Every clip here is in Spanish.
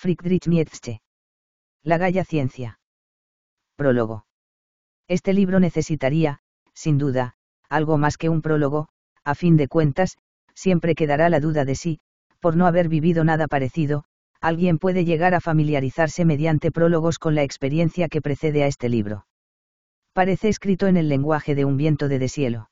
Friedrich Nietzsche. La Galla Ciencia. Prólogo. Este libro necesitaría, sin duda, algo más que un prólogo, a fin de cuentas, siempre quedará la duda de si, por no haber vivido nada parecido, alguien puede llegar a familiarizarse mediante prólogos con la experiencia que precede a este libro. Parece escrito en el lenguaje de un viento de deshielo.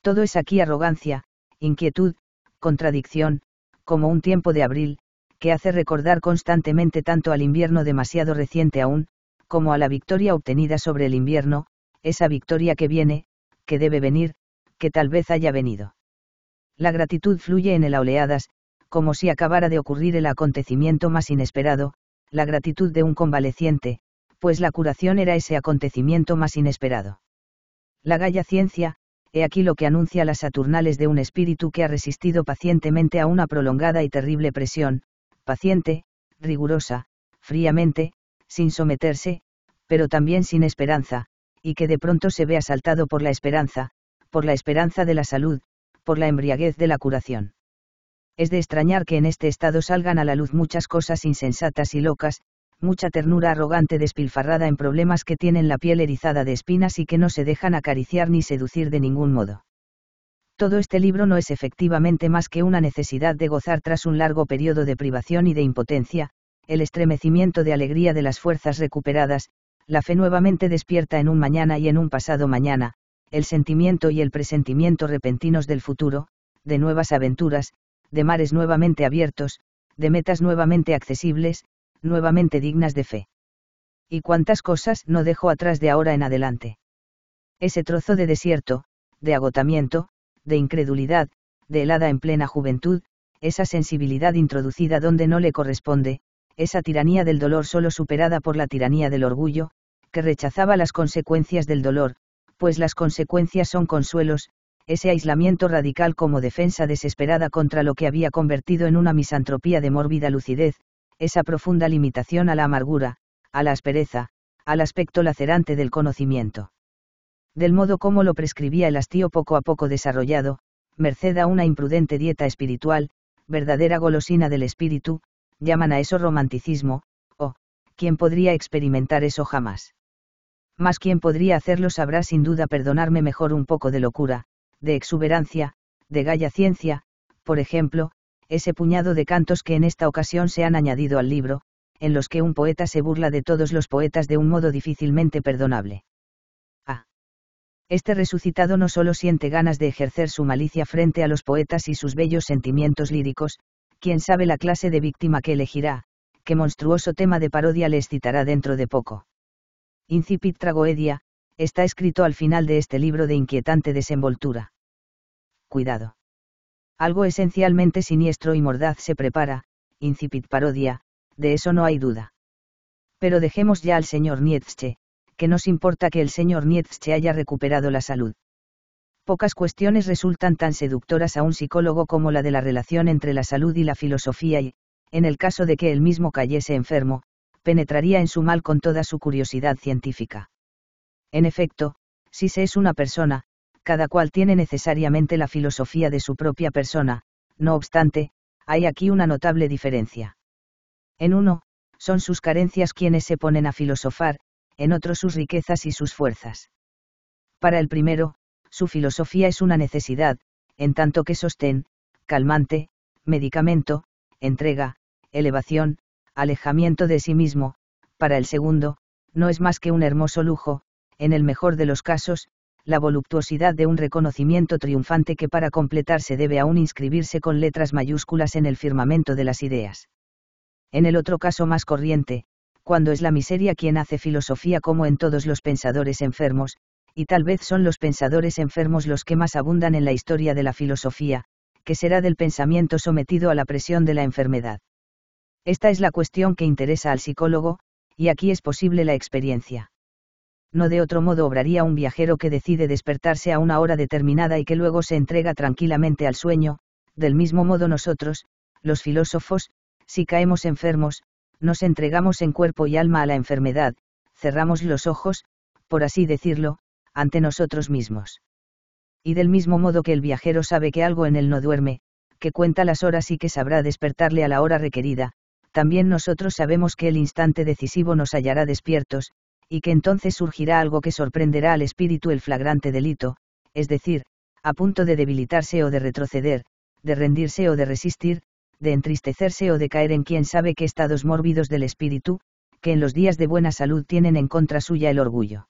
Todo es aquí arrogancia, inquietud, contradicción, como un tiempo de abril, que hace recordar constantemente tanto al invierno demasiado reciente aún, como a la victoria obtenida sobre el invierno, esa victoria que viene, que debe venir, que tal vez haya venido. La gratitud fluye en el oleadas, como si acabara de ocurrir el acontecimiento más inesperado, la gratitud de un convaleciente, pues la curación era ese acontecimiento más inesperado. La galla ciencia, he aquí lo que anuncia las saturnales de un espíritu que ha resistido pacientemente a una prolongada y terrible presión, paciente, rigurosa, fríamente, sin someterse, pero también sin esperanza, y que de pronto se ve asaltado por la esperanza, por la esperanza de la salud, por la embriaguez de la curación. Es de extrañar que en este estado salgan a la luz muchas cosas insensatas y locas, mucha ternura arrogante despilfarrada en problemas que tienen la piel erizada de espinas y que no se dejan acariciar ni seducir de ningún modo. Todo este libro no es efectivamente más que una necesidad de gozar tras un largo periodo de privación y de impotencia, el estremecimiento de alegría de las fuerzas recuperadas, la fe nuevamente despierta en un mañana y en un pasado mañana, el sentimiento y el presentimiento repentinos del futuro, de nuevas aventuras, de mares nuevamente abiertos, de metas nuevamente accesibles, nuevamente dignas de fe. Y cuántas cosas no dejo atrás de ahora en adelante. Ese trozo de desierto, de agotamiento, de incredulidad, de helada en plena juventud, esa sensibilidad introducida donde no le corresponde, esa tiranía del dolor solo superada por la tiranía del orgullo, que rechazaba las consecuencias del dolor, pues las consecuencias son consuelos, ese aislamiento radical como defensa desesperada contra lo que había convertido en una misantropía de mórbida lucidez, esa profunda limitación a la amargura, a la aspereza, al aspecto lacerante del conocimiento del modo como lo prescribía el hastío poco a poco desarrollado, merced a una imprudente dieta espiritual, verdadera golosina del espíritu, llaman a eso romanticismo, o, oh, ¿quién podría experimentar eso jamás? Mas quien podría hacerlo sabrá sin duda perdonarme mejor un poco de locura, de exuberancia, de galla ciencia, por ejemplo, ese puñado de cantos que en esta ocasión se han añadido al libro, en los que un poeta se burla de todos los poetas de un modo difícilmente perdonable este resucitado no solo siente ganas de ejercer su malicia frente a los poetas y sus bellos sentimientos líricos, quién sabe la clase de víctima que elegirá, qué monstruoso tema de parodia le excitará dentro de poco. Incipit Tragoedia, está escrito al final de este libro de inquietante desenvoltura. Cuidado. Algo esencialmente siniestro y mordaz se prepara, incipit parodia, de eso no hay duda. Pero dejemos ya al señor Nietzsche, que nos importa que el señor Nietzsche haya recuperado la salud. Pocas cuestiones resultan tan seductoras a un psicólogo como la de la relación entre la salud y la filosofía y, en el caso de que él mismo cayese enfermo, penetraría en su mal con toda su curiosidad científica. En efecto, si se es una persona, cada cual tiene necesariamente la filosofía de su propia persona, no obstante, hay aquí una notable diferencia. En uno, son sus carencias quienes se ponen a filosofar, en otro sus riquezas y sus fuerzas. Para el primero, su filosofía es una necesidad, en tanto que sostén, calmante, medicamento, entrega, elevación, alejamiento de sí mismo, para el segundo, no es más que un hermoso lujo, en el mejor de los casos, la voluptuosidad de un reconocimiento triunfante que para completarse debe aún inscribirse con letras mayúsculas en el firmamento de las ideas. En el otro caso más corriente, cuando es la miseria quien hace filosofía como en todos los pensadores enfermos, y tal vez son los pensadores enfermos los que más abundan en la historia de la filosofía, que será del pensamiento sometido a la presión de la enfermedad. Esta es la cuestión que interesa al psicólogo, y aquí es posible la experiencia. No de otro modo obraría un viajero que decide despertarse a una hora determinada y que luego se entrega tranquilamente al sueño, del mismo modo nosotros, los filósofos, si caemos enfermos, nos entregamos en cuerpo y alma a la enfermedad, cerramos los ojos, por así decirlo, ante nosotros mismos. Y del mismo modo que el viajero sabe que algo en él no duerme, que cuenta las horas y que sabrá despertarle a la hora requerida, también nosotros sabemos que el instante decisivo nos hallará despiertos, y que entonces surgirá algo que sorprenderá al espíritu el flagrante delito, es decir, a punto de debilitarse o de retroceder, de rendirse o de resistir, de entristecerse o de caer en quien sabe qué estados mórbidos del espíritu, que en los días de buena salud tienen en contra suya el orgullo.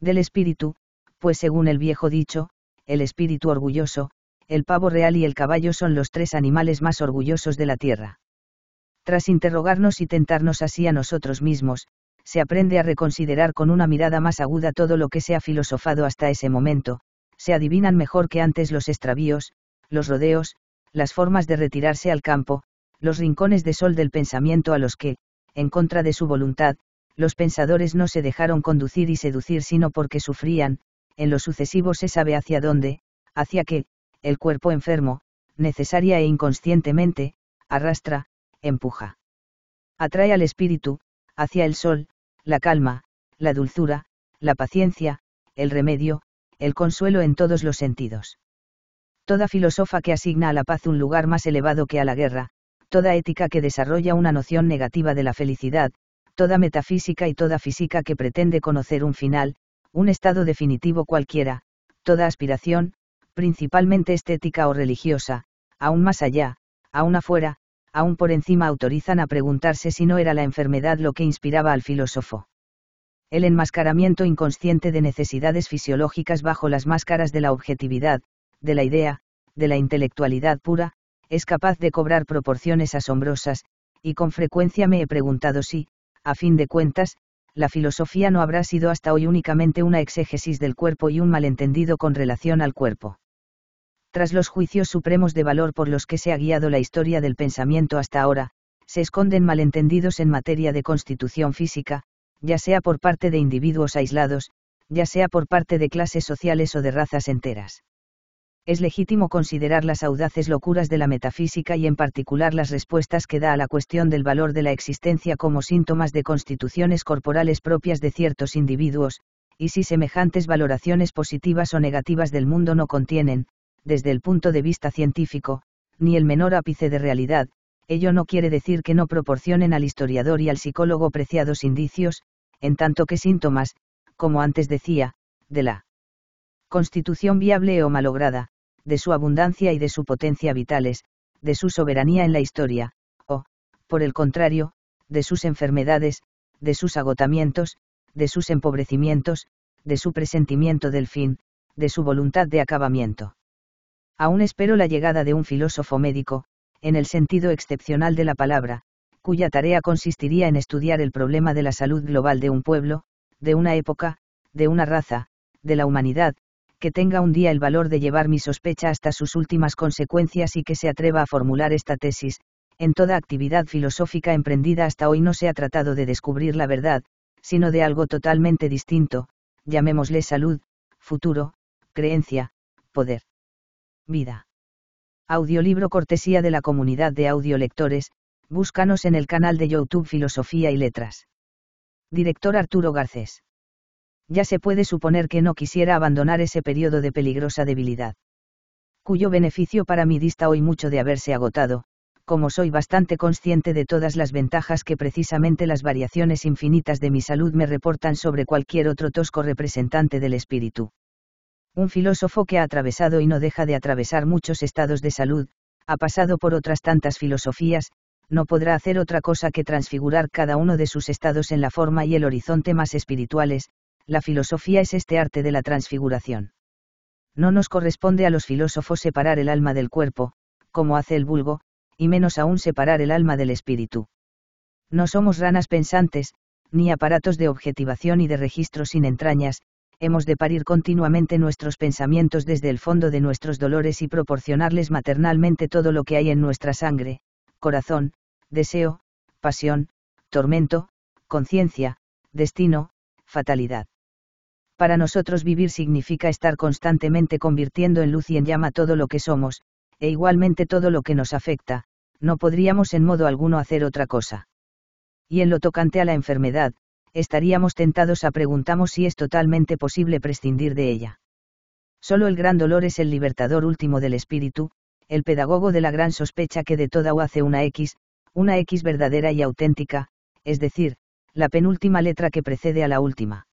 Del espíritu, pues según el viejo dicho, el espíritu orgulloso, el pavo real y el caballo son los tres animales más orgullosos de la tierra. Tras interrogarnos y tentarnos así a nosotros mismos, se aprende a reconsiderar con una mirada más aguda todo lo que se ha filosofado hasta ese momento, se adivinan mejor que antes los extravíos, los rodeos, las formas de retirarse al campo, los rincones de sol del pensamiento a los que, en contra de su voluntad, los pensadores no se dejaron conducir y seducir sino porque sufrían, en lo sucesivo se sabe hacia dónde, hacia qué, el cuerpo enfermo, necesaria e inconscientemente, arrastra, empuja. Atrae al espíritu, hacia el sol, la calma, la dulzura, la paciencia, el remedio, el consuelo en todos los sentidos toda filosofa que asigna a la paz un lugar más elevado que a la guerra, toda ética que desarrolla una noción negativa de la felicidad, toda metafísica y toda física que pretende conocer un final, un estado definitivo cualquiera, toda aspiración, principalmente estética o religiosa, aún más allá, aún afuera, aún por encima autorizan a preguntarse si no era la enfermedad lo que inspiraba al filósofo. El enmascaramiento inconsciente de necesidades fisiológicas bajo las máscaras de la objetividad, de la idea, de la intelectualidad pura, es capaz de cobrar proporciones asombrosas, y con frecuencia me he preguntado si, a fin de cuentas, la filosofía no habrá sido hasta hoy únicamente una exégesis del cuerpo y un malentendido con relación al cuerpo. Tras los juicios supremos de valor por los que se ha guiado la historia del pensamiento hasta ahora, se esconden malentendidos en materia de constitución física, ya sea por parte de individuos aislados, ya sea por parte de clases sociales o de razas enteras es legítimo considerar las audaces locuras de la metafísica y en particular las respuestas que da a la cuestión del valor de la existencia como síntomas de constituciones corporales propias de ciertos individuos, y si semejantes valoraciones positivas o negativas del mundo no contienen, desde el punto de vista científico, ni el menor ápice de realidad, ello no quiere decir que no proporcionen al historiador y al psicólogo preciados indicios, en tanto que síntomas, como antes decía, de la constitución viable o malograda, de su abundancia y de su potencia vitales, de su soberanía en la historia, o, por el contrario, de sus enfermedades, de sus agotamientos, de sus empobrecimientos, de su presentimiento del fin, de su voluntad de acabamiento. Aún espero la llegada de un filósofo médico, en el sentido excepcional de la palabra, cuya tarea consistiría en estudiar el problema de la salud global de un pueblo, de una época, de una raza, de la humanidad, que tenga un día el valor de llevar mi sospecha hasta sus últimas consecuencias y que se atreva a formular esta tesis, en toda actividad filosófica emprendida hasta hoy no se ha tratado de descubrir la verdad, sino de algo totalmente distinto, llamémosle salud, futuro, creencia, poder. Vida. Audiolibro cortesía de la comunidad de audiolectores, búscanos en el canal de YouTube Filosofía y Letras. Director Arturo Garcés ya se puede suponer que no quisiera abandonar ese periodo de peligrosa debilidad. Cuyo beneficio para mí dista hoy mucho de haberse agotado, como soy bastante consciente de todas las ventajas que precisamente las variaciones infinitas de mi salud me reportan sobre cualquier otro tosco representante del espíritu. Un filósofo que ha atravesado y no deja de atravesar muchos estados de salud, ha pasado por otras tantas filosofías, no podrá hacer otra cosa que transfigurar cada uno de sus estados en la forma y el horizonte más espirituales, la filosofía es este arte de la transfiguración. No nos corresponde a los filósofos separar el alma del cuerpo, como hace el vulgo, y menos aún separar el alma del espíritu. No somos ranas pensantes, ni aparatos de objetivación y de registro sin entrañas, hemos de parir continuamente nuestros pensamientos desde el fondo de nuestros dolores y proporcionarles maternalmente todo lo que hay en nuestra sangre, corazón, deseo, pasión, tormento, conciencia, destino, fatalidad. Para nosotros vivir significa estar constantemente convirtiendo en luz y en llama todo lo que somos, e igualmente todo lo que nos afecta, no podríamos en modo alguno hacer otra cosa. Y en lo tocante a la enfermedad, estaríamos tentados a preguntarnos si es totalmente posible prescindir de ella. Solo el gran dolor es el libertador último del espíritu, el pedagogo de la gran sospecha que de toda o hace una X, una X verdadera y auténtica, es decir, la penúltima letra que precede a la última.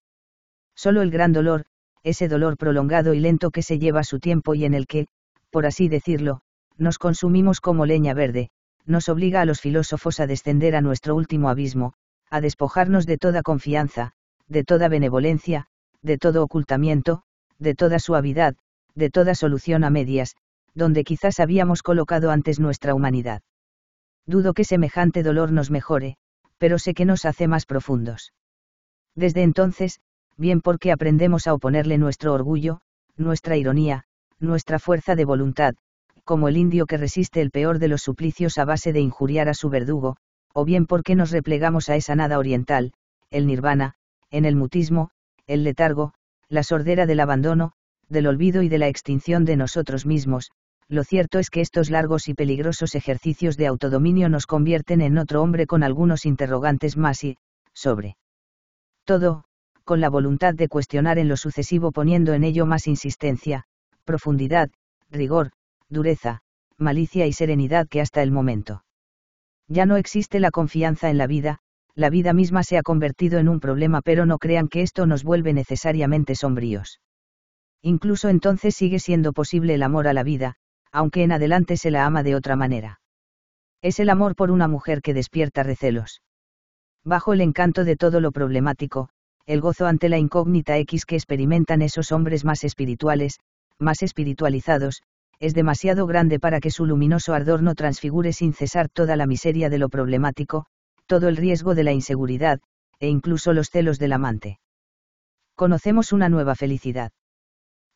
Solo el gran dolor, ese dolor prolongado y lento que se lleva su tiempo y en el que, por así decirlo, nos consumimos como leña verde, nos obliga a los filósofos a descender a nuestro último abismo, a despojarnos de toda confianza, de toda benevolencia, de todo ocultamiento, de toda suavidad, de toda solución a medias, donde quizás habíamos colocado antes nuestra humanidad. Dudo que semejante dolor nos mejore, pero sé que nos hace más profundos. Desde entonces, bien porque aprendemos a oponerle nuestro orgullo, nuestra ironía, nuestra fuerza de voluntad, como el indio que resiste el peor de los suplicios a base de injuriar a su verdugo, o bien porque nos replegamos a esa nada oriental, el nirvana, en el mutismo, el letargo, la sordera del abandono, del olvido y de la extinción de nosotros mismos, lo cierto es que estos largos y peligrosos ejercicios de autodominio nos convierten en otro hombre con algunos interrogantes más y, sobre todo, con la voluntad de cuestionar en lo sucesivo poniendo en ello más insistencia, profundidad, rigor, dureza, malicia y serenidad que hasta el momento. Ya no existe la confianza en la vida, la vida misma se ha convertido en un problema, pero no crean que esto nos vuelve necesariamente sombríos. Incluso entonces sigue siendo posible el amor a la vida, aunque en adelante se la ama de otra manera. Es el amor por una mujer que despierta recelos. Bajo el encanto de todo lo problemático, el gozo ante la incógnita X que experimentan esos hombres más espirituales, más espiritualizados, es demasiado grande para que su luminoso ardor no transfigure sin cesar toda la miseria de lo problemático, todo el riesgo de la inseguridad, e incluso los celos del amante. Conocemos una nueva felicidad.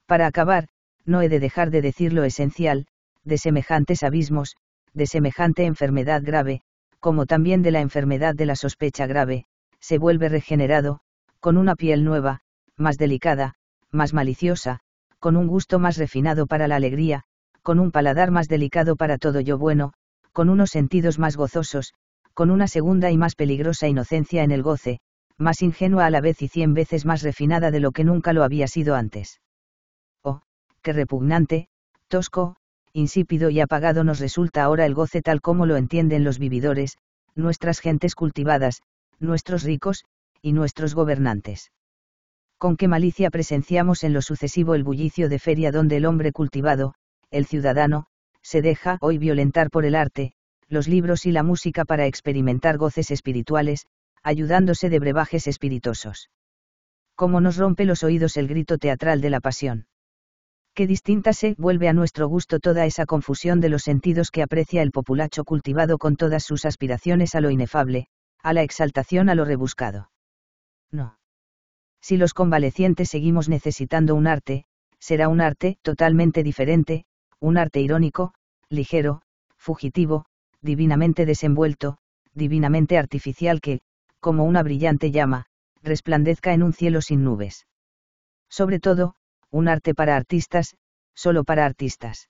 Para acabar, no he de dejar de decir lo esencial, de semejantes abismos, de semejante enfermedad grave, como también de la enfermedad de la sospecha grave, se vuelve regenerado, con una piel nueva, más delicada, más maliciosa, con un gusto más refinado para la alegría, con un paladar más delicado para todo yo bueno, con unos sentidos más gozosos, con una segunda y más peligrosa inocencia en el goce, más ingenua a la vez y cien veces más refinada de lo que nunca lo había sido antes. Oh, qué repugnante, tosco, insípido y apagado nos resulta ahora el goce tal como lo entienden los vividores, nuestras gentes cultivadas, nuestros ricos, y nuestros gobernantes. Con qué malicia presenciamos en lo sucesivo el bullicio de feria donde el hombre cultivado, el ciudadano, se deja hoy violentar por el arte, los libros y la música para experimentar goces espirituales, ayudándose de brebajes espirituosos. Cómo nos rompe los oídos el grito teatral de la pasión. Qué distinta se vuelve a nuestro gusto toda esa confusión de los sentidos que aprecia el populacho cultivado con todas sus aspiraciones a lo inefable, a la exaltación a lo rebuscado. No. Si los convalecientes seguimos necesitando un arte, será un arte totalmente diferente, un arte irónico, ligero, fugitivo, divinamente desenvuelto, divinamente artificial que, como una brillante llama, resplandezca en un cielo sin nubes. Sobre todo, un arte para artistas, solo para artistas.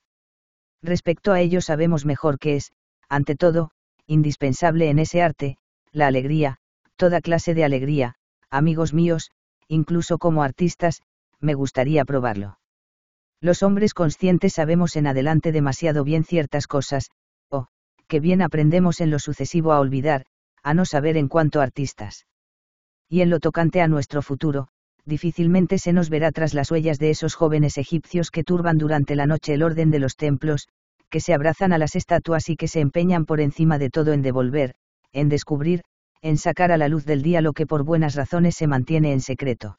Respecto a ello sabemos mejor que es, ante todo, indispensable en ese arte, la alegría, toda clase de alegría, amigos míos, incluso como artistas, me gustaría probarlo. Los hombres conscientes sabemos en adelante demasiado bien ciertas cosas, o, que bien aprendemos en lo sucesivo a olvidar, a no saber en cuanto artistas. Y en lo tocante a nuestro futuro, difícilmente se nos verá tras las huellas de esos jóvenes egipcios que turban durante la noche el orden de los templos, que se abrazan a las estatuas y que se empeñan por encima de todo en devolver, en descubrir, en sacar a la luz del día lo que por buenas razones se mantiene en secreto.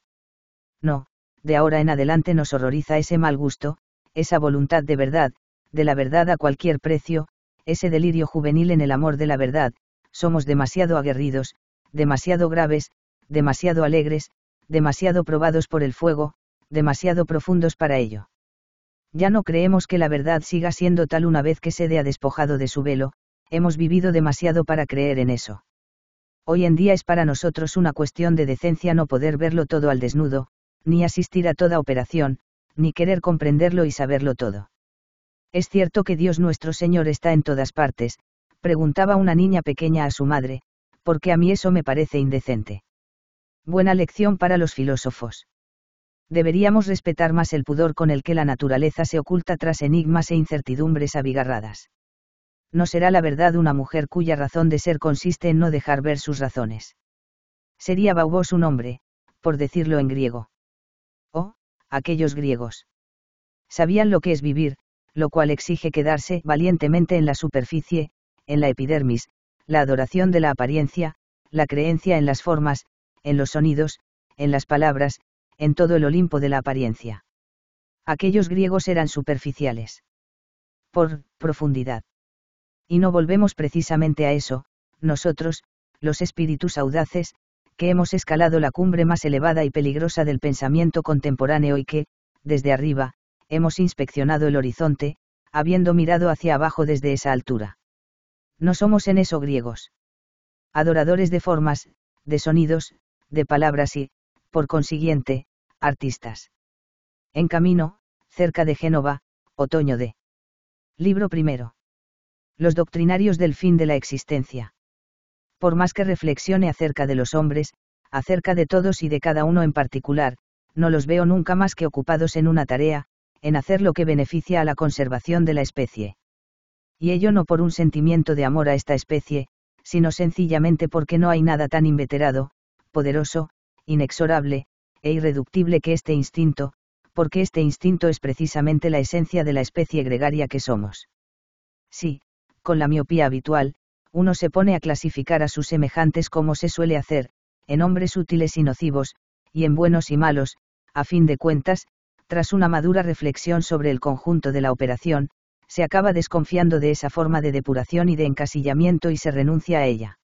No, de ahora en adelante nos horroriza ese mal gusto, esa voluntad de verdad, de la verdad a cualquier precio, ese delirio juvenil en el amor de la verdad, somos demasiado aguerridos, demasiado graves, demasiado alegres, demasiado probados por el fuego, demasiado profundos para ello. Ya no creemos que la verdad siga siendo tal una vez que se dé ha despojado de su velo, hemos vivido demasiado para creer en eso. Hoy en día es para nosotros una cuestión de decencia no poder verlo todo al desnudo, ni asistir a toda operación, ni querer comprenderlo y saberlo todo. ¿Es cierto que Dios nuestro Señor está en todas partes? preguntaba una niña pequeña a su madre, porque a mí eso me parece indecente. Buena lección para los filósofos. Deberíamos respetar más el pudor con el que la naturaleza se oculta tras enigmas e incertidumbres abigarradas no será la verdad una mujer cuya razón de ser consiste en no dejar ver sus razones. Sería Baubos un hombre, por decirlo en griego. Oh, aquellos griegos. Sabían lo que es vivir, lo cual exige quedarse valientemente en la superficie, en la epidermis, la adoración de la apariencia, la creencia en las formas, en los sonidos, en las palabras, en todo el Olimpo de la apariencia. Aquellos griegos eran superficiales. Por profundidad. Y no volvemos precisamente a eso, nosotros, los espíritus audaces, que hemos escalado la cumbre más elevada y peligrosa del pensamiento contemporáneo y que, desde arriba, hemos inspeccionado el horizonte, habiendo mirado hacia abajo desde esa altura. No somos en eso griegos. Adoradores de formas, de sonidos, de palabras y, por consiguiente, artistas. En camino, cerca de Génova, otoño de. Libro primero los doctrinarios del fin de la existencia. Por más que reflexione acerca de los hombres, acerca de todos y de cada uno en particular, no los veo nunca más que ocupados en una tarea, en hacer lo que beneficia a la conservación de la especie. Y ello no por un sentimiento de amor a esta especie, sino sencillamente porque no hay nada tan inveterado, poderoso, inexorable, e irreductible que este instinto, porque este instinto es precisamente la esencia de la especie gregaria que somos. Sí, con la miopía habitual, uno se pone a clasificar a sus semejantes como se suele hacer, en hombres útiles y nocivos, y en buenos y malos, a fin de cuentas, tras una madura reflexión sobre el conjunto de la operación, se acaba desconfiando de esa forma de depuración y de encasillamiento y se renuncia a ella.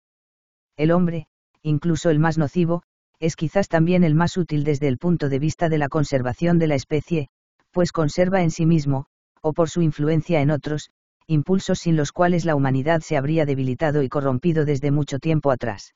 El hombre, incluso el más nocivo, es quizás también el más útil desde el punto de vista de la conservación de la especie, pues conserva en sí mismo, o por su influencia en otros, impulsos sin los cuales la humanidad se habría debilitado y corrompido desde mucho tiempo atrás.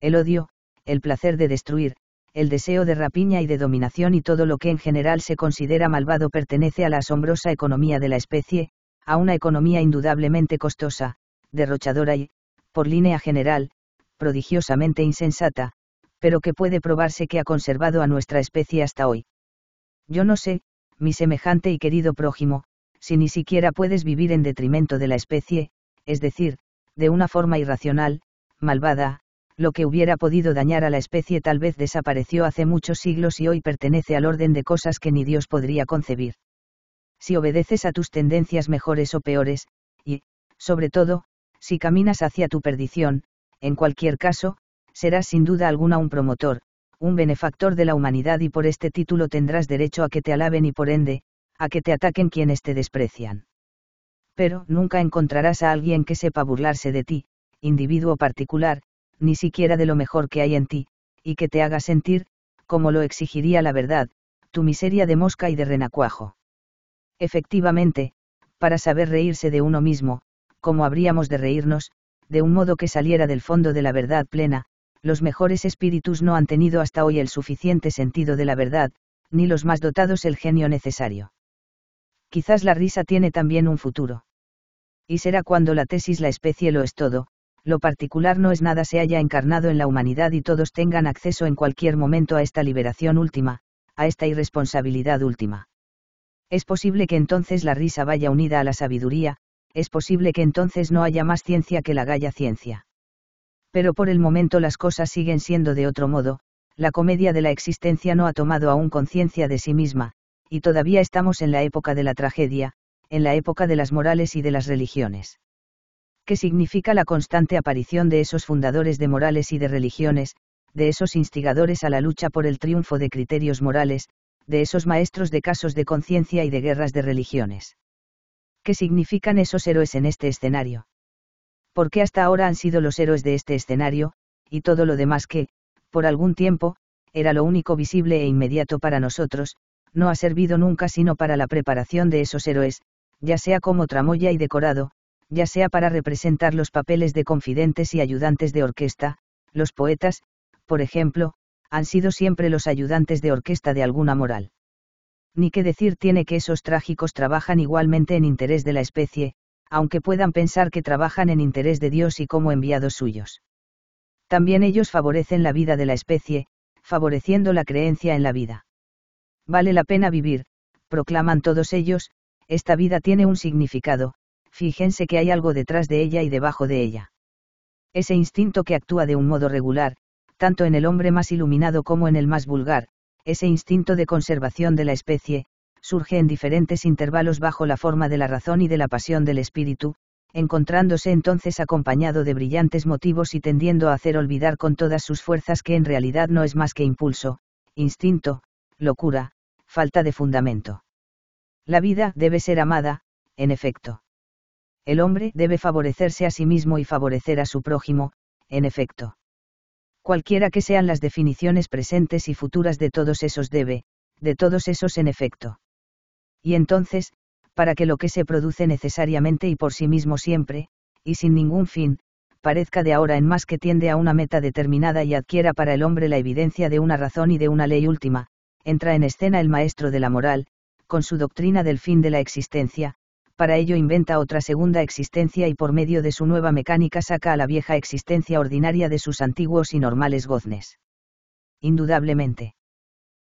El odio, el placer de destruir, el deseo de rapiña y de dominación y todo lo que en general se considera malvado pertenece a la asombrosa economía de la especie, a una economía indudablemente costosa, derrochadora y, por línea general, prodigiosamente insensata, pero que puede probarse que ha conservado a nuestra especie hasta hoy. Yo no sé, mi semejante y querido prójimo, si ni siquiera puedes vivir en detrimento de la especie, es decir, de una forma irracional, malvada, lo que hubiera podido dañar a la especie tal vez desapareció hace muchos siglos y hoy pertenece al orden de cosas que ni Dios podría concebir. Si obedeces a tus tendencias mejores o peores, y, sobre todo, si caminas hacia tu perdición, en cualquier caso, serás sin duda alguna un promotor, un benefactor de la humanidad y por este título tendrás derecho a que te alaben y por ende, a que te ataquen quienes te desprecian. Pero nunca encontrarás a alguien que sepa burlarse de ti, individuo particular, ni siquiera de lo mejor que hay en ti, y que te haga sentir, como lo exigiría la verdad, tu miseria de mosca y de renacuajo. Efectivamente, para saber reírse de uno mismo, como habríamos de reírnos, de un modo que saliera del fondo de la verdad plena, los mejores espíritus no han tenido hasta hoy el suficiente sentido de la verdad, ni los más dotados el genio necesario quizás la risa tiene también un futuro. Y será cuando la tesis la especie lo es todo, lo particular no es nada se haya encarnado en la humanidad y todos tengan acceso en cualquier momento a esta liberación última, a esta irresponsabilidad última. Es posible que entonces la risa vaya unida a la sabiduría, es posible que entonces no haya más ciencia que la galla ciencia. Pero por el momento las cosas siguen siendo de otro modo, la comedia de la existencia no ha tomado aún conciencia de sí misma, y todavía estamos en la época de la tragedia, en la época de las morales y de las religiones. ¿Qué significa la constante aparición de esos fundadores de morales y de religiones, de esos instigadores a la lucha por el triunfo de criterios morales, de esos maestros de casos de conciencia y de guerras de religiones? ¿Qué significan esos héroes en este escenario? ¿Por qué hasta ahora han sido los héroes de este escenario, y todo lo demás que, por algún tiempo, era lo único visible e inmediato para nosotros, no ha servido nunca sino para la preparación de esos héroes, ya sea como tramoya y decorado, ya sea para representar los papeles de confidentes y ayudantes de orquesta, los poetas, por ejemplo, han sido siempre los ayudantes de orquesta de alguna moral. Ni qué decir tiene que esos trágicos trabajan igualmente en interés de la especie, aunque puedan pensar que trabajan en interés de Dios y como enviados suyos. También ellos favorecen la vida de la especie, favoreciendo la creencia en la vida. Vale la pena vivir, proclaman todos ellos, esta vida tiene un significado, fíjense que hay algo detrás de ella y debajo de ella. Ese instinto que actúa de un modo regular, tanto en el hombre más iluminado como en el más vulgar, ese instinto de conservación de la especie, surge en diferentes intervalos bajo la forma de la razón y de la pasión del espíritu, encontrándose entonces acompañado de brillantes motivos y tendiendo a hacer olvidar con todas sus fuerzas que en realidad no es más que impulso, instinto, locura, falta de fundamento. La vida debe ser amada, en efecto. El hombre debe favorecerse a sí mismo y favorecer a su prójimo, en efecto. Cualquiera que sean las definiciones presentes y futuras de todos esos debe, de todos esos en efecto. Y entonces, para que lo que se produce necesariamente y por sí mismo siempre, y sin ningún fin, parezca de ahora en más que tiende a una meta determinada y adquiera para el hombre la evidencia de una razón y de una ley última, entra en escena el maestro de la moral, con su doctrina del fin de la existencia, para ello inventa otra segunda existencia y por medio de su nueva mecánica saca a la vieja existencia ordinaria de sus antiguos y normales goznes. Indudablemente.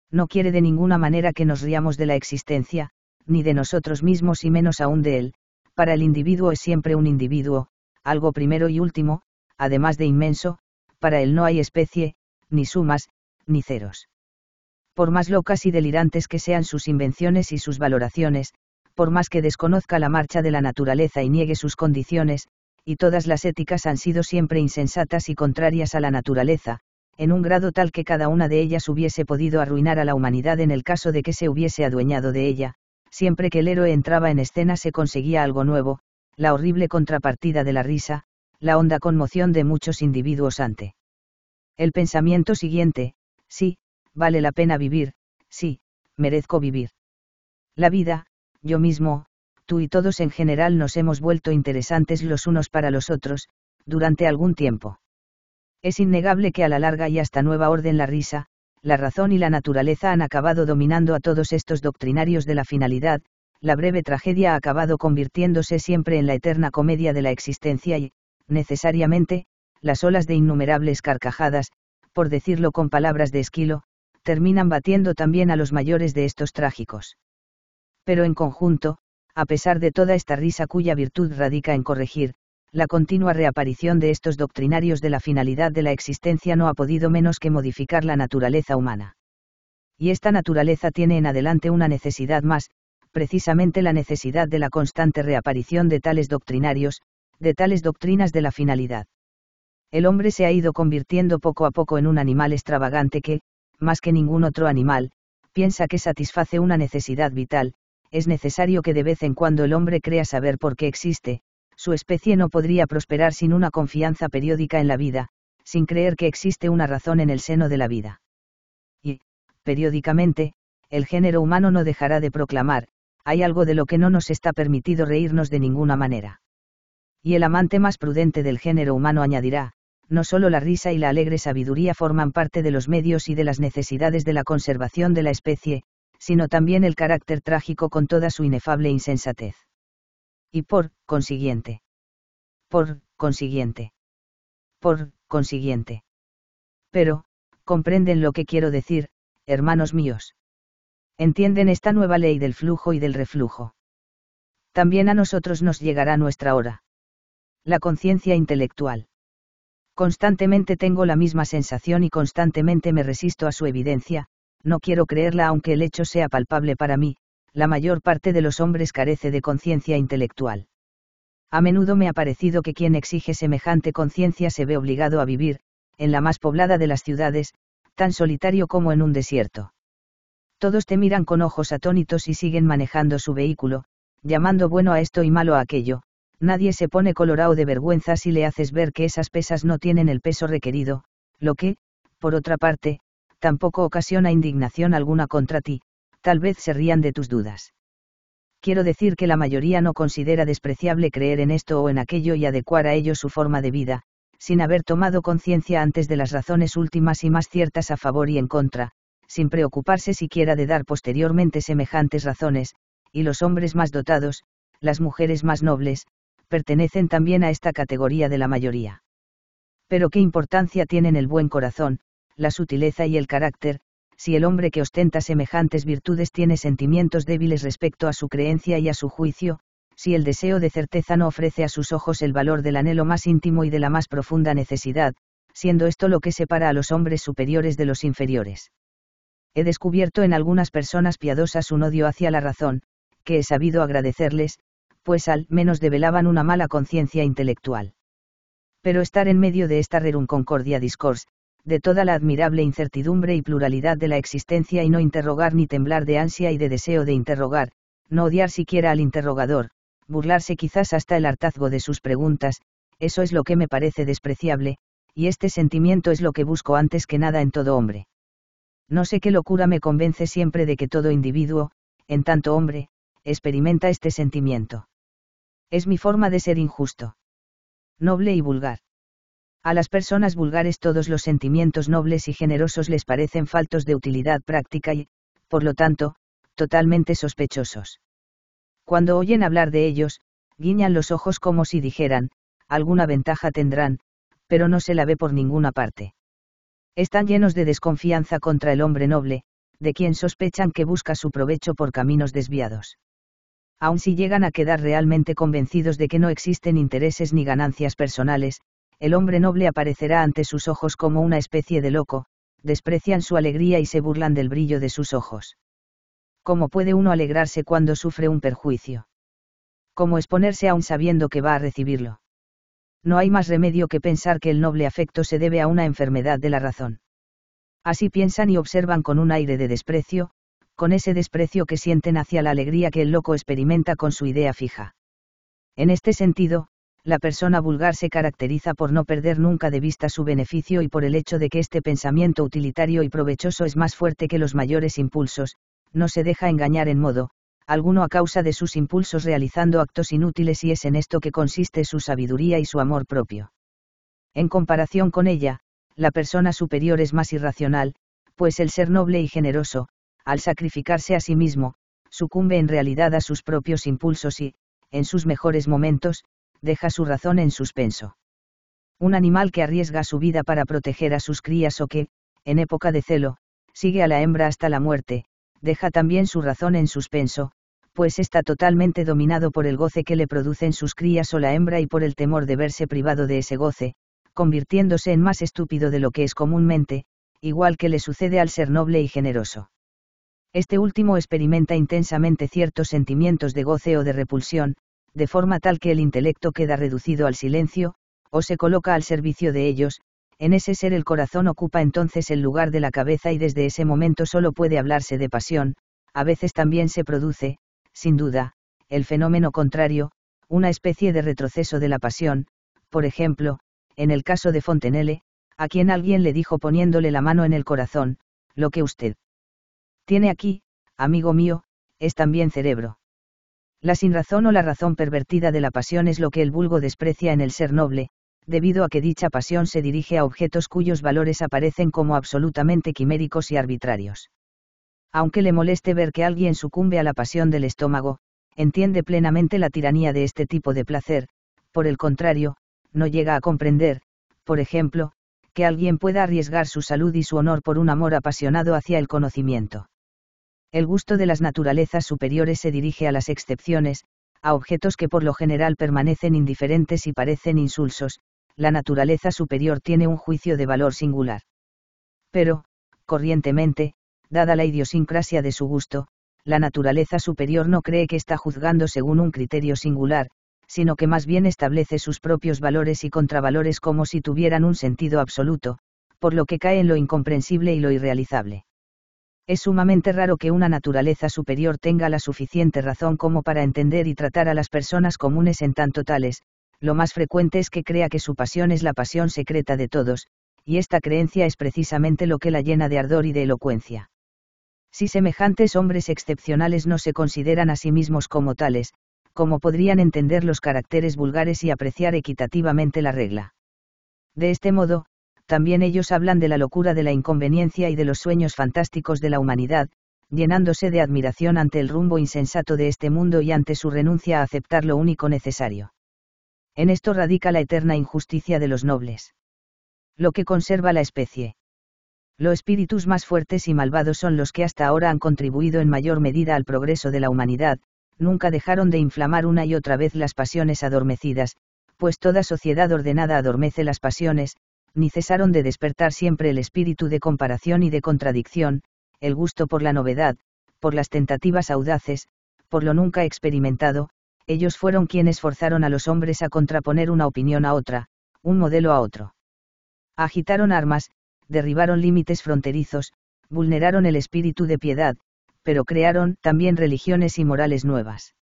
No quiere de ninguna manera que nos riamos de la existencia, ni de nosotros mismos y menos aún de él, para el individuo es siempre un individuo, algo primero y último, además de inmenso, para él no hay especie, ni sumas, ni ceros por más locas y delirantes que sean sus invenciones y sus valoraciones, por más que desconozca la marcha de la naturaleza y niegue sus condiciones, y todas las éticas han sido siempre insensatas y contrarias a la naturaleza, en un grado tal que cada una de ellas hubiese podido arruinar a la humanidad en el caso de que se hubiese adueñado de ella, siempre que el héroe entraba en escena se conseguía algo nuevo, la horrible contrapartida de la risa, la honda conmoción de muchos individuos ante. El pensamiento siguiente, sí, vale la pena vivir, sí, merezco vivir. La vida, yo mismo, tú y todos en general nos hemos vuelto interesantes los unos para los otros, durante algún tiempo. Es innegable que a la larga y hasta nueva orden la risa, la razón y la naturaleza han acabado dominando a todos estos doctrinarios de la finalidad, la breve tragedia ha acabado convirtiéndose siempre en la eterna comedia de la existencia y, necesariamente, las olas de innumerables carcajadas, por decirlo con palabras de esquilo, terminan batiendo también a los mayores de estos trágicos. Pero en conjunto, a pesar de toda esta risa cuya virtud radica en corregir, la continua reaparición de estos doctrinarios de la finalidad de la existencia no ha podido menos que modificar la naturaleza humana. Y esta naturaleza tiene en adelante una necesidad más, precisamente la necesidad de la constante reaparición de tales doctrinarios, de tales doctrinas de la finalidad. El hombre se ha ido convirtiendo poco a poco en un animal extravagante que, más que ningún otro animal, piensa que satisface una necesidad vital, es necesario que de vez en cuando el hombre crea saber por qué existe, su especie no podría prosperar sin una confianza periódica en la vida, sin creer que existe una razón en el seno de la vida. Y, periódicamente, el género humano no dejará de proclamar, hay algo de lo que no nos está permitido reírnos de ninguna manera. Y el amante más prudente del género humano añadirá, no solo la risa y la alegre sabiduría forman parte de los medios y de las necesidades de la conservación de la especie, sino también el carácter trágico con toda su inefable insensatez. Y por consiguiente. Por consiguiente. Por consiguiente. Pero, comprenden lo que quiero decir, hermanos míos. Entienden esta nueva ley del flujo y del reflujo. También a nosotros nos llegará nuestra hora. La conciencia intelectual Constantemente tengo la misma sensación y constantemente me resisto a su evidencia, no quiero creerla aunque el hecho sea palpable para mí, la mayor parte de los hombres carece de conciencia intelectual. A menudo me ha parecido que quien exige semejante conciencia se ve obligado a vivir, en la más poblada de las ciudades, tan solitario como en un desierto. Todos te miran con ojos atónitos y siguen manejando su vehículo, llamando bueno a esto y malo a aquello, Nadie se pone colorado de vergüenza si le haces ver que esas pesas no tienen el peso requerido, lo que, por otra parte, tampoco ocasiona indignación alguna contra ti, tal vez se rían de tus dudas. Quiero decir que la mayoría no considera despreciable creer en esto o en aquello y adecuar a ello su forma de vida, sin haber tomado conciencia antes de las razones últimas y más ciertas a favor y en contra, sin preocuparse siquiera de dar posteriormente semejantes razones, y los hombres más dotados, las mujeres más nobles, pertenecen también a esta categoría de la mayoría. Pero qué importancia tienen el buen corazón, la sutileza y el carácter, si el hombre que ostenta semejantes virtudes tiene sentimientos débiles respecto a su creencia y a su juicio, si el deseo de certeza no ofrece a sus ojos el valor del anhelo más íntimo y de la más profunda necesidad, siendo esto lo que separa a los hombres superiores de los inferiores. He descubierto en algunas personas piadosas un odio hacia la razón, que he sabido agradecerles, pues al menos develaban una mala conciencia intelectual. Pero estar en medio de esta rerum concordia discors, de toda la admirable incertidumbre y pluralidad de la existencia y no interrogar ni temblar de ansia y de deseo de interrogar, no odiar siquiera al interrogador, burlarse quizás hasta el hartazgo de sus preguntas, eso es lo que me parece despreciable, y este sentimiento es lo que busco antes que nada en todo hombre. No sé qué locura me convence siempre de que todo individuo, en tanto hombre, experimenta este sentimiento. Es mi forma de ser injusto. Noble y vulgar. A las personas vulgares todos los sentimientos nobles y generosos les parecen faltos de utilidad práctica y, por lo tanto, totalmente sospechosos. Cuando oyen hablar de ellos, guiñan los ojos como si dijeran, alguna ventaja tendrán, pero no se la ve por ninguna parte. Están llenos de desconfianza contra el hombre noble, de quien sospechan que busca su provecho por caminos desviados aun si llegan a quedar realmente convencidos de que no existen intereses ni ganancias personales, el hombre noble aparecerá ante sus ojos como una especie de loco, desprecian su alegría y se burlan del brillo de sus ojos. ¿Cómo puede uno alegrarse cuando sufre un perjuicio? ¿Cómo exponerse aun sabiendo que va a recibirlo? No hay más remedio que pensar que el noble afecto se debe a una enfermedad de la razón. Así piensan y observan con un aire de desprecio, con ese desprecio que sienten hacia la alegría que el loco experimenta con su idea fija. En este sentido, la persona vulgar se caracteriza por no perder nunca de vista su beneficio y por el hecho de que este pensamiento utilitario y provechoso es más fuerte que los mayores impulsos, no se deja engañar en modo, alguno a causa de sus impulsos realizando actos inútiles y es en esto que consiste su sabiduría y su amor propio. En comparación con ella, la persona superior es más irracional, pues el ser noble y generoso, al sacrificarse a sí mismo, sucumbe en realidad a sus propios impulsos y, en sus mejores momentos, deja su razón en suspenso. Un animal que arriesga su vida para proteger a sus crías o que, en época de celo, sigue a la hembra hasta la muerte, deja también su razón en suspenso, pues está totalmente dominado por el goce que le producen sus crías o la hembra y por el temor de verse privado de ese goce, convirtiéndose en más estúpido de lo que es comúnmente, igual que le sucede al ser noble y generoso. Este último experimenta intensamente ciertos sentimientos de goce o de repulsión, de forma tal que el intelecto queda reducido al silencio, o se coloca al servicio de ellos, en ese ser el corazón ocupa entonces el lugar de la cabeza y desde ese momento solo puede hablarse de pasión, a veces también se produce, sin duda, el fenómeno contrario, una especie de retroceso de la pasión, por ejemplo, en el caso de Fontenelle, a quien alguien le dijo poniéndole la mano en el corazón, lo que usted tiene aquí, amigo mío, es también cerebro. La sinrazón o la razón pervertida de la pasión es lo que el vulgo desprecia en el ser noble, debido a que dicha pasión se dirige a objetos cuyos valores aparecen como absolutamente quiméricos y arbitrarios. Aunque le moleste ver que alguien sucumbe a la pasión del estómago, entiende plenamente la tiranía de este tipo de placer, por el contrario, no llega a comprender, por ejemplo, que alguien pueda arriesgar su salud y su honor por un amor apasionado hacia el conocimiento. El gusto de las naturalezas superiores se dirige a las excepciones, a objetos que por lo general permanecen indiferentes y parecen insulsos, la naturaleza superior tiene un juicio de valor singular. Pero, corrientemente, dada la idiosincrasia de su gusto, la naturaleza superior no cree que está juzgando según un criterio singular, sino que más bien establece sus propios valores y contravalores como si tuvieran un sentido absoluto, por lo que cae en lo incomprensible y lo irrealizable. Es sumamente raro que una naturaleza superior tenga la suficiente razón como para entender y tratar a las personas comunes en tanto tales, lo más frecuente es que crea que su pasión es la pasión secreta de todos, y esta creencia es precisamente lo que la llena de ardor y de elocuencia. Si semejantes hombres excepcionales no se consideran a sí mismos como tales, ¿cómo podrían entender los caracteres vulgares y apreciar equitativamente la regla? De este modo, también ellos hablan de la locura de la inconveniencia y de los sueños fantásticos de la humanidad, llenándose de admiración ante el rumbo insensato de este mundo y ante su renuncia a aceptar lo único necesario. En esto radica la eterna injusticia de los nobles. Lo que conserva la especie. Los espíritus más fuertes y malvados son los que hasta ahora han contribuido en mayor medida al progreso de la humanidad, nunca dejaron de inflamar una y otra vez las pasiones adormecidas, pues toda sociedad ordenada adormece las pasiones, ni cesaron de despertar siempre el espíritu de comparación y de contradicción, el gusto por la novedad, por las tentativas audaces, por lo nunca experimentado, ellos fueron quienes forzaron a los hombres a contraponer una opinión a otra, un modelo a otro. Agitaron armas, derribaron límites fronterizos, vulneraron el espíritu de piedad, pero crearon también religiones y morales nuevas.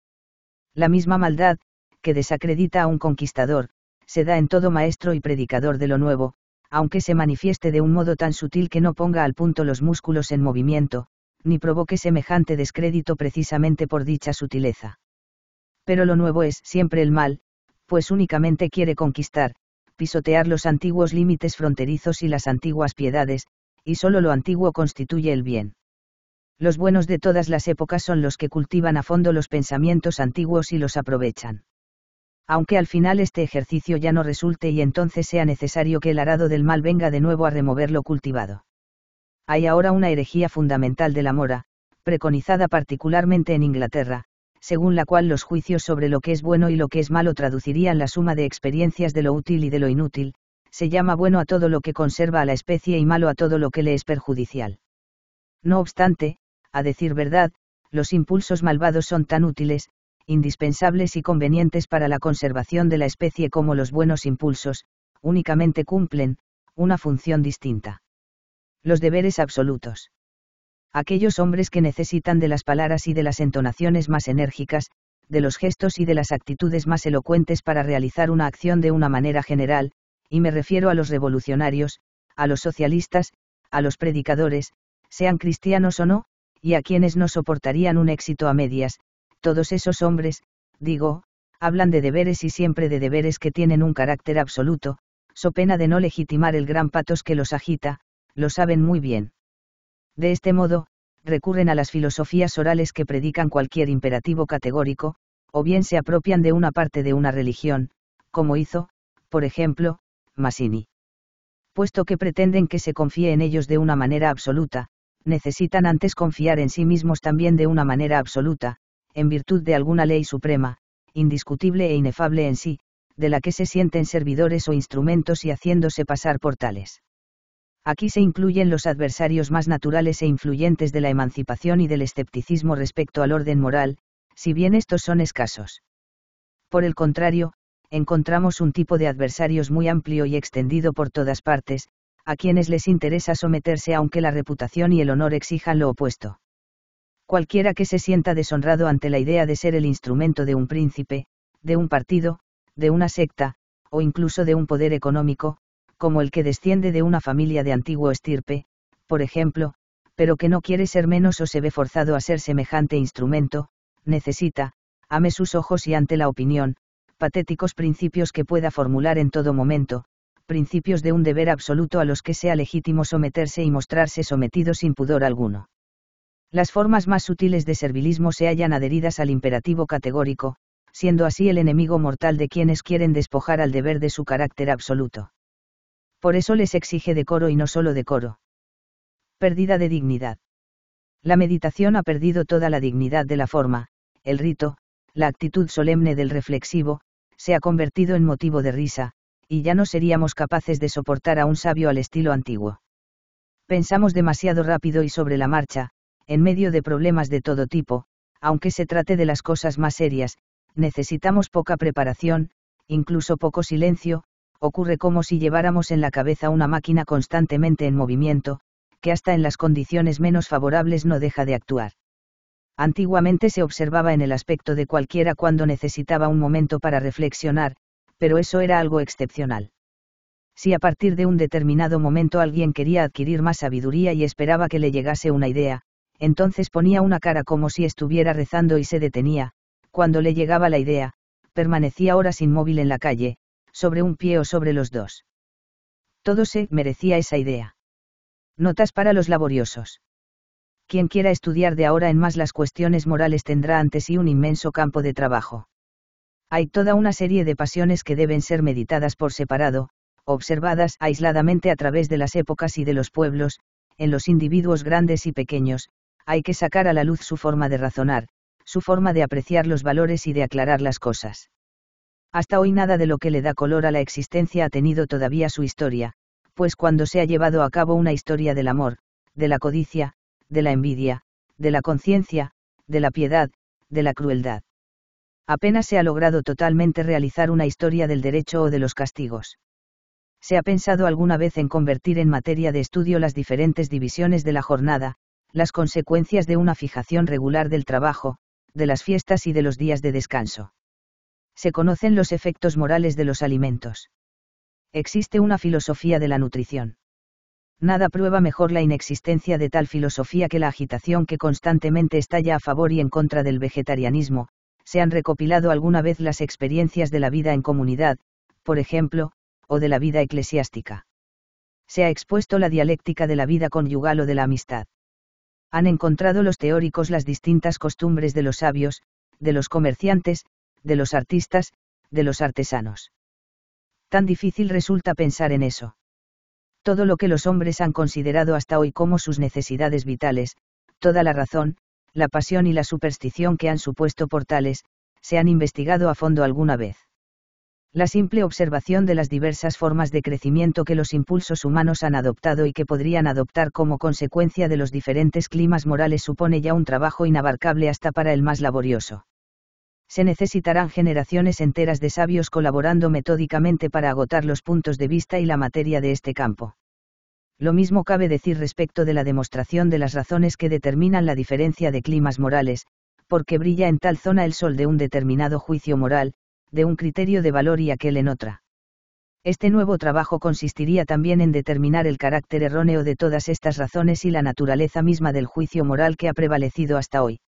La misma maldad, que desacredita a un conquistador, se da en todo maestro y predicador de lo nuevo, aunque se manifieste de un modo tan sutil que no ponga al punto los músculos en movimiento, ni provoque semejante descrédito precisamente por dicha sutileza. Pero lo nuevo es siempre el mal, pues únicamente quiere conquistar, pisotear los antiguos límites fronterizos y las antiguas piedades, y solo lo antiguo constituye el bien. Los buenos de todas las épocas son los que cultivan a fondo los pensamientos antiguos y los aprovechan aunque al final este ejercicio ya no resulte y entonces sea necesario que el arado del mal venga de nuevo a remover lo cultivado. Hay ahora una herejía fundamental de la mora, preconizada particularmente en Inglaterra, según la cual los juicios sobre lo que es bueno y lo que es malo traducirían la suma de experiencias de lo útil y de lo inútil, se llama bueno a todo lo que conserva a la especie y malo a todo lo que le es perjudicial. No obstante, a decir verdad, los impulsos malvados son tan útiles, indispensables y convenientes para la conservación de la especie como los buenos impulsos, únicamente cumplen, una función distinta. Los deberes absolutos. Aquellos hombres que necesitan de las palabras y de las entonaciones más enérgicas, de los gestos y de las actitudes más elocuentes para realizar una acción de una manera general, y me refiero a los revolucionarios, a los socialistas, a los predicadores, sean cristianos o no, y a quienes no soportarían un éxito a medias, todos esos hombres, digo, hablan de deberes y siempre de deberes que tienen un carácter absoluto, so pena de no legitimar el gran patos que los agita, lo saben muy bien. De este modo, recurren a las filosofías orales que predican cualquier imperativo categórico, o bien se apropian de una parte de una religión, como hizo, por ejemplo, Massini. Puesto que pretenden que se confíe en ellos de una manera absoluta, necesitan antes confiar en sí mismos también de una manera absoluta, en virtud de alguna ley suprema, indiscutible e inefable en sí, de la que se sienten servidores o instrumentos y haciéndose pasar por tales. Aquí se incluyen los adversarios más naturales e influyentes de la emancipación y del escepticismo respecto al orden moral, si bien estos son escasos. Por el contrario, encontramos un tipo de adversarios muy amplio y extendido por todas partes, a quienes les interesa someterse aunque la reputación y el honor exijan lo opuesto cualquiera que se sienta deshonrado ante la idea de ser el instrumento de un príncipe, de un partido, de una secta, o incluso de un poder económico, como el que desciende de una familia de antiguo estirpe, por ejemplo, pero que no quiere ser menos o se ve forzado a ser semejante instrumento, necesita, ame sus ojos y ante la opinión, patéticos principios que pueda formular en todo momento, principios de un deber absoluto a los que sea legítimo someterse y mostrarse sometido sin pudor alguno. Las formas más sutiles de servilismo se hallan adheridas al imperativo categórico, siendo así el enemigo mortal de quienes quieren despojar al deber de su carácter absoluto. Por eso les exige decoro y no solo decoro. Pérdida de dignidad. La meditación ha perdido toda la dignidad de la forma, el rito, la actitud solemne del reflexivo, se ha convertido en motivo de risa, y ya no seríamos capaces de soportar a un sabio al estilo antiguo. Pensamos demasiado rápido y sobre la marcha, en medio de problemas de todo tipo, aunque se trate de las cosas más serias, necesitamos poca preparación, incluso poco silencio, ocurre como si lleváramos en la cabeza una máquina constantemente en movimiento, que hasta en las condiciones menos favorables no deja de actuar. Antiguamente se observaba en el aspecto de cualquiera cuando necesitaba un momento para reflexionar, pero eso era algo excepcional. Si a partir de un determinado momento alguien quería adquirir más sabiduría y esperaba que le llegase una idea, entonces ponía una cara como si estuviera rezando y se detenía, cuando le llegaba la idea, permanecía horas inmóvil en la calle, sobre un pie o sobre los dos. Todo se merecía esa idea. Notas para los laboriosos. Quien quiera estudiar de ahora en más las cuestiones morales tendrá ante sí un inmenso campo de trabajo. Hay toda una serie de pasiones que deben ser meditadas por separado, observadas aisladamente a través de las épocas y de los pueblos, en los individuos grandes y pequeños, hay que sacar a la luz su forma de razonar, su forma de apreciar los valores y de aclarar las cosas. Hasta hoy nada de lo que le da color a la existencia ha tenido todavía su historia, pues cuando se ha llevado a cabo una historia del amor, de la codicia, de la envidia, de la conciencia, de la piedad, de la crueldad. Apenas se ha logrado totalmente realizar una historia del derecho o de los castigos. ¿Se ha pensado alguna vez en convertir en materia de estudio las diferentes divisiones de la jornada, las consecuencias de una fijación regular del trabajo, de las fiestas y de los días de descanso. Se conocen los efectos morales de los alimentos. Existe una filosofía de la nutrición. Nada prueba mejor la inexistencia de tal filosofía que la agitación que constantemente estalla a favor y en contra del vegetarianismo. Se han recopilado alguna vez las experiencias de la vida en comunidad, por ejemplo, o de la vida eclesiástica. Se ha expuesto la dialéctica de la vida conyugal o de la amistad han encontrado los teóricos las distintas costumbres de los sabios, de los comerciantes, de los artistas, de los artesanos. Tan difícil resulta pensar en eso. Todo lo que los hombres han considerado hasta hoy como sus necesidades vitales, toda la razón, la pasión y la superstición que han supuesto portales, se han investigado a fondo alguna vez la simple observación de las diversas formas de crecimiento que los impulsos humanos han adoptado y que podrían adoptar como consecuencia de los diferentes climas morales supone ya un trabajo inabarcable hasta para el más laborioso. Se necesitarán generaciones enteras de sabios colaborando metódicamente para agotar los puntos de vista y la materia de este campo. Lo mismo cabe decir respecto de la demostración de las razones que determinan la diferencia de climas morales, porque brilla en tal zona el sol de un determinado juicio moral, de un criterio de valor y aquel en otra. Este nuevo trabajo consistiría también en determinar el carácter erróneo de todas estas razones y la naturaleza misma del juicio moral que ha prevalecido hasta hoy.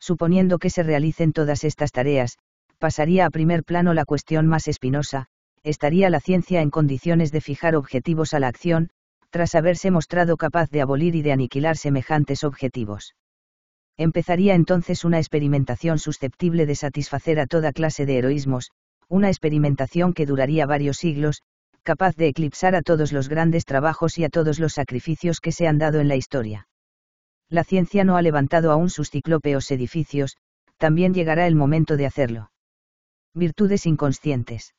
Suponiendo que se realicen todas estas tareas, pasaría a primer plano la cuestión más espinosa, estaría la ciencia en condiciones de fijar objetivos a la acción, tras haberse mostrado capaz de abolir y de aniquilar semejantes objetivos empezaría entonces una experimentación susceptible de satisfacer a toda clase de heroísmos, una experimentación que duraría varios siglos, capaz de eclipsar a todos los grandes trabajos y a todos los sacrificios que se han dado en la historia. La ciencia no ha levantado aún sus ciclópeos edificios, también llegará el momento de hacerlo. Virtudes inconscientes.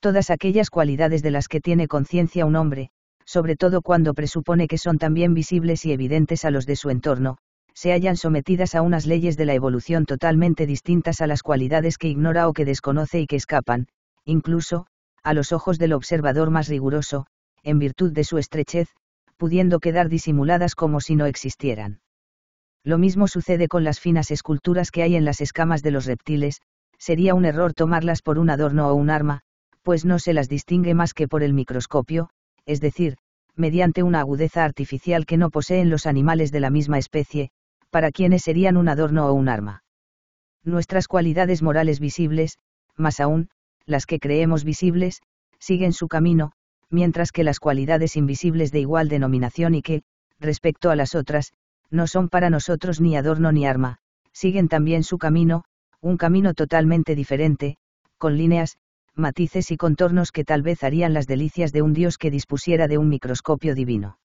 Todas aquellas cualidades de las que tiene conciencia un hombre, sobre todo cuando presupone que son también visibles y evidentes a los de su entorno, se hallan sometidas a unas leyes de la evolución totalmente distintas a las cualidades que ignora o que desconoce y que escapan, incluso, a los ojos del observador más riguroso, en virtud de su estrechez, pudiendo quedar disimuladas como si no existieran. Lo mismo sucede con las finas esculturas que hay en las escamas de los reptiles, sería un error tomarlas por un adorno o un arma, pues no se las distingue más que por el microscopio, es decir, mediante una agudeza artificial que no poseen los animales de la misma especie, para quienes serían un adorno o un arma. Nuestras cualidades morales visibles, más aún, las que creemos visibles, siguen su camino, mientras que las cualidades invisibles de igual denominación y que, respecto a las otras, no son para nosotros ni adorno ni arma, siguen también su camino, un camino totalmente diferente, con líneas, matices y contornos que tal vez harían las delicias de un dios que dispusiera de un microscopio divino.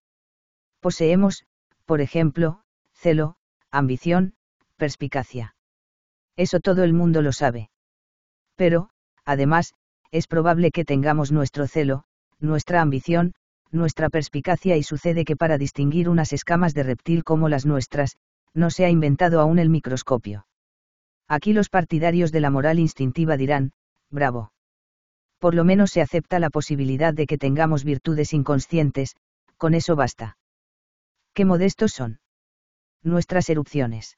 Poseemos, por ejemplo, celo, ambición, perspicacia. Eso todo el mundo lo sabe. Pero, además, es probable que tengamos nuestro celo, nuestra ambición, nuestra perspicacia y sucede que para distinguir unas escamas de reptil como las nuestras, no se ha inventado aún el microscopio. Aquí los partidarios de la moral instintiva dirán, bravo. Por lo menos se acepta la posibilidad de que tengamos virtudes inconscientes, con eso basta. Qué modestos son nuestras erupciones.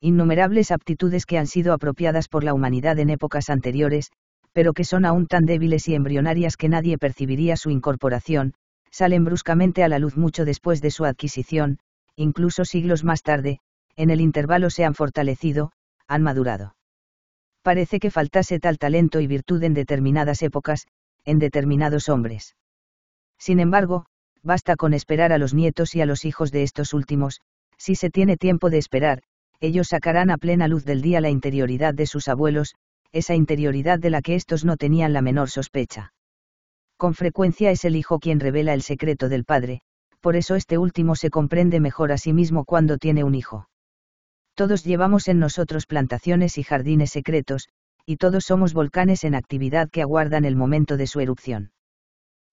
Innumerables aptitudes que han sido apropiadas por la humanidad en épocas anteriores, pero que son aún tan débiles y embrionarias que nadie percibiría su incorporación, salen bruscamente a la luz mucho después de su adquisición, incluso siglos más tarde, en el intervalo se han fortalecido, han madurado. Parece que faltase tal talento y virtud en determinadas épocas, en determinados hombres. Sin embargo, basta con esperar a los nietos y a los hijos de estos últimos, si se tiene tiempo de esperar, ellos sacarán a plena luz del día la interioridad de sus abuelos, esa interioridad de la que estos no tenían la menor sospecha. Con frecuencia es el hijo quien revela el secreto del padre, por eso este último se comprende mejor a sí mismo cuando tiene un hijo. Todos llevamos en nosotros plantaciones y jardines secretos, y todos somos volcanes en actividad que aguardan el momento de su erupción.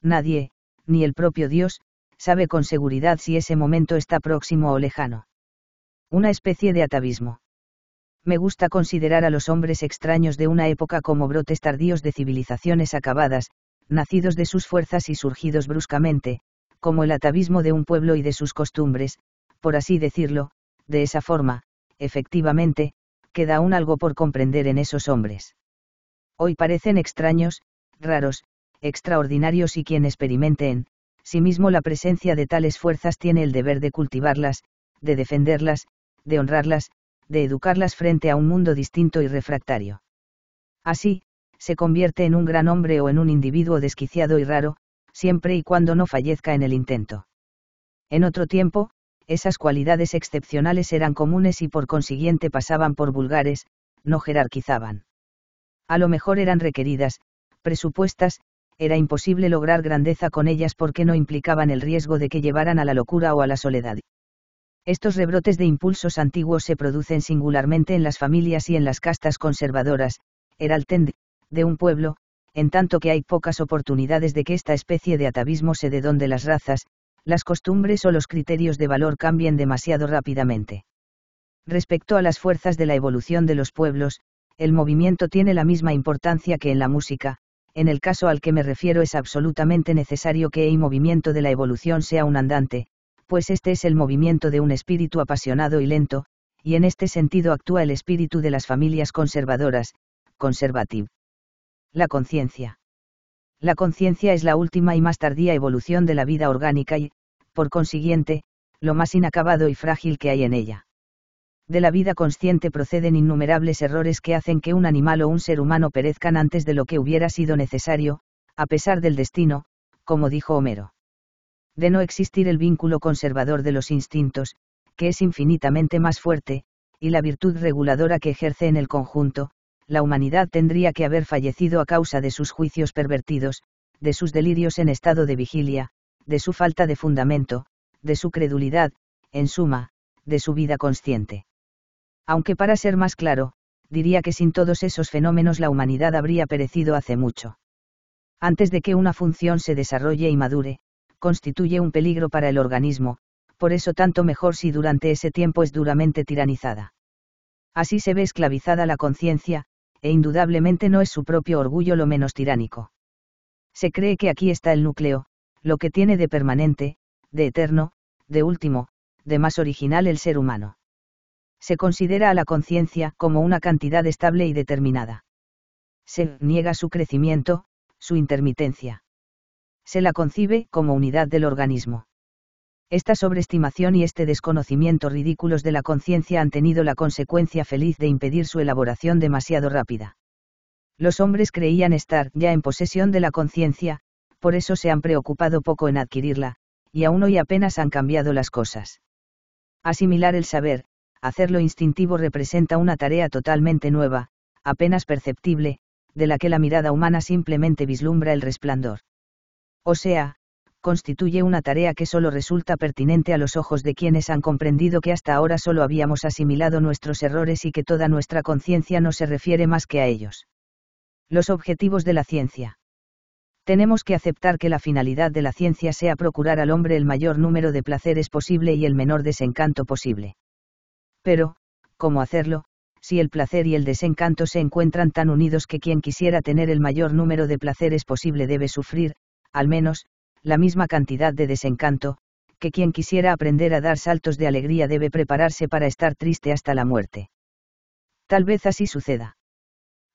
Nadie, ni el propio Dios, sabe con seguridad si ese momento está próximo o lejano. Una especie de atavismo. Me gusta considerar a los hombres extraños de una época como brotes tardíos de civilizaciones acabadas, nacidos de sus fuerzas y surgidos bruscamente, como el atavismo de un pueblo y de sus costumbres, por así decirlo, de esa forma, efectivamente, queda aún algo por comprender en esos hombres. Hoy parecen extraños, raros, extraordinarios y quien experimente en, sí mismo la presencia de tales fuerzas tiene el deber de cultivarlas, de defenderlas, de honrarlas, de educarlas frente a un mundo distinto y refractario. Así, se convierte en un gran hombre o en un individuo desquiciado y raro, siempre y cuando no fallezca en el intento. En otro tiempo, esas cualidades excepcionales eran comunes y por consiguiente pasaban por vulgares, no jerarquizaban. A lo mejor eran requeridas, presupuestas, era imposible lograr grandeza con ellas porque no implicaban el riesgo de que llevaran a la locura o a la soledad. Estos rebrotes de impulsos antiguos se producen singularmente en las familias y en las castas conservadoras, era tende, de un pueblo, en tanto que hay pocas oportunidades de que esta especie de atavismo se dé donde las razas, las costumbres o los criterios de valor cambien demasiado rápidamente. Respecto a las fuerzas de la evolución de los pueblos, el movimiento tiene la misma importancia que en la música, en el caso al que me refiero es absolutamente necesario que el movimiento de la evolución sea un andante, pues este es el movimiento de un espíritu apasionado y lento, y en este sentido actúa el espíritu de las familias conservadoras, conservative. La conciencia. La conciencia es la última y más tardía evolución de la vida orgánica y, por consiguiente, lo más inacabado y frágil que hay en ella de la vida consciente proceden innumerables errores que hacen que un animal o un ser humano perezcan antes de lo que hubiera sido necesario, a pesar del destino, como dijo Homero. De no existir el vínculo conservador de los instintos, que es infinitamente más fuerte, y la virtud reguladora que ejerce en el conjunto, la humanidad tendría que haber fallecido a causa de sus juicios pervertidos, de sus delirios en estado de vigilia, de su falta de fundamento, de su credulidad, en suma, de su vida consciente. Aunque para ser más claro, diría que sin todos esos fenómenos la humanidad habría perecido hace mucho. Antes de que una función se desarrolle y madure, constituye un peligro para el organismo, por eso tanto mejor si durante ese tiempo es duramente tiranizada. Así se ve esclavizada la conciencia, e indudablemente no es su propio orgullo lo menos tiránico. Se cree que aquí está el núcleo, lo que tiene de permanente, de eterno, de último, de más original el ser humano se considera a la conciencia como una cantidad estable y determinada. Se niega su crecimiento, su intermitencia. Se la concibe como unidad del organismo. Esta sobreestimación y este desconocimiento ridículos de la conciencia han tenido la consecuencia feliz de impedir su elaboración demasiado rápida. Los hombres creían estar ya en posesión de la conciencia, por eso se han preocupado poco en adquirirla, y aún hoy apenas han cambiado las cosas. Asimilar el saber, hacerlo instintivo representa una tarea totalmente nueva, apenas perceptible, de la que la mirada humana simplemente vislumbra el resplandor. O sea, constituye una tarea que solo resulta pertinente a los ojos de quienes han comprendido que hasta ahora solo habíamos asimilado nuestros errores y que toda nuestra conciencia no se refiere más que a ellos. Los objetivos de la ciencia. Tenemos que aceptar que la finalidad de la ciencia sea procurar al hombre el mayor número de placeres posible y el menor desencanto posible. Pero, ¿cómo hacerlo, si el placer y el desencanto se encuentran tan unidos que quien quisiera tener el mayor número de placeres posible debe sufrir, al menos, la misma cantidad de desencanto, que quien quisiera aprender a dar saltos de alegría debe prepararse para estar triste hasta la muerte. Tal vez así suceda.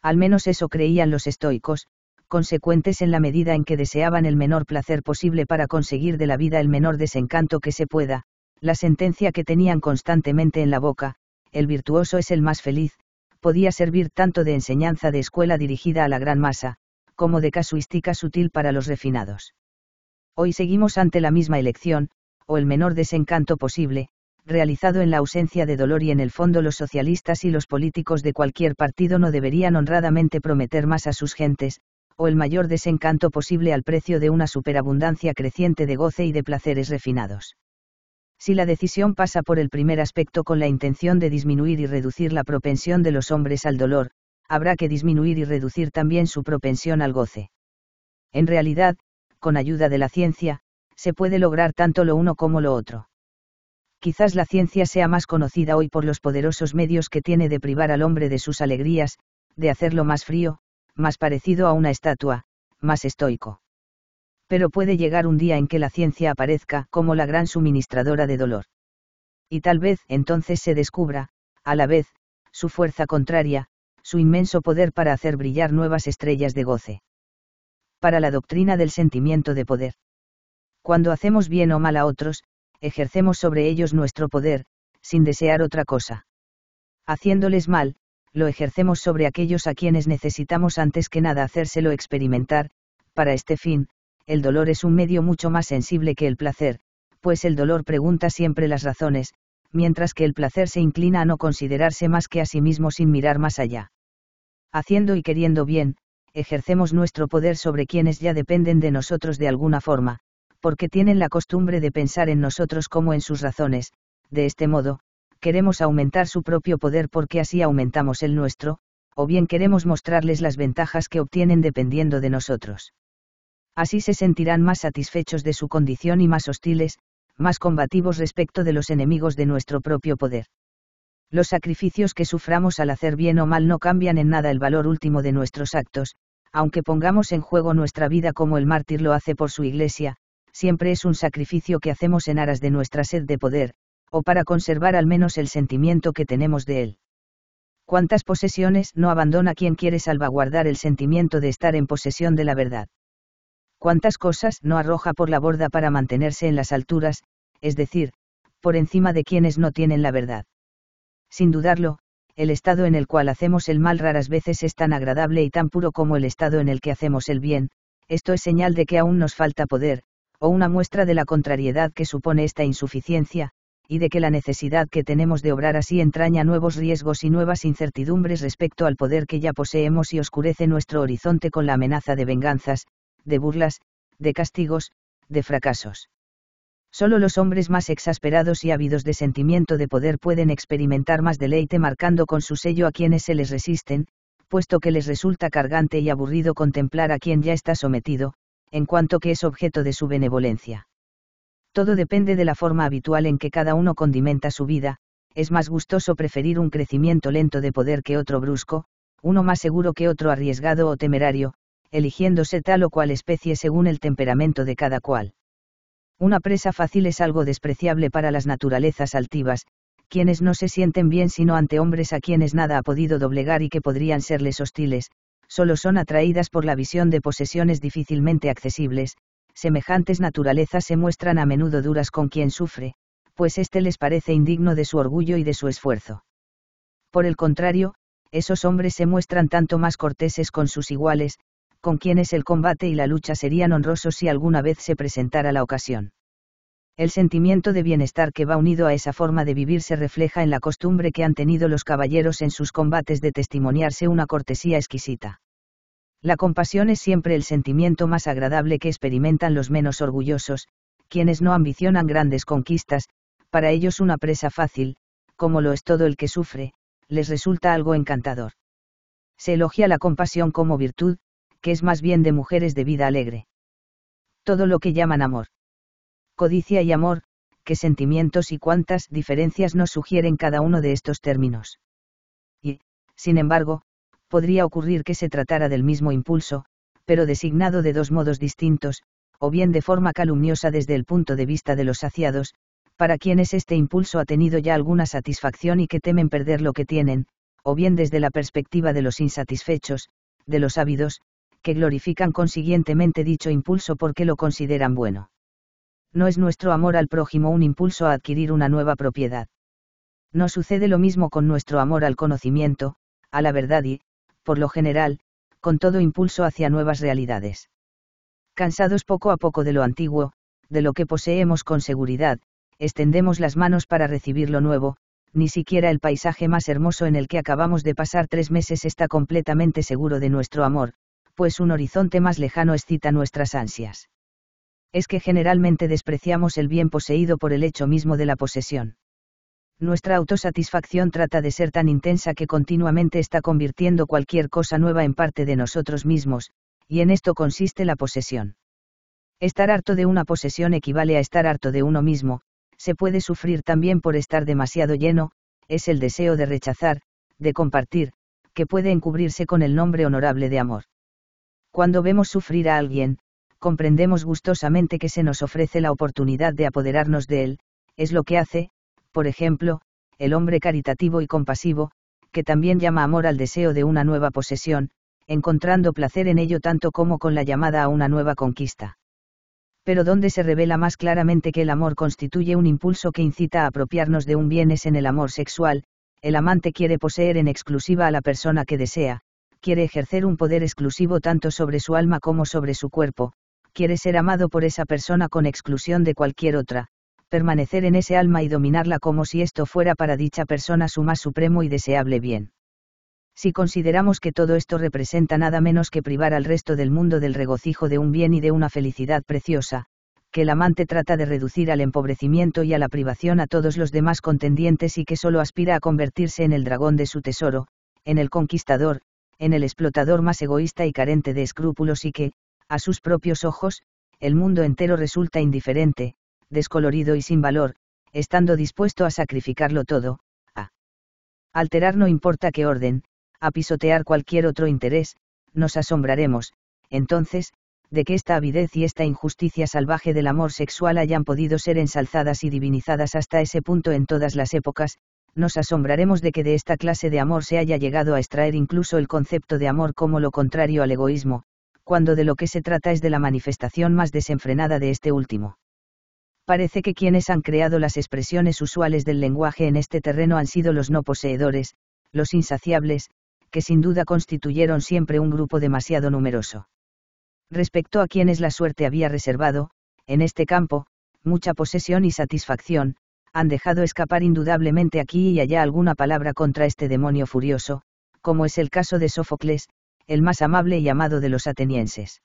Al menos eso creían los estoicos, consecuentes en la medida en que deseaban el menor placer posible para conseguir de la vida el menor desencanto que se pueda, la sentencia que tenían constantemente en la boca, el virtuoso es el más feliz, podía servir tanto de enseñanza de escuela dirigida a la gran masa, como de casuística sutil para los refinados. Hoy seguimos ante la misma elección, o el menor desencanto posible, realizado en la ausencia de dolor y en el fondo los socialistas y los políticos de cualquier partido no deberían honradamente prometer más a sus gentes, o el mayor desencanto posible al precio de una superabundancia creciente de goce y de placeres refinados si la decisión pasa por el primer aspecto con la intención de disminuir y reducir la propensión de los hombres al dolor, habrá que disminuir y reducir también su propensión al goce. En realidad, con ayuda de la ciencia, se puede lograr tanto lo uno como lo otro. Quizás la ciencia sea más conocida hoy por los poderosos medios que tiene de privar al hombre de sus alegrías, de hacerlo más frío, más parecido a una estatua, más estoico pero puede llegar un día en que la ciencia aparezca como la gran suministradora de dolor. Y tal vez entonces se descubra, a la vez, su fuerza contraria, su inmenso poder para hacer brillar nuevas estrellas de goce. Para la doctrina del sentimiento de poder. Cuando hacemos bien o mal a otros, ejercemos sobre ellos nuestro poder, sin desear otra cosa. Haciéndoles mal, lo ejercemos sobre aquellos a quienes necesitamos antes que nada hacérselo experimentar, para este fin, el dolor es un medio mucho más sensible que el placer, pues el dolor pregunta siempre las razones, mientras que el placer se inclina a no considerarse más que a sí mismo sin mirar más allá. Haciendo y queriendo bien, ejercemos nuestro poder sobre quienes ya dependen de nosotros de alguna forma, porque tienen la costumbre de pensar en nosotros como en sus razones, de este modo, queremos aumentar su propio poder porque así aumentamos el nuestro, o bien queremos mostrarles las ventajas que obtienen dependiendo de nosotros así se sentirán más satisfechos de su condición y más hostiles, más combativos respecto de los enemigos de nuestro propio poder. Los sacrificios que suframos al hacer bien o mal no cambian en nada el valor último de nuestros actos, aunque pongamos en juego nuestra vida como el mártir lo hace por su iglesia, siempre es un sacrificio que hacemos en aras de nuestra sed de poder, o para conservar al menos el sentimiento que tenemos de él. ¿Cuántas posesiones no abandona quien quiere salvaguardar el sentimiento de estar en posesión de la verdad? cuántas cosas no arroja por la borda para mantenerse en las alturas, es decir, por encima de quienes no tienen la verdad. Sin dudarlo, el estado en el cual hacemos el mal raras veces es tan agradable y tan puro como el estado en el que hacemos el bien, esto es señal de que aún nos falta poder, o una muestra de la contrariedad que supone esta insuficiencia, y de que la necesidad que tenemos de obrar así entraña nuevos riesgos y nuevas incertidumbres respecto al poder que ya poseemos y oscurece nuestro horizonte con la amenaza de venganzas, de burlas, de castigos, de fracasos. Sólo los hombres más exasperados y ávidos de sentimiento de poder pueden experimentar más deleite marcando con su sello a quienes se les resisten, puesto que les resulta cargante y aburrido contemplar a quien ya está sometido, en cuanto que es objeto de su benevolencia. Todo depende de la forma habitual en que cada uno condimenta su vida, es más gustoso preferir un crecimiento lento de poder que otro brusco, uno más seguro que otro arriesgado o temerario, eligiéndose tal o cual especie según el temperamento de cada cual. Una presa fácil es algo despreciable para las naturalezas altivas, quienes no se sienten bien sino ante hombres a quienes nada ha podido doblegar y que podrían serles hostiles, solo son atraídas por la visión de posesiones difícilmente accesibles, semejantes naturalezas se muestran a menudo duras con quien sufre, pues éste les parece indigno de su orgullo y de su esfuerzo. Por el contrario, esos hombres se muestran tanto más corteses con sus iguales, con quienes el combate y la lucha serían honrosos si alguna vez se presentara la ocasión. El sentimiento de bienestar que va unido a esa forma de vivir se refleja en la costumbre que han tenido los caballeros en sus combates de testimoniarse una cortesía exquisita. La compasión es siempre el sentimiento más agradable que experimentan los menos orgullosos, quienes no ambicionan grandes conquistas, para ellos una presa fácil, como lo es todo el que sufre, les resulta algo encantador. Se elogia la compasión como virtud, que es más bien de mujeres de vida alegre. Todo lo que llaman amor. Codicia y amor, qué sentimientos y cuántas diferencias nos sugieren cada uno de estos términos. Y, sin embargo, podría ocurrir que se tratara del mismo impulso, pero designado de dos modos distintos, o bien de forma calumniosa desde el punto de vista de los saciados, para quienes este impulso ha tenido ya alguna satisfacción y que temen perder lo que tienen, o bien desde la perspectiva de los insatisfechos, de los ávidos, que glorifican consiguientemente dicho impulso porque lo consideran bueno. No es nuestro amor al prójimo un impulso a adquirir una nueva propiedad. No sucede lo mismo con nuestro amor al conocimiento, a la verdad y, por lo general, con todo impulso hacia nuevas realidades. Cansados poco a poco de lo antiguo, de lo que poseemos con seguridad, extendemos las manos para recibir lo nuevo, ni siquiera el paisaje más hermoso en el que acabamos de pasar tres meses está completamente seguro de nuestro amor, pues un horizonte más lejano excita nuestras ansias. Es que generalmente despreciamos el bien poseído por el hecho mismo de la posesión. Nuestra autosatisfacción trata de ser tan intensa que continuamente está convirtiendo cualquier cosa nueva en parte de nosotros mismos, y en esto consiste la posesión. Estar harto de una posesión equivale a estar harto de uno mismo, se puede sufrir también por estar demasiado lleno, es el deseo de rechazar, de compartir, que puede encubrirse con el nombre honorable de amor. Cuando vemos sufrir a alguien, comprendemos gustosamente que se nos ofrece la oportunidad de apoderarnos de él, es lo que hace, por ejemplo, el hombre caritativo y compasivo, que también llama amor al deseo de una nueva posesión, encontrando placer en ello tanto como con la llamada a una nueva conquista. Pero donde se revela más claramente que el amor constituye un impulso que incita a apropiarnos de un bien es en el amor sexual, el amante quiere poseer en exclusiva a la persona que desea, quiere ejercer un poder exclusivo tanto sobre su alma como sobre su cuerpo, quiere ser amado por esa persona con exclusión de cualquier otra, permanecer en ese alma y dominarla como si esto fuera para dicha persona su más supremo y deseable bien. Si consideramos que todo esto representa nada menos que privar al resto del mundo del regocijo de un bien y de una felicidad preciosa, que el amante trata de reducir al empobrecimiento y a la privación a todos los demás contendientes y que solo aspira a convertirse en el dragón de su tesoro, en el conquistador, en el explotador más egoísta y carente de escrúpulos y que, a sus propios ojos, el mundo entero resulta indiferente, descolorido y sin valor, estando dispuesto a sacrificarlo todo, a alterar no importa qué orden, a pisotear cualquier otro interés, nos asombraremos, entonces, de que esta avidez y esta injusticia salvaje del amor sexual hayan podido ser ensalzadas y divinizadas hasta ese punto en todas las épocas, nos asombraremos de que de esta clase de amor se haya llegado a extraer incluso el concepto de amor como lo contrario al egoísmo, cuando de lo que se trata es de la manifestación más desenfrenada de este último. Parece que quienes han creado las expresiones usuales del lenguaje en este terreno han sido los no poseedores, los insaciables, que sin duda constituyeron siempre un grupo demasiado numeroso. Respecto a quienes la suerte había reservado, en este campo, mucha posesión y satisfacción, han dejado escapar indudablemente aquí y allá alguna palabra contra este demonio furioso, como es el caso de Sófocles, el más amable y amado de los atenienses.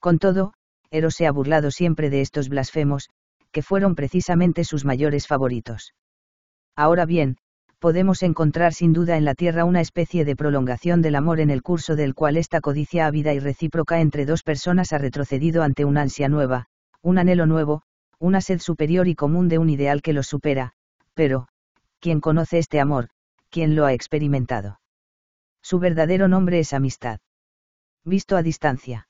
Con todo, Eros se ha burlado siempre de estos blasfemos, que fueron precisamente sus mayores favoritos. Ahora bien, podemos encontrar sin duda en la tierra una especie de prolongación del amor en el curso del cual esta codicia ávida y recíproca entre dos personas ha retrocedido ante una ansia nueva, un anhelo nuevo, una sed superior y común de un ideal que los supera, pero, quien conoce este amor, quién lo ha experimentado. Su verdadero nombre es amistad. Visto a distancia.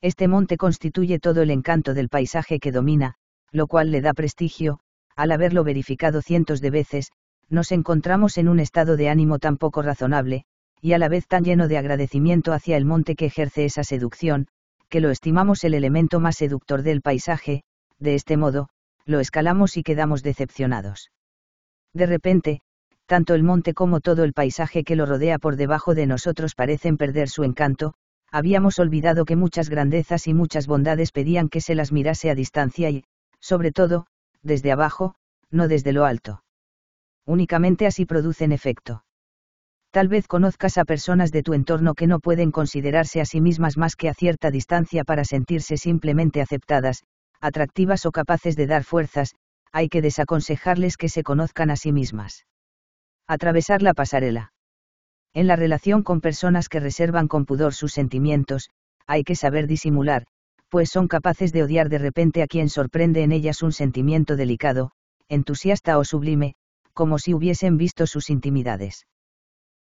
Este monte constituye todo el encanto del paisaje que domina, lo cual le da prestigio, al haberlo verificado cientos de veces, nos encontramos en un estado de ánimo tan poco razonable, y a la vez tan lleno de agradecimiento hacia el monte que ejerce esa seducción, que lo estimamos el elemento más seductor del paisaje, de este modo, lo escalamos y quedamos decepcionados. De repente, tanto el monte como todo el paisaje que lo rodea por debajo de nosotros parecen perder su encanto, habíamos olvidado que muchas grandezas y muchas bondades pedían que se las mirase a distancia y, sobre todo, desde abajo, no desde lo alto. Únicamente así producen efecto. Tal vez conozcas a personas de tu entorno que no pueden considerarse a sí mismas más que a cierta distancia para sentirse simplemente aceptadas, atractivas o capaces de dar fuerzas, hay que desaconsejarles que se conozcan a sí mismas. Atravesar la pasarela. En la relación con personas que reservan con pudor sus sentimientos, hay que saber disimular, pues son capaces de odiar de repente a quien sorprende en ellas un sentimiento delicado, entusiasta o sublime, como si hubiesen visto sus intimidades.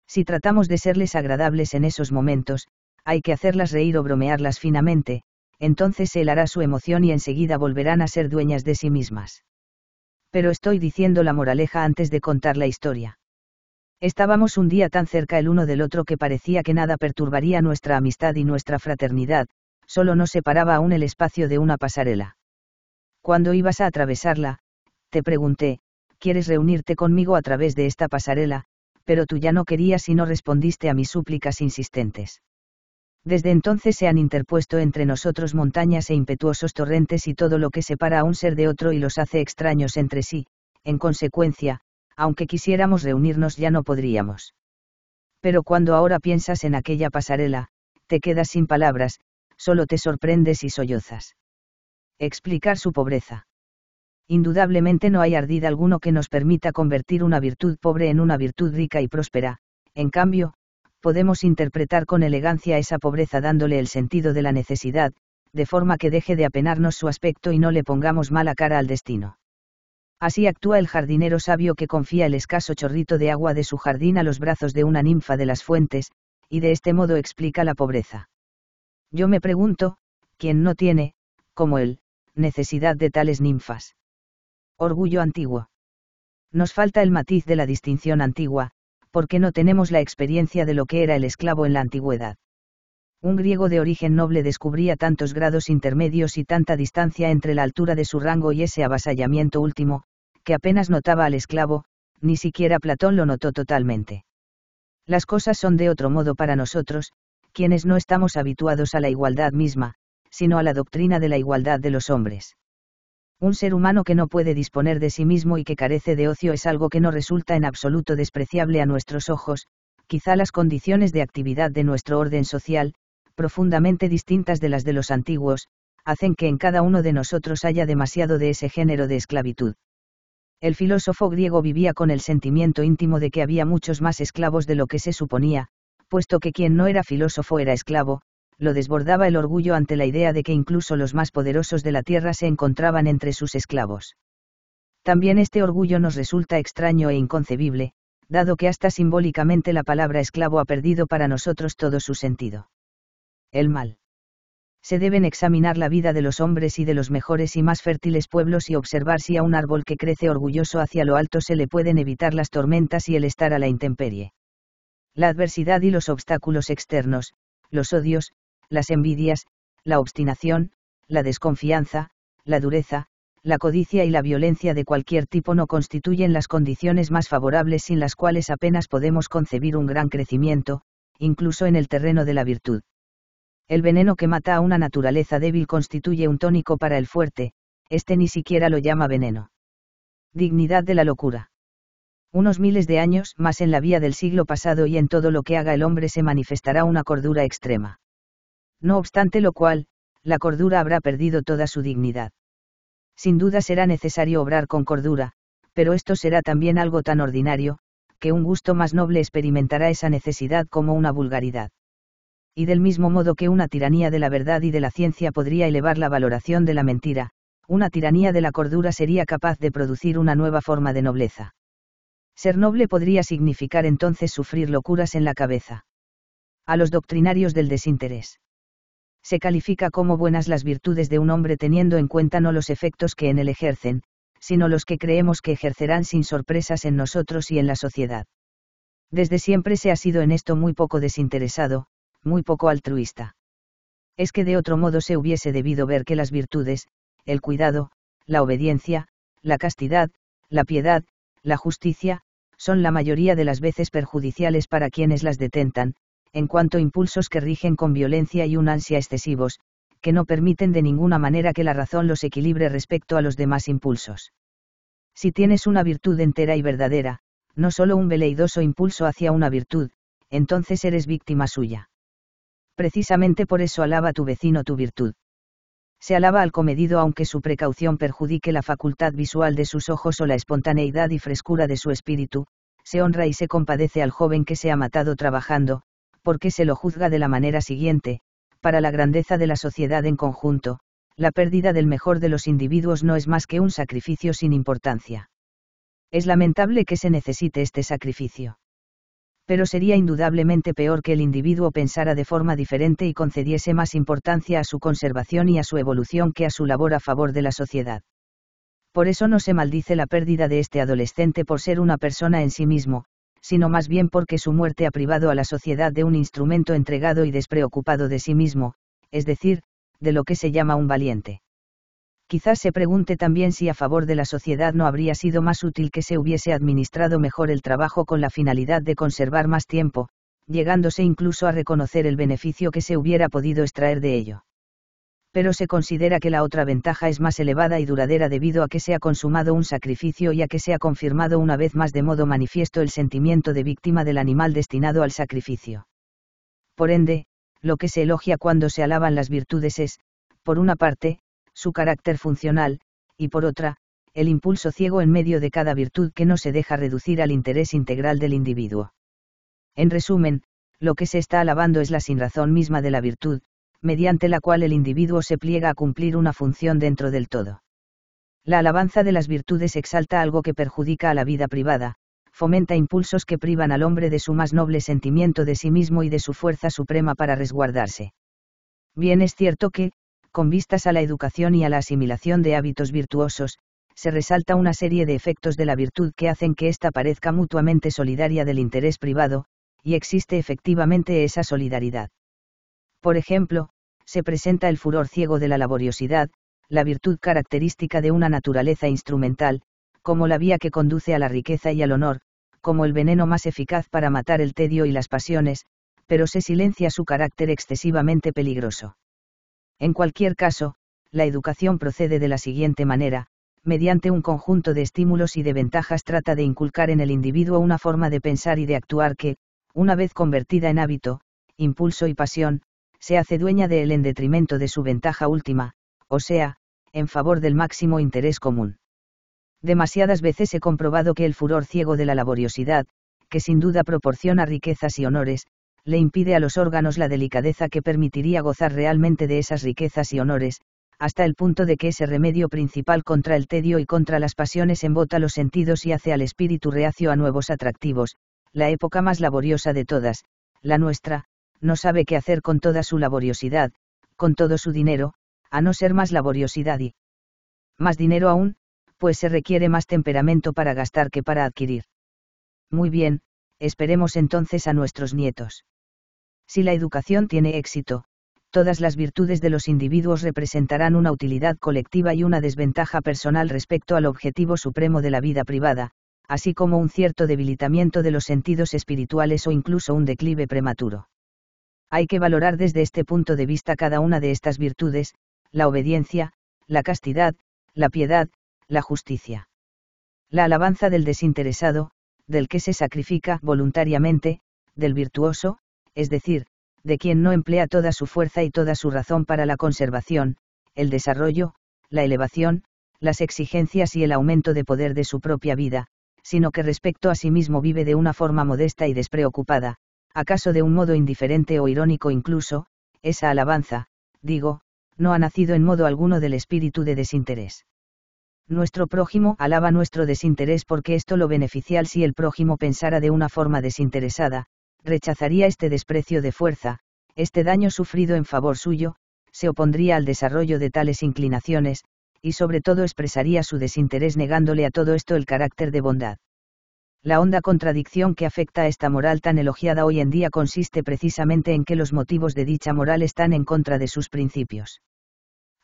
Si tratamos de serles agradables en esos momentos, hay que hacerlas reír o bromearlas finamente, entonces se helará su emoción y enseguida volverán a ser dueñas de sí mismas. Pero estoy diciendo la moraleja antes de contar la historia. Estábamos un día tan cerca el uno del otro que parecía que nada perturbaría nuestra amistad y nuestra fraternidad, solo nos separaba aún el espacio de una pasarela. Cuando ibas a atravesarla, te pregunté, ¿quieres reunirte conmigo a través de esta pasarela? Pero tú ya no querías y no respondiste a mis súplicas insistentes. Desde entonces se han interpuesto entre nosotros montañas e impetuosos torrentes y todo lo que separa a un ser de otro y los hace extraños entre sí, en consecuencia, aunque quisiéramos reunirnos ya no podríamos. Pero cuando ahora piensas en aquella pasarela, te quedas sin palabras, solo te sorprendes y sollozas. Explicar su pobreza. Indudablemente no hay ardida alguno que nos permita convertir una virtud pobre en una virtud rica y próspera, en cambio, podemos interpretar con elegancia esa pobreza dándole el sentido de la necesidad, de forma que deje de apenarnos su aspecto y no le pongamos mala cara al destino. Así actúa el jardinero sabio que confía el escaso chorrito de agua de su jardín a los brazos de una ninfa de las fuentes, y de este modo explica la pobreza. Yo me pregunto, ¿quién no tiene, como él, necesidad de tales ninfas? Orgullo antiguo. Nos falta el matiz de la distinción antigua, porque no tenemos la experiencia de lo que era el esclavo en la antigüedad. Un griego de origen noble descubría tantos grados intermedios y tanta distancia entre la altura de su rango y ese avasallamiento último, que apenas notaba al esclavo, ni siquiera Platón lo notó totalmente. Las cosas son de otro modo para nosotros, quienes no estamos habituados a la igualdad misma, sino a la doctrina de la igualdad de los hombres. Un ser humano que no puede disponer de sí mismo y que carece de ocio es algo que no resulta en absoluto despreciable a nuestros ojos, quizá las condiciones de actividad de nuestro orden social, profundamente distintas de las de los antiguos, hacen que en cada uno de nosotros haya demasiado de ese género de esclavitud. El filósofo griego vivía con el sentimiento íntimo de que había muchos más esclavos de lo que se suponía, puesto que quien no era filósofo era esclavo, lo desbordaba el orgullo ante la idea de que incluso los más poderosos de la tierra se encontraban entre sus esclavos. También este orgullo nos resulta extraño e inconcebible, dado que hasta simbólicamente la palabra esclavo ha perdido para nosotros todo su sentido. El mal. Se deben examinar la vida de los hombres y de los mejores y más fértiles pueblos y observar si a un árbol que crece orgulloso hacia lo alto se le pueden evitar las tormentas y el estar a la intemperie. La adversidad y los obstáculos externos, los odios, las envidias, la obstinación, la desconfianza, la dureza, la codicia y la violencia de cualquier tipo no constituyen las condiciones más favorables sin las cuales apenas podemos concebir un gran crecimiento, incluso en el terreno de la virtud. El veneno que mata a una naturaleza débil constituye un tónico para el fuerte, este ni siquiera lo llama veneno. Dignidad de la locura. Unos miles de años más en la vía del siglo pasado y en todo lo que haga el hombre se manifestará una cordura extrema. No obstante lo cual, la cordura habrá perdido toda su dignidad. Sin duda será necesario obrar con cordura, pero esto será también algo tan ordinario, que un gusto más noble experimentará esa necesidad como una vulgaridad. Y del mismo modo que una tiranía de la verdad y de la ciencia podría elevar la valoración de la mentira, una tiranía de la cordura sería capaz de producir una nueva forma de nobleza. Ser noble podría significar entonces sufrir locuras en la cabeza. A los doctrinarios del desinterés se califica como buenas las virtudes de un hombre teniendo en cuenta no los efectos que en él ejercen, sino los que creemos que ejercerán sin sorpresas en nosotros y en la sociedad. Desde siempre se ha sido en esto muy poco desinteresado, muy poco altruista. Es que de otro modo se hubiese debido ver que las virtudes, el cuidado, la obediencia, la castidad, la piedad, la justicia, son la mayoría de las veces perjudiciales para quienes las detentan, en cuanto impulsos que rigen con violencia y un ansia excesivos, que no permiten de ninguna manera que la razón los equilibre respecto a los demás impulsos. Si tienes una virtud entera y verdadera, no solo un veleidoso impulso hacia una virtud, entonces eres víctima suya. Precisamente por eso alaba tu vecino tu virtud. Se alaba al comedido aunque su precaución perjudique la facultad visual de sus ojos o la espontaneidad y frescura de su espíritu, se honra y se compadece al joven que se ha matado trabajando, porque se lo juzga de la manera siguiente, para la grandeza de la sociedad en conjunto, la pérdida del mejor de los individuos no es más que un sacrificio sin importancia. Es lamentable que se necesite este sacrificio. Pero sería indudablemente peor que el individuo pensara de forma diferente y concediese más importancia a su conservación y a su evolución que a su labor a favor de la sociedad. Por eso no se maldice la pérdida de este adolescente por ser una persona en sí mismo, sino más bien porque su muerte ha privado a la sociedad de un instrumento entregado y despreocupado de sí mismo, es decir, de lo que se llama un valiente. Quizás se pregunte también si a favor de la sociedad no habría sido más útil que se hubiese administrado mejor el trabajo con la finalidad de conservar más tiempo, llegándose incluso a reconocer el beneficio que se hubiera podido extraer de ello pero se considera que la otra ventaja es más elevada y duradera debido a que se ha consumado un sacrificio y a que se ha confirmado una vez más de modo manifiesto el sentimiento de víctima del animal destinado al sacrificio. Por ende, lo que se elogia cuando se alaban las virtudes es, por una parte, su carácter funcional, y por otra, el impulso ciego en medio de cada virtud que no se deja reducir al interés integral del individuo. En resumen, lo que se está alabando es la sinrazón misma de la virtud, mediante la cual el individuo se pliega a cumplir una función dentro del todo. La alabanza de las virtudes exalta algo que perjudica a la vida privada, fomenta impulsos que privan al hombre de su más noble sentimiento de sí mismo y de su fuerza suprema para resguardarse. Bien es cierto que, con vistas a la educación y a la asimilación de hábitos virtuosos, se resalta una serie de efectos de la virtud que hacen que ésta parezca mutuamente solidaria del interés privado, y existe efectivamente esa solidaridad. Por ejemplo, se presenta el furor ciego de la laboriosidad, la virtud característica de una naturaleza instrumental, como la vía que conduce a la riqueza y al honor, como el veneno más eficaz para matar el tedio y las pasiones, pero se silencia su carácter excesivamente peligroso. En cualquier caso, la educación procede de la siguiente manera, mediante un conjunto de estímulos y de ventajas trata de inculcar en el individuo una forma de pensar y de actuar que, una vez convertida en hábito, impulso y pasión, se hace dueña de él en detrimento de su ventaja última, o sea, en favor del máximo interés común. Demasiadas veces he comprobado que el furor ciego de la laboriosidad, que sin duda proporciona riquezas y honores, le impide a los órganos la delicadeza que permitiría gozar realmente de esas riquezas y honores, hasta el punto de que ese remedio principal contra el tedio y contra las pasiones embota los sentidos y hace al espíritu reacio a nuevos atractivos, la época más laboriosa de todas, la nuestra, no sabe qué hacer con toda su laboriosidad, con todo su dinero, a no ser más laboriosidad y más dinero aún, pues se requiere más temperamento para gastar que para adquirir. Muy bien, esperemos entonces a nuestros nietos. Si la educación tiene éxito, todas las virtudes de los individuos representarán una utilidad colectiva y una desventaja personal respecto al objetivo supremo de la vida privada, así como un cierto debilitamiento de los sentidos espirituales o incluso un declive prematuro. Hay que valorar desde este punto de vista cada una de estas virtudes, la obediencia, la castidad, la piedad, la justicia. La alabanza del desinteresado, del que se sacrifica voluntariamente, del virtuoso, es decir, de quien no emplea toda su fuerza y toda su razón para la conservación, el desarrollo, la elevación, las exigencias y el aumento de poder de su propia vida, sino que respecto a sí mismo vive de una forma modesta y despreocupada, acaso de un modo indiferente o irónico incluso, esa alabanza, digo, no ha nacido en modo alguno del espíritu de desinterés. Nuestro prójimo alaba nuestro desinterés porque esto lo beneficial si el prójimo pensara de una forma desinteresada, rechazaría este desprecio de fuerza, este daño sufrido en favor suyo, se opondría al desarrollo de tales inclinaciones, y sobre todo expresaría su desinterés negándole a todo esto el carácter de bondad. La honda contradicción que afecta a esta moral tan elogiada hoy en día consiste precisamente en que los motivos de dicha moral están en contra de sus principios.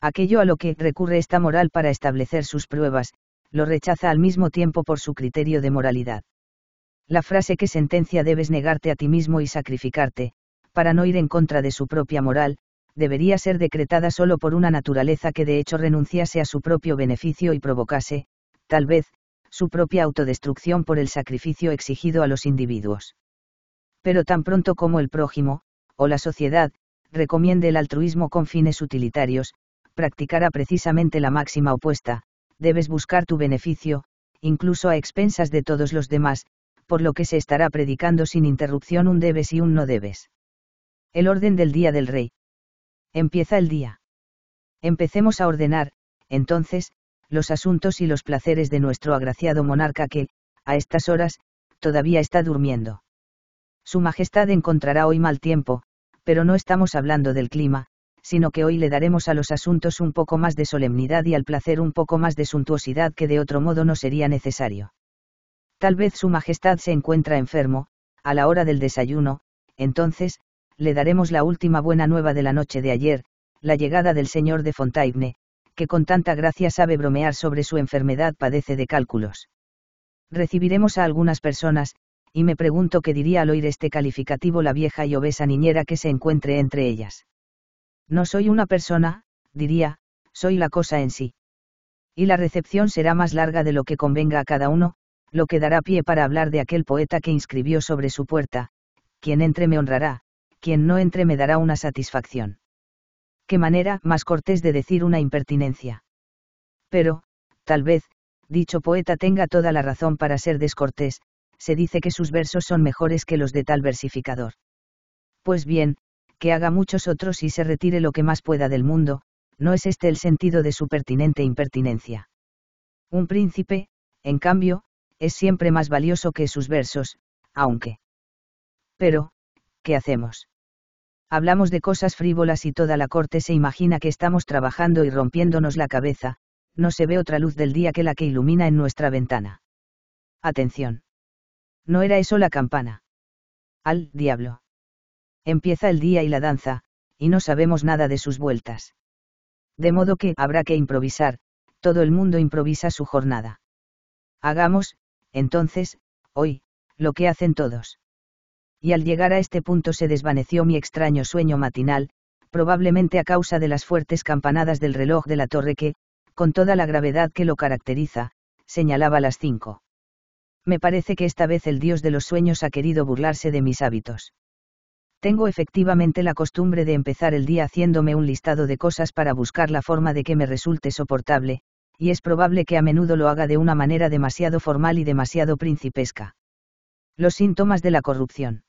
Aquello a lo que recurre esta moral para establecer sus pruebas, lo rechaza al mismo tiempo por su criterio de moralidad. La frase que sentencia debes negarte a ti mismo y sacrificarte, para no ir en contra de su propia moral, debería ser decretada solo por una naturaleza que de hecho renunciase a su propio beneficio y provocase, tal vez, su propia autodestrucción por el sacrificio exigido a los individuos. Pero tan pronto como el prójimo, o la sociedad, recomiende el altruismo con fines utilitarios, practicará precisamente la máxima opuesta, debes buscar tu beneficio, incluso a expensas de todos los demás, por lo que se estará predicando sin interrupción un debes y un no debes. El orden del día del rey. Empieza el día. Empecemos a ordenar, entonces, los asuntos y los placeres de nuestro agraciado monarca que, a estas horas, todavía está durmiendo. Su Majestad encontrará hoy mal tiempo, pero no estamos hablando del clima, sino que hoy le daremos a los asuntos un poco más de solemnidad y al placer un poco más de suntuosidad que de otro modo no sería necesario. Tal vez Su Majestad se encuentra enfermo, a la hora del desayuno, entonces, le daremos la última buena nueva de la noche de ayer, la llegada del señor de Fontaine, que con tanta gracia sabe bromear sobre su enfermedad padece de cálculos. Recibiremos a algunas personas, y me pregunto qué diría al oír este calificativo la vieja y obesa niñera que se encuentre entre ellas. No soy una persona, diría, soy la cosa en sí. Y la recepción será más larga de lo que convenga a cada uno, lo que dará pie para hablar de aquel poeta que inscribió sobre su puerta, quien entre me honrará, quien no entre me dará una satisfacción qué manera más cortés de decir una impertinencia. Pero, tal vez, dicho poeta tenga toda la razón para ser descortés, se dice que sus versos son mejores que los de tal versificador. Pues bien, que haga muchos otros y se retire lo que más pueda del mundo, no es este el sentido de su pertinente impertinencia. Un príncipe, en cambio, es siempre más valioso que sus versos, aunque. Pero, ¿qué hacemos? hablamos de cosas frívolas y toda la corte se imagina que estamos trabajando y rompiéndonos la cabeza, no se ve otra luz del día que la que ilumina en nuestra ventana. Atención. No era eso la campana. Al diablo. Empieza el día y la danza, y no sabemos nada de sus vueltas. De modo que habrá que improvisar, todo el mundo improvisa su jornada. Hagamos, entonces, hoy, lo que hacen todos y al llegar a este punto se desvaneció mi extraño sueño matinal, probablemente a causa de las fuertes campanadas del reloj de la torre que, con toda la gravedad que lo caracteriza, señalaba las cinco. Me parece que esta vez el dios de los sueños ha querido burlarse de mis hábitos. Tengo efectivamente la costumbre de empezar el día haciéndome un listado de cosas para buscar la forma de que me resulte soportable, y es probable que a menudo lo haga de una manera demasiado formal y demasiado principesca. Los síntomas de la corrupción.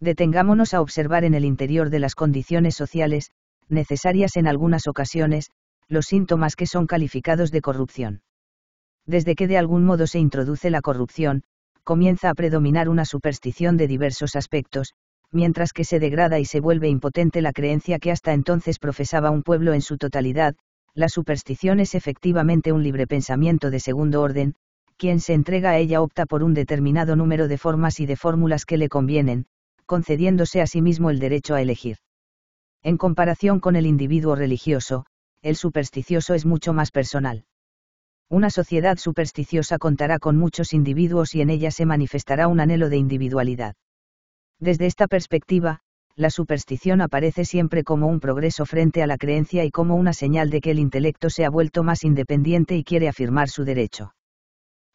Detengámonos a observar en el interior de las condiciones sociales, necesarias en algunas ocasiones, los síntomas que son calificados de corrupción. Desde que de algún modo se introduce la corrupción, comienza a predominar una superstición de diversos aspectos, mientras que se degrada y se vuelve impotente la creencia que hasta entonces profesaba un pueblo en su totalidad, la superstición es efectivamente un libre pensamiento de segundo orden, quien se entrega a ella opta por un determinado número de formas y de fórmulas que le convienen, concediéndose a sí mismo el derecho a elegir. En comparación con el individuo religioso, el supersticioso es mucho más personal. Una sociedad supersticiosa contará con muchos individuos y en ella se manifestará un anhelo de individualidad. Desde esta perspectiva, la superstición aparece siempre como un progreso frente a la creencia y como una señal de que el intelecto se ha vuelto más independiente y quiere afirmar su derecho.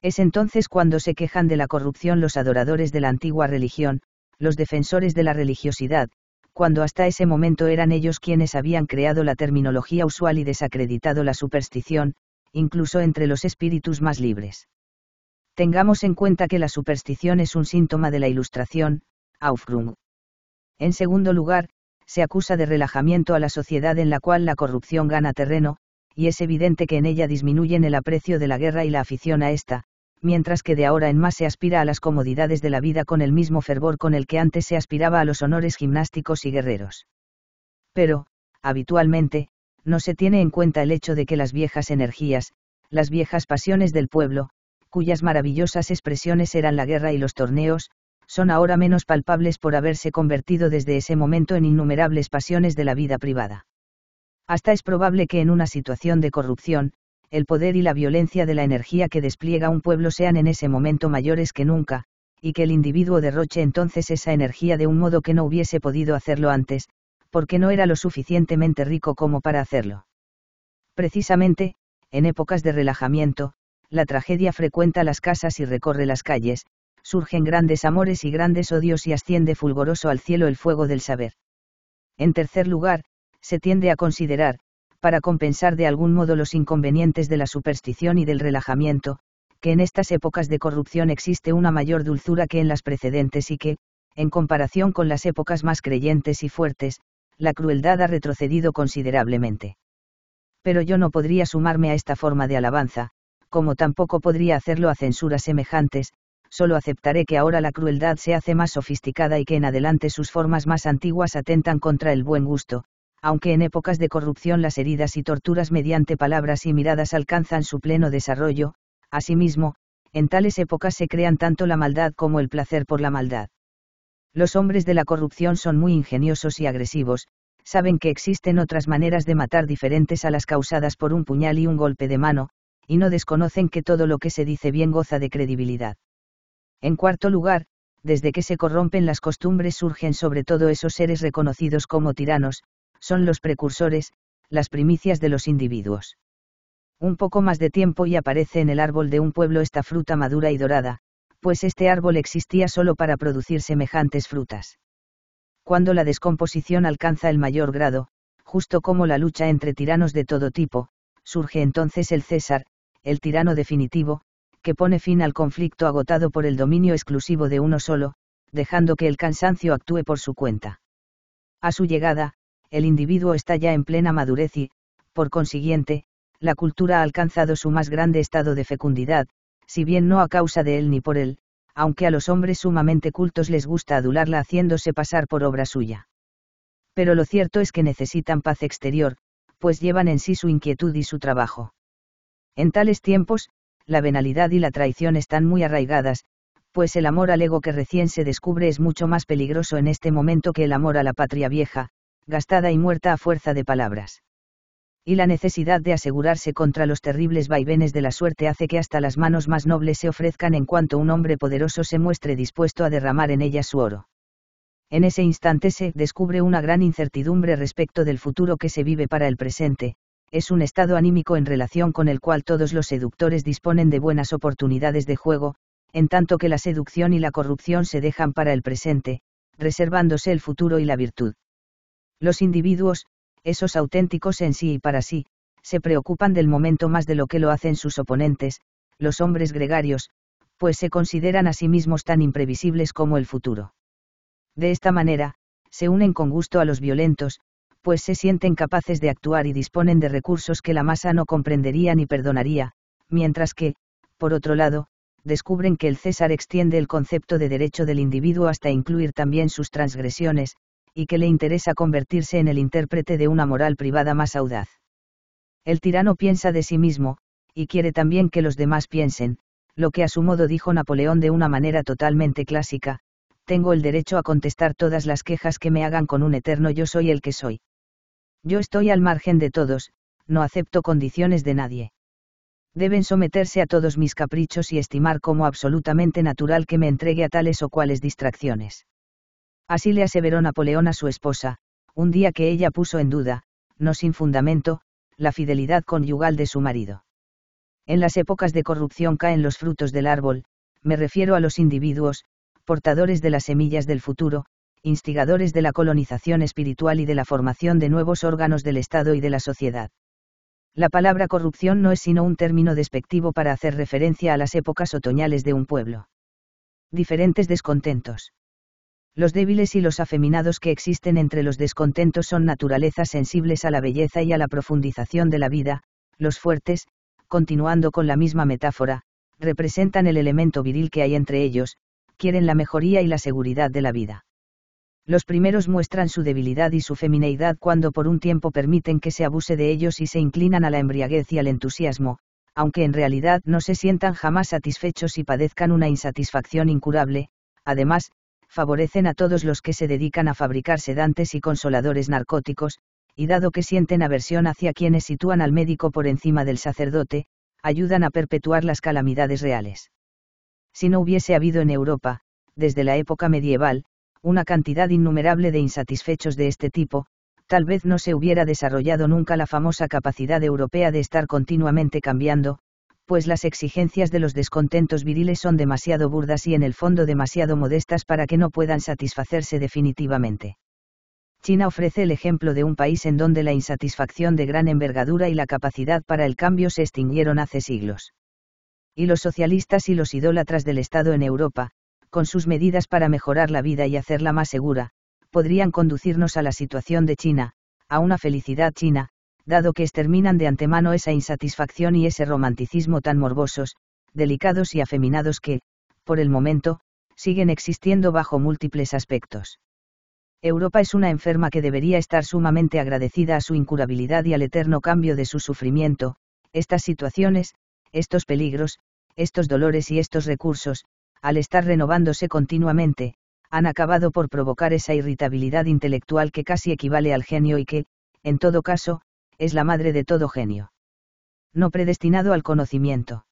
Es entonces cuando se quejan de la corrupción los adoradores de la antigua religión, los defensores de la religiosidad, cuando hasta ese momento eran ellos quienes habían creado la terminología usual y desacreditado la superstición, incluso entre los espíritus más libres. Tengamos en cuenta que la superstición es un síntoma de la ilustración, Aufgrung. En segundo lugar, se acusa de relajamiento a la sociedad en la cual la corrupción gana terreno, y es evidente que en ella disminuyen el aprecio de la guerra y la afición a esta, mientras que de ahora en más se aspira a las comodidades de la vida con el mismo fervor con el que antes se aspiraba a los honores gimnásticos y guerreros. Pero, habitualmente, no se tiene en cuenta el hecho de que las viejas energías, las viejas pasiones del pueblo, cuyas maravillosas expresiones eran la guerra y los torneos, son ahora menos palpables por haberse convertido desde ese momento en innumerables pasiones de la vida privada. Hasta es probable que en una situación de corrupción, el poder y la violencia de la energía que despliega un pueblo sean en ese momento mayores que nunca, y que el individuo derroche entonces esa energía de un modo que no hubiese podido hacerlo antes, porque no era lo suficientemente rico como para hacerlo. Precisamente, en épocas de relajamiento, la tragedia frecuenta las casas y recorre las calles, surgen grandes amores y grandes odios y asciende fulgoroso al cielo el fuego del saber. En tercer lugar, se tiende a considerar, para compensar de algún modo los inconvenientes de la superstición y del relajamiento, que en estas épocas de corrupción existe una mayor dulzura que en las precedentes y que, en comparación con las épocas más creyentes y fuertes, la crueldad ha retrocedido considerablemente. Pero yo no podría sumarme a esta forma de alabanza, como tampoco podría hacerlo a censuras semejantes, solo aceptaré que ahora la crueldad se hace más sofisticada y que en adelante sus formas más antiguas atentan contra el buen gusto, aunque en épocas de corrupción las heridas y torturas mediante palabras y miradas alcanzan su pleno desarrollo, asimismo, en tales épocas se crean tanto la maldad como el placer por la maldad. Los hombres de la corrupción son muy ingeniosos y agresivos, saben que existen otras maneras de matar diferentes a las causadas por un puñal y un golpe de mano, y no desconocen que todo lo que se dice bien goza de credibilidad. En cuarto lugar, desde que se corrompen las costumbres surgen sobre todo esos seres reconocidos como tiranos, son los precursores, las primicias de los individuos. Un poco más de tiempo y aparece en el árbol de un pueblo esta fruta madura y dorada, pues este árbol existía solo para producir semejantes frutas. Cuando la descomposición alcanza el mayor grado, justo como la lucha entre tiranos de todo tipo, surge entonces el César, el tirano definitivo, que pone fin al conflicto agotado por el dominio exclusivo de uno solo, dejando que el cansancio actúe por su cuenta. A su llegada, el individuo está ya en plena madurez y, por consiguiente, la cultura ha alcanzado su más grande estado de fecundidad, si bien no a causa de él ni por él, aunque a los hombres sumamente cultos les gusta adularla haciéndose pasar por obra suya. Pero lo cierto es que necesitan paz exterior, pues llevan en sí su inquietud y su trabajo. En tales tiempos, la venalidad y la traición están muy arraigadas, pues el amor al ego que recién se descubre es mucho más peligroso en este momento que el amor a la patria vieja, gastada y muerta a fuerza de palabras. Y la necesidad de asegurarse contra los terribles vaivenes de la suerte hace que hasta las manos más nobles se ofrezcan en cuanto un hombre poderoso se muestre dispuesto a derramar en ellas su oro. En ese instante se descubre una gran incertidumbre respecto del futuro que se vive para el presente, es un estado anímico en relación con el cual todos los seductores disponen de buenas oportunidades de juego, en tanto que la seducción y la corrupción se dejan para el presente, reservándose el futuro y la virtud. Los individuos, esos auténticos en sí y para sí, se preocupan del momento más de lo que lo hacen sus oponentes, los hombres gregarios, pues se consideran a sí mismos tan imprevisibles como el futuro. De esta manera, se unen con gusto a los violentos, pues se sienten capaces de actuar y disponen de recursos que la masa no comprendería ni perdonaría, mientras que, por otro lado, descubren que el César extiende el concepto de derecho del individuo hasta incluir también sus transgresiones, y que le interesa convertirse en el intérprete de una moral privada más audaz. El tirano piensa de sí mismo, y quiere también que los demás piensen, lo que a su modo dijo Napoleón de una manera totalmente clásica, tengo el derecho a contestar todas las quejas que me hagan con un eterno yo soy el que soy. Yo estoy al margen de todos, no acepto condiciones de nadie. Deben someterse a todos mis caprichos y estimar como absolutamente natural que me entregue a tales o cuales distracciones. Así le aseveró Napoleón a su esposa, un día que ella puso en duda, no sin fundamento, la fidelidad conyugal de su marido. En las épocas de corrupción caen los frutos del árbol, me refiero a los individuos, portadores de las semillas del futuro, instigadores de la colonización espiritual y de la formación de nuevos órganos del Estado y de la sociedad. La palabra corrupción no es sino un término despectivo para hacer referencia a las épocas otoñales de un pueblo. Diferentes descontentos. Los débiles y los afeminados que existen entre los descontentos son naturalezas sensibles a la belleza y a la profundización de la vida, los fuertes, continuando con la misma metáfora, representan el elemento viril que hay entre ellos, quieren la mejoría y la seguridad de la vida. Los primeros muestran su debilidad y su femineidad cuando por un tiempo permiten que se abuse de ellos y se inclinan a la embriaguez y al entusiasmo, aunque en realidad no se sientan jamás satisfechos y padezcan una insatisfacción incurable, además, favorecen a todos los que se dedican a fabricar sedantes y consoladores narcóticos, y dado que sienten aversión hacia quienes sitúan al médico por encima del sacerdote, ayudan a perpetuar las calamidades reales. Si no hubiese habido en Europa, desde la época medieval, una cantidad innumerable de insatisfechos de este tipo, tal vez no se hubiera desarrollado nunca la famosa capacidad europea de estar continuamente cambiando, pues las exigencias de los descontentos viriles son demasiado burdas y en el fondo demasiado modestas para que no puedan satisfacerse definitivamente. China ofrece el ejemplo de un país en donde la insatisfacción de gran envergadura y la capacidad para el cambio se extinguieron hace siglos. Y los socialistas y los idólatras del Estado en Europa, con sus medidas para mejorar la vida y hacerla más segura, podrían conducirnos a la situación de China, a una felicidad china, dado que exterminan de antemano esa insatisfacción y ese romanticismo tan morbosos, delicados y afeminados que, por el momento, siguen existiendo bajo múltiples aspectos. Europa es una enferma que debería estar sumamente agradecida a su incurabilidad y al eterno cambio de su sufrimiento, estas situaciones, estos peligros, estos dolores y estos recursos, al estar renovándose continuamente, han acabado por provocar esa irritabilidad intelectual que casi equivale al genio y que, en todo caso, es la madre de todo genio. No predestinado al conocimiento.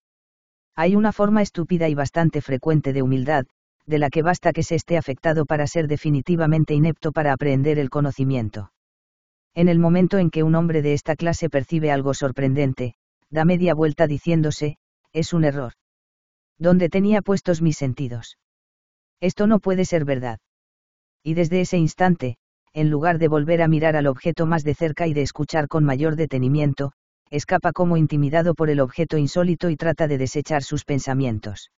Hay una forma estúpida y bastante frecuente de humildad, de la que basta que se esté afectado para ser definitivamente inepto para aprender el conocimiento. En el momento en que un hombre de esta clase percibe algo sorprendente, da media vuelta diciéndose, es un error. ¿Dónde tenía puestos mis sentidos? Esto no puede ser verdad. Y desde ese instante, en lugar de volver a mirar al objeto más de cerca y de escuchar con mayor detenimiento, escapa como intimidado por el objeto insólito y trata de desechar sus pensamientos.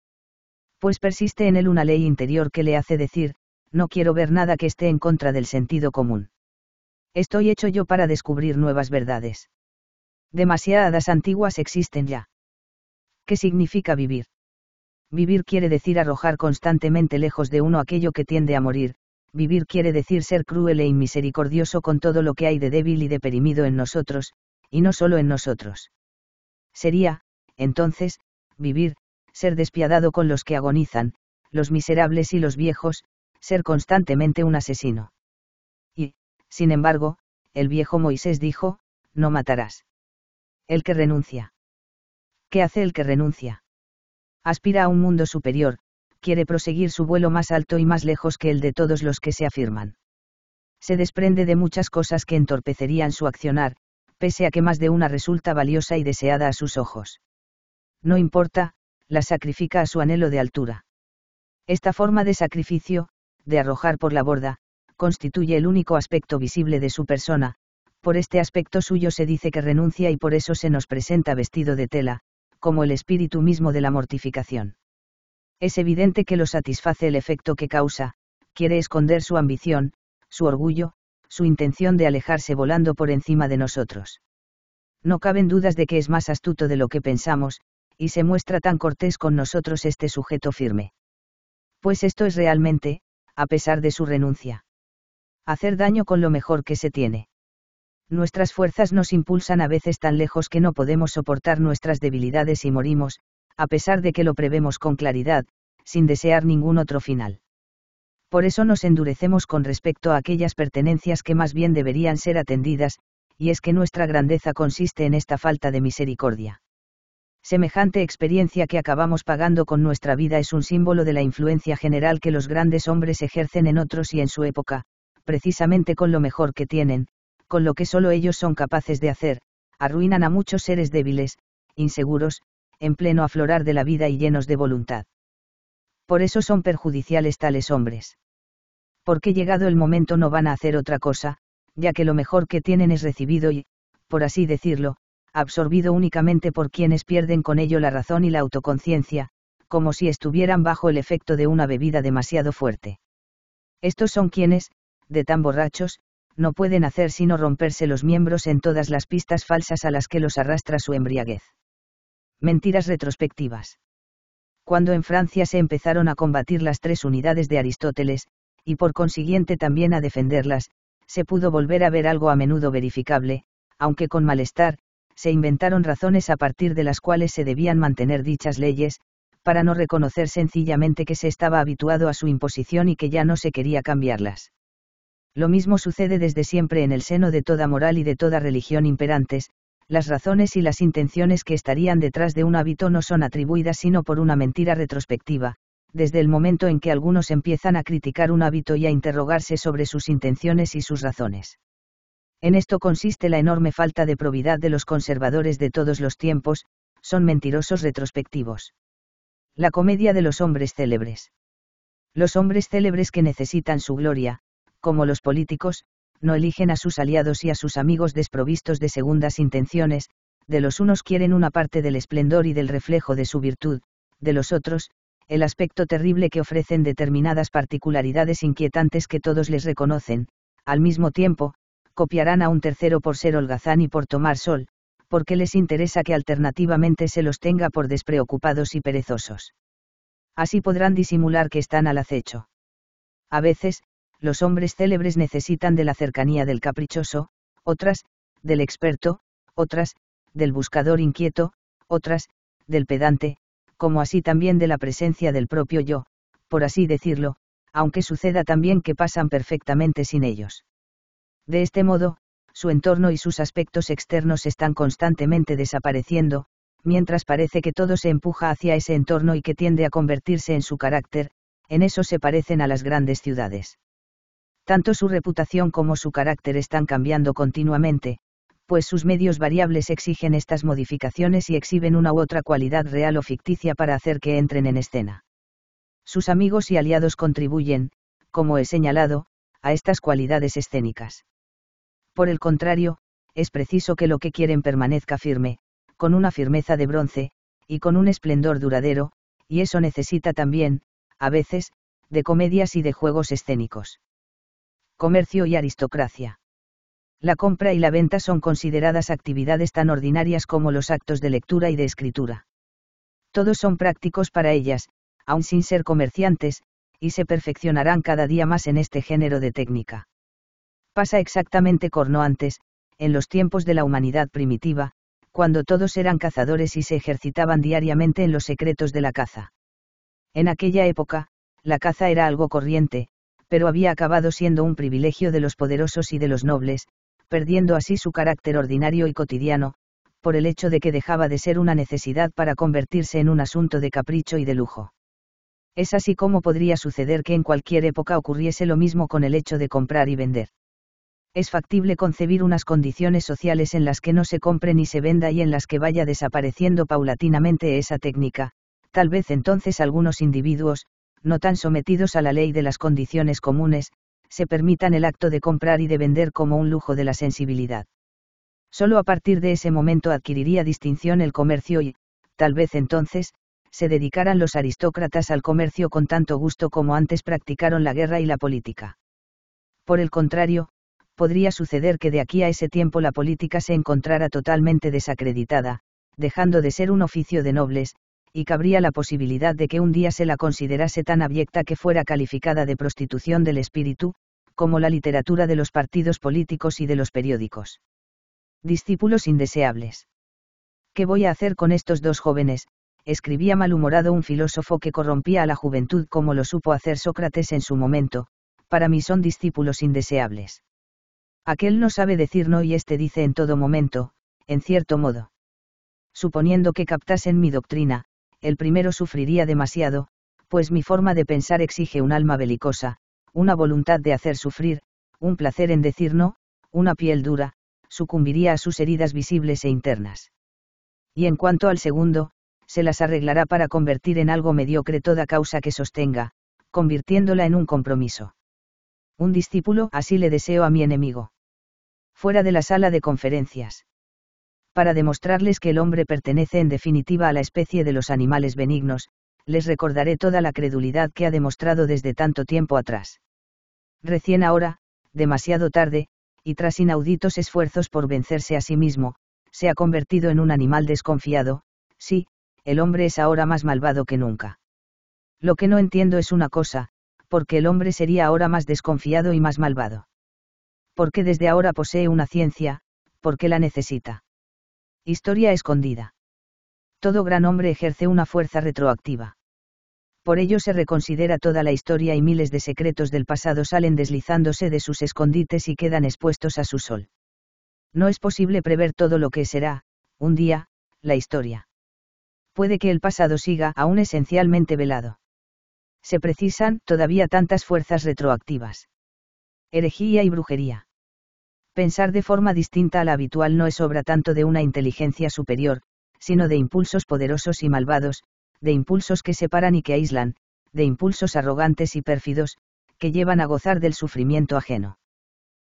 Pues persiste en él una ley interior que le hace decir, no quiero ver nada que esté en contra del sentido común. Estoy hecho yo para descubrir nuevas verdades. Demasiadas antiguas existen ya. ¿Qué significa vivir? Vivir quiere decir arrojar constantemente lejos de uno aquello que tiende a morir, Vivir quiere decir ser cruel e inmisericordioso con todo lo que hay de débil y de perimido en nosotros, y no solo en nosotros. Sería, entonces, vivir, ser despiadado con los que agonizan, los miserables y los viejos, ser constantemente un asesino. Y, sin embargo, el viejo Moisés dijo, no matarás. El que renuncia. ¿Qué hace el que renuncia? Aspira a un mundo superior, quiere proseguir su vuelo más alto y más lejos que el de todos los que se afirman. Se desprende de muchas cosas que entorpecerían su accionar, pese a que más de una resulta valiosa y deseada a sus ojos. No importa, la sacrifica a su anhelo de altura. Esta forma de sacrificio, de arrojar por la borda, constituye el único aspecto visible de su persona, por este aspecto suyo se dice que renuncia y por eso se nos presenta vestido de tela, como el espíritu mismo de la mortificación es evidente que lo satisface el efecto que causa, quiere esconder su ambición, su orgullo, su intención de alejarse volando por encima de nosotros. No caben dudas de que es más astuto de lo que pensamos, y se muestra tan cortés con nosotros este sujeto firme. Pues esto es realmente, a pesar de su renuncia. Hacer daño con lo mejor que se tiene. Nuestras fuerzas nos impulsan a veces tan lejos que no podemos soportar nuestras debilidades y morimos, a pesar de que lo prevemos con claridad, sin desear ningún otro final. Por eso nos endurecemos con respecto a aquellas pertenencias que más bien deberían ser atendidas, y es que nuestra grandeza consiste en esta falta de misericordia. Semejante experiencia que acabamos pagando con nuestra vida es un símbolo de la influencia general que los grandes hombres ejercen en otros y en su época, precisamente con lo mejor que tienen, con lo que solo ellos son capaces de hacer, arruinan a muchos seres débiles, inseguros, en pleno aflorar de la vida y llenos de voluntad. Por eso son perjudiciales tales hombres. Porque llegado el momento no van a hacer otra cosa, ya que lo mejor que tienen es recibido y, por así decirlo, absorbido únicamente por quienes pierden con ello la razón y la autoconciencia, como si estuvieran bajo el efecto de una bebida demasiado fuerte. Estos son quienes, de tan borrachos, no pueden hacer sino romperse los miembros en todas las pistas falsas a las que los arrastra su embriaguez mentiras retrospectivas. Cuando en Francia se empezaron a combatir las tres unidades de Aristóteles, y por consiguiente también a defenderlas, se pudo volver a ver algo a menudo verificable, aunque con malestar, se inventaron razones a partir de las cuales se debían mantener dichas leyes, para no reconocer sencillamente que se estaba habituado a su imposición y que ya no se quería cambiarlas. Lo mismo sucede desde siempre en el seno de toda moral y de toda religión imperantes, las razones y las intenciones que estarían detrás de un hábito no son atribuidas sino por una mentira retrospectiva, desde el momento en que algunos empiezan a criticar un hábito y a interrogarse sobre sus intenciones y sus razones. En esto consiste la enorme falta de probidad de los conservadores de todos los tiempos, son mentirosos retrospectivos. La comedia de los hombres célebres. Los hombres célebres que necesitan su gloria, como los políticos, no eligen a sus aliados y a sus amigos desprovistos de segundas intenciones, de los unos quieren una parte del esplendor y del reflejo de su virtud, de los otros, el aspecto terrible que ofrecen determinadas particularidades inquietantes que todos les reconocen, al mismo tiempo, copiarán a un tercero por ser holgazán y por tomar sol, porque les interesa que alternativamente se los tenga por despreocupados y perezosos. Así podrán disimular que están al acecho. A veces, los hombres célebres necesitan de la cercanía del caprichoso, otras, del experto, otras, del buscador inquieto, otras, del pedante, como así también de la presencia del propio yo, por así decirlo, aunque suceda también que pasan perfectamente sin ellos. De este modo, su entorno y sus aspectos externos están constantemente desapareciendo, mientras parece que todo se empuja hacia ese entorno y que tiende a convertirse en su carácter, en eso se parecen a las grandes ciudades tanto su reputación como su carácter están cambiando continuamente, pues sus medios variables exigen estas modificaciones y exhiben una u otra cualidad real o ficticia para hacer que entren en escena. Sus amigos y aliados contribuyen, como he señalado, a estas cualidades escénicas. Por el contrario, es preciso que lo que quieren permanezca firme, con una firmeza de bronce, y con un esplendor duradero, y eso necesita también, a veces, de comedias y de juegos escénicos comercio y aristocracia. La compra y la venta son consideradas actividades tan ordinarias como los actos de lectura y de escritura. Todos son prácticos para ellas, aun sin ser comerciantes, y se perfeccionarán cada día más en este género de técnica. Pasa exactamente corno antes, en los tiempos de la humanidad primitiva, cuando todos eran cazadores y se ejercitaban diariamente en los secretos de la caza. En aquella época, la caza era algo corriente, pero había acabado siendo un privilegio de los poderosos y de los nobles, perdiendo así su carácter ordinario y cotidiano, por el hecho de que dejaba de ser una necesidad para convertirse en un asunto de capricho y de lujo. Es así como podría suceder que en cualquier época ocurriese lo mismo con el hecho de comprar y vender. Es factible concebir unas condiciones sociales en las que no se compre ni se venda y en las que vaya desapareciendo paulatinamente esa técnica, tal vez entonces algunos individuos, no tan sometidos a la ley de las condiciones comunes, se permitan el acto de comprar y de vender como un lujo de la sensibilidad. Solo a partir de ese momento adquiriría distinción el comercio y, tal vez entonces, se dedicaran los aristócratas al comercio con tanto gusto como antes practicaron la guerra y la política. Por el contrario, podría suceder que de aquí a ese tiempo la política se encontrara totalmente desacreditada, dejando de ser un oficio de nobles, y cabría la posibilidad de que un día se la considerase tan abyecta que fuera calificada de prostitución del espíritu, como la literatura de los partidos políticos y de los periódicos. Discípulos indeseables. ¿Qué voy a hacer con estos dos jóvenes? escribía malhumorado un filósofo que corrompía a la juventud como lo supo hacer Sócrates en su momento, para mí son discípulos indeseables. Aquel no sabe decir no y este dice en todo momento, en cierto modo. Suponiendo que captasen mi doctrina, el primero sufriría demasiado, pues mi forma de pensar exige un alma belicosa, una voluntad de hacer sufrir, un placer en decir no, una piel dura, sucumbiría a sus heridas visibles e internas. Y en cuanto al segundo, se las arreglará para convertir en algo mediocre toda causa que sostenga, convirtiéndola en un compromiso. Un discípulo, así le deseo a mi enemigo. Fuera de la sala de conferencias para demostrarles que el hombre pertenece en definitiva a la especie de los animales benignos, les recordaré toda la credulidad que ha demostrado desde tanto tiempo atrás. Recién ahora, demasiado tarde, y tras inauditos esfuerzos por vencerse a sí mismo, se ha convertido en un animal desconfiado, sí, el hombre es ahora más malvado que nunca. Lo que no entiendo es una cosa, porque el hombre sería ahora más desconfiado y más malvado. Porque desde ahora posee una ciencia, porque la necesita. Historia escondida. Todo gran hombre ejerce una fuerza retroactiva. Por ello se reconsidera toda la historia y miles de secretos del pasado salen deslizándose de sus escondites y quedan expuestos a su sol. No es posible prever todo lo que será, un día, la historia. Puede que el pasado siga aún esencialmente velado. Se precisan todavía tantas fuerzas retroactivas. Herejía y brujería. Pensar de forma distinta a la habitual no es obra tanto de una inteligencia superior, sino de impulsos poderosos y malvados, de impulsos que separan y que aíslan, de impulsos arrogantes y pérfidos, que llevan a gozar del sufrimiento ajeno.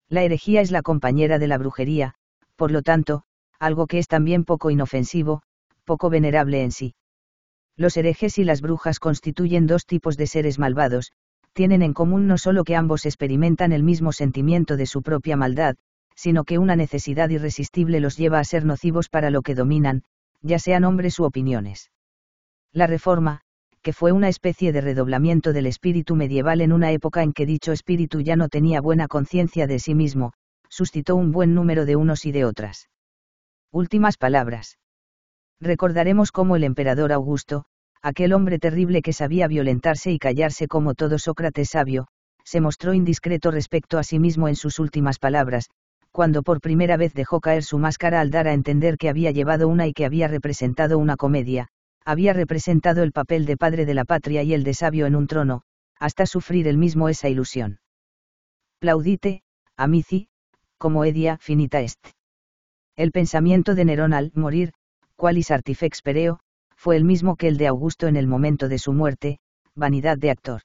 La herejía es la compañera de la brujería, por lo tanto, algo que es también poco inofensivo, poco venerable en sí. Los herejes y las brujas constituyen dos tipos de seres malvados, tienen en común no solo que ambos experimentan el mismo sentimiento de su propia maldad, sino que una necesidad irresistible los lleva a ser nocivos para lo que dominan, ya sean hombres u opiniones. La Reforma, que fue una especie de redoblamiento del espíritu medieval en una época en que dicho espíritu ya no tenía buena conciencia de sí mismo, suscitó un buen número de unos y de otras. Últimas palabras. Recordaremos cómo el emperador Augusto, aquel hombre terrible que sabía violentarse y callarse como todo Sócrates sabio, se mostró indiscreto respecto a sí mismo en sus últimas palabras, cuando por primera vez dejó caer su máscara al dar a entender que había llevado una y que había representado una comedia, había representado el papel de padre de la patria y el de sabio en un trono, hasta sufrir él mismo esa ilusión. Plaudite, amici, como edia finita est. El pensamiento de Nerón al morir, qualis artifex pereo, fue el mismo que el de Augusto en el momento de su muerte, vanidad de actor.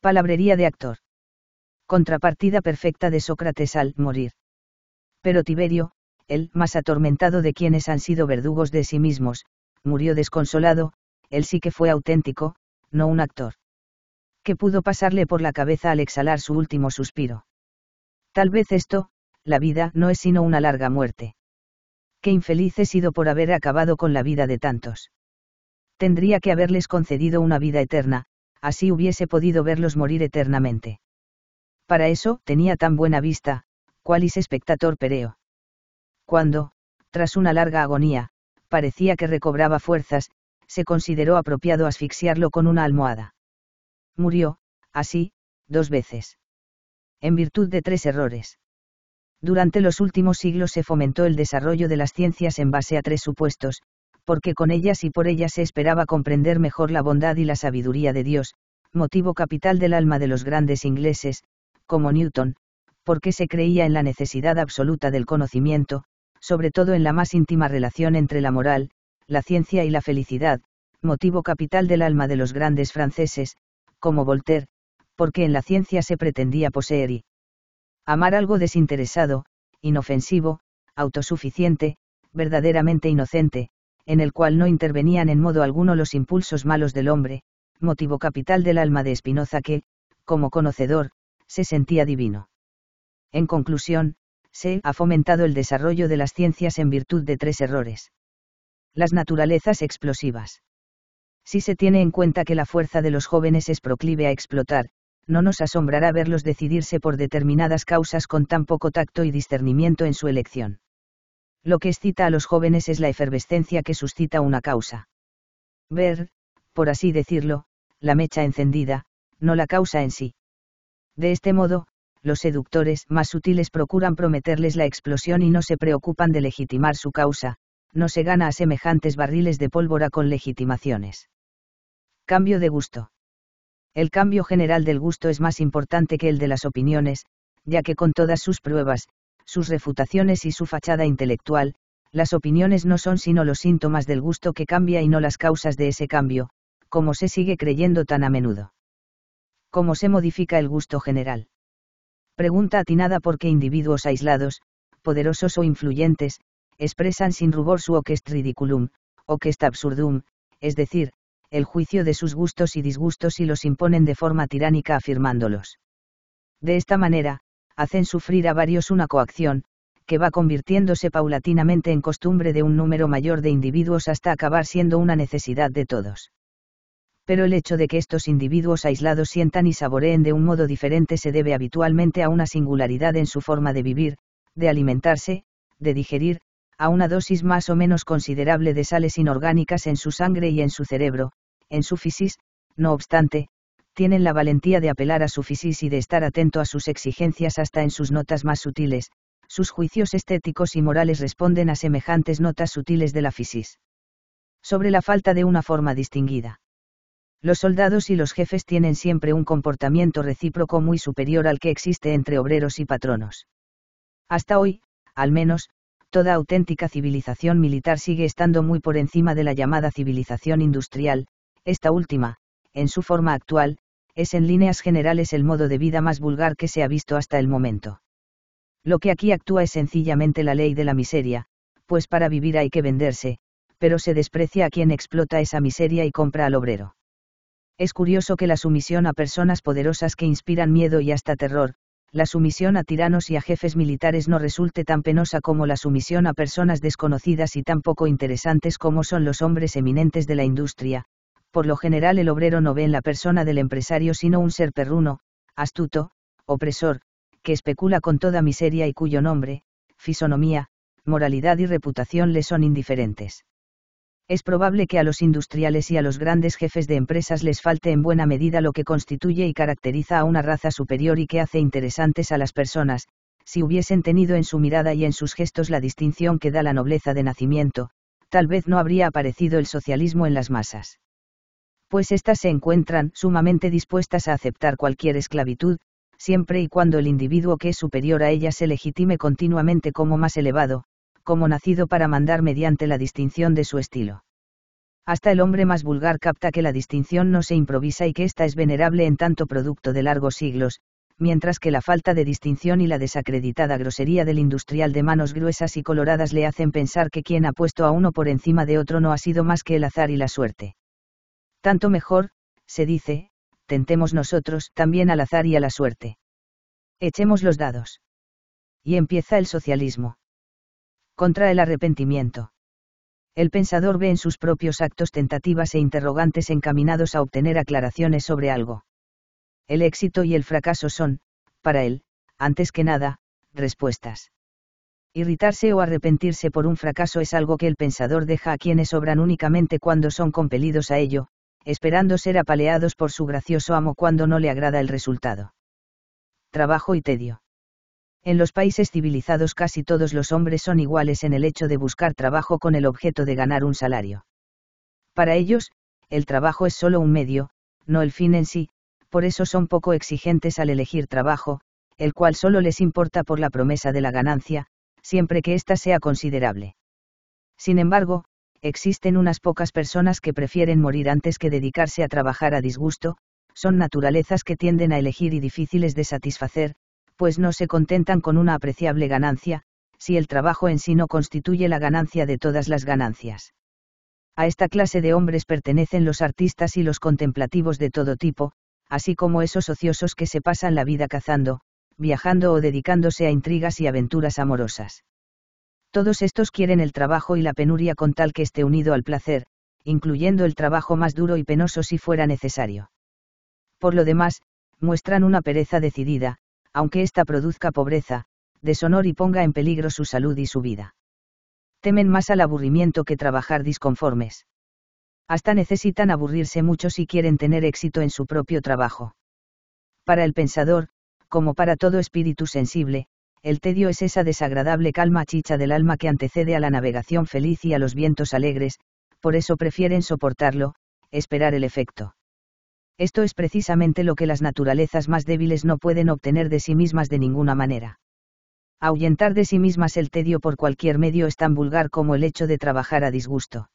Palabrería de actor contrapartida perfecta de Sócrates al morir. Pero Tiberio, el más atormentado de quienes han sido verdugos de sí mismos, murió desconsolado, él sí que fue auténtico, no un actor. ¿Qué pudo pasarle por la cabeza al exhalar su último suspiro? Tal vez esto, la vida no es sino una larga muerte. Qué infeliz he sido por haber acabado con la vida de tantos. Tendría que haberles concedido una vida eterna, así hubiese podido verlos morir eternamente para eso tenía tan buena vista, cualis espectador pereo. Cuando, tras una larga agonía, parecía que recobraba fuerzas, se consideró apropiado asfixiarlo con una almohada. Murió, así, dos veces. En virtud de tres errores. Durante los últimos siglos se fomentó el desarrollo de las ciencias en base a tres supuestos, porque con ellas y por ellas se esperaba comprender mejor la bondad y la sabiduría de Dios, motivo capital del alma de los grandes ingleses, como Newton, porque se creía en la necesidad absoluta del conocimiento, sobre todo en la más íntima relación entre la moral, la ciencia y la felicidad, motivo capital del alma de los grandes franceses, como Voltaire, porque en la ciencia se pretendía poseer y amar algo desinteresado, inofensivo, autosuficiente, verdaderamente inocente, en el cual no intervenían en modo alguno los impulsos malos del hombre, motivo capital del alma de Espinoza que, como conocedor, se sentía divino. En conclusión, se ha fomentado el desarrollo de las ciencias en virtud de tres errores. Las naturalezas explosivas. Si se tiene en cuenta que la fuerza de los jóvenes es proclive a explotar, no nos asombrará verlos decidirse por determinadas causas con tan poco tacto y discernimiento en su elección. Lo que excita a los jóvenes es la efervescencia que suscita una causa. Ver, por así decirlo, la mecha encendida, no la causa en sí. De este modo, los seductores más sutiles procuran prometerles la explosión y no se preocupan de legitimar su causa, no se gana a semejantes barriles de pólvora con legitimaciones. Cambio de gusto. El cambio general del gusto es más importante que el de las opiniones, ya que con todas sus pruebas, sus refutaciones y su fachada intelectual, las opiniones no son sino los síntomas del gusto que cambia y no las causas de ese cambio, como se sigue creyendo tan a menudo cómo se modifica el gusto general. Pregunta atinada por qué individuos aislados, poderosos o influyentes, expresan sin rubor su oquest ridiculum, oquest absurdum, es decir, el juicio de sus gustos y disgustos y los imponen de forma tiránica afirmándolos. De esta manera, hacen sufrir a varios una coacción, que va convirtiéndose paulatinamente en costumbre de un número mayor de individuos hasta acabar siendo una necesidad de todos pero el hecho de que estos individuos aislados sientan y saboreen de un modo diferente se debe habitualmente a una singularidad en su forma de vivir, de alimentarse, de digerir, a una dosis más o menos considerable de sales inorgánicas en su sangre y en su cerebro, en su fisis, no obstante, tienen la valentía de apelar a su fisis y de estar atento a sus exigencias hasta en sus notas más sutiles, sus juicios estéticos y morales responden a semejantes notas sutiles de la fisis. Sobre la falta de una forma distinguida los soldados y los jefes tienen siempre un comportamiento recíproco muy superior al que existe entre obreros y patronos. Hasta hoy, al menos, toda auténtica civilización militar sigue estando muy por encima de la llamada civilización industrial, esta última, en su forma actual, es en líneas generales el modo de vida más vulgar que se ha visto hasta el momento. Lo que aquí actúa es sencillamente la ley de la miseria, pues para vivir hay que venderse, pero se desprecia a quien explota esa miseria y compra al obrero. Es curioso que la sumisión a personas poderosas que inspiran miedo y hasta terror, la sumisión a tiranos y a jefes militares no resulte tan penosa como la sumisión a personas desconocidas y tan poco interesantes como son los hombres eminentes de la industria. Por lo general el obrero no ve en la persona del empresario sino un ser perruno, astuto, opresor, que especula con toda miseria y cuyo nombre, fisonomía, moralidad y reputación le son indiferentes es probable que a los industriales y a los grandes jefes de empresas les falte en buena medida lo que constituye y caracteriza a una raza superior y que hace interesantes a las personas, si hubiesen tenido en su mirada y en sus gestos la distinción que da la nobleza de nacimiento, tal vez no habría aparecido el socialismo en las masas. Pues éstas se encuentran sumamente dispuestas a aceptar cualquier esclavitud, siempre y cuando el individuo que es superior a ellas se legitime continuamente como más elevado, como nacido para mandar mediante la distinción de su estilo. Hasta el hombre más vulgar capta que la distinción no se improvisa y que ésta es venerable en tanto producto de largos siglos, mientras que la falta de distinción y la desacreditada grosería del industrial de manos gruesas y coloradas le hacen pensar que quien ha puesto a uno por encima de otro no ha sido más que el azar y la suerte. Tanto mejor, se dice, tentemos nosotros también al azar y a la suerte. Echemos los dados. Y empieza el socialismo contra el arrepentimiento. El pensador ve en sus propios actos tentativas e interrogantes encaminados a obtener aclaraciones sobre algo. El éxito y el fracaso son, para él, antes que nada, respuestas. Irritarse o arrepentirse por un fracaso es algo que el pensador deja a quienes obran únicamente cuando son compelidos a ello, esperando ser apaleados por su gracioso amo cuando no le agrada el resultado. Trabajo y tedio. En los países civilizados casi todos los hombres son iguales en el hecho de buscar trabajo con el objeto de ganar un salario. Para ellos, el trabajo es solo un medio, no el fin en sí, por eso son poco exigentes al elegir trabajo, el cual solo les importa por la promesa de la ganancia, siempre que ésta sea considerable. Sin embargo, existen unas pocas personas que prefieren morir antes que dedicarse a trabajar a disgusto, son naturalezas que tienden a elegir y difíciles de satisfacer, pues no se contentan con una apreciable ganancia, si el trabajo en sí no constituye la ganancia de todas las ganancias. A esta clase de hombres pertenecen los artistas y los contemplativos de todo tipo, así como esos ociosos que se pasan la vida cazando, viajando o dedicándose a intrigas y aventuras amorosas. Todos estos quieren el trabajo y la penuria con tal que esté unido al placer, incluyendo el trabajo más duro y penoso si fuera necesario. Por lo demás, muestran una pereza decidida, aunque ésta produzca pobreza, deshonor y ponga en peligro su salud y su vida. Temen más al aburrimiento que trabajar disconformes. Hasta necesitan aburrirse mucho si quieren tener éxito en su propio trabajo. Para el pensador, como para todo espíritu sensible, el tedio es esa desagradable calma chicha del alma que antecede a la navegación feliz y a los vientos alegres, por eso prefieren soportarlo, esperar el efecto. Esto es precisamente lo que las naturalezas más débiles no pueden obtener de sí mismas de ninguna manera. Ahuyentar de sí mismas el tedio por cualquier medio es tan vulgar como el hecho de trabajar a disgusto.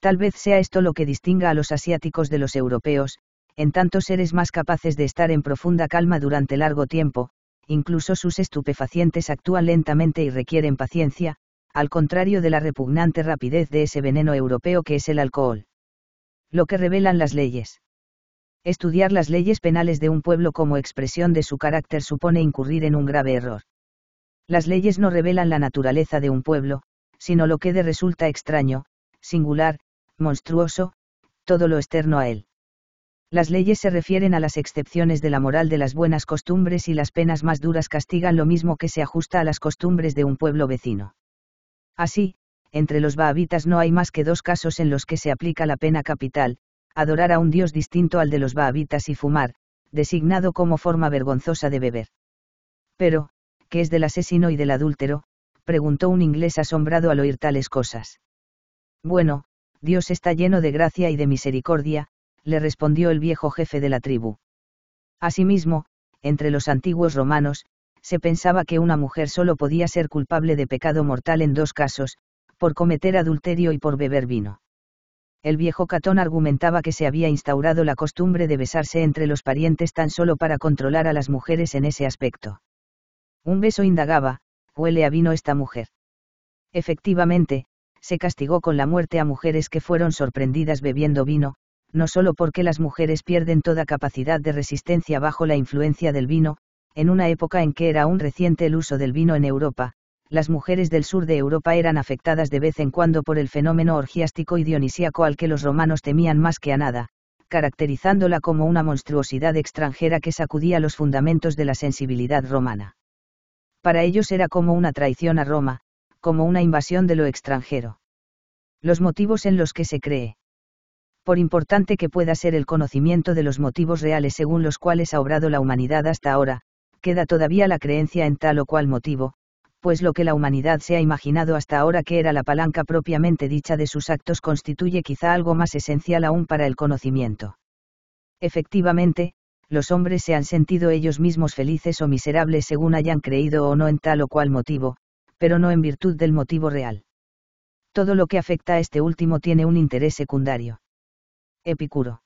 Tal vez sea esto lo que distinga a los asiáticos de los europeos, en tanto seres más capaces de estar en profunda calma durante largo tiempo, incluso sus estupefacientes actúan lentamente y requieren paciencia, al contrario de la repugnante rapidez de ese veneno europeo que es el alcohol. Lo que revelan las leyes estudiar las leyes penales de un pueblo como expresión de su carácter supone incurrir en un grave error. Las leyes no revelan la naturaleza de un pueblo, sino lo que de resulta extraño, singular, monstruoso, todo lo externo a él. Las leyes se refieren a las excepciones de la moral de las buenas costumbres y las penas más duras castigan lo mismo que se ajusta a las costumbres de un pueblo vecino. Así, entre los bahabitas no hay más que dos casos en los que se aplica la pena capital, adorar a un dios distinto al de los Baabitas y fumar, designado como forma vergonzosa de beber. Pero, ¿qué es del asesino y del adúltero? preguntó un inglés asombrado al oír tales cosas. Bueno, Dios está lleno de gracia y de misericordia, le respondió el viejo jefe de la tribu. Asimismo, entre los antiguos romanos, se pensaba que una mujer solo podía ser culpable de pecado mortal en dos casos, por cometer adulterio y por beber vino el viejo Catón argumentaba que se había instaurado la costumbre de besarse entre los parientes tan solo para controlar a las mujeres en ese aspecto. Un beso indagaba, huele a vino esta mujer. Efectivamente, se castigó con la muerte a mujeres que fueron sorprendidas bebiendo vino, no solo porque las mujeres pierden toda capacidad de resistencia bajo la influencia del vino, en una época en que era aún reciente el uso del vino en Europa, las mujeres del sur de Europa eran afectadas de vez en cuando por el fenómeno orgiástico y dionisíaco al que los romanos temían más que a nada, caracterizándola como una monstruosidad extranjera que sacudía los fundamentos de la sensibilidad romana. Para ellos era como una traición a Roma, como una invasión de lo extranjero. Los motivos en los que se cree. Por importante que pueda ser el conocimiento de los motivos reales según los cuales ha obrado la humanidad hasta ahora, queda todavía la creencia en tal o cual motivo, pues lo que la humanidad se ha imaginado hasta ahora que era la palanca propiamente dicha de sus actos constituye quizá algo más esencial aún para el conocimiento. Efectivamente, los hombres se han sentido ellos mismos felices o miserables según hayan creído o no en tal o cual motivo, pero no en virtud del motivo real. Todo lo que afecta a este último tiene un interés secundario. Epicuro.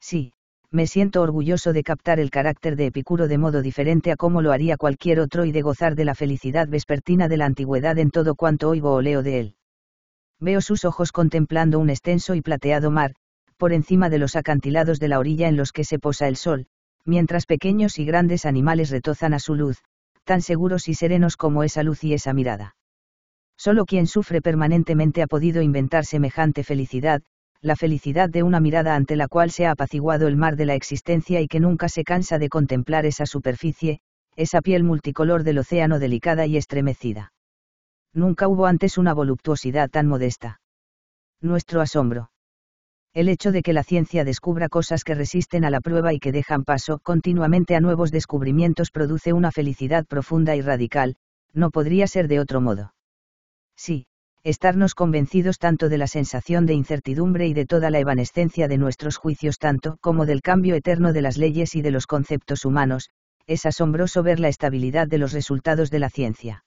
Sí, me siento orgulloso de captar el carácter de Epicuro de modo diferente a como lo haría cualquier otro y de gozar de la felicidad vespertina de la antigüedad en todo cuanto oigo o leo de él. Veo sus ojos contemplando un extenso y plateado mar, por encima de los acantilados de la orilla en los que se posa el sol, mientras pequeños y grandes animales retozan a su luz, tan seguros y serenos como esa luz y esa mirada. Solo quien sufre permanentemente ha podido inventar semejante felicidad, la felicidad de una mirada ante la cual se ha apaciguado el mar de la existencia y que nunca se cansa de contemplar esa superficie, esa piel multicolor del océano delicada y estremecida. Nunca hubo antes una voluptuosidad tan modesta. Nuestro asombro. El hecho de que la ciencia descubra cosas que resisten a la prueba y que dejan paso continuamente a nuevos descubrimientos produce una felicidad profunda y radical, no podría ser de otro modo. Sí, estarnos convencidos tanto de la sensación de incertidumbre y de toda la evanescencia de nuestros juicios tanto como del cambio eterno de las leyes y de los conceptos humanos, es asombroso ver la estabilidad de los resultados de la ciencia.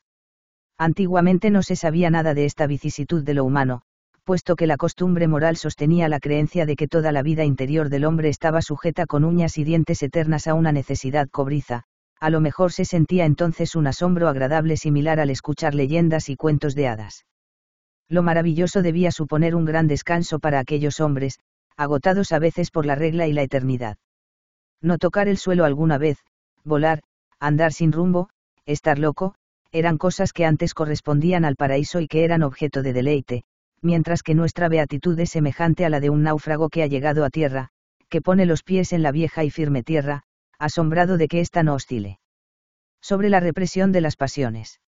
Antiguamente no se sabía nada de esta vicisitud de lo humano, puesto que la costumbre moral sostenía la creencia de que toda la vida interior del hombre estaba sujeta con uñas y dientes eternas a una necesidad cobriza, a lo mejor se sentía entonces un asombro agradable similar al escuchar leyendas y cuentos de hadas. Lo maravilloso debía suponer un gran descanso para aquellos hombres, agotados a veces por la regla y la eternidad. No tocar el suelo alguna vez, volar, andar sin rumbo, estar loco, eran cosas que antes correspondían al paraíso y que eran objeto de deleite, mientras que nuestra beatitud es semejante a la de un náufrago que ha llegado a tierra, que pone los pies en la vieja y firme tierra, asombrado de que ésta no oscile. Sobre la represión de las pasiones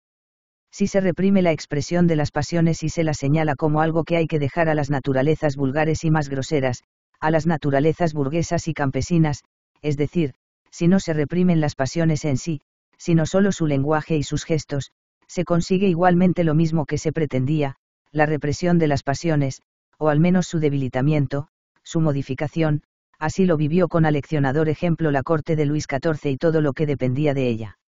si se reprime la expresión de las pasiones y se la señala como algo que hay que dejar a las naturalezas vulgares y más groseras, a las naturalezas burguesas y campesinas, es decir, si no se reprimen las pasiones en sí, sino solo su lenguaje y sus gestos, se consigue igualmente lo mismo que se pretendía, la represión de las pasiones, o al menos su debilitamiento, su modificación, así lo vivió con aleccionador ejemplo la corte de Luis XIV y todo lo que dependía de ella.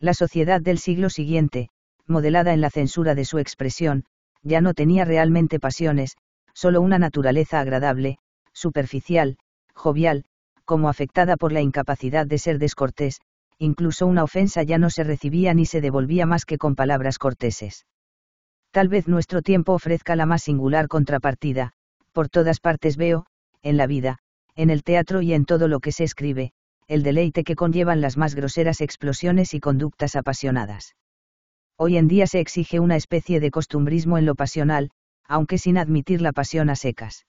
La sociedad del siglo siguiente, modelada en la censura de su expresión, ya no tenía realmente pasiones, solo una naturaleza agradable, superficial, jovial, como afectada por la incapacidad de ser descortés, incluso una ofensa ya no se recibía ni se devolvía más que con palabras corteses. Tal vez nuestro tiempo ofrezca la más singular contrapartida, por todas partes veo, en la vida, en el teatro y en todo lo que se escribe, el deleite que conllevan las más groseras explosiones y conductas apasionadas. Hoy en día se exige una especie de costumbrismo en lo pasional, aunque sin admitir la pasión a secas.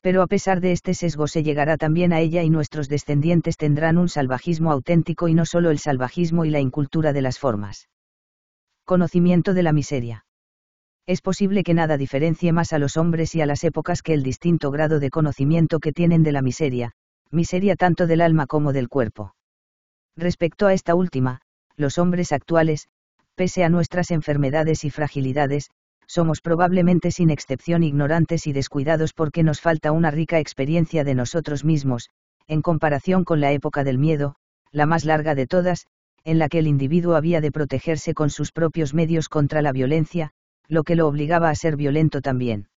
Pero a pesar de este sesgo se llegará también a ella y nuestros descendientes tendrán un salvajismo auténtico y no solo el salvajismo y la incultura de las formas. Conocimiento de la miseria es posible que nada diferencie más a los hombres y a las épocas que el distinto grado de conocimiento que tienen de la miseria, miseria tanto del alma como del cuerpo. Respecto a esta última, los hombres actuales, pese a nuestras enfermedades y fragilidades, somos probablemente sin excepción ignorantes y descuidados porque nos falta una rica experiencia de nosotros mismos, en comparación con la época del miedo, la más larga de todas, en la que el individuo había de protegerse con sus propios medios contra la violencia, lo que lo obligaba a ser violento también.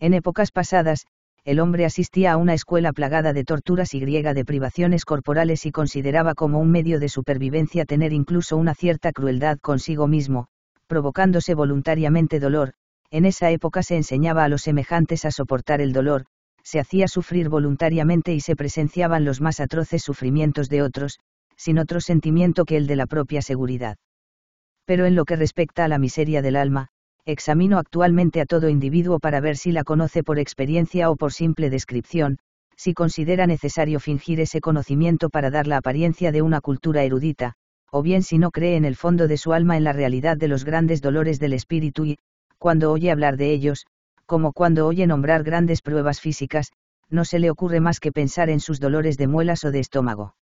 En épocas pasadas, el hombre asistía a una escuela plagada de torturas y griega de privaciones corporales y consideraba como un medio de supervivencia tener incluso una cierta crueldad consigo mismo, provocándose voluntariamente dolor, en esa época se enseñaba a los semejantes a soportar el dolor, se hacía sufrir voluntariamente y se presenciaban los más atroces sufrimientos de otros, sin otro sentimiento que el de la propia seguridad. Pero en lo que respecta a la miseria del alma, examino actualmente a todo individuo para ver si la conoce por experiencia o por simple descripción, si considera necesario fingir ese conocimiento para dar la apariencia de una cultura erudita, o bien si no cree en el fondo de su alma en la realidad de los grandes dolores del espíritu y, cuando oye hablar de ellos, como cuando oye nombrar grandes pruebas físicas, no se le ocurre más que pensar en sus dolores de muelas o de estómago.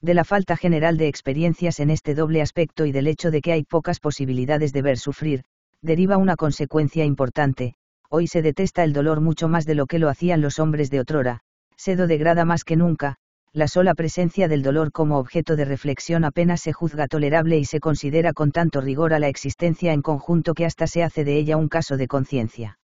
De la falta general de experiencias en este doble aspecto y del hecho de que hay pocas posibilidades de ver sufrir, deriva una consecuencia importante, hoy se detesta el dolor mucho más de lo que lo hacían los hombres de otrora, Sedo degrada más que nunca, la sola presencia del dolor como objeto de reflexión apenas se juzga tolerable y se considera con tanto rigor a la existencia en conjunto que hasta se hace de ella un caso de conciencia.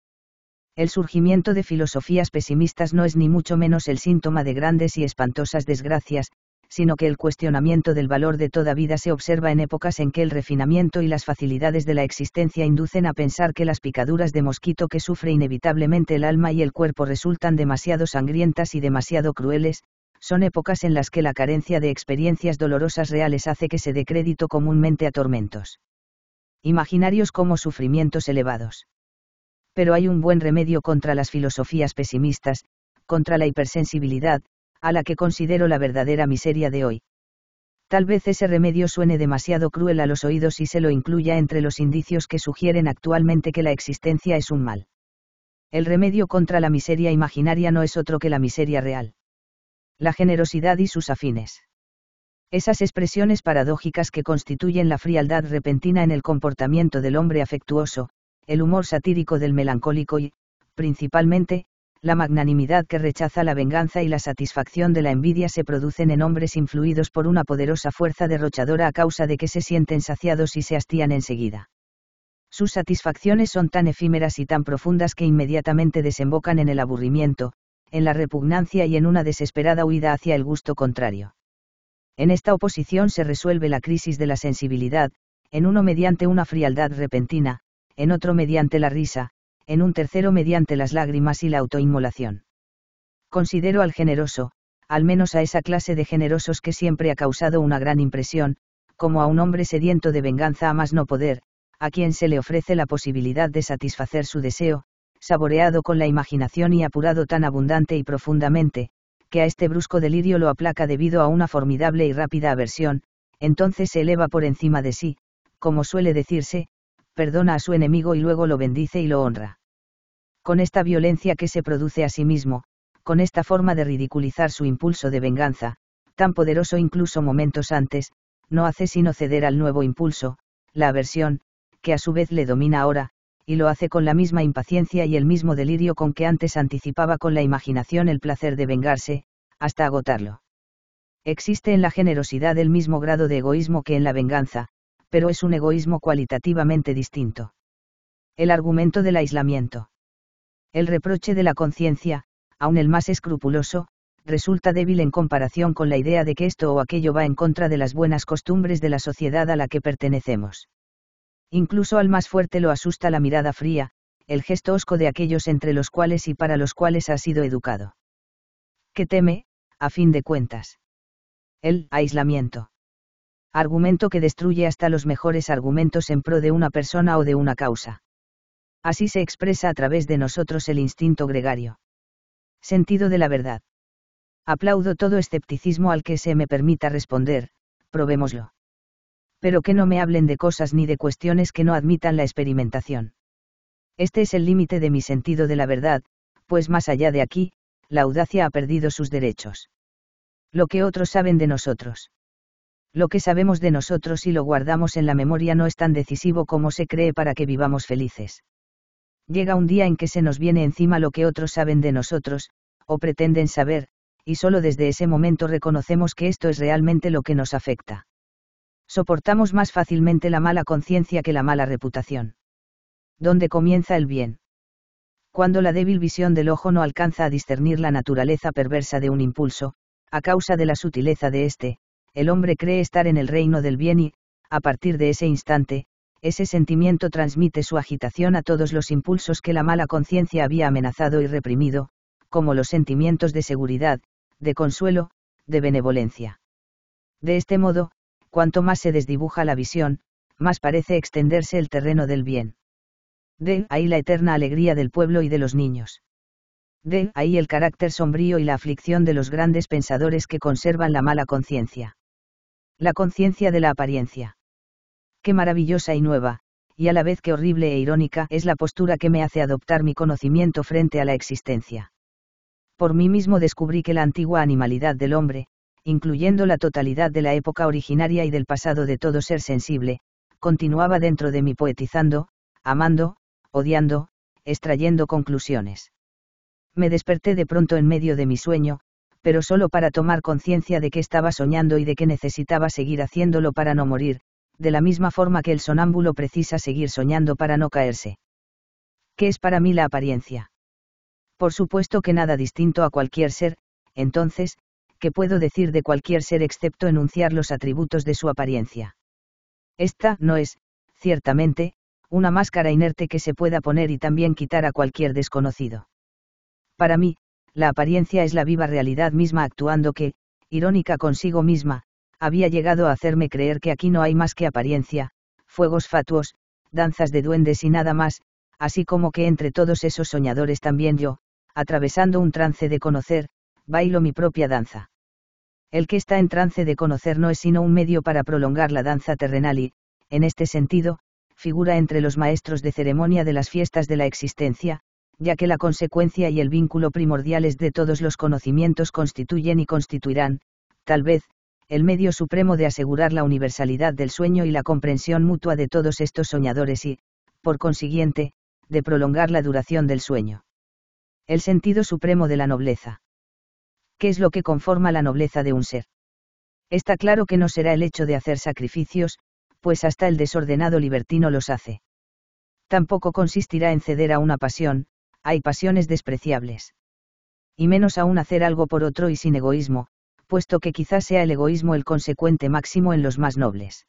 El surgimiento de filosofías pesimistas no es ni mucho menos el síntoma de grandes y espantosas desgracias, sino que el cuestionamiento del valor de toda vida se observa en épocas en que el refinamiento y las facilidades de la existencia inducen a pensar que las picaduras de mosquito que sufre inevitablemente el alma y el cuerpo resultan demasiado sangrientas y demasiado crueles, son épocas en las que la carencia de experiencias dolorosas reales hace que se dé crédito comúnmente a tormentos imaginarios como sufrimientos elevados. Pero hay un buen remedio contra las filosofías pesimistas, contra la hipersensibilidad, a la que considero la verdadera miseria de hoy. Tal vez ese remedio suene demasiado cruel a los oídos y se lo incluya entre los indicios que sugieren actualmente que la existencia es un mal. El remedio contra la miseria imaginaria no es otro que la miseria real. La generosidad y sus afines. Esas expresiones paradójicas que constituyen la frialdad repentina en el comportamiento del hombre afectuoso, el humor satírico del melancólico y, principalmente, la magnanimidad que rechaza la venganza y la satisfacción de la envidia se producen en hombres influidos por una poderosa fuerza derrochadora a causa de que se sienten saciados y se hastían enseguida. Sus satisfacciones son tan efímeras y tan profundas que inmediatamente desembocan en el aburrimiento, en la repugnancia y en una desesperada huida hacia el gusto contrario. En esta oposición se resuelve la crisis de la sensibilidad, en uno mediante una frialdad repentina, en otro mediante la risa, en un tercero mediante las lágrimas y la autoinmolación. Considero al generoso, al menos a esa clase de generosos que siempre ha causado una gran impresión, como a un hombre sediento de venganza a más no poder, a quien se le ofrece la posibilidad de satisfacer su deseo, saboreado con la imaginación y apurado tan abundante y profundamente, que a este brusco delirio lo aplaca debido a una formidable y rápida aversión, entonces se eleva por encima de sí, como suele decirse, perdona a su enemigo y luego lo bendice y lo honra. Con esta violencia que se produce a sí mismo, con esta forma de ridiculizar su impulso de venganza, tan poderoso incluso momentos antes, no hace sino ceder al nuevo impulso, la aversión, que a su vez le domina ahora, y lo hace con la misma impaciencia y el mismo delirio con que antes anticipaba con la imaginación el placer de vengarse, hasta agotarlo. Existe en la generosidad el mismo grado de egoísmo que en la venganza, pero es un egoísmo cualitativamente distinto. El argumento del aislamiento. El reproche de la conciencia, aun el más escrupuloso, resulta débil en comparación con la idea de que esto o aquello va en contra de las buenas costumbres de la sociedad a la que pertenecemos. Incluso al más fuerte lo asusta la mirada fría, el gesto hosco de aquellos entre los cuales y para los cuales ha sido educado. ¿Qué teme, a fin de cuentas? El aislamiento argumento que destruye hasta los mejores argumentos en pro de una persona o de una causa. Así se expresa a través de nosotros el instinto gregario. Sentido de la verdad. Aplaudo todo escepticismo al que se me permita responder, probémoslo. Pero que no me hablen de cosas ni de cuestiones que no admitan la experimentación. Este es el límite de mi sentido de la verdad, pues más allá de aquí, la audacia ha perdido sus derechos. Lo que otros saben de nosotros lo que sabemos de nosotros y lo guardamos en la memoria no es tan decisivo como se cree para que vivamos felices. Llega un día en que se nos viene encima lo que otros saben de nosotros, o pretenden saber, y solo desde ese momento reconocemos que esto es realmente lo que nos afecta. Soportamos más fácilmente la mala conciencia que la mala reputación. ¿Dónde comienza el bien? Cuando la débil visión del ojo no alcanza a discernir la naturaleza perversa de un impulso, a causa de la sutileza de éste, el hombre cree estar en el reino del bien y, a partir de ese instante, ese sentimiento transmite su agitación a todos los impulsos que la mala conciencia había amenazado y reprimido, como los sentimientos de seguridad, de consuelo, de benevolencia. De este modo, cuanto más se desdibuja la visión, más parece extenderse el terreno del bien. De ahí la eterna alegría del pueblo y de los niños. De ahí el carácter sombrío y la aflicción de los grandes pensadores que conservan la mala conciencia. La conciencia de la apariencia. Qué maravillosa y nueva, y a la vez que horrible e irónica es la postura que me hace adoptar mi conocimiento frente a la existencia. Por mí mismo descubrí que la antigua animalidad del hombre, incluyendo la totalidad de la época originaria y del pasado de todo ser sensible, continuaba dentro de mí poetizando, amando, odiando, extrayendo conclusiones. Me desperté de pronto en medio de mi sueño, pero solo para tomar conciencia de que estaba soñando y de que necesitaba seguir haciéndolo para no morir, de la misma forma que el sonámbulo precisa seguir soñando para no caerse. ¿Qué es para mí la apariencia? Por supuesto que nada distinto a cualquier ser, entonces, ¿qué puedo decir de cualquier ser excepto enunciar los atributos de su apariencia? Esta no es, ciertamente, una máscara inerte que se pueda poner y también quitar a cualquier desconocido. Para mí, la apariencia es la viva realidad misma actuando que, irónica consigo misma, había llegado a hacerme creer que aquí no hay más que apariencia, fuegos fatuos, danzas de duendes y nada más, así como que entre todos esos soñadores también yo, atravesando un trance de conocer, bailo mi propia danza. El que está en trance de conocer no es sino un medio para prolongar la danza terrenal y, en este sentido, figura entre los maestros de ceremonia de las fiestas de la existencia, ya que la consecuencia y el vínculo primordiales de todos los conocimientos constituyen y constituirán, tal vez, el medio supremo de asegurar la universalidad del sueño y la comprensión mutua de todos estos soñadores y, por consiguiente, de prolongar la duración del sueño. El sentido supremo de la nobleza. ¿Qué es lo que conforma la nobleza de un ser? Está claro que no será el hecho de hacer sacrificios, pues hasta el desordenado libertino los hace. Tampoco consistirá en ceder a una pasión, hay pasiones despreciables. Y menos aún hacer algo por otro y sin egoísmo, puesto que quizás sea el egoísmo el consecuente máximo en los más nobles.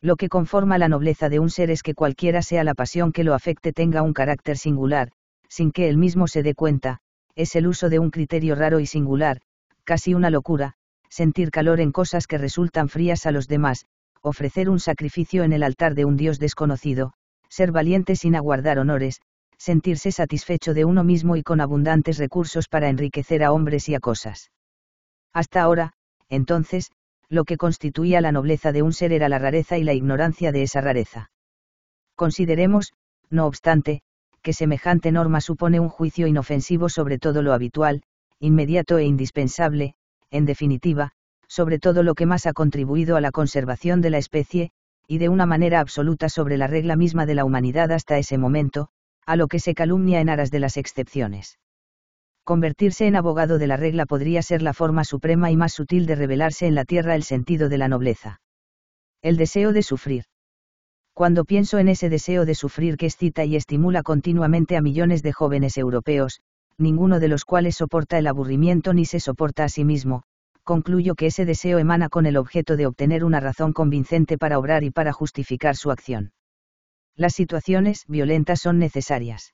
Lo que conforma la nobleza de un ser es que cualquiera sea la pasión que lo afecte tenga un carácter singular, sin que él mismo se dé cuenta, es el uso de un criterio raro y singular, casi una locura, sentir calor en cosas que resultan frías a los demás, ofrecer un sacrificio en el altar de un dios desconocido, ser valiente sin aguardar honores, sentirse satisfecho de uno mismo y con abundantes recursos para enriquecer a hombres y a cosas. Hasta ahora, entonces, lo que constituía la nobleza de un ser era la rareza y la ignorancia de esa rareza. Consideremos, no obstante, que semejante norma supone un juicio inofensivo sobre todo lo habitual, inmediato e indispensable, en definitiva, sobre todo lo que más ha contribuido a la conservación de la especie, y de una manera absoluta sobre la regla misma de la humanidad hasta ese momento, a lo que se calumnia en aras de las excepciones. Convertirse en abogado de la regla podría ser la forma suprema y más sutil de revelarse en la tierra el sentido de la nobleza. El deseo de sufrir. Cuando pienso en ese deseo de sufrir que excita y estimula continuamente a millones de jóvenes europeos, ninguno de los cuales soporta el aburrimiento ni se soporta a sí mismo, concluyo que ese deseo emana con el objeto de obtener una razón convincente para obrar y para justificar su acción las situaciones violentas son necesarias.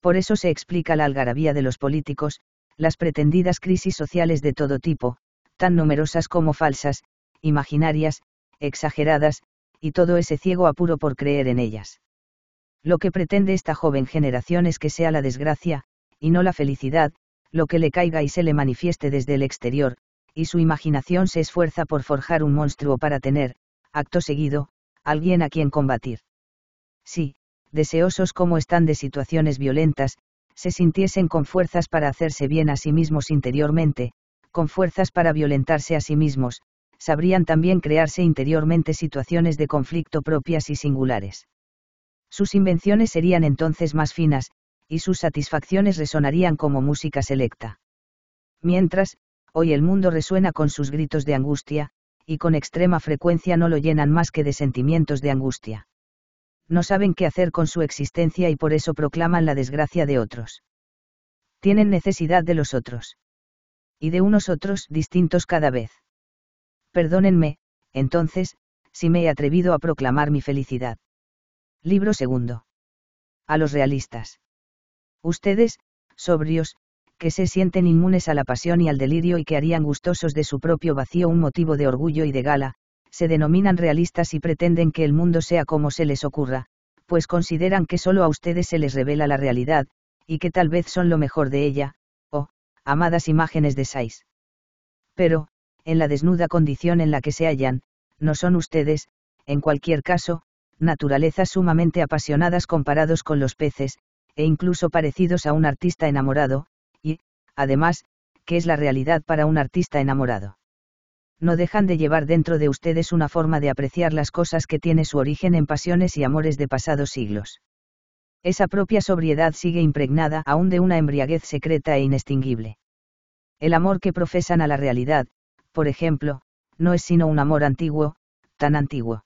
Por eso se explica la algarabía de los políticos, las pretendidas crisis sociales de todo tipo, tan numerosas como falsas, imaginarias, exageradas, y todo ese ciego apuro por creer en ellas. Lo que pretende esta joven generación es que sea la desgracia, y no la felicidad, lo que le caiga y se le manifieste desde el exterior, y su imaginación se esfuerza por forjar un monstruo para tener, acto seguido, alguien a quien combatir si, deseosos como están de situaciones violentas, se sintiesen con fuerzas para hacerse bien a sí mismos interiormente, con fuerzas para violentarse a sí mismos, sabrían también crearse interiormente situaciones de conflicto propias y singulares. Sus invenciones serían entonces más finas, y sus satisfacciones resonarían como música selecta. Mientras, hoy el mundo resuena con sus gritos de angustia, y con extrema frecuencia no lo llenan más que de sentimientos de angustia no saben qué hacer con su existencia y por eso proclaman la desgracia de otros. Tienen necesidad de los otros. Y de unos otros distintos cada vez. Perdónenme, entonces, si me he atrevido a proclamar mi felicidad. Libro segundo. A los realistas. Ustedes, sobrios, que se sienten inmunes a la pasión y al delirio y que harían gustosos de su propio vacío un motivo de orgullo y de gala, se denominan realistas y pretenden que el mundo sea como se les ocurra, pues consideran que solo a ustedes se les revela la realidad, y que tal vez son lo mejor de ella, o, oh, amadas imágenes de Sais. Pero, en la desnuda condición en la que se hallan, no son ustedes, en cualquier caso, naturalezas sumamente apasionadas comparados con los peces, e incluso parecidos a un artista enamorado, y, además, ¿qué es la realidad para un artista enamorado? no dejan de llevar dentro de ustedes una forma de apreciar las cosas que tiene su origen en pasiones y amores de pasados siglos. Esa propia sobriedad sigue impregnada aún de una embriaguez secreta e inextinguible. El amor que profesan a la realidad, por ejemplo, no es sino un amor antiguo, tan antiguo.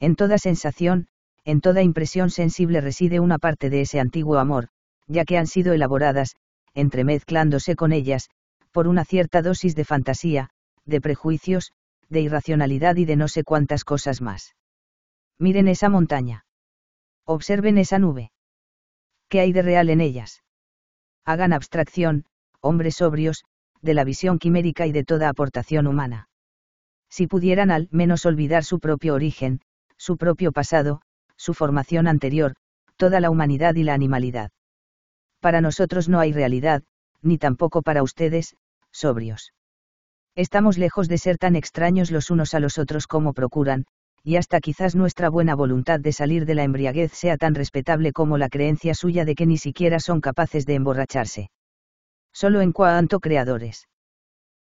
En toda sensación, en toda impresión sensible reside una parte de ese antiguo amor, ya que han sido elaboradas, entremezclándose con ellas, por una cierta dosis de fantasía, de prejuicios, de irracionalidad y de no sé cuántas cosas más. Miren esa montaña. Observen esa nube. ¿Qué hay de real en ellas? Hagan abstracción, hombres sobrios, de la visión quimérica y de toda aportación humana. Si pudieran al menos olvidar su propio origen, su propio pasado, su formación anterior, toda la humanidad y la animalidad. Para nosotros no hay realidad, ni tampoco para ustedes, sobrios. Estamos lejos de ser tan extraños los unos a los otros como procuran, y hasta quizás nuestra buena voluntad de salir de la embriaguez sea tan respetable como la creencia suya de que ni siquiera son capaces de emborracharse. Solo en cuanto creadores.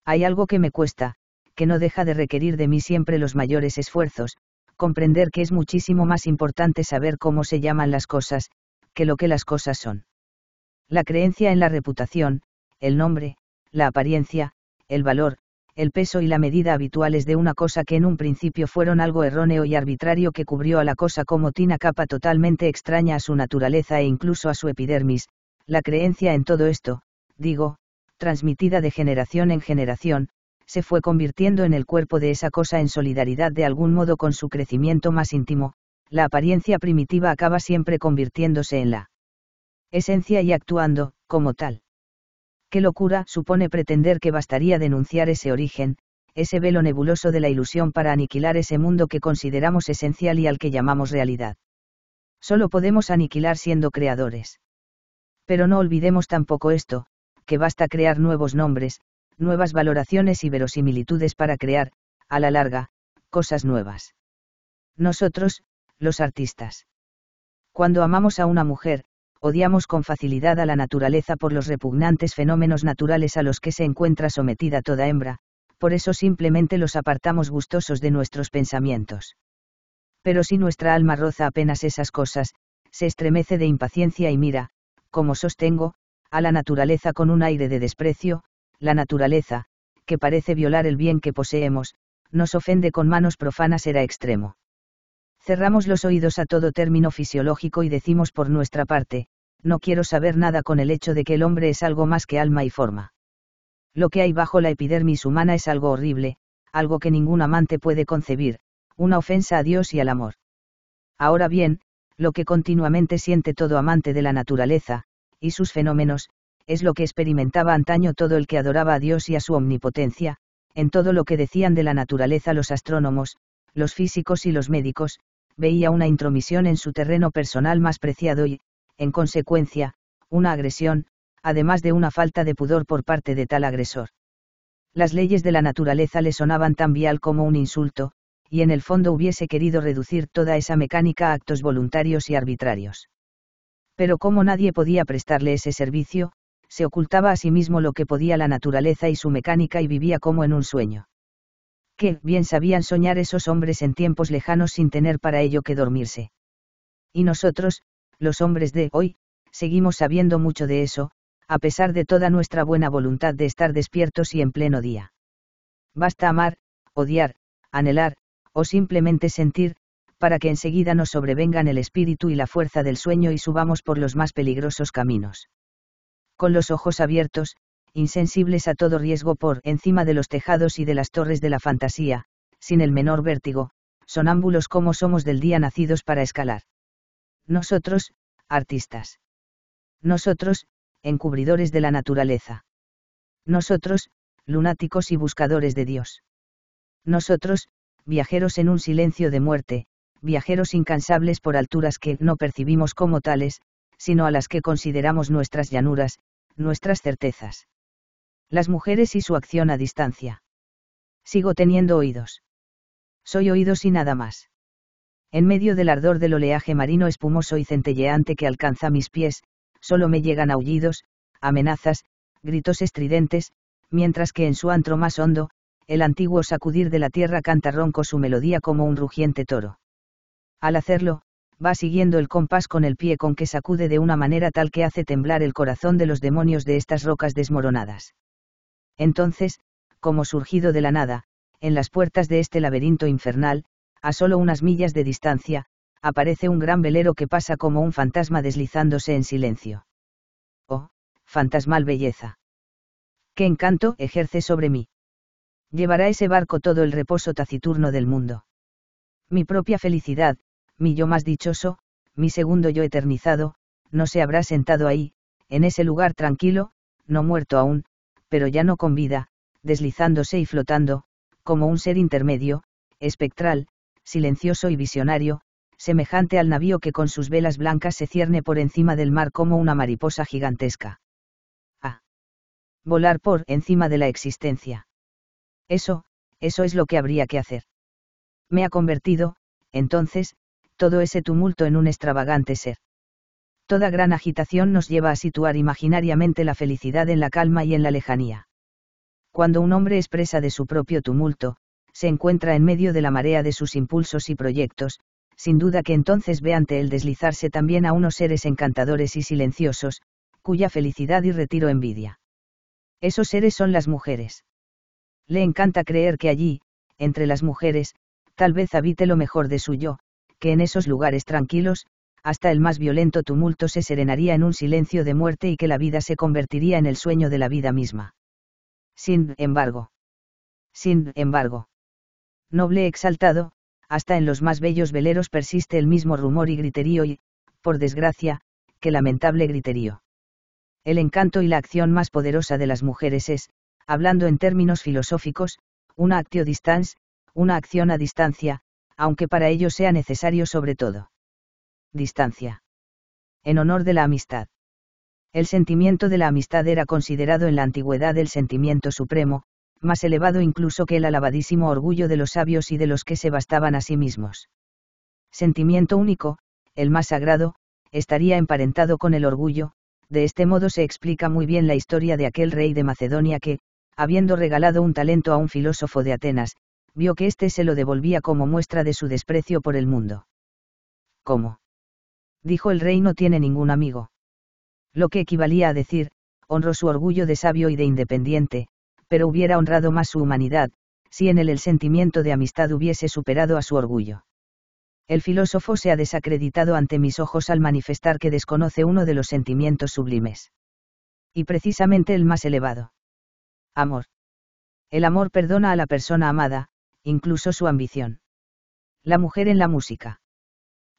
Hay algo que me cuesta, que no deja de requerir de mí siempre los mayores esfuerzos, comprender que es muchísimo más importante saber cómo se llaman las cosas, que lo que las cosas son. La creencia en la reputación, el nombre, la apariencia, el valor, el peso y la medida habituales de una cosa que en un principio fueron algo erróneo y arbitrario que cubrió a la cosa como tina capa totalmente extraña a su naturaleza e incluso a su epidermis, la creencia en todo esto, digo, transmitida de generación en generación, se fue convirtiendo en el cuerpo de esa cosa en solidaridad de algún modo con su crecimiento más íntimo, la apariencia primitiva acaba siempre convirtiéndose en la esencia y actuando, como tal. Qué locura supone pretender que bastaría denunciar ese origen, ese velo nebuloso de la ilusión para aniquilar ese mundo que consideramos esencial y al que llamamos realidad. Solo podemos aniquilar siendo creadores. Pero no olvidemos tampoco esto, que basta crear nuevos nombres, nuevas valoraciones y verosimilitudes para crear, a la larga, cosas nuevas. Nosotros, los artistas. Cuando amamos a una mujer, odiamos con facilidad a la naturaleza por los repugnantes fenómenos naturales a los que se encuentra sometida toda hembra, por eso simplemente los apartamos gustosos de nuestros pensamientos. Pero si nuestra alma roza apenas esas cosas, se estremece de impaciencia y mira, como sostengo, a la naturaleza con un aire de desprecio, la naturaleza, que parece violar el bien que poseemos, nos ofende con manos profanas era extremo. Cerramos los oídos a todo término fisiológico y decimos por nuestra parte, no quiero saber nada con el hecho de que el hombre es algo más que alma y forma. Lo que hay bajo la epidermis humana es algo horrible, algo que ningún amante puede concebir, una ofensa a Dios y al amor. Ahora bien, lo que continuamente siente todo amante de la naturaleza, y sus fenómenos, es lo que experimentaba antaño todo el que adoraba a Dios y a su omnipotencia, en todo lo que decían de la naturaleza los astrónomos, los físicos y los médicos, veía una intromisión en su terreno personal más preciado y, en consecuencia, una agresión, además de una falta de pudor por parte de tal agresor. Las leyes de la naturaleza le sonaban tan vial como un insulto, y en el fondo hubiese querido reducir toda esa mecánica a actos voluntarios y arbitrarios. Pero como nadie podía prestarle ese servicio, se ocultaba a sí mismo lo que podía la naturaleza y su mecánica y vivía como en un sueño. ¿Qué bien sabían soñar esos hombres en tiempos lejanos sin tener para ello que dormirse. Y nosotros, los hombres de hoy, seguimos sabiendo mucho de eso, a pesar de toda nuestra buena voluntad de estar despiertos y en pleno día. Basta amar, odiar, anhelar, o simplemente sentir, para que enseguida nos sobrevengan el espíritu y la fuerza del sueño y subamos por los más peligrosos caminos. Con los ojos abiertos, insensibles a todo riesgo por encima de los tejados y de las torres de la fantasía, sin el menor vértigo, sonámbulos como somos del día nacidos para escalar nosotros, artistas. Nosotros, encubridores de la naturaleza. Nosotros, lunáticos y buscadores de Dios. Nosotros, viajeros en un silencio de muerte, viajeros incansables por alturas que no percibimos como tales, sino a las que consideramos nuestras llanuras, nuestras certezas. Las mujeres y su acción a distancia. Sigo teniendo oídos. Soy oídos y nada más. En medio del ardor del oleaje marino espumoso y centelleante que alcanza mis pies, solo me llegan aullidos, amenazas, gritos estridentes, mientras que en su antro más hondo, el antiguo sacudir de la tierra canta ronco su melodía como un rugiente toro. Al hacerlo, va siguiendo el compás con el pie con que sacude de una manera tal que hace temblar el corazón de los demonios de estas rocas desmoronadas. Entonces, como surgido de la nada, en las puertas de este laberinto infernal, a solo unas millas de distancia, aparece un gran velero que pasa como un fantasma deslizándose en silencio. Oh, fantasmal belleza. ¿Qué encanto ejerce sobre mí? Llevará ese barco todo el reposo taciturno del mundo. Mi propia felicidad, mi yo más dichoso, mi segundo yo eternizado, no se habrá sentado ahí, en ese lugar tranquilo, no muerto aún, pero ya no con vida, deslizándose y flotando, como un ser intermedio, espectral, silencioso y visionario, semejante al navío que con sus velas blancas se cierne por encima del mar como una mariposa gigantesca. Ah. Volar por encima de la existencia. Eso, eso es lo que habría que hacer. Me ha convertido, entonces, todo ese tumulto en un extravagante ser. Toda gran agitación nos lleva a situar imaginariamente la felicidad en la calma y en la lejanía. Cuando un hombre expresa de su propio tumulto, se encuentra en medio de la marea de sus impulsos y proyectos, sin duda que entonces ve ante él deslizarse también a unos seres encantadores y silenciosos, cuya felicidad y retiro envidia. Esos seres son las mujeres. Le encanta creer que allí, entre las mujeres, tal vez habite lo mejor de su yo, que en esos lugares tranquilos, hasta el más violento tumulto se serenaría en un silencio de muerte y que la vida se convertiría en el sueño de la vida misma. Sin embargo. Sin embargo noble exaltado, hasta en los más bellos veleros persiste el mismo rumor y griterío y, por desgracia, que lamentable griterío. El encanto y la acción más poderosa de las mujeres es, hablando en términos filosóficos, una actio distans, una acción a distancia, aunque para ello sea necesario sobre todo. Distancia. En honor de la amistad. El sentimiento de la amistad era considerado en la antigüedad el sentimiento supremo, más elevado incluso que el alabadísimo orgullo de los sabios y de los que se bastaban a sí mismos. Sentimiento único, el más sagrado, estaría emparentado con el orgullo, de este modo se explica muy bien la historia de aquel rey de Macedonia que, habiendo regalado un talento a un filósofo de Atenas, vio que éste se lo devolvía como muestra de su desprecio por el mundo. ¿Cómo? Dijo el rey no tiene ningún amigo. Lo que equivalía a decir, honró su orgullo de sabio y de independiente, pero hubiera honrado más su humanidad, si en él el sentimiento de amistad hubiese superado a su orgullo. El filósofo se ha desacreditado ante mis ojos al manifestar que desconoce uno de los sentimientos sublimes. Y precisamente el más elevado. Amor. El amor perdona a la persona amada, incluso su ambición. La mujer en la música.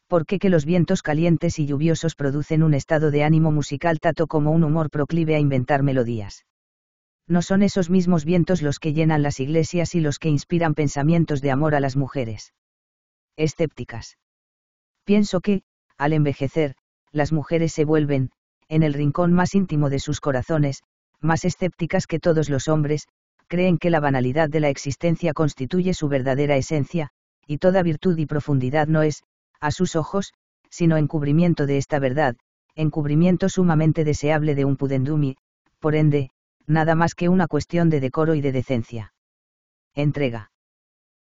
¿Por qué que los vientos calientes y lluviosos producen un estado de ánimo musical tanto como un humor proclive a inventar melodías? no son esos mismos vientos los que llenan las iglesias y los que inspiran pensamientos de amor a las mujeres. Escépticas. Pienso que, al envejecer, las mujeres se vuelven, en el rincón más íntimo de sus corazones, más escépticas que todos los hombres, creen que la banalidad de la existencia constituye su verdadera esencia, y toda virtud y profundidad no es, a sus ojos, sino encubrimiento de esta verdad, encubrimiento sumamente deseable de un pudendumi, por ende, nada más que una cuestión de decoro y de decencia. Entrega.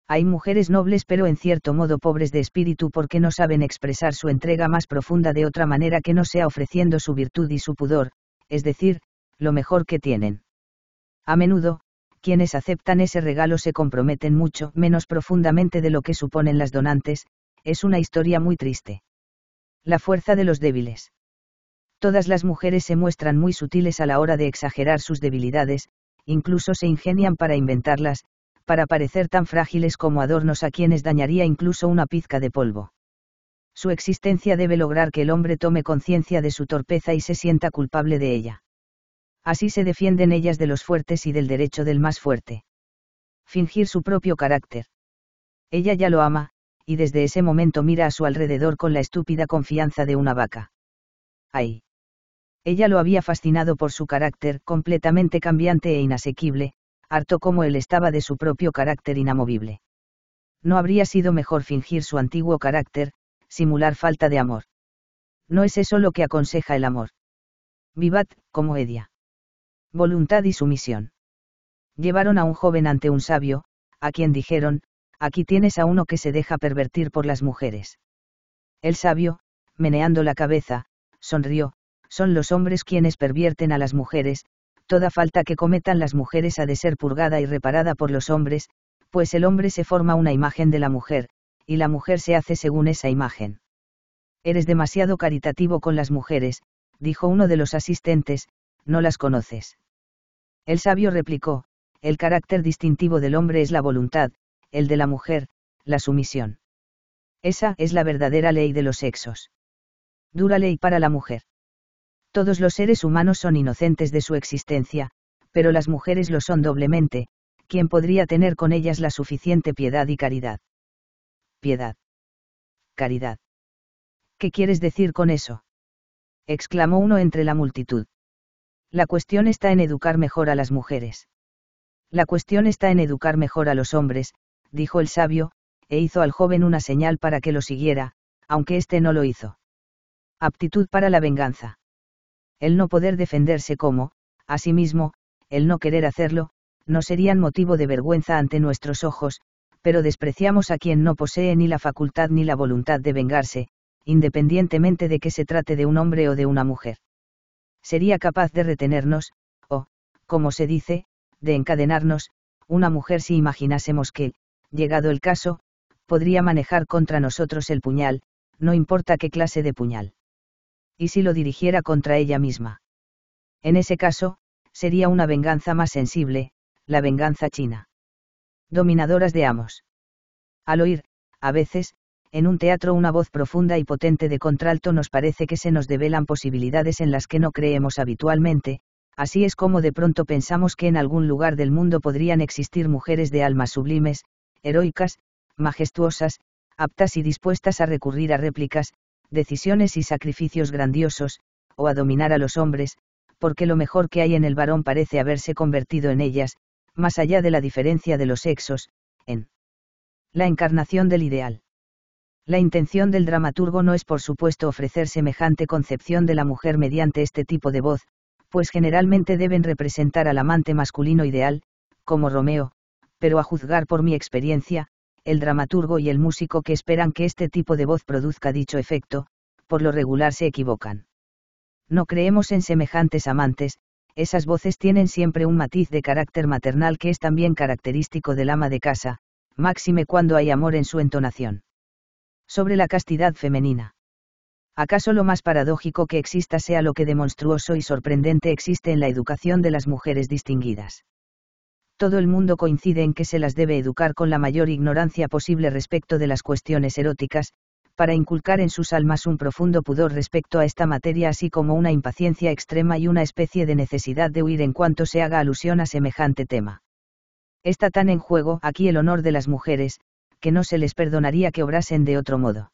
Hay mujeres nobles pero en cierto modo pobres de espíritu porque no saben expresar su entrega más profunda de otra manera que no sea ofreciendo su virtud y su pudor, es decir, lo mejor que tienen. A menudo, quienes aceptan ese regalo se comprometen mucho menos profundamente de lo que suponen las donantes, es una historia muy triste. La fuerza de los débiles. Todas las mujeres se muestran muy sutiles a la hora de exagerar sus debilidades, incluso se ingenian para inventarlas, para parecer tan frágiles como adornos a quienes dañaría incluso una pizca de polvo. Su existencia debe lograr que el hombre tome conciencia de su torpeza y se sienta culpable de ella. Así se defienden ellas de los fuertes y del derecho del más fuerte. Fingir su propio carácter. Ella ya lo ama, y desde ese momento mira a su alrededor con la estúpida confianza de una vaca. ¡Ay! Ella lo había fascinado por su carácter completamente cambiante e inasequible, harto como él estaba de su propio carácter inamovible. No habría sido mejor fingir su antiguo carácter, simular falta de amor. No es eso lo que aconseja el amor. Vivat, como Edia. Voluntad y sumisión. Llevaron a un joven ante un sabio, a quien dijeron, aquí tienes a uno que se deja pervertir por las mujeres. El sabio, meneando la cabeza, sonrió, son los hombres quienes pervierten a las mujeres, toda falta que cometan las mujeres ha de ser purgada y reparada por los hombres, pues el hombre se forma una imagen de la mujer, y la mujer se hace según esa imagen. Eres demasiado caritativo con las mujeres, dijo uno de los asistentes, no las conoces. El sabio replicó, el carácter distintivo del hombre es la voluntad, el de la mujer, la sumisión. Esa es la verdadera ley de los sexos. Dura ley para la mujer. Todos los seres humanos son inocentes de su existencia, pero las mujeres lo son doblemente, ¿quién podría tener con ellas la suficiente piedad y caridad? Piedad. Caridad. ¿Qué quieres decir con eso? exclamó uno entre la multitud. La cuestión está en educar mejor a las mujeres. La cuestión está en educar mejor a los hombres, dijo el sabio, e hizo al joven una señal para que lo siguiera, aunque éste no lo hizo. Aptitud para la venganza el no poder defenderse como, asimismo, el no querer hacerlo, no serían motivo de vergüenza ante nuestros ojos, pero despreciamos a quien no posee ni la facultad ni la voluntad de vengarse, independientemente de que se trate de un hombre o de una mujer. Sería capaz de retenernos, o, como se dice, de encadenarnos, una mujer si imaginásemos que, llegado el caso, podría manejar contra nosotros el puñal, no importa qué clase de puñal y si lo dirigiera contra ella misma. En ese caso, sería una venganza más sensible, la venganza china. Dominadoras de amos. Al oír, a veces, en un teatro una voz profunda y potente de contralto nos parece que se nos develan posibilidades en las que no creemos habitualmente, así es como de pronto pensamos que en algún lugar del mundo podrían existir mujeres de almas sublimes, heroicas, majestuosas, aptas y dispuestas a recurrir a réplicas, decisiones y sacrificios grandiosos, o a dominar a los hombres, porque lo mejor que hay en el varón parece haberse convertido en ellas, más allá de la diferencia de los sexos, en la encarnación del ideal. La intención del dramaturgo no es por supuesto ofrecer semejante concepción de la mujer mediante este tipo de voz, pues generalmente deben representar al amante masculino ideal, como Romeo, pero a juzgar por mi experiencia, el dramaturgo y el músico que esperan que este tipo de voz produzca dicho efecto, por lo regular se equivocan. No creemos en semejantes amantes, esas voces tienen siempre un matiz de carácter maternal que es también característico del ama de casa, máxime cuando hay amor en su entonación. Sobre la castidad femenina. ¿Acaso lo más paradójico que exista sea lo que de monstruoso y sorprendente existe en la educación de las mujeres distinguidas? todo el mundo coincide en que se las debe educar con la mayor ignorancia posible respecto de las cuestiones eróticas, para inculcar en sus almas un profundo pudor respecto a esta materia así como una impaciencia extrema y una especie de necesidad de huir en cuanto se haga alusión a semejante tema. Está tan en juego aquí el honor de las mujeres, que no se les perdonaría que obrasen de otro modo.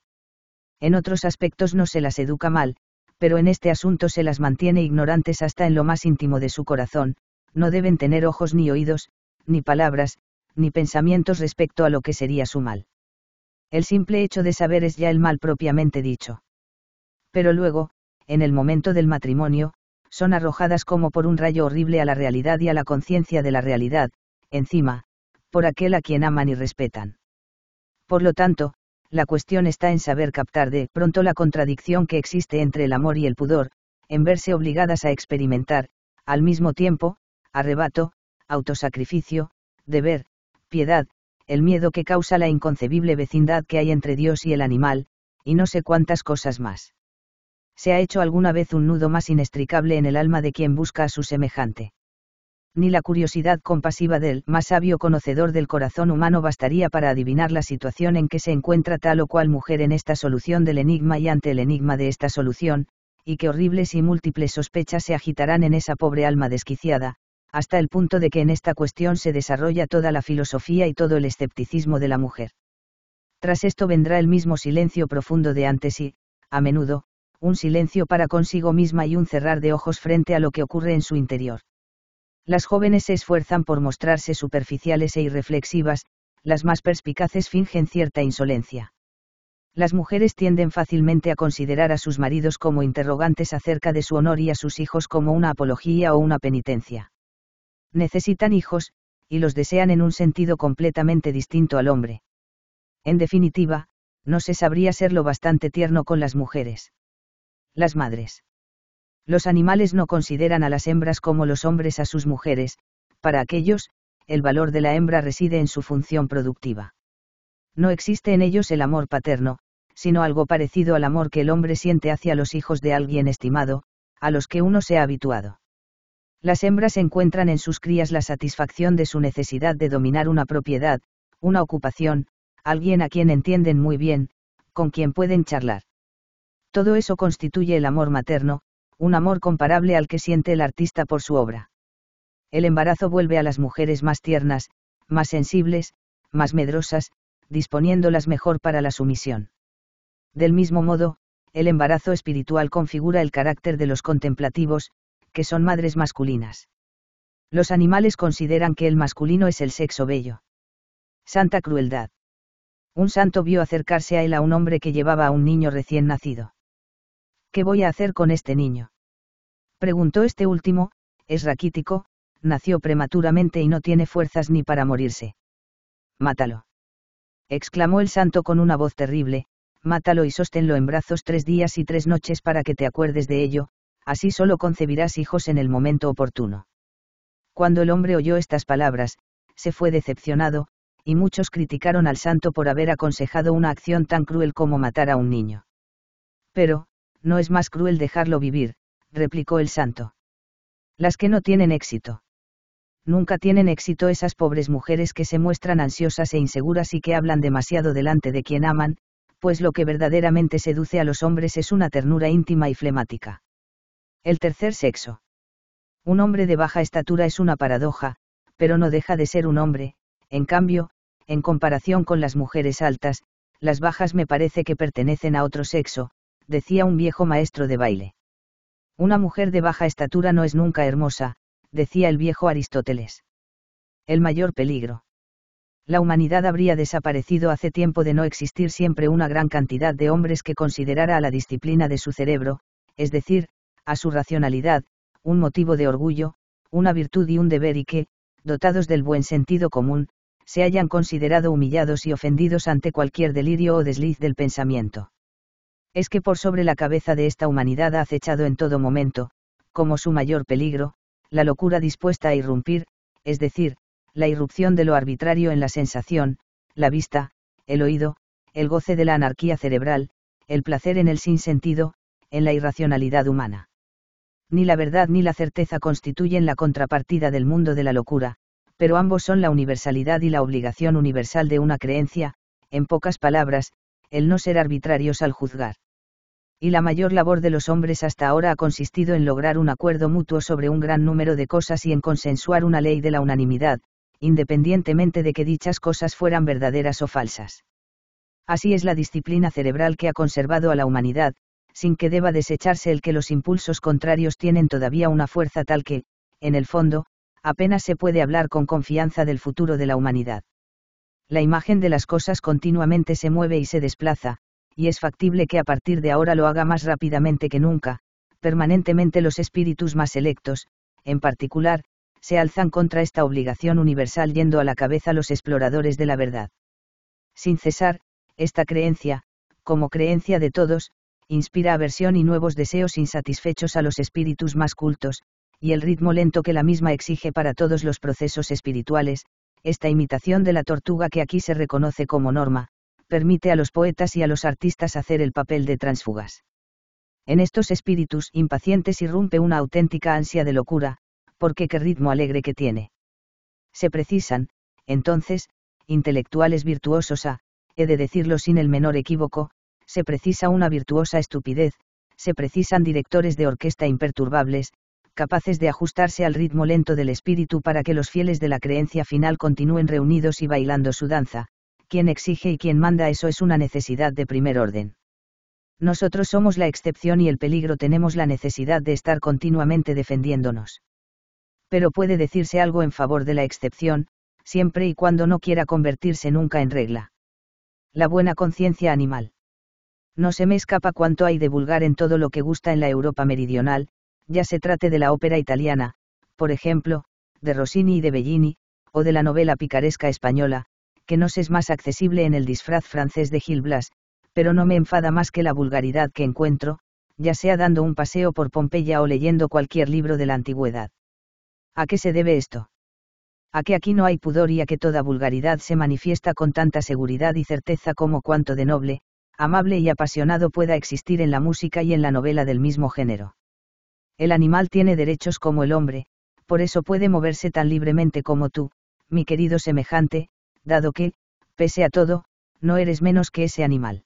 En otros aspectos no se las educa mal, pero en este asunto se las mantiene ignorantes hasta en lo más íntimo de su corazón, no deben tener ojos ni oídos, ni palabras, ni pensamientos respecto a lo que sería su mal. El simple hecho de saber es ya el mal propiamente dicho. Pero luego, en el momento del matrimonio, son arrojadas como por un rayo horrible a la realidad y a la conciencia de la realidad, encima, por aquel a quien aman y respetan. Por lo tanto, la cuestión está en saber captar de pronto la contradicción que existe entre el amor y el pudor, en verse obligadas a experimentar, al mismo tiempo, arrebato, autosacrificio, deber, piedad, el miedo que causa la inconcebible vecindad que hay entre Dios y el animal, y no sé cuántas cosas más. ¿Se ha hecho alguna vez un nudo más inextricable en el alma de quien busca a su semejante? Ni la curiosidad compasiva del más sabio conocedor del corazón humano bastaría para adivinar la situación en que se encuentra tal o cual mujer en esta solución del enigma y ante el enigma de esta solución, y qué horribles y múltiples sospechas se agitarán en esa pobre alma desquiciada, hasta el punto de que en esta cuestión se desarrolla toda la filosofía y todo el escepticismo de la mujer. Tras esto vendrá el mismo silencio profundo de antes y, a menudo, un silencio para consigo misma y un cerrar de ojos frente a lo que ocurre en su interior. Las jóvenes se esfuerzan por mostrarse superficiales e irreflexivas, las más perspicaces fingen cierta insolencia. Las mujeres tienden fácilmente a considerar a sus maridos como interrogantes acerca de su honor y a sus hijos como una apología o una penitencia necesitan hijos, y los desean en un sentido completamente distinto al hombre. En definitiva, no se sabría ser lo bastante tierno con las mujeres. Las madres. Los animales no consideran a las hembras como los hombres a sus mujeres, para aquellos, el valor de la hembra reside en su función productiva. No existe en ellos el amor paterno, sino algo parecido al amor que el hombre siente hacia los hijos de alguien estimado, a los que uno se ha habituado. Las hembras encuentran en sus crías la satisfacción de su necesidad de dominar una propiedad, una ocupación, alguien a quien entienden muy bien, con quien pueden charlar. Todo eso constituye el amor materno, un amor comparable al que siente el artista por su obra. El embarazo vuelve a las mujeres más tiernas, más sensibles, más medrosas, disponiéndolas mejor para la sumisión. Del mismo modo, el embarazo espiritual configura el carácter de los contemplativos, que son madres masculinas. Los animales consideran que el masculino es el sexo bello. Santa crueldad. Un santo vio acercarse a él a un hombre que llevaba a un niño recién nacido. ¿Qué voy a hacer con este niño? Preguntó este último, es raquítico, nació prematuramente y no tiene fuerzas ni para morirse. Mátalo. Exclamó el santo con una voz terrible, mátalo y sóstenlo en brazos tres días y tres noches para que te acuerdes de ello, así solo concebirás hijos en el momento oportuno. Cuando el hombre oyó estas palabras, se fue decepcionado, y muchos criticaron al santo por haber aconsejado una acción tan cruel como matar a un niño. Pero, no es más cruel dejarlo vivir, replicó el santo. Las que no tienen éxito. Nunca tienen éxito esas pobres mujeres que se muestran ansiosas e inseguras y que hablan demasiado delante de quien aman, pues lo que verdaderamente seduce a los hombres es una ternura íntima y flemática. El tercer sexo. Un hombre de baja estatura es una paradoja, pero no deja de ser un hombre, en cambio, en comparación con las mujeres altas, las bajas me parece que pertenecen a otro sexo, decía un viejo maestro de baile. Una mujer de baja estatura no es nunca hermosa, decía el viejo Aristóteles. El mayor peligro. La humanidad habría desaparecido hace tiempo de no existir siempre una gran cantidad de hombres que considerara a la disciplina de su cerebro, es decir, a su racionalidad, un motivo de orgullo, una virtud y un deber y que, dotados del buen sentido común, se hayan considerado humillados y ofendidos ante cualquier delirio o desliz del pensamiento. Es que por sobre la cabeza de esta humanidad ha acechado en todo momento, como su mayor peligro, la locura dispuesta a irrumpir, es decir, la irrupción de lo arbitrario en la sensación, la vista, el oído, el goce de la anarquía cerebral, el placer en el sinsentido, en la irracionalidad humana ni la verdad ni la certeza constituyen la contrapartida del mundo de la locura, pero ambos son la universalidad y la obligación universal de una creencia, en pocas palabras, el no ser arbitrarios al juzgar. Y la mayor labor de los hombres hasta ahora ha consistido en lograr un acuerdo mutuo sobre un gran número de cosas y en consensuar una ley de la unanimidad, independientemente de que dichas cosas fueran verdaderas o falsas. Así es la disciplina cerebral que ha conservado a la humanidad, sin que deba desecharse el que los impulsos contrarios tienen todavía una fuerza tal que, en el fondo, apenas se puede hablar con confianza del futuro de la humanidad. La imagen de las cosas continuamente se mueve y se desplaza, y es factible que a partir de ahora lo haga más rápidamente que nunca, permanentemente los espíritus más electos, en particular, se alzan contra esta obligación universal yendo a la cabeza los exploradores de la verdad. Sin cesar, esta creencia, como creencia de todos, inspira aversión y nuevos deseos insatisfechos a los espíritus más cultos, y el ritmo lento que la misma exige para todos los procesos espirituales, esta imitación de la tortuga que aquí se reconoce como norma, permite a los poetas y a los artistas hacer el papel de tránsfugas. En estos espíritus impacientes irrumpe una auténtica ansia de locura, porque qué ritmo alegre que tiene. Se precisan, entonces, intelectuales virtuosos a, he de decirlo sin el menor equívoco, se precisa una virtuosa estupidez, se precisan directores de orquesta imperturbables, capaces de ajustarse al ritmo lento del espíritu para que los fieles de la creencia final continúen reunidos y bailando su danza, quien exige y quien manda eso es una necesidad de primer orden. Nosotros somos la excepción y el peligro tenemos la necesidad de estar continuamente defendiéndonos. Pero puede decirse algo en favor de la excepción, siempre y cuando no quiera convertirse nunca en regla. La buena conciencia animal no se me escapa cuánto hay de vulgar en todo lo que gusta en la Europa meridional, ya se trate de la ópera italiana, por ejemplo, de Rossini y de Bellini, o de la novela picaresca española, que se es más accesible en el disfraz francés de Gil Blas, pero no me enfada más que la vulgaridad que encuentro, ya sea dando un paseo por Pompeya o leyendo cualquier libro de la antigüedad. ¿A qué se debe esto? A que aquí no hay pudor y a que toda vulgaridad se manifiesta con tanta seguridad y certeza como cuanto de noble, amable y apasionado pueda existir en la música y en la novela del mismo género. El animal tiene derechos como el hombre, por eso puede moverse tan libremente como tú, mi querido semejante, dado que, pese a todo, no eres menos que ese animal.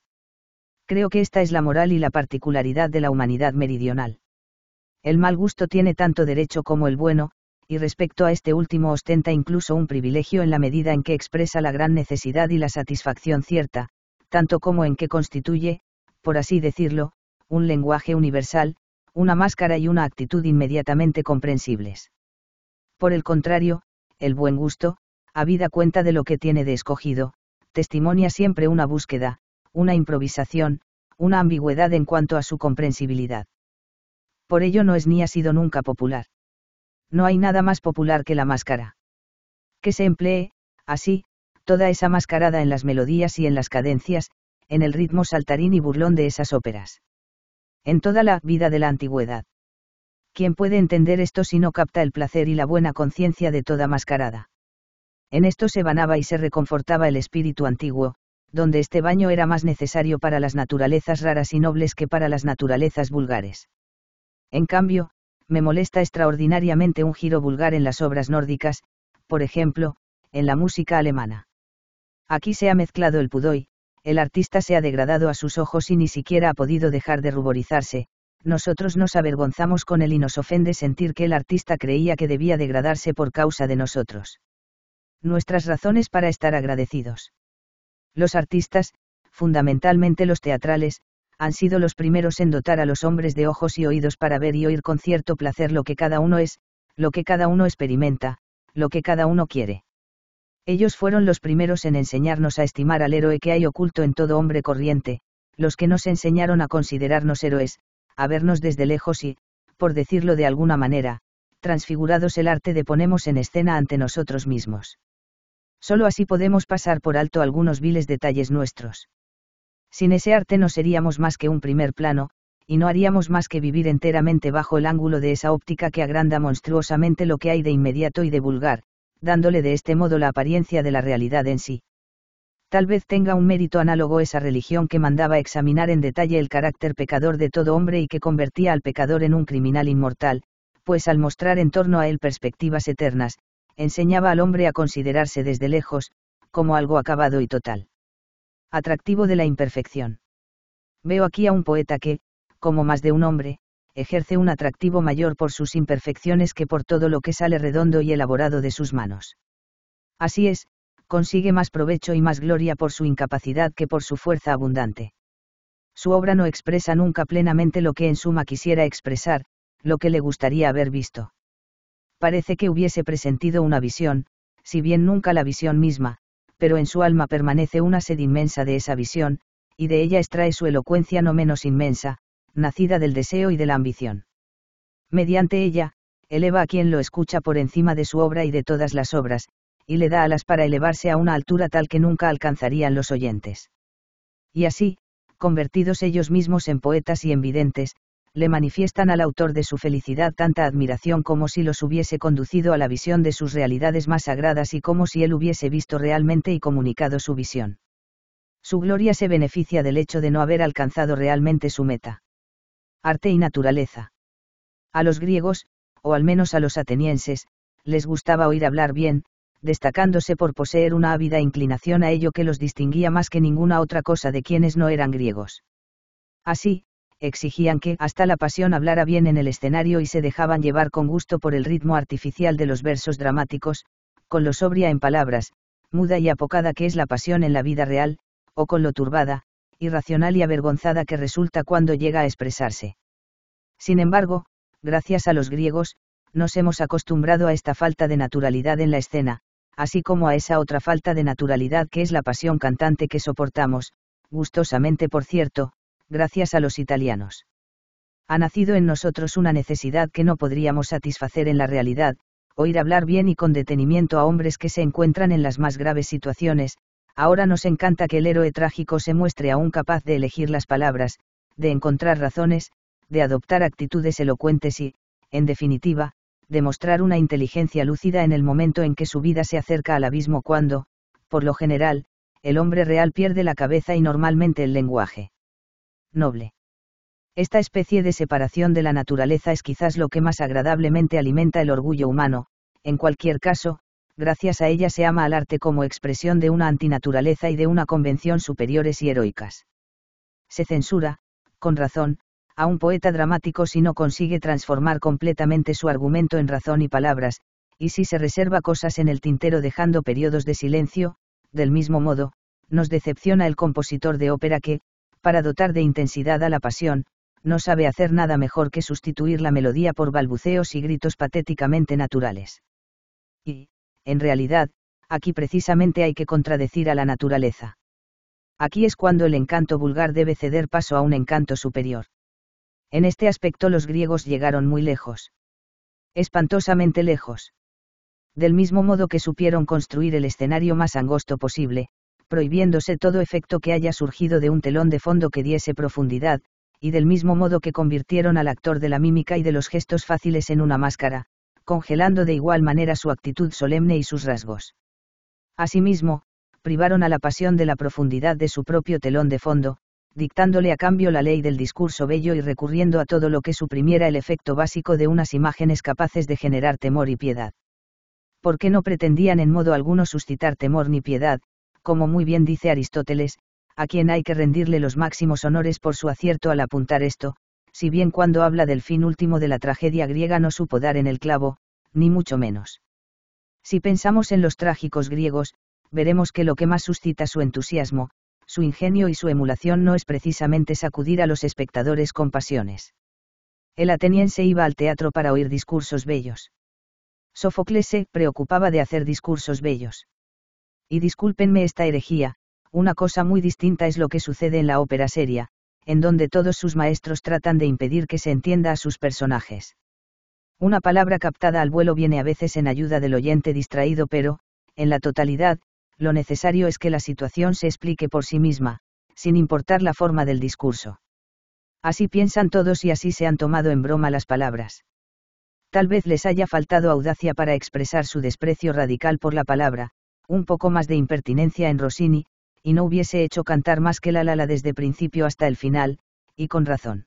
Creo que esta es la moral y la particularidad de la humanidad meridional. El mal gusto tiene tanto derecho como el bueno, y respecto a este último ostenta incluso un privilegio en la medida en que expresa la gran necesidad y la satisfacción cierta, tanto como en que constituye, por así decirlo, un lenguaje universal, una máscara y una actitud inmediatamente comprensibles. Por el contrario, el buen gusto, habida cuenta de lo que tiene de escogido, testimonia siempre una búsqueda, una improvisación, una ambigüedad en cuanto a su comprensibilidad. Por ello no es ni ha sido nunca popular. No hay nada más popular que la máscara. Que se emplee, así, toda esa mascarada en las melodías y en las cadencias, en el ritmo saltarín y burlón de esas óperas. En toda la vida de la antigüedad. ¿Quién puede entender esto si no capta el placer y la buena conciencia de toda mascarada? En esto se banaba y se reconfortaba el espíritu antiguo, donde este baño era más necesario para las naturalezas raras y nobles que para las naturalezas vulgares. En cambio, me molesta extraordinariamente un giro vulgar en las obras nórdicas, por ejemplo, en la música alemana. Aquí se ha mezclado el pudoy, el artista se ha degradado a sus ojos y ni siquiera ha podido dejar de ruborizarse, nosotros nos avergonzamos con él y nos ofende sentir que el artista creía que debía degradarse por causa de nosotros. Nuestras razones para estar agradecidos. Los artistas, fundamentalmente los teatrales, han sido los primeros en dotar a los hombres de ojos y oídos para ver y oír con cierto placer lo que cada uno es, lo que cada uno experimenta, lo que cada uno quiere. Ellos fueron los primeros en enseñarnos a estimar al héroe que hay oculto en todo hombre corriente, los que nos enseñaron a considerarnos héroes, a vernos desde lejos y, por decirlo de alguna manera, transfigurados el arte de ponemos en escena ante nosotros mismos. Solo así podemos pasar por alto algunos viles detalles nuestros. Sin ese arte no seríamos más que un primer plano, y no haríamos más que vivir enteramente bajo el ángulo de esa óptica que agranda monstruosamente lo que hay de inmediato y de vulgar, dándole de este modo la apariencia de la realidad en sí. Tal vez tenga un mérito análogo esa religión que mandaba examinar en detalle el carácter pecador de todo hombre y que convertía al pecador en un criminal inmortal, pues al mostrar en torno a él perspectivas eternas, enseñaba al hombre a considerarse desde lejos, como algo acabado y total. Atractivo de la imperfección. Veo aquí a un poeta que, como más de un hombre, ejerce un atractivo mayor por sus imperfecciones que por todo lo que sale redondo y elaborado de sus manos. Así es, consigue más provecho y más gloria por su incapacidad que por su fuerza abundante. Su obra no expresa nunca plenamente lo que en suma quisiera expresar, lo que le gustaría haber visto. Parece que hubiese presentido una visión, si bien nunca la visión misma, pero en su alma permanece una sed inmensa de esa visión, y de ella extrae su elocuencia no menos inmensa, nacida del deseo y de la ambición. Mediante ella, eleva a quien lo escucha por encima de su obra y de todas las obras, y le da alas para elevarse a una altura tal que nunca alcanzarían los oyentes. Y así, convertidos ellos mismos en poetas y en videntes, le manifiestan al autor de su felicidad tanta admiración como si los hubiese conducido a la visión de sus realidades más sagradas y como si él hubiese visto realmente y comunicado su visión. Su gloria se beneficia del hecho de no haber alcanzado realmente su meta arte y naturaleza. A los griegos, o al menos a los atenienses, les gustaba oír hablar bien, destacándose por poseer una ávida inclinación a ello que los distinguía más que ninguna otra cosa de quienes no eran griegos. Así, exigían que hasta la pasión hablara bien en el escenario y se dejaban llevar con gusto por el ritmo artificial de los versos dramáticos, con lo sobria en palabras, muda y apocada que es la pasión en la vida real, o con lo turbada, irracional y avergonzada que resulta cuando llega a expresarse. Sin embargo, gracias a los griegos, nos hemos acostumbrado a esta falta de naturalidad en la escena, así como a esa otra falta de naturalidad que es la pasión cantante que soportamos, gustosamente por cierto, gracias a los italianos. Ha nacido en nosotros una necesidad que no podríamos satisfacer en la realidad, oír hablar bien y con detenimiento a hombres que se encuentran en las más graves situaciones, Ahora nos encanta que el héroe trágico se muestre aún capaz de elegir las palabras, de encontrar razones, de adoptar actitudes elocuentes y, en definitiva, de mostrar una inteligencia lúcida en el momento en que su vida se acerca al abismo cuando, por lo general, el hombre real pierde la cabeza y normalmente el lenguaje. Noble. Esta especie de separación de la naturaleza es quizás lo que más agradablemente alimenta el orgullo humano, en cualquier caso, gracias a ella se ama al arte como expresión de una antinaturaleza y de una convención superiores y heroicas. Se censura, con razón, a un poeta dramático si no consigue transformar completamente su argumento en razón y palabras, y si se reserva cosas en el tintero dejando periodos de silencio, del mismo modo, nos decepciona el compositor de ópera que, para dotar de intensidad a la pasión, no sabe hacer nada mejor que sustituir la melodía por balbuceos y gritos patéticamente naturales. Y, en realidad, aquí precisamente hay que contradecir a la naturaleza. Aquí es cuando el encanto vulgar debe ceder paso a un encanto superior. En este aspecto los griegos llegaron muy lejos. Espantosamente lejos. Del mismo modo que supieron construir el escenario más angosto posible, prohibiéndose todo efecto que haya surgido de un telón de fondo que diese profundidad, y del mismo modo que convirtieron al actor de la mímica y de los gestos fáciles en una máscara, congelando de igual manera su actitud solemne y sus rasgos. Asimismo, privaron a la pasión de la profundidad de su propio telón de fondo, dictándole a cambio la ley del discurso bello y recurriendo a todo lo que suprimiera el efecto básico de unas imágenes capaces de generar temor y piedad. Porque no pretendían en modo alguno suscitar temor ni piedad, como muy bien dice Aristóteles, a quien hay que rendirle los máximos honores por su acierto al apuntar esto, si bien cuando habla del fin último de la tragedia griega no supo dar en el clavo, ni mucho menos. Si pensamos en los trágicos griegos, veremos que lo que más suscita su entusiasmo, su ingenio y su emulación no es precisamente sacudir a los espectadores con pasiones. El ateniense iba al teatro para oír discursos bellos. Sófocles se preocupaba de hacer discursos bellos. Y discúlpenme esta herejía, una cosa muy distinta es lo que sucede en la ópera seria, en donde todos sus maestros tratan de impedir que se entienda a sus personajes. Una palabra captada al vuelo viene a veces en ayuda del oyente distraído, pero, en la totalidad, lo necesario es que la situación se explique por sí misma, sin importar la forma del discurso. Así piensan todos y así se han tomado en broma las palabras. Tal vez les haya faltado audacia para expresar su desprecio radical por la palabra, un poco más de impertinencia en Rossini, y no hubiese hecho cantar más que la lala desde principio hasta el final, y con razón.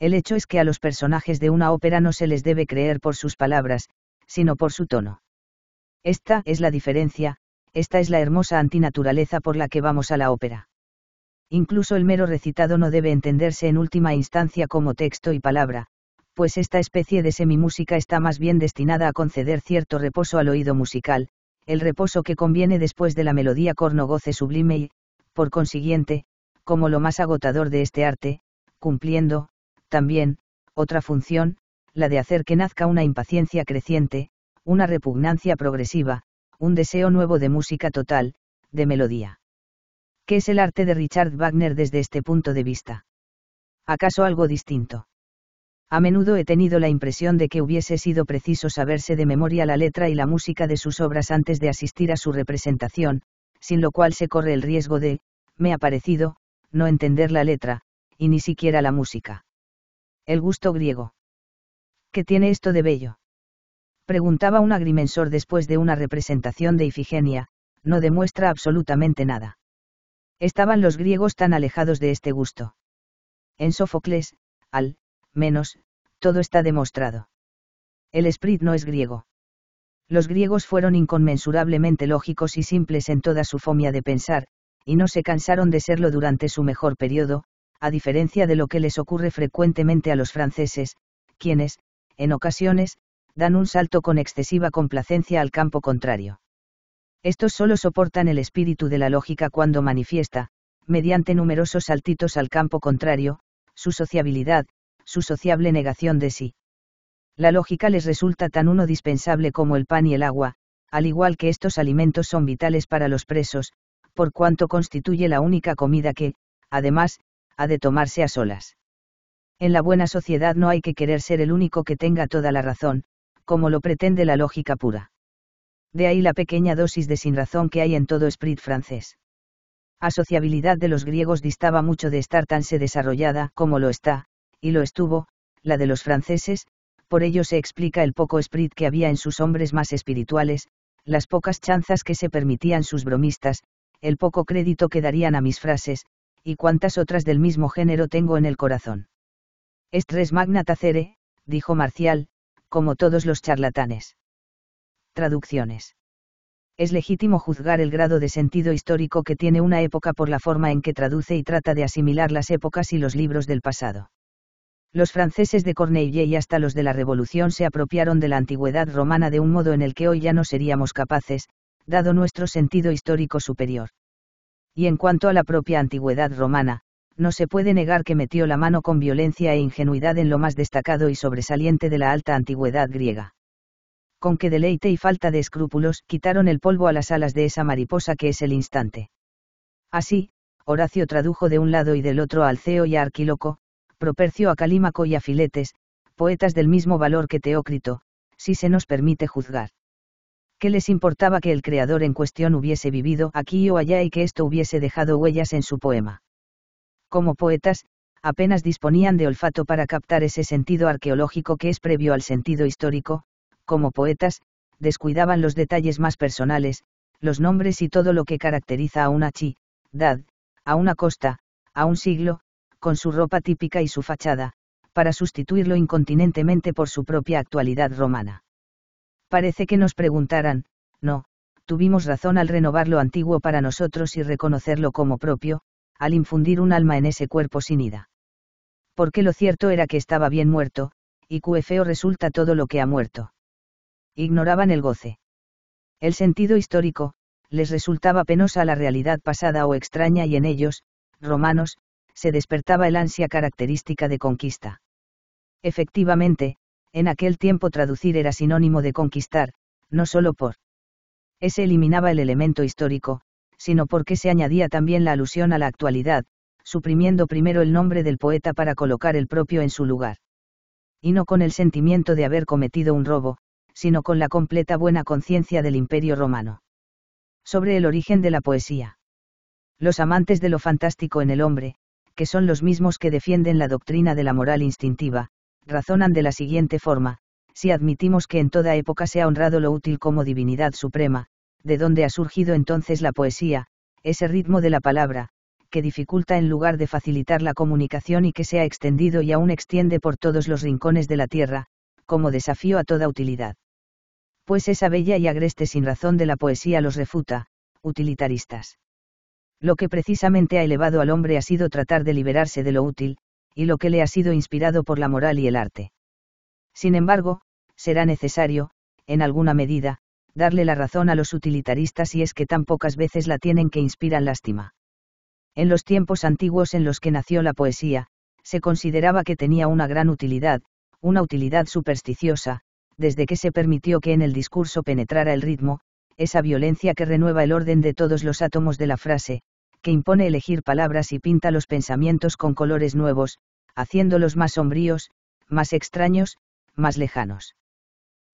El hecho es que a los personajes de una ópera no se les debe creer por sus palabras, sino por su tono. Esta es la diferencia, esta es la hermosa antinaturaleza por la que vamos a la ópera. Incluso el mero recitado no debe entenderse en última instancia como texto y palabra, pues esta especie de semimúsica está más bien destinada a conceder cierto reposo al oído musical, el reposo que conviene después de la melodía corno goce sublime y, por consiguiente, como lo más agotador de este arte, cumpliendo, también, otra función, la de hacer que nazca una impaciencia creciente, una repugnancia progresiva, un deseo nuevo de música total, de melodía. ¿Qué es el arte de Richard Wagner desde este punto de vista? ¿Acaso algo distinto? A menudo he tenido la impresión de que hubiese sido preciso saberse de memoria la letra y la música de sus obras antes de asistir a su representación, sin lo cual se corre el riesgo de, me ha parecido, no entender la letra, y ni siquiera la música. El gusto griego. ¿Qué tiene esto de bello? Preguntaba un agrimensor después de una representación de Ifigenia, no demuestra absolutamente nada. Estaban los griegos tan alejados de este gusto. En Sófocles, al menos, todo está demostrado. El esprit no es griego. Los griegos fueron inconmensurablemente lógicos y simples en toda su fomia de pensar, y no se cansaron de serlo durante su mejor periodo, a diferencia de lo que les ocurre frecuentemente a los franceses, quienes, en ocasiones, dan un salto con excesiva complacencia al campo contrario. Estos solo soportan el espíritu de la lógica cuando manifiesta, mediante numerosos saltitos al campo contrario, su sociabilidad, su sociable negación de sí. La lógica les resulta tan uno dispensable como el pan y el agua, al igual que estos alimentos son vitales para los presos, por cuanto constituye la única comida que, además, ha de tomarse a solas. En la buena sociedad no hay que querer ser el único que tenga toda la razón, como lo pretende la lógica pura. De ahí la pequeña dosis de sinrazón que hay en todo esprit francés. La sociabilidad de los griegos distaba mucho de estar tan se desarrollada como lo está, y lo estuvo, la de los franceses, por ello se explica el poco esprit que había en sus hombres más espirituales, las pocas chanzas que se permitían sus bromistas, el poco crédito que darían a mis frases, y cuántas otras del mismo género tengo en el corazón. Estres magna tacere, dijo Marcial, como todos los charlatanes. Traducciones. Es legítimo juzgar el grado de sentido histórico que tiene una época por la forma en que traduce y trata de asimilar las épocas y los libros del pasado. Los franceses de Corneille y hasta los de la Revolución se apropiaron de la antigüedad romana de un modo en el que hoy ya no seríamos capaces, dado nuestro sentido histórico superior. Y en cuanto a la propia antigüedad romana, no se puede negar que metió la mano con violencia e ingenuidad en lo más destacado y sobresaliente de la alta antigüedad griega. Con qué deleite y falta de escrúpulos quitaron el polvo a las alas de esa mariposa que es el instante. Así, Horacio tradujo de un lado y del otro al CEO y a Arquíloco, Propercio a Calímaco y a Filetes, poetas del mismo valor que Teócrito, si se nos permite juzgar. ¿Qué les importaba que el creador en cuestión hubiese vivido aquí o allá y que esto hubiese dejado huellas en su poema? Como poetas, apenas disponían de olfato para captar ese sentido arqueológico que es previo al sentido histórico, como poetas, descuidaban los detalles más personales, los nombres y todo lo que caracteriza a una chi, dad, a una costa, a un siglo, con su ropa típica y su fachada, para sustituirlo incontinentemente por su propia actualidad romana. Parece que nos preguntaran, no, tuvimos razón al renovar lo antiguo para nosotros y reconocerlo como propio, al infundir un alma en ese cuerpo sin ida. Porque lo cierto era que estaba bien muerto, y Cuefeo resulta todo lo que ha muerto. Ignoraban el goce. El sentido histórico, les resultaba penosa la realidad pasada o extraña y en ellos, romanos, se despertaba el ansia característica de conquista. Efectivamente, en aquel tiempo traducir era sinónimo de conquistar, no solo por Ese eliminaba el elemento histórico, sino porque se añadía también la alusión a la actualidad, suprimiendo primero el nombre del poeta para colocar el propio en su lugar. Y no con el sentimiento de haber cometido un robo, sino con la completa buena conciencia del imperio romano. Sobre el origen de la poesía. Los amantes de lo fantástico en el hombre, que son los mismos que defienden la doctrina de la moral instintiva, razonan de la siguiente forma, si admitimos que en toda época se ha honrado lo útil como divinidad suprema, de donde ha surgido entonces la poesía, ese ritmo de la palabra, que dificulta en lugar de facilitar la comunicación y que se ha extendido y aún extiende por todos los rincones de la tierra, como desafío a toda utilidad. Pues esa bella y agreste sin razón de la poesía los refuta, utilitaristas. Lo que precisamente ha elevado al hombre ha sido tratar de liberarse de lo útil, y lo que le ha sido inspirado por la moral y el arte. Sin embargo, será necesario, en alguna medida, darle la razón a los utilitaristas y es que tan pocas veces la tienen que inspiran lástima. En los tiempos antiguos en los que nació la poesía, se consideraba que tenía una gran utilidad, una utilidad supersticiosa, desde que se permitió que en el discurso penetrara el ritmo, esa violencia que renueva el orden de todos los átomos de la frase, que impone elegir palabras y pinta los pensamientos con colores nuevos, haciéndolos más sombríos, más extraños, más lejanos.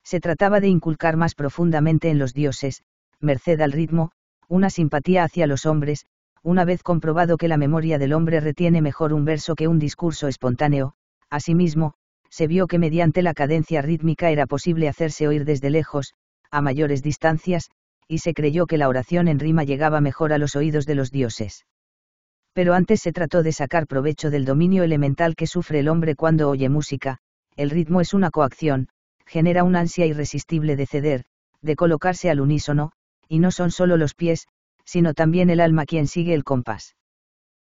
Se trataba de inculcar más profundamente en los dioses, merced al ritmo, una simpatía hacia los hombres, una vez comprobado que la memoria del hombre retiene mejor un verso que un discurso espontáneo, asimismo, se vio que mediante la cadencia rítmica era posible hacerse oír desde lejos, a mayores distancias, y se creyó que la oración en rima llegaba mejor a los oídos de los dioses. Pero antes se trató de sacar provecho del dominio elemental que sufre el hombre cuando oye música, el ritmo es una coacción, genera una ansia irresistible de ceder, de colocarse al unísono, y no son solo los pies, sino también el alma quien sigue el compás.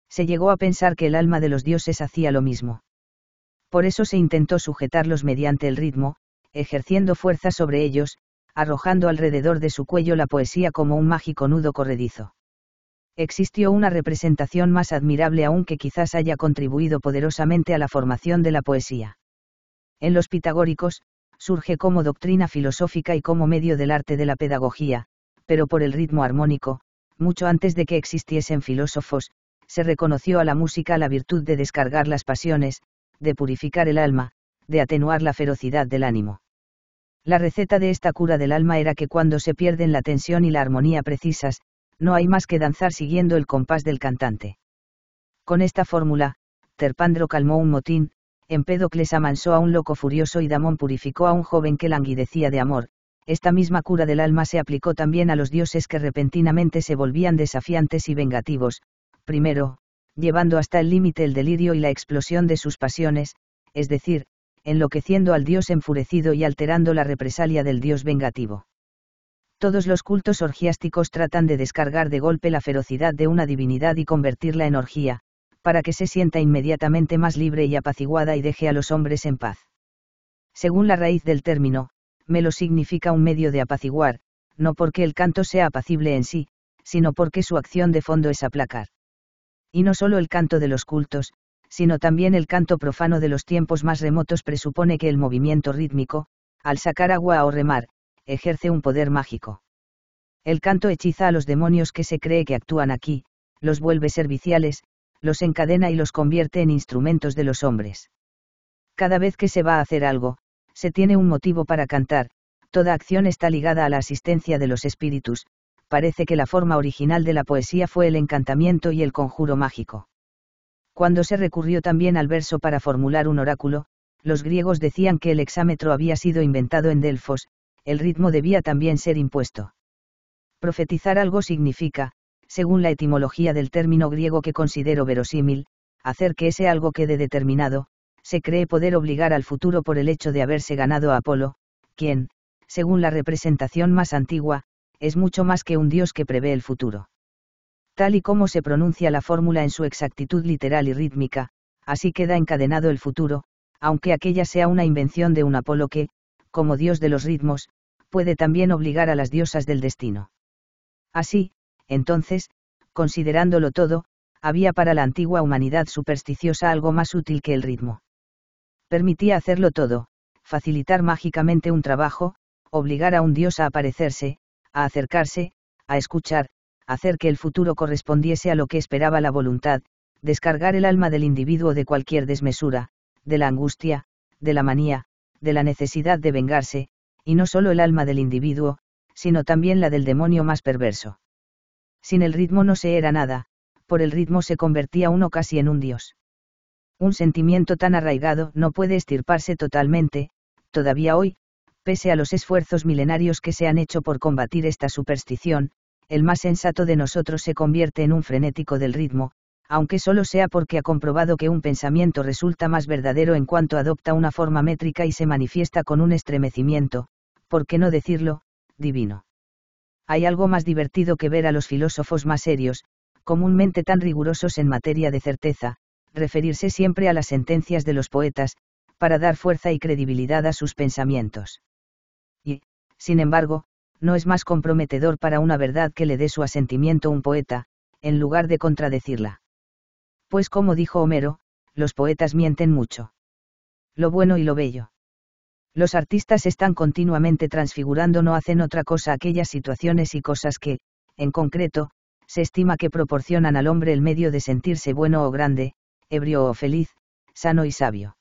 Se llegó a pensar que el alma de los dioses hacía lo mismo. Por eso se intentó sujetarlos mediante el ritmo, ejerciendo fuerza sobre ellos, arrojando alrededor de su cuello la poesía como un mágico nudo corredizo. Existió una representación más admirable aún que quizás haya contribuido poderosamente a la formación de la poesía. En los pitagóricos, surge como doctrina filosófica y como medio del arte de la pedagogía, pero por el ritmo armónico, mucho antes de que existiesen filósofos, se reconoció a la música la virtud de descargar las pasiones, de purificar el alma, de atenuar la ferocidad del ánimo. La receta de esta cura del alma era que cuando se pierden la tensión y la armonía precisas, no hay más que danzar siguiendo el compás del cantante. Con esta fórmula, Terpandro calmó un motín, Empédocles amansó a un loco furioso y Damón purificó a un joven que languidecía de amor. Esta misma cura del alma se aplicó también a los dioses que repentinamente se volvían desafiantes y vengativos, primero, llevando hasta el límite el delirio y la explosión de sus pasiones, es decir, enloqueciendo al dios enfurecido y alterando la represalia del dios vengativo. Todos los cultos orgiásticos tratan de descargar de golpe la ferocidad de una divinidad y convertirla en orgía, para que se sienta inmediatamente más libre y apaciguada y deje a los hombres en paz. Según la raíz del término, melo significa un medio de apaciguar, no porque el canto sea apacible en sí, sino porque su acción de fondo es aplacar. Y no solo el canto de los cultos, sino también el canto profano de los tiempos más remotos presupone que el movimiento rítmico, al sacar agua o remar, ejerce un poder mágico. El canto hechiza a los demonios que se cree que actúan aquí, los vuelve serviciales, los encadena y los convierte en instrumentos de los hombres. Cada vez que se va a hacer algo, se tiene un motivo para cantar, toda acción está ligada a la asistencia de los espíritus, parece que la forma original de la poesía fue el encantamiento y el conjuro mágico. Cuando se recurrió también al verso para formular un oráculo, los griegos decían que el hexámetro había sido inventado en Delfos, el ritmo debía también ser impuesto. Profetizar algo significa, según la etimología del término griego que considero verosímil, hacer que ese algo quede determinado, se cree poder obligar al futuro por el hecho de haberse ganado a Apolo, quien, según la representación más antigua, es mucho más que un dios que prevé el futuro tal y como se pronuncia la fórmula en su exactitud literal y rítmica, así queda encadenado el futuro, aunque aquella sea una invención de un Apolo que, como dios de los ritmos, puede también obligar a las diosas del destino. Así, entonces, considerándolo todo, había para la antigua humanidad supersticiosa algo más útil que el ritmo. Permitía hacerlo todo, facilitar mágicamente un trabajo, obligar a un dios a aparecerse, a acercarse, a escuchar, hacer que el futuro correspondiese a lo que esperaba la voluntad, descargar el alma del individuo de cualquier desmesura, de la angustia, de la manía, de la necesidad de vengarse, y no solo el alma del individuo, sino también la del demonio más perverso. Sin el ritmo no se era nada, por el ritmo se convertía uno casi en un dios. Un sentimiento tan arraigado no puede estirparse totalmente, todavía hoy, pese a los esfuerzos milenarios que se han hecho por combatir esta superstición, el más sensato de nosotros se convierte en un frenético del ritmo, aunque solo sea porque ha comprobado que un pensamiento resulta más verdadero en cuanto adopta una forma métrica y se manifiesta con un estremecimiento, ¿por qué no decirlo?, divino. Hay algo más divertido que ver a los filósofos más serios, comúnmente tan rigurosos en materia de certeza, referirse siempre a las sentencias de los poetas, para dar fuerza y credibilidad a sus pensamientos. Y, sin embargo, no es más comprometedor para una verdad que le dé su asentimiento un poeta, en lugar de contradecirla. Pues como dijo Homero, los poetas mienten mucho. Lo bueno y lo bello. Los artistas están continuamente transfigurando, no hacen otra cosa aquellas situaciones y cosas que, en concreto, se estima que proporcionan al hombre el medio de sentirse bueno o grande, ebrio o feliz, sano y sabio.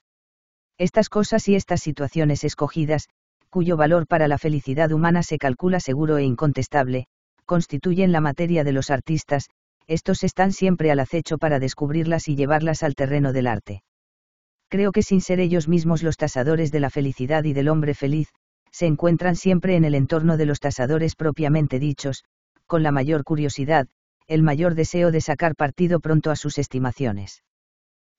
Estas cosas y estas situaciones escogidas, cuyo valor para la felicidad humana se calcula seguro e incontestable, constituyen la materia de los artistas, estos están siempre al acecho para descubrirlas y llevarlas al terreno del arte. Creo que sin ser ellos mismos los tasadores de la felicidad y del hombre feliz, se encuentran siempre en el entorno de los tasadores propiamente dichos, con la mayor curiosidad, el mayor deseo de sacar partido pronto a sus estimaciones.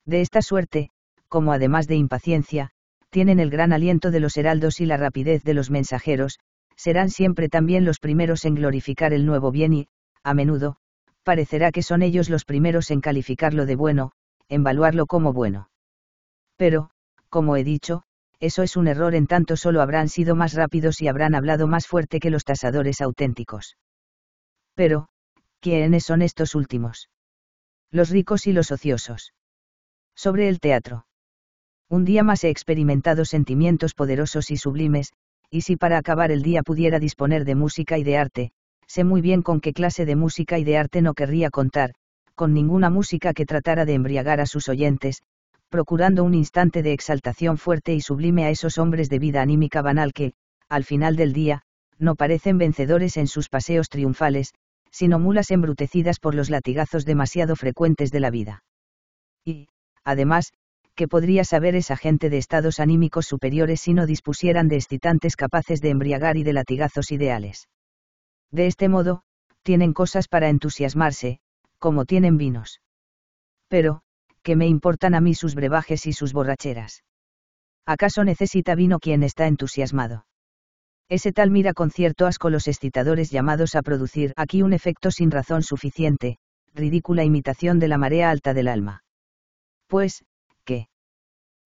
De esta suerte, como además de impaciencia, tienen el gran aliento de los heraldos y la rapidez de los mensajeros, serán siempre también los primeros en glorificar el nuevo bien y, a menudo, parecerá que son ellos los primeros en calificarlo de bueno, en valuarlo como bueno. Pero, como he dicho, eso es un error en tanto solo habrán sido más rápidos y habrán hablado más fuerte que los tasadores auténticos. Pero, ¿quiénes son estos últimos? Los ricos y los ociosos. Sobre el teatro. Un día más he experimentado sentimientos poderosos y sublimes, y si para acabar el día pudiera disponer de música y de arte, sé muy bien con qué clase de música y de arte no querría contar, con ninguna música que tratara de embriagar a sus oyentes, procurando un instante de exaltación fuerte y sublime a esos hombres de vida anímica banal que, al final del día, no parecen vencedores en sus paseos triunfales, sino mulas embrutecidas por los latigazos demasiado frecuentes de la vida. Y, además, que podría saber esa gente de estados anímicos superiores si no dispusieran de excitantes capaces de embriagar y de latigazos ideales. De este modo, tienen cosas para entusiasmarse, como tienen vinos. Pero, ¿qué me importan a mí sus brebajes y sus borracheras? ¿Acaso necesita vino quien está entusiasmado? Ese tal mira con cierto asco los excitadores llamados a producir aquí un efecto sin razón suficiente, ridícula imitación de la marea alta del alma. Pues,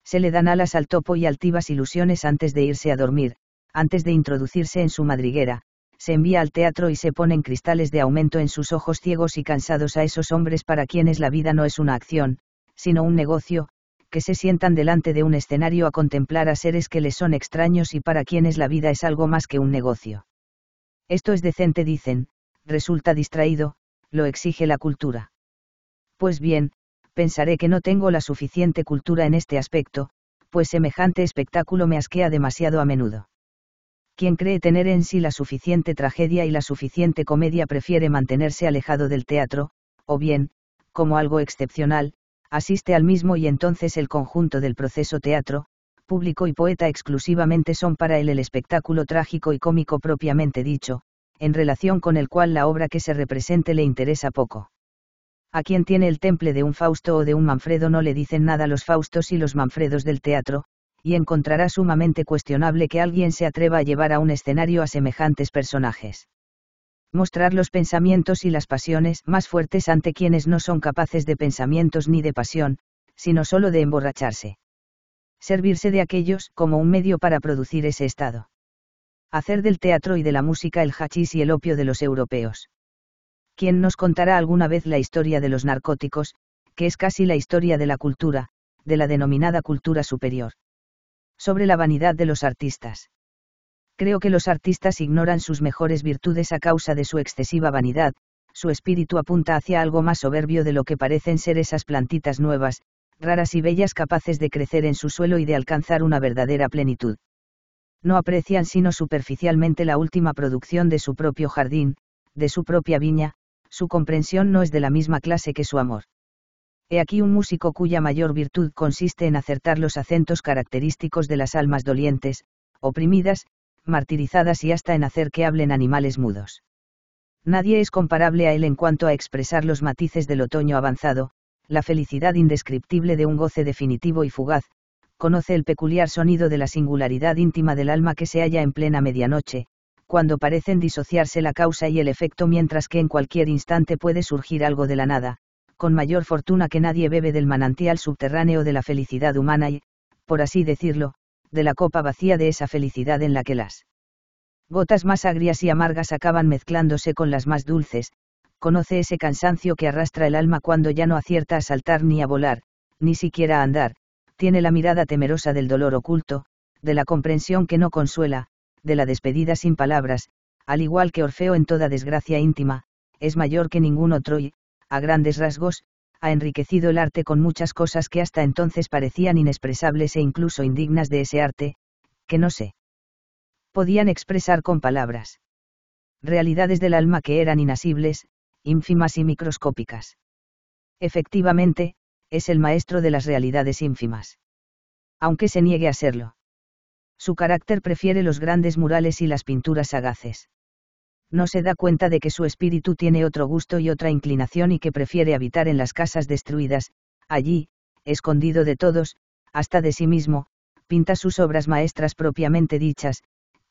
se le dan alas al topo y altivas ilusiones antes de irse a dormir, antes de introducirse en su madriguera, se envía al teatro y se ponen cristales de aumento en sus ojos ciegos y cansados a esos hombres para quienes la vida no es una acción, sino un negocio, que se sientan delante de un escenario a contemplar a seres que les son extraños y para quienes la vida es algo más que un negocio. Esto es decente, dicen, resulta distraído, lo exige la cultura. Pues bien, pensaré que no tengo la suficiente cultura en este aspecto, pues semejante espectáculo me asquea demasiado a menudo. Quien cree tener en sí la suficiente tragedia y la suficiente comedia prefiere mantenerse alejado del teatro, o bien, como algo excepcional, asiste al mismo y entonces el conjunto del proceso teatro, público y poeta exclusivamente son para él el espectáculo trágico y cómico propiamente dicho, en relación con el cual la obra que se represente le interesa poco a quien tiene el temple de un Fausto o de un Manfredo no le dicen nada los Faustos y los Manfredos del teatro, y encontrará sumamente cuestionable que alguien se atreva a llevar a un escenario a semejantes personajes. Mostrar los pensamientos y las pasiones más fuertes ante quienes no son capaces de pensamientos ni de pasión, sino solo de emborracharse. Servirse de aquellos como un medio para producir ese estado. Hacer del teatro y de la música el hachís y el opio de los europeos. ¿Quién nos contará alguna vez la historia de los narcóticos, que es casi la historia de la cultura, de la denominada cultura superior. Sobre la vanidad de los artistas. Creo que los artistas ignoran sus mejores virtudes a causa de su excesiva vanidad, su espíritu apunta hacia algo más soberbio de lo que parecen ser esas plantitas nuevas, raras y bellas capaces de crecer en su suelo y de alcanzar una verdadera plenitud. No aprecian sino superficialmente la última producción de su propio jardín, de su propia viña, su comprensión no es de la misma clase que su amor. He aquí un músico cuya mayor virtud consiste en acertar los acentos característicos de las almas dolientes, oprimidas, martirizadas y hasta en hacer que hablen animales mudos. Nadie es comparable a él en cuanto a expresar los matices del otoño avanzado, la felicidad indescriptible de un goce definitivo y fugaz, conoce el peculiar sonido de la singularidad íntima del alma que se halla en plena medianoche, cuando parecen disociarse la causa y el efecto mientras que en cualquier instante puede surgir algo de la nada, con mayor fortuna que nadie bebe del manantial subterráneo de la felicidad humana y, por así decirlo, de la copa vacía de esa felicidad en la que las gotas más agrias y amargas acaban mezclándose con las más dulces, conoce ese cansancio que arrastra el alma cuando ya no acierta a saltar ni a volar, ni siquiera a andar, tiene la mirada temerosa del dolor oculto, de la comprensión que no consuela, de la despedida sin palabras, al igual que Orfeo en toda desgracia íntima, es mayor que ningún otro y, a grandes rasgos, ha enriquecido el arte con muchas cosas que hasta entonces parecían inexpresables e incluso indignas de ese arte, que no se podían expresar con palabras. Realidades del alma que eran inasibles, ínfimas y microscópicas. Efectivamente, es el maestro de las realidades ínfimas. Aunque se niegue a serlo. Su carácter prefiere los grandes murales y las pinturas sagaces. No se da cuenta de que su espíritu tiene otro gusto y otra inclinación y que prefiere habitar en las casas destruidas, allí, escondido de todos, hasta de sí mismo, pinta sus obras maestras propiamente dichas,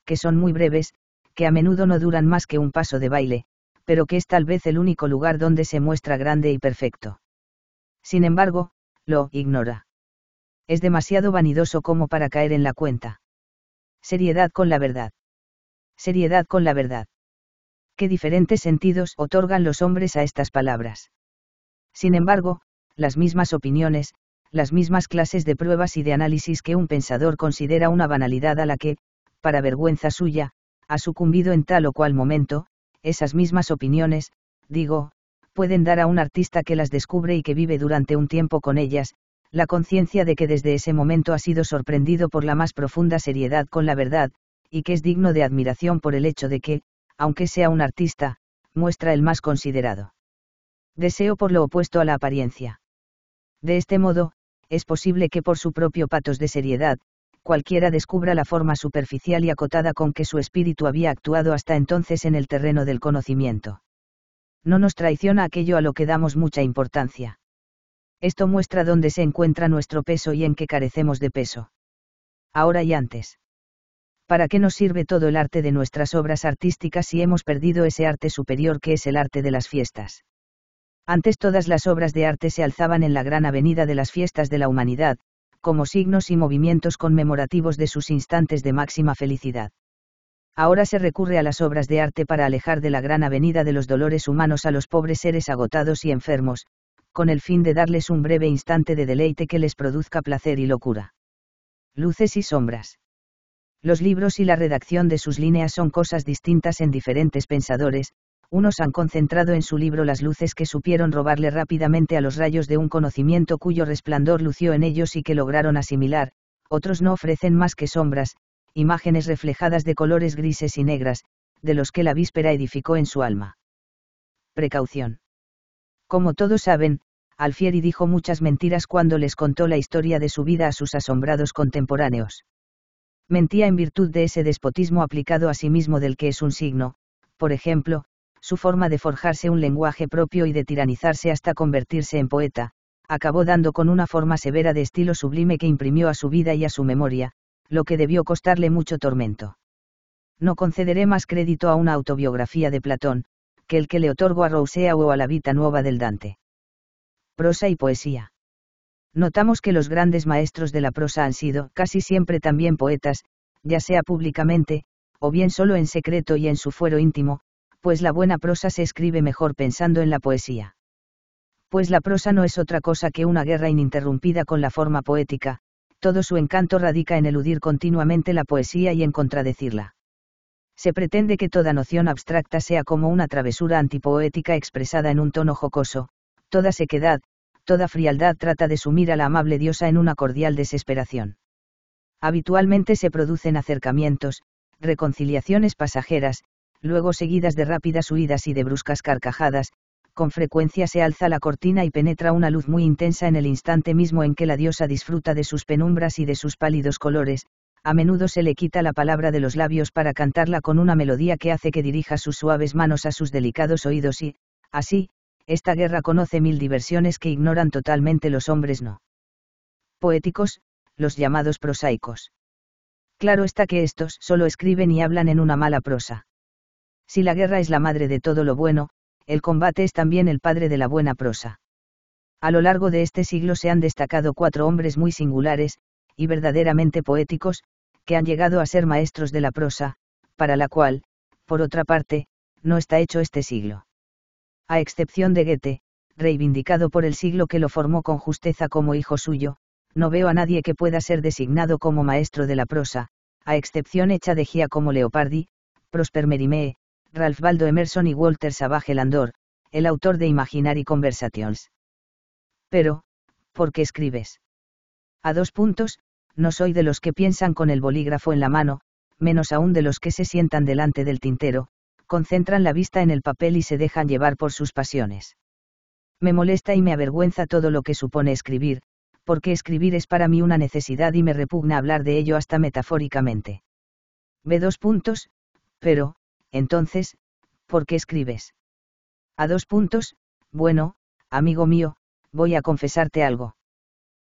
que son muy breves, que a menudo no duran más que un paso de baile, pero que es tal vez el único lugar donde se muestra grande y perfecto. Sin embargo, lo ignora. Es demasiado vanidoso como para caer en la cuenta seriedad con la verdad. Seriedad con la verdad. Qué diferentes sentidos otorgan los hombres a estas palabras. Sin embargo, las mismas opiniones, las mismas clases de pruebas y de análisis que un pensador considera una banalidad a la que, para vergüenza suya, ha sucumbido en tal o cual momento, esas mismas opiniones, digo, pueden dar a un artista que las descubre y que vive durante un tiempo con ellas, la conciencia de que desde ese momento ha sido sorprendido por la más profunda seriedad con la verdad, y que es digno de admiración por el hecho de que, aunque sea un artista, muestra el más considerado. Deseo por lo opuesto a la apariencia. De este modo, es posible que por su propio patos de seriedad, cualquiera descubra la forma superficial y acotada con que su espíritu había actuado hasta entonces en el terreno del conocimiento. No nos traiciona aquello a lo que damos mucha importancia. Esto muestra dónde se encuentra nuestro peso y en qué carecemos de peso. Ahora y antes. ¿Para qué nos sirve todo el arte de nuestras obras artísticas si hemos perdido ese arte superior que es el arte de las fiestas? Antes todas las obras de arte se alzaban en la gran avenida de las fiestas de la humanidad, como signos y movimientos conmemorativos de sus instantes de máxima felicidad. Ahora se recurre a las obras de arte para alejar de la gran avenida de los dolores humanos a los pobres seres agotados y enfermos, con el fin de darles un breve instante de deleite que les produzca placer y locura. Luces y sombras. Los libros y la redacción de sus líneas son cosas distintas en diferentes pensadores, unos han concentrado en su libro las luces que supieron robarle rápidamente a los rayos de un conocimiento cuyo resplandor lució en ellos y que lograron asimilar, otros no ofrecen más que sombras, imágenes reflejadas de colores grises y negras, de los que la víspera edificó en su alma. Precaución. Como todos saben, Alfieri dijo muchas mentiras cuando les contó la historia de su vida a sus asombrados contemporáneos. Mentía en virtud de ese despotismo aplicado a sí mismo del que es un signo, por ejemplo, su forma de forjarse un lenguaje propio y de tiranizarse hasta convertirse en poeta, acabó dando con una forma severa de estilo sublime que imprimió a su vida y a su memoria, lo que debió costarle mucho tormento. No concederé más crédito a una autobiografía de Platón, que el que le otorgó a Rousea o a la Vita Nueva del Dante. Prosa y poesía. Notamos que los grandes maestros de la prosa han sido casi siempre también poetas, ya sea públicamente, o bien solo en secreto y en su fuero íntimo, pues la buena prosa se escribe mejor pensando en la poesía. Pues la prosa no es otra cosa que una guerra ininterrumpida con la forma poética, todo su encanto radica en eludir continuamente la poesía y en contradecirla se pretende que toda noción abstracta sea como una travesura antipoética expresada en un tono jocoso, toda sequedad, toda frialdad trata de sumir a la amable diosa en una cordial desesperación. Habitualmente se producen acercamientos, reconciliaciones pasajeras, luego seguidas de rápidas huidas y de bruscas carcajadas, con frecuencia se alza la cortina y penetra una luz muy intensa en el instante mismo en que la diosa disfruta de sus penumbras y de sus pálidos colores, a menudo se le quita la palabra de los labios para cantarla con una melodía que hace que dirija sus suaves manos a sus delicados oídos y, así, esta guerra conoce mil diversiones que ignoran totalmente los hombres no poéticos, los llamados prosaicos. Claro está que estos solo escriben y hablan en una mala prosa. Si la guerra es la madre de todo lo bueno, el combate es también el padre de la buena prosa. A lo largo de este siglo se han destacado cuatro hombres muy singulares, y verdaderamente poéticos, que han llegado a ser maestros de la prosa, para la cual, por otra parte, no está hecho este siglo. A excepción de Goethe, reivindicado por el siglo que lo formó con justeza como hijo suyo, no veo a nadie que pueda ser designado como maestro de la prosa, a excepción hecha de Gia como Leopardi, Prosper Merimee, Ralph Waldo Emerson y Walter Savage Landor, el autor de Imaginary Conversations. Pero, ¿por qué escribes? A dos puntos, no soy de los que piensan con el bolígrafo en la mano, menos aún de los que se sientan delante del tintero, concentran la vista en el papel y se dejan llevar por sus pasiones. Me molesta y me avergüenza todo lo que supone escribir, porque escribir es para mí una necesidad y me repugna hablar de ello hasta metafóricamente. Ve dos puntos, pero, entonces, ¿por qué escribes? A dos puntos, bueno, amigo mío, voy a confesarte algo.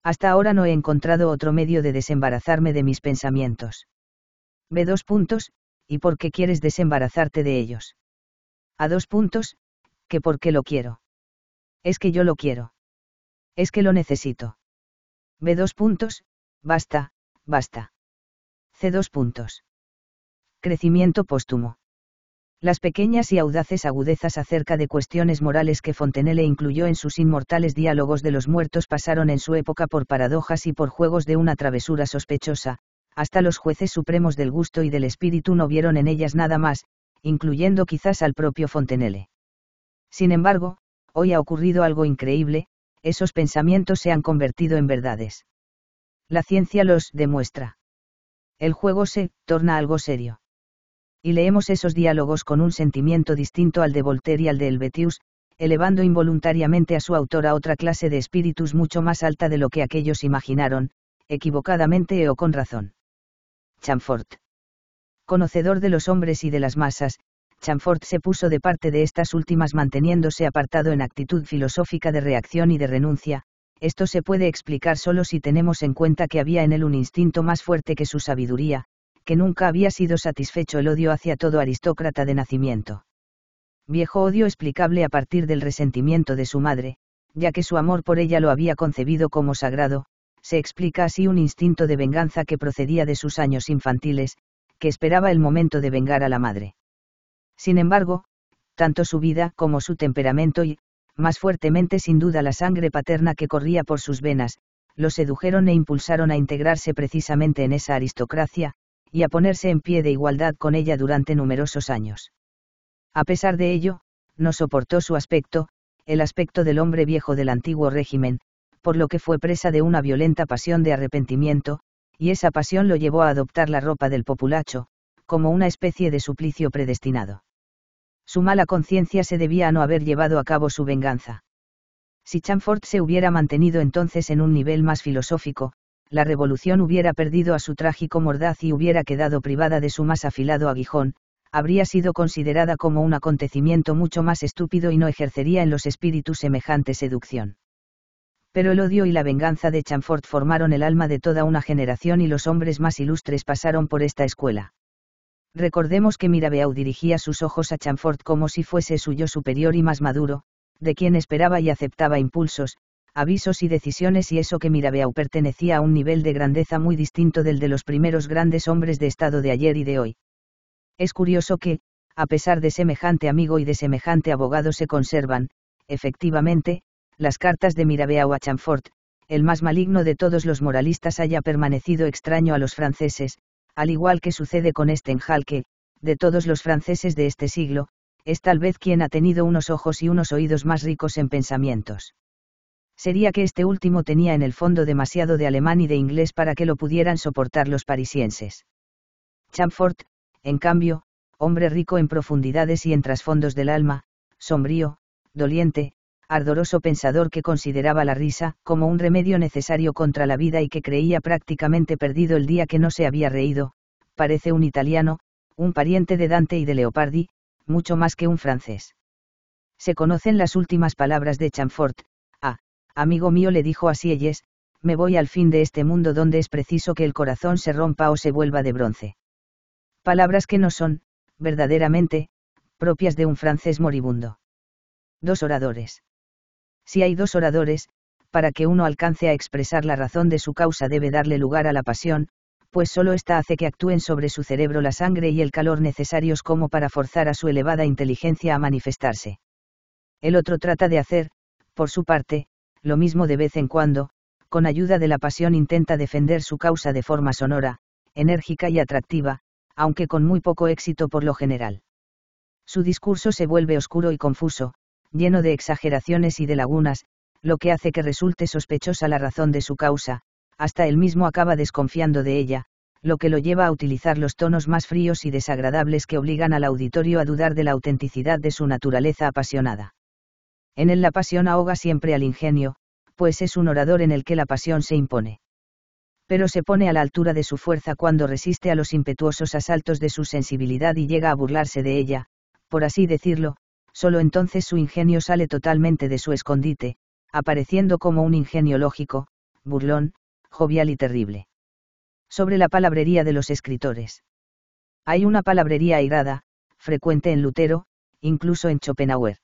Hasta ahora no he encontrado otro medio de desembarazarme de mis pensamientos. b dos puntos, y por qué quieres desembarazarte de ellos. A dos puntos, que por qué lo quiero. Es que yo lo quiero. Es que lo necesito. b dos puntos, basta, basta. C dos puntos. Crecimiento póstumo. Las pequeñas y audaces agudezas acerca de cuestiones morales que Fontenelle incluyó en sus inmortales diálogos de los muertos pasaron en su época por paradojas y por juegos de una travesura sospechosa, hasta los jueces supremos del gusto y del espíritu no vieron en ellas nada más, incluyendo quizás al propio Fontenelle. Sin embargo, hoy ha ocurrido algo increíble, esos pensamientos se han convertido en verdades. La ciencia los demuestra. El juego se torna algo serio y leemos esos diálogos con un sentimiento distinto al de Voltaire y al de Helvetius, elevando involuntariamente a su autor a otra clase de espíritus mucho más alta de lo que aquellos imaginaron, equivocadamente o con razón. Chamfort. Conocedor de los hombres y de las masas, Chamfort se puso de parte de estas últimas manteniéndose apartado en actitud filosófica de reacción y de renuncia, esto se puede explicar solo si tenemos en cuenta que había en él un instinto más fuerte que su sabiduría, que nunca había sido satisfecho el odio hacia todo aristócrata de nacimiento. Viejo odio explicable a partir del resentimiento de su madre, ya que su amor por ella lo había concebido como sagrado, se explica así un instinto de venganza que procedía de sus años infantiles, que esperaba el momento de vengar a la madre. Sin embargo, tanto su vida como su temperamento y, más fuertemente sin duda la sangre paterna que corría por sus venas, lo sedujeron e impulsaron a integrarse precisamente en esa aristocracia, y a ponerse en pie de igualdad con ella durante numerosos años. A pesar de ello, no soportó su aspecto, el aspecto del hombre viejo del antiguo régimen, por lo que fue presa de una violenta pasión de arrepentimiento, y esa pasión lo llevó a adoptar la ropa del populacho, como una especie de suplicio predestinado. Su mala conciencia se debía a no haber llevado a cabo su venganza. Si Chamfort se hubiera mantenido entonces en un nivel más filosófico, la revolución hubiera perdido a su trágico mordaz y hubiera quedado privada de su más afilado aguijón, habría sido considerada como un acontecimiento mucho más estúpido y no ejercería en los espíritus semejante seducción. Pero el odio y la venganza de Chamfort formaron el alma de toda una generación y los hombres más ilustres pasaron por esta escuela. Recordemos que Mirabeau dirigía sus ojos a Chamfort como si fuese suyo superior y más maduro, de quien esperaba y aceptaba impulsos, avisos y decisiones y eso que Mirabeau pertenecía a un nivel de grandeza muy distinto del de los primeros grandes hombres de Estado de ayer y de hoy. Es curioso que, a pesar de semejante amigo y de semejante abogado se conservan, efectivamente, las cartas de Mirabeau a Chamfort, el más maligno de todos los moralistas haya permanecido extraño a los franceses, al igual que sucede con este enjalque, de todos los franceses de este siglo, es tal vez quien ha tenido unos ojos y unos oídos más ricos en pensamientos sería que este último tenía en el fondo demasiado de alemán y de inglés para que lo pudieran soportar los parisienses. Chamfort, en cambio, hombre rico en profundidades y en trasfondos del alma, sombrío, doliente, ardoroso pensador que consideraba la risa como un remedio necesario contra la vida y que creía prácticamente perdido el día que no se había reído, parece un italiano, un pariente de Dante y de Leopardi, mucho más que un francés. Se conocen las últimas palabras de Chamfort, Amigo mío le dijo a Sieyes, me voy al fin de este mundo donde es preciso que el corazón se rompa o se vuelva de bronce. Palabras que no son, verdaderamente, propias de un francés moribundo. Dos oradores. Si hay dos oradores, para que uno alcance a expresar la razón de su causa debe darle lugar a la pasión, pues solo ésta hace que actúen sobre su cerebro la sangre y el calor necesarios como para forzar a su elevada inteligencia a manifestarse. El otro trata de hacer, por su parte, lo mismo de vez en cuando, con ayuda de la pasión intenta defender su causa de forma sonora, enérgica y atractiva, aunque con muy poco éxito por lo general. Su discurso se vuelve oscuro y confuso, lleno de exageraciones y de lagunas, lo que hace que resulte sospechosa la razón de su causa, hasta él mismo acaba desconfiando de ella, lo que lo lleva a utilizar los tonos más fríos y desagradables que obligan al auditorio a dudar de la autenticidad de su naturaleza apasionada. En él la pasión ahoga siempre al ingenio, pues es un orador en el que la pasión se impone. Pero se pone a la altura de su fuerza cuando resiste a los impetuosos asaltos de su sensibilidad y llega a burlarse de ella, por así decirlo, solo entonces su ingenio sale totalmente de su escondite, apareciendo como un ingenio lógico, burlón, jovial y terrible. Sobre la palabrería de los escritores. Hay una palabrería airada, frecuente en Lutero, incluso en Schopenhauer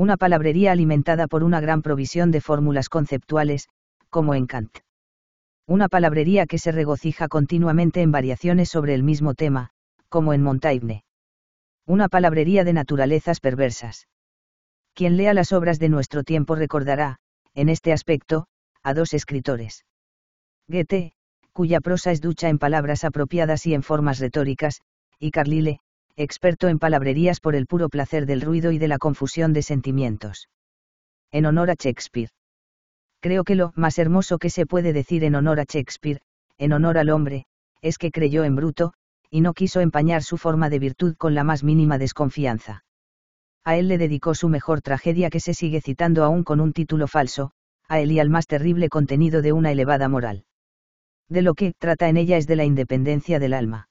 una palabrería alimentada por una gran provisión de fórmulas conceptuales, como en Kant. Una palabrería que se regocija continuamente en variaciones sobre el mismo tema, como en Montaigne. Una palabrería de naturalezas perversas. Quien lea las obras de nuestro tiempo recordará, en este aspecto, a dos escritores. Goethe, cuya prosa es ducha en palabras apropiadas y en formas retóricas, y Carlyle, experto en palabrerías por el puro placer del ruido y de la confusión de sentimientos. En honor a Shakespeare. Creo que lo más hermoso que se puede decir en honor a Shakespeare, en honor al hombre, es que creyó en Bruto, y no quiso empañar su forma de virtud con la más mínima desconfianza. A él le dedicó su mejor tragedia que se sigue citando aún con un título falso, a él y al más terrible contenido de una elevada moral. De lo que trata en ella es de la independencia del alma.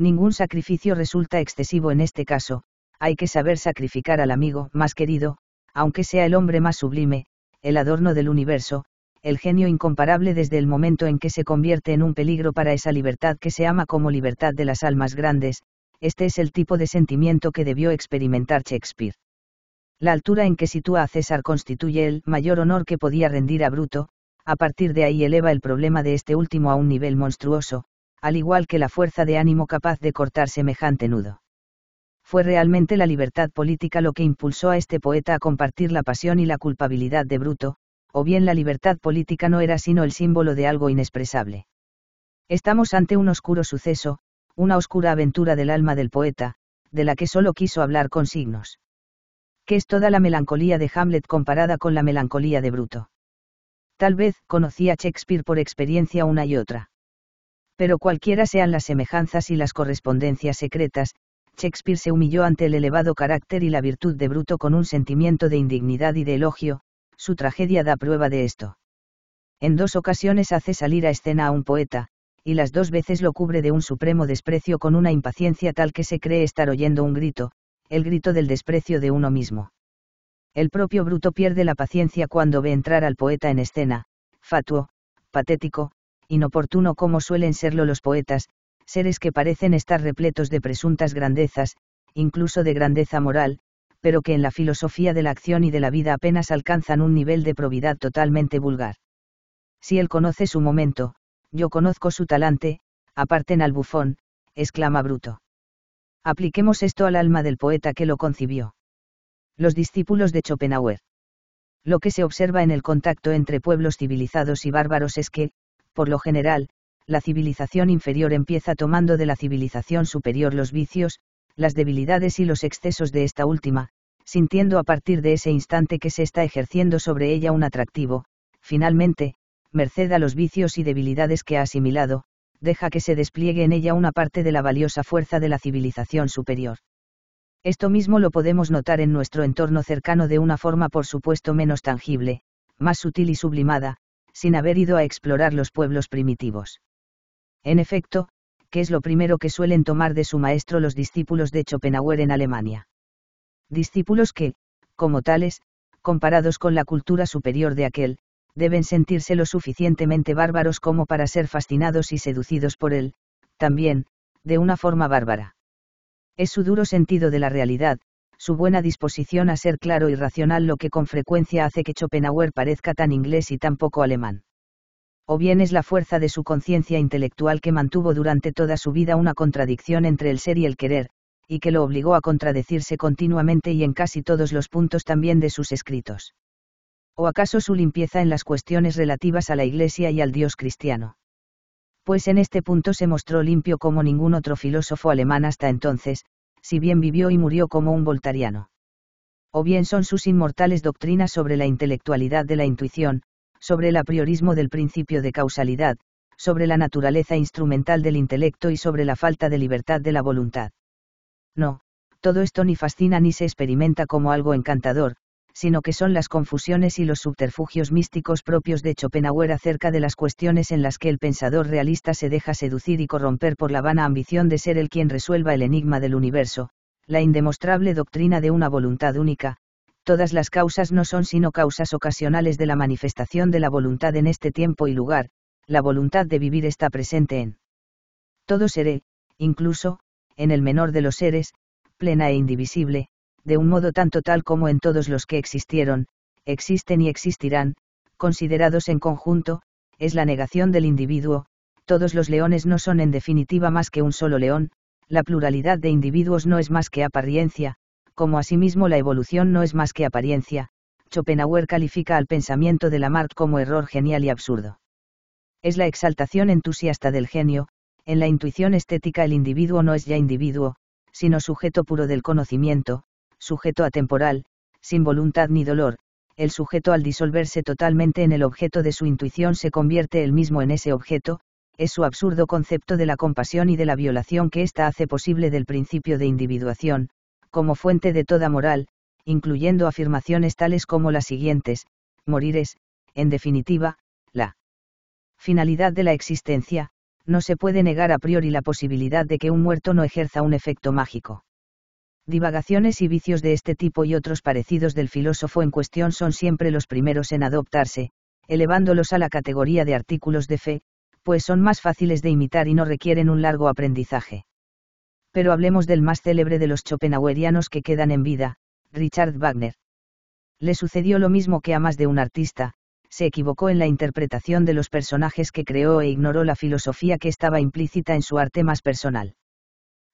Ningún sacrificio resulta excesivo en este caso, hay que saber sacrificar al amigo más querido, aunque sea el hombre más sublime, el adorno del universo, el genio incomparable desde el momento en que se convierte en un peligro para esa libertad que se ama como libertad de las almas grandes, este es el tipo de sentimiento que debió experimentar Shakespeare. La altura en que sitúa a César constituye el mayor honor que podía rendir a Bruto, a partir de ahí eleva el problema de este último a un nivel monstruoso, al igual que la fuerza de ánimo capaz de cortar semejante nudo. Fue realmente la libertad política lo que impulsó a este poeta a compartir la pasión y la culpabilidad de Bruto, o bien la libertad política no era sino el símbolo de algo inexpresable. Estamos ante un oscuro suceso, una oscura aventura del alma del poeta, de la que solo quiso hablar con signos. ¿Qué es toda la melancolía de Hamlet comparada con la melancolía de Bruto? Tal vez conocía Shakespeare por experiencia una y otra. Pero cualquiera sean las semejanzas y las correspondencias secretas, Shakespeare se humilló ante el elevado carácter y la virtud de Bruto con un sentimiento de indignidad y de elogio, su tragedia da prueba de esto. En dos ocasiones hace salir a escena a un poeta, y las dos veces lo cubre de un supremo desprecio con una impaciencia tal que se cree estar oyendo un grito, el grito del desprecio de uno mismo. El propio Bruto pierde la paciencia cuando ve entrar al poeta en escena, fatuo, patético, inoportuno como suelen serlo los poetas, seres que parecen estar repletos de presuntas grandezas, incluso de grandeza moral, pero que en la filosofía de la acción y de la vida apenas alcanzan un nivel de probidad totalmente vulgar. Si él conoce su momento, yo conozco su talante, aparten al bufón, exclama Bruto. Apliquemos esto al alma del poeta que lo concibió. Los discípulos de Schopenhauer. Lo que se observa en el contacto entre pueblos civilizados y bárbaros es que, por lo general, la civilización inferior empieza tomando de la civilización superior los vicios, las debilidades y los excesos de esta última, sintiendo a partir de ese instante que se está ejerciendo sobre ella un atractivo, finalmente, merced a los vicios y debilidades que ha asimilado, deja que se despliegue en ella una parte de la valiosa fuerza de la civilización superior. Esto mismo lo podemos notar en nuestro entorno cercano de una forma por supuesto menos tangible, más sutil y sublimada, sin haber ido a explorar los pueblos primitivos. En efecto, ¿qué es lo primero que suelen tomar de su maestro los discípulos de Schopenhauer en Alemania. Discípulos que, como tales, comparados con la cultura superior de aquel, deben sentirse lo suficientemente bárbaros como para ser fascinados y seducidos por él, también, de una forma bárbara. Es su duro sentido de la realidad, su buena disposición a ser claro y racional lo que con frecuencia hace que Schopenhauer parezca tan inglés y tan poco alemán. O bien es la fuerza de su conciencia intelectual que mantuvo durante toda su vida una contradicción entre el ser y el querer, y que lo obligó a contradecirse continuamente y en casi todos los puntos también de sus escritos. ¿O acaso su limpieza en las cuestiones relativas a la Iglesia y al Dios cristiano? Pues en este punto se mostró limpio como ningún otro filósofo alemán hasta entonces, si bien vivió y murió como un voltariano. O bien son sus inmortales doctrinas sobre la intelectualidad de la intuición, sobre el apriorismo del principio de causalidad, sobre la naturaleza instrumental del intelecto y sobre la falta de libertad de la voluntad. No, todo esto ni fascina ni se experimenta como algo encantador, sino que son las confusiones y los subterfugios místicos propios de Schopenhauer acerca de las cuestiones en las que el pensador realista se deja seducir y corromper por la vana ambición de ser el quien resuelva el enigma del universo, la indemostrable doctrina de una voluntad única, todas las causas no son sino causas ocasionales de la manifestación de la voluntad en este tiempo y lugar, la voluntad de vivir está presente en todo seré, incluso, en el menor de los seres, plena e indivisible, de un modo tan total como en todos los que existieron, existen y existirán, considerados en conjunto, es la negación del individuo, todos los leones no son en definitiva más que un solo león, la pluralidad de individuos no es más que apariencia, como asimismo la evolución no es más que apariencia, Schopenhauer califica al pensamiento de Lamarck como error genial y absurdo. Es la exaltación entusiasta del genio, en la intuición estética el individuo no es ya individuo, sino sujeto puro del conocimiento, sujeto atemporal, sin voluntad ni dolor, el sujeto al disolverse totalmente en el objeto de su intuición se convierte él mismo en ese objeto, es su absurdo concepto de la compasión y de la violación que ésta hace posible del principio de individuación, como fuente de toda moral, incluyendo afirmaciones tales como las siguientes, morir es, en definitiva, la finalidad de la existencia, no se puede negar a priori la posibilidad de que un muerto no ejerza un efecto mágico. Divagaciones y vicios de este tipo y otros parecidos del filósofo en cuestión son siempre los primeros en adoptarse, elevándolos a la categoría de artículos de fe, pues son más fáciles de imitar y no requieren un largo aprendizaje. Pero hablemos del más célebre de los schopenhauerianos que quedan en vida, Richard Wagner. Le sucedió lo mismo que a más de un artista, se equivocó en la interpretación de los personajes que creó e ignoró la filosofía que estaba implícita en su arte más personal.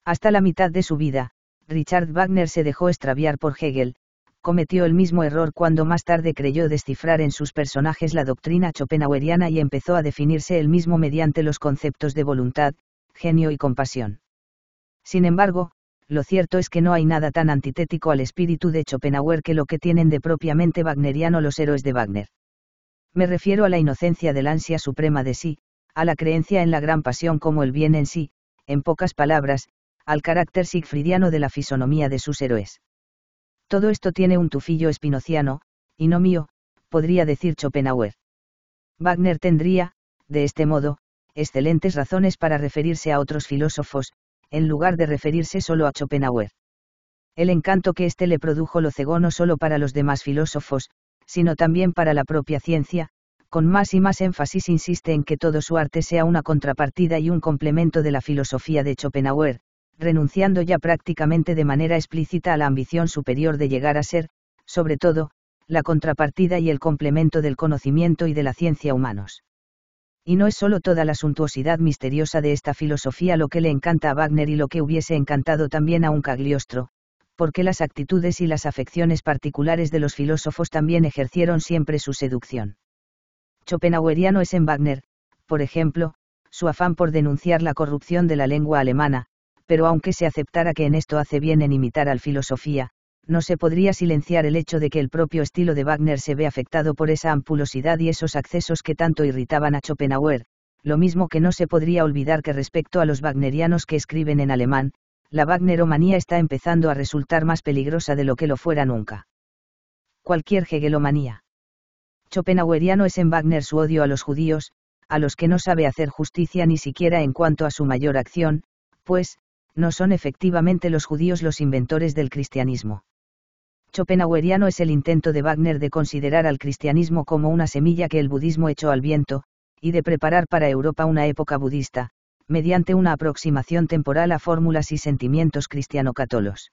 Hasta la mitad de su vida, Richard Wagner se dejó extraviar por Hegel, cometió el mismo error cuando más tarde creyó descifrar en sus personajes la doctrina schopenhaueriana y empezó a definirse él mismo mediante los conceptos de voluntad, genio y compasión. Sin embargo, lo cierto es que no hay nada tan antitético al espíritu de Schopenhauer que lo que tienen de propiamente wagneriano los héroes de Wagner. Me refiero a la inocencia del ansia suprema de sí, a la creencia en la gran pasión como el bien en sí, en pocas palabras, al carácter sigfridiano de la fisonomía de sus héroes. Todo esto tiene un tufillo espinociano, y no mío, podría decir Schopenhauer. Wagner tendría, de este modo, excelentes razones para referirse a otros filósofos, en lugar de referirse solo a Schopenhauer. El encanto que éste le produjo lo cegó no solo para los demás filósofos, sino también para la propia ciencia, con más y más énfasis insiste en que todo su arte sea una contrapartida y un complemento de la filosofía de Schopenhauer, renunciando ya prácticamente de manera explícita a la ambición superior de llegar a ser, sobre todo, la contrapartida y el complemento del conocimiento y de la ciencia humanos. Y no es solo toda la suntuosidad misteriosa de esta filosofía lo que le encanta a Wagner y lo que hubiese encantado también a un Cagliostro, porque las actitudes y las afecciones particulares de los filósofos también ejercieron siempre su seducción. Schopenhaueriano es en Wagner, por ejemplo, su afán por denunciar la corrupción de la lengua alemana, pero aunque se aceptara que en esto hace bien en imitar al filosofía, no se podría silenciar el hecho de que el propio estilo de Wagner se ve afectado por esa ampulosidad y esos accesos que tanto irritaban a Schopenhauer, lo mismo que no se podría olvidar que respecto a los wagnerianos que escriben en alemán, la wagneromanía está empezando a resultar más peligrosa de lo que lo fuera nunca. Cualquier hegelomanía. Schopenhaueriano es en Wagner su odio a los judíos, a los que no sabe hacer justicia ni siquiera en cuanto a su mayor acción, pues, no son efectivamente los judíos los inventores del cristianismo. Schopenhaueriano es el intento de Wagner de considerar al cristianismo como una semilla que el budismo echó al viento, y de preparar para Europa una época budista, mediante una aproximación temporal a fórmulas y sentimientos cristiano-catolos.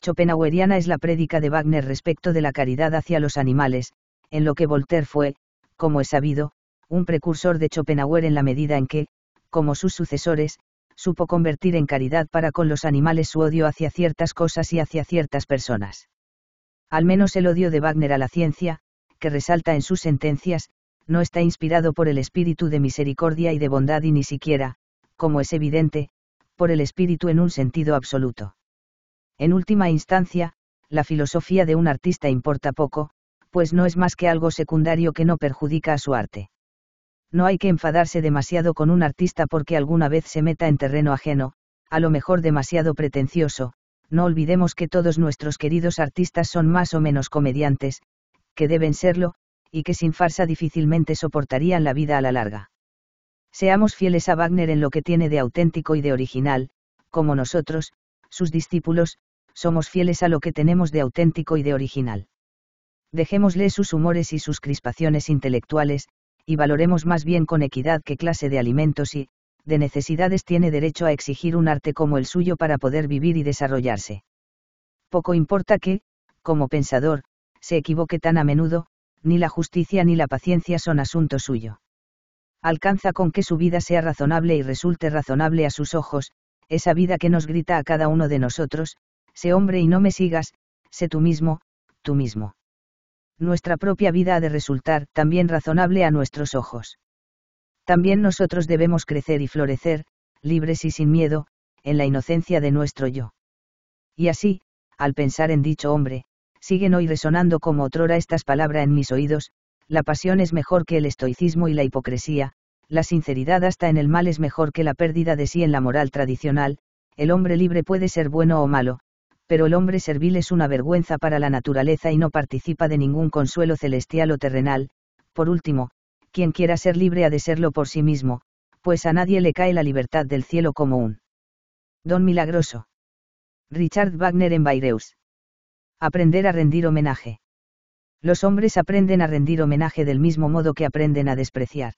Schopenhaueriana es la prédica de Wagner respecto de la caridad hacia los animales, en lo que Voltaire fue, como es sabido, un precursor de Schopenhauer en la medida en que, como sus sucesores, supo convertir en caridad para con los animales su odio hacia ciertas cosas y hacia ciertas personas. Al menos el odio de Wagner a la ciencia, que resalta en sus sentencias, no está inspirado por el espíritu de misericordia y de bondad y ni siquiera, como es evidente, por el espíritu en un sentido absoluto. En última instancia, la filosofía de un artista importa poco, pues no es más que algo secundario que no perjudica a su arte no hay que enfadarse demasiado con un artista porque alguna vez se meta en terreno ajeno, a lo mejor demasiado pretencioso, no olvidemos que todos nuestros queridos artistas son más o menos comediantes, que deben serlo, y que sin farsa difícilmente soportarían la vida a la larga. Seamos fieles a Wagner en lo que tiene de auténtico y de original, como nosotros, sus discípulos, somos fieles a lo que tenemos de auténtico y de original. Dejémosle sus humores y sus crispaciones intelectuales, y valoremos más bien con equidad qué clase de alimentos y, de necesidades tiene derecho a exigir un arte como el suyo para poder vivir y desarrollarse. Poco importa que, como pensador, se equivoque tan a menudo, ni la justicia ni la paciencia son asunto suyo. Alcanza con que su vida sea razonable y resulte razonable a sus ojos, esa vida que nos grita a cada uno de nosotros, sé hombre y no me sigas, sé tú mismo, tú mismo nuestra propia vida ha de resultar también razonable a nuestros ojos. También nosotros debemos crecer y florecer, libres y sin miedo, en la inocencia de nuestro yo. Y así, al pensar en dicho hombre, siguen hoy resonando como otrora estas palabras en mis oídos, la pasión es mejor que el estoicismo y la hipocresía, la sinceridad hasta en el mal es mejor que la pérdida de sí en la moral tradicional, el hombre libre puede ser bueno o malo, pero el hombre servil es una vergüenza para la naturaleza y no participa de ningún consuelo celestial o terrenal. Por último, quien quiera ser libre ha de serlo por sí mismo, pues a nadie le cae la libertad del cielo como un don milagroso. Richard Wagner en Bayreuth. Aprender a rendir homenaje. Los hombres aprenden a rendir homenaje del mismo modo que aprenden a despreciar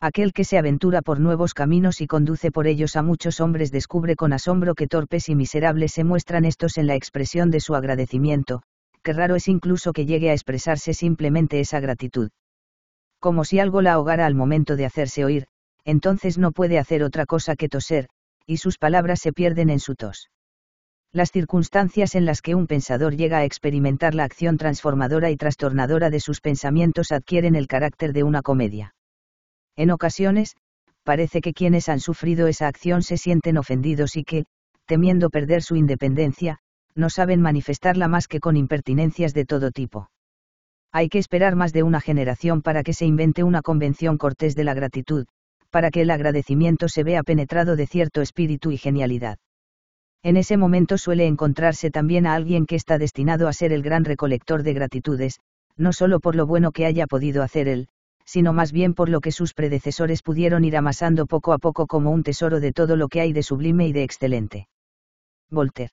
aquel que se aventura por nuevos caminos y conduce por ellos a muchos hombres descubre con asombro que torpes y miserables se muestran estos en la expresión de su agradecimiento, que raro es incluso que llegue a expresarse simplemente esa gratitud. Como si algo la ahogara al momento de hacerse oír, entonces no puede hacer otra cosa que toser, y sus palabras se pierden en su tos. Las circunstancias en las que un pensador llega a experimentar la acción transformadora y trastornadora de sus pensamientos adquieren el carácter de una comedia en ocasiones, parece que quienes han sufrido esa acción se sienten ofendidos y que, temiendo perder su independencia, no saben manifestarla más que con impertinencias de todo tipo. Hay que esperar más de una generación para que se invente una convención cortés de la gratitud, para que el agradecimiento se vea penetrado de cierto espíritu y genialidad. En ese momento suele encontrarse también a alguien que está destinado a ser el gran recolector de gratitudes, no solo por lo bueno que haya podido hacer él, sino más bien por lo que sus predecesores pudieron ir amasando poco a poco como un tesoro de todo lo que hay de sublime y de excelente. Voltaire.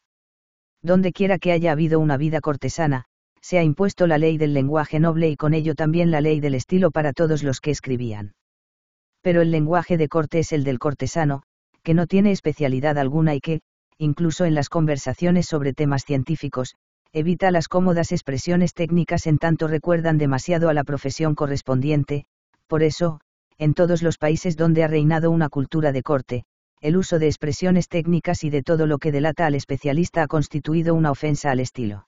Donde quiera que haya habido una vida cortesana, se ha impuesto la ley del lenguaje noble y con ello también la ley del estilo para todos los que escribían. Pero el lenguaje de corte es el del cortesano, que no tiene especialidad alguna y que, incluso en las conversaciones sobre temas científicos, evita las cómodas expresiones técnicas en tanto recuerdan demasiado a la profesión correspondiente, por eso, en todos los países donde ha reinado una cultura de corte, el uso de expresiones técnicas y de todo lo que delata al especialista ha constituido una ofensa al estilo.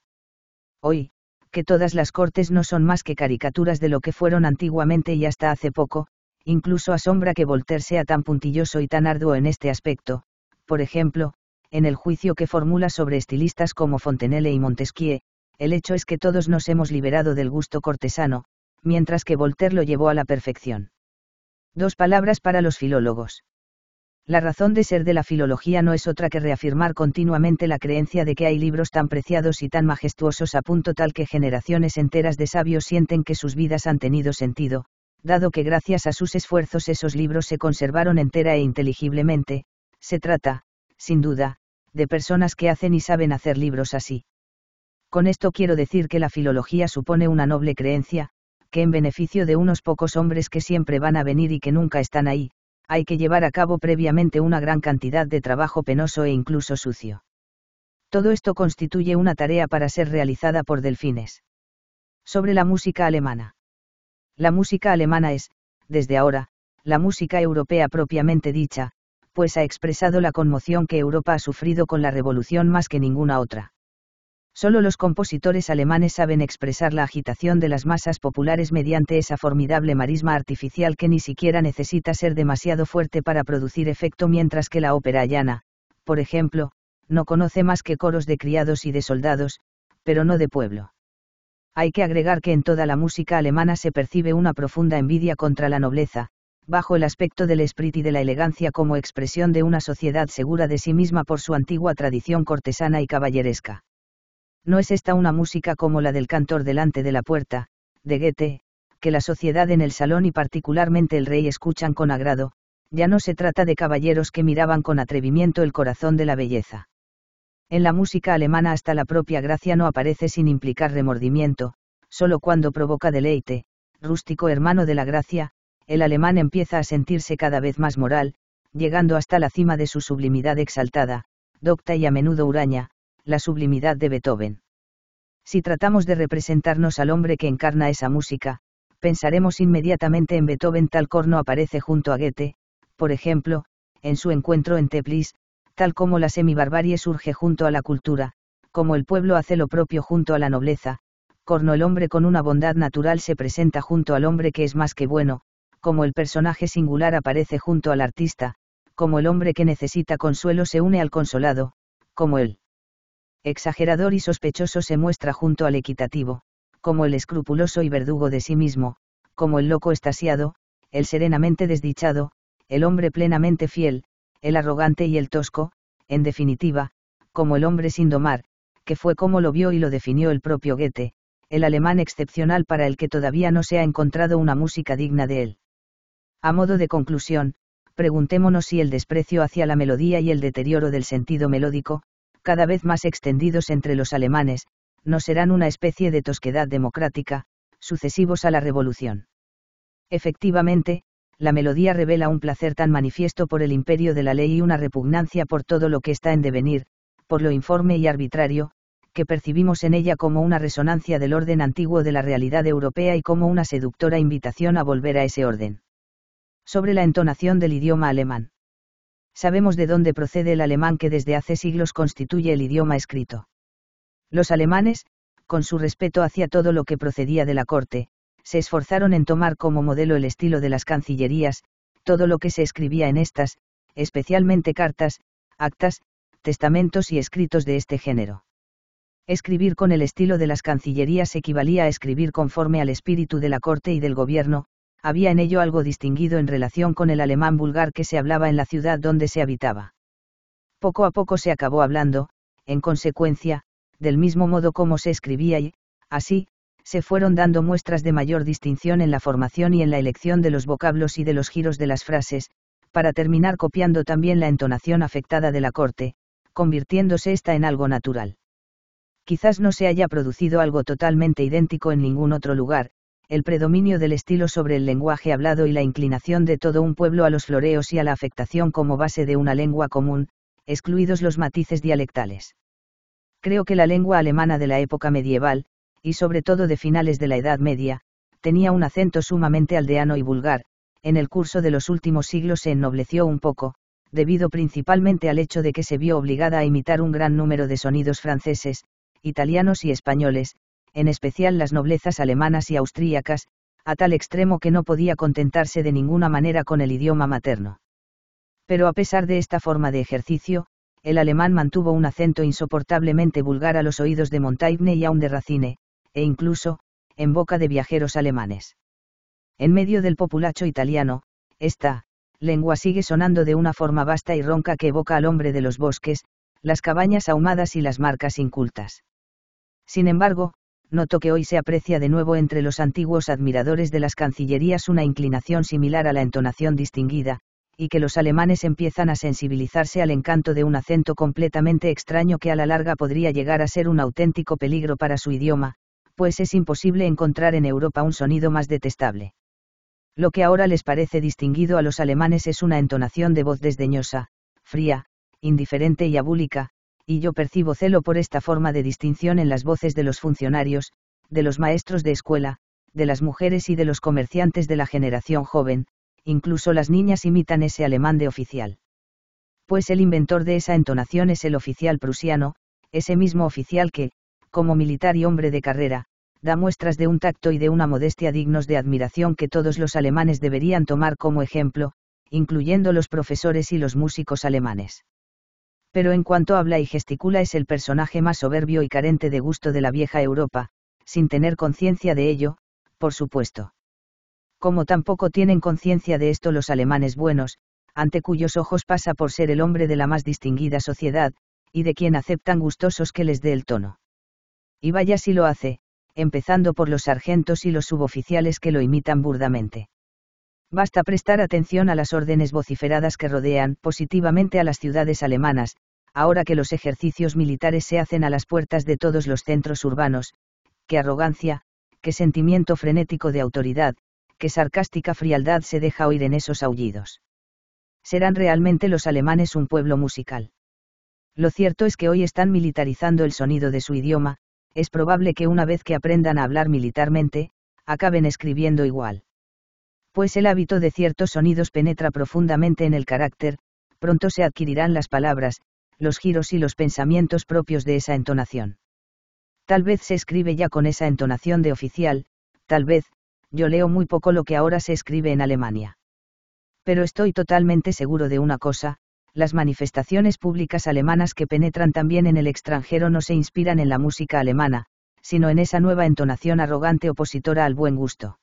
Hoy, que todas las cortes no son más que caricaturas de lo que fueron antiguamente y hasta hace poco, incluso asombra que Voltaire sea tan puntilloso y tan arduo en este aspecto, por ejemplo, en el juicio que formula sobre estilistas como Fontenelle y Montesquieu, el hecho es que todos nos hemos liberado del gusto cortesano, mientras que Voltaire lo llevó a la perfección. Dos palabras para los filólogos. La razón de ser de la filología no es otra que reafirmar continuamente la creencia de que hay libros tan preciados y tan majestuosos a punto tal que generaciones enteras de sabios sienten que sus vidas han tenido sentido, dado que gracias a sus esfuerzos esos libros se conservaron entera e inteligiblemente, se trata, sin duda, de personas que hacen y saben hacer libros así. Con esto quiero decir que la filología supone una noble creencia, que en beneficio de unos pocos hombres que siempre van a venir y que nunca están ahí, hay que llevar a cabo previamente una gran cantidad de trabajo penoso e incluso sucio. Todo esto constituye una tarea para ser realizada por delfines. Sobre la música alemana. La música alemana es, desde ahora, la música europea propiamente dicha, pues ha expresado la conmoción que Europa ha sufrido con la revolución más que ninguna otra. Solo los compositores alemanes saben expresar la agitación de las masas populares mediante esa formidable marisma artificial que ni siquiera necesita ser demasiado fuerte para producir efecto mientras que la ópera llana, por ejemplo, no conoce más que coros de criados y de soldados, pero no de pueblo. Hay que agregar que en toda la música alemana se percibe una profunda envidia contra la nobleza, bajo el aspecto del esprit y de la elegancia como expresión de una sociedad segura de sí misma por su antigua tradición cortesana y caballeresca. No es esta una música como la del cantor delante de la puerta, de Goethe, que la sociedad en el salón y particularmente el rey escuchan con agrado, ya no se trata de caballeros que miraban con atrevimiento el corazón de la belleza. En la música alemana hasta la propia gracia no aparece sin implicar remordimiento, solo cuando provoca deleite, rústico hermano de la gracia, el alemán empieza a sentirse cada vez más moral, llegando hasta la cima de su sublimidad exaltada, docta y a menudo huraña, la sublimidad de Beethoven. Si tratamos de representarnos al hombre que encarna esa música, pensaremos inmediatamente en Beethoven tal corno aparece junto a Goethe, por ejemplo, en su encuentro en Teplis, tal como la semibarbarie surge junto a la cultura, como el pueblo hace lo propio junto a la nobleza, corno el hombre con una bondad natural se presenta junto al hombre que es más que bueno, como el personaje singular aparece junto al artista, como el hombre que necesita consuelo se une al consolado, como el exagerador y sospechoso se muestra junto al equitativo, como el escrupuloso y verdugo de sí mismo, como el loco estasiado, el serenamente desdichado, el hombre plenamente fiel, el arrogante y el tosco, en definitiva, como el hombre sin domar, que fue como lo vio y lo definió el propio Goethe, el alemán excepcional para el que todavía no se ha encontrado una música digna de él. A modo de conclusión, preguntémonos si el desprecio hacia la melodía y el deterioro del sentido melódico, cada vez más extendidos entre los alemanes, no serán una especie de tosquedad democrática, sucesivos a la revolución. Efectivamente, la melodía revela un placer tan manifiesto por el imperio de la ley y una repugnancia por todo lo que está en devenir, por lo informe y arbitrario, que percibimos en ella como una resonancia del orden antiguo de la realidad europea y como una seductora invitación a volver a ese orden sobre la entonación del idioma alemán. Sabemos de dónde procede el alemán que desde hace siglos constituye el idioma escrito. Los alemanes, con su respeto hacia todo lo que procedía de la corte, se esforzaron en tomar como modelo el estilo de las cancillerías, todo lo que se escribía en estas, especialmente cartas, actas, testamentos y escritos de este género. Escribir con el estilo de las cancillerías equivalía a escribir conforme al espíritu de la corte y del gobierno, había en ello algo distinguido en relación con el alemán vulgar que se hablaba en la ciudad donde se habitaba. Poco a poco se acabó hablando, en consecuencia, del mismo modo como se escribía y, así, se fueron dando muestras de mayor distinción en la formación y en la elección de los vocablos y de los giros de las frases, para terminar copiando también la entonación afectada de la corte, convirtiéndose esta en algo natural. Quizás no se haya producido algo totalmente idéntico en ningún otro lugar, el predominio del estilo sobre el lenguaje hablado y la inclinación de todo un pueblo a los floreos y a la afectación como base de una lengua común, excluidos los matices dialectales. Creo que la lengua alemana de la época medieval, y sobre todo de finales de la Edad Media, tenía un acento sumamente aldeano y vulgar, en el curso de los últimos siglos se ennobleció un poco, debido principalmente al hecho de que se vio obligada a imitar un gran número de sonidos franceses, italianos y españoles, en especial las noblezas alemanas y austríacas, a tal extremo que no podía contentarse de ninguna manera con el idioma materno. Pero a pesar de esta forma de ejercicio, el alemán mantuvo un acento insoportablemente vulgar a los oídos de Montaigne y aun de Racine, e incluso, en boca de viajeros alemanes. En medio del populacho italiano, esta lengua sigue sonando de una forma vasta y ronca que evoca al hombre de los bosques, las cabañas ahumadas y las marcas incultas. Sin embargo, noto que hoy se aprecia de nuevo entre los antiguos admiradores de las cancillerías una inclinación similar a la entonación distinguida, y que los alemanes empiezan a sensibilizarse al encanto de un acento completamente extraño que a la larga podría llegar a ser un auténtico peligro para su idioma, pues es imposible encontrar en Europa un sonido más detestable. Lo que ahora les parece distinguido a los alemanes es una entonación de voz desdeñosa, fría, indiferente y abúlica, y yo percibo celo por esta forma de distinción en las voces de los funcionarios, de los maestros de escuela, de las mujeres y de los comerciantes de la generación joven, incluso las niñas imitan ese alemán de oficial. Pues el inventor de esa entonación es el oficial prusiano, ese mismo oficial que, como militar y hombre de carrera, da muestras de un tacto y de una modestia dignos de admiración que todos los alemanes deberían tomar como ejemplo, incluyendo los profesores y los músicos alemanes pero en cuanto habla y gesticula es el personaje más soberbio y carente de gusto de la vieja Europa, sin tener conciencia de ello, por supuesto. Como tampoco tienen conciencia de esto los alemanes buenos, ante cuyos ojos pasa por ser el hombre de la más distinguida sociedad, y de quien aceptan gustosos que les dé el tono. Y vaya si lo hace, empezando por los sargentos y los suboficiales que lo imitan burdamente. Basta prestar atención a las órdenes vociferadas que rodean positivamente a las ciudades alemanas, ahora que los ejercicios militares se hacen a las puertas de todos los centros urbanos, qué arrogancia, qué sentimiento frenético de autoridad, qué sarcástica frialdad se deja oír en esos aullidos. ¿Serán realmente los alemanes un pueblo musical? Lo cierto es que hoy están militarizando el sonido de su idioma, es probable que una vez que aprendan a hablar militarmente, acaben escribiendo igual pues el hábito de ciertos sonidos penetra profundamente en el carácter, pronto se adquirirán las palabras, los giros y los pensamientos propios de esa entonación. Tal vez se escribe ya con esa entonación de oficial, tal vez, yo leo muy poco lo que ahora se escribe en Alemania. Pero estoy totalmente seguro de una cosa, las manifestaciones públicas alemanas que penetran también en el extranjero no se inspiran en la música alemana, sino en esa nueva entonación arrogante opositora al buen gusto.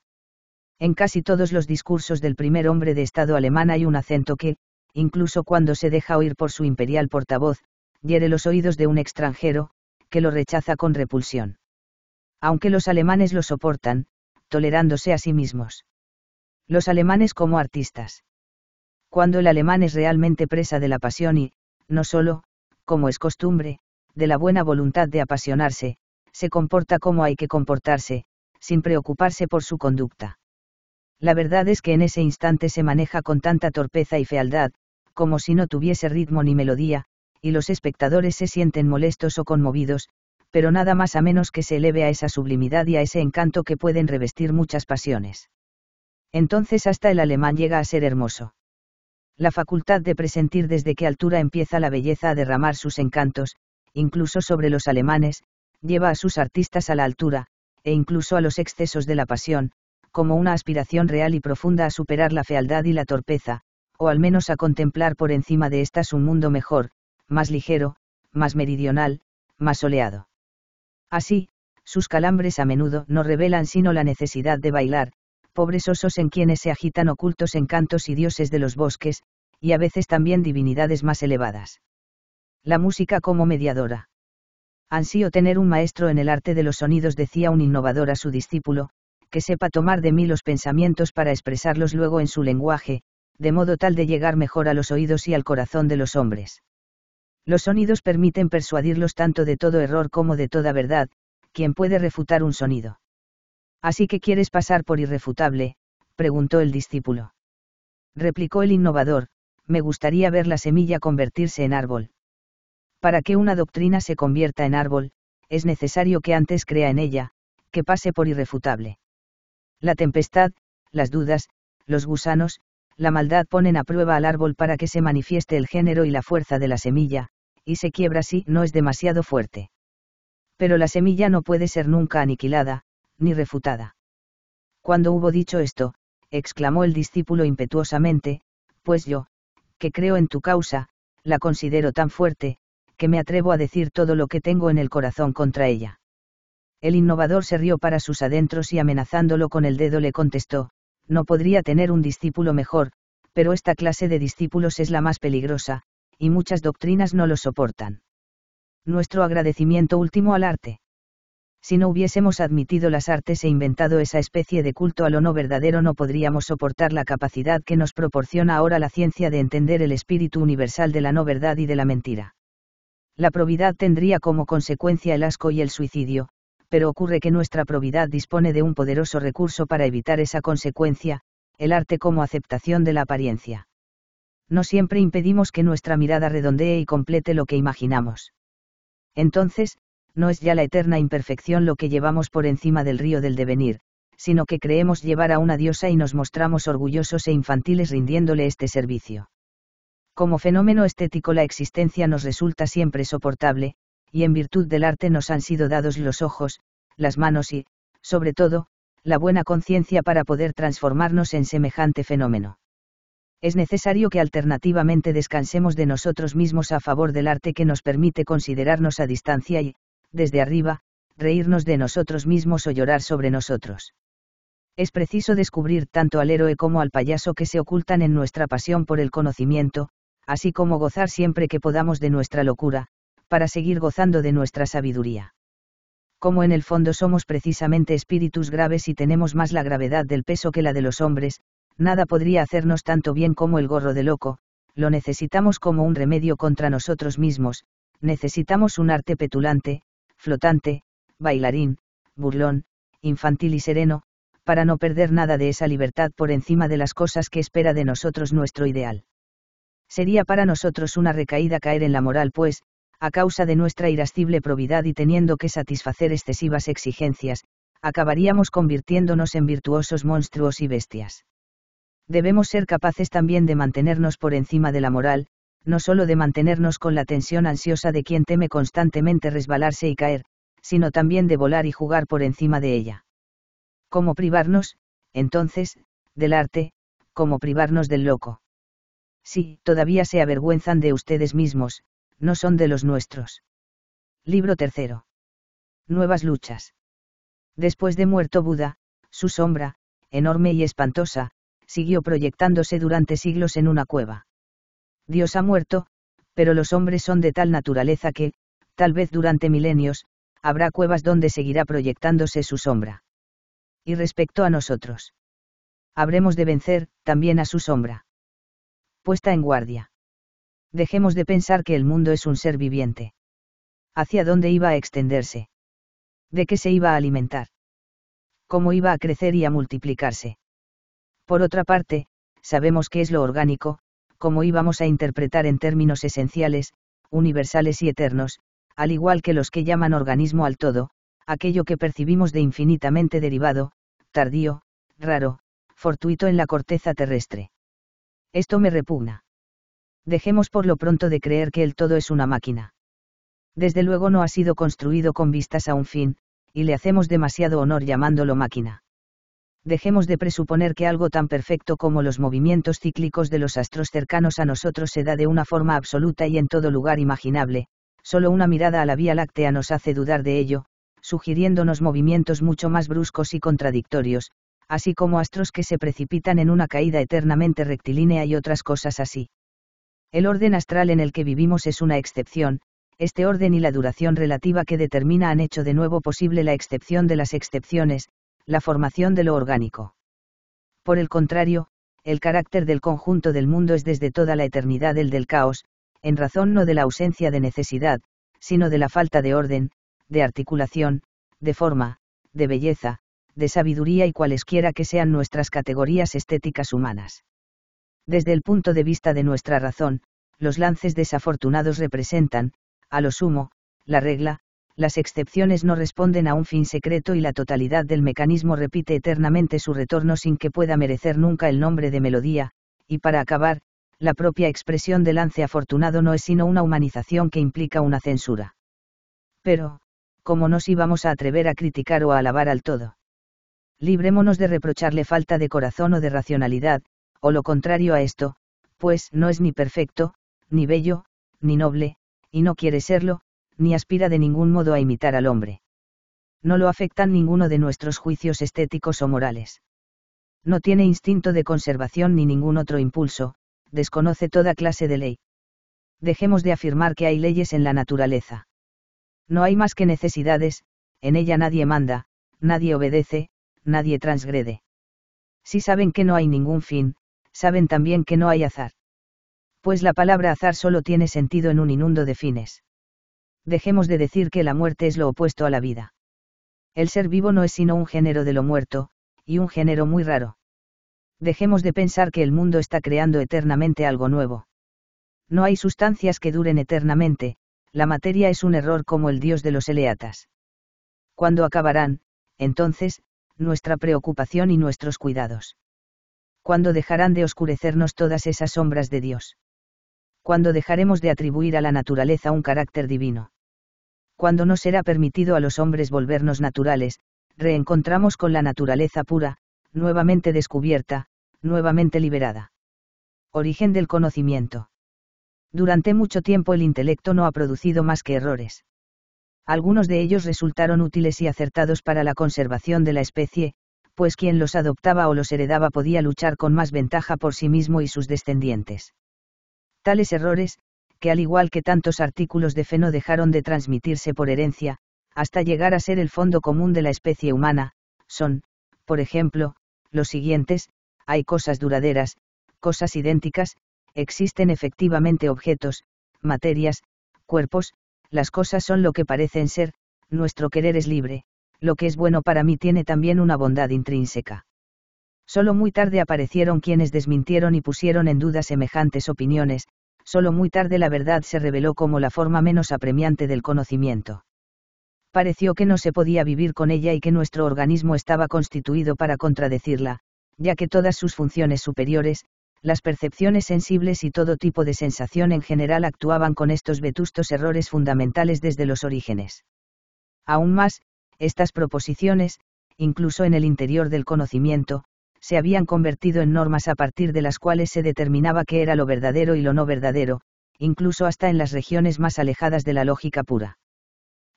En casi todos los discursos del primer hombre de Estado alemán hay un acento que, incluso cuando se deja oír por su imperial portavoz, hiere los oídos de un extranjero, que lo rechaza con repulsión. Aunque los alemanes lo soportan, tolerándose a sí mismos. Los alemanes como artistas. Cuando el alemán es realmente presa de la pasión y, no solo, como es costumbre, de la buena voluntad de apasionarse, se comporta como hay que comportarse, sin preocuparse por su conducta. La verdad es que en ese instante se maneja con tanta torpeza y fealdad, como si no tuviese ritmo ni melodía, y los espectadores se sienten molestos o conmovidos, pero nada más a menos que se eleve a esa sublimidad y a ese encanto que pueden revestir muchas pasiones. Entonces hasta el alemán llega a ser hermoso. La facultad de presentir desde qué altura empieza la belleza a derramar sus encantos, incluso sobre los alemanes, lleva a sus artistas a la altura, e incluso a los excesos de la pasión, como una aspiración real y profunda a superar la fealdad y la torpeza, o al menos a contemplar por encima de estas un mundo mejor, más ligero, más meridional, más soleado. Así, sus calambres a menudo no revelan sino la necesidad de bailar, pobres osos en quienes se agitan ocultos encantos y dioses de los bosques, y a veces también divinidades más elevadas. La música como mediadora. Ansío tener un maestro en el arte de los sonidos decía un innovador a su discípulo, que sepa tomar de mí los pensamientos para expresarlos luego en su lenguaje, de modo tal de llegar mejor a los oídos y al corazón de los hombres. Los sonidos permiten persuadirlos tanto de todo error como de toda verdad, quien puede refutar un sonido. Así que quieres pasar por irrefutable, preguntó el discípulo. Replicó el innovador, me gustaría ver la semilla convertirse en árbol. Para que una doctrina se convierta en árbol, es necesario que antes crea en ella, que pase por irrefutable. La tempestad, las dudas, los gusanos, la maldad ponen a prueba al árbol para que se manifieste el género y la fuerza de la semilla, y se quiebra si no es demasiado fuerte. Pero la semilla no puede ser nunca aniquilada, ni refutada. Cuando hubo dicho esto, exclamó el discípulo impetuosamente, pues yo, que creo en tu causa, la considero tan fuerte, que me atrevo a decir todo lo que tengo en el corazón contra ella. El innovador se rió para sus adentros y amenazándolo con el dedo le contestó, no podría tener un discípulo mejor, pero esta clase de discípulos es la más peligrosa, y muchas doctrinas no lo soportan. Nuestro agradecimiento último al arte. Si no hubiésemos admitido las artes e inventado esa especie de culto a lo no verdadero, no podríamos soportar la capacidad que nos proporciona ahora la ciencia de entender el espíritu universal de la no verdad y de la mentira. La probidad tendría como consecuencia el asco y el suicidio, pero ocurre que nuestra probidad dispone de un poderoso recurso para evitar esa consecuencia, el arte como aceptación de la apariencia. No siempre impedimos que nuestra mirada redondee y complete lo que imaginamos. Entonces, no es ya la eterna imperfección lo que llevamos por encima del río del devenir, sino que creemos llevar a una diosa y nos mostramos orgullosos e infantiles rindiéndole este servicio. Como fenómeno estético la existencia nos resulta siempre soportable, y en virtud del arte nos han sido dados los ojos, las manos y, sobre todo, la buena conciencia para poder transformarnos en semejante fenómeno. Es necesario que alternativamente descansemos de nosotros mismos a favor del arte que nos permite considerarnos a distancia y, desde arriba, reírnos de nosotros mismos o llorar sobre nosotros. Es preciso descubrir tanto al héroe como al payaso que se ocultan en nuestra pasión por el conocimiento, así como gozar siempre que podamos de nuestra locura, para seguir gozando de nuestra sabiduría. Como en el fondo somos precisamente espíritus graves y tenemos más la gravedad del peso que la de los hombres, nada podría hacernos tanto bien como el gorro de loco, lo necesitamos como un remedio contra nosotros mismos, necesitamos un arte petulante, flotante, bailarín, burlón, infantil y sereno, para no perder nada de esa libertad por encima de las cosas que espera de nosotros nuestro ideal. Sería para nosotros una recaída caer en la moral, pues, a causa de nuestra irascible probidad y teniendo que satisfacer excesivas exigencias, acabaríamos convirtiéndonos en virtuosos monstruos y bestias. Debemos ser capaces también de mantenernos por encima de la moral, no solo de mantenernos con la tensión ansiosa de quien teme constantemente resbalarse y caer, sino también de volar y jugar por encima de ella. ¿Cómo privarnos, entonces, del arte, cómo privarnos del loco? Si sí, todavía se avergüenzan de ustedes mismos, no son de los nuestros. Libro tercero. Nuevas luchas. Después de muerto Buda, su sombra, enorme y espantosa, siguió proyectándose durante siglos en una cueva. Dios ha muerto, pero los hombres son de tal naturaleza que, tal vez durante milenios, habrá cuevas donde seguirá proyectándose su sombra. Y respecto a nosotros. Habremos de vencer, también a su sombra. Puesta en guardia. Dejemos de pensar que el mundo es un ser viviente. ¿Hacia dónde iba a extenderse? ¿De qué se iba a alimentar? ¿Cómo iba a crecer y a multiplicarse? Por otra parte, sabemos qué es lo orgánico, cómo íbamos a interpretar en términos esenciales, universales y eternos, al igual que los que llaman organismo al todo, aquello que percibimos de infinitamente derivado, tardío, raro, fortuito en la corteza terrestre. Esto me repugna dejemos por lo pronto de creer que el todo es una máquina. Desde luego no ha sido construido con vistas a un fin, y le hacemos demasiado honor llamándolo máquina. Dejemos de presuponer que algo tan perfecto como los movimientos cíclicos de los astros cercanos a nosotros se da de una forma absoluta y en todo lugar imaginable, solo una mirada a la Vía Láctea nos hace dudar de ello, sugiriéndonos movimientos mucho más bruscos y contradictorios, así como astros que se precipitan en una caída eternamente rectilínea y otras cosas así. El orden astral en el que vivimos es una excepción, este orden y la duración relativa que determina han hecho de nuevo posible la excepción de las excepciones, la formación de lo orgánico. Por el contrario, el carácter del conjunto del mundo es desde toda la eternidad el del caos, en razón no de la ausencia de necesidad, sino de la falta de orden, de articulación, de forma, de belleza, de sabiduría y cualesquiera que sean nuestras categorías estéticas humanas. Desde el punto de vista de nuestra razón, los lances desafortunados representan, a lo sumo, la regla, las excepciones no responden a un fin secreto y la totalidad del mecanismo repite eternamente su retorno sin que pueda merecer nunca el nombre de melodía, y para acabar, la propia expresión de lance afortunado no es sino una humanización que implica una censura. Pero, ¿cómo nos íbamos a atrever a criticar o a alabar al todo? Librémonos de reprocharle falta de corazón o de racionalidad, o lo contrario a esto, pues no es ni perfecto, ni bello, ni noble, y no quiere serlo, ni aspira de ningún modo a imitar al hombre. No lo afectan ninguno de nuestros juicios estéticos o morales. No tiene instinto de conservación ni ningún otro impulso, desconoce toda clase de ley. Dejemos de afirmar que hay leyes en la naturaleza. No hay más que necesidades, en ella nadie manda, nadie obedece, nadie transgrede. Si saben que no hay ningún fin, saben también que no hay azar. Pues la palabra azar solo tiene sentido en un inundo de fines. Dejemos de decir que la muerte es lo opuesto a la vida. El ser vivo no es sino un género de lo muerto, y un género muy raro. Dejemos de pensar que el mundo está creando eternamente algo nuevo. No hay sustancias que duren eternamente, la materia es un error como el dios de los eleatas. Cuando acabarán, entonces, nuestra preocupación y nuestros cuidados cuando dejarán de oscurecernos todas esas sombras de Dios. Cuando dejaremos de atribuir a la naturaleza un carácter divino. Cuando no será permitido a los hombres volvernos naturales, reencontramos con la naturaleza pura, nuevamente descubierta, nuevamente liberada. Origen del conocimiento. Durante mucho tiempo el intelecto no ha producido más que errores. Algunos de ellos resultaron útiles y acertados para la conservación de la especie, pues quien los adoptaba o los heredaba podía luchar con más ventaja por sí mismo y sus descendientes. Tales errores, que al igual que tantos artículos de fe no dejaron de transmitirse por herencia, hasta llegar a ser el fondo común de la especie humana, son, por ejemplo, los siguientes, hay cosas duraderas, cosas idénticas, existen efectivamente objetos, materias, cuerpos, las cosas son lo que parecen ser, nuestro querer es libre, lo que es bueno para mí tiene también una bondad intrínseca. Solo muy tarde aparecieron quienes desmintieron y pusieron en duda semejantes opiniones, solo muy tarde la verdad se reveló como la forma menos apremiante del conocimiento. Pareció que no se podía vivir con ella y que nuestro organismo estaba constituido para contradecirla, ya que todas sus funciones superiores, las percepciones sensibles y todo tipo de sensación en general actuaban con estos vetustos errores fundamentales desde los orígenes. Aún más, estas proposiciones, incluso en el interior del conocimiento, se habían convertido en normas a partir de las cuales se determinaba qué era lo verdadero y lo no verdadero, incluso hasta en las regiones más alejadas de la lógica pura.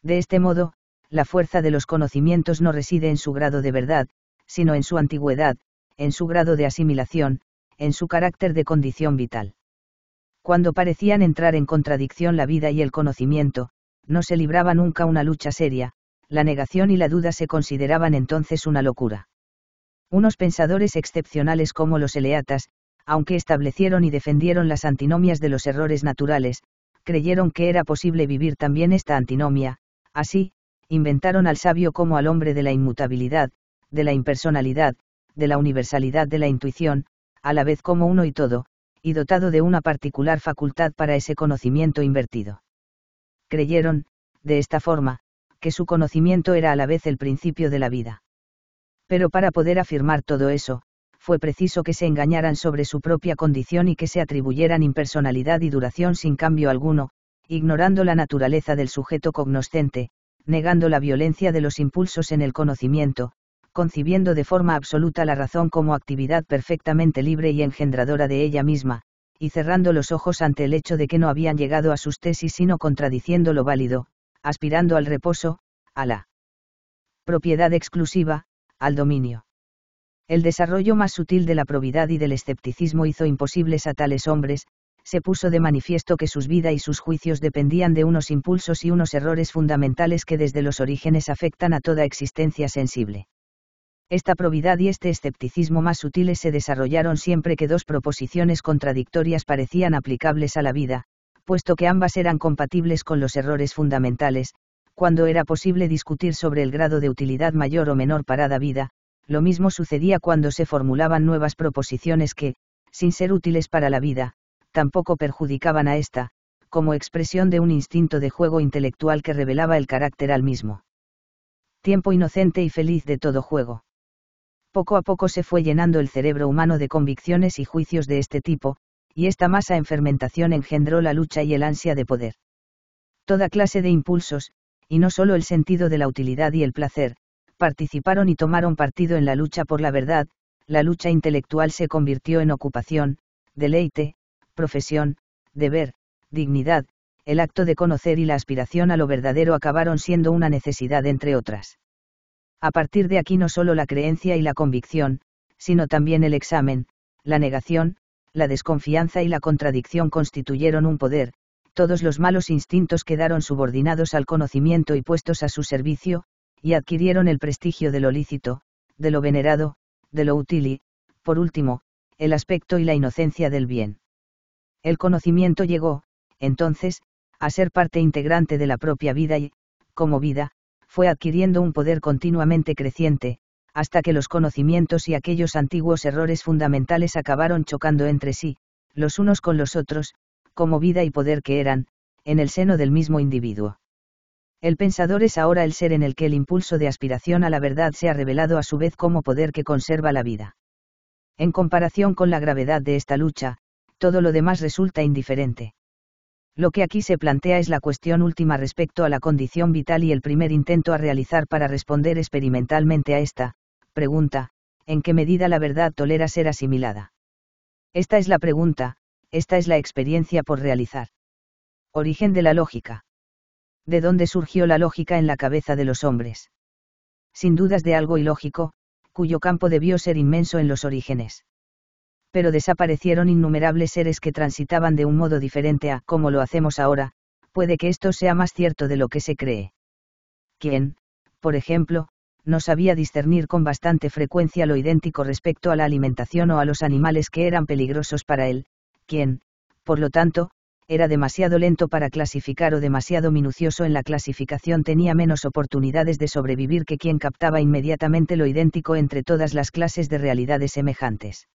De este modo, la fuerza de los conocimientos no reside en su grado de verdad, sino en su antigüedad, en su grado de asimilación, en su carácter de condición vital. Cuando parecían entrar en contradicción la vida y el conocimiento, no se libraba nunca una lucha seria, la negación y la duda se consideraban entonces una locura. Unos pensadores excepcionales como los eleatas, aunque establecieron y defendieron las antinomias de los errores naturales, creyeron que era posible vivir también esta antinomia, así, inventaron al sabio como al hombre de la inmutabilidad, de la impersonalidad, de la universalidad de la intuición, a la vez como uno y todo, y dotado de una particular facultad para ese conocimiento invertido. Creyeron, de esta forma, que su conocimiento era a la vez el principio de la vida. Pero para poder afirmar todo eso, fue preciso que se engañaran sobre su propia condición y que se atribuyeran impersonalidad y duración sin cambio alguno, ignorando la naturaleza del sujeto cognoscente, negando la violencia de los impulsos en el conocimiento, concibiendo de forma absoluta la razón como actividad perfectamente libre y engendradora de ella misma, y cerrando los ojos ante el hecho de que no habían llegado a sus tesis sino contradiciendo lo válido, aspirando al reposo, a la propiedad exclusiva, al dominio. El desarrollo más sutil de la probidad y del escepticismo hizo imposibles a tales hombres, se puso de manifiesto que sus vidas y sus juicios dependían de unos impulsos y unos errores fundamentales que desde los orígenes afectan a toda existencia sensible. Esta probidad y este escepticismo más sutiles se desarrollaron siempre que dos proposiciones contradictorias parecían aplicables a la vida, puesto que ambas eran compatibles con los errores fundamentales, cuando era posible discutir sobre el grado de utilidad mayor o menor para la vida, lo mismo sucedía cuando se formulaban nuevas proposiciones que, sin ser útiles para la vida, tampoco perjudicaban a ésta, como expresión de un instinto de juego intelectual que revelaba el carácter al mismo. Tiempo inocente y feliz de todo juego. Poco a poco se fue llenando el cerebro humano de convicciones y juicios de este tipo, y esta masa en fermentación engendró la lucha y el ansia de poder. Toda clase de impulsos, y no solo el sentido de la utilidad y el placer, participaron y tomaron partido en la lucha por la verdad, la lucha intelectual se convirtió en ocupación, deleite, profesión, deber, dignidad, el acto de conocer y la aspiración a lo verdadero acabaron siendo una necesidad entre otras. A partir de aquí no solo la creencia y la convicción, sino también el examen, la negación, la desconfianza y la contradicción constituyeron un poder, todos los malos instintos quedaron subordinados al conocimiento y puestos a su servicio, y adquirieron el prestigio de lo lícito, de lo venerado, de lo útil y, por último, el aspecto y la inocencia del bien. El conocimiento llegó, entonces, a ser parte integrante de la propia vida y, como vida, fue adquiriendo un poder continuamente creciente, hasta que los conocimientos y aquellos antiguos errores fundamentales acabaron chocando entre sí, los unos con los otros, como vida y poder que eran, en el seno del mismo individuo. El pensador es ahora el ser en el que el impulso de aspiración a la verdad se ha revelado a su vez como poder que conserva la vida. En comparación con la gravedad de esta lucha, todo lo demás resulta indiferente. Lo que aquí se plantea es la cuestión última respecto a la condición vital y el primer intento a realizar para responder experimentalmente a esta, pregunta, ¿en qué medida la verdad tolera ser asimilada? Esta es la pregunta, esta es la experiencia por realizar. Origen de la lógica. ¿De dónde surgió la lógica en la cabeza de los hombres? Sin dudas de algo ilógico, cuyo campo debió ser inmenso en los orígenes. Pero desaparecieron innumerables seres que transitaban de un modo diferente a como lo hacemos ahora, puede que esto sea más cierto de lo que se cree. ¿Quién, por ejemplo, no sabía discernir con bastante frecuencia lo idéntico respecto a la alimentación o a los animales que eran peligrosos para él, quien, por lo tanto, era demasiado lento para clasificar o demasiado minucioso en la clasificación tenía menos oportunidades de sobrevivir que quien captaba inmediatamente lo idéntico entre todas las clases de realidades semejantes.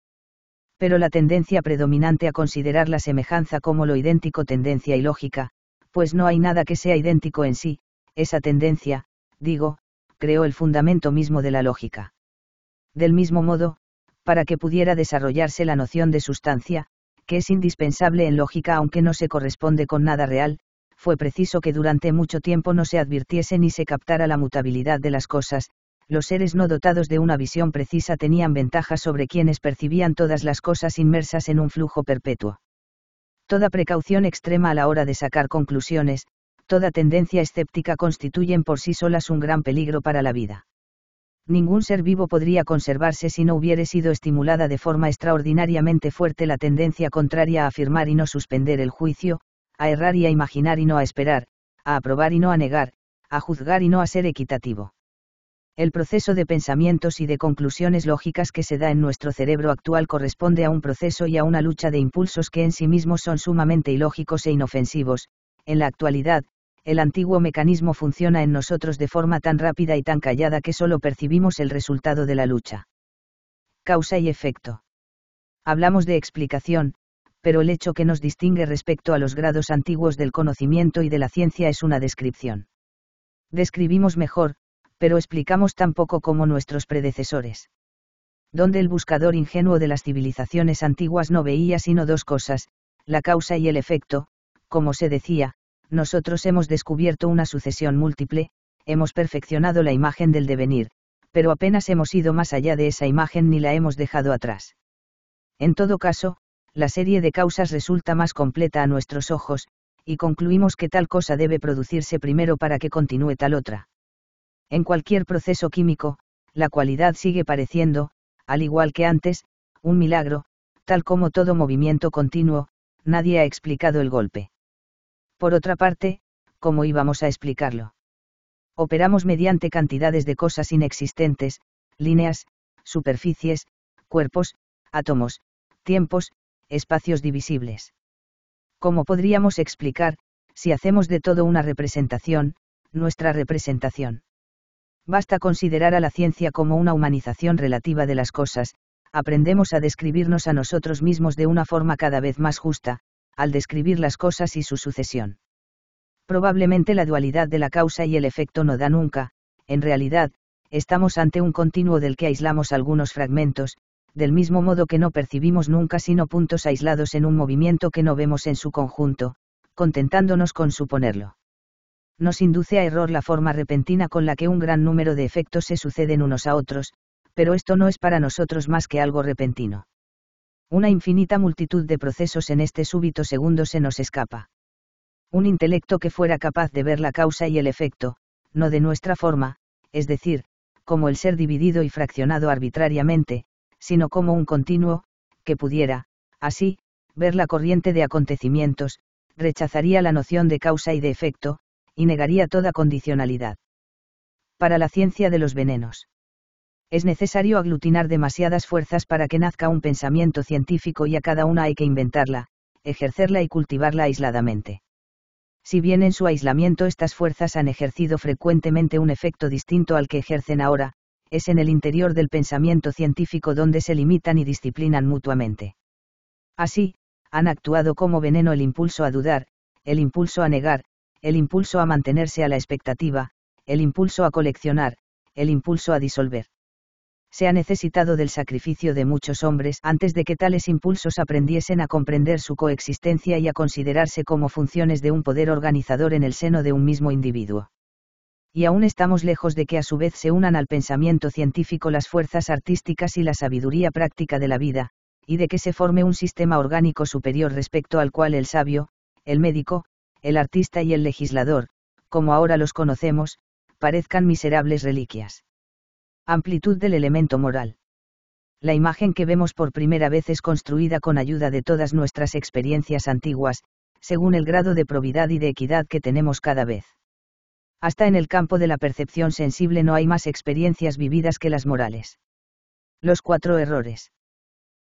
Pero la tendencia predominante a considerar la semejanza como lo idéntico tendencia ilógica, pues no hay nada que sea idéntico en sí, esa tendencia, digo, creó el fundamento mismo de la lógica. Del mismo modo, para que pudiera desarrollarse la noción de sustancia, que es indispensable en lógica aunque no se corresponde con nada real, fue preciso que durante mucho tiempo no se advirtiese ni se captara la mutabilidad de las cosas, los seres no dotados de una visión precisa tenían ventaja sobre quienes percibían todas las cosas inmersas en un flujo perpetuo. Toda precaución extrema a la hora de sacar conclusiones, toda tendencia escéptica constituyen por sí solas un gran peligro para la vida. Ningún ser vivo podría conservarse si no hubiere sido estimulada de forma extraordinariamente fuerte la tendencia contraria a afirmar y no suspender el juicio, a errar y a imaginar y no a esperar, a aprobar y no a negar, a juzgar y no a ser equitativo. El proceso de pensamientos y de conclusiones lógicas que se da en nuestro cerebro actual corresponde a un proceso y a una lucha de impulsos que en sí mismos son sumamente ilógicos e inofensivos, en la actualidad, el antiguo mecanismo funciona en nosotros de forma tan rápida y tan callada que solo percibimos el resultado de la lucha. Causa y efecto. Hablamos de explicación, pero el hecho que nos distingue respecto a los grados antiguos del conocimiento y de la ciencia es una descripción. Describimos mejor, pero explicamos tan poco como nuestros predecesores. Donde el buscador ingenuo de las civilizaciones antiguas no veía sino dos cosas, la causa y el efecto, como se decía, nosotros hemos descubierto una sucesión múltiple, hemos perfeccionado la imagen del devenir, pero apenas hemos ido más allá de esa imagen ni la hemos dejado atrás. En todo caso, la serie de causas resulta más completa a nuestros ojos, y concluimos que tal cosa debe producirse primero para que continúe tal otra. En cualquier proceso químico, la cualidad sigue pareciendo, al igual que antes, un milagro, tal como todo movimiento continuo, nadie ha explicado el golpe. Por otra parte, ¿cómo íbamos a explicarlo? Operamos mediante cantidades de cosas inexistentes, líneas, superficies, cuerpos, átomos, tiempos, espacios divisibles. ¿Cómo podríamos explicar, si hacemos de todo una representación, nuestra representación? Basta considerar a la ciencia como una humanización relativa de las cosas, aprendemos a describirnos a nosotros mismos de una forma cada vez más justa, al describir las cosas y su sucesión. Probablemente la dualidad de la causa y el efecto no da nunca, en realidad, estamos ante un continuo del que aislamos algunos fragmentos, del mismo modo que no percibimos nunca sino puntos aislados en un movimiento que no vemos en su conjunto, contentándonos con suponerlo. Nos induce a error la forma repentina con la que un gran número de efectos se suceden unos a otros, pero esto no es para nosotros más que algo repentino. Una infinita multitud de procesos en este súbito segundo se nos escapa. Un intelecto que fuera capaz de ver la causa y el efecto, no de nuestra forma, es decir, como el ser dividido y fraccionado arbitrariamente, sino como un continuo, que pudiera, así, ver la corriente de acontecimientos, rechazaría la noción de causa y de efecto, y negaría toda condicionalidad. Para la ciencia de los venenos es necesario aglutinar demasiadas fuerzas para que nazca un pensamiento científico y a cada una hay que inventarla, ejercerla y cultivarla aisladamente. Si bien en su aislamiento estas fuerzas han ejercido frecuentemente un efecto distinto al que ejercen ahora, es en el interior del pensamiento científico donde se limitan y disciplinan mutuamente. Así, han actuado como veneno el impulso a dudar, el impulso a negar, el impulso a mantenerse a la expectativa, el impulso a coleccionar, el impulso a disolver se ha necesitado del sacrificio de muchos hombres antes de que tales impulsos aprendiesen a comprender su coexistencia y a considerarse como funciones de un poder organizador en el seno de un mismo individuo. Y aún estamos lejos de que a su vez se unan al pensamiento científico las fuerzas artísticas y la sabiduría práctica de la vida, y de que se forme un sistema orgánico superior respecto al cual el sabio, el médico, el artista y el legislador, como ahora los conocemos, parezcan miserables reliquias. Amplitud del elemento moral. La imagen que vemos por primera vez es construida con ayuda de todas nuestras experiencias antiguas, según el grado de probidad y de equidad que tenemos cada vez. Hasta en el campo de la percepción sensible no hay más experiencias vividas que las morales. Los cuatro errores.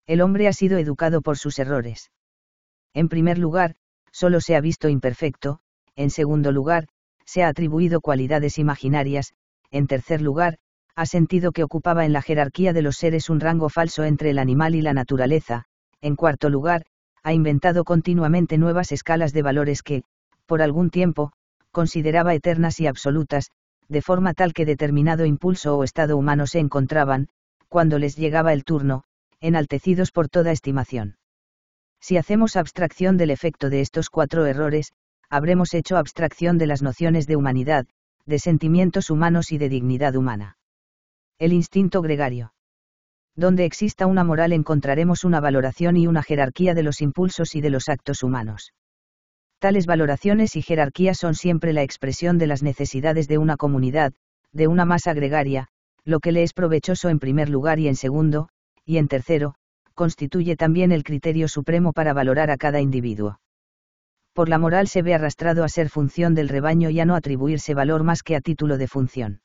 El hombre ha sido educado por sus errores. En primer lugar, solo se ha visto imperfecto, en segundo lugar, se ha atribuido cualidades imaginarias, en tercer lugar, ha sentido que ocupaba en la jerarquía de los seres un rango falso entre el animal y la naturaleza, en cuarto lugar, ha inventado continuamente nuevas escalas de valores que, por algún tiempo, consideraba eternas y absolutas, de forma tal que determinado impulso o estado humano se encontraban, cuando les llegaba el turno, enaltecidos por toda estimación. Si hacemos abstracción del efecto de estos cuatro errores, habremos hecho abstracción de las nociones de humanidad, de sentimientos humanos y de dignidad humana el instinto gregario. Donde exista una moral encontraremos una valoración y una jerarquía de los impulsos y de los actos humanos. Tales valoraciones y jerarquías son siempre la expresión de las necesidades de una comunidad, de una masa gregaria, lo que le es provechoso en primer lugar y en segundo, y en tercero, constituye también el criterio supremo para valorar a cada individuo. Por la moral se ve arrastrado a ser función del rebaño y a no atribuirse valor más que a título de función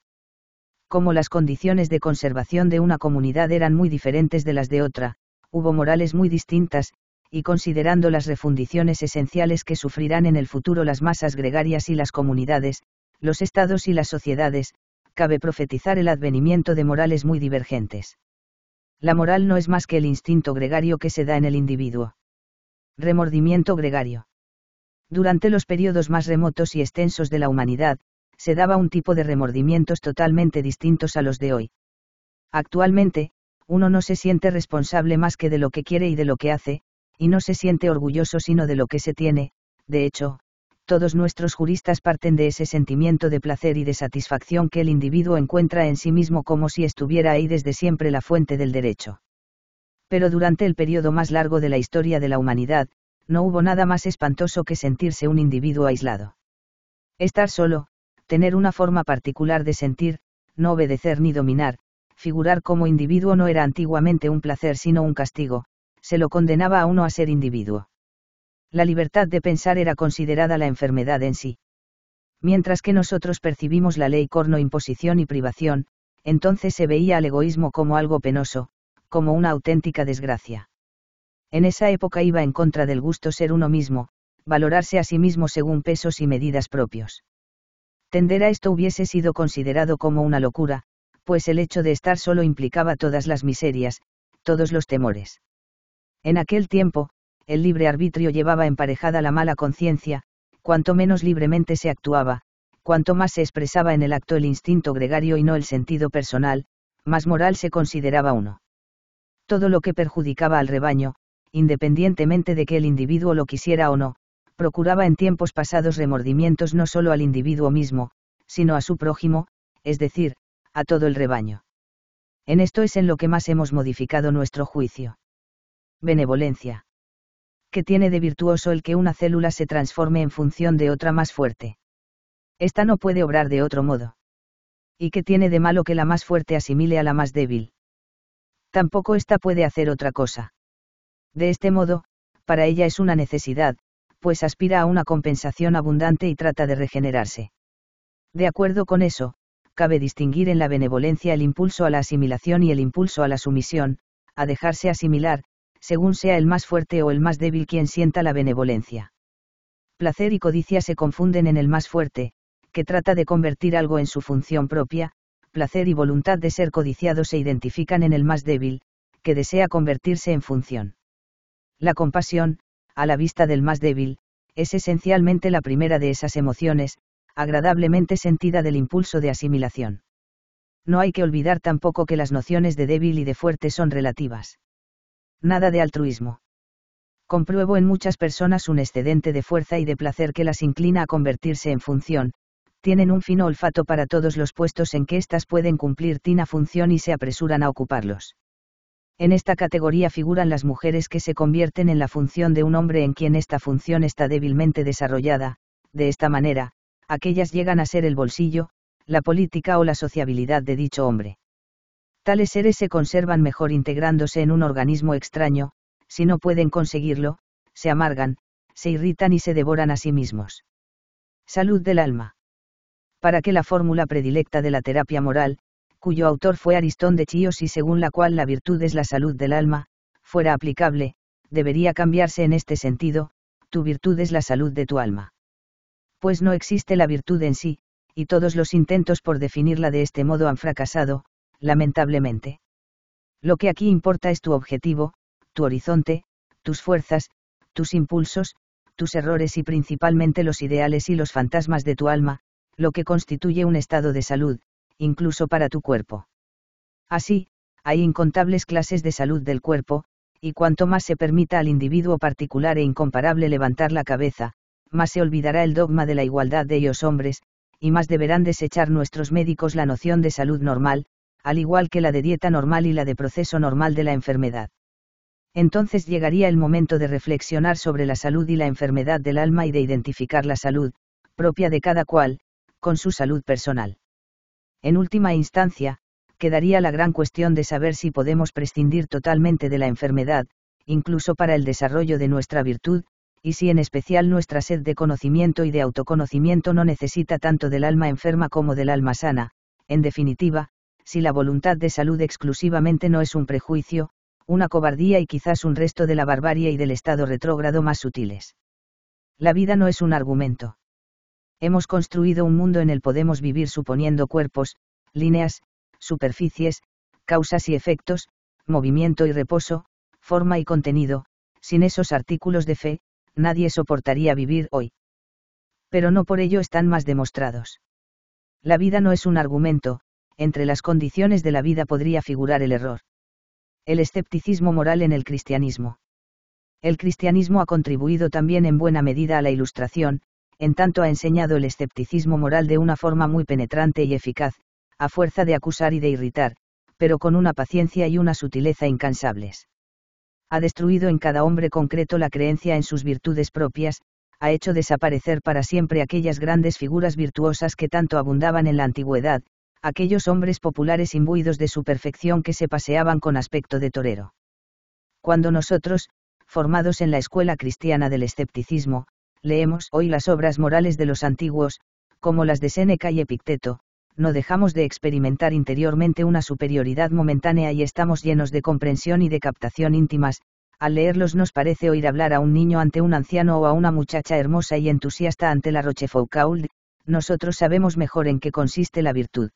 como las condiciones de conservación de una comunidad eran muy diferentes de las de otra, hubo morales muy distintas, y considerando las refundiciones esenciales que sufrirán en el futuro las masas gregarias y las comunidades, los estados y las sociedades, cabe profetizar el advenimiento de morales muy divergentes. La moral no es más que el instinto gregario que se da en el individuo. Remordimiento gregario. Durante los periodos más remotos y extensos de la humanidad, se daba un tipo de remordimientos totalmente distintos a los de hoy. Actualmente, uno no se siente responsable más que de lo que quiere y de lo que hace, y no se siente orgulloso sino de lo que se tiene, de hecho, todos nuestros juristas parten de ese sentimiento de placer y de satisfacción que el individuo encuentra en sí mismo como si estuviera ahí desde siempre la fuente del derecho. Pero durante el periodo más largo de la historia de la humanidad, no hubo nada más espantoso que sentirse un individuo aislado. Estar solo, tener una forma particular de sentir, no obedecer ni dominar, figurar como individuo no era antiguamente un placer sino un castigo, se lo condenaba a uno a ser individuo. La libertad de pensar era considerada la enfermedad en sí. Mientras que nosotros percibimos la ley corno imposición y privación, entonces se veía al egoísmo como algo penoso, como una auténtica desgracia. En esa época iba en contra del gusto ser uno mismo, valorarse a sí mismo según pesos y medidas propios tender a esto hubiese sido considerado como una locura, pues el hecho de estar solo implicaba todas las miserias, todos los temores. En aquel tiempo, el libre arbitrio llevaba emparejada la mala conciencia, cuanto menos libremente se actuaba, cuanto más se expresaba en el acto el instinto gregario y no el sentido personal, más moral se consideraba uno. Todo lo que perjudicaba al rebaño, independientemente de que el individuo lo quisiera o no, procuraba en tiempos pasados remordimientos no solo al individuo mismo, sino a su prójimo, es decir, a todo el rebaño. En esto es en lo que más hemos modificado nuestro juicio. Benevolencia. ¿Qué tiene de virtuoso el que una célula se transforme en función de otra más fuerte? Esta no puede obrar de otro modo. ¿Y qué tiene de malo que la más fuerte asimile a la más débil? Tampoco esta puede hacer otra cosa. De este modo, para ella es una necesidad, pues aspira a una compensación abundante y trata de regenerarse. De acuerdo con eso, cabe distinguir en la benevolencia el impulso a la asimilación y el impulso a la sumisión, a dejarse asimilar, según sea el más fuerte o el más débil quien sienta la benevolencia. Placer y codicia se confunden en el más fuerte, que trata de convertir algo en su función propia, placer y voluntad de ser codiciado se identifican en el más débil, que desea convertirse en función. La compasión, a la vista del más débil, es esencialmente la primera de esas emociones, agradablemente sentida del impulso de asimilación. No hay que olvidar tampoco que las nociones de débil y de fuerte son relativas. Nada de altruismo. Compruebo en muchas personas un excedente de fuerza y de placer que las inclina a convertirse en función, tienen un fino olfato para todos los puestos en que éstas pueden cumplir tina función y se apresuran a ocuparlos. En esta categoría figuran las mujeres que se convierten en la función de un hombre en quien esta función está débilmente desarrollada, de esta manera, aquellas llegan a ser el bolsillo, la política o la sociabilidad de dicho hombre. Tales seres se conservan mejor integrándose en un organismo extraño, si no pueden conseguirlo, se amargan, se irritan y se devoran a sí mismos. Salud del alma. Para que la fórmula predilecta de la terapia moral, cuyo autor fue Aristón de Chios y según la cual la virtud es la salud del alma, fuera aplicable, debería cambiarse en este sentido, tu virtud es la salud de tu alma. Pues no existe la virtud en sí, y todos los intentos por definirla de este modo han fracasado, lamentablemente. Lo que aquí importa es tu objetivo, tu horizonte, tus fuerzas, tus impulsos, tus errores y principalmente los ideales y los fantasmas de tu alma, lo que constituye un estado de salud, incluso para tu cuerpo. Así, hay incontables clases de salud del cuerpo, y cuanto más se permita al individuo particular e incomparable levantar la cabeza, más se olvidará el dogma de la igualdad de ellos hombres, y más deberán desechar nuestros médicos la noción de salud normal, al igual que la de dieta normal y la de proceso normal de la enfermedad. Entonces llegaría el momento de reflexionar sobre la salud y la enfermedad del alma y de identificar la salud, propia de cada cual, con su salud personal. En última instancia, quedaría la gran cuestión de saber si podemos prescindir totalmente de la enfermedad, incluso para el desarrollo de nuestra virtud, y si en especial nuestra sed de conocimiento y de autoconocimiento no necesita tanto del alma enferma como del alma sana, en definitiva, si la voluntad de salud exclusivamente no es un prejuicio, una cobardía y quizás un resto de la barbarie y del estado retrógrado más sutiles. La vida no es un argumento. Hemos construido un mundo en el podemos vivir suponiendo cuerpos, líneas, superficies, causas y efectos, movimiento y reposo, forma y contenido, sin esos artículos de fe, nadie soportaría vivir hoy. Pero no por ello están más demostrados. La vida no es un argumento, entre las condiciones de la vida podría figurar el error. El escepticismo moral en el cristianismo. El cristianismo ha contribuido también en buena medida a la ilustración, en tanto ha enseñado el escepticismo moral de una forma muy penetrante y eficaz, a fuerza de acusar y de irritar, pero con una paciencia y una sutileza incansables. Ha destruido en cada hombre concreto la creencia en sus virtudes propias, ha hecho desaparecer para siempre aquellas grandes figuras virtuosas que tanto abundaban en la antigüedad, aquellos hombres populares imbuidos de su perfección que se paseaban con aspecto de torero. Cuando nosotros, formados en la escuela cristiana del escepticismo, leemos hoy las obras morales de los antiguos, como las de Séneca y Epicteto, no dejamos de experimentar interiormente una superioridad momentánea y estamos llenos de comprensión y de captación íntimas, al leerlos nos parece oír hablar a un niño ante un anciano o a una muchacha hermosa y entusiasta ante la Rochefoucauld, nosotros sabemos mejor en qué consiste la virtud.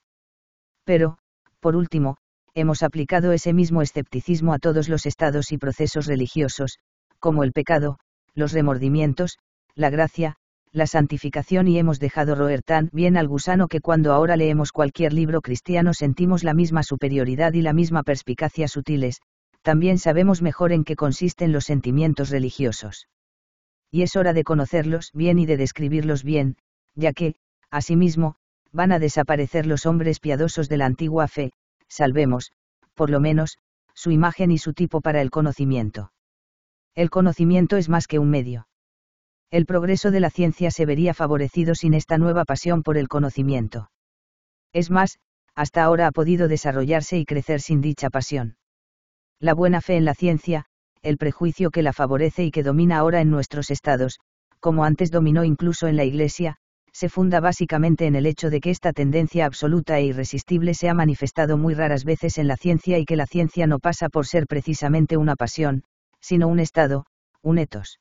Pero, por último, hemos aplicado ese mismo escepticismo a todos los estados y procesos religiosos, como el pecado, los remordimientos, la gracia, la santificación y hemos dejado roer tan bien al gusano que cuando ahora leemos cualquier libro cristiano sentimos la misma superioridad y la misma perspicacia sutiles, también sabemos mejor en qué consisten los sentimientos religiosos. Y es hora de conocerlos bien y de describirlos bien, ya que, asimismo, van a desaparecer los hombres piadosos de la antigua fe, salvemos, por lo menos, su imagen y su tipo para el conocimiento. El conocimiento es más que un medio el progreso de la ciencia se vería favorecido sin esta nueva pasión por el conocimiento. Es más, hasta ahora ha podido desarrollarse y crecer sin dicha pasión. La buena fe en la ciencia, el prejuicio que la favorece y que domina ahora en nuestros estados, como antes dominó incluso en la Iglesia, se funda básicamente en el hecho de que esta tendencia absoluta e irresistible se ha manifestado muy raras veces en la ciencia y que la ciencia no pasa por ser precisamente una pasión, sino un estado, un etos.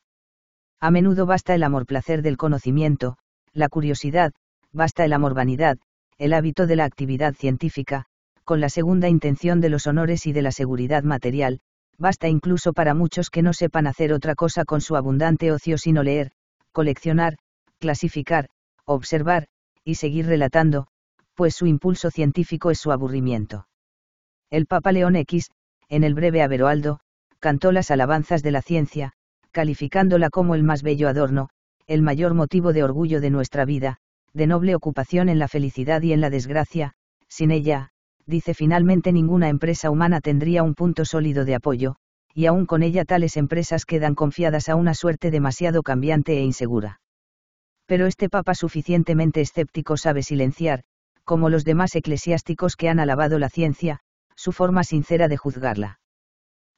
A menudo basta el amor-placer del conocimiento, la curiosidad, basta el amor-vanidad, el hábito de la actividad científica, con la segunda intención de los honores y de la seguridad material, basta incluso para muchos que no sepan hacer otra cosa con su abundante ocio sino leer, coleccionar, clasificar, observar, y seguir relatando, pues su impulso científico es su aburrimiento. El Papa León X, en el breve Averoaldo, cantó las alabanzas de la ciencia, calificándola como el más bello adorno, el mayor motivo de orgullo de nuestra vida, de noble ocupación en la felicidad y en la desgracia, sin ella, dice finalmente ninguna empresa humana tendría un punto sólido de apoyo, y aún con ella tales empresas quedan confiadas a una suerte demasiado cambiante e insegura. Pero este papa suficientemente escéptico sabe silenciar, como los demás eclesiásticos que han alabado la ciencia, su forma sincera de juzgarla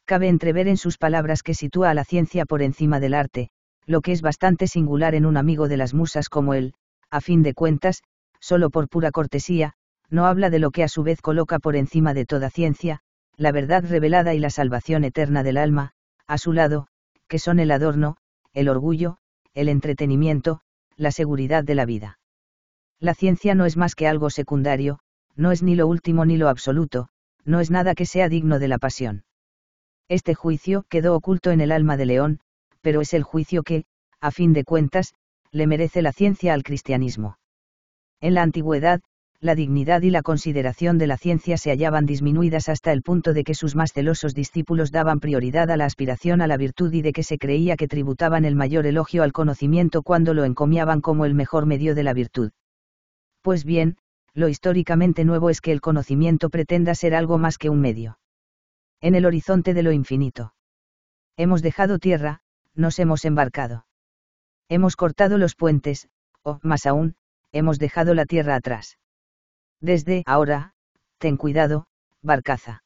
cabe entrever en sus palabras que sitúa a la ciencia por encima del arte, lo que es bastante singular en un amigo de las musas como él, a fin de cuentas, solo por pura cortesía, no habla de lo que a su vez coloca por encima de toda ciencia, la verdad revelada y la salvación eterna del alma, a su lado, que son el adorno, el orgullo, el entretenimiento, la seguridad de la vida. La ciencia no es más que algo secundario, no es ni lo último ni lo absoluto, no es nada que sea digno de la pasión. Este juicio quedó oculto en el alma de León, pero es el juicio que, a fin de cuentas, le merece la ciencia al cristianismo. En la antigüedad, la dignidad y la consideración de la ciencia se hallaban disminuidas hasta el punto de que sus más celosos discípulos daban prioridad a la aspiración a la virtud y de que se creía que tributaban el mayor elogio al conocimiento cuando lo encomiaban como el mejor medio de la virtud. Pues bien, lo históricamente nuevo es que el conocimiento pretenda ser algo más que un medio en el horizonte de lo infinito. Hemos dejado tierra, nos hemos embarcado. Hemos cortado los puentes, o, más aún, hemos dejado la tierra atrás. Desde ahora, ten cuidado, barcaza.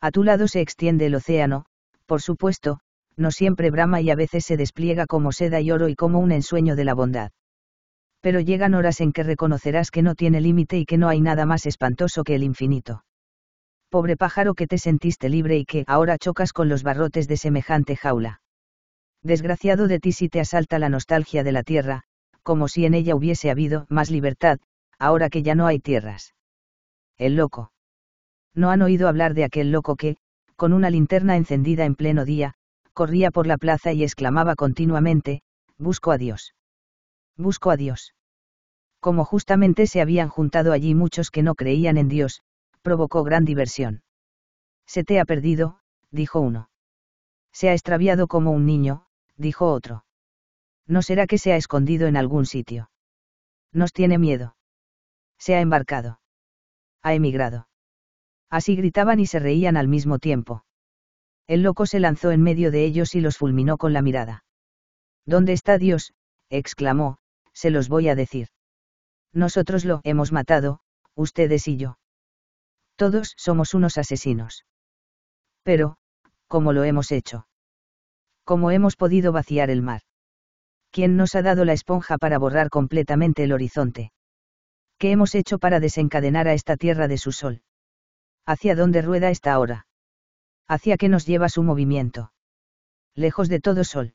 A tu lado se extiende el océano, por supuesto, no siempre brama y a veces se despliega como seda y oro y como un ensueño de la bondad. Pero llegan horas en que reconocerás que no tiene límite y que no hay nada más espantoso que el infinito pobre pájaro que te sentiste libre y que ahora chocas con los barrotes de semejante jaula. Desgraciado de ti si te asalta la nostalgia de la tierra, como si en ella hubiese habido más libertad, ahora que ya no hay tierras. El loco. No han oído hablar de aquel loco que, con una linterna encendida en pleno día, corría por la plaza y exclamaba continuamente, Busco a Dios. Busco a Dios. Como justamente se habían juntado allí muchos que no creían en Dios, provocó gran diversión. Se te ha perdido, dijo uno. Se ha extraviado como un niño, dijo otro. No será que se ha escondido en algún sitio. Nos tiene miedo. Se ha embarcado. Ha emigrado. Así gritaban y se reían al mismo tiempo. El loco se lanzó en medio de ellos y los fulminó con la mirada. ¿Dónde está Dios? exclamó, se los voy a decir. Nosotros lo hemos matado, ustedes y yo. Todos somos unos asesinos. Pero, ¿cómo lo hemos hecho? ¿Cómo hemos podido vaciar el mar? ¿Quién nos ha dado la esponja para borrar completamente el horizonte? ¿Qué hemos hecho para desencadenar a esta tierra de su sol? ¿Hacia dónde rueda esta hora? ¿Hacia qué nos lleva su movimiento? Lejos de todo sol.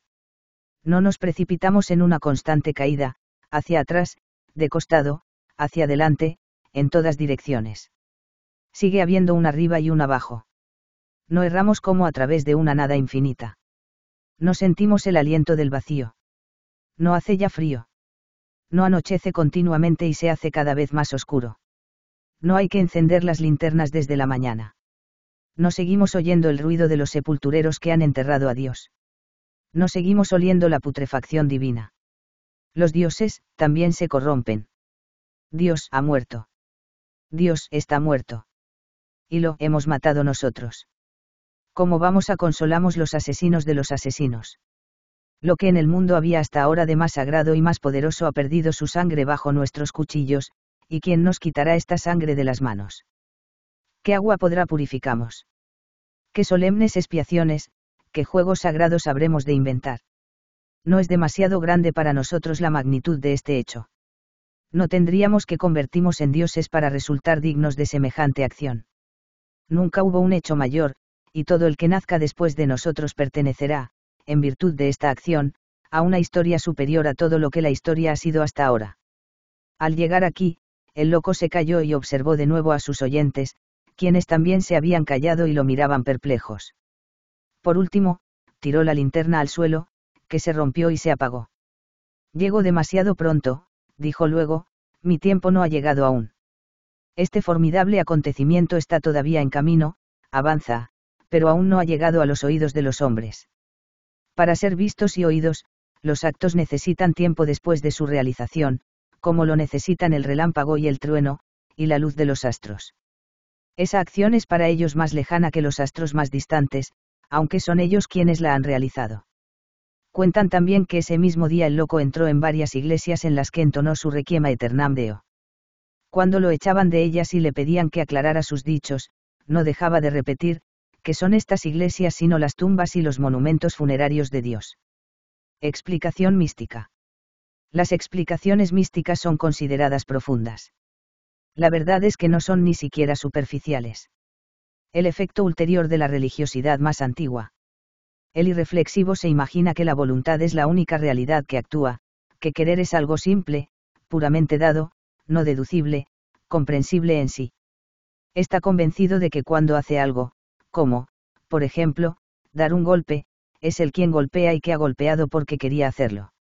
No nos precipitamos en una constante caída, hacia atrás, de costado, hacia adelante, en todas direcciones sigue habiendo un arriba y un abajo. No erramos como a través de una nada infinita. No sentimos el aliento del vacío. No hace ya frío. No anochece continuamente y se hace cada vez más oscuro. No hay que encender las linternas desde la mañana. No seguimos oyendo el ruido de los sepultureros que han enterrado a Dios. No seguimos oliendo la putrefacción divina. Los dioses, también se corrompen. Dios ha muerto. Dios está muerto y lo hemos matado nosotros. ¿Cómo vamos a consolamos los asesinos de los asesinos? Lo que en el mundo había hasta ahora de más sagrado y más poderoso ha perdido su sangre bajo nuestros cuchillos, y quién nos quitará esta sangre de las manos. ¿Qué agua podrá purificamos? ¿Qué solemnes expiaciones, qué juegos sagrados habremos de inventar? No es demasiado grande para nosotros la magnitud de este hecho. No tendríamos que convertimos en dioses para resultar dignos de semejante acción. Nunca hubo un hecho mayor, y todo el que nazca después de nosotros pertenecerá, en virtud de esta acción, a una historia superior a todo lo que la historia ha sido hasta ahora. Al llegar aquí, el loco se calló y observó de nuevo a sus oyentes, quienes también se habían callado y lo miraban perplejos. Por último, tiró la linterna al suelo, que se rompió y se apagó. Llego demasiado pronto, dijo luego, mi tiempo no ha llegado aún. Este formidable acontecimiento está todavía en camino, avanza, pero aún no ha llegado a los oídos de los hombres. Para ser vistos y oídos, los actos necesitan tiempo después de su realización, como lo necesitan el relámpago y el trueno, y la luz de los astros. Esa acción es para ellos más lejana que los astros más distantes, aunque son ellos quienes la han realizado. Cuentan también que ese mismo día el loco entró en varias iglesias en las que entonó su requiem eternam cuando lo echaban de ellas y le pedían que aclarara sus dichos, no dejaba de repetir, que son estas iglesias sino las tumbas y los monumentos funerarios de Dios. Explicación mística. Las explicaciones místicas son consideradas profundas. La verdad es que no son ni siquiera superficiales. El efecto ulterior de la religiosidad más antigua. El irreflexivo se imagina que la voluntad es la única realidad que actúa, que querer es algo simple, puramente dado, no deducible, comprensible en sí. Está convencido de que cuando hace algo, como, por ejemplo, dar un golpe, es el quien golpea y que ha golpeado porque quería hacerlo.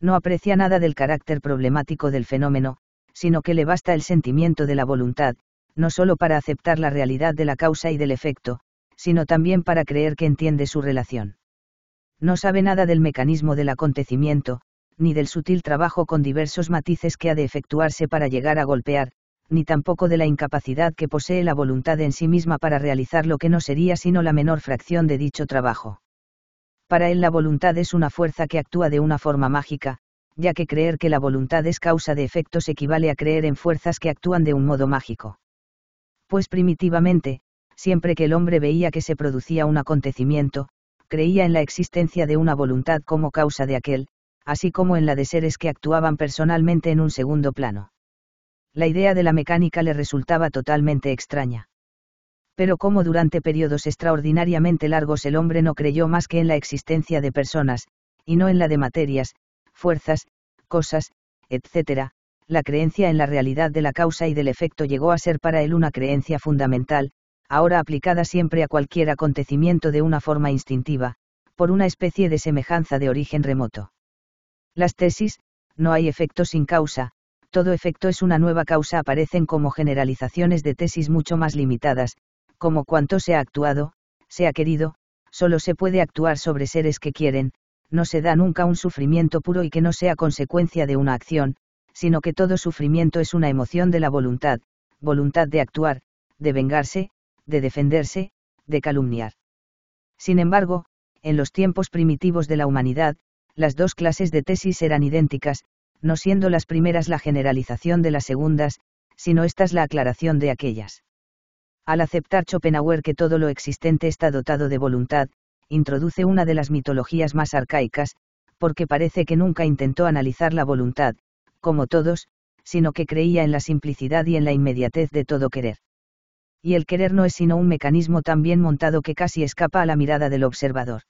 No aprecia nada del carácter problemático del fenómeno, sino que le basta el sentimiento de la voluntad, no solo para aceptar la realidad de la causa y del efecto, sino también para creer que entiende su relación. No sabe nada del mecanismo del acontecimiento, ni del sutil trabajo con diversos matices que ha de efectuarse para llegar a golpear, ni tampoco de la incapacidad que posee la voluntad en sí misma para realizar lo que no sería sino la menor fracción de dicho trabajo. Para él la voluntad es una fuerza que actúa de una forma mágica, ya que creer que la voluntad es causa de efectos equivale a creer en fuerzas que actúan de un modo mágico. Pues primitivamente, siempre que el hombre veía que se producía un acontecimiento, creía en la existencia de una voluntad como causa de aquel, así como en la de seres que actuaban personalmente en un segundo plano. La idea de la mecánica le resultaba totalmente extraña. Pero como durante periodos extraordinariamente largos el hombre no creyó más que en la existencia de personas, y no en la de materias, fuerzas, cosas, etc., la creencia en la realidad de la causa y del efecto llegó a ser para él una creencia fundamental, ahora aplicada siempre a cualquier acontecimiento de una forma instintiva, por una especie de semejanza de origen remoto. Las tesis, no hay efecto sin causa, todo efecto es una nueva causa aparecen como generalizaciones de tesis mucho más limitadas, como cuanto se ha actuado, se ha querido, solo se puede actuar sobre seres que quieren, no se da nunca un sufrimiento puro y que no sea consecuencia de una acción, sino que todo sufrimiento es una emoción de la voluntad, voluntad de actuar, de vengarse, de defenderse, de calumniar. Sin embargo, en los tiempos primitivos de la humanidad, las dos clases de tesis eran idénticas, no siendo las primeras la generalización de las segundas, sino estas la aclaración de aquellas. Al aceptar Schopenhauer que todo lo existente está dotado de voluntad, introduce una de las mitologías más arcaicas, porque parece que nunca intentó analizar la voluntad, como todos, sino que creía en la simplicidad y en la inmediatez de todo querer. Y el querer no es sino un mecanismo tan bien montado que casi escapa a la mirada del observador.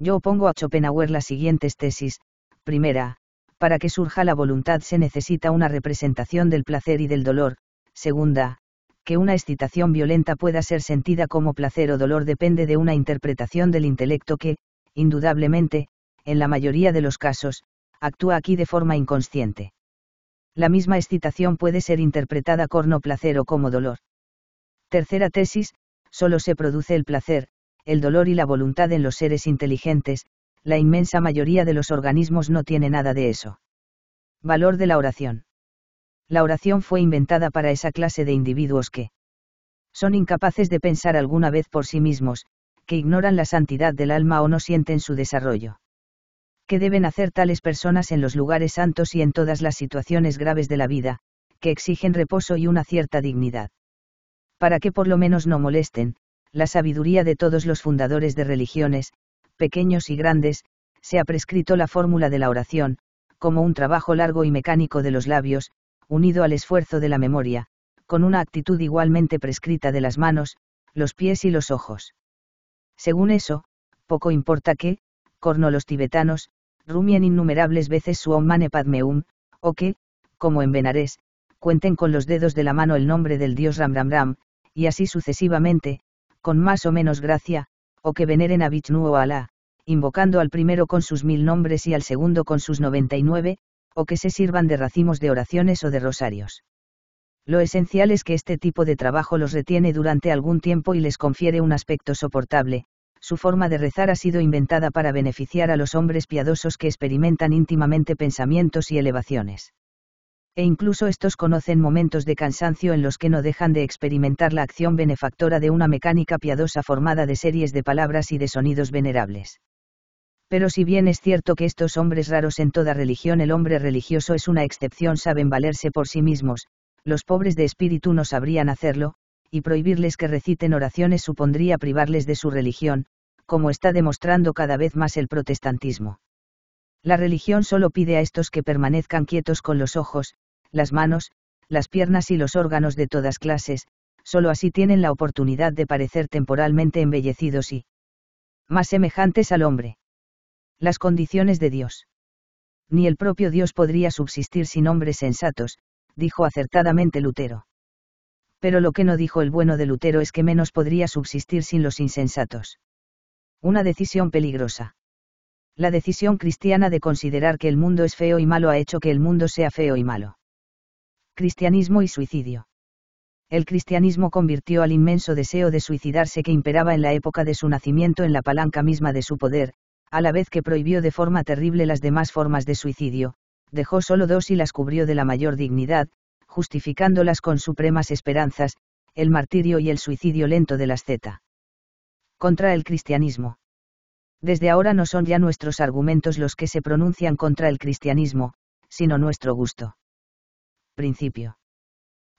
Yo opongo a Schopenhauer las siguientes tesis. Primera, para que surja la voluntad se necesita una representación del placer y del dolor. Segunda, que una excitación violenta pueda ser sentida como placer o dolor depende de una interpretación del intelecto que, indudablemente, en la mayoría de los casos, actúa aquí de forma inconsciente. La misma excitación puede ser interpretada como placer o como dolor. Tercera tesis, solo se produce el placer, el dolor y la voluntad en los seres inteligentes, la inmensa mayoría de los organismos no tiene nada de eso. Valor de la oración. La oración fue inventada para esa clase de individuos que son incapaces de pensar alguna vez por sí mismos, que ignoran la santidad del alma o no sienten su desarrollo. ¿Qué deben hacer tales personas en los lugares santos y en todas las situaciones graves de la vida, que exigen reposo y una cierta dignidad? Para que por lo menos no molesten, la sabiduría de todos los fundadores de religiones, pequeños y grandes, se ha prescrito la fórmula de la oración, como un trabajo largo y mecánico de los labios, unido al esfuerzo de la memoria, con una actitud igualmente prescrita de las manos, los pies y los ojos. Según eso, poco importa que, corno los tibetanos, rumien innumerables veces su Om padmeum, o que, como en Benares, cuenten con los dedos de la mano el nombre del dios ramramram Ram Ram, y así sucesivamente, con más o menos gracia, o que veneren a Vishnu o Alá, invocando al primero con sus mil nombres y al segundo con sus noventa y nueve, o que se sirvan de racimos de oraciones o de rosarios. Lo esencial es que este tipo de trabajo los retiene durante algún tiempo y les confiere un aspecto soportable, su forma de rezar ha sido inventada para beneficiar a los hombres piadosos que experimentan íntimamente pensamientos y elevaciones e incluso estos conocen momentos de cansancio en los que no dejan de experimentar la acción benefactora de una mecánica piadosa formada de series de palabras y de sonidos venerables. Pero si bien es cierto que estos hombres raros en toda religión el hombre religioso es una excepción saben valerse por sí mismos, los pobres de espíritu no sabrían hacerlo, y prohibirles que reciten oraciones supondría privarles de su religión, como está demostrando cada vez más el protestantismo. La religión solo pide a estos que permanezcan quietos con los ojos, las manos, las piernas y los órganos de todas clases, sólo así tienen la oportunidad de parecer temporalmente embellecidos y más semejantes al hombre. Las condiciones de Dios. Ni el propio Dios podría subsistir sin hombres sensatos, dijo acertadamente Lutero. Pero lo que no dijo el bueno de Lutero es que menos podría subsistir sin los insensatos. Una decisión peligrosa. La decisión cristiana de considerar que el mundo es feo y malo ha hecho que el mundo sea feo y malo cristianismo y suicidio. El cristianismo convirtió al inmenso deseo de suicidarse que imperaba en la época de su nacimiento en la palanca misma de su poder, a la vez que prohibió de forma terrible las demás formas de suicidio, dejó solo dos y las cubrió de la mayor dignidad, justificándolas con supremas esperanzas, el martirio y el suicidio lento de las Z. Contra el cristianismo. Desde ahora no son ya nuestros argumentos los que se pronuncian contra el cristianismo, sino nuestro gusto principio.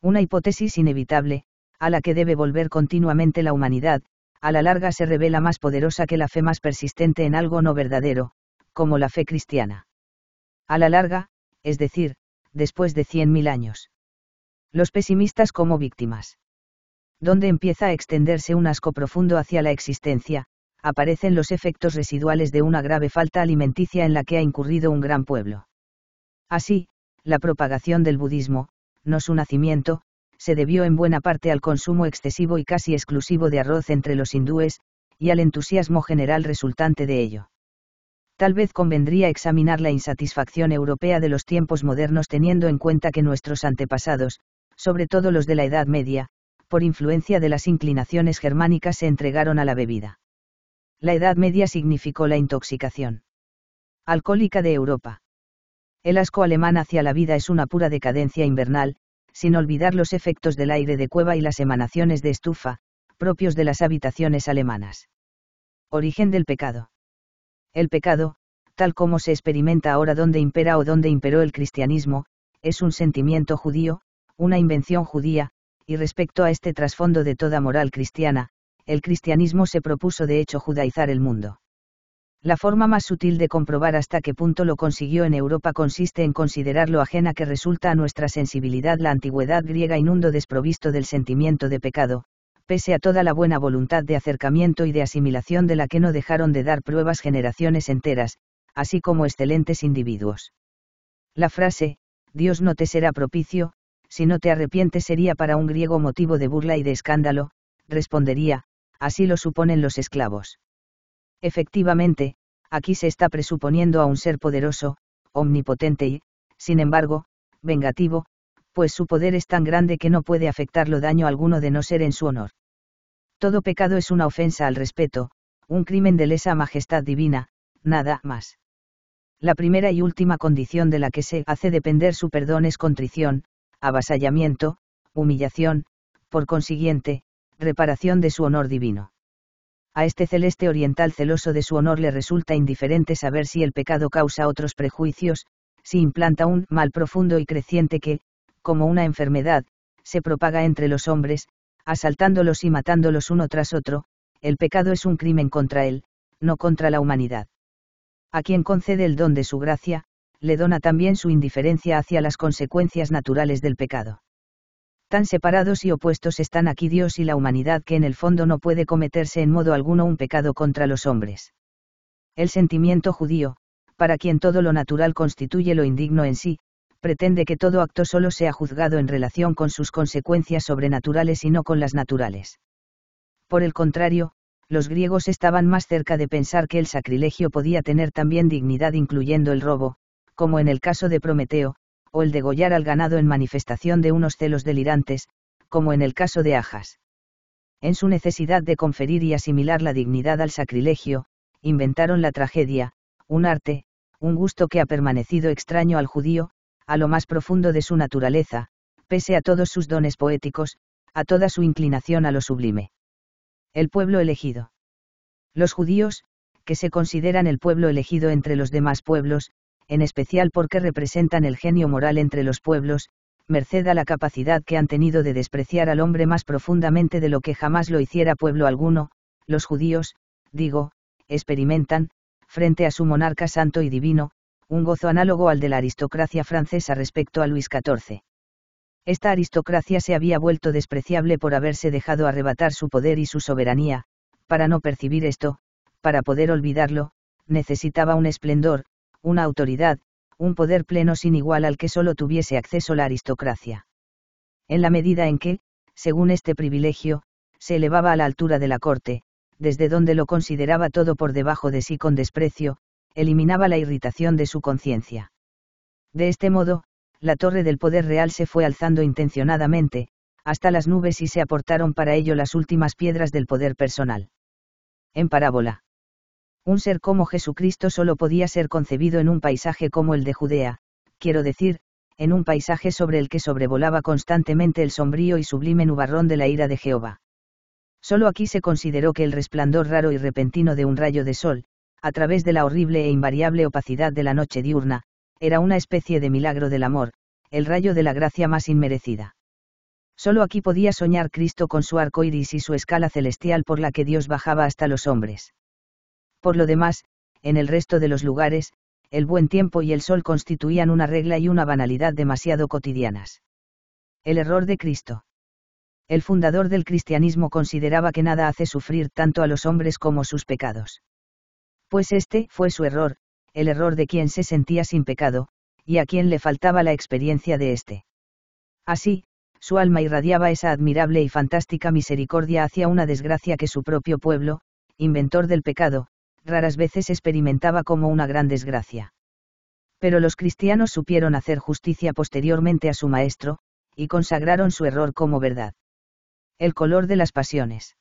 Una hipótesis inevitable, a la que debe volver continuamente la humanidad, a la larga se revela más poderosa que la fe más persistente en algo no verdadero, como la fe cristiana. A la larga, es decir, después de 100.000 años. Los pesimistas como víctimas. Donde empieza a extenderse un asco profundo hacia la existencia, aparecen los efectos residuales de una grave falta alimenticia en la que ha incurrido un gran pueblo. Así, la propagación del budismo, no su nacimiento, se debió en buena parte al consumo excesivo y casi exclusivo de arroz entre los hindúes, y al entusiasmo general resultante de ello. Tal vez convendría examinar la insatisfacción europea de los tiempos modernos teniendo en cuenta que nuestros antepasados, sobre todo los de la Edad Media, por influencia de las inclinaciones germánicas se entregaron a la bebida. La Edad Media significó la intoxicación alcohólica de Europa. El asco alemán hacia la vida es una pura decadencia invernal, sin olvidar los efectos del aire de cueva y las emanaciones de estufa, propios de las habitaciones alemanas. Origen del pecado. El pecado, tal como se experimenta ahora donde impera o donde imperó el cristianismo, es un sentimiento judío, una invención judía, y respecto a este trasfondo de toda moral cristiana, el cristianismo se propuso de hecho judaizar el mundo. La forma más sutil de comprobar hasta qué punto lo consiguió en Europa consiste en considerar lo ajena que resulta a nuestra sensibilidad la antigüedad griega inundo desprovisto del sentimiento de pecado, pese a toda la buena voluntad de acercamiento y de asimilación de la que no dejaron de dar pruebas generaciones enteras, así como excelentes individuos. La frase, Dios no te será propicio, si no te arrepientes sería para un griego motivo de burla y de escándalo, respondería, así lo suponen los esclavos Efectivamente, aquí se está presuponiendo a un ser poderoso, omnipotente y, sin embargo, vengativo, pues su poder es tan grande que no puede afectarlo daño alguno de no ser en su honor. Todo pecado es una ofensa al respeto, un crimen de lesa majestad divina, nada más. La primera y última condición de la que se hace depender su perdón es contrición, avasallamiento, humillación, por consiguiente, reparación de su honor divino a este celeste oriental celoso de su honor le resulta indiferente saber si el pecado causa otros prejuicios, si implanta un mal profundo y creciente que, como una enfermedad, se propaga entre los hombres, asaltándolos y matándolos uno tras otro, el pecado es un crimen contra él, no contra la humanidad. A quien concede el don de su gracia, le dona también su indiferencia hacia las consecuencias naturales del pecado tan separados y opuestos están aquí Dios y la humanidad que en el fondo no puede cometerse en modo alguno un pecado contra los hombres. El sentimiento judío, para quien todo lo natural constituye lo indigno en sí, pretende que todo acto solo sea juzgado en relación con sus consecuencias sobrenaturales y no con las naturales. Por el contrario, los griegos estaban más cerca de pensar que el sacrilegio podía tener también dignidad incluyendo el robo, como en el caso de Prometeo, o el degollar al ganado en manifestación de unos celos delirantes, como en el caso de Ajas. En su necesidad de conferir y asimilar la dignidad al sacrilegio, inventaron la tragedia, un arte, un gusto que ha permanecido extraño al judío, a lo más profundo de su naturaleza, pese a todos sus dones poéticos, a toda su inclinación a lo sublime. El pueblo elegido. Los judíos, que se consideran el pueblo elegido entre los demás pueblos, en especial porque representan el genio moral entre los pueblos, merced a la capacidad que han tenido de despreciar al hombre más profundamente de lo que jamás lo hiciera pueblo alguno, los judíos, digo, experimentan, frente a su monarca santo y divino, un gozo análogo al de la aristocracia francesa respecto a Luis XIV. Esta aristocracia se había vuelto despreciable por haberse dejado arrebatar su poder y su soberanía, para no percibir esto, para poder olvidarlo, necesitaba un esplendor, una autoridad, un poder pleno sin igual al que solo tuviese acceso la aristocracia. En la medida en que, según este privilegio, se elevaba a la altura de la corte, desde donde lo consideraba todo por debajo de sí con desprecio, eliminaba la irritación de su conciencia. De este modo, la torre del poder real se fue alzando intencionadamente, hasta las nubes y se aportaron para ello las últimas piedras del poder personal. En parábola. Un ser como Jesucristo solo podía ser concebido en un paisaje como el de Judea, quiero decir, en un paisaje sobre el que sobrevolaba constantemente el sombrío y sublime nubarrón de la ira de Jehová. Solo aquí se consideró que el resplandor raro y repentino de un rayo de sol, a través de la horrible e invariable opacidad de la noche diurna, era una especie de milagro del amor, el rayo de la gracia más inmerecida. Solo aquí podía soñar Cristo con su arco iris y su escala celestial por la que Dios bajaba hasta los hombres. Por lo demás, en el resto de los lugares, el buen tiempo y el sol constituían una regla y una banalidad demasiado cotidianas. El error de Cristo. El fundador del cristianismo consideraba que nada hace sufrir tanto a los hombres como sus pecados. Pues este fue su error, el error de quien se sentía sin pecado, y a quien le faltaba la experiencia de éste. Así, su alma irradiaba esa admirable y fantástica misericordia hacia una desgracia que su propio pueblo, inventor del pecado, raras veces experimentaba como una gran desgracia. Pero los cristianos supieron hacer justicia posteriormente a su maestro, y consagraron su error como verdad. El color de las pasiones.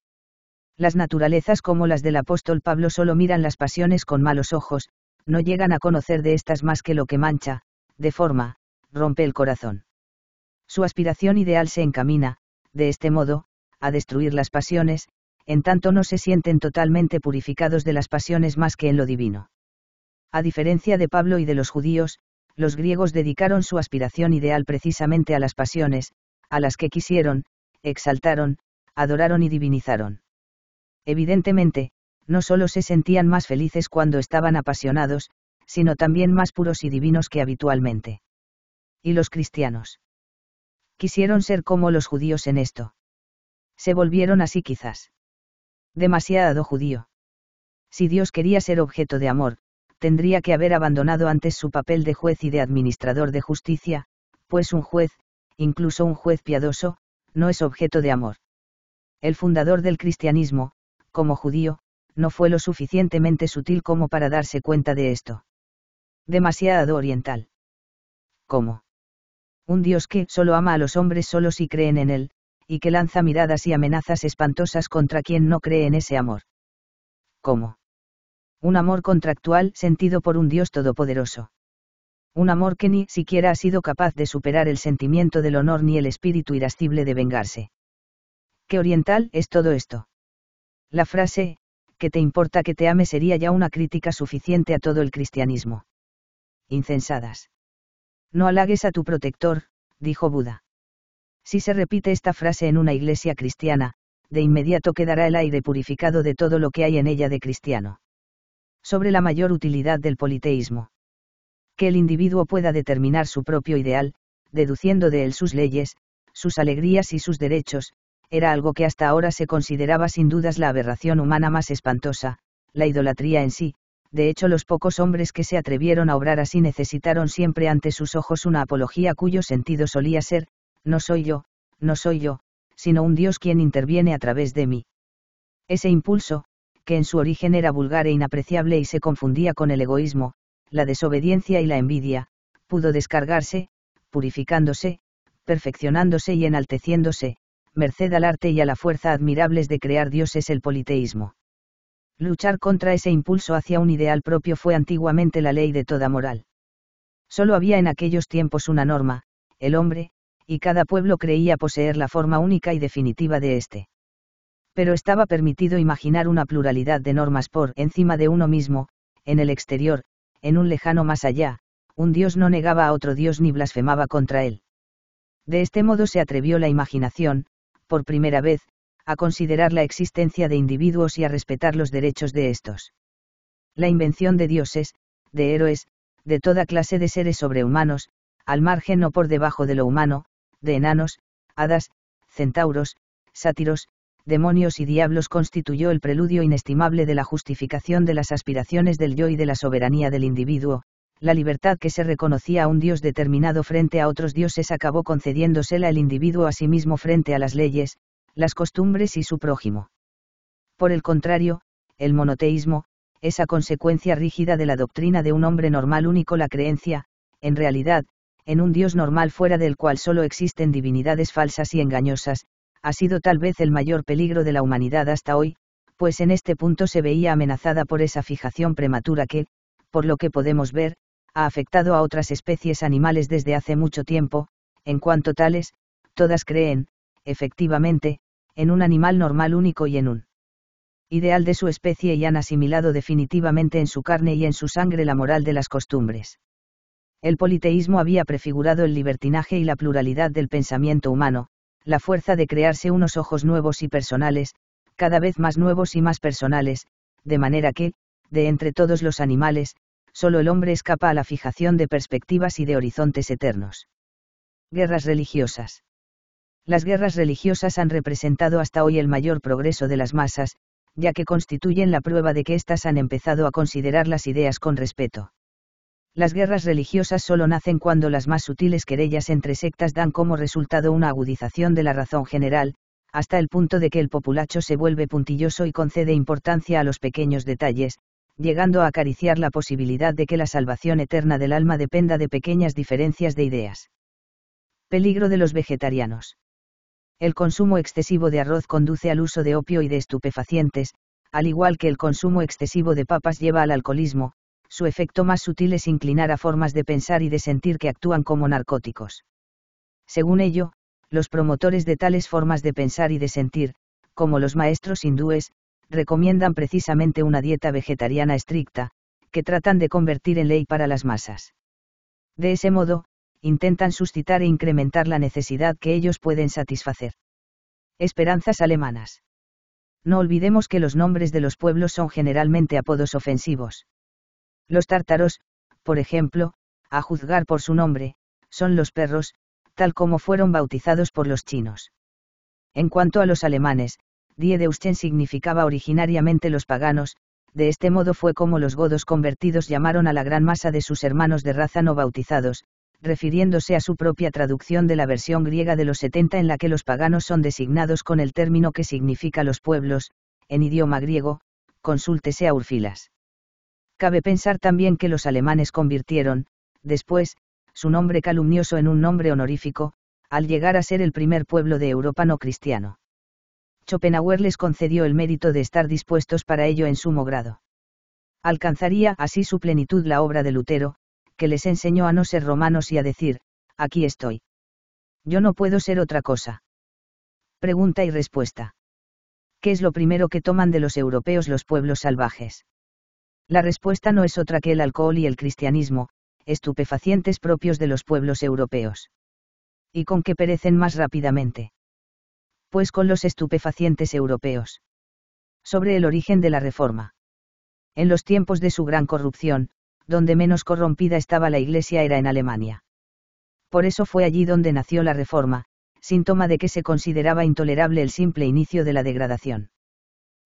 Las naturalezas como las del apóstol Pablo solo miran las pasiones con malos ojos, no llegan a conocer de estas más que lo que mancha, de forma, rompe el corazón. Su aspiración ideal se encamina, de este modo, a destruir las pasiones, en tanto no se sienten totalmente purificados de las pasiones más que en lo divino. A diferencia de Pablo y de los judíos, los griegos dedicaron su aspiración ideal precisamente a las pasiones, a las que quisieron, exaltaron, adoraron y divinizaron. Evidentemente, no solo se sentían más felices cuando estaban apasionados, sino también más puros y divinos que habitualmente. ¿Y los cristianos? Quisieron ser como los judíos en esto. Se volvieron así quizás demasiado judío. Si Dios quería ser objeto de amor, tendría que haber abandonado antes su papel de juez y de administrador de justicia, pues un juez, incluso un juez piadoso, no es objeto de amor. El fundador del cristianismo, como judío, no fue lo suficientemente sutil como para darse cuenta de esto. Demasiado oriental. ¿Cómo? Un Dios que solo ama a los hombres solo si creen en Él, y que lanza miradas y amenazas espantosas contra quien no cree en ese amor. ¿Cómo? Un amor contractual sentido por un Dios todopoderoso. Un amor que ni siquiera ha sido capaz de superar el sentimiento del honor ni el espíritu irascible de vengarse. ¿Qué oriental es todo esto? La frase, que te importa que te ame sería ya una crítica suficiente a todo el cristianismo. Incensadas. No halagues a tu protector, dijo Buda. Si se repite esta frase en una iglesia cristiana, de inmediato quedará el aire purificado de todo lo que hay en ella de cristiano. Sobre la mayor utilidad del politeísmo. Que el individuo pueda determinar su propio ideal, deduciendo de él sus leyes, sus alegrías y sus derechos, era algo que hasta ahora se consideraba sin dudas la aberración humana más espantosa, la idolatría en sí, de hecho los pocos hombres que se atrevieron a obrar así necesitaron siempre ante sus ojos una apología cuyo sentido solía ser, no soy yo, no soy yo, sino un Dios quien interviene a través de mí. Ese impulso, que en su origen era vulgar e inapreciable y se confundía con el egoísmo, la desobediencia y la envidia, pudo descargarse, purificándose, perfeccionándose y enalteciéndose, merced al arte y a la fuerza admirables de crear dioses el politeísmo. Luchar contra ese impulso hacia un ideal propio fue antiguamente la ley de toda moral. Solo había en aquellos tiempos una norma, el hombre, y cada pueblo creía poseer la forma única y definitiva de éste. Pero estaba permitido imaginar una pluralidad de normas por encima de uno mismo, en el exterior, en un lejano más allá, un dios no negaba a otro dios ni blasfemaba contra él. De este modo se atrevió la imaginación, por primera vez, a considerar la existencia de individuos y a respetar los derechos de estos. La invención de dioses, de héroes, de toda clase de seres sobrehumanos, al margen o por debajo de lo humano, de enanos, hadas, centauros, sátiros, demonios y diablos constituyó el preludio inestimable de la justificación de las aspiraciones del yo y de la soberanía del individuo, la libertad que se reconocía a un dios determinado frente a otros dioses acabó concediéndosela al individuo a sí mismo frente a las leyes, las costumbres y su prójimo. Por el contrario, el monoteísmo, esa consecuencia rígida de la doctrina de un hombre normal único la creencia, en realidad, en un Dios normal fuera del cual solo existen divinidades falsas y engañosas, ha sido tal vez el mayor peligro de la humanidad hasta hoy, pues en este punto se veía amenazada por esa fijación prematura que, por lo que podemos ver, ha afectado a otras especies animales desde hace mucho tiempo, en cuanto tales, todas creen, efectivamente, en un animal normal único y en un ideal de su especie y han asimilado definitivamente en su carne y en su sangre la moral de las costumbres. El politeísmo había prefigurado el libertinaje y la pluralidad del pensamiento humano, la fuerza de crearse unos ojos nuevos y personales, cada vez más nuevos y más personales, de manera que, de entre todos los animales, solo el hombre escapa a la fijación de perspectivas y de horizontes eternos. Guerras religiosas. Las guerras religiosas han representado hasta hoy el mayor progreso de las masas, ya que constituyen la prueba de que éstas han empezado a considerar las ideas con respeto las guerras religiosas solo nacen cuando las más sutiles querellas entre sectas dan como resultado una agudización de la razón general, hasta el punto de que el populacho se vuelve puntilloso y concede importancia a los pequeños detalles, llegando a acariciar la posibilidad de que la salvación eterna del alma dependa de pequeñas diferencias de ideas. Peligro de los vegetarianos. El consumo excesivo de arroz conduce al uso de opio y de estupefacientes, al igual que el consumo excesivo de papas lleva al alcoholismo, su efecto más sutil es inclinar a formas de pensar y de sentir que actúan como narcóticos. Según ello, los promotores de tales formas de pensar y de sentir, como los maestros hindúes, recomiendan precisamente una dieta vegetariana estricta, que tratan de convertir en ley para las masas. De ese modo, intentan suscitar e incrementar la necesidad que ellos pueden satisfacer. Esperanzas alemanas. No olvidemos que los nombres de los pueblos son generalmente apodos ofensivos. Los tártaros, por ejemplo, a juzgar por su nombre, son los perros, tal como fueron bautizados por los chinos. En cuanto a los alemanes, Die significaba originariamente los paganos, de este modo fue como los godos convertidos llamaron a la gran masa de sus hermanos de raza no bautizados, refiriéndose a su propia traducción de la versión griega de los 70 en la que los paganos son designados con el término que significa los pueblos, en idioma griego, consúltese a Urfilas. Cabe pensar también que los alemanes convirtieron, después, su nombre calumnioso en un nombre honorífico, al llegar a ser el primer pueblo de Europa no cristiano. Schopenhauer les concedió el mérito de estar dispuestos para ello en sumo grado. Alcanzaría así su plenitud la obra de Lutero, que les enseñó a no ser romanos y a decir, aquí estoy. Yo no puedo ser otra cosa. Pregunta y respuesta. ¿Qué es lo primero que toman de los europeos los pueblos salvajes? La respuesta no es otra que el alcohol y el cristianismo, estupefacientes propios de los pueblos europeos. ¿Y con qué perecen más rápidamente? Pues con los estupefacientes europeos. Sobre el origen de la reforma. En los tiempos de su gran corrupción, donde menos corrompida estaba la Iglesia era en Alemania. Por eso fue allí donde nació la reforma, síntoma de que se consideraba intolerable el simple inicio de la degradación.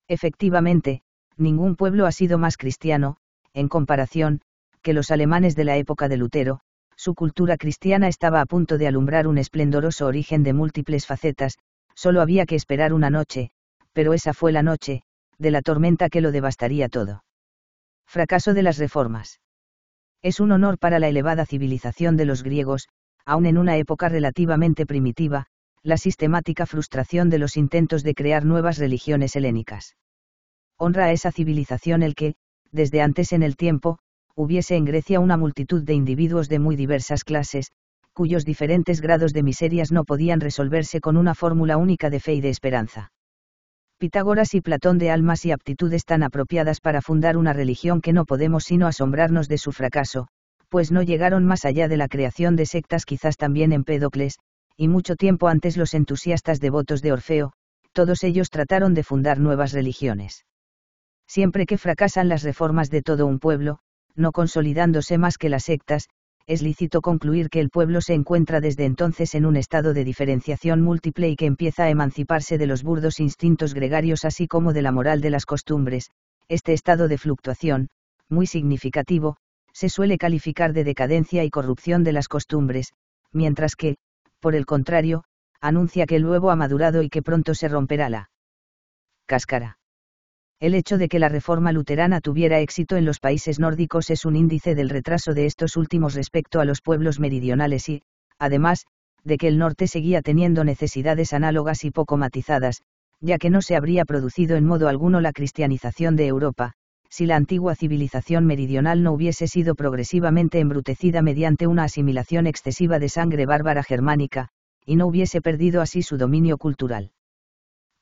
Efectivamente, ningún pueblo ha sido más cristiano, en comparación, que los alemanes de la época de Lutero, su cultura cristiana estaba a punto de alumbrar un esplendoroso origen de múltiples facetas, solo había que esperar una noche, pero esa fue la noche, de la tormenta que lo devastaría todo. Fracaso de las reformas. Es un honor para la elevada civilización de los griegos, aun en una época relativamente primitiva, la sistemática frustración de los intentos de crear nuevas religiones helénicas honra a esa civilización el que, desde antes en el tiempo, hubiese en Grecia una multitud de individuos de muy diversas clases, cuyos diferentes grados de miserias no podían resolverse con una fórmula única de fe y de esperanza. Pitágoras y Platón de almas y aptitudes tan apropiadas para fundar una religión que no podemos sino asombrarnos de su fracaso, pues no llegaron más allá de la creación de sectas quizás también Empédocles, y mucho tiempo antes los entusiastas devotos de Orfeo, todos ellos trataron de fundar nuevas religiones siempre que fracasan las reformas de todo un pueblo, no consolidándose más que las sectas, es lícito concluir que el pueblo se encuentra desde entonces en un estado de diferenciación múltiple y que empieza a emanciparse de los burdos instintos gregarios así como de la moral de las costumbres. Este estado de fluctuación, muy significativo, se suele calificar de decadencia y corrupción de las costumbres, mientras que, por el contrario, anuncia que el huevo ha madurado y que pronto se romperá la cáscara. El hecho de que la reforma luterana tuviera éxito en los países nórdicos es un índice del retraso de estos últimos respecto a los pueblos meridionales y, además, de que el norte seguía teniendo necesidades análogas y poco matizadas, ya que no se habría producido en modo alguno la cristianización de Europa, si la antigua civilización meridional no hubiese sido progresivamente embrutecida mediante una asimilación excesiva de sangre bárbara germánica, y no hubiese perdido así su dominio cultural.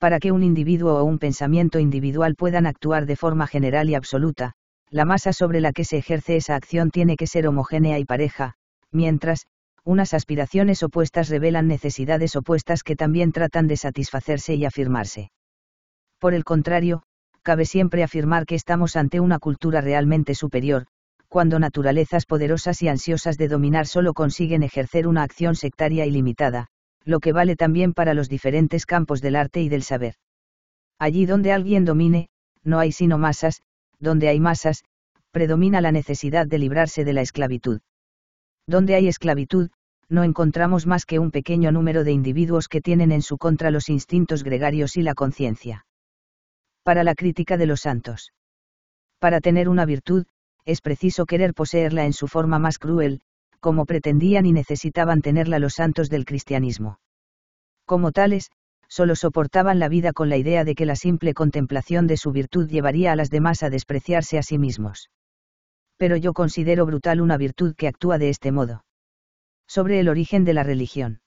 Para que un individuo o un pensamiento individual puedan actuar de forma general y absoluta, la masa sobre la que se ejerce esa acción tiene que ser homogénea y pareja, mientras, unas aspiraciones opuestas revelan necesidades opuestas que también tratan de satisfacerse y afirmarse. Por el contrario, cabe siempre afirmar que estamos ante una cultura realmente superior, cuando naturalezas poderosas y ansiosas de dominar solo consiguen ejercer una acción sectaria y limitada, lo que vale también para los diferentes campos del arte y del saber. Allí donde alguien domine, no hay sino masas, donde hay masas, predomina la necesidad de librarse de la esclavitud. Donde hay esclavitud, no encontramos más que un pequeño número de individuos que tienen en su contra los instintos gregarios y la conciencia. Para la crítica de los santos. Para tener una virtud, es preciso querer poseerla en su forma más cruel, como pretendían y necesitaban tenerla los santos del cristianismo. Como tales, solo soportaban la vida con la idea de que la simple contemplación de su virtud llevaría a las demás a despreciarse a sí mismos. Pero yo considero brutal una virtud que actúa de este modo. Sobre el origen de la religión.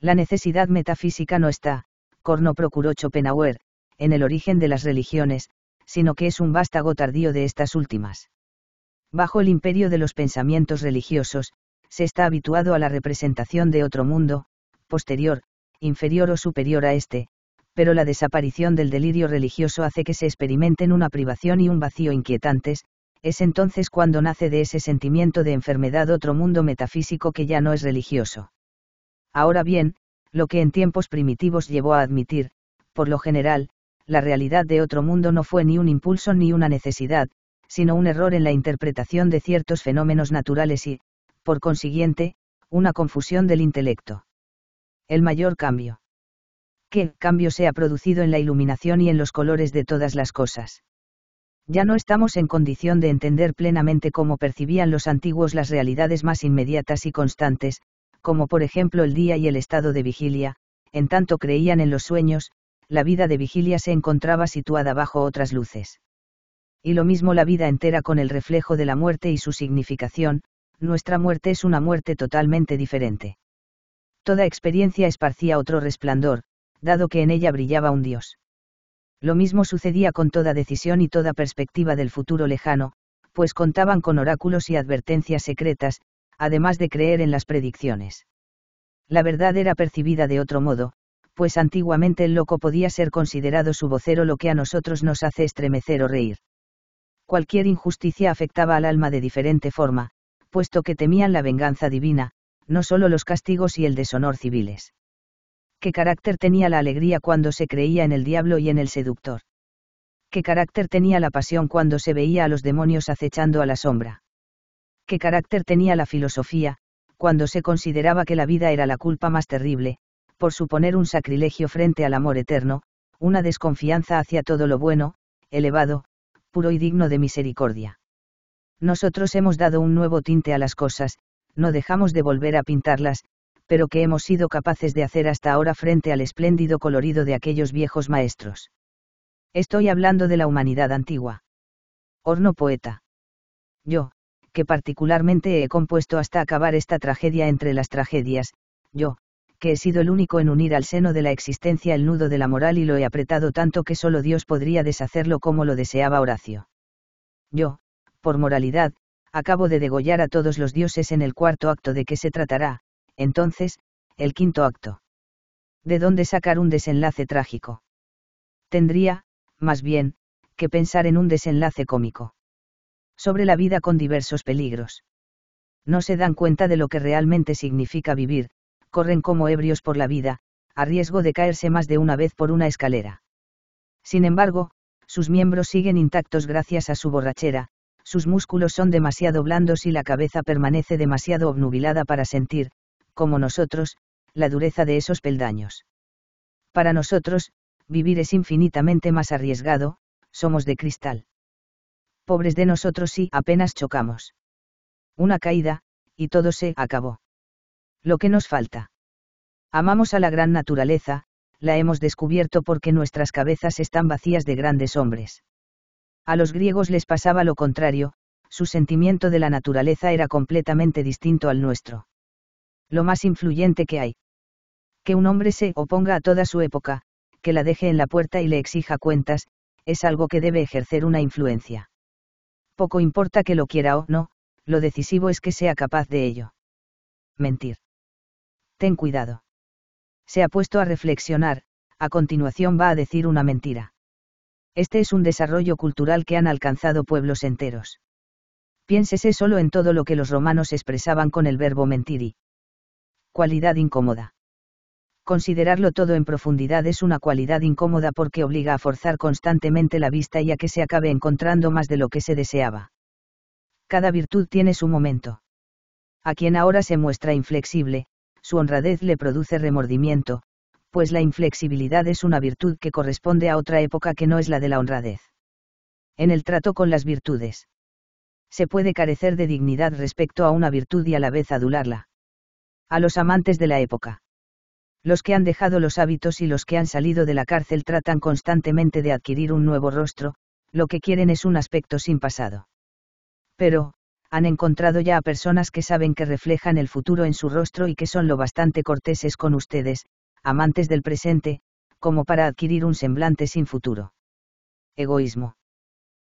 La necesidad metafísica no está, Corno procuró Schopenhauer, en el origen de las religiones, sino que es un vástago tardío de estas últimas. Bajo el imperio de los pensamientos religiosos, se está habituado a la representación de otro mundo, posterior, inferior o superior a este, pero la desaparición del delirio religioso hace que se experimenten una privación y un vacío inquietantes, es entonces cuando nace de ese sentimiento de enfermedad otro mundo metafísico que ya no es religioso. Ahora bien, lo que en tiempos primitivos llevó a admitir, por lo general, la realidad de otro mundo no fue ni un impulso ni una necesidad, sino un error en la interpretación de ciertos fenómenos naturales y, por consiguiente, una confusión del intelecto. El mayor cambio. ¿Qué cambio se ha producido en la iluminación y en los colores de todas las cosas? Ya no estamos en condición de entender plenamente cómo percibían los antiguos las realidades más inmediatas y constantes, como por ejemplo el día y el estado de vigilia, en tanto creían en los sueños, la vida de vigilia se encontraba situada bajo otras luces y lo mismo la vida entera con el reflejo de la muerte y su significación, nuestra muerte es una muerte totalmente diferente. Toda experiencia esparcía otro resplandor, dado que en ella brillaba un Dios. Lo mismo sucedía con toda decisión y toda perspectiva del futuro lejano, pues contaban con oráculos y advertencias secretas, además de creer en las predicciones. La verdad era percibida de otro modo, pues antiguamente el loco podía ser considerado su vocero lo que a nosotros nos hace estremecer o reír cualquier injusticia afectaba al alma de diferente forma, puesto que temían la venganza divina, no solo los castigos y el deshonor civiles. ¿Qué carácter tenía la alegría cuando se creía en el diablo y en el seductor? ¿Qué carácter tenía la pasión cuando se veía a los demonios acechando a la sombra? ¿Qué carácter tenía la filosofía, cuando se consideraba que la vida era la culpa más terrible, por suponer un sacrilegio frente al amor eterno, una desconfianza hacia todo lo bueno, elevado, puro y digno de misericordia. Nosotros hemos dado un nuevo tinte a las cosas, no dejamos de volver a pintarlas, pero que hemos sido capaces de hacer hasta ahora frente al espléndido colorido de aquellos viejos maestros. Estoy hablando de la humanidad antigua. Horno poeta. Yo, que particularmente he compuesto hasta acabar esta tragedia entre las tragedias, yo, que he sido el único en unir al seno de la existencia el nudo de la moral y lo he apretado tanto que solo Dios podría deshacerlo como lo deseaba Horacio. Yo, por moralidad, acabo de degollar a todos los dioses en el cuarto acto de que se tratará, entonces, el quinto acto. ¿De dónde sacar un desenlace trágico? Tendría, más bien, que pensar en un desenlace cómico. Sobre la vida con diversos peligros. No se dan cuenta de lo que realmente significa vivir, corren como ebrios por la vida, a riesgo de caerse más de una vez por una escalera. Sin embargo, sus miembros siguen intactos gracias a su borrachera, sus músculos son demasiado blandos y la cabeza permanece demasiado obnubilada para sentir, como nosotros, la dureza de esos peldaños. Para nosotros, vivir es infinitamente más arriesgado, somos de cristal. Pobres de nosotros si apenas chocamos. Una caída, y todo se acabó. Lo que nos falta. Amamos a la gran naturaleza, la hemos descubierto porque nuestras cabezas están vacías de grandes hombres. A los griegos les pasaba lo contrario, su sentimiento de la naturaleza era completamente distinto al nuestro. Lo más influyente que hay. Que un hombre se oponga a toda su época, que la deje en la puerta y le exija cuentas, es algo que debe ejercer una influencia. Poco importa que lo quiera o no, lo decisivo es que sea capaz de ello. Mentir ten cuidado. Se ha puesto a reflexionar, a continuación va a decir una mentira. Este es un desarrollo cultural que han alcanzado pueblos enteros. Piénsese solo en todo lo que los romanos expresaban con el verbo mentiri. Cualidad incómoda. Considerarlo todo en profundidad es una cualidad incómoda porque obliga a forzar constantemente la vista y a que se acabe encontrando más de lo que se deseaba. Cada virtud tiene su momento. A quien ahora se muestra inflexible, su honradez le produce remordimiento, pues la inflexibilidad es una virtud que corresponde a otra época que no es la de la honradez. En el trato con las virtudes. Se puede carecer de dignidad respecto a una virtud y a la vez adularla. A los amantes de la época. Los que han dejado los hábitos y los que han salido de la cárcel tratan constantemente de adquirir un nuevo rostro, lo que quieren es un aspecto sin pasado. Pero, han encontrado ya a personas que saben que reflejan el futuro en su rostro y que son lo bastante corteses con ustedes, amantes del presente, como para adquirir un semblante sin futuro. Egoísmo.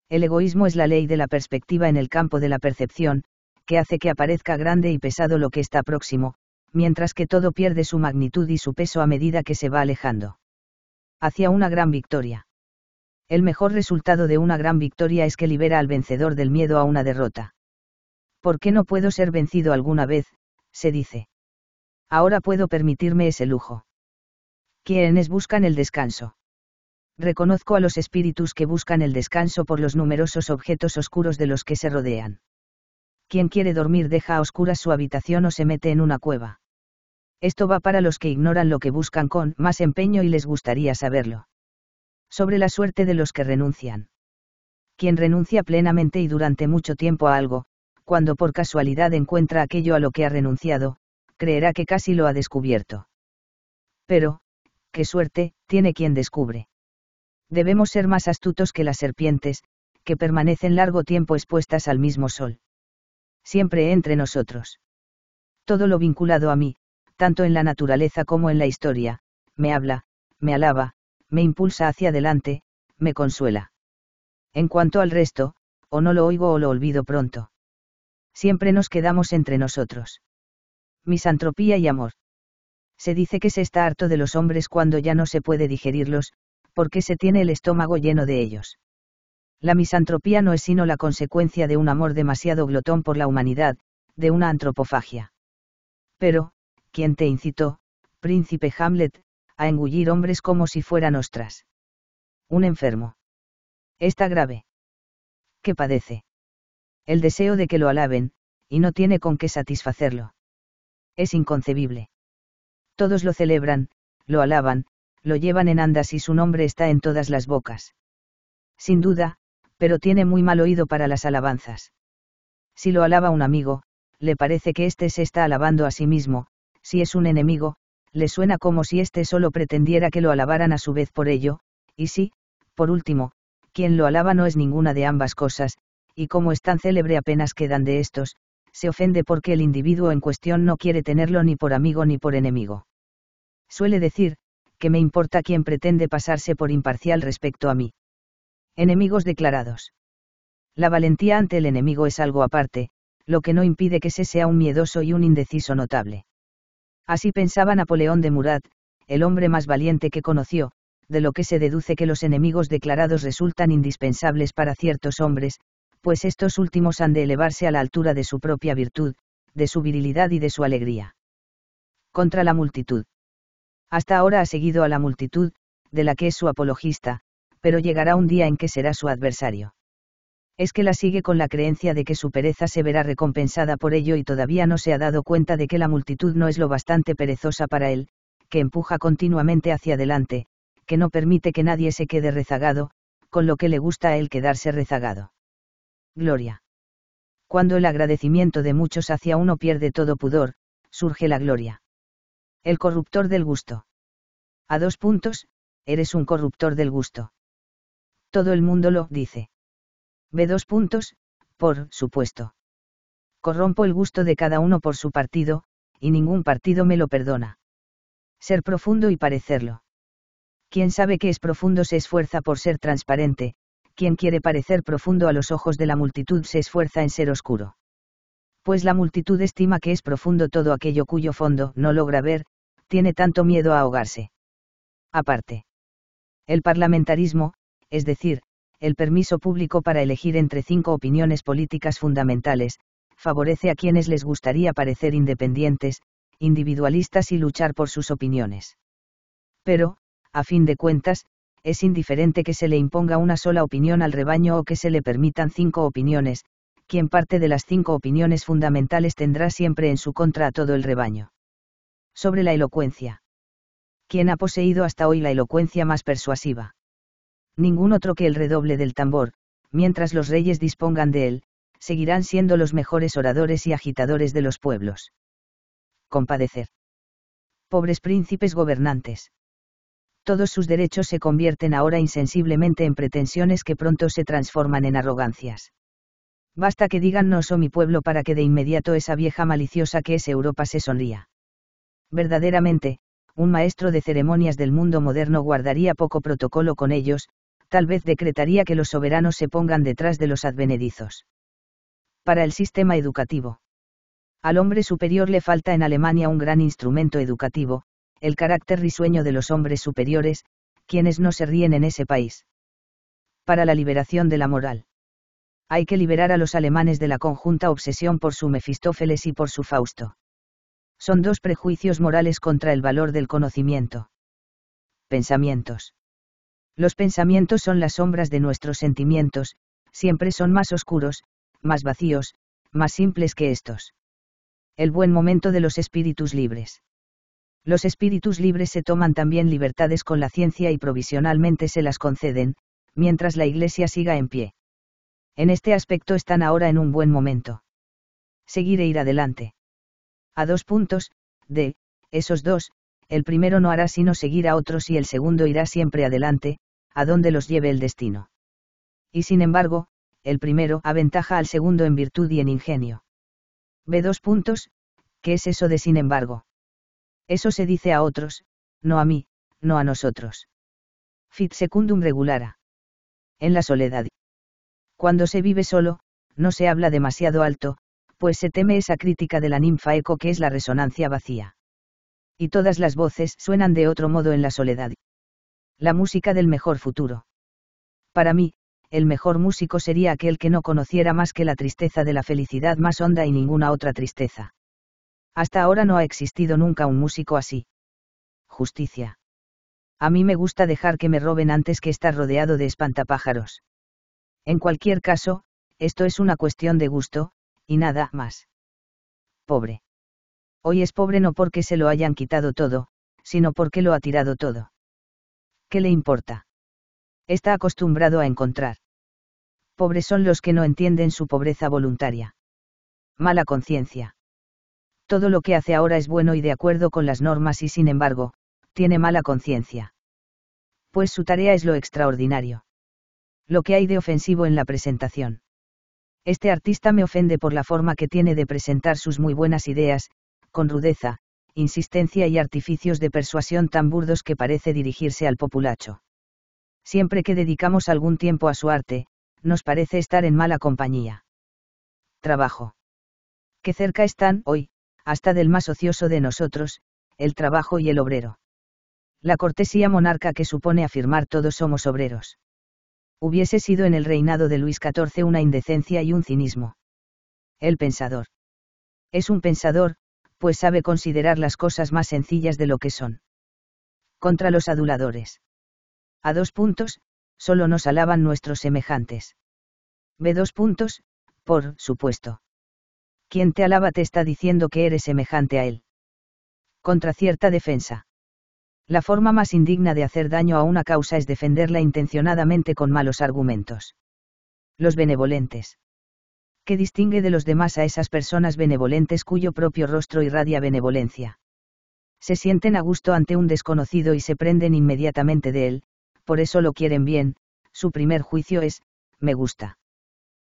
El egoísmo es la ley de la perspectiva en el campo de la percepción, que hace que aparezca grande y pesado lo que está próximo, mientras que todo pierde su magnitud y su peso a medida que se va alejando. Hacia una gran victoria. El mejor resultado de una gran victoria es que libera al vencedor del miedo a una derrota. ¿Por qué no puedo ser vencido alguna vez? se dice. Ahora puedo permitirme ese lujo. Quienes buscan el descanso. Reconozco a los espíritus que buscan el descanso por los numerosos objetos oscuros de los que se rodean. Quien quiere dormir deja a oscuras su habitación o se mete en una cueva. Esto va para los que ignoran lo que buscan con más empeño y les gustaría saberlo. Sobre la suerte de los que renuncian. Quien renuncia plenamente y durante mucho tiempo a algo, cuando por casualidad encuentra aquello a lo que ha renunciado, creerá que casi lo ha descubierto. Pero, qué suerte, tiene quien descubre. Debemos ser más astutos que las serpientes, que permanecen largo tiempo expuestas al mismo sol. Siempre entre nosotros. Todo lo vinculado a mí, tanto en la naturaleza como en la historia, me habla, me alaba, me impulsa hacia adelante, me consuela. En cuanto al resto, o no lo oigo o lo olvido pronto siempre nos quedamos entre nosotros. Misantropía y amor. Se dice que se está harto de los hombres cuando ya no se puede digerirlos, porque se tiene el estómago lleno de ellos. La misantropía no es sino la consecuencia de un amor demasiado glotón por la humanidad, de una antropofagia. Pero, ¿quién te incitó, príncipe Hamlet, a engullir hombres como si fueran ostras? Un enfermo. Está grave. ¿Qué padece? El deseo de que lo alaben, y no tiene con qué satisfacerlo. Es inconcebible. Todos lo celebran, lo alaban, lo llevan en andas y su nombre está en todas las bocas. Sin duda, pero tiene muy mal oído para las alabanzas. Si lo alaba un amigo, le parece que éste se está alabando a sí mismo, si es un enemigo, le suena como si éste solo pretendiera que lo alabaran a su vez por ello, y si, por último, quien lo alaba no es ninguna de ambas cosas, y como es tan célebre apenas quedan de estos, se ofende porque el individuo en cuestión no quiere tenerlo ni por amigo ni por enemigo. Suele decir, que me importa quién pretende pasarse por imparcial respecto a mí. Enemigos declarados. La valentía ante el enemigo es algo aparte, lo que no impide que se sea un miedoso y un indeciso notable. Así pensaba Napoleón de Murat, el hombre más valiente que conoció, de lo que se deduce que los enemigos declarados resultan indispensables para ciertos hombres, pues estos últimos han de elevarse a la altura de su propia virtud, de su virilidad y de su alegría. Contra la multitud. Hasta ahora ha seguido a la multitud, de la que es su apologista, pero llegará un día en que será su adversario. Es que la sigue con la creencia de que su pereza se verá recompensada por ello y todavía no se ha dado cuenta de que la multitud no es lo bastante perezosa para él, que empuja continuamente hacia adelante, que no permite que nadie se quede rezagado, con lo que le gusta a él quedarse rezagado. Gloria. Cuando el agradecimiento de muchos hacia uno pierde todo pudor, surge la gloria. El corruptor del gusto. A dos puntos, eres un corruptor del gusto. Todo el mundo lo dice. Ve dos puntos, por supuesto. Corrompo el gusto de cada uno por su partido, y ningún partido me lo perdona. Ser profundo y parecerlo. Quien sabe que es profundo se esfuerza por ser transparente, quien quiere parecer profundo a los ojos de la multitud se esfuerza en ser oscuro. Pues la multitud estima que es profundo todo aquello cuyo fondo no logra ver, tiene tanto miedo a ahogarse. Aparte. El parlamentarismo, es decir, el permiso público para elegir entre cinco opiniones políticas fundamentales, favorece a quienes les gustaría parecer independientes, individualistas y luchar por sus opiniones. Pero, a fin de cuentas, es indiferente que se le imponga una sola opinión al rebaño o que se le permitan cinco opiniones, quien parte de las cinco opiniones fundamentales tendrá siempre en su contra a todo el rebaño. Sobre la elocuencia. ¿Quién ha poseído hasta hoy la elocuencia más persuasiva? Ningún otro que el redoble del tambor, mientras los reyes dispongan de él, seguirán siendo los mejores oradores y agitadores de los pueblos. Compadecer. Pobres príncipes gobernantes todos sus derechos se convierten ahora insensiblemente en pretensiones que pronto se transforman en arrogancias. Basta que digan no soy mi pueblo para que de inmediato esa vieja maliciosa que es Europa se sonría. Verdaderamente, un maestro de ceremonias del mundo moderno guardaría poco protocolo con ellos, tal vez decretaría que los soberanos se pongan detrás de los advenedizos. Para el sistema educativo. Al hombre superior le falta en Alemania un gran instrumento educativo, el carácter risueño de los hombres superiores, quienes no se ríen en ese país. Para la liberación de la moral. Hay que liberar a los alemanes de la conjunta obsesión por su Mefistófeles y por su Fausto. Son dos prejuicios morales contra el valor del conocimiento. Pensamientos. Los pensamientos son las sombras de nuestros sentimientos, siempre son más oscuros, más vacíos, más simples que estos. El buen momento de los espíritus libres. Los espíritus libres se toman también libertades con la ciencia y provisionalmente se las conceden, mientras la Iglesia siga en pie. En este aspecto están ahora en un buen momento. Seguir e ir adelante. A dos puntos, de, esos dos, el primero no hará sino seguir a otros y el segundo irá siempre adelante, a donde los lleve el destino. Y sin embargo, el primero aventaja al segundo en virtud y en ingenio. B. Dos puntos, ¿qué es eso de sin embargo? Eso se dice a otros, no a mí, no a nosotros. Fit secundum regulara. En la soledad. Cuando se vive solo, no se habla demasiado alto, pues se teme esa crítica de la ninfa eco que es la resonancia vacía. Y todas las voces suenan de otro modo en la soledad. La música del mejor futuro. Para mí, el mejor músico sería aquel que no conociera más que la tristeza de la felicidad más honda y ninguna otra tristeza. Hasta ahora no ha existido nunca un músico así. Justicia. A mí me gusta dejar que me roben antes que estar rodeado de espantapájaros. En cualquier caso, esto es una cuestión de gusto, y nada más. Pobre. Hoy es pobre no porque se lo hayan quitado todo, sino porque lo ha tirado todo. ¿Qué le importa? Está acostumbrado a encontrar. Pobres son los que no entienden su pobreza voluntaria. Mala conciencia. Todo lo que hace ahora es bueno y de acuerdo con las normas y sin embargo, tiene mala conciencia. Pues su tarea es lo extraordinario. Lo que hay de ofensivo en la presentación. Este artista me ofende por la forma que tiene de presentar sus muy buenas ideas, con rudeza, insistencia y artificios de persuasión tan burdos que parece dirigirse al populacho. Siempre que dedicamos algún tiempo a su arte, nos parece estar en mala compañía. Trabajo. Qué cerca están, hoy, hasta del más ocioso de nosotros, el trabajo y el obrero. La cortesía monarca que supone afirmar todos somos obreros. Hubiese sido en el reinado de Luis XIV una indecencia y un cinismo. El pensador. Es un pensador, pues sabe considerar las cosas más sencillas de lo que son. Contra los aduladores. A dos puntos, solo nos alaban nuestros semejantes. B dos puntos, por supuesto. Quien te alaba te está diciendo que eres semejante a él. Contra cierta defensa. La forma más indigna de hacer daño a una causa es defenderla intencionadamente con malos argumentos. Los benevolentes. ¿Qué distingue de los demás a esas personas benevolentes cuyo propio rostro irradia benevolencia? Se sienten a gusto ante un desconocido y se prenden inmediatamente de él, por eso lo quieren bien, su primer juicio es, me gusta.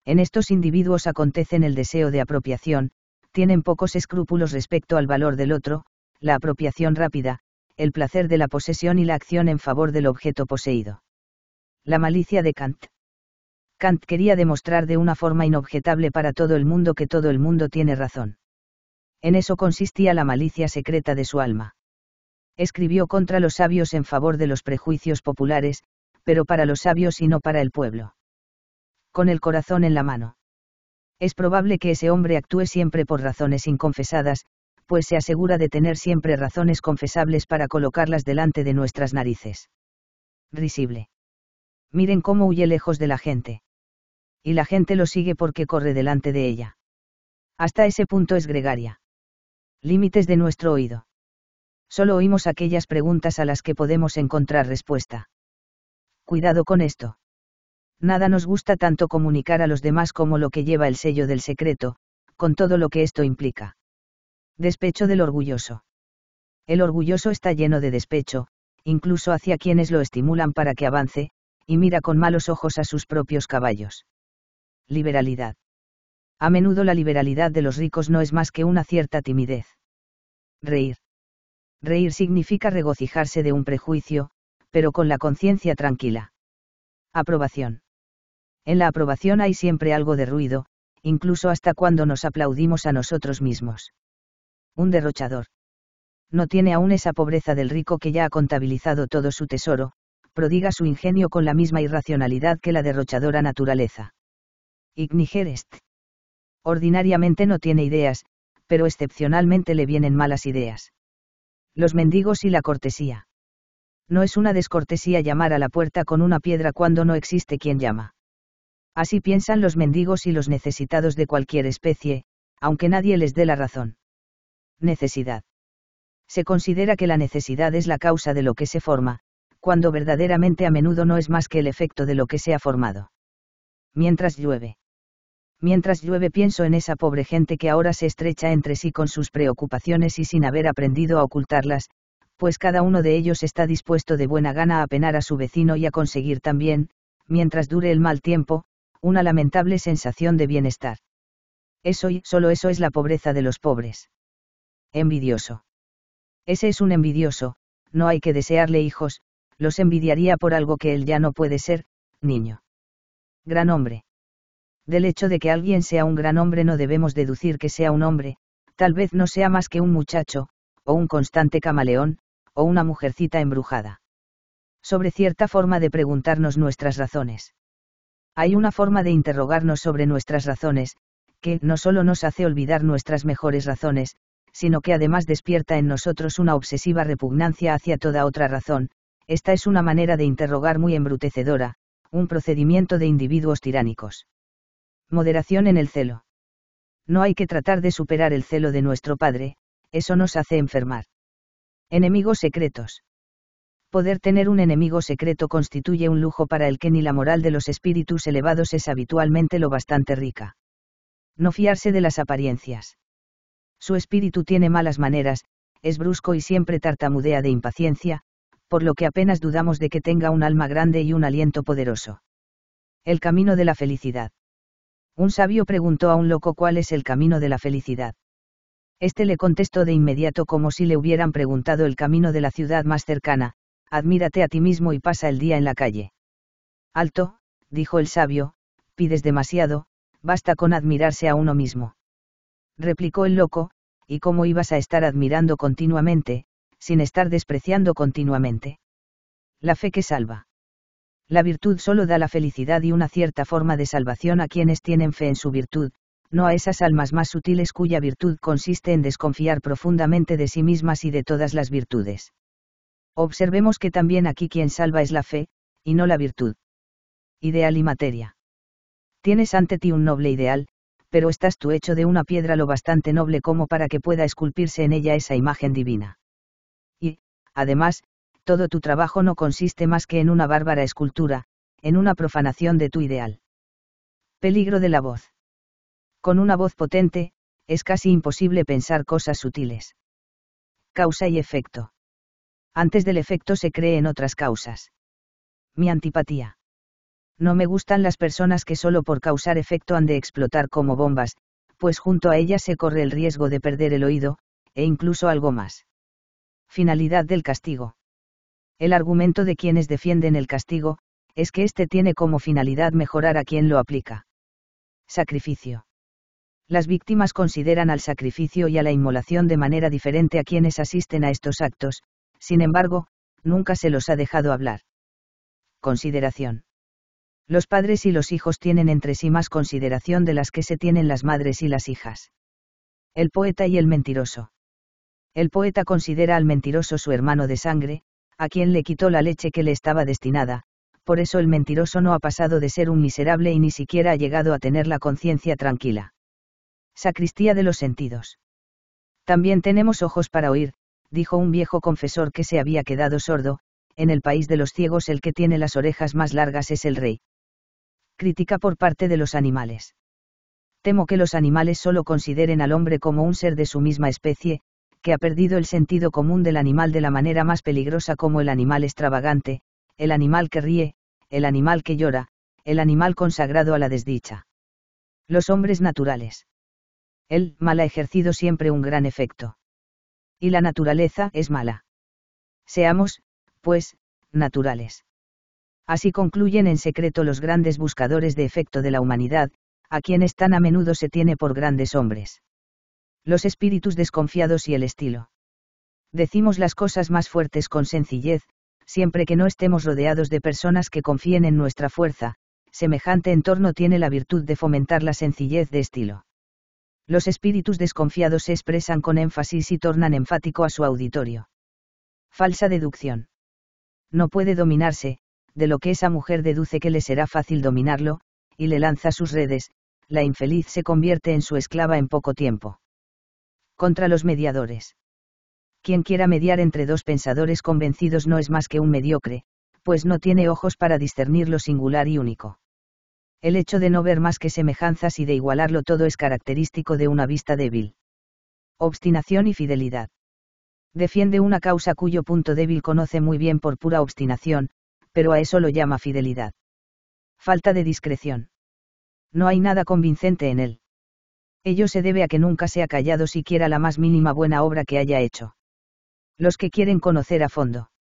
En estos individuos acontecen el deseo de apropiación, tienen pocos escrúpulos respecto al valor del otro, la apropiación rápida, el placer de la posesión y la acción en favor del objeto poseído. La malicia de Kant. Kant quería demostrar de una forma inobjetable para todo el mundo que todo el mundo tiene razón. En eso consistía la malicia secreta de su alma. Escribió contra los sabios en favor de los prejuicios populares, pero para los sabios y no para el pueblo con el corazón en la mano. Es probable que ese hombre actúe siempre por razones inconfesadas, pues se asegura de tener siempre razones confesables para colocarlas delante de nuestras narices. Risible. Miren cómo huye lejos de la gente. Y la gente lo sigue porque corre delante de ella. Hasta ese punto es gregaria. Límites de nuestro oído. Solo oímos aquellas preguntas a las que podemos encontrar respuesta. Cuidado con esto nada nos gusta tanto comunicar a los demás como lo que lleva el sello del secreto, con todo lo que esto implica. Despecho del orgulloso. El orgulloso está lleno de despecho, incluso hacia quienes lo estimulan para que avance, y mira con malos ojos a sus propios caballos. Liberalidad. A menudo la liberalidad de los ricos no es más que una cierta timidez. Reír. Reír significa regocijarse de un prejuicio, pero con la conciencia tranquila. Aprobación. En la aprobación hay siempre algo de ruido, incluso hasta cuando nos aplaudimos a nosotros mismos. Un derrochador. No tiene aún esa pobreza del rico que ya ha contabilizado todo su tesoro, prodiga su ingenio con la misma irracionalidad que la derrochadora naturaleza. Ignigerest. Ordinariamente no tiene ideas, pero excepcionalmente le vienen malas ideas. Los mendigos y la cortesía. No es una descortesía llamar a la puerta con una piedra cuando no existe quien llama. Así piensan los mendigos y los necesitados de cualquier especie, aunque nadie les dé la razón. Necesidad. Se considera que la necesidad es la causa de lo que se forma, cuando verdaderamente a menudo no es más que el efecto de lo que se ha formado. Mientras llueve. Mientras llueve pienso en esa pobre gente que ahora se estrecha entre sí con sus preocupaciones y sin haber aprendido a ocultarlas, pues cada uno de ellos está dispuesto de buena gana a penar a su vecino y a conseguir también, mientras dure el mal tiempo, una lamentable sensación de bienestar. Eso y solo eso es la pobreza de los pobres. Envidioso. Ese es un envidioso, no hay que desearle hijos, los envidiaría por algo que él ya no puede ser, niño. Gran hombre. Del hecho de que alguien sea un gran hombre no debemos deducir que sea un hombre, tal vez no sea más que un muchacho, o un constante camaleón, o una mujercita embrujada. Sobre cierta forma de preguntarnos nuestras razones. Hay una forma de interrogarnos sobre nuestras razones, que no solo nos hace olvidar nuestras mejores razones, sino que además despierta en nosotros una obsesiva repugnancia hacia toda otra razón, esta es una manera de interrogar muy embrutecedora, un procedimiento de individuos tiránicos. Moderación en el celo. No hay que tratar de superar el celo de nuestro Padre, eso nos hace enfermar. Enemigos secretos poder tener un enemigo secreto constituye un lujo para el que ni la moral de los espíritus elevados es habitualmente lo bastante rica. No fiarse de las apariencias. Su espíritu tiene malas maneras, es brusco y siempre tartamudea de impaciencia, por lo que apenas dudamos de que tenga un alma grande y un aliento poderoso. El camino de la felicidad. Un sabio preguntó a un loco cuál es el camino de la felicidad. Este le contestó de inmediato como si le hubieran preguntado el camino de la ciudad más cercana, admírate a ti mismo y pasa el día en la calle. Alto, dijo el sabio, pides demasiado, basta con admirarse a uno mismo. Replicó el loco, ¿y cómo ibas a estar admirando continuamente, sin estar despreciando continuamente? La fe que salva. La virtud solo da la felicidad y una cierta forma de salvación a quienes tienen fe en su virtud, no a esas almas más sutiles cuya virtud consiste en desconfiar profundamente de sí mismas y de todas las virtudes. Observemos que también aquí quien salva es la fe, y no la virtud. Ideal y materia. Tienes ante ti un noble ideal, pero estás tú hecho de una piedra lo bastante noble como para que pueda esculpirse en ella esa imagen divina. Y, además, todo tu trabajo no consiste más que en una bárbara escultura, en una profanación de tu ideal. Peligro de la voz. Con una voz potente, es casi imposible pensar cosas sutiles. Causa y efecto. Antes del efecto se cree en otras causas. Mi antipatía. No me gustan las personas que solo por causar efecto han de explotar como bombas, pues junto a ellas se corre el riesgo de perder el oído, e incluso algo más. Finalidad del castigo. El argumento de quienes defienden el castigo, es que éste tiene como finalidad mejorar a quien lo aplica. Sacrificio. Las víctimas consideran al sacrificio y a la inmolación de manera diferente a quienes asisten a estos actos, sin embargo, nunca se los ha dejado hablar. Consideración. Los padres y los hijos tienen entre sí más consideración de las que se tienen las madres y las hijas. El poeta y el mentiroso. El poeta considera al mentiroso su hermano de sangre, a quien le quitó la leche que le estaba destinada, por eso el mentiroso no ha pasado de ser un miserable y ni siquiera ha llegado a tener la conciencia tranquila. Sacristía de los sentidos. También tenemos ojos para oír, dijo un viejo confesor que se había quedado sordo, en el país de los ciegos el que tiene las orejas más largas es el rey. Crítica por parte de los animales. Temo que los animales solo consideren al hombre como un ser de su misma especie, que ha perdido el sentido común del animal de la manera más peligrosa como el animal extravagante, el animal que ríe, el animal que llora, el animal consagrado a la desdicha. Los hombres naturales. Él mal ha ejercido siempre un gran efecto y la naturaleza es mala. Seamos, pues, naturales. Así concluyen en secreto los grandes buscadores de efecto de la humanidad, a quienes tan a menudo se tiene por grandes hombres. Los espíritus desconfiados y el estilo. Decimos las cosas más fuertes con sencillez, siempre que no estemos rodeados de personas que confíen en nuestra fuerza, semejante entorno tiene la virtud de fomentar la sencillez de estilo. Los espíritus desconfiados se expresan con énfasis y tornan enfático a su auditorio. Falsa deducción. No puede dominarse, de lo que esa mujer deduce que le será fácil dominarlo, y le lanza sus redes, la infeliz se convierte en su esclava en poco tiempo. Contra los mediadores. Quien quiera mediar entre dos pensadores convencidos no es más que un mediocre, pues no tiene ojos para discernir lo singular y único. El hecho de no ver más que semejanzas y de igualarlo todo es característico de una vista débil. Obstinación y fidelidad. Defiende una causa cuyo punto débil conoce muy bien por pura obstinación, pero a eso lo llama fidelidad. Falta de discreción. No hay nada convincente en él. Ello se debe a que nunca se ha callado siquiera la más mínima buena obra que haya hecho. Los que quieren conocer a fondo.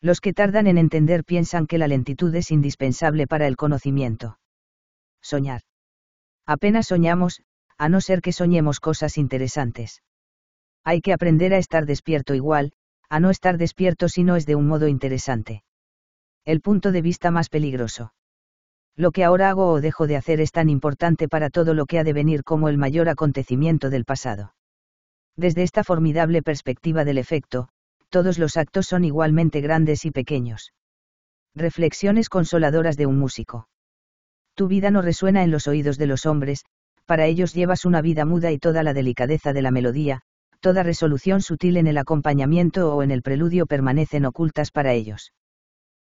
Los que tardan en entender piensan que la lentitud es indispensable para el conocimiento soñar. Apenas soñamos, a no ser que soñemos cosas interesantes. Hay que aprender a estar despierto igual, a no estar despierto si no es de un modo interesante. El punto de vista más peligroso. Lo que ahora hago o dejo de hacer es tan importante para todo lo que ha de venir como el mayor acontecimiento del pasado. Desde esta formidable perspectiva del efecto, todos los actos son igualmente grandes y pequeños. Reflexiones consoladoras de un músico. Tu vida no resuena en los oídos de los hombres, para ellos llevas una vida muda y toda la delicadeza de la melodía, toda resolución sutil en el acompañamiento o en el preludio permanecen ocultas para ellos.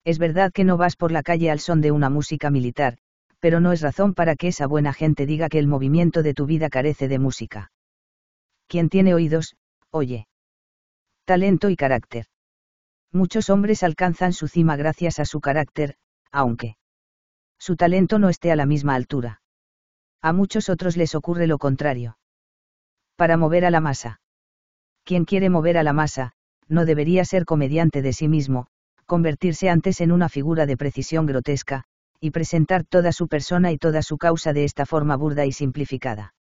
Es verdad que no vas por la calle al son de una música militar, pero no es razón para que esa buena gente diga que el movimiento de tu vida carece de música. Quien tiene oídos, oye. Talento y carácter. Muchos hombres alcanzan su cima gracias a su carácter, aunque su talento no esté a la misma altura. A muchos otros les ocurre lo contrario. Para mover a la masa. Quien quiere mover a la masa, no debería ser comediante de sí mismo, convertirse antes en una figura de precisión grotesca, y presentar toda su persona y toda su causa de esta forma burda y simplificada.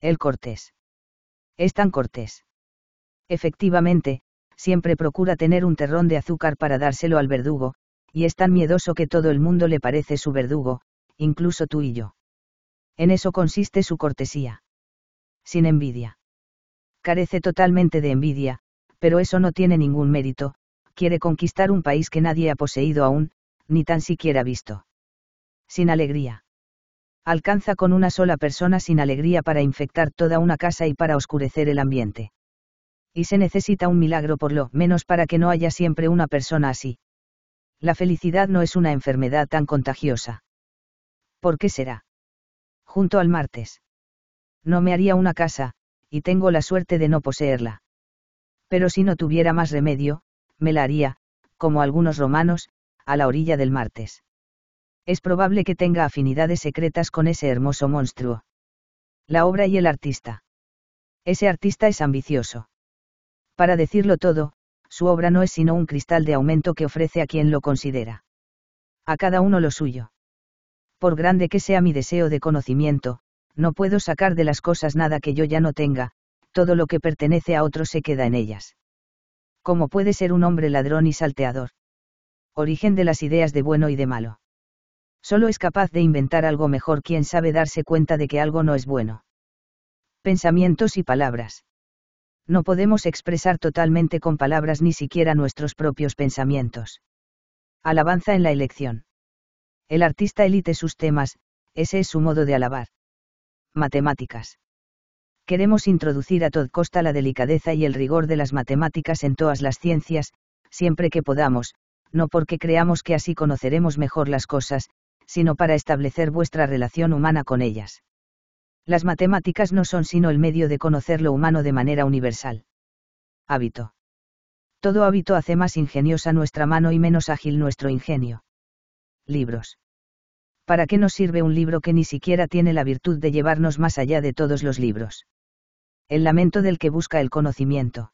El cortés. Es tan cortés. Efectivamente, siempre procura tener un terrón de azúcar para dárselo al verdugo, y es tan miedoso que todo el mundo le parece su verdugo, incluso tú y yo. En eso consiste su cortesía. Sin envidia. Carece totalmente de envidia, pero eso no tiene ningún mérito, quiere conquistar un país que nadie ha poseído aún, ni tan siquiera visto. Sin alegría. Alcanza con una sola persona sin alegría para infectar toda una casa y para oscurecer el ambiente. Y se necesita un milagro por lo menos para que no haya siempre una persona así. La felicidad no es una enfermedad tan contagiosa. ¿Por qué será? Junto al martes. No me haría una casa, y tengo la suerte de no poseerla. Pero si no tuviera más remedio, me la haría, como algunos romanos, a la orilla del martes. Es probable que tenga afinidades secretas con ese hermoso monstruo. La obra y el artista. Ese artista es ambicioso. Para decirlo todo, su obra no es sino un cristal de aumento que ofrece a quien lo considera. A cada uno lo suyo. Por grande que sea mi deseo de conocimiento, no puedo sacar de las cosas nada que yo ya no tenga, todo lo que pertenece a otro se queda en ellas. ¿Cómo puede ser un hombre ladrón y salteador? Origen de las ideas de bueno y de malo. Solo es capaz de inventar algo mejor quien sabe darse cuenta de que algo no es bueno. Pensamientos y palabras no podemos expresar totalmente con palabras ni siquiera nuestros propios pensamientos. Alabanza en la elección. El artista elite sus temas, ese es su modo de alabar. Matemáticas. Queremos introducir a toda Costa la delicadeza y el rigor de las matemáticas en todas las ciencias, siempre que podamos, no porque creamos que así conoceremos mejor las cosas, sino para establecer vuestra relación humana con ellas. Las matemáticas no son sino el medio de conocer lo humano de manera universal. Hábito. Todo hábito hace más ingeniosa nuestra mano y menos ágil nuestro ingenio. Libros. ¿Para qué nos sirve un libro que ni siquiera tiene la virtud de llevarnos más allá de todos los libros? El lamento del que busca el conocimiento.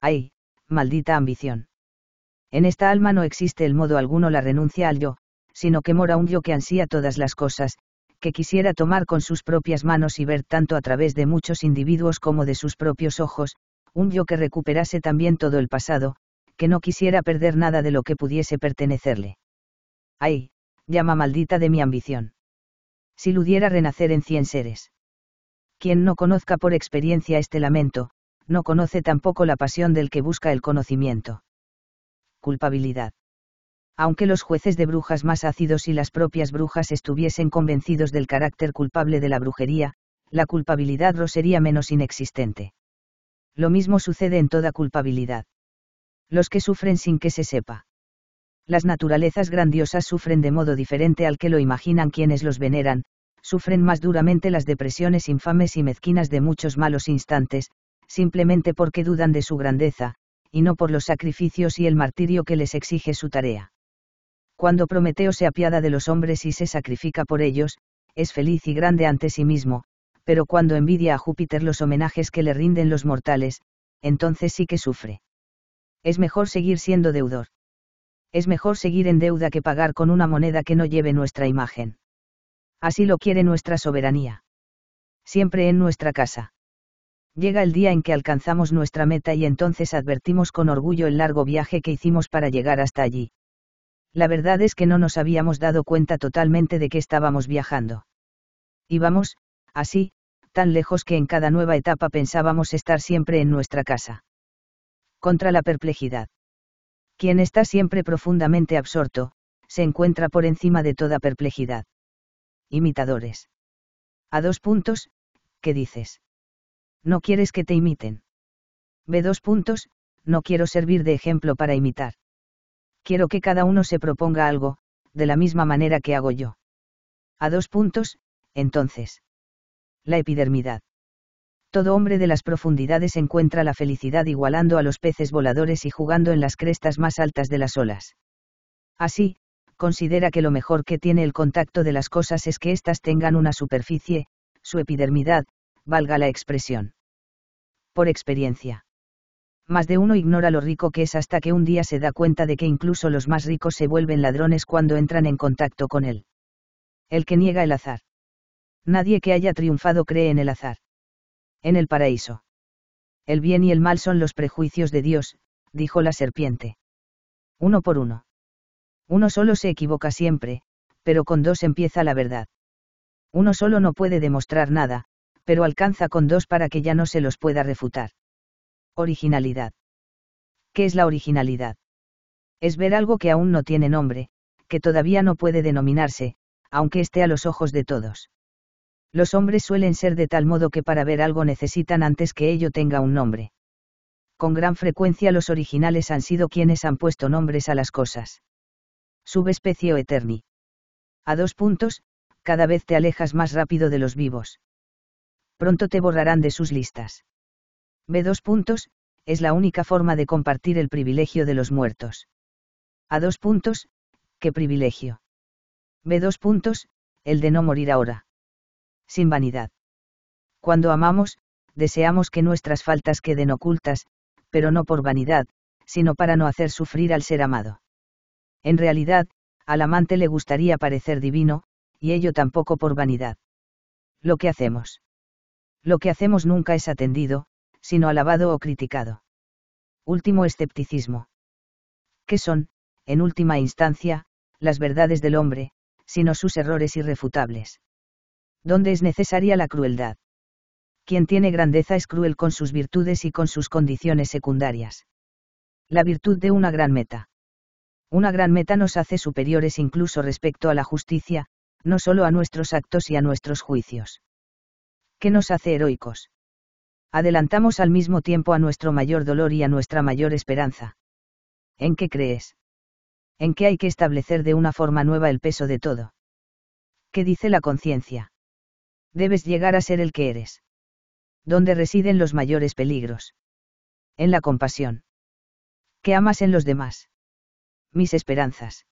¡Ay, maldita ambición! En esta alma no existe el modo alguno la renuncia al yo, sino que mora un yo que ansía todas las cosas, que quisiera tomar con sus propias manos y ver tanto a través de muchos individuos como de sus propios ojos, un yo que recuperase también todo el pasado, que no quisiera perder nada de lo que pudiese pertenecerle. ¡Ay! llama maldita de mi ambición. Si ludiera renacer en cien seres. Quien no conozca por experiencia este lamento, no conoce tampoco la pasión del que busca el conocimiento. Culpabilidad aunque los jueces de brujas más ácidos y las propias brujas estuviesen convencidos del carácter culpable de la brujería, la culpabilidad lo sería menos inexistente. Lo mismo sucede en toda culpabilidad. Los que sufren sin que se sepa. Las naturalezas grandiosas sufren de modo diferente al que lo imaginan quienes los veneran, sufren más duramente las depresiones infames y mezquinas de muchos malos instantes, simplemente porque dudan de su grandeza, y no por los sacrificios y el martirio que les exige su tarea. Cuando Prometeo se apiada de los hombres y se sacrifica por ellos, es feliz y grande ante sí mismo, pero cuando envidia a Júpiter los homenajes que le rinden los mortales, entonces sí que sufre. Es mejor seguir siendo deudor. Es mejor seguir en deuda que pagar con una moneda que no lleve nuestra imagen. Así lo quiere nuestra soberanía. Siempre en nuestra casa. Llega el día en que alcanzamos nuestra meta y entonces advertimos con orgullo el largo viaje que hicimos para llegar hasta allí la verdad es que no nos habíamos dado cuenta totalmente de que estábamos viajando. Íbamos, así, tan lejos que en cada nueva etapa pensábamos estar siempre en nuestra casa. Contra la perplejidad. Quien está siempre profundamente absorto, se encuentra por encima de toda perplejidad. Imitadores. A dos puntos, ¿qué dices? No quieres que te imiten. B dos puntos, no quiero servir de ejemplo para imitar quiero que cada uno se proponga algo, de la misma manera que hago yo. A dos puntos, entonces. La epidermidad. Todo hombre de las profundidades encuentra la felicidad igualando a los peces voladores y jugando en las crestas más altas de las olas. Así, considera que lo mejor que tiene el contacto de las cosas es que éstas tengan una superficie, su epidermidad, valga la expresión. Por experiencia más de uno ignora lo rico que es hasta que un día se da cuenta de que incluso los más ricos se vuelven ladrones cuando entran en contacto con él. El que niega el azar. Nadie que haya triunfado cree en el azar. En el paraíso. El bien y el mal son los prejuicios de Dios, dijo la serpiente. Uno por uno. Uno solo se equivoca siempre, pero con dos empieza la verdad. Uno solo no puede demostrar nada, pero alcanza con dos para que ya no se los pueda refutar. Originalidad. ¿Qué es la originalidad? Es ver algo que aún no tiene nombre, que todavía no puede denominarse, aunque esté a los ojos de todos. Los hombres suelen ser de tal modo que para ver algo necesitan antes que ello tenga un nombre. Con gran frecuencia los originales han sido quienes han puesto nombres a las cosas. Subespecie o eterni. A dos puntos, cada vez te alejas más rápido de los vivos. Pronto te borrarán de sus listas. B. Dos puntos, es la única forma de compartir el privilegio de los muertos. A dos puntos, ¿qué privilegio? B. Dos puntos, el de no morir ahora. Sin vanidad. Cuando amamos, deseamos que nuestras faltas queden ocultas, pero no por vanidad, sino para no hacer sufrir al ser amado. En realidad, al amante le gustaría parecer divino, y ello tampoco por vanidad. Lo que hacemos. Lo que hacemos nunca es atendido, sino alabado o criticado. Último escepticismo. ¿Qué son, en última instancia, las verdades del hombre, sino sus errores irrefutables? ¿Dónde es necesaria la crueldad? Quien tiene grandeza es cruel con sus virtudes y con sus condiciones secundarias. La virtud de una gran meta. Una gran meta nos hace superiores incluso respecto a la justicia, no solo a nuestros actos y a nuestros juicios. ¿Qué nos hace heroicos? adelantamos al mismo tiempo a nuestro mayor dolor y a nuestra mayor esperanza. ¿En qué crees? ¿En qué hay que establecer de una forma nueva el peso de todo? ¿Qué dice la conciencia? Debes llegar a ser el que eres. ¿Dónde residen los mayores peligros? En la compasión. ¿Qué amas en los demás? Mis esperanzas.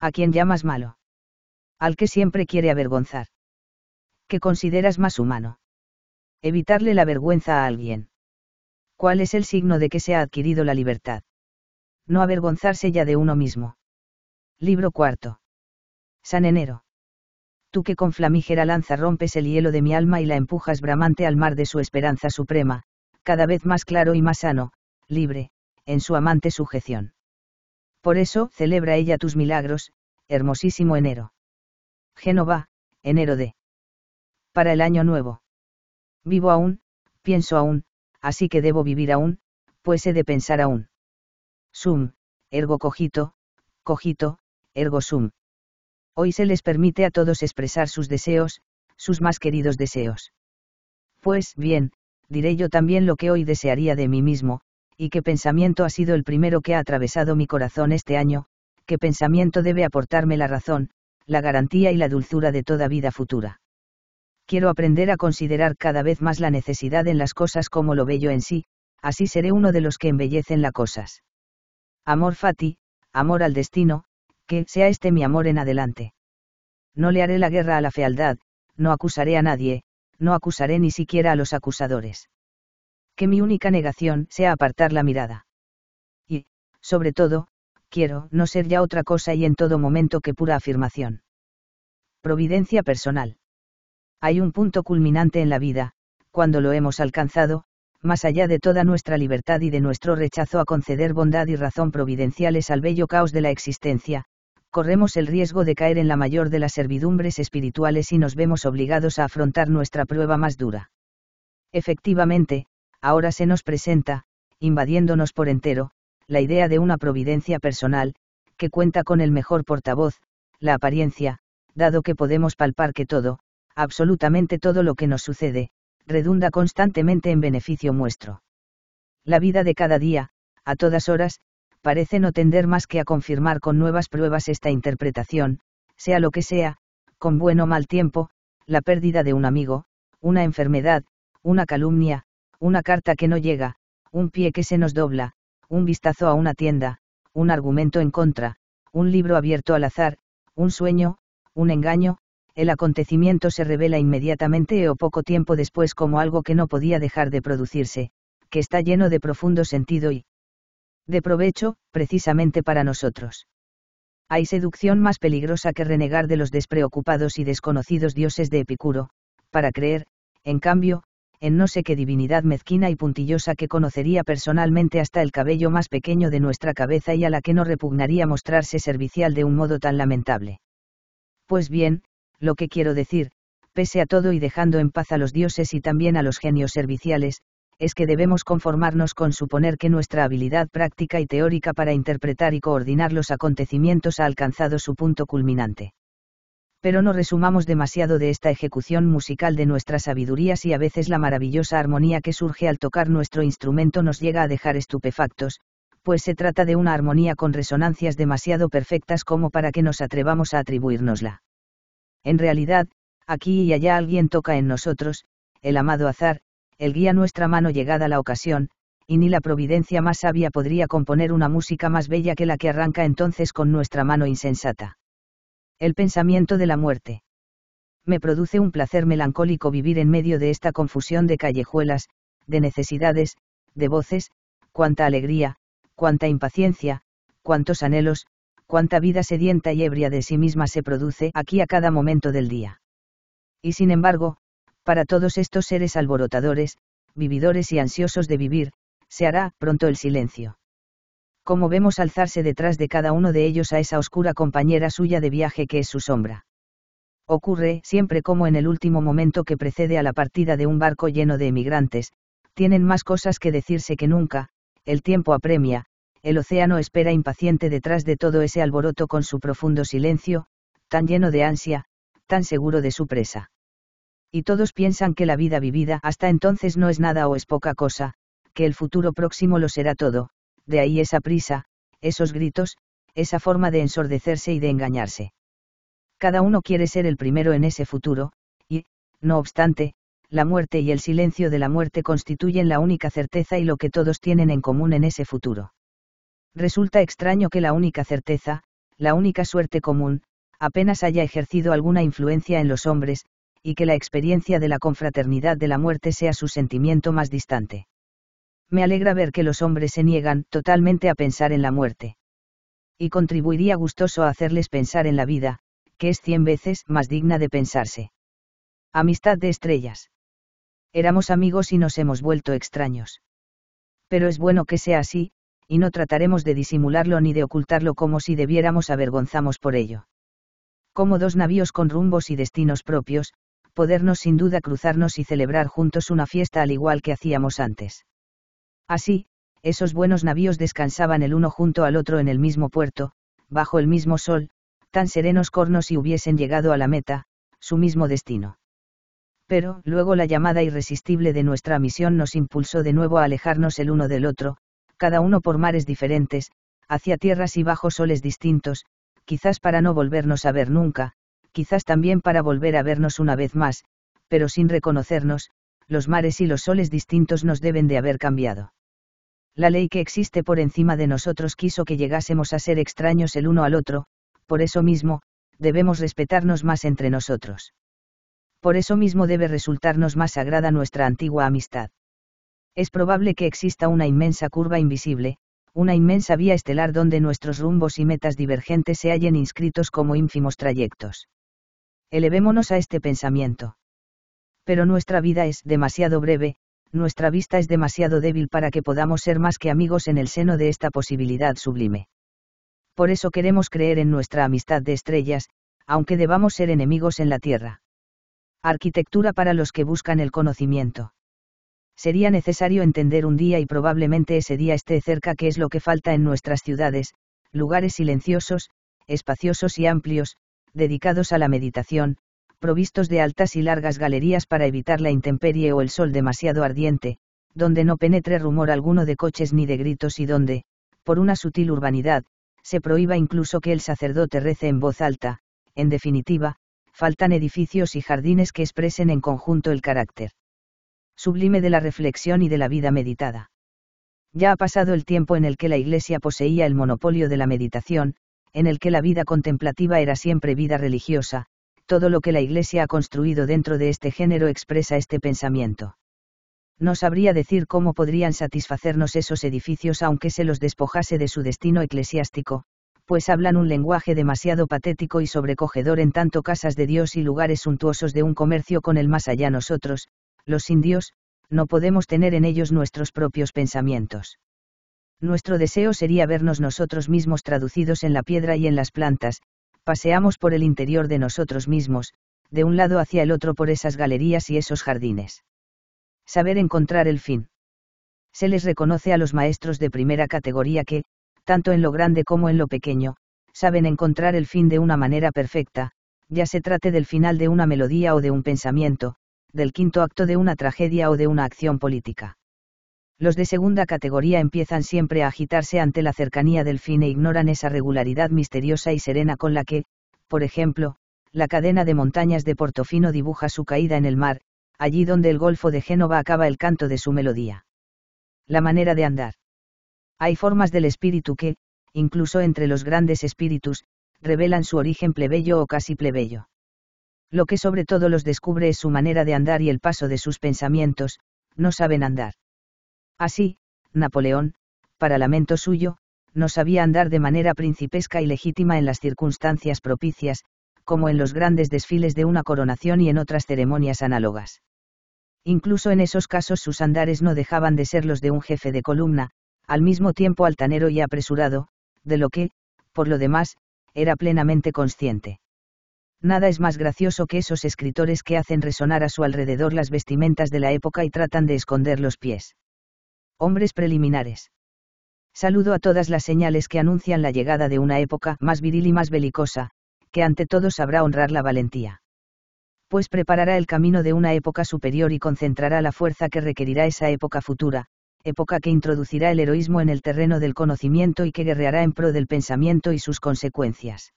¿A quién llamas malo? Al que siempre quiere avergonzar. ¿Qué consideras más humano? Evitarle la vergüenza a alguien. ¿Cuál es el signo de que se ha adquirido la libertad? No avergonzarse ya de uno mismo. Libro cuarto. San Enero. Tú que con flamígera lanza rompes el hielo de mi alma y la empujas bramante al mar de su esperanza suprema, cada vez más claro y más sano, libre, en su amante sujeción. Por eso celebra ella tus milagros, hermosísimo enero. Génova, enero de. Para el año nuevo. Vivo aún, pienso aún, así que debo vivir aún, pues he de pensar aún. Sum, ergo cogito, cogito, ergo sum. Hoy se les permite a todos expresar sus deseos, sus más queridos deseos. Pues bien, diré yo también lo que hoy desearía de mí mismo, y qué pensamiento ha sido el primero que ha atravesado mi corazón este año, qué pensamiento debe aportarme la razón, la garantía y la dulzura de toda vida futura quiero aprender a considerar cada vez más la necesidad en las cosas como lo bello en sí, así seré uno de los que embellecen las cosas. Amor fati, amor al destino, que sea este mi amor en adelante. No le haré la guerra a la fealdad, no acusaré a nadie, no acusaré ni siquiera a los acusadores. Que mi única negación sea apartar la mirada. Y, sobre todo, quiero no ser ya otra cosa y en todo momento que pura afirmación. Providencia personal. Hay un punto culminante en la vida, cuando lo hemos alcanzado, más allá de toda nuestra libertad y de nuestro rechazo a conceder bondad y razón providenciales al bello caos de la existencia, corremos el riesgo de caer en la mayor de las servidumbres espirituales y nos vemos obligados a afrontar nuestra prueba más dura. Efectivamente, ahora se nos presenta, invadiéndonos por entero, la idea de una providencia personal, que cuenta con el mejor portavoz, la apariencia, dado que podemos palpar que todo, absolutamente todo lo que nos sucede, redunda constantemente en beneficio nuestro. La vida de cada día, a todas horas, parece no tender más que a confirmar con nuevas pruebas esta interpretación, sea lo que sea, con buen o mal tiempo, la pérdida de un amigo, una enfermedad, una calumnia, una carta que no llega, un pie que se nos dobla, un vistazo a una tienda, un argumento en contra, un libro abierto al azar, un sueño, un engaño, el acontecimiento se revela inmediatamente o poco tiempo después como algo que no podía dejar de producirse, que está lleno de profundo sentido y de provecho, precisamente para nosotros. Hay seducción más peligrosa que renegar de los despreocupados y desconocidos dioses de Epicuro, para creer, en cambio, en no sé qué divinidad mezquina y puntillosa que conocería personalmente hasta el cabello más pequeño de nuestra cabeza y a la que no repugnaría mostrarse servicial de un modo tan lamentable. Pues bien, lo que quiero decir, pese a todo y dejando en paz a los dioses y también a los genios serviciales, es que debemos conformarnos con suponer que nuestra habilidad práctica y teórica para interpretar y coordinar los acontecimientos ha alcanzado su punto culminante. Pero no resumamos demasiado de esta ejecución musical de nuestras sabidurías y a veces la maravillosa armonía que surge al tocar nuestro instrumento nos llega a dejar estupefactos, pues se trata de una armonía con resonancias demasiado perfectas como para que nos atrevamos a atribuírnosla. En realidad, aquí y allá alguien toca en nosotros, el amado azar, el guía nuestra mano llegada la ocasión, y ni la providencia más sabia podría componer una música más bella que la que arranca entonces con nuestra mano insensata. El pensamiento de la muerte. Me produce un placer melancólico vivir en medio de esta confusión de callejuelas, de necesidades, de voces, cuánta alegría, cuánta impaciencia, cuántos anhelos, cuánta vida sedienta y ebria de sí misma se produce aquí a cada momento del día. Y sin embargo, para todos estos seres alborotadores, vividores y ansiosos de vivir, se hará pronto el silencio. Como vemos alzarse detrás de cada uno de ellos a esa oscura compañera suya de viaje que es su sombra. Ocurre siempre como en el último momento que precede a la partida de un barco lleno de emigrantes, tienen más cosas que decirse que nunca, el tiempo apremia, el océano espera impaciente detrás de todo ese alboroto con su profundo silencio, tan lleno de ansia, tan seguro de su presa. Y todos piensan que la vida vivida hasta entonces no es nada o es poca cosa, que el futuro próximo lo será todo, de ahí esa prisa, esos gritos, esa forma de ensordecerse y de engañarse. Cada uno quiere ser el primero en ese futuro, y, no obstante, la muerte y el silencio de la muerte constituyen la única certeza y lo que todos tienen en común en ese futuro resulta extraño que la única certeza, la única suerte común, apenas haya ejercido alguna influencia en los hombres, y que la experiencia de la confraternidad de la muerte sea su sentimiento más distante. Me alegra ver que los hombres se niegan totalmente a pensar en la muerte. Y contribuiría gustoso a hacerles pensar en la vida, que es cien veces más digna de pensarse. Amistad de estrellas. Éramos amigos y nos hemos vuelto extraños. Pero es bueno que sea así, y no trataremos de disimularlo ni de ocultarlo como si debiéramos avergonzamos por ello. Como dos navíos con rumbos y destinos propios, podernos sin duda cruzarnos y celebrar juntos una fiesta al igual que hacíamos antes. Así, esos buenos navíos descansaban el uno junto al otro en el mismo puerto, bajo el mismo sol, tan serenos cornos y hubiesen llegado a la meta, su mismo destino. Pero, luego la llamada irresistible de nuestra misión nos impulsó de nuevo a alejarnos el uno del otro, cada uno por mares diferentes, hacia tierras y bajo soles distintos, quizás para no volvernos a ver nunca, quizás también para volver a vernos una vez más, pero sin reconocernos, los mares y los soles distintos nos deben de haber cambiado. La ley que existe por encima de nosotros quiso que llegásemos a ser extraños el uno al otro, por eso mismo, debemos respetarnos más entre nosotros. Por eso mismo debe resultarnos más sagrada nuestra antigua amistad es probable que exista una inmensa curva invisible, una inmensa vía estelar donde nuestros rumbos y metas divergentes se hallen inscritos como ínfimos trayectos. Elevémonos a este pensamiento. Pero nuestra vida es demasiado breve, nuestra vista es demasiado débil para que podamos ser más que amigos en el seno de esta posibilidad sublime. Por eso queremos creer en nuestra amistad de estrellas, aunque debamos ser enemigos en la Tierra. Arquitectura para los que buscan el conocimiento sería necesario entender un día y probablemente ese día esté cerca qué es lo que falta en nuestras ciudades, lugares silenciosos, espaciosos y amplios, dedicados a la meditación, provistos de altas y largas galerías para evitar la intemperie o el sol demasiado ardiente, donde no penetre rumor alguno de coches ni de gritos y donde, por una sutil urbanidad, se prohíba incluso que el sacerdote rece en voz alta, en definitiva, faltan edificios y jardines que expresen en conjunto el carácter sublime de la reflexión y de la vida meditada. Ya ha pasado el tiempo en el que la Iglesia poseía el monopolio de la meditación, en el que la vida contemplativa era siempre vida religiosa, todo lo que la Iglesia ha construido dentro de este género expresa este pensamiento. No sabría decir cómo podrían satisfacernos esos edificios aunque se los despojase de su destino eclesiástico, pues hablan un lenguaje demasiado patético y sobrecogedor en tanto casas de Dios y lugares suntuosos de un comercio con el más allá nosotros, los indios, no podemos tener en ellos nuestros propios pensamientos. Nuestro deseo sería vernos nosotros mismos traducidos en la piedra y en las plantas, paseamos por el interior de nosotros mismos, de un lado hacia el otro por esas galerías y esos jardines. Saber encontrar el fin. Se les reconoce a los maestros de primera categoría que, tanto en lo grande como en lo pequeño, saben encontrar el fin de una manera perfecta, ya se trate del final de una melodía o de un pensamiento, del quinto acto de una tragedia o de una acción política. Los de segunda categoría empiezan siempre a agitarse ante la cercanía del fin e ignoran esa regularidad misteriosa y serena con la que, por ejemplo, la cadena de montañas de Portofino dibuja su caída en el mar, allí donde el Golfo de Génova acaba el canto de su melodía. La manera de andar. Hay formas del espíritu que, incluso entre los grandes espíritus, revelan su origen plebeyo o casi plebeyo. Lo que sobre todo los descubre es su manera de andar y el paso de sus pensamientos, no saben andar. Así, Napoleón, para lamento suyo, no sabía andar de manera principesca y legítima en las circunstancias propicias, como en los grandes desfiles de una coronación y en otras ceremonias análogas. Incluso en esos casos sus andares no dejaban de ser los de un jefe de columna, al mismo tiempo altanero y apresurado, de lo que, por lo demás, era plenamente consciente. Nada es más gracioso que esos escritores que hacen resonar a su alrededor las vestimentas de la época y tratan de esconder los pies. Hombres preliminares. Saludo a todas las señales que anuncian la llegada de una época más viril y más belicosa, que ante todo sabrá honrar la valentía. Pues preparará el camino de una época superior y concentrará la fuerza que requerirá esa época futura, época que introducirá el heroísmo en el terreno del conocimiento y que guerreará en pro del pensamiento y sus consecuencias.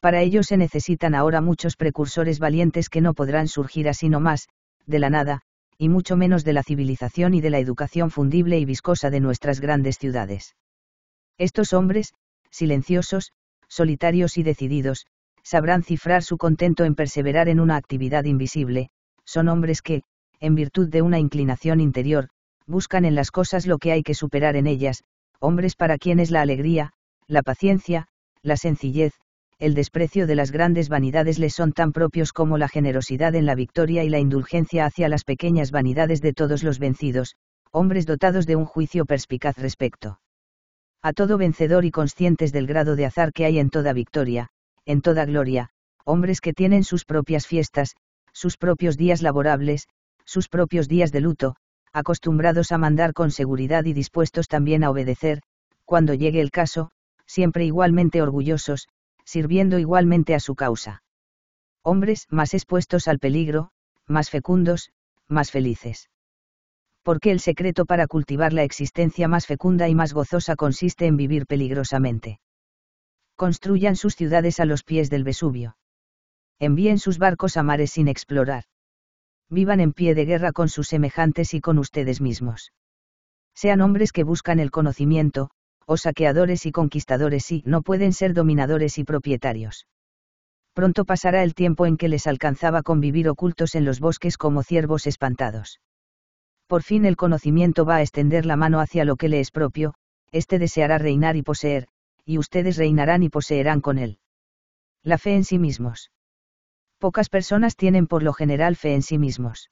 Para ello se necesitan ahora muchos precursores valientes que no podrán surgir así más, de la nada, y mucho menos de la civilización y de la educación fundible y viscosa de nuestras grandes ciudades. Estos hombres, silenciosos, solitarios y decididos, sabrán cifrar su contento en perseverar en una actividad invisible, son hombres que, en virtud de una inclinación interior, buscan en las cosas lo que hay que superar en ellas, hombres para quienes la alegría, la paciencia, la sencillez, el desprecio de las grandes vanidades les son tan propios como la generosidad en la victoria y la indulgencia hacia las pequeñas vanidades de todos los vencidos, hombres dotados de un juicio perspicaz respecto a todo vencedor y conscientes del grado de azar que hay en toda victoria, en toda gloria, hombres que tienen sus propias fiestas, sus propios días laborables, sus propios días de luto, acostumbrados a mandar con seguridad y dispuestos también a obedecer, cuando llegue el caso, siempre igualmente orgullosos, sirviendo igualmente a su causa. Hombres más expuestos al peligro, más fecundos, más felices. Porque el secreto para cultivar la existencia más fecunda y más gozosa consiste en vivir peligrosamente. Construyan sus ciudades a los pies del Vesubio. Envíen sus barcos a mares sin explorar. Vivan en pie de guerra con sus semejantes y con ustedes mismos. Sean hombres que buscan el conocimiento, o saqueadores y conquistadores y no pueden ser dominadores y propietarios. Pronto pasará el tiempo en que les alcanzaba convivir ocultos en los bosques como ciervos espantados. Por fin el conocimiento va a extender la mano hacia lo que le es propio, éste deseará reinar y poseer, y ustedes reinarán y poseerán con él. La fe en sí mismos. Pocas personas tienen por lo general fe en sí mismos.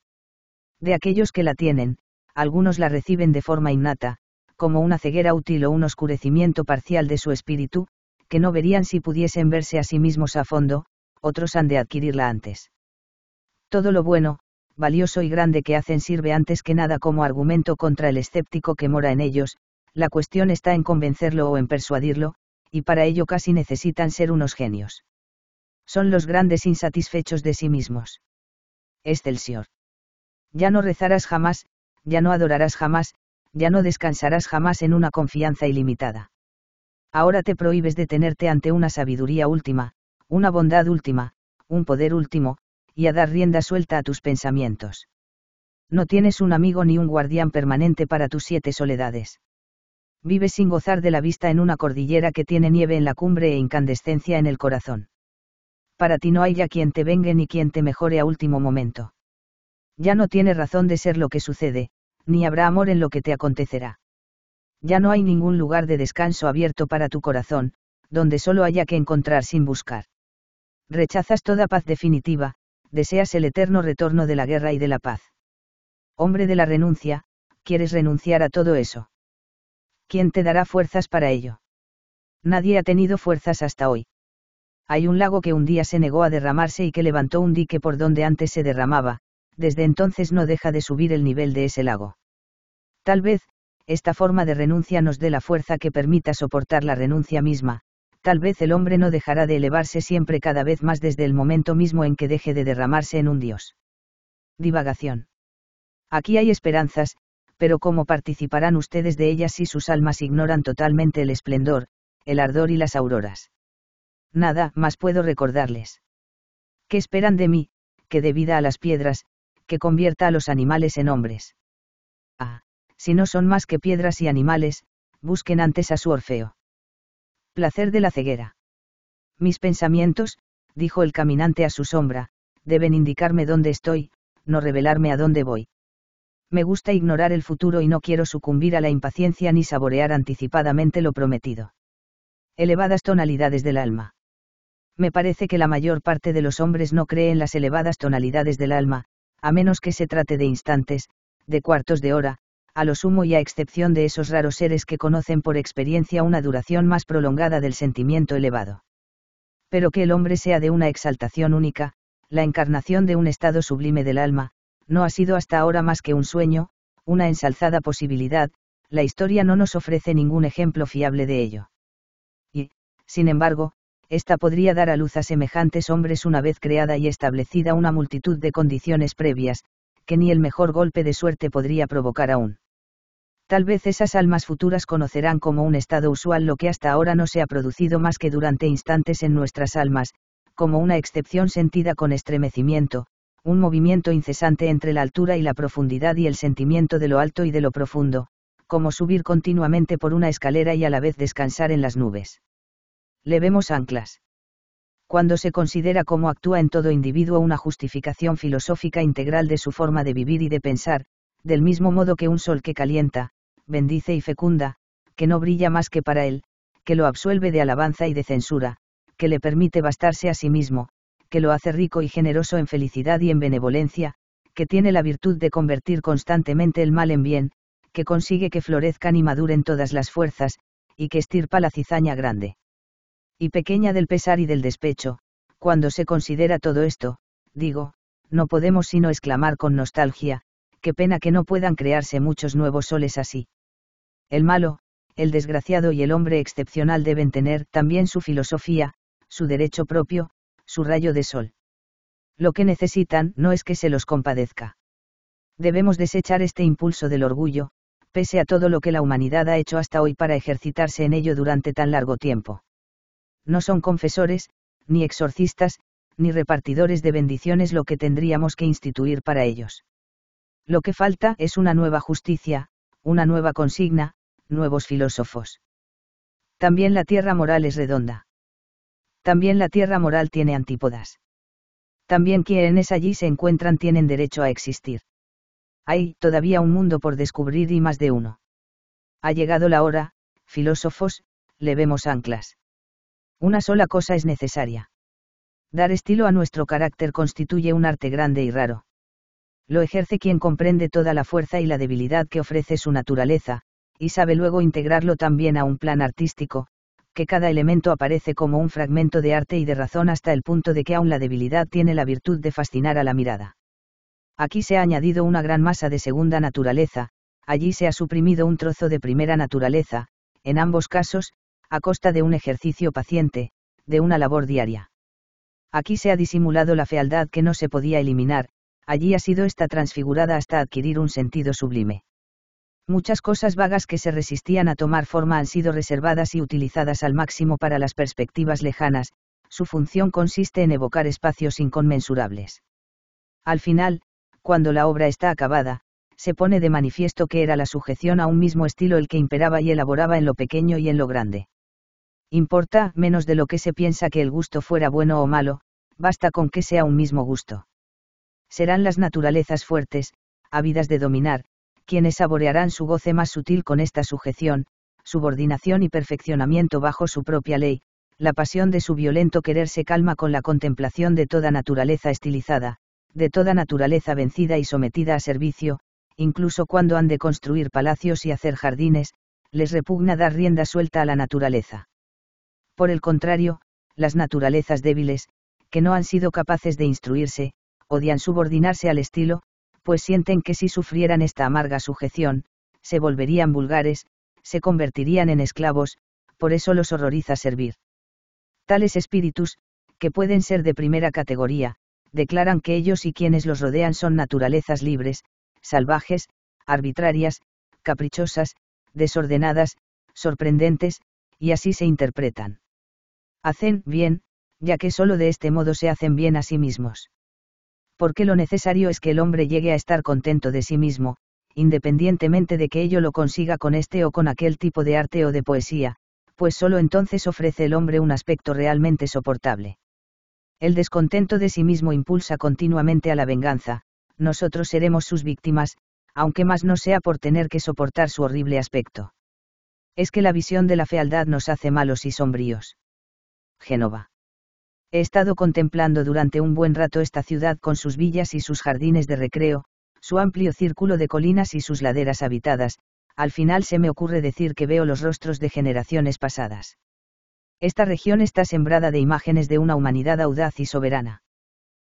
De aquellos que la tienen, algunos la reciben de forma innata, como una ceguera útil o un oscurecimiento parcial de su espíritu, que no verían si pudiesen verse a sí mismos a fondo, otros han de adquirirla antes. Todo lo bueno, valioso y grande que hacen sirve antes que nada como argumento contra el escéptico que mora en ellos, la cuestión está en convencerlo o en persuadirlo, y para ello casi necesitan ser unos genios. Son los grandes insatisfechos de sí mismos. Excelsior. Ya no rezarás jamás, ya no adorarás jamás, ya no descansarás jamás en una confianza ilimitada. Ahora te prohíbes detenerte ante una sabiduría última, una bondad última, un poder último, y a dar rienda suelta a tus pensamientos. No tienes un amigo ni un guardián permanente para tus siete soledades. Vives sin gozar de la vista en una cordillera que tiene nieve en la cumbre e incandescencia en el corazón. Para ti no hay ya quien te vengue ni quien te mejore a último momento. Ya no tiene razón de ser lo que sucede, ni habrá amor en lo que te acontecerá. Ya no hay ningún lugar de descanso abierto para tu corazón, donde solo haya que encontrar sin buscar. Rechazas toda paz definitiva, deseas el eterno retorno de la guerra y de la paz. Hombre de la renuncia, quieres renunciar a todo eso. ¿Quién te dará fuerzas para ello? Nadie ha tenido fuerzas hasta hoy. Hay un lago que un día se negó a derramarse y que levantó un dique por donde antes se derramaba, desde entonces no deja de subir el nivel de ese lago. Tal vez, esta forma de renuncia nos dé la fuerza que permita soportar la renuncia misma, tal vez el hombre no dejará de elevarse siempre cada vez más desde el momento mismo en que deje de derramarse en un dios. Divagación. Aquí hay esperanzas, pero ¿cómo participarán ustedes de ellas si sus almas ignoran totalmente el esplendor, el ardor y las auroras? Nada más puedo recordarles. ¿Qué esperan de mí, que debida a las piedras, que convierta a los animales en hombres. Ah, si no son más que piedras y animales, busquen antes a su Orfeo. Placer de la ceguera. Mis pensamientos, dijo el caminante a su sombra, deben indicarme dónde estoy, no revelarme a dónde voy. Me gusta ignorar el futuro y no quiero sucumbir a la impaciencia ni saborear anticipadamente lo prometido. Elevadas tonalidades del alma. Me parece que la mayor parte de los hombres no cree en las elevadas tonalidades del alma, a menos que se trate de instantes, de cuartos de hora, a lo sumo y a excepción de esos raros seres que conocen por experiencia una duración más prolongada del sentimiento elevado. Pero que el hombre sea de una exaltación única, la encarnación de un estado sublime del alma, no ha sido hasta ahora más que un sueño, una ensalzada posibilidad, la historia no nos ofrece ningún ejemplo fiable de ello. Y, sin embargo, esta podría dar a luz a semejantes hombres una vez creada y establecida una multitud de condiciones previas, que ni el mejor golpe de suerte podría provocar aún. Tal vez esas almas futuras conocerán como un estado usual lo que hasta ahora no se ha producido más que durante instantes en nuestras almas, como una excepción sentida con estremecimiento, un movimiento incesante entre la altura y la profundidad y el sentimiento de lo alto y de lo profundo, como subir continuamente por una escalera y a la vez descansar en las nubes le vemos anclas. Cuando se considera cómo actúa en todo individuo una justificación filosófica integral de su forma de vivir y de pensar, del mismo modo que un sol que calienta, bendice y fecunda, que no brilla más que para él, que lo absuelve de alabanza y de censura, que le permite bastarse a sí mismo, que lo hace rico y generoso en felicidad y en benevolencia, que tiene la virtud de convertir constantemente el mal en bien, que consigue que florezcan y maduren todas las fuerzas, y que estirpa la cizaña grande y pequeña del pesar y del despecho, cuando se considera todo esto, digo, no podemos sino exclamar con nostalgia, qué pena que no puedan crearse muchos nuevos soles así. El malo, el desgraciado y el hombre excepcional deben tener también su filosofía, su derecho propio, su rayo de sol. Lo que necesitan no es que se los compadezca. Debemos desechar este impulso del orgullo, pese a todo lo que la humanidad ha hecho hasta hoy para ejercitarse en ello durante tan largo tiempo no son confesores, ni exorcistas, ni repartidores de bendiciones lo que tendríamos que instituir para ellos. Lo que falta es una nueva justicia, una nueva consigna, nuevos filósofos. También la tierra moral es redonda. También la tierra moral tiene antípodas. También quienes allí se encuentran tienen derecho a existir. Hay todavía un mundo por descubrir y más de uno. Ha llegado la hora, filósofos, le vemos anclas. Una sola cosa es necesaria. Dar estilo a nuestro carácter constituye un arte grande y raro. Lo ejerce quien comprende toda la fuerza y la debilidad que ofrece su naturaleza, y sabe luego integrarlo también a un plan artístico, que cada elemento aparece como un fragmento de arte y de razón hasta el punto de que aún la debilidad tiene la virtud de fascinar a la mirada. Aquí se ha añadido una gran masa de segunda naturaleza, allí se ha suprimido un trozo de primera naturaleza, en ambos casos, a costa de un ejercicio paciente, de una labor diaria. Aquí se ha disimulado la fealdad que no se podía eliminar, allí ha sido esta transfigurada hasta adquirir un sentido sublime. Muchas cosas vagas que se resistían a tomar forma han sido reservadas y utilizadas al máximo para las perspectivas lejanas, su función consiste en evocar espacios inconmensurables. Al final, cuando la obra está acabada, se pone de manifiesto que era la sujeción a un mismo estilo el que imperaba y elaboraba en lo pequeño y en lo grande importa menos de lo que se piensa que el gusto fuera bueno o malo, basta con que sea un mismo gusto. Serán las naturalezas fuertes, ávidas de dominar, quienes saborearán su goce más sutil con esta sujeción, subordinación y perfeccionamiento bajo su propia ley, la pasión de su violento querer se calma con la contemplación de toda naturaleza estilizada, de toda naturaleza vencida y sometida a servicio, incluso cuando han de construir palacios y hacer jardines, les repugna dar rienda suelta a la naturaleza por el contrario, las naturalezas débiles, que no han sido capaces de instruirse, odian subordinarse al estilo, pues sienten que si sufrieran esta amarga sujeción, se volverían vulgares, se convertirían en esclavos, por eso los horroriza servir. Tales espíritus, que pueden ser de primera categoría, declaran que ellos y quienes los rodean son naturalezas libres, salvajes, arbitrarias, caprichosas, desordenadas, sorprendentes, y así se interpretan hacen bien, ya que solo de este modo se hacen bien a sí mismos. Porque lo necesario es que el hombre llegue a estar contento de sí mismo, independientemente de que ello lo consiga con este o con aquel tipo de arte o de poesía, pues solo entonces ofrece el hombre un aspecto realmente soportable. El descontento de sí mismo impulsa continuamente a la venganza, nosotros seremos sus víctimas, aunque más no sea por tener que soportar su horrible aspecto. Es que la visión de la fealdad nos hace malos y sombríos. Génova. He estado contemplando durante un buen rato esta ciudad con sus villas y sus jardines de recreo, su amplio círculo de colinas y sus laderas habitadas, al final se me ocurre decir que veo los rostros de generaciones pasadas. Esta región está sembrada de imágenes de una humanidad audaz y soberana.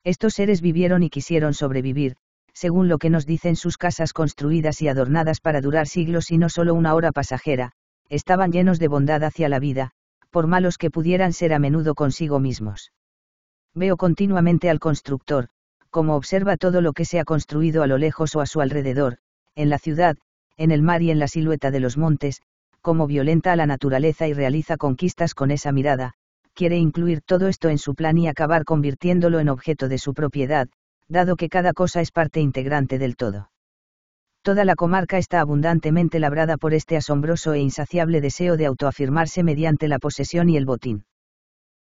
Estos seres vivieron y quisieron sobrevivir, según lo que nos dicen sus casas construidas y adornadas para durar siglos y no solo una hora pasajera, estaban llenos de bondad hacia la vida, por malos que pudieran ser a menudo consigo mismos. Veo continuamente al constructor, como observa todo lo que se ha construido a lo lejos o a su alrededor, en la ciudad, en el mar y en la silueta de los montes, como violenta a la naturaleza y realiza conquistas con esa mirada, quiere incluir todo esto en su plan y acabar convirtiéndolo en objeto de su propiedad, dado que cada cosa es parte integrante del todo. Toda la comarca está abundantemente labrada por este asombroso e insaciable deseo de autoafirmarse mediante la posesión y el botín.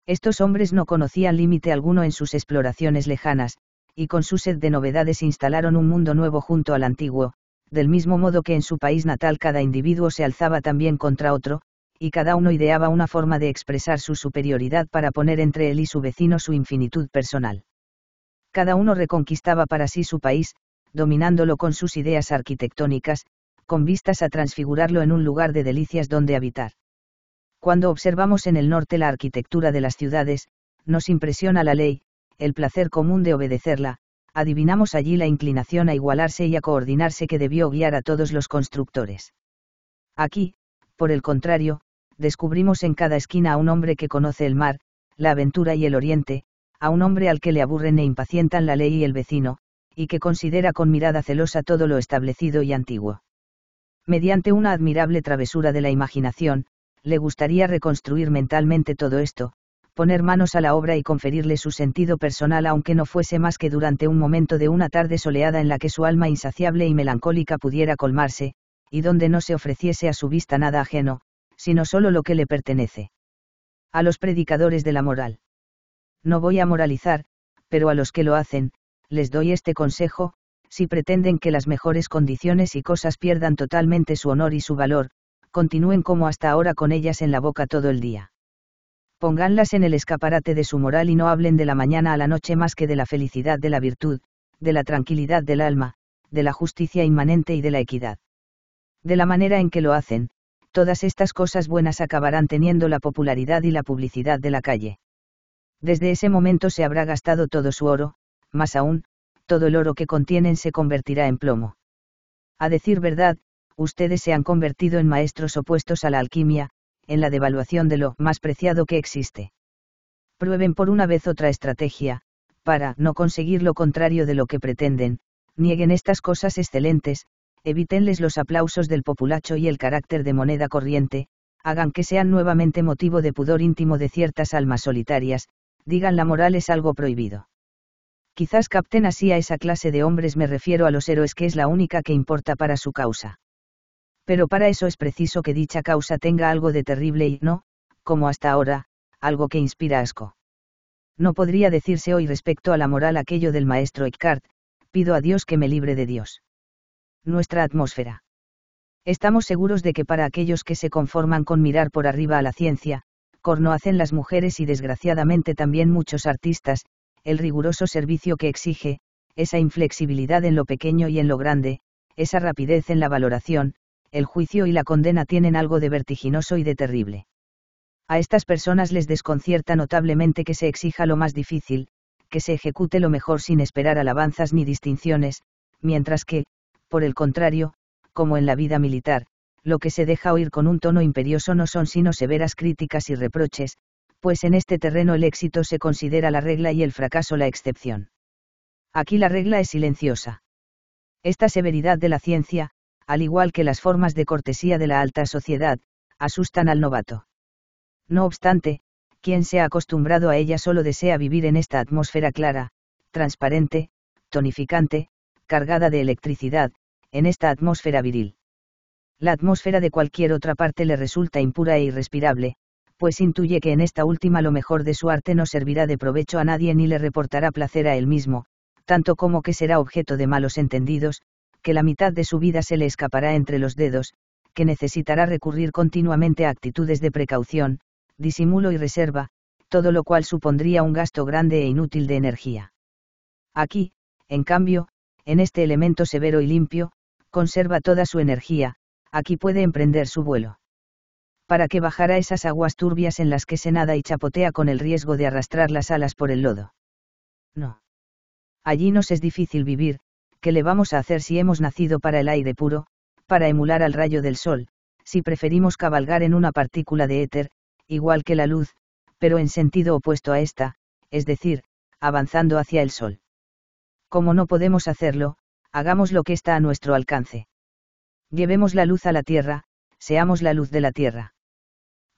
Estos hombres no conocían límite alguno en sus exploraciones lejanas, y con su sed de novedades instalaron un mundo nuevo junto al antiguo, del mismo modo que en su país natal cada individuo se alzaba también contra otro, y cada uno ideaba una forma de expresar su superioridad para poner entre él y su vecino su infinitud personal. Cada uno reconquistaba para sí su país, dominándolo con sus ideas arquitectónicas, con vistas a transfigurarlo en un lugar de delicias donde habitar. Cuando observamos en el norte la arquitectura de las ciudades, nos impresiona la ley, el placer común de obedecerla, adivinamos allí la inclinación a igualarse y a coordinarse que debió guiar a todos los constructores. Aquí, por el contrario, descubrimos en cada esquina a un hombre que conoce el mar, la aventura y el oriente, a un hombre al que le aburren e impacientan la ley y el vecino, y que considera con mirada celosa todo lo establecido y antiguo. Mediante una admirable travesura de la imaginación, le gustaría reconstruir mentalmente todo esto, poner manos a la obra y conferirle su sentido personal aunque no fuese más que durante un momento de una tarde soleada en la que su alma insaciable y melancólica pudiera colmarse, y donde no se ofreciese a su vista nada ajeno, sino solo lo que le pertenece. A los predicadores de la moral. No voy a moralizar, pero a los que lo hacen, les doy este consejo, si pretenden que las mejores condiciones y cosas pierdan totalmente su honor y su valor, continúen como hasta ahora con ellas en la boca todo el día. Pónganlas en el escaparate de su moral y no hablen de la mañana a la noche más que de la felicidad de la virtud, de la tranquilidad del alma, de la justicia inmanente y de la equidad. De la manera en que lo hacen, todas estas cosas buenas acabarán teniendo la popularidad y la publicidad de la calle. Desde ese momento se habrá gastado todo su oro, más aún, todo el oro que contienen se convertirá en plomo. A decir verdad, ustedes se han convertido en maestros opuestos a la alquimia, en la devaluación de lo más preciado que existe. Prueben por una vez otra estrategia, para no conseguir lo contrario de lo que pretenden, nieguen estas cosas excelentes, evítenles los aplausos del populacho y el carácter de moneda corriente, hagan que sean nuevamente motivo de pudor íntimo de ciertas almas solitarias, digan la moral es algo prohibido. Quizás capten así a esa clase de hombres me refiero a los héroes que es la única que importa para su causa. Pero para eso es preciso que dicha causa tenga algo de terrible y no, como hasta ahora, algo que inspira asco. No podría decirse hoy respecto a la moral aquello del maestro Eckhart, pido a Dios que me libre de Dios. Nuestra atmósfera. Estamos seguros de que para aquellos que se conforman con mirar por arriba a la ciencia, corno hacen las mujeres y desgraciadamente también muchos artistas, el riguroso servicio que exige, esa inflexibilidad en lo pequeño y en lo grande, esa rapidez en la valoración, el juicio y la condena tienen algo de vertiginoso y de terrible. A estas personas les desconcierta notablemente que se exija lo más difícil, que se ejecute lo mejor sin esperar alabanzas ni distinciones, mientras que, por el contrario, como en la vida militar, lo que se deja oír con un tono imperioso no son sino severas críticas y reproches, pues en este terreno el éxito se considera la regla y el fracaso la excepción. Aquí la regla es silenciosa. Esta severidad de la ciencia, al igual que las formas de cortesía de la alta sociedad, asustan al novato. No obstante, quien se ha acostumbrado a ella solo desea vivir en esta atmósfera clara, transparente, tonificante, cargada de electricidad, en esta atmósfera viril. La atmósfera de cualquier otra parte le resulta impura e irrespirable, pues intuye que en esta última lo mejor de su arte no servirá de provecho a nadie ni le reportará placer a él mismo, tanto como que será objeto de malos entendidos, que la mitad de su vida se le escapará entre los dedos, que necesitará recurrir continuamente a actitudes de precaución, disimulo y reserva, todo lo cual supondría un gasto grande e inútil de energía. Aquí, en cambio, en este elemento severo y limpio, conserva toda su energía, aquí puede emprender su vuelo para que bajara esas aguas turbias en las que se nada y chapotea con el riesgo de arrastrar las alas por el lodo. No. Allí nos es difícil vivir, ¿qué le vamos a hacer si hemos nacido para el aire puro, para emular al rayo del sol, si preferimos cabalgar en una partícula de éter, igual que la luz, pero en sentido opuesto a esta, es decir, avanzando hacia el sol? Como no podemos hacerlo, hagamos lo que está a nuestro alcance. Llevemos la luz a la tierra, seamos la luz de la tierra.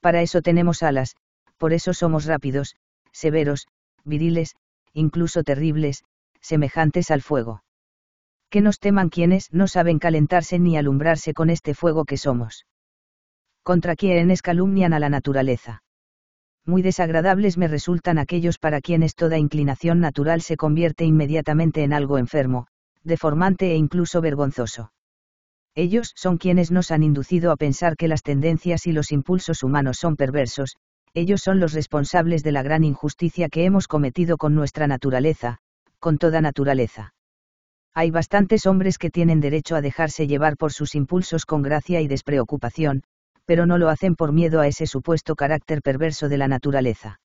Para eso tenemos alas, por eso somos rápidos, severos, viriles, incluso terribles, semejantes al fuego. Que nos teman quienes no saben calentarse ni alumbrarse con este fuego que somos. Contra quienes calumnian a la naturaleza. Muy desagradables me resultan aquellos para quienes toda inclinación natural se convierte inmediatamente en algo enfermo, deformante e incluso vergonzoso. Ellos son quienes nos han inducido a pensar que las tendencias y los impulsos humanos son perversos, ellos son los responsables de la gran injusticia que hemos cometido con nuestra naturaleza, con toda naturaleza. Hay bastantes hombres que tienen derecho a dejarse llevar por sus impulsos con gracia y despreocupación, pero no lo hacen por miedo a ese supuesto carácter perverso de la naturaleza.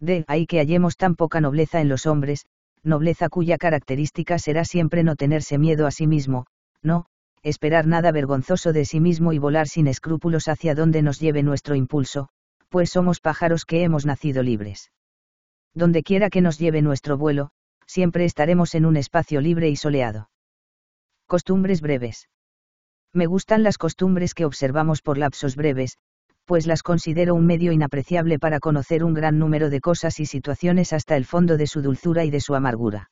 De ahí que hallemos tan poca nobleza en los hombres, nobleza cuya característica será siempre no tenerse miedo a sí mismo, no, esperar nada vergonzoso de sí mismo y volar sin escrúpulos hacia donde nos lleve nuestro impulso, pues somos pájaros que hemos nacido libres. Donde quiera que nos lleve nuestro vuelo, siempre estaremos en un espacio libre y soleado. Costumbres breves. Me gustan las costumbres que observamos por lapsos breves, pues las considero un medio inapreciable para conocer un gran número de cosas y situaciones hasta el fondo de su dulzura y de su amargura.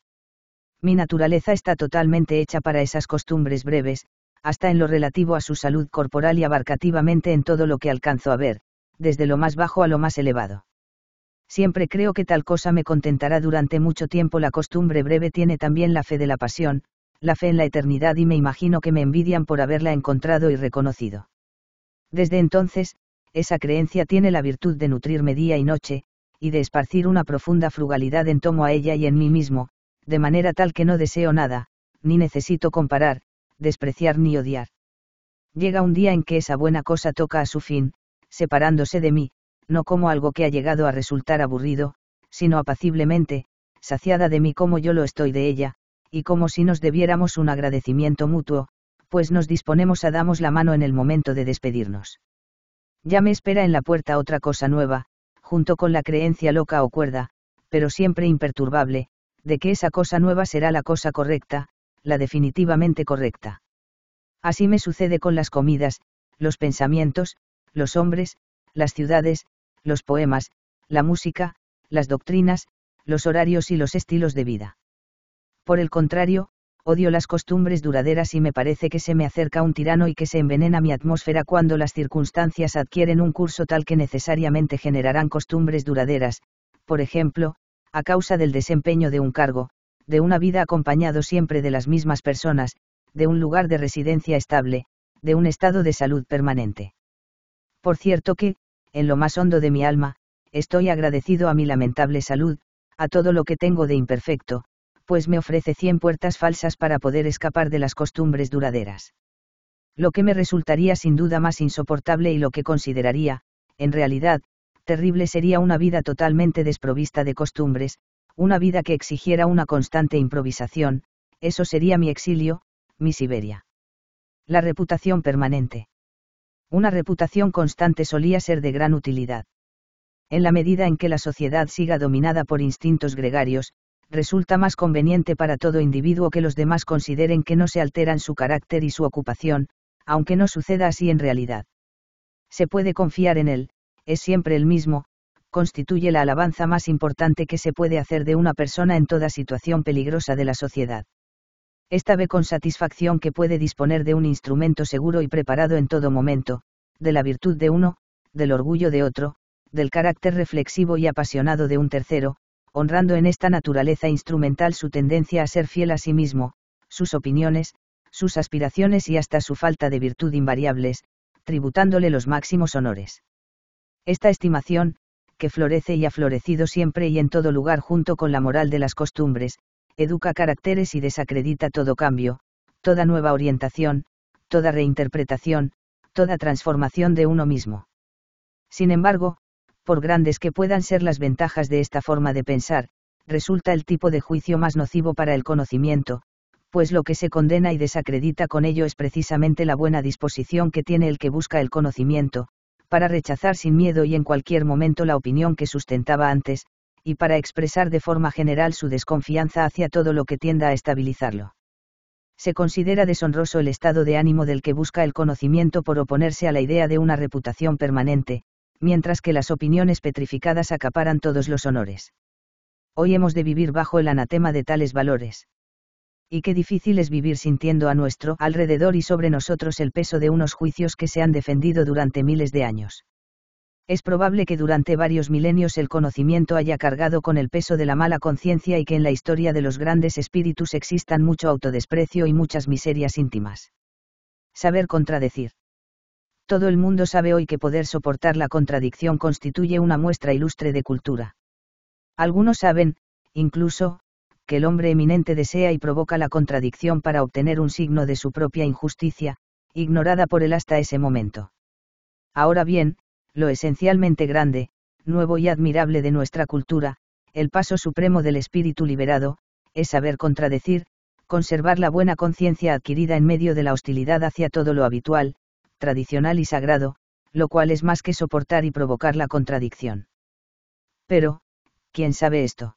Mi naturaleza está totalmente hecha para esas costumbres breves, hasta en lo relativo a su salud corporal y abarcativamente en todo lo que alcanzo a ver, desde lo más bajo a lo más elevado. Siempre creo que tal cosa me contentará durante mucho tiempo. La costumbre breve tiene también la fe de la pasión, la fe en la eternidad y me imagino que me envidian por haberla encontrado y reconocido. Desde entonces, esa creencia tiene la virtud de nutrirme día y noche, y de esparcir una profunda frugalidad en tomo a ella y en mí mismo, de manera tal que no deseo nada, ni necesito comparar, despreciar ni odiar. Llega un día en que esa buena cosa toca a su fin, separándose de mí, no como algo que ha llegado a resultar aburrido, sino apaciblemente, saciada de mí como yo lo estoy de ella, y como si nos debiéramos un agradecimiento mutuo, pues nos disponemos a damos la mano en el momento de despedirnos. Ya me espera en la puerta otra cosa nueva, junto con la creencia loca o cuerda, pero siempre imperturbable, de que esa cosa nueva será la cosa correcta, la definitivamente correcta. Así me sucede con las comidas, los pensamientos, los hombres, las ciudades, los poemas, la música, las doctrinas, los horarios y los estilos de vida. Por el contrario, odio las costumbres duraderas y me parece que se me acerca un tirano y que se envenena mi atmósfera cuando las circunstancias adquieren un curso tal que necesariamente generarán costumbres duraderas, por ejemplo, a causa del desempeño de un cargo, de una vida acompañado siempre de las mismas personas, de un lugar de residencia estable, de un estado de salud permanente. Por cierto que, en lo más hondo de mi alma, estoy agradecido a mi lamentable salud, a todo lo que tengo de imperfecto, pues me ofrece cien puertas falsas para poder escapar de las costumbres duraderas. Lo que me resultaría sin duda más insoportable y lo que consideraría, en realidad, terrible sería una vida totalmente desprovista de costumbres, una vida que exigiera una constante improvisación, eso sería mi exilio, mi Siberia. La reputación permanente. Una reputación constante solía ser de gran utilidad. En la medida en que la sociedad siga dominada por instintos gregarios, resulta más conveniente para todo individuo que los demás consideren que no se alteran su carácter y su ocupación, aunque no suceda así en realidad. Se puede confiar en él, es siempre el mismo, constituye la alabanza más importante que se puede hacer de una persona en toda situación peligrosa de la sociedad. Esta ve con satisfacción que puede disponer de un instrumento seguro y preparado en todo momento, de la virtud de uno, del orgullo de otro, del carácter reflexivo y apasionado de un tercero, honrando en esta naturaleza instrumental su tendencia a ser fiel a sí mismo, sus opiniones, sus aspiraciones y hasta su falta de virtud invariables, tributándole los máximos honores. Esta estimación, que florece y ha florecido siempre y en todo lugar junto con la moral de las costumbres, educa caracteres y desacredita todo cambio, toda nueva orientación, toda reinterpretación, toda transformación de uno mismo. Sin embargo, por grandes que puedan ser las ventajas de esta forma de pensar, resulta el tipo de juicio más nocivo para el conocimiento, pues lo que se condena y desacredita con ello es precisamente la buena disposición que tiene el que busca el conocimiento, para rechazar sin miedo y en cualquier momento la opinión que sustentaba antes, y para expresar de forma general su desconfianza hacia todo lo que tienda a estabilizarlo. Se considera deshonroso el estado de ánimo del que busca el conocimiento por oponerse a la idea de una reputación permanente, mientras que las opiniones petrificadas acaparan todos los honores. Hoy hemos de vivir bajo el anatema de tales valores y qué difícil es vivir sintiendo a nuestro alrededor y sobre nosotros el peso de unos juicios que se han defendido durante miles de años. Es probable que durante varios milenios el conocimiento haya cargado con el peso de la mala conciencia y que en la historia de los grandes espíritus existan mucho autodesprecio y muchas miserias íntimas. Saber contradecir. Todo el mundo sabe hoy que poder soportar la contradicción constituye una muestra ilustre de cultura. Algunos saben, incluso, el hombre eminente desea y provoca la contradicción para obtener un signo de su propia injusticia, ignorada por él hasta ese momento. Ahora bien, lo esencialmente grande, nuevo y admirable de nuestra cultura, el paso supremo del espíritu liberado, es saber contradecir, conservar la buena conciencia adquirida en medio de la hostilidad hacia todo lo habitual, tradicional y sagrado, lo cual es más que soportar y provocar la contradicción. Pero, ¿quién sabe esto?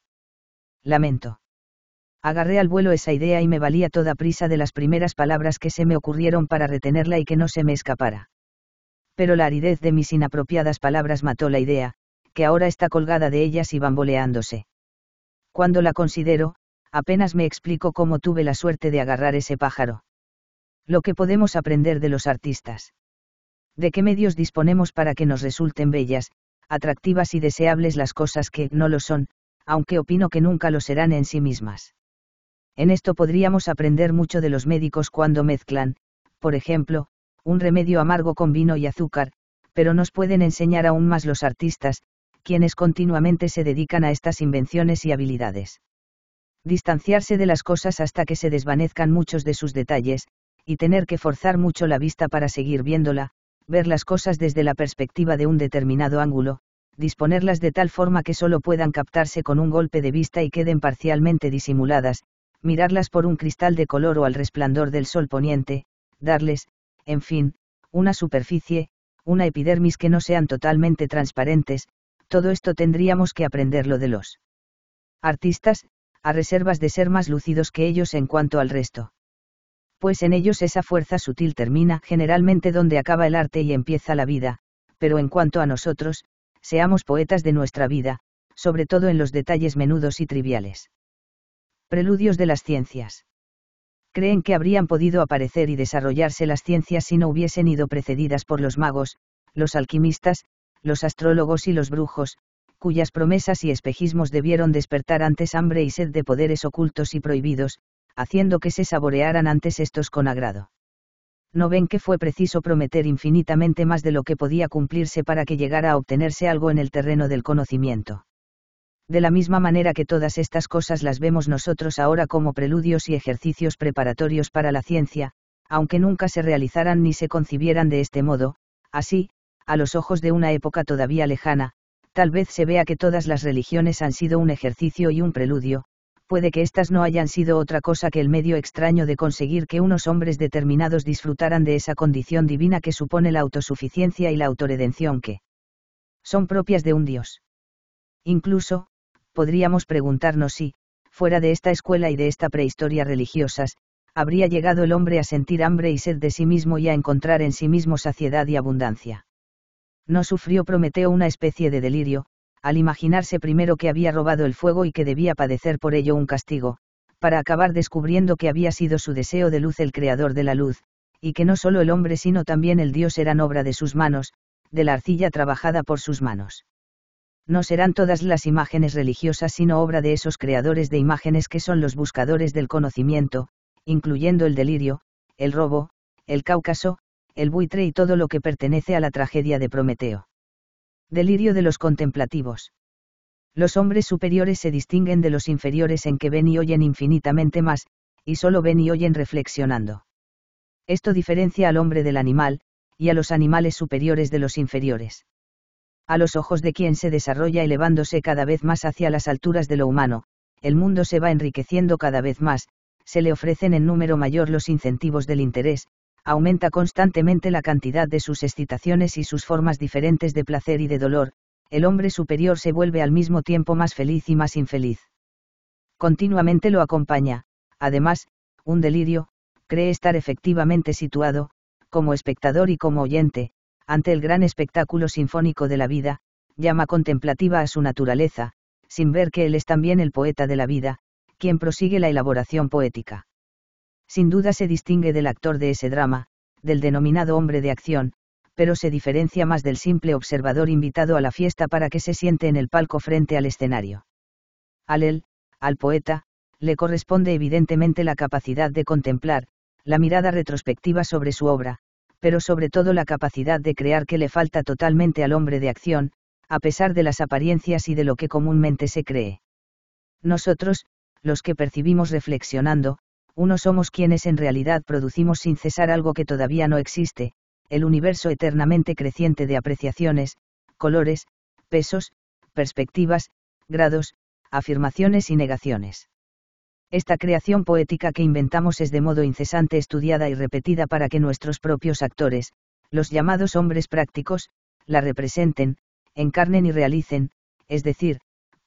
Lamento. Agarré al vuelo esa idea y me valía toda prisa de las primeras palabras que se me ocurrieron para retenerla y que no se me escapara. Pero la aridez de mis inapropiadas palabras mató la idea, que ahora está colgada de ellas y bamboleándose. Cuando la considero, apenas me explico cómo tuve la suerte de agarrar ese pájaro. Lo que podemos aprender de los artistas. De qué medios disponemos para que nos resulten bellas, atractivas y deseables las cosas que no lo son, aunque opino que nunca lo serán en sí mismas. En esto podríamos aprender mucho de los médicos cuando mezclan, por ejemplo, un remedio amargo con vino y azúcar, pero nos pueden enseñar aún más los artistas, quienes continuamente se dedican a estas invenciones y habilidades. Distanciarse de las cosas hasta que se desvanezcan muchos de sus detalles, y tener que forzar mucho la vista para seguir viéndola, ver las cosas desde la perspectiva de un determinado ángulo, disponerlas de tal forma que solo puedan captarse con un golpe de vista y queden parcialmente disimuladas, mirarlas por un cristal de color o al resplandor del sol poniente, darles, en fin, una superficie, una epidermis que no sean totalmente transparentes, todo esto tendríamos que aprenderlo de los artistas, a reservas de ser más lúcidos que ellos en cuanto al resto. Pues en ellos esa fuerza sutil termina generalmente donde acaba el arte y empieza la vida, pero en cuanto a nosotros, seamos poetas de nuestra vida, sobre todo en los detalles menudos y triviales. Preludios de las ciencias. Creen que habrían podido aparecer y desarrollarse las ciencias si no hubiesen ido precedidas por los magos, los alquimistas, los astrólogos y los brujos, cuyas promesas y espejismos debieron despertar antes hambre y sed de poderes ocultos y prohibidos, haciendo que se saborearan antes estos con agrado. No ven que fue preciso prometer infinitamente más de lo que podía cumplirse para que llegara a obtenerse algo en el terreno del conocimiento de la misma manera que todas estas cosas las vemos nosotros ahora como preludios y ejercicios preparatorios para la ciencia, aunque nunca se realizaran ni se concibieran de este modo, así, a los ojos de una época todavía lejana, tal vez se vea que todas las religiones han sido un ejercicio y un preludio, puede que éstas no hayan sido otra cosa que el medio extraño de conseguir que unos hombres determinados disfrutaran de esa condición divina que supone la autosuficiencia y la autoredención que son propias de un Dios. Incluso, podríamos preguntarnos si, fuera de esta escuela y de esta prehistoria religiosas, habría llegado el hombre a sentir hambre y sed de sí mismo y a encontrar en sí mismo saciedad y abundancia. No sufrió Prometeo una especie de delirio, al imaginarse primero que había robado el fuego y que debía padecer por ello un castigo, para acabar descubriendo que había sido su deseo de luz el creador de la luz, y que no solo el hombre sino también el dios eran obra de sus manos, de la arcilla trabajada por sus manos no serán todas las imágenes religiosas sino obra de esos creadores de imágenes que son los buscadores del conocimiento, incluyendo el delirio, el robo, el Cáucaso, el buitre y todo lo que pertenece a la tragedia de Prometeo. Delirio de los contemplativos. Los hombres superiores se distinguen de los inferiores en que ven y oyen infinitamente más, y solo ven y oyen reflexionando. Esto diferencia al hombre del animal, y a los animales superiores de los inferiores a los ojos de quien se desarrolla elevándose cada vez más hacia las alturas de lo humano, el mundo se va enriqueciendo cada vez más, se le ofrecen en número mayor los incentivos del interés, aumenta constantemente la cantidad de sus excitaciones y sus formas diferentes de placer y de dolor, el hombre superior se vuelve al mismo tiempo más feliz y más infeliz. Continuamente lo acompaña, además, un delirio, cree estar efectivamente situado, como espectador y como oyente, ante el gran espectáculo sinfónico de la vida, llama contemplativa a su naturaleza, sin ver que él es también el poeta de la vida, quien prosigue la elaboración poética. Sin duda se distingue del actor de ese drama, del denominado hombre de acción, pero se diferencia más del simple observador invitado a la fiesta para que se siente en el palco frente al escenario. Al él, al poeta, le corresponde evidentemente la capacidad de contemplar, la mirada retrospectiva sobre su obra, pero sobre todo la capacidad de crear que le falta totalmente al hombre de acción, a pesar de las apariencias y de lo que comúnmente se cree. Nosotros, los que percibimos reflexionando, uno somos quienes en realidad producimos sin cesar algo que todavía no existe, el universo eternamente creciente de apreciaciones, colores, pesos, perspectivas, grados, afirmaciones y negaciones. Esta creación poética que inventamos es de modo incesante estudiada y repetida para que nuestros propios actores, los llamados hombres prácticos, la representen, encarnen y realicen, es decir,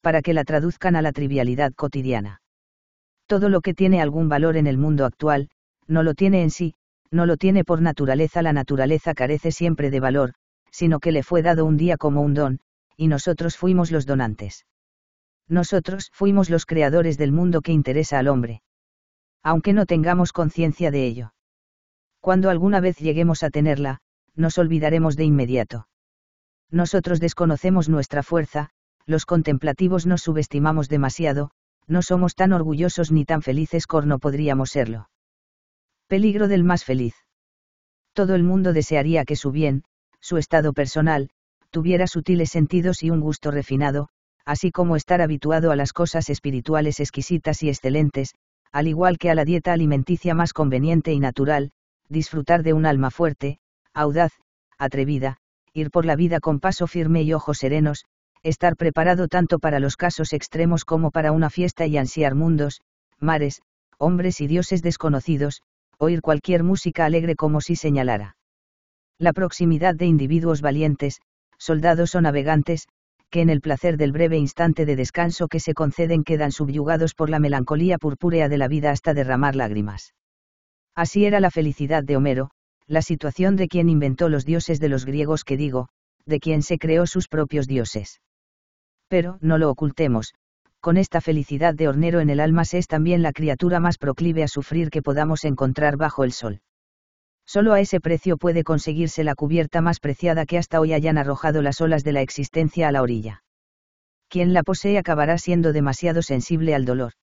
para que la traduzcan a la trivialidad cotidiana. Todo lo que tiene algún valor en el mundo actual, no lo tiene en sí, no lo tiene por naturaleza, la naturaleza carece siempre de valor, sino que le fue dado un día como un don, y nosotros fuimos los donantes. Nosotros fuimos los creadores del mundo que interesa al hombre. Aunque no tengamos conciencia de ello. Cuando alguna vez lleguemos a tenerla, nos olvidaremos de inmediato. Nosotros desconocemos nuestra fuerza, los contemplativos nos subestimamos demasiado, no somos tan orgullosos ni tan felices no podríamos serlo. Peligro del más feliz. Todo el mundo desearía que su bien, su estado personal, tuviera sutiles sentidos y un gusto refinado, así como estar habituado a las cosas espirituales exquisitas y excelentes, al igual que a la dieta alimenticia más conveniente y natural, disfrutar de un alma fuerte, audaz, atrevida, ir por la vida con paso firme y ojos serenos, estar preparado tanto para los casos extremos como para una fiesta y ansiar mundos, mares, hombres y dioses desconocidos, oír cualquier música alegre como si señalara. La proximidad de individuos valientes, soldados o navegantes, que en el placer del breve instante de descanso que se conceden quedan subyugados por la melancolía purpúrea de la vida hasta derramar lágrimas. Así era la felicidad de Homero, la situación de quien inventó los dioses de los griegos que digo, de quien se creó sus propios dioses. Pero, no lo ocultemos, con esta felicidad de hornero en el alma se es también la criatura más proclive a sufrir que podamos encontrar bajo el sol. Solo a ese precio puede conseguirse la cubierta más preciada que hasta hoy hayan arrojado las olas de la existencia a la orilla. Quien la posee acabará siendo demasiado sensible al dolor.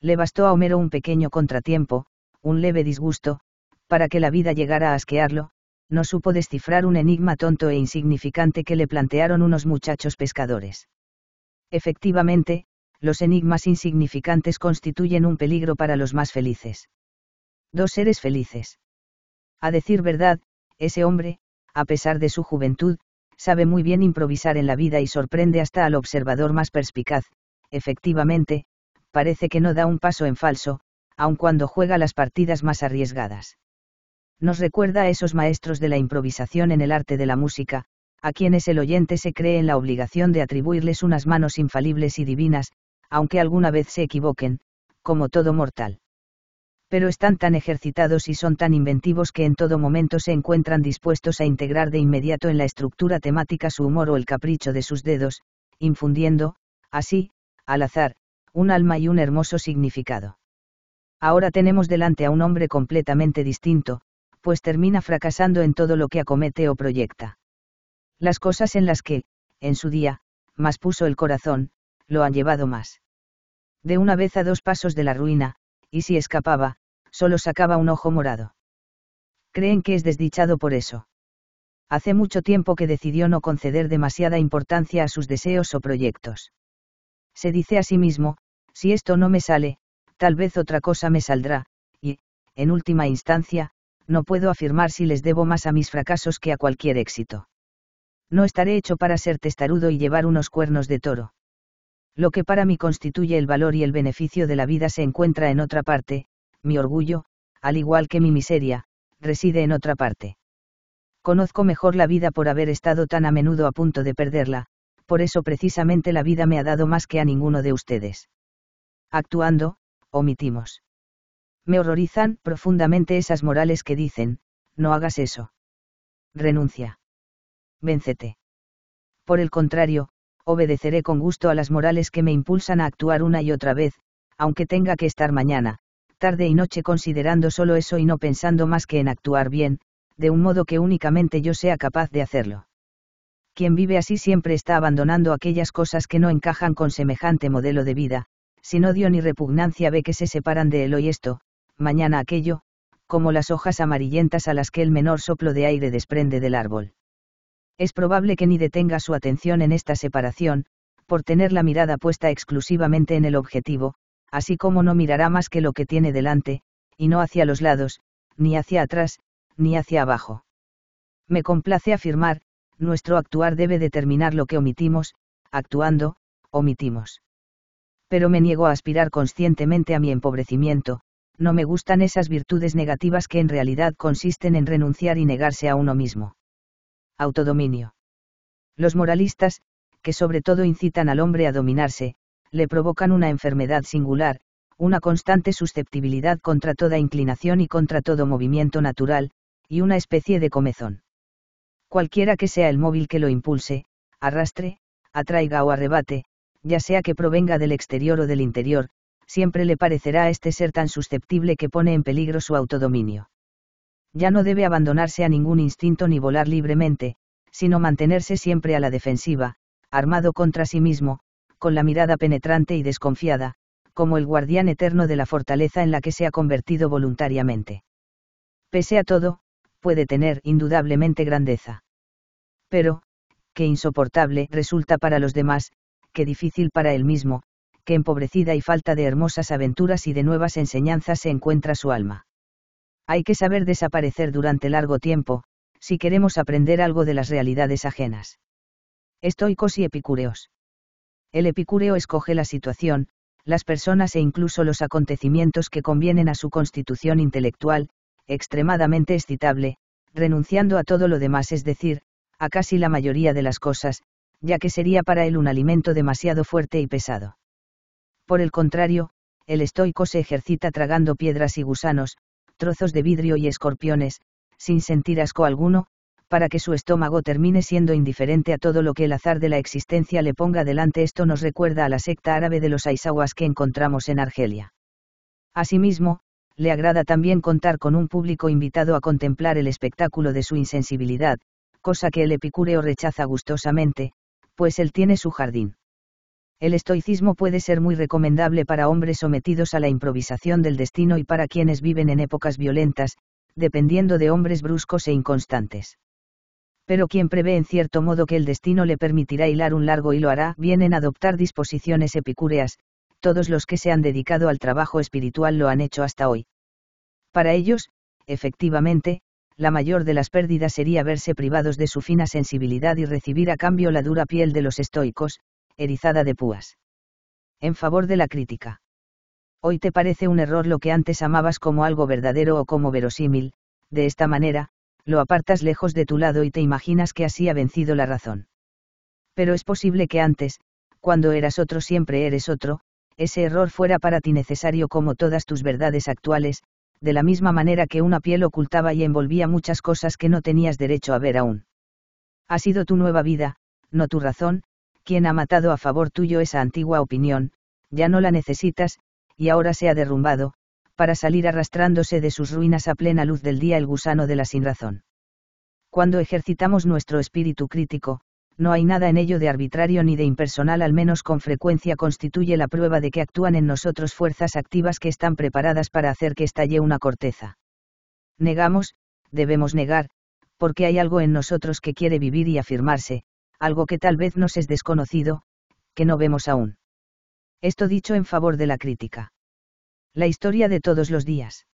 Le bastó a Homero un pequeño contratiempo, un leve disgusto, para que la vida llegara a asquearlo, no supo descifrar un enigma tonto e insignificante que le plantearon unos muchachos pescadores. Efectivamente, los enigmas insignificantes constituyen un peligro para los más felices. Dos seres felices. A decir verdad, ese hombre, a pesar de su juventud, sabe muy bien improvisar en la vida y sorprende hasta al observador más perspicaz. Efectivamente, parece que no da un paso en falso, aun cuando juega las partidas más arriesgadas. Nos recuerda a esos maestros de la improvisación en el arte de la música, a quienes el oyente se cree en la obligación de atribuirles unas manos infalibles y divinas, aunque alguna vez se equivoquen, como todo mortal pero están tan ejercitados y son tan inventivos que en todo momento se encuentran dispuestos a integrar de inmediato en la estructura temática su humor o el capricho de sus dedos, infundiendo, así, al azar, un alma y un hermoso significado. Ahora tenemos delante a un hombre completamente distinto, pues termina fracasando en todo lo que acomete o proyecta. Las cosas en las que, en su día, más puso el corazón, lo han llevado más. De una vez a dos pasos de la ruina, y si escapaba, solo sacaba un ojo morado. Creen que es desdichado por eso. Hace mucho tiempo que decidió no conceder demasiada importancia a sus deseos o proyectos. Se dice a sí mismo, si esto no me sale, tal vez otra cosa me saldrá, y, en última instancia, no puedo afirmar si les debo más a mis fracasos que a cualquier éxito. No estaré hecho para ser testarudo y llevar unos cuernos de toro. Lo que para mí constituye el valor y el beneficio de la vida se encuentra en otra parte, mi orgullo, al igual que mi miseria, reside en otra parte. Conozco mejor la vida por haber estado tan a menudo a punto de perderla, por eso precisamente la vida me ha dado más que a ninguno de ustedes. Actuando, omitimos. Me horrorizan profundamente esas morales que dicen, no hagas eso. Renuncia. Véncete. Por el contrario, obedeceré con gusto a las morales que me impulsan a actuar una y otra vez, aunque tenga que estar mañana, tarde y noche considerando solo eso y no pensando más que en actuar bien, de un modo que únicamente yo sea capaz de hacerlo. Quien vive así siempre está abandonando aquellas cosas que no encajan con semejante modelo de vida, sin odio ni repugnancia ve que se separan de él hoy esto, mañana aquello, como las hojas amarillentas a las que el menor soplo de aire desprende del árbol. Es probable que ni detenga su atención en esta separación, por tener la mirada puesta exclusivamente en el objetivo, así como no mirará más que lo que tiene delante, y no hacia los lados, ni hacia atrás, ni hacia abajo. Me complace afirmar, nuestro actuar debe determinar lo que omitimos, actuando, omitimos. Pero me niego a aspirar conscientemente a mi empobrecimiento, no me gustan esas virtudes negativas que en realidad consisten en renunciar y negarse a uno mismo. Autodominio. Los moralistas, que sobre todo incitan al hombre a dominarse, le provocan una enfermedad singular, una constante susceptibilidad contra toda inclinación y contra todo movimiento natural, y una especie de comezón. Cualquiera que sea el móvil que lo impulse, arrastre, atraiga o arrebate, ya sea que provenga del exterior o del interior, siempre le parecerá a este ser tan susceptible que pone en peligro su autodominio. Ya no debe abandonarse a ningún instinto ni volar libremente, sino mantenerse siempre a la defensiva, armado contra sí mismo, con la mirada penetrante y desconfiada, como el guardián eterno de la fortaleza en la que se ha convertido voluntariamente. Pese a todo, puede tener indudablemente grandeza. Pero, qué insoportable resulta para los demás, qué difícil para él mismo, qué empobrecida y falta de hermosas aventuras y de nuevas enseñanzas se encuentra su alma. Hay que saber desaparecer durante largo tiempo, si queremos aprender algo de las realidades ajenas. Estoicos y epicúreos el epicúreo escoge la situación, las personas e incluso los acontecimientos que convienen a su constitución intelectual, extremadamente excitable, renunciando a todo lo demás, es decir, a casi la mayoría de las cosas, ya que sería para él un alimento demasiado fuerte y pesado. Por el contrario, el estoico se ejercita tragando piedras y gusanos, trozos de vidrio y escorpiones, sin sentir asco alguno, para que su estómago termine siendo indiferente a todo lo que el azar de la existencia le ponga delante. Esto nos recuerda a la secta árabe de los aisawas que encontramos en Argelia. Asimismo, le agrada también contar con un público invitado a contemplar el espectáculo de su insensibilidad, cosa que el epicúreo rechaza gustosamente, pues él tiene su jardín. El estoicismo puede ser muy recomendable para hombres sometidos a la improvisación del destino y para quienes viven en épocas violentas, dependiendo de hombres bruscos e inconstantes pero quien prevé en cierto modo que el destino le permitirá hilar un largo hilo hará bien en adoptar disposiciones epicúreas, todos los que se han dedicado al trabajo espiritual lo han hecho hasta hoy. Para ellos, efectivamente, la mayor de las pérdidas sería verse privados de su fina sensibilidad y recibir a cambio la dura piel de los estoicos, erizada de púas. En favor de la crítica. Hoy te parece un error lo que antes amabas como algo verdadero o como verosímil, de esta manera, lo apartas lejos de tu lado y te imaginas que así ha vencido la razón. Pero es posible que antes, cuando eras otro siempre eres otro, ese error fuera para ti necesario como todas tus verdades actuales, de la misma manera que una piel ocultaba y envolvía muchas cosas que no tenías derecho a ver aún. Ha sido tu nueva vida, no tu razón, quien ha matado a favor tuyo esa antigua opinión, ya no la necesitas, y ahora se ha derrumbado, para salir arrastrándose de sus ruinas a plena luz del día el gusano de la sinrazón. Cuando ejercitamos nuestro espíritu crítico, no hay nada en ello de arbitrario ni de impersonal, al menos con frecuencia constituye la prueba de que actúan en nosotros fuerzas activas que están preparadas para hacer que estalle una corteza. Negamos, debemos negar, porque hay algo en nosotros que quiere vivir y afirmarse, algo que tal vez nos es desconocido, que no vemos aún. Esto dicho en favor de la crítica. La historia de todos los días.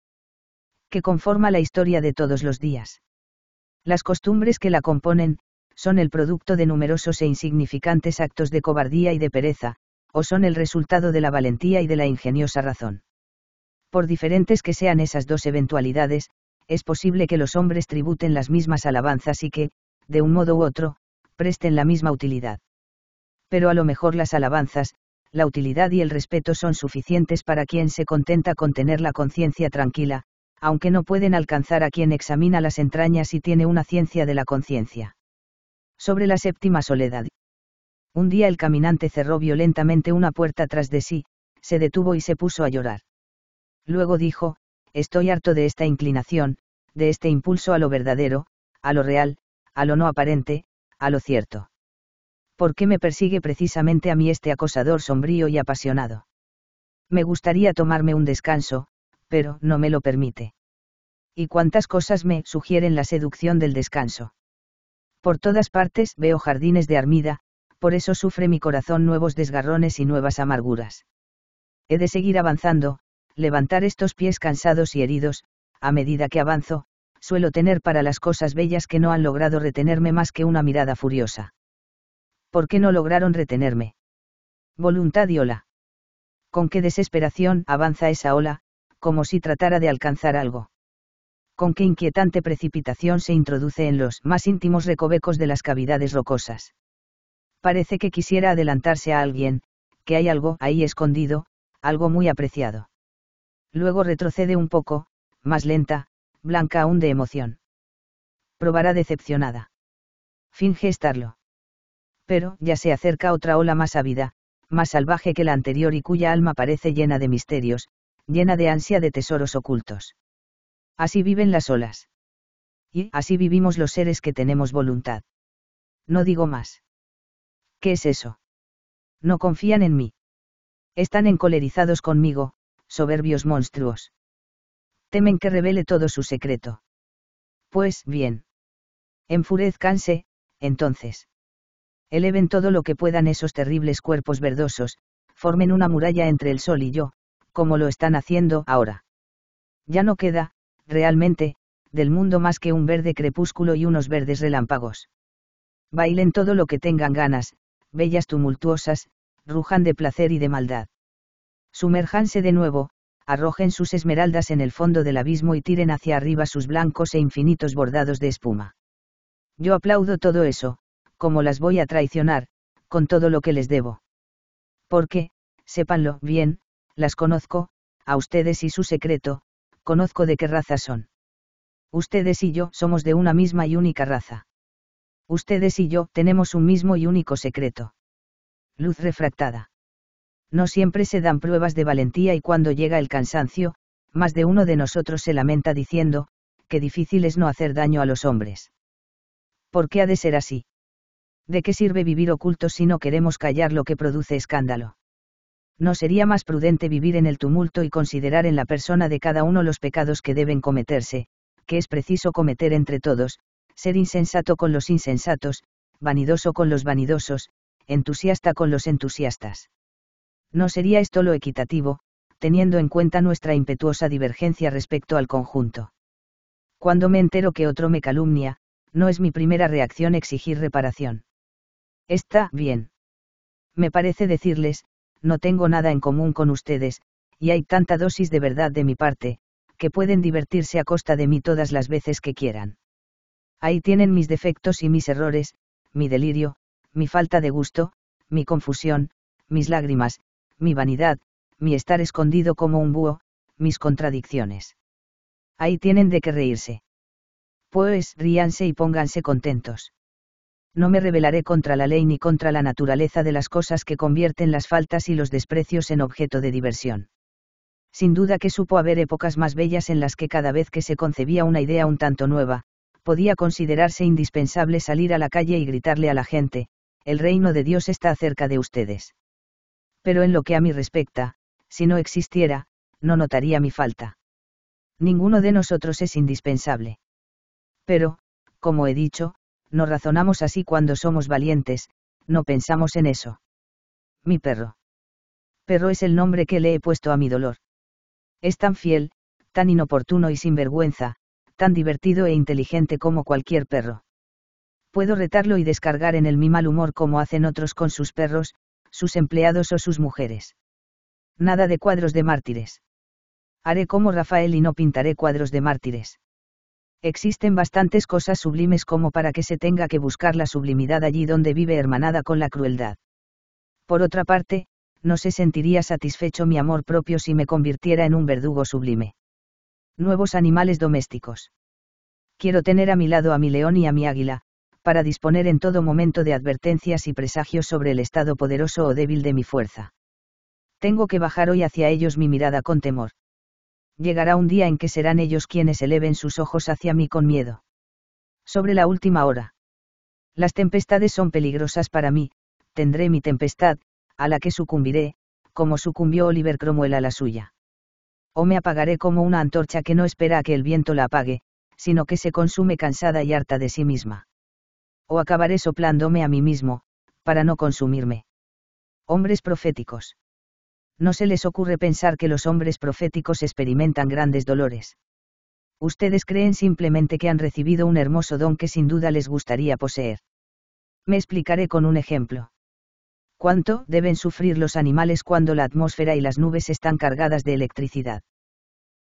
Que conforma la historia de todos los días. Las costumbres que la componen, son el producto de numerosos e insignificantes actos de cobardía y de pereza, o son el resultado de la valentía y de la ingeniosa razón. Por diferentes que sean esas dos eventualidades, es posible que los hombres tributen las mismas alabanzas y que, de un modo u otro, presten la misma utilidad. Pero a lo mejor las alabanzas, la utilidad y el respeto son suficientes para quien se contenta con tener la conciencia tranquila, aunque no pueden alcanzar a quien examina las entrañas y tiene una ciencia de la conciencia. Sobre la séptima soledad. Un día el caminante cerró violentamente una puerta tras de sí, se detuvo y se puso a llorar. Luego dijo, estoy harto de esta inclinación, de este impulso a lo verdadero, a lo real, a lo no aparente, a lo cierto. ¿por qué me persigue precisamente a mí este acosador sombrío y apasionado? Me gustaría tomarme un descanso, pero no me lo permite. Y cuántas cosas me sugieren la seducción del descanso. Por todas partes veo jardines de armida, por eso sufre mi corazón nuevos desgarrones y nuevas amarguras. He de seguir avanzando, levantar estos pies cansados y heridos, a medida que avanzo, suelo tener para las cosas bellas que no han logrado retenerme más que una mirada furiosa. ¿por qué no lograron retenerme? Voluntad y ola. Con qué desesperación avanza esa ola, como si tratara de alcanzar algo. Con qué inquietante precipitación se introduce en los más íntimos recovecos de las cavidades rocosas. Parece que quisiera adelantarse a alguien, que hay algo ahí escondido, algo muy apreciado. Luego retrocede un poco, más lenta, blanca aún de emoción. Probará decepcionada. Finge estarlo pero ya se acerca otra ola más ávida, más salvaje que la anterior y cuya alma parece llena de misterios, llena de ansia de tesoros ocultos. Así viven las olas. Y así vivimos los seres que tenemos voluntad. No digo más. ¿Qué es eso? No confían en mí. Están encolerizados conmigo, soberbios monstruos. Temen que revele todo su secreto. Pues bien. Enfurezcanse, entonces eleven todo lo que puedan esos terribles cuerpos verdosos, formen una muralla entre el sol y yo, como lo están haciendo ahora. Ya no queda, realmente, del mundo más que un verde crepúsculo y unos verdes relámpagos. Bailen todo lo que tengan ganas, bellas tumultuosas, rujan de placer y de maldad. Sumerjanse de nuevo, arrojen sus esmeraldas en el fondo del abismo y tiren hacia arriba sus blancos e infinitos bordados de espuma. Yo aplaudo todo eso, ¿cómo las voy a traicionar, con todo lo que les debo. Porque, sépanlo bien, las conozco, a ustedes y su secreto, conozco de qué raza son. Ustedes y yo somos de una misma y única raza. Ustedes y yo tenemos un mismo y único secreto. Luz refractada. No siempre se dan pruebas de valentía y cuando llega el cansancio, más de uno de nosotros se lamenta diciendo, que difícil es no hacer daño a los hombres. ¿Por qué ha de ser así? ¿de qué sirve vivir ocultos si no queremos callar lo que produce escándalo? ¿No sería más prudente vivir en el tumulto y considerar en la persona de cada uno los pecados que deben cometerse, que es preciso cometer entre todos, ser insensato con los insensatos, vanidoso con los vanidosos, entusiasta con los entusiastas? ¿No sería esto lo equitativo, teniendo en cuenta nuestra impetuosa divergencia respecto al conjunto? Cuando me entero que otro me calumnia, no es mi primera reacción exigir reparación Está bien. Me parece decirles, no tengo nada en común con ustedes, y hay tanta dosis de verdad de mi parte, que pueden divertirse a costa de mí todas las veces que quieran. Ahí tienen mis defectos y mis errores, mi delirio, mi falta de gusto, mi confusión, mis lágrimas, mi vanidad, mi estar escondido como un búho, mis contradicciones. Ahí tienen de qué reírse. Pues ríanse y pónganse contentos no me rebelaré contra la ley ni contra la naturaleza de las cosas que convierten las faltas y los desprecios en objeto de diversión. Sin duda que supo haber épocas más bellas en las que cada vez que se concebía una idea un tanto nueva, podía considerarse indispensable salir a la calle y gritarle a la gente, el reino de Dios está cerca de ustedes. Pero en lo que a mí respecta, si no existiera, no notaría mi falta. Ninguno de nosotros es indispensable. Pero, como he dicho, no razonamos así cuando somos valientes, no pensamos en eso. Mi perro. Perro es el nombre que le he puesto a mi dolor. Es tan fiel, tan inoportuno y sin vergüenza, tan divertido e inteligente como cualquier perro. Puedo retarlo y descargar en el mi mal humor como hacen otros con sus perros, sus empleados o sus mujeres. Nada de cuadros de mártires. Haré como Rafael y no pintaré cuadros de mártires existen bastantes cosas sublimes como para que se tenga que buscar la sublimidad allí donde vive hermanada con la crueldad. Por otra parte, no se sentiría satisfecho mi amor propio si me convirtiera en un verdugo sublime. Nuevos animales domésticos. Quiero tener a mi lado a mi león y a mi águila, para disponer en todo momento de advertencias y presagios sobre el estado poderoso o débil de mi fuerza. Tengo que bajar hoy hacia ellos mi mirada con temor llegará un día en que serán ellos quienes eleven sus ojos hacia mí con miedo. Sobre la última hora. Las tempestades son peligrosas para mí, tendré mi tempestad, a la que sucumbiré, como sucumbió Oliver Cromwell a la suya. O me apagaré como una antorcha que no espera a que el viento la apague, sino que se consume cansada y harta de sí misma. O acabaré soplándome a mí mismo, para no consumirme. Hombres proféticos no se les ocurre pensar que los hombres proféticos experimentan grandes dolores. Ustedes creen simplemente que han recibido un hermoso don que sin duda les gustaría poseer. Me explicaré con un ejemplo. ¿Cuánto deben sufrir los animales cuando la atmósfera y las nubes están cargadas de electricidad?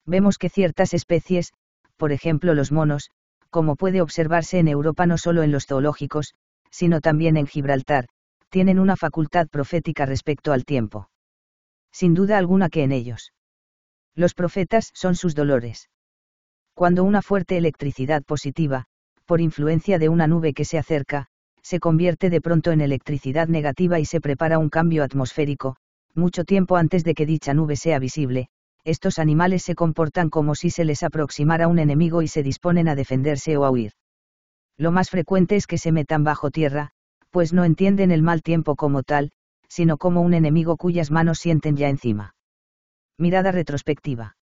Vemos que ciertas especies, por ejemplo los monos, como puede observarse en Europa no solo en los zoológicos, sino también en Gibraltar, tienen una facultad profética respecto al tiempo sin duda alguna que en ellos. Los profetas son sus dolores. Cuando una fuerte electricidad positiva, por influencia de una nube que se acerca, se convierte de pronto en electricidad negativa y se prepara un cambio atmosférico, mucho tiempo antes de que dicha nube sea visible, estos animales se comportan como si se les aproximara un enemigo y se disponen a defenderse o a huir. Lo más frecuente es que se metan bajo tierra, pues no entienden el mal tiempo como tal, sino como un enemigo cuyas manos sienten ya encima. Mirada retrospectiva.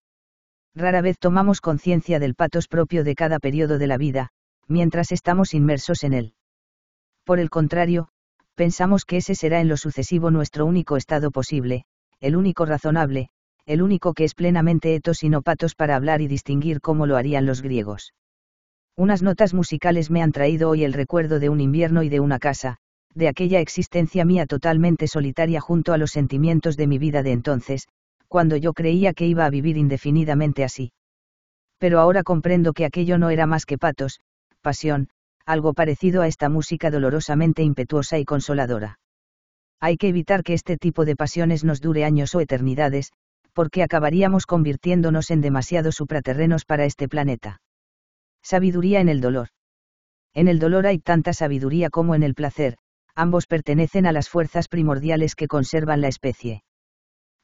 Rara vez tomamos conciencia del patos propio de cada periodo de la vida, mientras estamos inmersos en él. Por el contrario, pensamos que ese será en lo sucesivo nuestro único estado posible, el único razonable, el único que es plenamente etos y no patos para hablar y distinguir como lo harían los griegos. Unas notas musicales me han traído hoy el recuerdo de un invierno y de una casa, de aquella existencia mía totalmente solitaria junto a los sentimientos de mi vida de entonces, cuando yo creía que iba a vivir indefinidamente así. Pero ahora comprendo que aquello no era más que patos, pasión, algo parecido a esta música dolorosamente impetuosa y consoladora. Hay que evitar que este tipo de pasiones nos dure años o eternidades, porque acabaríamos convirtiéndonos en demasiados supraterrenos para este planeta. Sabiduría en el dolor. En el dolor hay tanta sabiduría como en el placer, ambos pertenecen a las fuerzas primordiales que conservan la especie.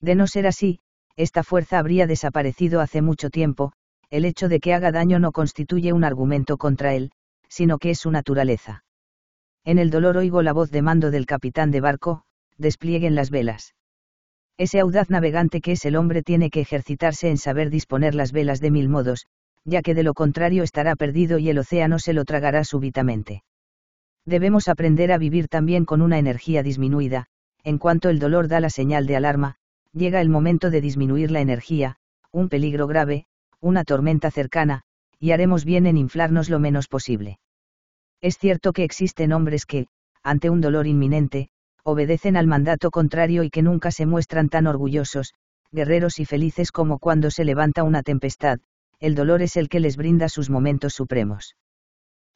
De no ser así, esta fuerza habría desaparecido hace mucho tiempo, el hecho de que haga daño no constituye un argumento contra él, sino que es su naturaleza. En el dolor oigo la voz de mando del capitán de barco, desplieguen las velas. Ese audaz navegante que es el hombre tiene que ejercitarse en saber disponer las velas de mil modos, ya que de lo contrario estará perdido y el océano se lo tragará súbitamente debemos aprender a vivir también con una energía disminuida, en cuanto el dolor da la señal de alarma, llega el momento de disminuir la energía, un peligro grave, una tormenta cercana, y haremos bien en inflarnos lo menos posible. Es cierto que existen hombres que, ante un dolor inminente, obedecen al mandato contrario y que nunca se muestran tan orgullosos, guerreros y felices como cuando se levanta una tempestad, el dolor es el que les brinda sus momentos supremos.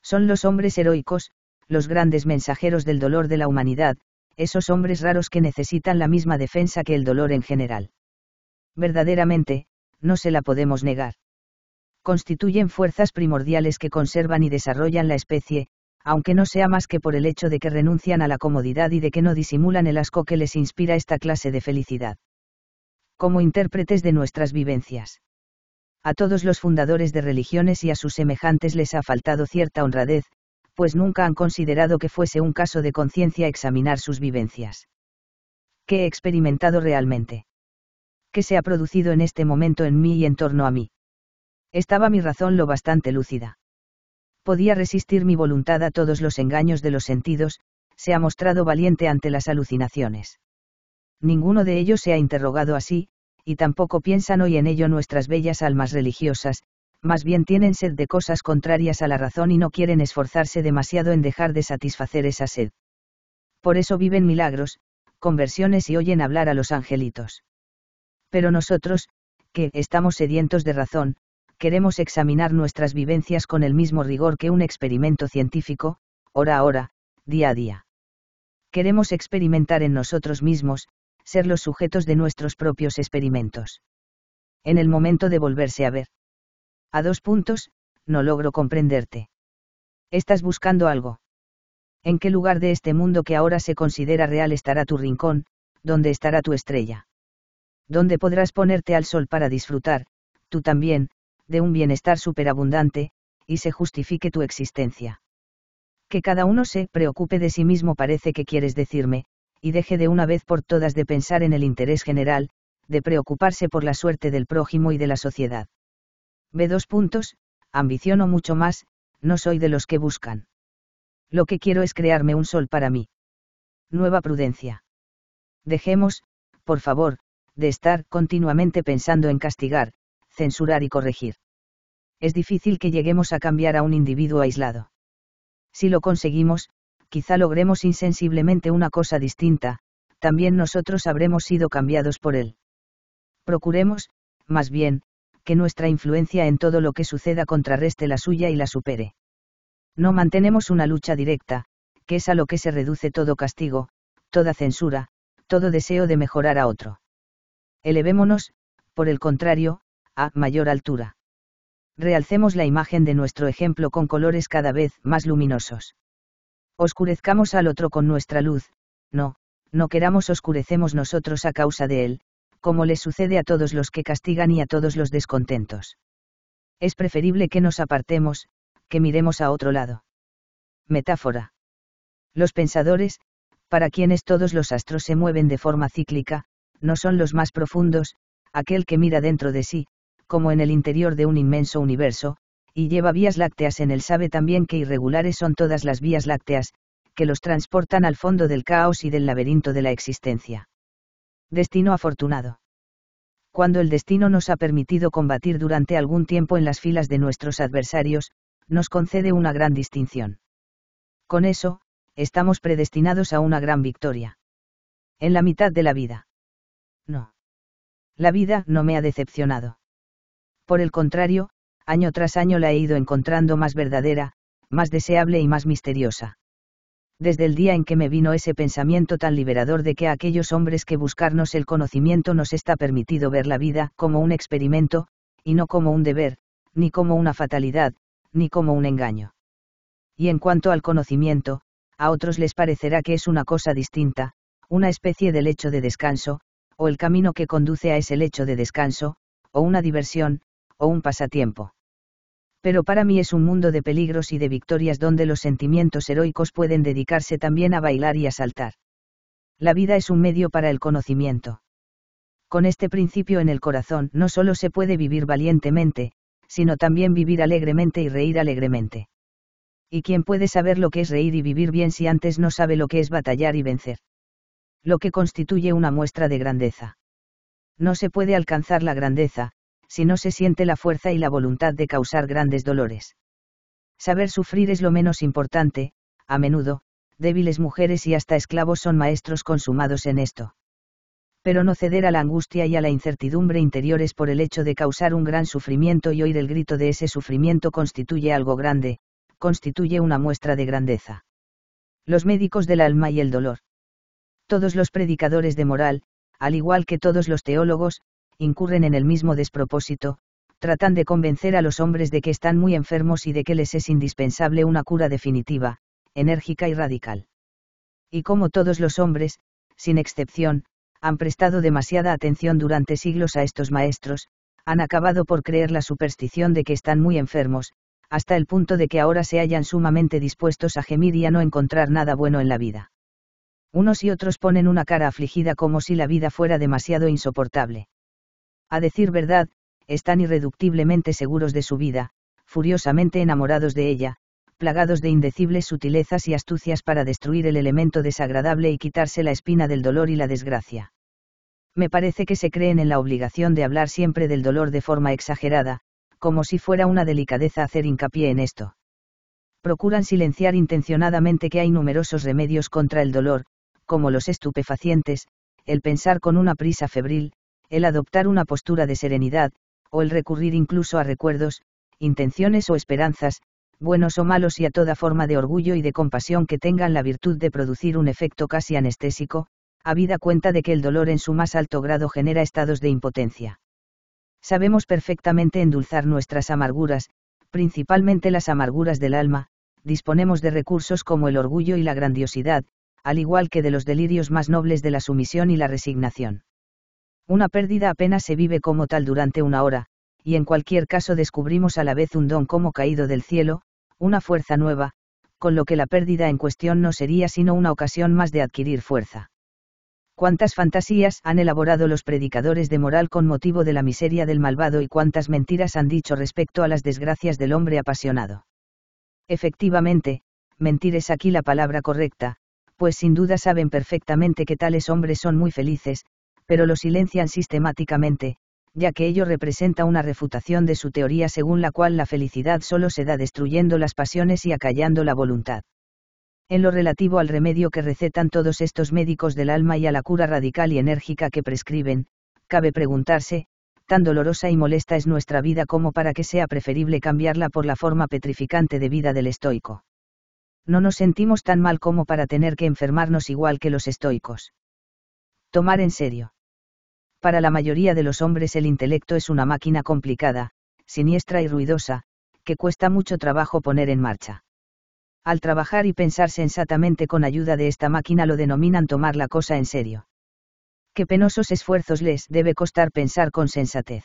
Son los hombres heroicos, los grandes mensajeros del dolor de la humanidad, esos hombres raros que necesitan la misma defensa que el dolor en general. Verdaderamente, no se la podemos negar. Constituyen fuerzas primordiales que conservan y desarrollan la especie, aunque no sea más que por el hecho de que renuncian a la comodidad y de que no disimulan el asco que les inspira esta clase de felicidad. Como intérpretes de nuestras vivencias. A todos los fundadores de religiones y a sus semejantes les ha faltado cierta honradez, pues nunca han considerado que fuese un caso de conciencia examinar sus vivencias. ¿Qué he experimentado realmente? ¿Qué se ha producido en este momento en mí y en torno a mí? Estaba mi razón lo bastante lúcida. Podía resistir mi voluntad a todos los engaños de los sentidos, se ha mostrado valiente ante las alucinaciones. Ninguno de ellos se ha interrogado así, y tampoco piensan hoy en ello nuestras bellas almas religiosas, más bien tienen sed de cosas contrarias a la razón y no quieren esforzarse demasiado en dejar de satisfacer esa sed. Por eso viven milagros, conversiones y oyen hablar a los angelitos. Pero nosotros, que estamos sedientos de razón, queremos examinar nuestras vivencias con el mismo rigor que un experimento científico, hora a hora, día a día. Queremos experimentar en nosotros mismos, ser los sujetos de nuestros propios experimentos. En el momento de volverse a ver, a dos puntos, no logro comprenderte. Estás buscando algo. ¿En qué lugar de este mundo que ahora se considera real estará tu rincón, dónde estará tu estrella? ¿Dónde podrás ponerte al sol para disfrutar, tú también, de un bienestar superabundante, y se justifique tu existencia? Que cada uno se preocupe de sí mismo parece que quieres decirme, y deje de una vez por todas de pensar en el interés general, de preocuparse por la suerte del prójimo y de la sociedad. Ve dos puntos, ambición mucho más, no soy de los que buscan. Lo que quiero es crearme un sol para mí. Nueva prudencia. Dejemos, por favor, de estar continuamente pensando en castigar, censurar y corregir. Es difícil que lleguemos a cambiar a un individuo aislado. Si lo conseguimos, quizá logremos insensiblemente una cosa distinta, también nosotros habremos sido cambiados por él. Procuremos, más bien, que nuestra influencia en todo lo que suceda contrarreste la suya y la supere. No mantenemos una lucha directa, que es a lo que se reduce todo castigo, toda censura, todo deseo de mejorar a otro. Elevémonos, por el contrario, a mayor altura. Realcemos la imagen de nuestro ejemplo con colores cada vez más luminosos. Oscurezcamos al otro con nuestra luz, no, no queramos oscurecemos nosotros a causa de él, como le sucede a todos los que castigan y a todos los descontentos. Es preferible que nos apartemos, que miremos a otro lado. Metáfora. Los pensadores, para quienes todos los astros se mueven de forma cíclica, no son los más profundos, aquel que mira dentro de sí, como en el interior de un inmenso universo, y lleva vías lácteas en él sabe también que irregulares son todas las vías lácteas, que los transportan al fondo del caos y del laberinto de la existencia. Destino afortunado. Cuando el destino nos ha permitido combatir durante algún tiempo en las filas de nuestros adversarios, nos concede una gran distinción. Con eso, estamos predestinados a una gran victoria. En la mitad de la vida. No. La vida no me ha decepcionado. Por el contrario, año tras año la he ido encontrando más verdadera, más deseable y más misteriosa desde el día en que me vino ese pensamiento tan liberador de que a aquellos hombres que buscarnos el conocimiento nos está permitido ver la vida como un experimento, y no como un deber, ni como una fatalidad, ni como un engaño. Y en cuanto al conocimiento, a otros les parecerá que es una cosa distinta, una especie del lecho de descanso, o el camino que conduce a ese lecho de descanso, o una diversión, o un pasatiempo pero para mí es un mundo de peligros y de victorias donde los sentimientos heroicos pueden dedicarse también a bailar y a saltar. La vida es un medio para el conocimiento. Con este principio en el corazón no solo se puede vivir valientemente, sino también vivir alegremente y reír alegremente. ¿Y quién puede saber lo que es reír y vivir bien si antes no sabe lo que es batallar y vencer? Lo que constituye una muestra de grandeza. No se puede alcanzar la grandeza, si no se siente la fuerza y la voluntad de causar grandes dolores. Saber sufrir es lo menos importante, a menudo, débiles mujeres y hasta esclavos son maestros consumados en esto. Pero no ceder a la angustia y a la incertidumbre interiores por el hecho de causar un gran sufrimiento y oír el grito de ese sufrimiento constituye algo grande, constituye una muestra de grandeza. Los médicos del alma y el dolor. Todos los predicadores de moral, al igual que todos los teólogos, incurren en el mismo despropósito, tratan de convencer a los hombres de que están muy enfermos y de que les es indispensable una cura definitiva, enérgica y radical. Y como todos los hombres, sin excepción, han prestado demasiada atención durante siglos a estos maestros, han acabado por creer la superstición de que están muy enfermos, hasta el punto de que ahora se hallan sumamente dispuestos a gemir y a no encontrar nada bueno en la vida. Unos y otros ponen una cara afligida como si la vida fuera demasiado insoportable a decir verdad, están irreductiblemente seguros de su vida, furiosamente enamorados de ella, plagados de indecibles sutilezas y astucias para destruir el elemento desagradable y quitarse la espina del dolor y la desgracia. Me parece que se creen en la obligación de hablar siempre del dolor de forma exagerada, como si fuera una delicadeza hacer hincapié en esto. Procuran silenciar intencionadamente que hay numerosos remedios contra el dolor, como los estupefacientes, el pensar con una prisa febril, el adoptar una postura de serenidad, o el recurrir incluso a recuerdos, intenciones o esperanzas, buenos o malos y a toda forma de orgullo y de compasión que tengan la virtud de producir un efecto casi anestésico, habida cuenta de que el dolor en su más alto grado genera estados de impotencia. Sabemos perfectamente endulzar nuestras amarguras, principalmente las amarguras del alma, disponemos de recursos como el orgullo y la grandiosidad, al igual que de los delirios más nobles de la sumisión y la resignación. Una pérdida apenas se vive como tal durante una hora, y en cualquier caso descubrimos a la vez un don como caído del cielo, una fuerza nueva, con lo que la pérdida en cuestión no sería sino una ocasión más de adquirir fuerza. Cuántas fantasías han elaborado los predicadores de moral con motivo de la miseria del malvado y cuántas mentiras han dicho respecto a las desgracias del hombre apasionado. Efectivamente, mentir es aquí la palabra correcta, pues sin duda saben perfectamente que tales hombres son muy felices, pero lo silencian sistemáticamente, ya que ello representa una refutación de su teoría según la cual la felicidad solo se da destruyendo las pasiones y acallando la voluntad. En lo relativo al remedio que recetan todos estos médicos del alma y a la cura radical y enérgica que prescriben, cabe preguntarse, tan dolorosa y molesta es nuestra vida como para que sea preferible cambiarla por la forma petrificante de vida del estoico. No nos sentimos tan mal como para tener que enfermarnos igual que los estoicos. Tomar en serio para la mayoría de los hombres el intelecto es una máquina complicada, siniestra y ruidosa, que cuesta mucho trabajo poner en marcha. Al trabajar y pensar sensatamente con ayuda de esta máquina lo denominan tomar la cosa en serio. Qué penosos esfuerzos les debe costar pensar con sensatez.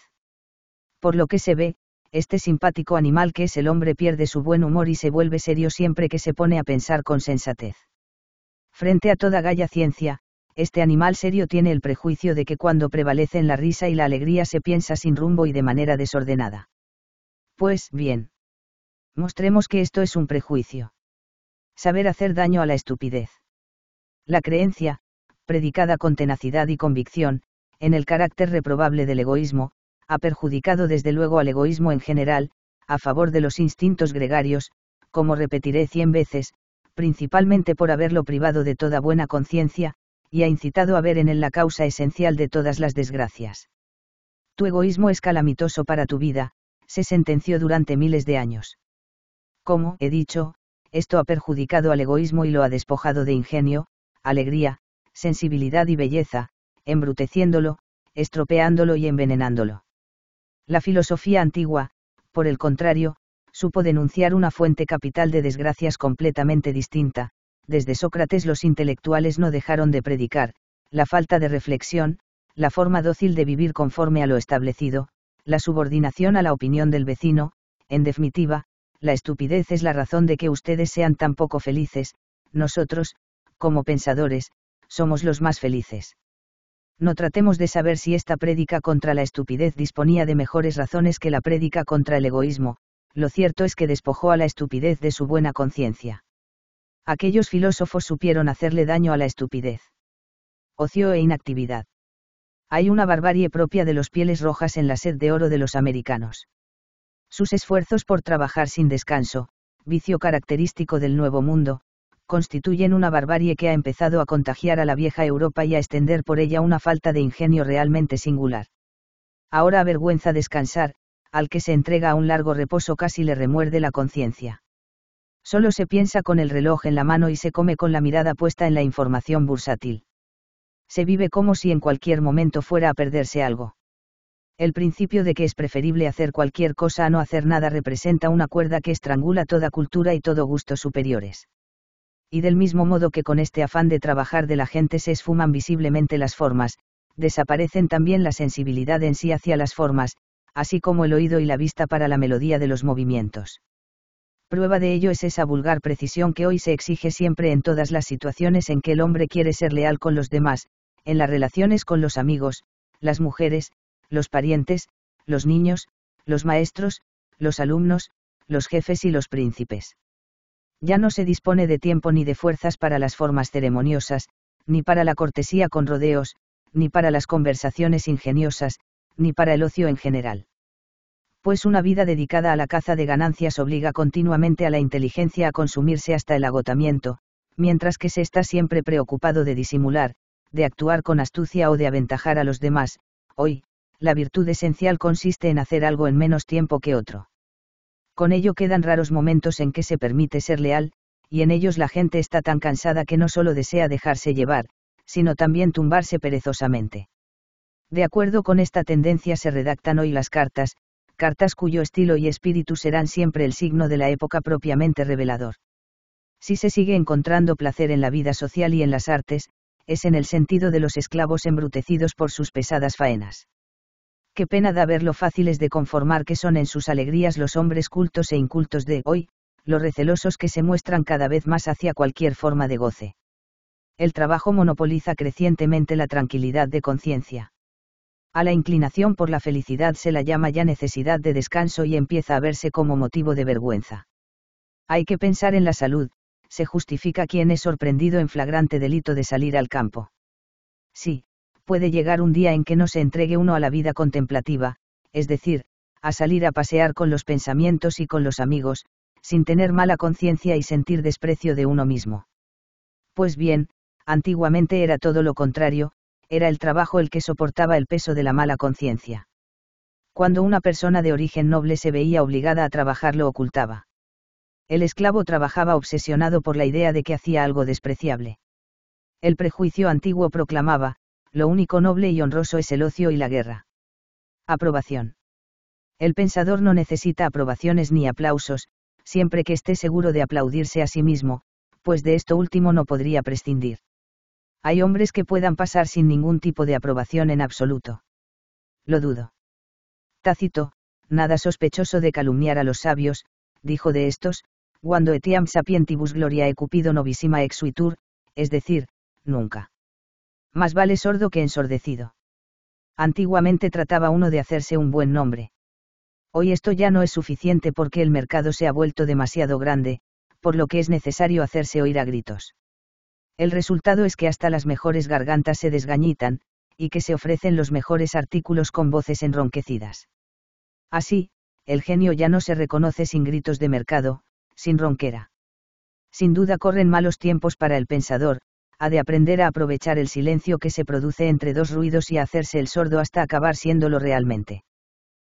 Por lo que se ve, este simpático animal que es el hombre pierde su buen humor y se vuelve serio siempre que se pone a pensar con sensatez. Frente a toda galla ciencia, este animal serio tiene el prejuicio de que cuando prevalecen la risa y la alegría se piensa sin rumbo y de manera desordenada. Pues bien. Mostremos que esto es un prejuicio. Saber hacer daño a la estupidez. La creencia, predicada con tenacidad y convicción, en el carácter reprobable del egoísmo, ha perjudicado desde luego al egoísmo en general, a favor de los instintos gregarios, como repetiré cien veces, principalmente por haberlo privado de toda buena conciencia, y ha incitado a ver en él la causa esencial de todas las desgracias. Tu egoísmo es calamitoso para tu vida, se sentenció durante miles de años. Como he dicho, esto ha perjudicado al egoísmo y lo ha despojado de ingenio, alegría, sensibilidad y belleza, embruteciéndolo, estropeándolo y envenenándolo. La filosofía antigua, por el contrario, supo denunciar una fuente capital de desgracias completamente distinta, desde Sócrates los intelectuales no dejaron de predicar, la falta de reflexión, la forma dócil de vivir conforme a lo establecido, la subordinación a la opinión del vecino, en definitiva, la estupidez es la razón de que ustedes sean tan poco felices, nosotros, como pensadores, somos los más felices. No tratemos de saber si esta prédica contra la estupidez disponía de mejores razones que la prédica contra el egoísmo, lo cierto es que despojó a la estupidez de su buena conciencia aquellos filósofos supieron hacerle daño a la estupidez. Ocio e inactividad. Hay una barbarie propia de los pieles rojas en la sed de oro de los americanos. Sus esfuerzos por trabajar sin descanso, vicio característico del Nuevo Mundo, constituyen una barbarie que ha empezado a contagiar a la vieja Europa y a extender por ella una falta de ingenio realmente singular. Ahora avergüenza descansar, al que se entrega a un largo reposo casi le remuerde la conciencia. Solo se piensa con el reloj en la mano y se come con la mirada puesta en la información bursátil. Se vive como si en cualquier momento fuera a perderse algo. El principio de que es preferible hacer cualquier cosa a no hacer nada representa una cuerda que estrangula toda cultura y todo gusto superiores. Y del mismo modo que con este afán de trabajar de la gente se esfuman visiblemente las formas, desaparecen también la sensibilidad en sí hacia las formas, así como el oído y la vista para la melodía de los movimientos. Prueba de ello es esa vulgar precisión que hoy se exige siempre en todas las situaciones en que el hombre quiere ser leal con los demás, en las relaciones con los amigos, las mujeres, los parientes, los niños, los maestros, los alumnos, los jefes y los príncipes. Ya no se dispone de tiempo ni de fuerzas para las formas ceremoniosas, ni para la cortesía con rodeos, ni para las conversaciones ingeniosas, ni para el ocio en general pues una vida dedicada a la caza de ganancias obliga continuamente a la inteligencia a consumirse hasta el agotamiento, mientras que se está siempre preocupado de disimular, de actuar con astucia o de aventajar a los demás, hoy, la virtud esencial consiste en hacer algo en menos tiempo que otro. Con ello quedan raros momentos en que se permite ser leal, y en ellos la gente está tan cansada que no solo desea dejarse llevar, sino también tumbarse perezosamente. De acuerdo con esta tendencia se redactan hoy las cartas, cartas cuyo estilo y espíritu serán siempre el signo de la época propiamente revelador. Si se sigue encontrando placer en la vida social y en las artes, es en el sentido de los esclavos embrutecidos por sus pesadas faenas. Qué pena da ver lo fáciles de conformar que son en sus alegrías los hombres cultos e incultos de hoy, los recelosos que se muestran cada vez más hacia cualquier forma de goce. El trabajo monopoliza crecientemente la tranquilidad de conciencia. A la inclinación por la felicidad se la llama ya necesidad de descanso y empieza a verse como motivo de vergüenza. Hay que pensar en la salud, se justifica quien es sorprendido en flagrante delito de salir al campo. Sí, puede llegar un día en que no se entregue uno a la vida contemplativa, es decir, a salir a pasear con los pensamientos y con los amigos, sin tener mala conciencia y sentir desprecio de uno mismo. Pues bien, antiguamente era todo lo contrario, era el trabajo el que soportaba el peso de la mala conciencia. Cuando una persona de origen noble se veía obligada a trabajar lo ocultaba. El esclavo trabajaba obsesionado por la idea de que hacía algo despreciable. El prejuicio antiguo proclamaba, lo único noble y honroso es el ocio y la guerra. Aprobación. El pensador no necesita aprobaciones ni aplausos, siempre que esté seguro de aplaudirse a sí mismo, pues de esto último no podría prescindir hay hombres que puedan pasar sin ningún tipo de aprobación en absoluto. Lo dudo. Tácito, nada sospechoso de calumniar a los sabios, dijo de estos, cuando etiam sapientibus gloriae cupido novissima exuitur, es decir, nunca. Más vale sordo que ensordecido. Antiguamente trataba uno de hacerse un buen nombre. Hoy esto ya no es suficiente porque el mercado se ha vuelto demasiado grande, por lo que es necesario hacerse oír a gritos. El resultado es que hasta las mejores gargantas se desgañitan, y que se ofrecen los mejores artículos con voces enronquecidas. Así, el genio ya no se reconoce sin gritos de mercado, sin ronquera. Sin duda corren malos tiempos para el pensador, ha de aprender a aprovechar el silencio que se produce entre dos ruidos y hacerse el sordo hasta acabar siéndolo realmente.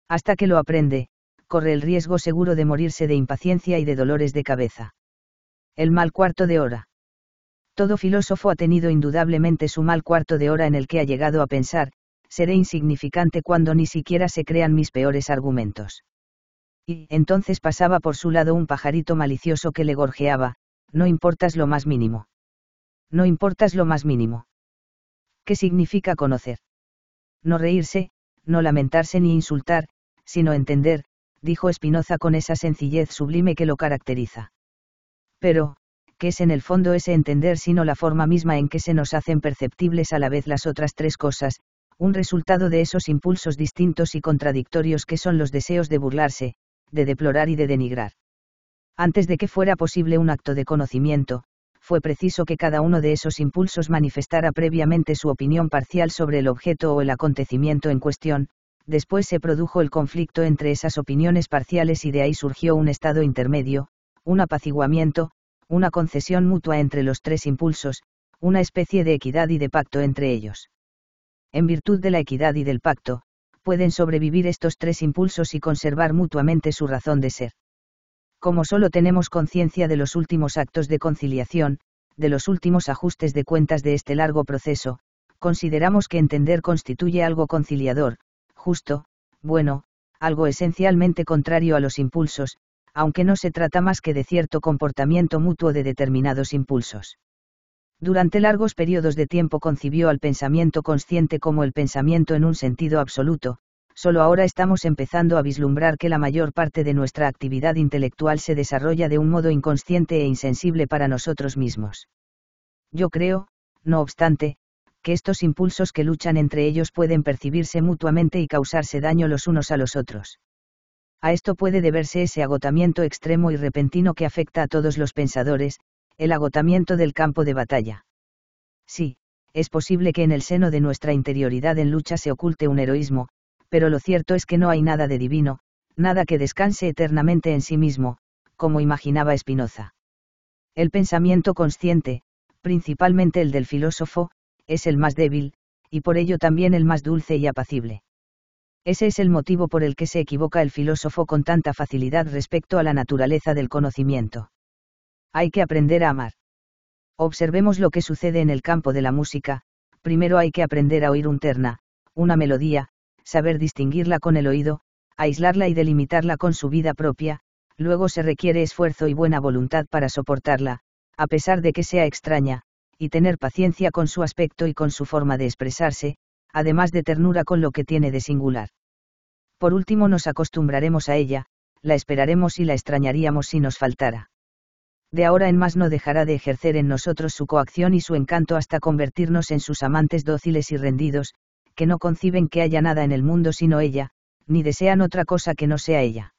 Hasta que lo aprende, corre el riesgo seguro de morirse de impaciencia y de dolores de cabeza. El mal cuarto de hora. Todo filósofo ha tenido indudablemente su mal cuarto de hora en el que ha llegado a pensar, seré insignificante cuando ni siquiera se crean mis peores argumentos. Y entonces pasaba por su lado un pajarito malicioso que le gorjeaba, no importas lo más mínimo. No importas lo más mínimo. ¿Qué significa conocer? No reírse, no lamentarse ni insultar, sino entender, dijo Espinoza con esa sencillez sublime que lo caracteriza. Pero, que es en el fondo ese entender sino la forma misma en que se nos hacen perceptibles a la vez las otras tres cosas, un resultado de esos impulsos distintos y contradictorios que son los deseos de burlarse, de deplorar y de denigrar. Antes de que fuera posible un acto de conocimiento, fue preciso que cada uno de esos impulsos manifestara previamente su opinión parcial sobre el objeto o el acontecimiento en cuestión, después se produjo el conflicto entre esas opiniones parciales y de ahí surgió un estado intermedio, un apaciguamiento, una concesión mutua entre los tres impulsos, una especie de equidad y de pacto entre ellos. En virtud de la equidad y del pacto, pueden sobrevivir estos tres impulsos y conservar mutuamente su razón de ser. Como solo tenemos conciencia de los últimos actos de conciliación, de los últimos ajustes de cuentas de este largo proceso, consideramos que entender constituye algo conciliador, justo, bueno, algo esencialmente contrario a los impulsos, aunque no se trata más que de cierto comportamiento mutuo de determinados impulsos. Durante largos periodos de tiempo concibió al pensamiento consciente como el pensamiento en un sentido absoluto, solo ahora estamos empezando a vislumbrar que la mayor parte de nuestra actividad intelectual se desarrolla de un modo inconsciente e insensible para nosotros mismos. Yo creo, no obstante, que estos impulsos que luchan entre ellos pueden percibirse mutuamente y causarse daño los unos a los otros. A esto puede deberse ese agotamiento extremo y repentino que afecta a todos los pensadores, el agotamiento del campo de batalla. Sí, es posible que en el seno de nuestra interioridad en lucha se oculte un heroísmo, pero lo cierto es que no hay nada de divino, nada que descanse eternamente en sí mismo, como imaginaba Spinoza. El pensamiento consciente, principalmente el del filósofo, es el más débil, y por ello también el más dulce y apacible. Ese es el motivo por el que se equivoca el filósofo con tanta facilidad respecto a la naturaleza del conocimiento. Hay que aprender a amar. Observemos lo que sucede en el campo de la música, primero hay que aprender a oír un terna, una melodía, saber distinguirla con el oído, aislarla y delimitarla con su vida propia, luego se requiere esfuerzo y buena voluntad para soportarla, a pesar de que sea extraña, y tener paciencia con su aspecto y con su forma de expresarse, además de ternura con lo que tiene de singular. Por último nos acostumbraremos a ella, la esperaremos y la extrañaríamos si nos faltara. De ahora en más no dejará de ejercer en nosotros su coacción y su encanto hasta convertirnos en sus amantes dóciles y rendidos, que no conciben que haya nada en el mundo sino ella, ni desean otra cosa que no sea ella.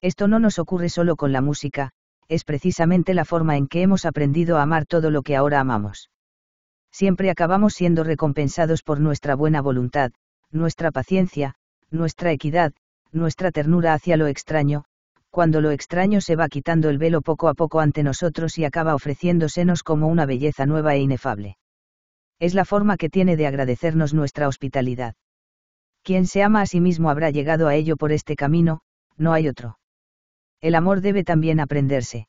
Esto no nos ocurre solo con la música, es precisamente la forma en que hemos aprendido a amar todo lo que ahora amamos. Siempre acabamos siendo recompensados por nuestra buena voluntad, nuestra paciencia, nuestra equidad, nuestra ternura hacia lo extraño, cuando lo extraño se va quitando el velo poco a poco ante nosotros y acaba ofreciéndosenos como una belleza nueva e inefable. Es la forma que tiene de agradecernos nuestra hospitalidad. Quien se ama a sí mismo habrá llegado a ello por este camino, no hay otro. El amor debe también aprenderse.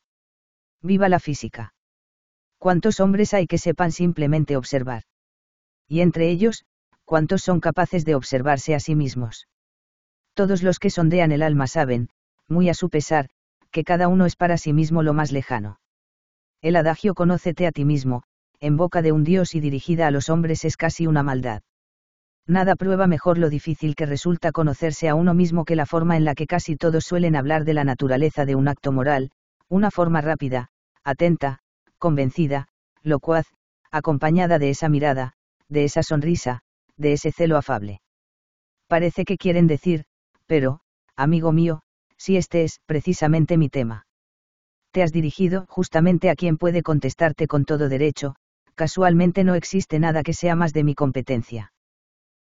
Viva la física. ¿Cuántos hombres hay que sepan simplemente observar? Y entre ellos, ¿cuántos son capaces de observarse a sí mismos? Todos los que sondean el alma saben, muy a su pesar, que cada uno es para sí mismo lo más lejano. El adagio conócete a ti mismo, en boca de un dios y dirigida a los hombres es casi una maldad. Nada prueba mejor lo difícil que resulta conocerse a uno mismo que la forma en la que casi todos suelen hablar de la naturaleza de un acto moral, una forma rápida, atenta, convencida, locuaz, acompañada de esa mirada, de esa sonrisa, de ese celo afable. Parece que quieren decir, pero, amigo mío, si este es precisamente mi tema. Te has dirigido justamente a quien puede contestarte con todo derecho, casualmente no existe nada que sea más de mi competencia.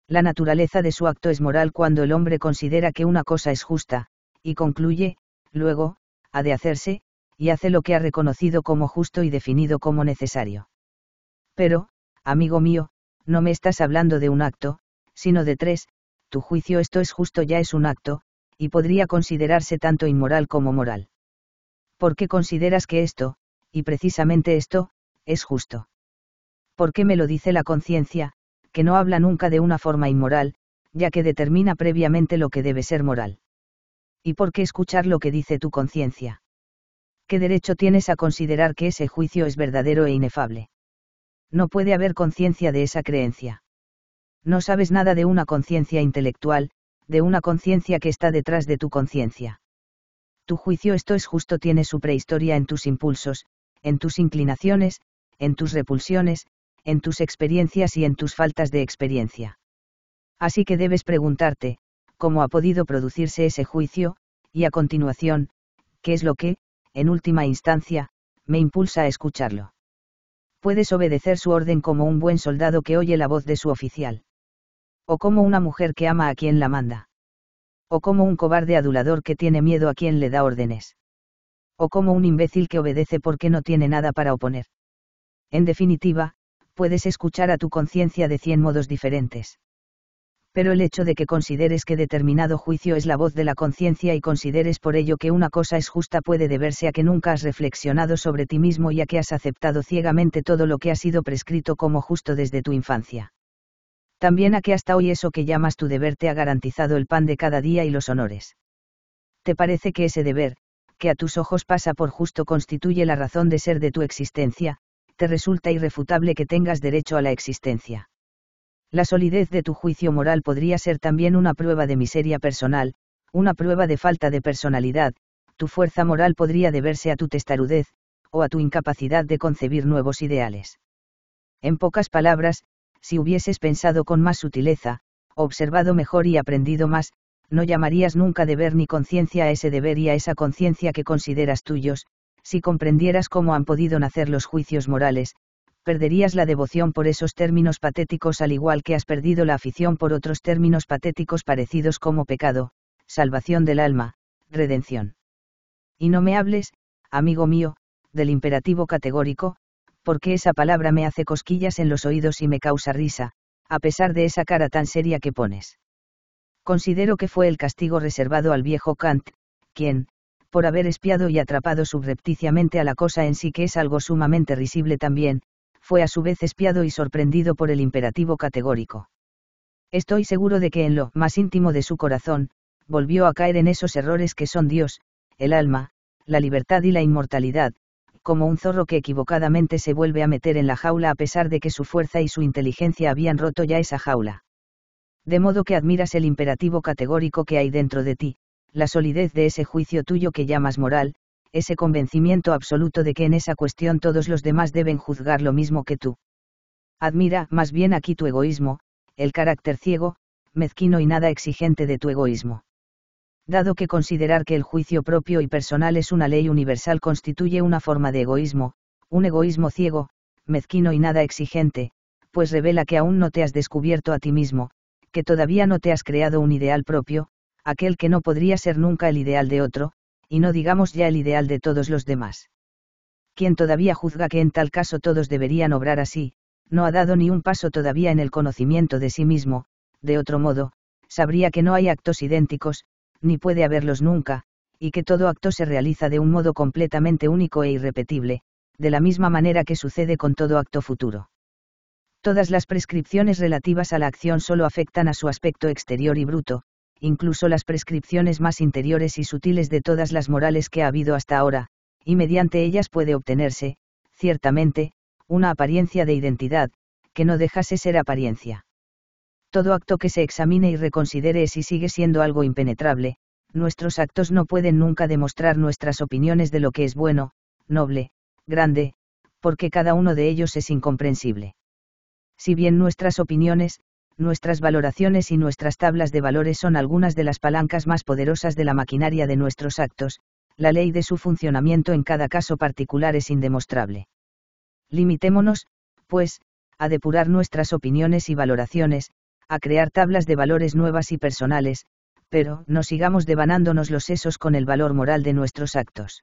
La naturaleza de su acto es moral cuando el hombre considera que una cosa es justa, y concluye, luego, ha de hacerse, y hace lo que ha reconocido como justo y definido como necesario. Pero, amigo mío, no me estás hablando de un acto, sino de tres, tu juicio esto es justo ya es un acto, y podría considerarse tanto inmoral como moral. ¿Por qué consideras que esto, y precisamente esto, es justo? ¿Por qué me lo dice la conciencia, que no habla nunca de una forma inmoral, ya que determina previamente lo que debe ser moral? ¿Y por qué escuchar lo que dice tu conciencia? ¿qué derecho tienes a considerar que ese juicio es verdadero e inefable? No puede haber conciencia de esa creencia. No sabes nada de una conciencia intelectual, de una conciencia que está detrás de tu conciencia. Tu juicio esto es justo tiene su prehistoria en tus impulsos, en tus inclinaciones, en tus repulsiones, en tus experiencias y en tus faltas de experiencia. Así que debes preguntarte, ¿cómo ha podido producirse ese juicio? Y a continuación, ¿qué es lo que, en última instancia, me impulsa a escucharlo. Puedes obedecer su orden como un buen soldado que oye la voz de su oficial. O como una mujer que ama a quien la manda. O como un cobarde adulador que tiene miedo a quien le da órdenes. O como un imbécil que obedece porque no tiene nada para oponer. En definitiva, puedes escuchar a tu conciencia de cien modos diferentes pero el hecho de que consideres que determinado juicio es la voz de la conciencia y consideres por ello que una cosa es justa puede deberse a que nunca has reflexionado sobre ti mismo y a que has aceptado ciegamente todo lo que ha sido prescrito como justo desde tu infancia. También a que hasta hoy eso que llamas tu deber te ha garantizado el pan de cada día y los honores. ¿Te parece que ese deber, que a tus ojos pasa por justo constituye la razón de ser de tu existencia, te resulta irrefutable que tengas derecho a la existencia? La solidez de tu juicio moral podría ser también una prueba de miseria personal, una prueba de falta de personalidad, tu fuerza moral podría deberse a tu testarudez, o a tu incapacidad de concebir nuevos ideales. En pocas palabras, si hubieses pensado con más sutileza, observado mejor y aprendido más, no llamarías nunca deber ni conciencia a ese deber y a esa conciencia que consideras tuyos, si comprendieras cómo han podido nacer los juicios morales, perderías la devoción por esos términos patéticos al igual que has perdido la afición por otros términos patéticos parecidos como pecado, salvación del alma, redención. Y no me hables, amigo mío, del imperativo categórico, porque esa palabra me hace cosquillas en los oídos y me causa risa, a pesar de esa cara tan seria que pones. Considero que fue el castigo reservado al viejo Kant, quien, por haber espiado y atrapado subrepticiamente a la cosa en sí que es algo sumamente risible también, fue a su vez espiado y sorprendido por el imperativo categórico. Estoy seguro de que en lo más íntimo de su corazón, volvió a caer en esos errores que son Dios, el alma, la libertad y la inmortalidad, como un zorro que equivocadamente se vuelve a meter en la jaula a pesar de que su fuerza y su inteligencia habían roto ya esa jaula. De modo que admiras el imperativo categórico que hay dentro de ti, la solidez de ese juicio tuyo que llamas moral, ese convencimiento absoluto de que en esa cuestión todos los demás deben juzgar lo mismo que tú. Admira, más bien aquí tu egoísmo, el carácter ciego, mezquino y nada exigente de tu egoísmo. Dado que considerar que el juicio propio y personal es una ley universal constituye una forma de egoísmo, un egoísmo ciego, mezquino y nada exigente, pues revela que aún no te has descubierto a ti mismo, que todavía no te has creado un ideal propio, aquel que no podría ser nunca el ideal de otro, y no digamos ya el ideal de todos los demás. Quien todavía juzga que en tal caso todos deberían obrar así, no ha dado ni un paso todavía en el conocimiento de sí mismo, de otro modo, sabría que no hay actos idénticos, ni puede haberlos nunca, y que todo acto se realiza de un modo completamente único e irrepetible, de la misma manera que sucede con todo acto futuro. Todas las prescripciones relativas a la acción solo afectan a su aspecto exterior y bruto, incluso las prescripciones más interiores y sutiles de todas las morales que ha habido hasta ahora, y mediante ellas puede obtenerse, ciertamente, una apariencia de identidad, que no dejase ser apariencia. Todo acto que se examine y reconsidere si sigue siendo algo impenetrable, nuestros actos no pueden nunca demostrar nuestras opiniones de lo que es bueno, noble, grande, porque cada uno de ellos es incomprensible. Si bien nuestras opiniones, nuestras valoraciones y nuestras tablas de valores son algunas de las palancas más poderosas de la maquinaria de nuestros actos, la ley de su funcionamiento en cada caso particular es indemostrable. Limitémonos, pues, a depurar nuestras opiniones y valoraciones, a crear tablas de valores nuevas y personales, pero no sigamos devanándonos los sesos con el valor moral de nuestros actos.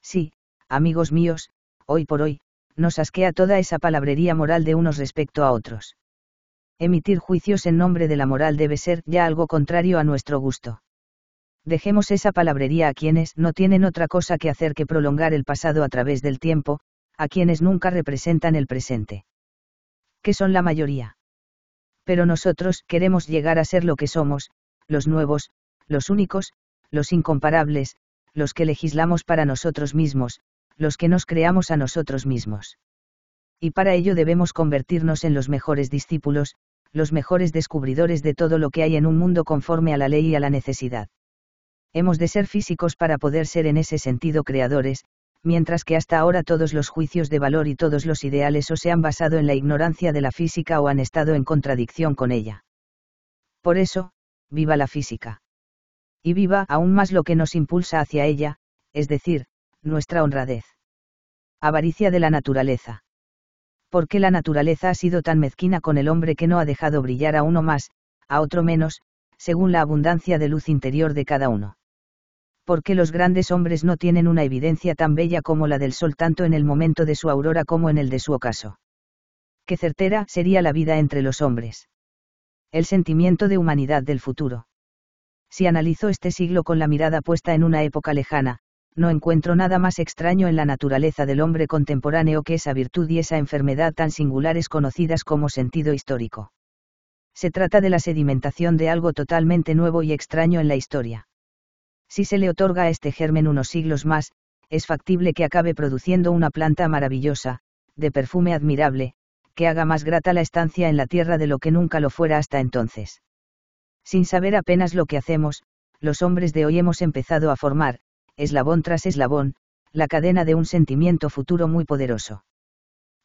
Sí, amigos míos, hoy por hoy, nos asquea toda esa palabrería moral de unos respecto a otros emitir juicios en nombre de la moral debe ser ya algo contrario a nuestro gusto. Dejemos esa palabrería a quienes no tienen otra cosa que hacer que prolongar el pasado a través del tiempo, a quienes nunca representan el presente. Que son la mayoría. Pero nosotros queremos llegar a ser lo que somos, los nuevos, los únicos, los incomparables, los que legislamos para nosotros mismos, los que nos creamos a nosotros mismos. Y para ello debemos convertirnos en los mejores discípulos, los mejores descubridores de todo lo que hay en un mundo conforme a la ley y a la necesidad. Hemos de ser físicos para poder ser en ese sentido creadores, mientras que hasta ahora todos los juicios de valor y todos los ideales o se han basado en la ignorancia de la física o han estado en contradicción con ella. Por eso, viva la física. Y viva aún más lo que nos impulsa hacia ella, es decir, nuestra honradez. Avaricia de la naturaleza. ¿por qué la naturaleza ha sido tan mezquina con el hombre que no ha dejado brillar a uno más, a otro menos, según la abundancia de luz interior de cada uno? ¿Por qué los grandes hombres no tienen una evidencia tan bella como la del sol tanto en el momento de su aurora como en el de su ocaso? Qué certera sería la vida entre los hombres. El sentimiento de humanidad del futuro. Si analizo este siglo con la mirada puesta en una época lejana, no encuentro nada más extraño en la naturaleza del hombre contemporáneo que esa virtud y esa enfermedad tan singulares conocidas como sentido histórico. Se trata de la sedimentación de algo totalmente nuevo y extraño en la historia. Si se le otorga a este germen unos siglos más, es factible que acabe produciendo una planta maravillosa, de perfume admirable, que haga más grata la estancia en la tierra de lo que nunca lo fuera hasta entonces. Sin saber apenas lo que hacemos, los hombres de hoy hemos empezado a formar, eslabón tras eslabón, la cadena de un sentimiento futuro muy poderoso.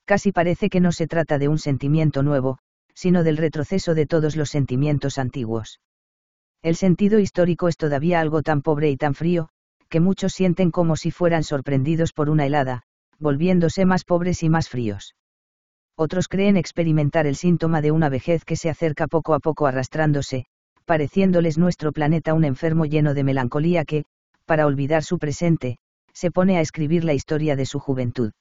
Casi parece que no se trata de un sentimiento nuevo, sino del retroceso de todos los sentimientos antiguos. El sentido histórico es todavía algo tan pobre y tan frío, que muchos sienten como si fueran sorprendidos por una helada, volviéndose más pobres y más fríos. Otros creen experimentar el síntoma de una vejez que se acerca poco a poco arrastrándose, pareciéndoles nuestro planeta un enfermo lleno de melancolía que, para olvidar su presente, se pone a escribir la historia de su juventud.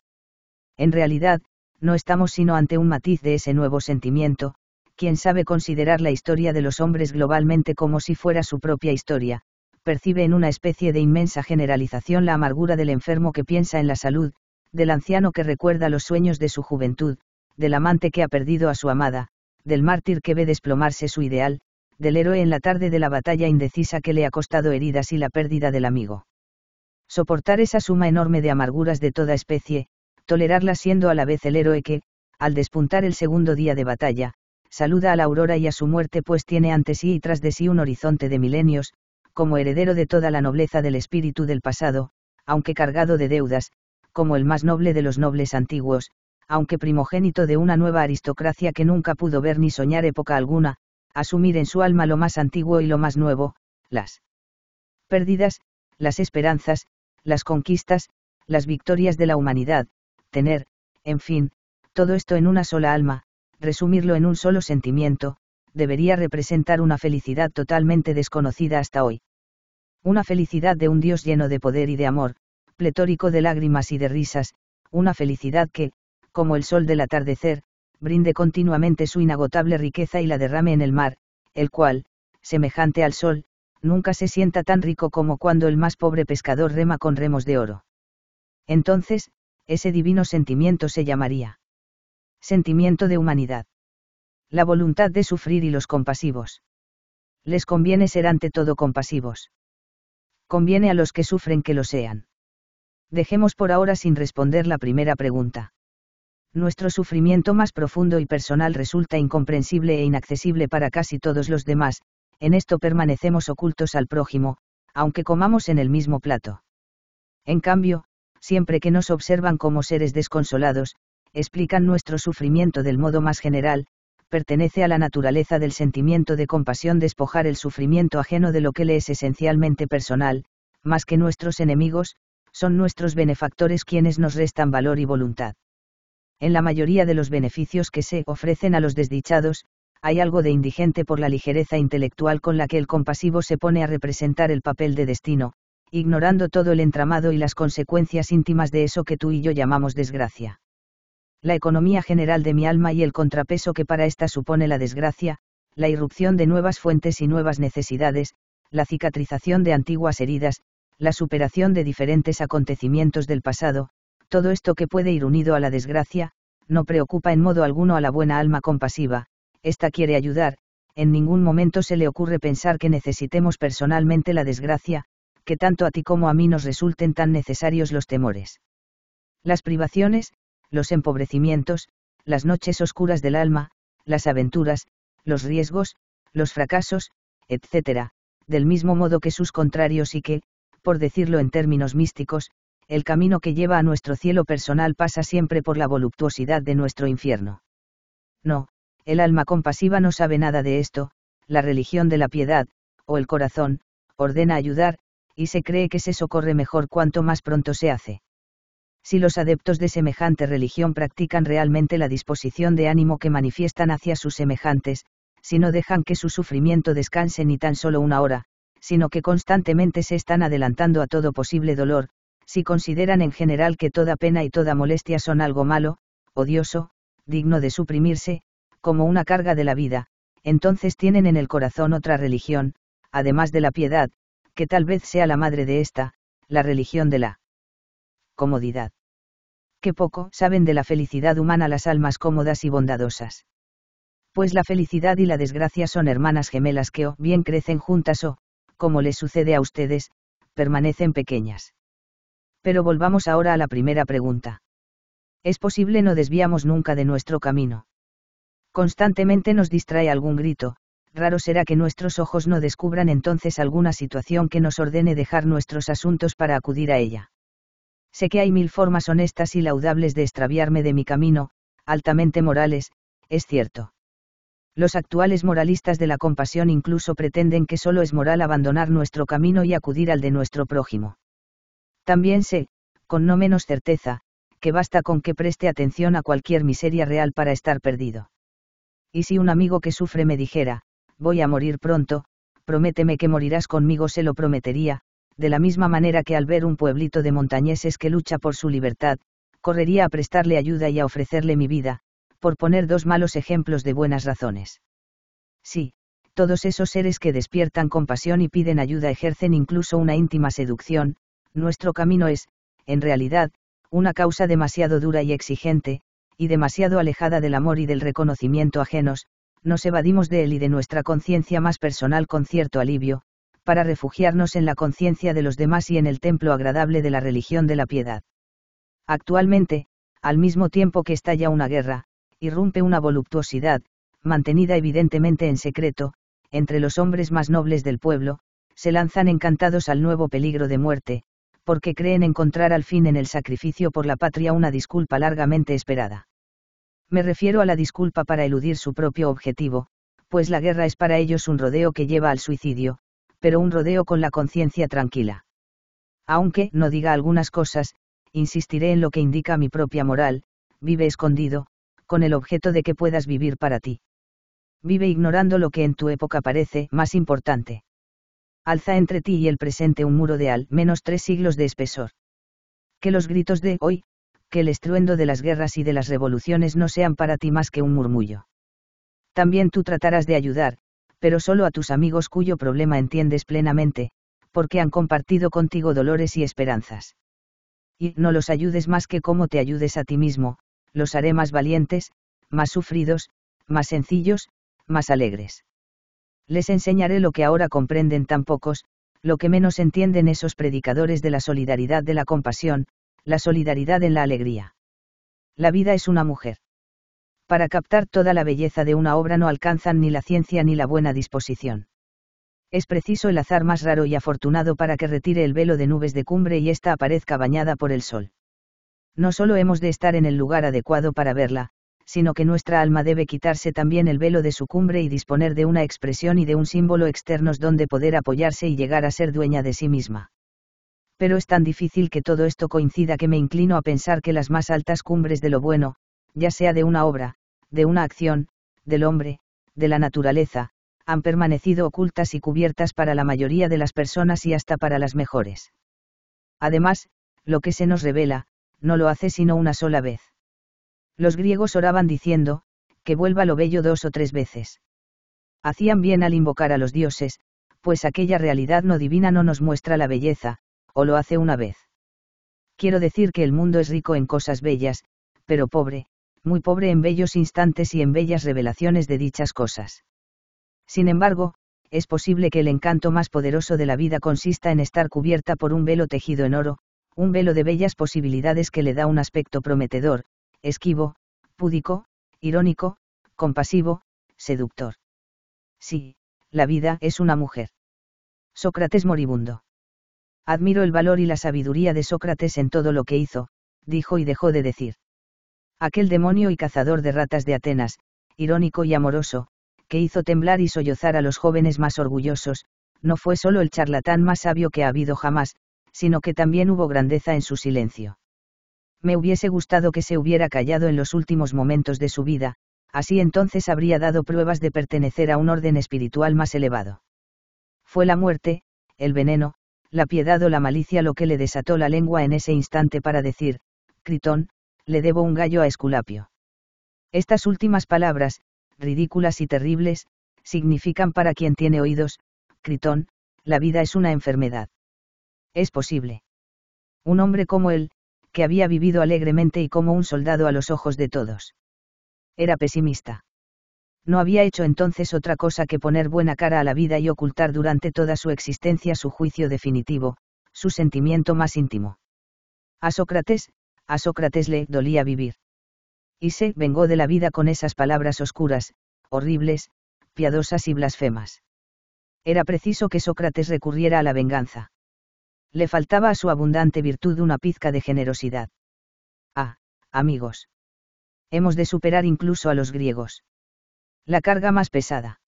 En realidad, no estamos sino ante un matiz de ese nuevo sentimiento, quien sabe considerar la historia de los hombres globalmente como si fuera su propia historia, percibe en una especie de inmensa generalización la amargura del enfermo que piensa en la salud, del anciano que recuerda los sueños de su juventud, del amante que ha perdido a su amada, del mártir que ve desplomarse su ideal, del héroe en la tarde de la batalla indecisa que le ha costado heridas y la pérdida del amigo. Soportar esa suma enorme de amarguras de toda especie, tolerarla siendo a la vez el héroe que, al despuntar el segundo día de batalla, saluda a la aurora y a su muerte pues tiene ante sí y tras de sí un horizonte de milenios, como heredero de toda la nobleza del espíritu del pasado, aunque cargado de deudas, como el más noble de los nobles antiguos, aunque primogénito de una nueva aristocracia que nunca pudo ver ni soñar época alguna, asumir en su alma lo más antiguo y lo más nuevo, las pérdidas, las esperanzas, las conquistas, las victorias de la humanidad, tener, en fin, todo esto en una sola alma, resumirlo en un solo sentimiento, debería representar una felicidad totalmente desconocida hasta hoy. Una felicidad de un Dios lleno de poder y de amor, pletórico de lágrimas y de risas, una felicidad que, como el sol del atardecer, brinde continuamente su inagotable riqueza y la derrame en el mar, el cual, semejante al sol, nunca se sienta tan rico como cuando el más pobre pescador rema con remos de oro. Entonces, ese divino sentimiento se llamaría sentimiento de humanidad. La voluntad de sufrir y los compasivos. Les conviene ser ante todo compasivos. Conviene a los que sufren que lo sean. Dejemos por ahora sin responder la primera pregunta nuestro sufrimiento más profundo y personal resulta incomprensible e inaccesible para casi todos los demás, en esto permanecemos ocultos al prójimo, aunque comamos en el mismo plato. En cambio, siempre que nos observan como seres desconsolados, explican nuestro sufrimiento del modo más general, pertenece a la naturaleza del sentimiento de compasión despojar el sufrimiento ajeno de lo que le es esencialmente personal, más que nuestros enemigos, son nuestros benefactores quienes nos restan valor y voluntad en la mayoría de los beneficios que se ofrecen a los desdichados, hay algo de indigente por la ligereza intelectual con la que el compasivo se pone a representar el papel de destino, ignorando todo el entramado y las consecuencias íntimas de eso que tú y yo llamamos desgracia. La economía general de mi alma y el contrapeso que para ésta supone la desgracia, la irrupción de nuevas fuentes y nuevas necesidades, la cicatrización de antiguas heridas, la superación de diferentes acontecimientos del pasado, todo esto que puede ir unido a la desgracia, no preocupa en modo alguno a la buena alma compasiva, ésta quiere ayudar, en ningún momento se le ocurre pensar que necesitemos personalmente la desgracia, que tanto a ti como a mí nos resulten tan necesarios los temores. Las privaciones, los empobrecimientos, las noches oscuras del alma, las aventuras, los riesgos, los fracasos, etc., del mismo modo que sus contrarios y que, por decirlo en términos místicos, el camino que lleva a nuestro cielo personal pasa siempre por la voluptuosidad de nuestro infierno. No, el alma compasiva no sabe nada de esto, la religión de la piedad, o el corazón, ordena ayudar, y se cree que se socorre mejor cuanto más pronto se hace. Si los adeptos de semejante religión practican realmente la disposición de ánimo que manifiestan hacia sus semejantes, si no dejan que su sufrimiento descanse ni tan solo una hora, sino que constantemente se están adelantando a todo posible dolor, si consideran en general que toda pena y toda molestia son algo malo, odioso, digno de suprimirse, como una carga de la vida, entonces tienen en el corazón otra religión, además de la piedad, que tal vez sea la madre de esta, la religión de la comodidad. Qué poco saben de la felicidad humana las almas cómodas y bondadosas. Pues la felicidad y la desgracia son hermanas gemelas que o bien crecen juntas o, como les sucede a ustedes, permanecen pequeñas. Pero volvamos ahora a la primera pregunta. Es posible no desviamos nunca de nuestro camino. Constantemente nos distrae algún grito, raro será que nuestros ojos no descubran entonces alguna situación que nos ordene dejar nuestros asuntos para acudir a ella. Sé que hay mil formas honestas y laudables de extraviarme de mi camino, altamente morales, es cierto. Los actuales moralistas de la compasión incluso pretenden que solo es moral abandonar nuestro camino y acudir al de nuestro prójimo. También sé, con no menos certeza, que basta con que preste atención a cualquier miseria real para estar perdido. Y si un amigo que sufre me dijera, voy a morir pronto, prométeme que morirás conmigo, se lo prometería, de la misma manera que al ver un pueblito de montañeses que lucha por su libertad, correría a prestarle ayuda y a ofrecerle mi vida, por poner dos malos ejemplos de buenas razones. Sí, todos esos seres que despiertan compasión y piden ayuda ejercen incluso una íntima seducción, nuestro camino es, en realidad, una causa demasiado dura y exigente, y demasiado alejada del amor y del reconocimiento ajenos, nos evadimos de él y de nuestra conciencia más personal con cierto alivio, para refugiarnos en la conciencia de los demás y en el templo agradable de la religión de la piedad. Actualmente, al mismo tiempo que estalla una guerra, irrumpe una voluptuosidad, mantenida evidentemente en secreto, entre los hombres más nobles del pueblo, se lanzan encantados al nuevo peligro de muerte, porque creen encontrar al fin en el sacrificio por la patria una disculpa largamente esperada. Me refiero a la disculpa para eludir su propio objetivo, pues la guerra es para ellos un rodeo que lleva al suicidio, pero un rodeo con la conciencia tranquila. Aunque no diga algunas cosas, insistiré en lo que indica mi propia moral, vive escondido, con el objeto de que puedas vivir para ti. Vive ignorando lo que en tu época parece más importante alza entre ti y el presente un muro de al menos tres siglos de espesor. Que los gritos de hoy, que el estruendo de las guerras y de las revoluciones no sean para ti más que un murmullo. También tú tratarás de ayudar, pero solo a tus amigos cuyo problema entiendes plenamente, porque han compartido contigo dolores y esperanzas. Y no los ayudes más que como te ayudes a ti mismo, los haré más valientes, más sufridos, más sencillos, más alegres. Les enseñaré lo que ahora comprenden tan pocos, lo que menos entienden esos predicadores de la solidaridad de la compasión, la solidaridad en la alegría. La vida es una mujer. Para captar toda la belleza de una obra no alcanzan ni la ciencia ni la buena disposición. Es preciso el azar más raro y afortunado para que retire el velo de nubes de cumbre y ésta aparezca bañada por el sol. No solo hemos de estar en el lugar adecuado para verla, sino que nuestra alma debe quitarse también el velo de su cumbre y disponer de una expresión y de un símbolo externos donde poder apoyarse y llegar a ser dueña de sí misma. Pero es tan difícil que todo esto coincida que me inclino a pensar que las más altas cumbres de lo bueno, ya sea de una obra, de una acción, del hombre, de la naturaleza, han permanecido ocultas y cubiertas para la mayoría de las personas y hasta para las mejores. Además, lo que se nos revela, no lo hace sino una sola vez los griegos oraban diciendo, que vuelva lo bello dos o tres veces. Hacían bien al invocar a los dioses, pues aquella realidad no divina no nos muestra la belleza, o lo hace una vez. Quiero decir que el mundo es rico en cosas bellas, pero pobre, muy pobre en bellos instantes y en bellas revelaciones de dichas cosas. Sin embargo, es posible que el encanto más poderoso de la vida consista en estar cubierta por un velo tejido en oro, un velo de bellas posibilidades que le da un aspecto prometedor, esquivo, púdico, irónico, compasivo, seductor. Sí, la vida es una mujer. Sócrates moribundo. Admiro el valor y la sabiduría de Sócrates en todo lo que hizo, dijo y dejó de decir. Aquel demonio y cazador de ratas de Atenas, irónico y amoroso, que hizo temblar y sollozar a los jóvenes más orgullosos, no fue solo el charlatán más sabio que ha habido jamás, sino que también hubo grandeza en su silencio me hubiese gustado que se hubiera callado en los últimos momentos de su vida, así entonces habría dado pruebas de pertenecer a un orden espiritual más elevado. Fue la muerte, el veneno, la piedad o la malicia lo que le desató la lengua en ese instante para decir, Critón, le debo un gallo a Esculapio. Estas últimas palabras, ridículas y terribles, significan para quien tiene oídos, Critón, la vida es una enfermedad. Es posible. Un hombre como él, que había vivido alegremente y como un soldado a los ojos de todos. Era pesimista. No había hecho entonces otra cosa que poner buena cara a la vida y ocultar durante toda su existencia su juicio definitivo, su sentimiento más íntimo. A Sócrates, a Sócrates le dolía vivir. Y se vengó de la vida con esas palabras oscuras, horribles, piadosas y blasfemas. Era preciso que Sócrates recurriera a la venganza le faltaba a su abundante virtud una pizca de generosidad. Ah, amigos. Hemos de superar incluso a los griegos. La carga más pesada.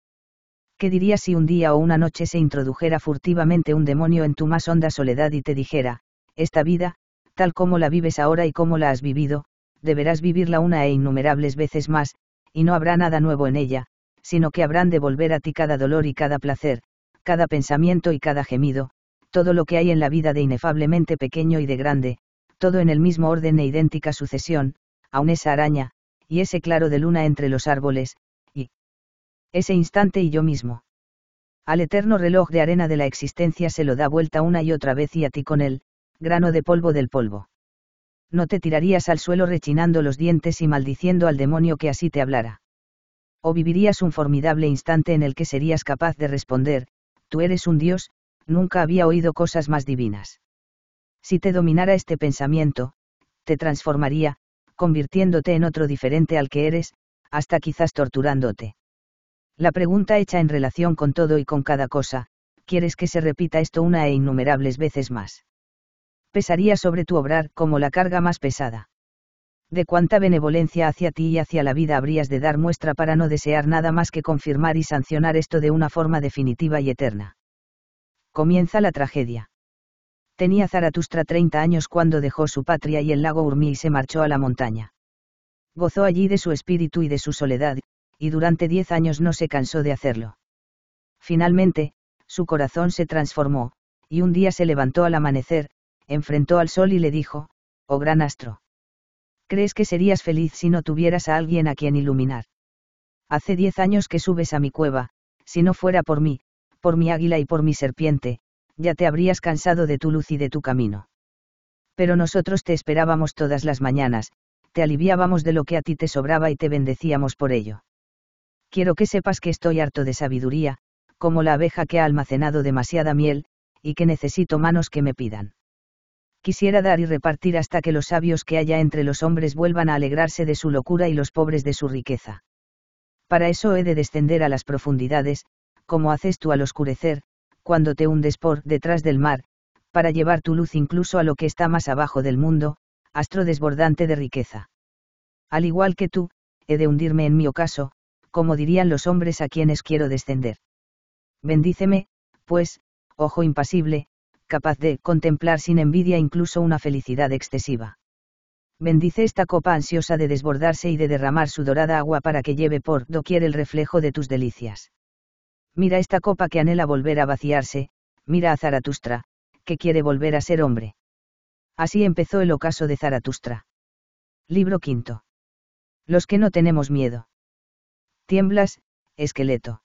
¿Qué dirías si un día o una noche se introdujera furtivamente un demonio en tu más honda soledad y te dijera, esta vida, tal como la vives ahora y como la has vivido, deberás vivirla una e innumerables veces más, y no habrá nada nuevo en ella, sino que habrán de volver a ti cada dolor y cada placer, cada pensamiento y cada gemido, todo lo que hay en la vida de inefablemente pequeño y de grande, todo en el mismo orden e idéntica sucesión, aun esa araña, y ese claro de luna entre los árboles, y ese instante y yo mismo. Al eterno reloj de arena de la existencia se lo da vuelta una y otra vez y a ti con él, grano de polvo del polvo. No te tirarías al suelo rechinando los dientes y maldiciendo al demonio que así te hablara. O vivirías un formidable instante en el que serías capaz de responder, tú eres un dios, nunca había oído cosas más divinas. Si te dominara este pensamiento, te transformaría, convirtiéndote en otro diferente al que eres, hasta quizás torturándote. La pregunta hecha en relación con todo y con cada cosa, ¿quieres que se repita esto una e innumerables veces más? Pesaría sobre tu obrar como la carga más pesada. De cuánta benevolencia hacia ti y hacia la vida habrías de dar muestra para no desear nada más que confirmar y sancionar esto de una forma definitiva y eterna comienza la tragedia. Tenía Zaratustra 30 años cuando dejó su patria y el lago Urmi se marchó a la montaña. Gozó allí de su espíritu y de su soledad, y durante diez años no se cansó de hacerlo. Finalmente, su corazón se transformó, y un día se levantó al amanecer, enfrentó al sol y le dijo, Oh gran astro. ¿Crees que serías feliz si no tuvieras a alguien a quien iluminar? Hace diez años que subes a mi cueva, si no fuera por mí, por mi águila y por mi serpiente, ya te habrías cansado de tu luz y de tu camino. Pero nosotros te esperábamos todas las mañanas, te aliviábamos de lo que a ti te sobraba y te bendecíamos por ello. Quiero que sepas que estoy harto de sabiduría, como la abeja que ha almacenado demasiada miel, y que necesito manos que me pidan. Quisiera dar y repartir hasta que los sabios que haya entre los hombres vuelvan a alegrarse de su locura y los pobres de su riqueza. Para eso he de descender a las profundidades, como haces tú al oscurecer, cuando te hundes por detrás del mar, para llevar tu luz incluso a lo que está más abajo del mundo, astro desbordante de riqueza. Al igual que tú, he de hundirme en mi ocaso, como dirían los hombres a quienes quiero descender. Bendíceme, pues, ojo impasible, capaz de contemplar sin envidia incluso una felicidad excesiva. Bendice esta copa ansiosa de desbordarse y de derramar su dorada agua para que lleve por doquier el reflejo de tus delicias. Mira esta copa que anhela volver a vaciarse, mira a Zaratustra, que quiere volver a ser hombre. Así empezó el ocaso de Zaratustra. Libro V. Los que no tenemos miedo. Tiemblas, esqueleto.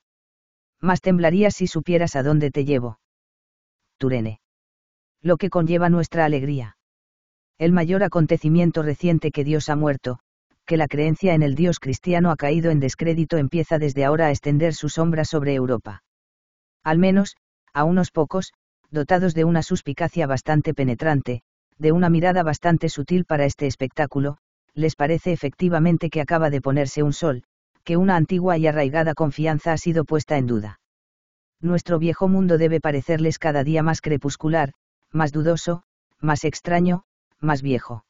Más temblarías si supieras a dónde te llevo. Turene. Lo que conlleva nuestra alegría. El mayor acontecimiento reciente que Dios ha muerto, que la creencia en el Dios cristiano ha caído en descrédito empieza desde ahora a extender su sombra sobre Europa. Al menos, a unos pocos, dotados de una suspicacia bastante penetrante, de una mirada bastante sutil para este espectáculo, les parece efectivamente que acaba de ponerse un sol, que una antigua y arraigada confianza ha sido puesta en duda. Nuestro viejo mundo debe parecerles cada día más crepuscular, más dudoso, más extraño, más viejo.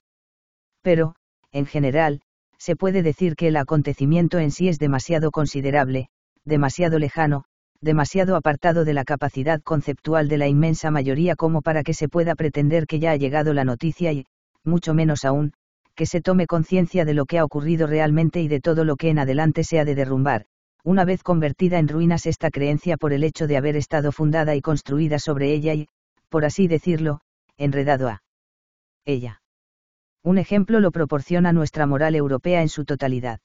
Pero, en general, se puede decir que el acontecimiento en sí es demasiado considerable, demasiado lejano, demasiado apartado de la capacidad conceptual de la inmensa mayoría como para que se pueda pretender que ya ha llegado la noticia y, mucho menos aún, que se tome conciencia de lo que ha ocurrido realmente y de todo lo que en adelante se ha de derrumbar, una vez convertida en ruinas esta creencia por el hecho de haber estado fundada y construida sobre ella y, por así decirlo, enredado a ella. Un ejemplo lo proporciona nuestra moral europea en su totalidad.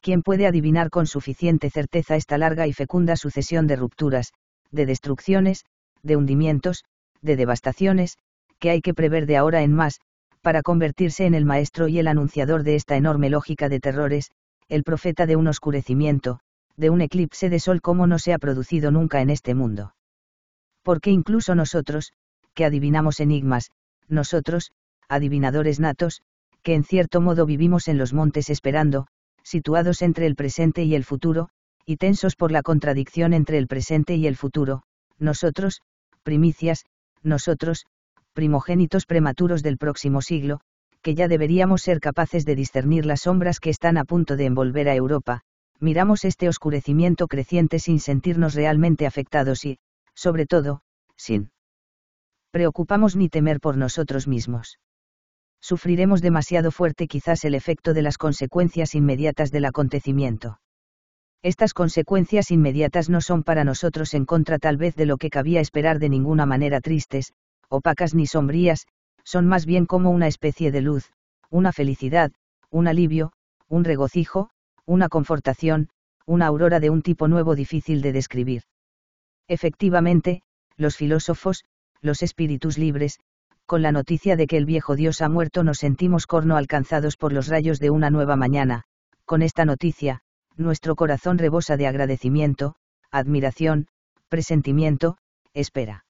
¿Quién puede adivinar con suficiente certeza esta larga y fecunda sucesión de rupturas, de destrucciones, de hundimientos, de devastaciones, que hay que prever de ahora en más, para convertirse en el maestro y el anunciador de esta enorme lógica de terrores, el profeta de un oscurecimiento, de un eclipse de sol como no se ha producido nunca en este mundo? Porque incluso nosotros, que adivinamos enigmas, nosotros, adivinadores natos, que en cierto modo vivimos en los montes esperando, situados entre el presente y el futuro, y tensos por la contradicción entre el presente y el futuro, nosotros, primicias, nosotros, primogénitos prematuros del próximo siglo, que ya deberíamos ser capaces de discernir las sombras que están a punto de envolver a Europa, miramos este oscurecimiento creciente sin sentirnos realmente afectados y, sobre todo, sin preocupamos ni temer por nosotros mismos sufriremos demasiado fuerte quizás el efecto de las consecuencias inmediatas del acontecimiento. Estas consecuencias inmediatas no son para nosotros en contra tal vez de lo que cabía esperar de ninguna manera tristes, opacas ni sombrías, son más bien como una especie de luz, una felicidad, un alivio, un regocijo, una confortación, una aurora de un tipo nuevo difícil de describir. Efectivamente, los filósofos, los espíritus libres, con la noticia de que el viejo Dios ha muerto nos sentimos corno alcanzados por los rayos de una nueva mañana, con esta noticia, nuestro corazón rebosa de agradecimiento, admiración, presentimiento, espera.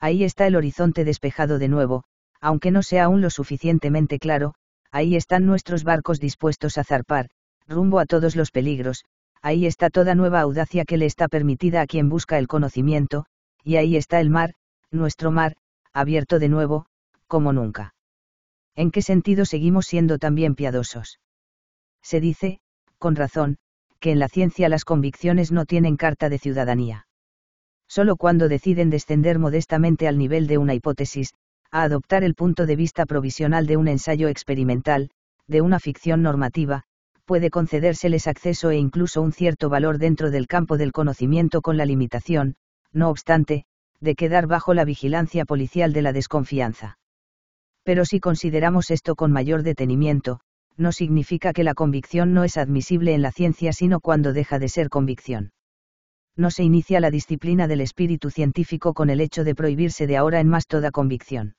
Ahí está el horizonte despejado de nuevo, aunque no sea aún lo suficientemente claro, ahí están nuestros barcos dispuestos a zarpar, rumbo a todos los peligros, ahí está toda nueva audacia que le está permitida a quien busca el conocimiento, y ahí está el mar, nuestro mar, abierto de nuevo, como nunca. ¿En qué sentido seguimos siendo también piadosos? Se dice, con razón, que en la ciencia las convicciones no tienen carta de ciudadanía. Solo cuando deciden descender modestamente al nivel de una hipótesis, a adoptar el punto de vista provisional de un ensayo experimental, de una ficción normativa, puede concedérseles acceso e incluso un cierto valor dentro del campo del conocimiento con la limitación, no obstante, de quedar bajo la vigilancia policial de la desconfianza. Pero si consideramos esto con mayor detenimiento, no significa que la convicción no es admisible en la ciencia sino cuando deja de ser convicción. No se inicia la disciplina del espíritu científico con el hecho de prohibirse de ahora en más toda convicción.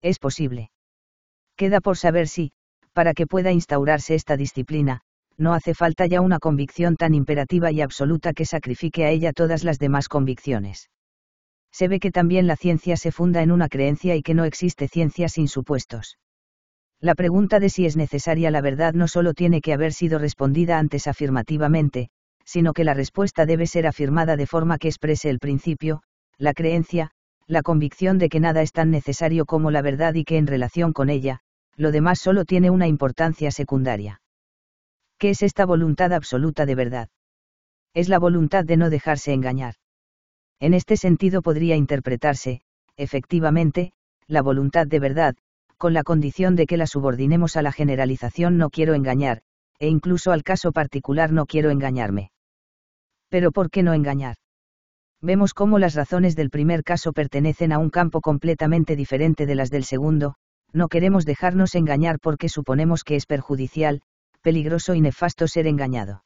Es posible. Queda por saber si, para que pueda instaurarse esta disciplina, no hace falta ya una convicción tan imperativa y absoluta que sacrifique a ella todas las demás convicciones se ve que también la ciencia se funda en una creencia y que no existe ciencia sin supuestos. La pregunta de si es necesaria la verdad no solo tiene que haber sido respondida antes afirmativamente, sino que la respuesta debe ser afirmada de forma que exprese el principio, la creencia, la convicción de que nada es tan necesario como la verdad y que en relación con ella, lo demás solo tiene una importancia secundaria. ¿Qué es esta voluntad absoluta de verdad? Es la voluntad de no dejarse engañar. En este sentido podría interpretarse, efectivamente, la voluntad de verdad, con la condición de que la subordinemos a la generalización no quiero engañar, e incluso al caso particular no quiero engañarme. Pero ¿por qué no engañar? Vemos cómo las razones del primer caso pertenecen a un campo completamente diferente de las del segundo, no queremos dejarnos engañar porque suponemos que es perjudicial, peligroso y nefasto ser engañado.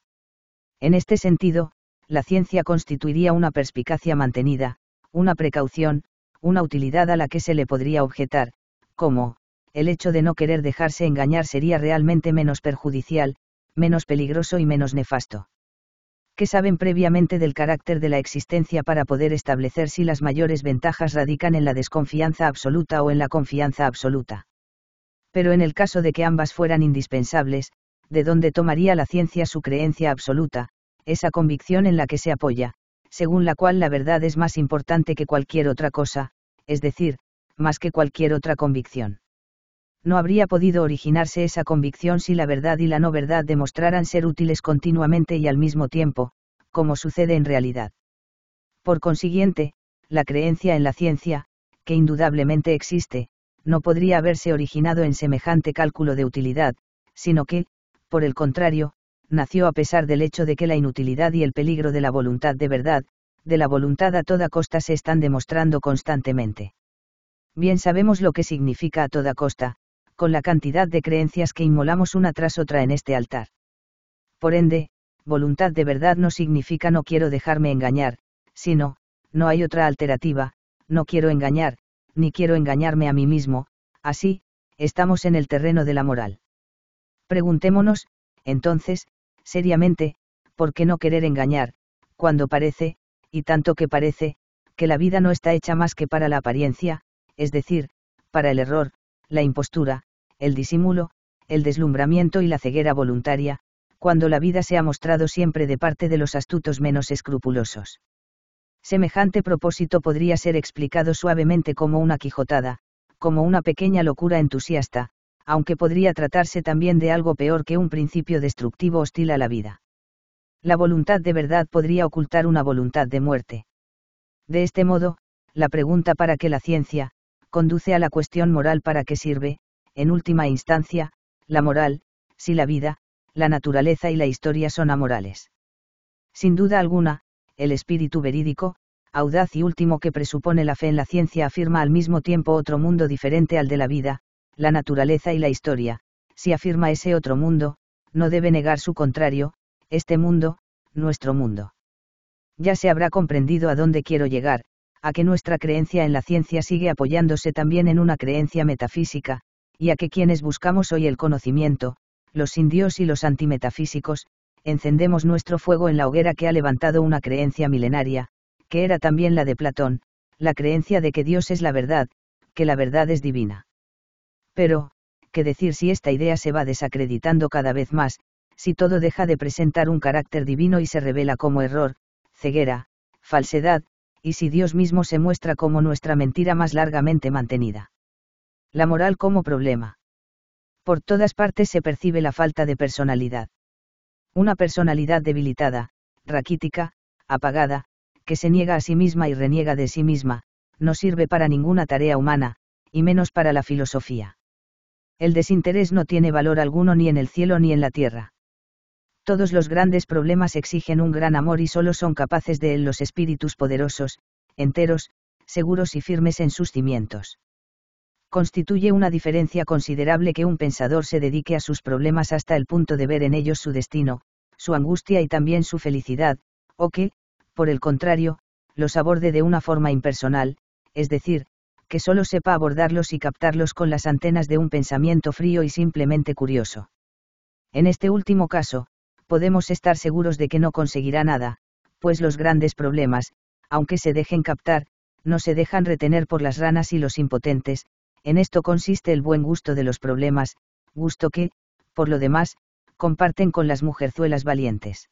En este sentido, la ciencia constituiría una perspicacia mantenida, una precaución, una utilidad a la que se le podría objetar, como, el hecho de no querer dejarse engañar sería realmente menos perjudicial, menos peligroso y menos nefasto. ¿Qué saben previamente del carácter de la existencia para poder establecer si las mayores ventajas radican en la desconfianza absoluta o en la confianza absoluta? Pero en el caso de que ambas fueran indispensables, ¿de dónde tomaría la ciencia su creencia absoluta, esa convicción en la que se apoya, según la cual la verdad es más importante que cualquier otra cosa, es decir, más que cualquier otra convicción. No habría podido originarse esa convicción si la verdad y la no verdad demostraran ser útiles continuamente y al mismo tiempo, como sucede en realidad. Por consiguiente, la creencia en la ciencia, que indudablemente existe, no podría haberse originado en semejante cálculo de utilidad, sino que, por el contrario, nació a pesar del hecho de que la inutilidad y el peligro de la voluntad de verdad, de la voluntad a toda costa se están demostrando constantemente. Bien sabemos lo que significa a toda costa, con la cantidad de creencias que inmolamos una tras otra en este altar. Por ende, voluntad de verdad no significa no quiero dejarme engañar, sino, no hay otra alternativa, no quiero engañar, ni quiero engañarme a mí mismo, así, estamos en el terreno de la moral. Preguntémonos, entonces, seriamente, ¿por qué no querer engañar, cuando parece, y tanto que parece, que la vida no está hecha más que para la apariencia, es decir, para el error, la impostura, el disimulo, el deslumbramiento y la ceguera voluntaria, cuando la vida se ha mostrado siempre de parte de los astutos menos escrupulosos. Semejante propósito podría ser explicado suavemente como una quijotada, como una pequeña locura entusiasta, aunque podría tratarse también de algo peor que un principio destructivo hostil a la vida. La voluntad de verdad podría ocultar una voluntad de muerte. De este modo, la pregunta para qué la ciencia, conduce a la cuestión moral para qué sirve, en última instancia, la moral, si la vida, la naturaleza y la historia son amorales. Sin duda alguna, el espíritu verídico, audaz y último que presupone la fe en la ciencia afirma al mismo tiempo otro mundo diferente al de la vida, la naturaleza y la historia, si afirma ese otro mundo, no debe negar su contrario, este mundo, nuestro mundo. Ya se habrá comprendido a dónde quiero llegar, a que nuestra creencia en la ciencia sigue apoyándose también en una creencia metafísica, y a que quienes buscamos hoy el conocimiento, los indios y los antimetafísicos, encendemos nuestro fuego en la hoguera que ha levantado una creencia milenaria, que era también la de Platón, la creencia de que Dios es la verdad, que la verdad es divina. Pero, qué decir si esta idea se va desacreditando cada vez más, si todo deja de presentar un carácter divino y se revela como error, ceguera, falsedad, y si Dios mismo se muestra como nuestra mentira más largamente mantenida. La moral como problema. Por todas partes se percibe la falta de personalidad. Una personalidad debilitada, raquítica, apagada, que se niega a sí misma y reniega de sí misma, no sirve para ninguna tarea humana, y menos para la filosofía el desinterés no tiene valor alguno ni en el cielo ni en la tierra. Todos los grandes problemas exigen un gran amor y solo son capaces de él los espíritus poderosos, enteros, seguros y firmes en sus cimientos. Constituye una diferencia considerable que un pensador se dedique a sus problemas hasta el punto de ver en ellos su destino, su angustia y también su felicidad, o que, por el contrario, los aborde de una forma impersonal, es decir, que solo sepa abordarlos y captarlos con las antenas de un pensamiento frío y simplemente curioso. En este último caso, podemos estar seguros de que no conseguirá nada, pues los grandes problemas, aunque se dejen captar, no se dejan retener por las ranas y los impotentes, en esto consiste el buen gusto de los problemas, gusto que, por lo demás, comparten con las mujerzuelas valientes.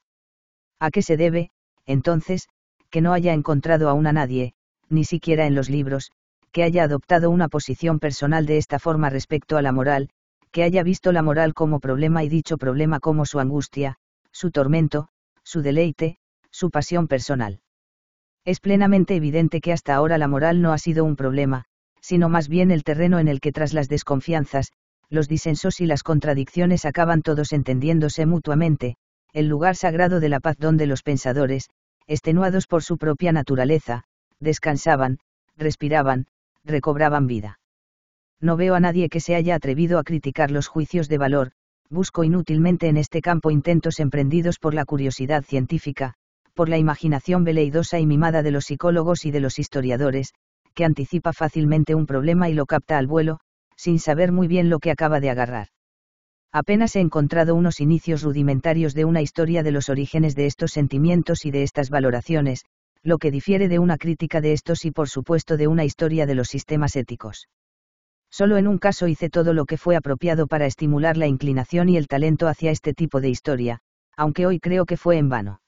¿A qué se debe, entonces, que no haya encontrado aún a nadie, ni siquiera en los libros, que haya adoptado una posición personal de esta forma respecto a la moral, que haya visto la moral como problema y dicho problema como su angustia, su tormento, su deleite, su pasión personal. Es plenamente evidente que hasta ahora la moral no ha sido un problema, sino más bien el terreno en el que tras las desconfianzas, los disensos y las contradicciones acaban todos entendiéndose mutuamente, el lugar sagrado de la paz donde los pensadores, extenuados por su propia naturaleza, descansaban, respiraban, recobraban vida. No veo a nadie que se haya atrevido a criticar los juicios de valor, busco inútilmente en este campo intentos emprendidos por la curiosidad científica, por la imaginación veleidosa y mimada de los psicólogos y de los historiadores, que anticipa fácilmente un problema y lo capta al vuelo, sin saber muy bien lo que acaba de agarrar. Apenas he encontrado unos inicios rudimentarios de una historia de los orígenes de estos sentimientos y de estas valoraciones, lo que difiere de una crítica de estos y por supuesto de una historia de los sistemas éticos. Solo en un caso hice todo lo que fue apropiado para estimular la inclinación y el talento hacia este tipo de historia, aunque hoy creo que fue en vano.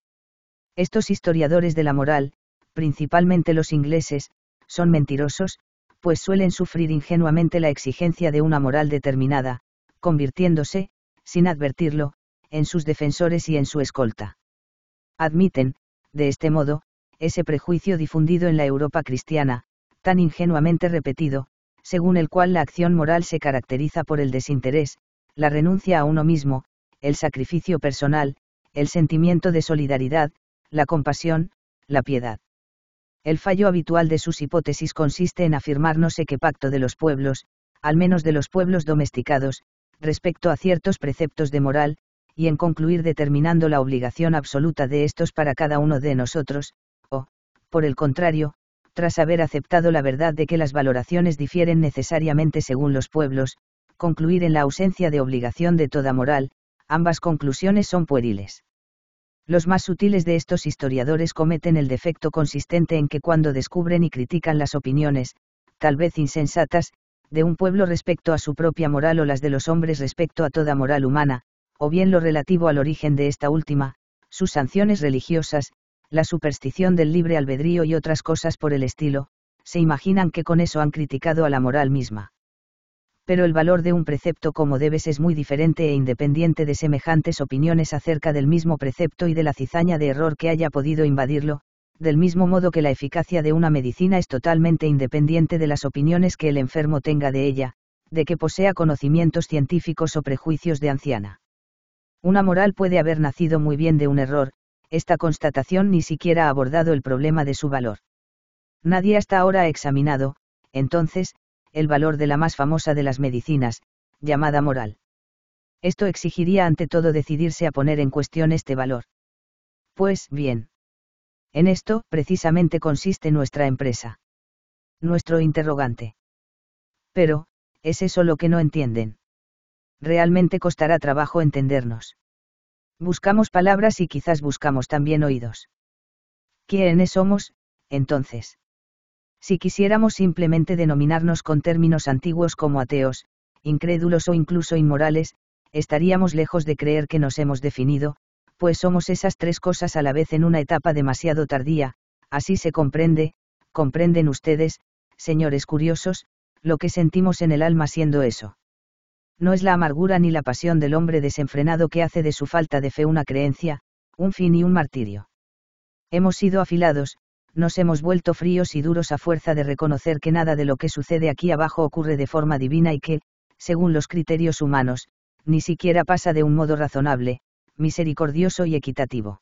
Estos historiadores de la moral, principalmente los ingleses, son mentirosos, pues suelen sufrir ingenuamente la exigencia de una moral determinada, convirtiéndose, sin advertirlo, en sus defensores y en su escolta. Admiten, de este modo, ese prejuicio difundido en la Europa cristiana, tan ingenuamente repetido, según el cual la acción moral se caracteriza por el desinterés, la renuncia a uno mismo, el sacrificio personal, el sentimiento de solidaridad, la compasión, la piedad. El fallo habitual de sus hipótesis consiste en afirmar no sé qué pacto de los pueblos, al menos de los pueblos domesticados, respecto a ciertos preceptos de moral, y en concluir determinando la obligación absoluta de estos para cada uno de nosotros, por el contrario, tras haber aceptado la verdad de que las valoraciones difieren necesariamente según los pueblos, concluir en la ausencia de obligación de toda moral, ambas conclusiones son pueriles. Los más sutiles de estos historiadores cometen el defecto consistente en que cuando descubren y critican las opiniones, tal vez insensatas, de un pueblo respecto a su propia moral o las de los hombres respecto a toda moral humana, o bien lo relativo al origen de esta última, sus sanciones religiosas, la superstición del libre albedrío y otras cosas por el estilo, se imaginan que con eso han criticado a la moral misma. Pero el valor de un precepto como debes es muy diferente e independiente de semejantes opiniones acerca del mismo precepto y de la cizaña de error que haya podido invadirlo, del mismo modo que la eficacia de una medicina es totalmente independiente de las opiniones que el enfermo tenga de ella, de que posea conocimientos científicos o prejuicios de anciana. Una moral puede haber nacido muy bien de un error, esta constatación ni siquiera ha abordado el problema de su valor. Nadie hasta ahora ha examinado, entonces, el valor de la más famosa de las medicinas, llamada moral. Esto exigiría ante todo decidirse a poner en cuestión este valor. Pues bien. En esto, precisamente, consiste nuestra empresa. Nuestro interrogante. Pero, es eso lo que no entienden. Realmente costará trabajo entendernos. Buscamos palabras y quizás buscamos también oídos. ¿Quiénes somos, entonces? Si quisiéramos simplemente denominarnos con términos antiguos como ateos, incrédulos o incluso inmorales, estaríamos lejos de creer que nos hemos definido, pues somos esas tres cosas a la vez en una etapa demasiado tardía, así se comprende, comprenden ustedes, señores curiosos, lo que sentimos en el alma siendo eso no es la amargura ni la pasión del hombre desenfrenado que hace de su falta de fe una creencia, un fin y un martirio. Hemos sido afilados, nos hemos vuelto fríos y duros a fuerza de reconocer que nada de lo que sucede aquí abajo ocurre de forma divina y que, según los criterios humanos, ni siquiera pasa de un modo razonable, misericordioso y equitativo.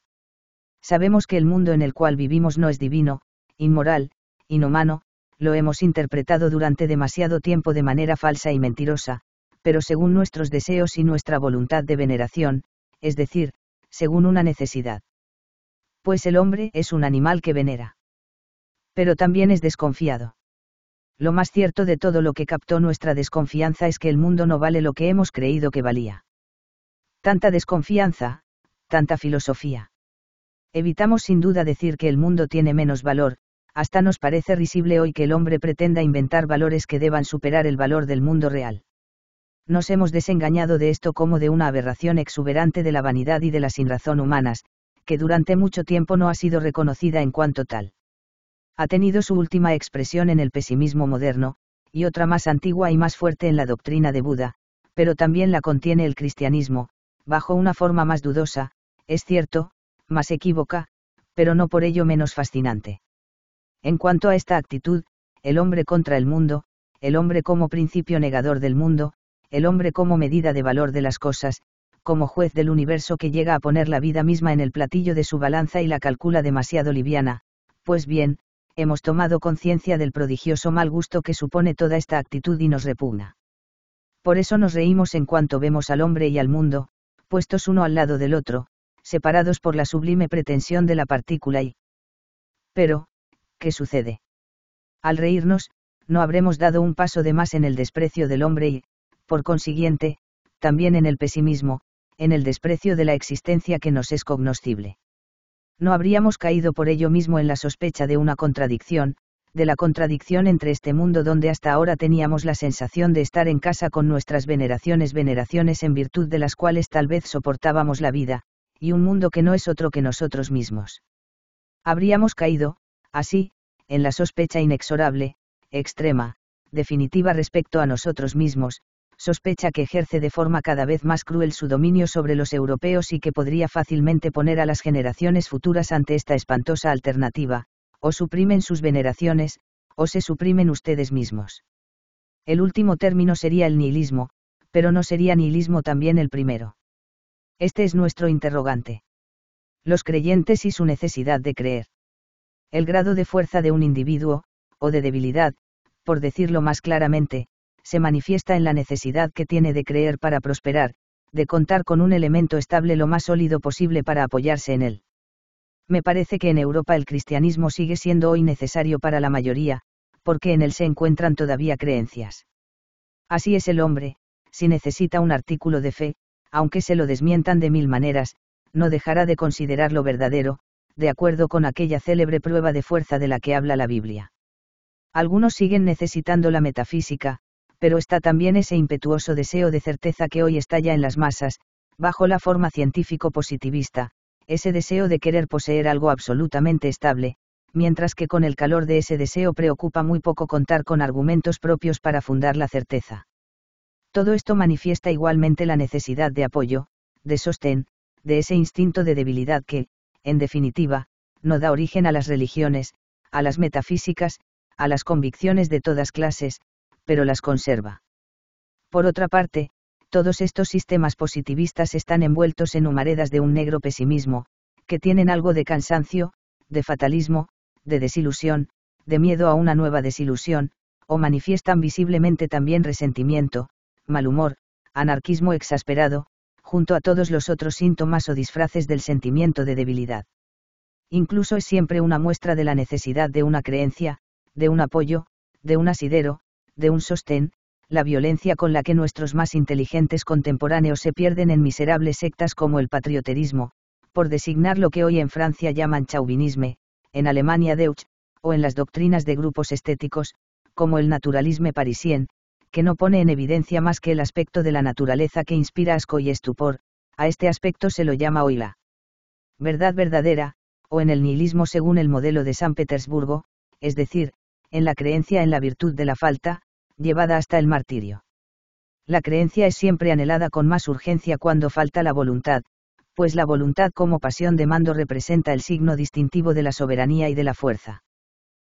Sabemos que el mundo en el cual vivimos no es divino, inmoral, inhumano, lo hemos interpretado durante demasiado tiempo de manera falsa y mentirosa, pero según nuestros deseos y nuestra voluntad de veneración, es decir, según una necesidad. Pues el hombre es un animal que venera. Pero también es desconfiado. Lo más cierto de todo lo que captó nuestra desconfianza es que el mundo no vale lo que hemos creído que valía. Tanta desconfianza, tanta filosofía. Evitamos sin duda decir que el mundo tiene menos valor, hasta nos parece risible hoy que el hombre pretenda inventar valores que deban superar el valor del mundo real nos hemos desengañado de esto como de una aberración exuberante de la vanidad y de la sinrazón humanas, que durante mucho tiempo no ha sido reconocida en cuanto tal. Ha tenido su última expresión en el pesimismo moderno, y otra más antigua y más fuerte en la doctrina de Buda, pero también la contiene el cristianismo, bajo una forma más dudosa, es cierto, más equívoca, pero no por ello menos fascinante. En cuanto a esta actitud, el hombre contra el mundo, el hombre como principio negador del mundo, el hombre como medida de valor de las cosas, como juez del universo que llega a poner la vida misma en el platillo de su balanza y la calcula demasiado liviana, pues bien, hemos tomado conciencia del prodigioso mal gusto que supone toda esta actitud y nos repugna. Por eso nos reímos en cuanto vemos al hombre y al mundo, puestos uno al lado del otro, separados por la sublime pretensión de la partícula y... Pero, ¿qué sucede? Al reírnos, no habremos dado un paso de más en el desprecio del hombre y, por consiguiente, también en el pesimismo, en el desprecio de la existencia que nos es cognoscible. No habríamos caído por ello mismo en la sospecha de una contradicción, de la contradicción entre este mundo donde hasta ahora teníamos la sensación de estar en casa con nuestras veneraciones, veneraciones en virtud de las cuales tal vez soportábamos la vida, y un mundo que no es otro que nosotros mismos. Habríamos caído, así, en la sospecha inexorable, extrema, definitiva respecto a nosotros mismos, sospecha que ejerce de forma cada vez más cruel su dominio sobre los europeos y que podría fácilmente poner a las generaciones futuras ante esta espantosa alternativa, o suprimen sus veneraciones, o se suprimen ustedes mismos. El último término sería el nihilismo, pero no sería nihilismo también el primero. Este es nuestro interrogante. Los creyentes y su necesidad de creer. El grado de fuerza de un individuo, o de debilidad, por decirlo más claramente, se manifiesta en la necesidad que tiene de creer para prosperar, de contar con un elemento estable lo más sólido posible para apoyarse en él. Me parece que en Europa el cristianismo sigue siendo hoy necesario para la mayoría, porque en él se encuentran todavía creencias. Así es el hombre, si necesita un artículo de fe, aunque se lo desmientan de mil maneras, no dejará de considerarlo verdadero, de acuerdo con aquella célebre prueba de fuerza de la que habla la Biblia. Algunos siguen necesitando la metafísica, pero está también ese impetuoso deseo de certeza que hoy estalla en las masas, bajo la forma científico-positivista, ese deseo de querer poseer algo absolutamente estable, mientras que con el calor de ese deseo preocupa muy poco contar con argumentos propios para fundar la certeza. Todo esto manifiesta igualmente la necesidad de apoyo, de sostén, de ese instinto de debilidad que, en definitiva, no da origen a las religiones, a las metafísicas, a las convicciones de todas clases, pero las conserva. Por otra parte, todos estos sistemas positivistas están envueltos en humaredas de un negro pesimismo, que tienen algo de cansancio, de fatalismo, de desilusión, de miedo a una nueva desilusión, o manifiestan visiblemente también resentimiento, mal humor, anarquismo exasperado, junto a todos los otros síntomas o disfraces del sentimiento de debilidad. Incluso es siempre una muestra de la necesidad de una creencia, de un apoyo, de un asidero, de un sostén, la violencia con la que nuestros más inteligentes contemporáneos se pierden en miserables sectas como el patrioterismo, por designar lo que hoy en Francia llaman chauvinisme, en Alemania Deutsch, o en las doctrinas de grupos estéticos, como el naturalisme parisien, que no pone en evidencia más que el aspecto de la naturaleza que inspira asco y estupor, a este aspecto se lo llama hoy la verdad verdadera, o en el nihilismo según el modelo de San Petersburgo, es decir, en la creencia en la virtud de la falta, llevada hasta el martirio. La creencia es siempre anhelada con más urgencia cuando falta la voluntad, pues la voluntad como pasión de mando representa el signo distintivo de la soberanía y de la fuerza.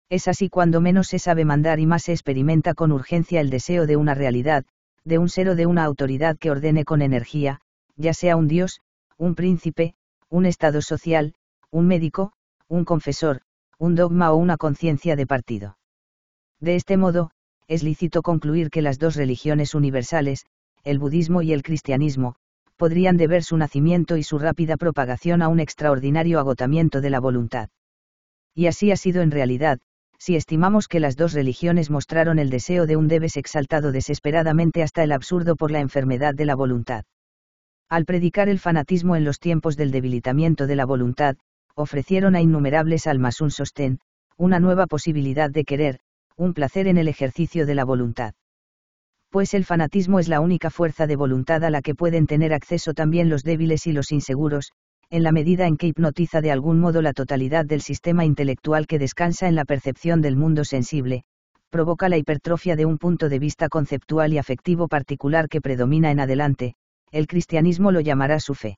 Es así cuando menos se sabe mandar y más se experimenta con urgencia el deseo de una realidad, de un ser o de una autoridad que ordene con energía, ya sea un dios, un príncipe, un estado social, un médico, un confesor, un dogma o una conciencia de partido. De este modo, es lícito concluir que las dos religiones universales, el budismo y el cristianismo, podrían deber su nacimiento y su rápida propagación a un extraordinario agotamiento de la voluntad. Y así ha sido en realidad, si estimamos que las dos religiones mostraron el deseo de un debes exaltado desesperadamente hasta el absurdo por la enfermedad de la voluntad. Al predicar el fanatismo en los tiempos del debilitamiento de la voluntad, ofrecieron a innumerables almas un sostén, una nueva posibilidad de querer, un placer en el ejercicio de la voluntad. Pues el fanatismo es la única fuerza de voluntad a la que pueden tener acceso también los débiles y los inseguros, en la medida en que hipnotiza de algún modo la totalidad del sistema intelectual que descansa en la percepción del mundo sensible, provoca la hipertrofia de un punto de vista conceptual y afectivo particular que predomina en adelante, el cristianismo lo llamará su fe.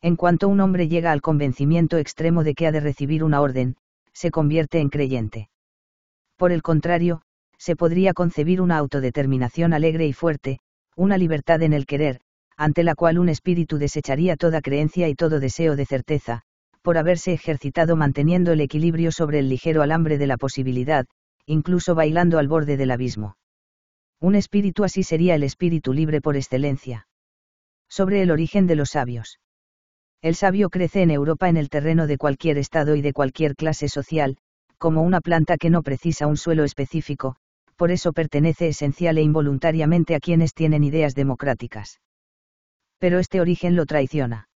En cuanto un hombre llega al convencimiento extremo de que ha de recibir una orden, se convierte en creyente. Por el contrario, se podría concebir una autodeterminación alegre y fuerte, una libertad en el querer, ante la cual un espíritu desecharía toda creencia y todo deseo de certeza, por haberse ejercitado manteniendo el equilibrio sobre el ligero alambre de la posibilidad, incluso bailando al borde del abismo. Un espíritu así sería el espíritu libre por excelencia. Sobre el origen de los sabios. El sabio crece en Europa en el terreno de cualquier estado y de cualquier clase social, como una planta que no precisa un suelo específico, por eso pertenece esencial e involuntariamente a quienes tienen ideas democráticas. Pero este origen lo traiciona.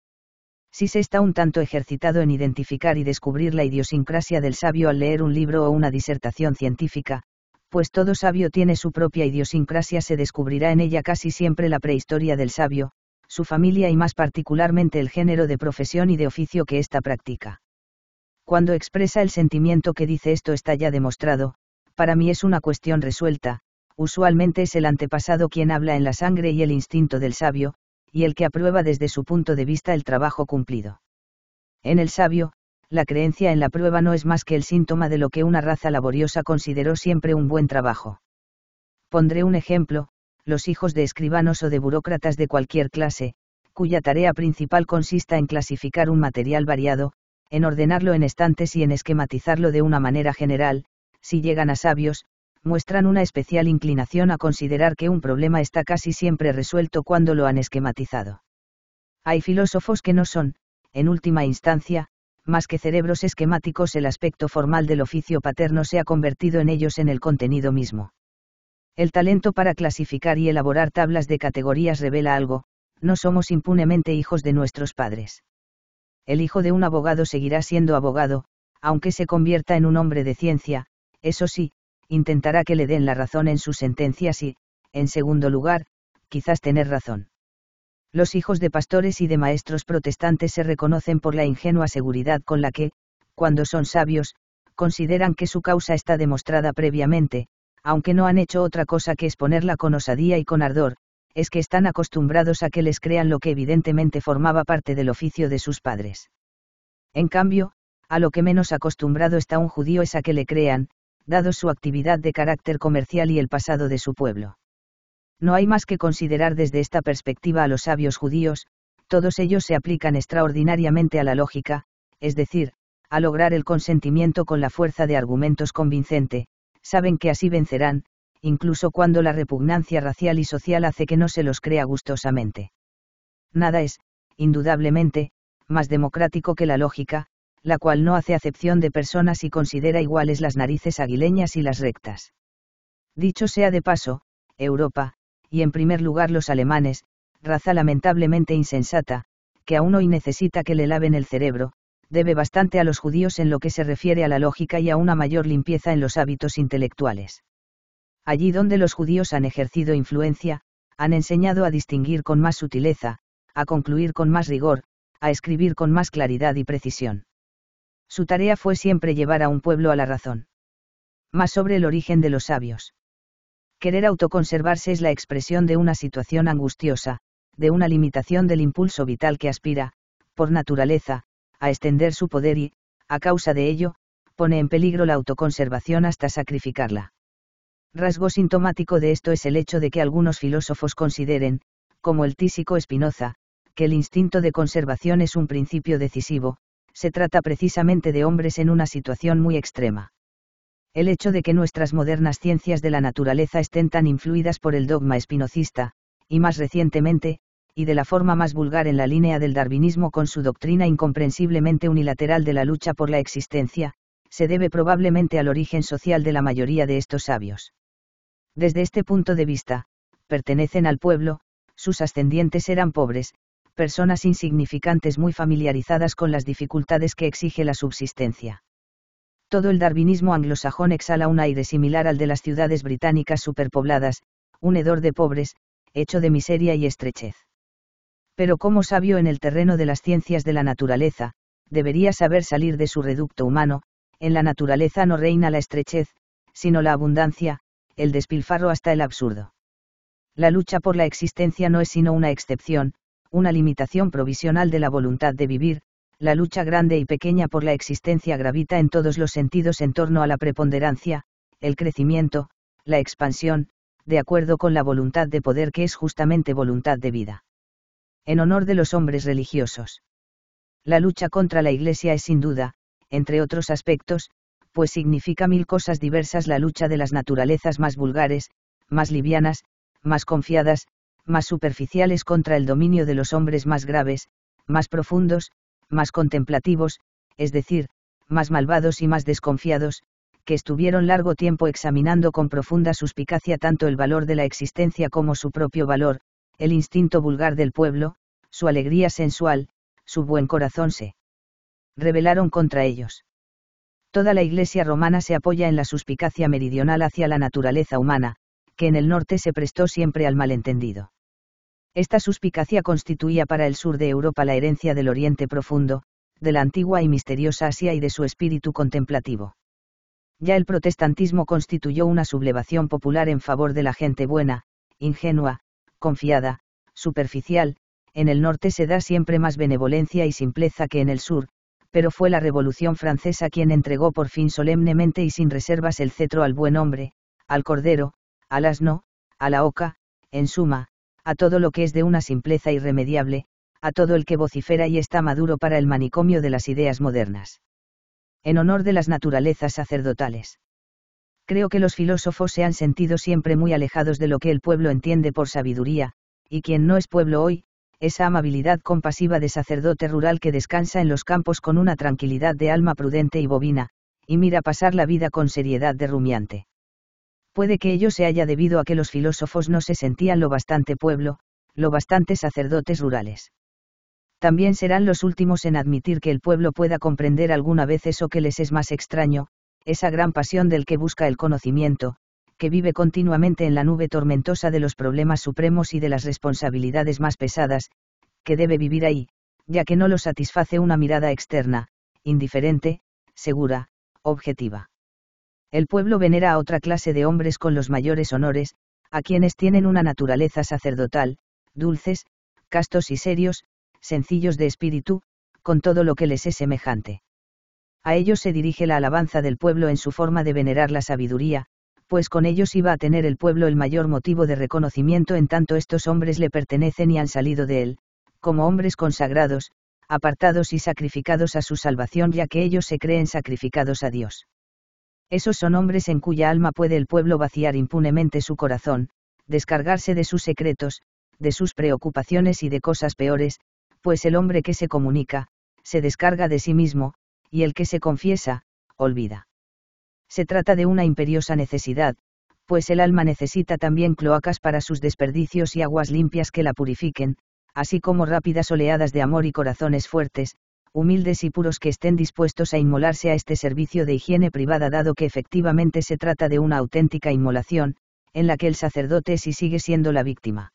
Si se está un tanto ejercitado en identificar y descubrir la idiosincrasia del sabio al leer un libro o una disertación científica, pues todo sabio tiene su propia idiosincrasia, se descubrirá en ella casi siempre la prehistoria del sabio, su familia y más particularmente el género de profesión y de oficio que ésta practica cuando expresa el sentimiento que dice esto está ya demostrado, para mí es una cuestión resuelta, usualmente es el antepasado quien habla en la sangre y el instinto del sabio, y el que aprueba desde su punto de vista el trabajo cumplido. En el sabio, la creencia en la prueba no es más que el síntoma de lo que una raza laboriosa consideró siempre un buen trabajo. Pondré un ejemplo, los hijos de escribanos o de burócratas de cualquier clase, cuya tarea principal consista en clasificar un material variado, en ordenarlo en estantes y en esquematizarlo de una manera general, si llegan a sabios, muestran una especial inclinación a considerar que un problema está casi siempre resuelto cuando lo han esquematizado. Hay filósofos que no son, en última instancia, más que cerebros esquemáticos el aspecto formal del oficio paterno se ha convertido en ellos en el contenido mismo. El talento para clasificar y elaborar tablas de categorías revela algo, no somos impunemente hijos de nuestros padres el hijo de un abogado seguirá siendo abogado, aunque se convierta en un hombre de ciencia, eso sí, intentará que le den la razón en sus sentencias y, en segundo lugar, quizás tener razón. Los hijos de pastores y de maestros protestantes se reconocen por la ingenua seguridad con la que, cuando son sabios, consideran que su causa está demostrada previamente, aunque no han hecho otra cosa que exponerla con osadía y con ardor, es que están acostumbrados a que les crean lo que evidentemente formaba parte del oficio de sus padres. En cambio, a lo que menos acostumbrado está un judío es a que le crean, dado su actividad de carácter comercial y el pasado de su pueblo. No hay más que considerar desde esta perspectiva a los sabios judíos, todos ellos se aplican extraordinariamente a la lógica, es decir, a lograr el consentimiento con la fuerza de argumentos convincente, saben que así vencerán, incluso cuando la repugnancia racial y social hace que no se los crea gustosamente. Nada es, indudablemente, más democrático que la lógica, la cual no hace acepción de personas y considera iguales las narices aguileñas y las rectas. Dicho sea de paso, Europa, y en primer lugar los alemanes, raza lamentablemente insensata, que aún hoy necesita que le laven el cerebro, debe bastante a los judíos en lo que se refiere a la lógica y a una mayor limpieza en los hábitos intelectuales allí donde los judíos han ejercido influencia, han enseñado a distinguir con más sutileza, a concluir con más rigor, a escribir con más claridad y precisión. Su tarea fue siempre llevar a un pueblo a la razón. Más sobre el origen de los sabios. Querer autoconservarse es la expresión de una situación angustiosa, de una limitación del impulso vital que aspira, por naturaleza, a extender su poder y, a causa de ello, pone en peligro la autoconservación hasta sacrificarla. Rasgo sintomático de esto es el hecho de que algunos filósofos consideren, como el tísico Spinoza, que el instinto de conservación es un principio decisivo, se trata precisamente de hombres en una situación muy extrema. El hecho de que nuestras modernas ciencias de la naturaleza estén tan influidas por el dogma espinocista, y más recientemente, y de la forma más vulgar en la línea del darwinismo con su doctrina incomprensiblemente unilateral de la lucha por la existencia, se debe probablemente al origen social de la mayoría de estos sabios. Desde este punto de vista, pertenecen al pueblo, sus ascendientes eran pobres, personas insignificantes muy familiarizadas con las dificultades que exige la subsistencia. Todo el darwinismo anglosajón exhala un aire similar al de las ciudades británicas superpobladas, un hedor de pobres, hecho de miseria y estrechez. Pero como sabio en el terreno de las ciencias de la naturaleza, debería saber salir de su reducto humano, en la naturaleza no reina la estrechez, sino la abundancia, el despilfarro hasta el absurdo. La lucha por la existencia no es sino una excepción, una limitación provisional de la voluntad de vivir, la lucha grande y pequeña por la existencia gravita en todos los sentidos en torno a la preponderancia, el crecimiento, la expansión, de acuerdo con la voluntad de poder que es justamente voluntad de vida. En honor de los hombres religiosos. La lucha contra la Iglesia es sin duda, entre otros aspectos, pues significa mil cosas diversas la lucha de las naturalezas más vulgares, más livianas, más confiadas, más superficiales contra el dominio de los hombres más graves, más profundos, más contemplativos, es decir, más malvados y más desconfiados, que estuvieron largo tiempo examinando con profunda suspicacia tanto el valor de la existencia como su propio valor, el instinto vulgar del pueblo, su alegría sensual, su buen corazón se revelaron contra ellos. Toda la Iglesia romana se apoya en la suspicacia meridional hacia la naturaleza humana, que en el norte se prestó siempre al malentendido. Esta suspicacia constituía para el sur de Europa la herencia del Oriente Profundo, de la antigua y misteriosa Asia y de su espíritu contemplativo. Ya el protestantismo constituyó una sublevación popular en favor de la gente buena, ingenua, confiada, superficial, en el norte se da siempre más benevolencia y simpleza que en el sur, pero fue la Revolución francesa quien entregó por fin solemnemente y sin reservas el cetro al buen hombre, al cordero, al asno, a la oca, en suma, a todo lo que es de una simpleza irremediable, a todo el que vocifera y está maduro para el manicomio de las ideas modernas. En honor de las naturalezas sacerdotales. Creo que los filósofos se han sentido siempre muy alejados de lo que el pueblo entiende por sabiduría, y quien no es pueblo hoy, esa amabilidad compasiva de sacerdote rural que descansa en los campos con una tranquilidad de alma prudente y bovina, y mira pasar la vida con seriedad de rumiante. Puede que ello se haya debido a que los filósofos no se sentían lo bastante pueblo, lo bastante sacerdotes rurales. También serán los últimos en admitir que el pueblo pueda comprender alguna vez eso que les es más extraño, esa gran pasión del que busca el conocimiento, que vive continuamente en la nube tormentosa de los problemas supremos y de las responsabilidades más pesadas, que debe vivir ahí, ya que no lo satisface una mirada externa, indiferente, segura, objetiva. El pueblo venera a otra clase de hombres con los mayores honores, a quienes tienen una naturaleza sacerdotal, dulces, castos y serios, sencillos de espíritu, con todo lo que les es semejante. A ellos se dirige la alabanza del pueblo en su forma de venerar la sabiduría, pues con ellos iba a tener el pueblo el mayor motivo de reconocimiento en tanto estos hombres le pertenecen y han salido de él, como hombres consagrados, apartados y sacrificados a su salvación ya que ellos se creen sacrificados a Dios. Esos son hombres en cuya alma puede el pueblo vaciar impunemente su corazón, descargarse de sus secretos, de sus preocupaciones y de cosas peores, pues el hombre que se comunica, se descarga de sí mismo, y el que se confiesa, olvida se trata de una imperiosa necesidad, pues el alma necesita también cloacas para sus desperdicios y aguas limpias que la purifiquen, así como rápidas oleadas de amor y corazones fuertes, humildes y puros que estén dispuestos a inmolarse a este servicio de higiene privada dado que efectivamente se trata de una auténtica inmolación, en la que el sacerdote es y sigue siendo la víctima.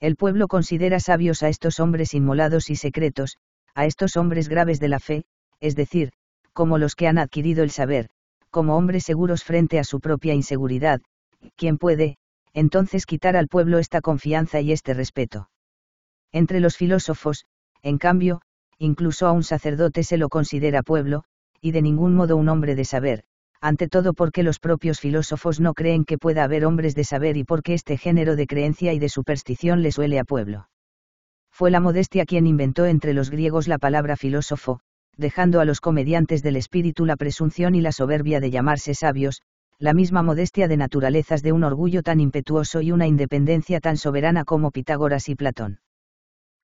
El pueblo considera sabios a estos hombres inmolados y secretos, a estos hombres graves de la fe, es decir, como los que han adquirido el saber, como hombres seguros frente a su propia inseguridad, ¿quién puede, entonces quitar al pueblo esta confianza y este respeto. Entre los filósofos, en cambio, incluso a un sacerdote se lo considera pueblo, y de ningún modo un hombre de saber, ante todo porque los propios filósofos no creen que pueda haber hombres de saber y porque este género de creencia y de superstición le suele a pueblo. Fue la modestia quien inventó entre los griegos la palabra filósofo, dejando a los comediantes del espíritu la presunción y la soberbia de llamarse sabios, la misma modestia de naturalezas de un orgullo tan impetuoso y una independencia tan soberana como Pitágoras y Platón.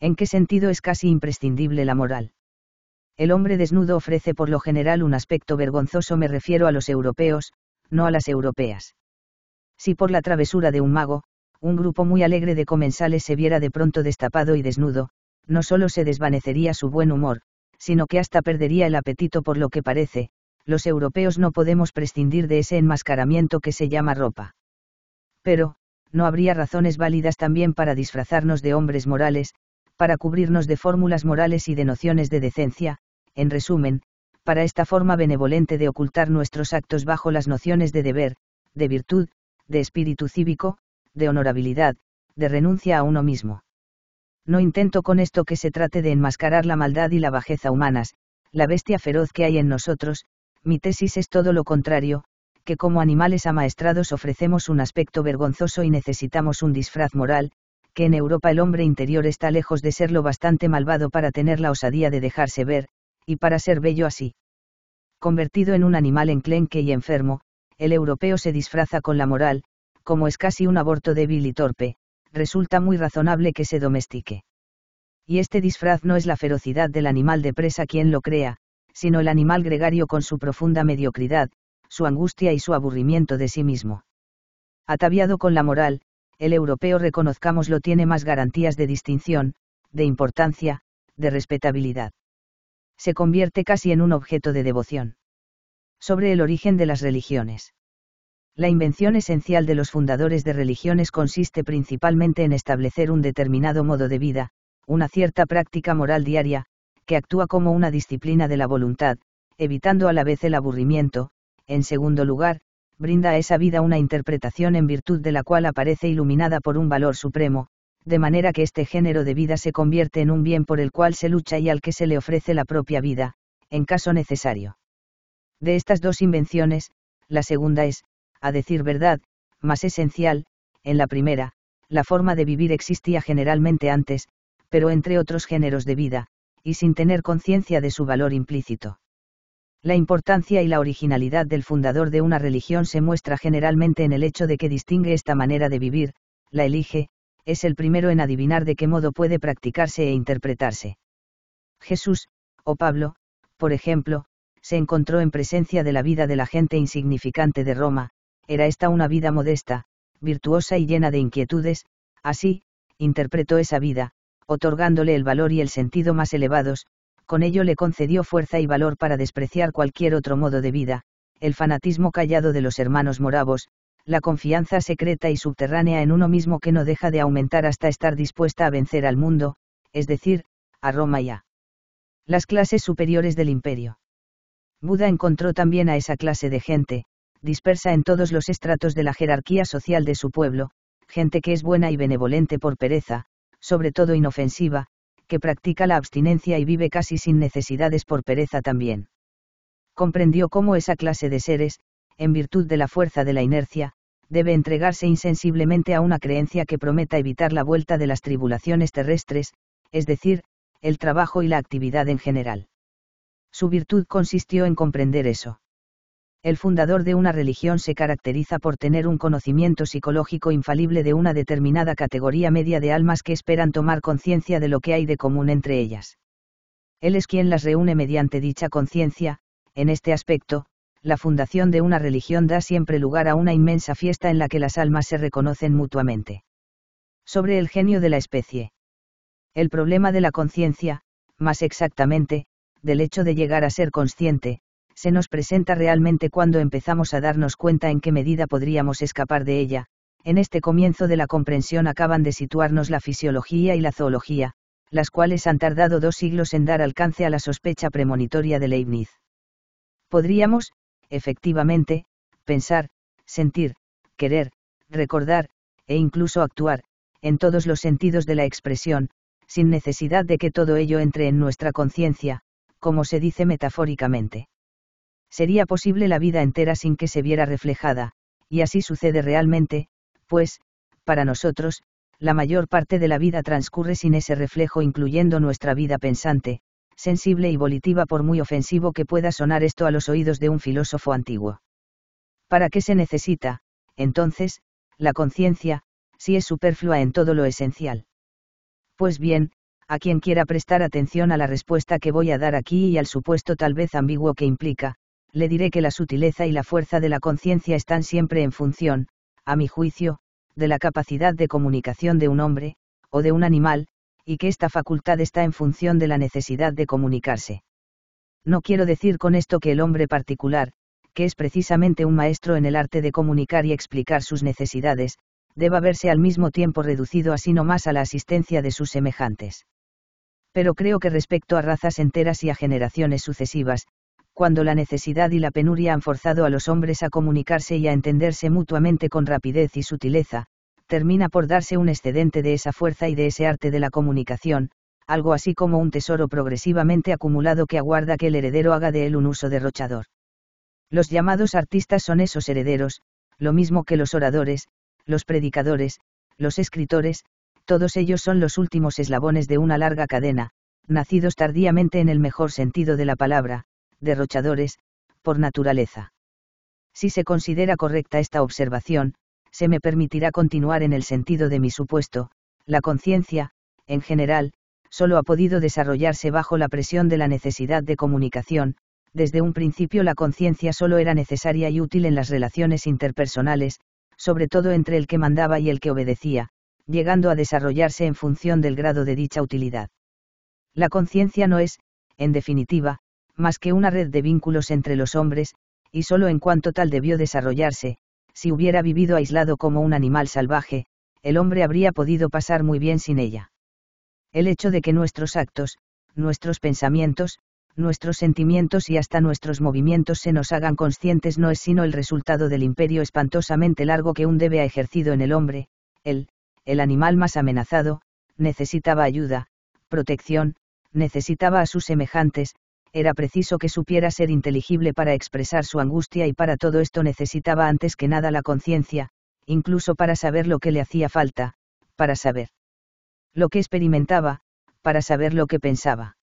¿En qué sentido es casi imprescindible la moral? El hombre desnudo ofrece por lo general un aspecto vergonzoso, me refiero a los europeos, no a las europeas. Si por la travesura de un mago, un grupo muy alegre de comensales se viera de pronto destapado y desnudo, no solo se desvanecería su buen humor, sino que hasta perdería el apetito por lo que parece, los europeos no podemos prescindir de ese enmascaramiento que se llama ropa. Pero, no habría razones válidas también para disfrazarnos de hombres morales, para cubrirnos de fórmulas morales y de nociones de decencia, en resumen, para esta forma benevolente de ocultar nuestros actos bajo las nociones de deber, de virtud, de espíritu cívico, de honorabilidad, de renuncia a uno mismo no intento con esto que se trate de enmascarar la maldad y la bajeza humanas, la bestia feroz que hay en nosotros, mi tesis es todo lo contrario, que como animales amaestrados ofrecemos un aspecto vergonzoso y necesitamos un disfraz moral, que en Europa el hombre interior está lejos de ser lo bastante malvado para tener la osadía de dejarse ver, y para ser bello así. Convertido en un animal enclenque y enfermo, el europeo se disfraza con la moral, como es casi un aborto débil y torpe, resulta muy razonable que se domestique. Y este disfraz no es la ferocidad del animal de presa quien lo crea, sino el animal gregario con su profunda mediocridad, su angustia y su aburrimiento de sí mismo. Ataviado con la moral, el europeo lo tiene más garantías de distinción, de importancia, de respetabilidad. Se convierte casi en un objeto de devoción. Sobre el origen de las religiones. La invención esencial de los fundadores de religiones consiste principalmente en establecer un determinado modo de vida, una cierta práctica moral diaria, que actúa como una disciplina de la voluntad, evitando a la vez el aburrimiento, en segundo lugar, brinda a esa vida una interpretación en virtud de la cual aparece iluminada por un valor supremo, de manera que este género de vida se convierte en un bien por el cual se lucha y al que se le ofrece la propia vida, en caso necesario. De estas dos invenciones, la segunda es, a decir verdad, más esencial, en la primera, la forma de vivir existía generalmente antes, pero entre otros géneros de vida, y sin tener conciencia de su valor implícito. La importancia y la originalidad del fundador de una religión se muestra generalmente en el hecho de que distingue esta manera de vivir, la elige, es el primero en adivinar de qué modo puede practicarse e interpretarse. Jesús, o Pablo, por ejemplo, se encontró en presencia de la vida de la gente insignificante de Roma, era esta una vida modesta, virtuosa y llena de inquietudes, así, interpretó esa vida, otorgándole el valor y el sentido más elevados, con ello le concedió fuerza y valor para despreciar cualquier otro modo de vida, el fanatismo callado de los hermanos moravos, la confianza secreta y subterránea en uno mismo que no deja de aumentar hasta estar dispuesta a vencer al mundo, es decir, a Roma y a las clases superiores del imperio. Buda encontró también a esa clase de gente, dispersa en todos los estratos de la jerarquía social de su pueblo, gente que es buena y benevolente por pereza, sobre todo inofensiva, que practica la abstinencia y vive casi sin necesidades por pereza también. Comprendió cómo esa clase de seres, en virtud de la fuerza de la inercia, debe entregarse insensiblemente a una creencia que prometa evitar la vuelta de las tribulaciones terrestres, es decir, el trabajo y la actividad en general. Su virtud consistió en comprender eso el fundador de una religión se caracteriza por tener un conocimiento psicológico infalible de una determinada categoría media de almas que esperan tomar conciencia de lo que hay de común entre ellas. Él es quien las reúne mediante dicha conciencia, en este aspecto, la fundación de una religión da siempre lugar a una inmensa fiesta en la que las almas se reconocen mutuamente. Sobre el genio de la especie. El problema de la conciencia, más exactamente, del hecho de llegar a ser consciente, se nos presenta realmente cuando empezamos a darnos cuenta en qué medida podríamos escapar de ella, en este comienzo de la comprensión acaban de situarnos la fisiología y la zoología, las cuales han tardado dos siglos en dar alcance a la sospecha premonitoria de Leibniz. Podríamos, efectivamente, pensar, sentir, querer, recordar, e incluso actuar, en todos los sentidos de la expresión, sin necesidad de que todo ello entre en nuestra conciencia, como se dice metafóricamente sería posible la vida entera sin que se viera reflejada, y así sucede realmente, pues, para nosotros, la mayor parte de la vida transcurre sin ese reflejo incluyendo nuestra vida pensante, sensible y volitiva por muy ofensivo que pueda sonar esto a los oídos de un filósofo antiguo. ¿Para qué se necesita, entonces, la conciencia, si es superflua en todo lo esencial? Pues bien, a quien quiera prestar atención a la respuesta que voy a dar aquí y al supuesto tal vez ambiguo que implica, le diré que la sutileza y la fuerza de la conciencia están siempre en función, a mi juicio, de la capacidad de comunicación de un hombre, o de un animal, y que esta facultad está en función de la necesidad de comunicarse. No quiero decir con esto que el hombre particular, que es precisamente un maestro en el arte de comunicar y explicar sus necesidades, deba verse al mismo tiempo reducido así nomás a la asistencia de sus semejantes. Pero creo que respecto a razas enteras y a generaciones sucesivas, cuando la necesidad y la penuria han forzado a los hombres a comunicarse y a entenderse mutuamente con rapidez y sutileza, termina por darse un excedente de esa fuerza y de ese arte de la comunicación, algo así como un tesoro progresivamente acumulado que aguarda que el heredero haga de él un uso derrochador. Los llamados artistas son esos herederos, lo mismo que los oradores, los predicadores, los escritores, todos ellos son los últimos eslabones de una larga cadena, nacidos tardíamente en el mejor sentido de la palabra, derrochadores, por naturaleza. Si se considera correcta esta observación, se me permitirá continuar en el sentido de mi supuesto, la conciencia, en general, solo ha podido desarrollarse bajo la presión de la necesidad de comunicación, desde un principio la conciencia solo era necesaria y útil en las relaciones interpersonales, sobre todo entre el que mandaba y el que obedecía, llegando a desarrollarse en función del grado de dicha utilidad. La conciencia no es, en definitiva, más que una red de vínculos entre los hombres, y solo en cuanto tal debió desarrollarse, si hubiera vivido aislado como un animal salvaje, el hombre habría podido pasar muy bien sin ella. El hecho de que nuestros actos, nuestros pensamientos, nuestros sentimientos y hasta nuestros movimientos se nos hagan conscientes no es sino el resultado del imperio espantosamente largo que un debe ha ejercido en el hombre, el, el animal más amenazado, necesitaba ayuda, protección, necesitaba a sus semejantes, era preciso que supiera ser inteligible para expresar su angustia y para todo esto necesitaba antes que nada la conciencia, incluso para saber lo que le hacía falta, para saber lo que experimentaba, para saber lo que pensaba.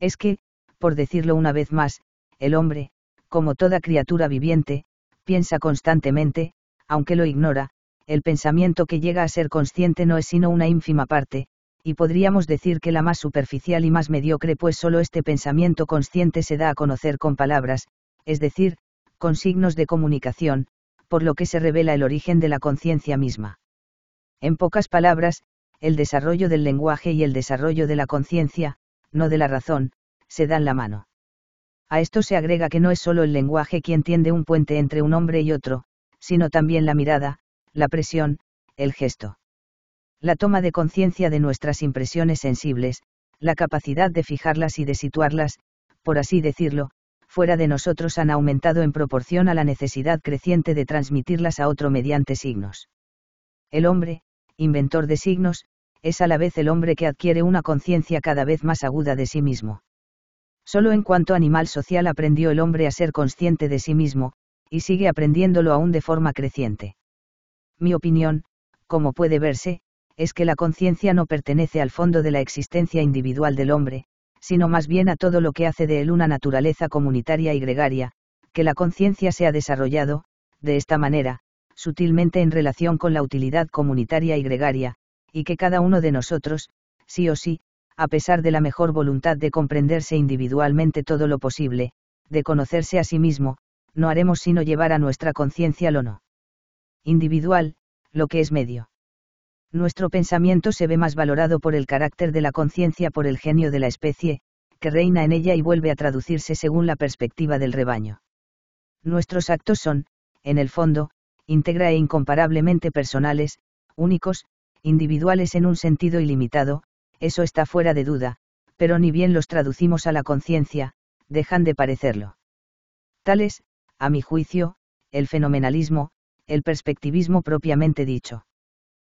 Es que, por decirlo una vez más, el hombre, como toda criatura viviente, piensa constantemente, aunque lo ignora, el pensamiento que llega a ser consciente no es sino una ínfima parte, y podríamos decir que la más superficial y más mediocre, pues solo este pensamiento consciente se da a conocer con palabras, es decir, con signos de comunicación, por lo que se revela el origen de la conciencia misma. En pocas palabras, el desarrollo del lenguaje y el desarrollo de la conciencia, no de la razón, se dan la mano. A esto se agrega que no es solo el lenguaje quien tiende un puente entre un hombre y otro, sino también la mirada, la presión, el gesto la toma de conciencia de nuestras impresiones sensibles, la capacidad de fijarlas y de situarlas, por así decirlo, fuera de nosotros han aumentado en proporción a la necesidad creciente de transmitirlas a otro mediante signos. El hombre, inventor de signos, es a la vez el hombre que adquiere una conciencia cada vez más aguda de sí mismo. Solo en cuanto animal social aprendió el hombre a ser consciente de sí mismo, y sigue aprendiéndolo aún de forma creciente. Mi opinión, como puede verse, es que la conciencia no pertenece al fondo de la existencia individual del hombre, sino más bien a todo lo que hace de él una naturaleza comunitaria y gregaria, que la conciencia se ha desarrollado, de esta manera, sutilmente en relación con la utilidad comunitaria y gregaria, y que cada uno de nosotros, sí o sí, a pesar de la mejor voluntad de comprenderse individualmente todo lo posible, de conocerse a sí mismo, no haremos sino llevar a nuestra conciencia lo no individual, lo que es medio nuestro pensamiento se ve más valorado por el carácter de la conciencia por el genio de la especie, que reina en ella y vuelve a traducirse según la perspectiva del rebaño. Nuestros actos son, en el fondo, íntegra e incomparablemente personales, únicos, individuales en un sentido ilimitado, eso está fuera de duda, pero ni bien los traducimos a la conciencia, dejan de parecerlo. Tales, a mi juicio, el fenomenalismo, el perspectivismo propiamente dicho.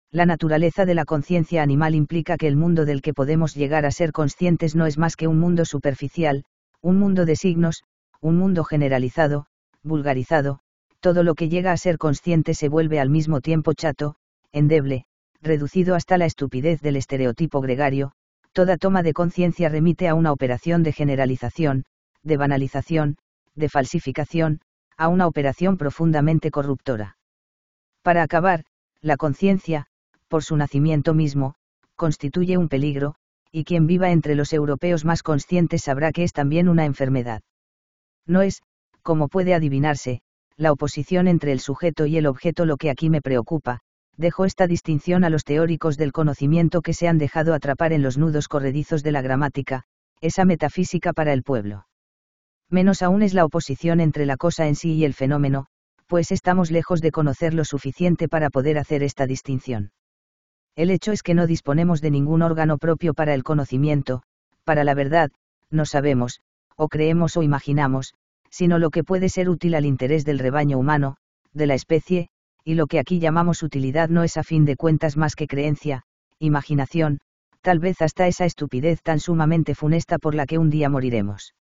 La naturaleza de la conciencia animal implica que el mundo del que podemos llegar a ser conscientes no es más que un mundo superficial, un mundo de signos, un mundo generalizado, vulgarizado, todo lo que llega a ser consciente se vuelve al mismo tiempo chato, endeble, reducido hasta la estupidez del estereotipo gregario, toda toma de conciencia remite a una operación de generalización, de banalización, de falsificación, a una operación profundamente corruptora. Para acabar, la conciencia, por su nacimiento mismo, constituye un peligro, y quien viva entre los europeos más conscientes sabrá que es también una enfermedad. No es, como puede adivinarse, la oposición entre el sujeto y el objeto lo que aquí me preocupa, dejo esta distinción a los teóricos del conocimiento que se han dejado atrapar en los nudos corredizos de la gramática, esa metafísica para el pueblo. Menos aún es la oposición entre la cosa en sí y el fenómeno, pues estamos lejos de conocer lo suficiente para poder hacer esta distinción. El hecho es que no disponemos de ningún órgano propio para el conocimiento, para la verdad, no sabemos, o creemos o imaginamos, sino lo que puede ser útil al interés del rebaño humano, de la especie, y lo que aquí llamamos utilidad no es a fin de cuentas más que creencia, imaginación, tal vez hasta esa estupidez tan sumamente funesta por la que un día moriremos.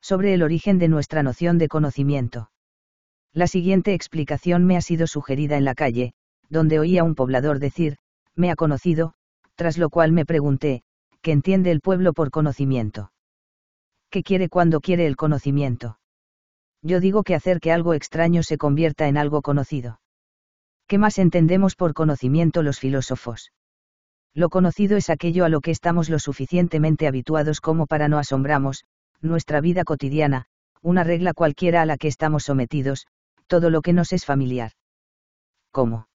Sobre el origen de nuestra noción de conocimiento. La siguiente explicación me ha sido sugerida en la calle, donde oía a un poblador decir, me ha conocido, tras lo cual me pregunté, ¿qué entiende el pueblo por conocimiento? ¿Qué quiere cuando quiere el conocimiento? Yo digo que hacer que algo extraño se convierta en algo conocido. ¿Qué más entendemos por conocimiento los filósofos? Lo conocido es aquello a lo que estamos lo suficientemente habituados como para no asombramos, nuestra vida cotidiana, una regla cualquiera a la que estamos sometidos, todo lo que nos es familiar. ¿Cómo?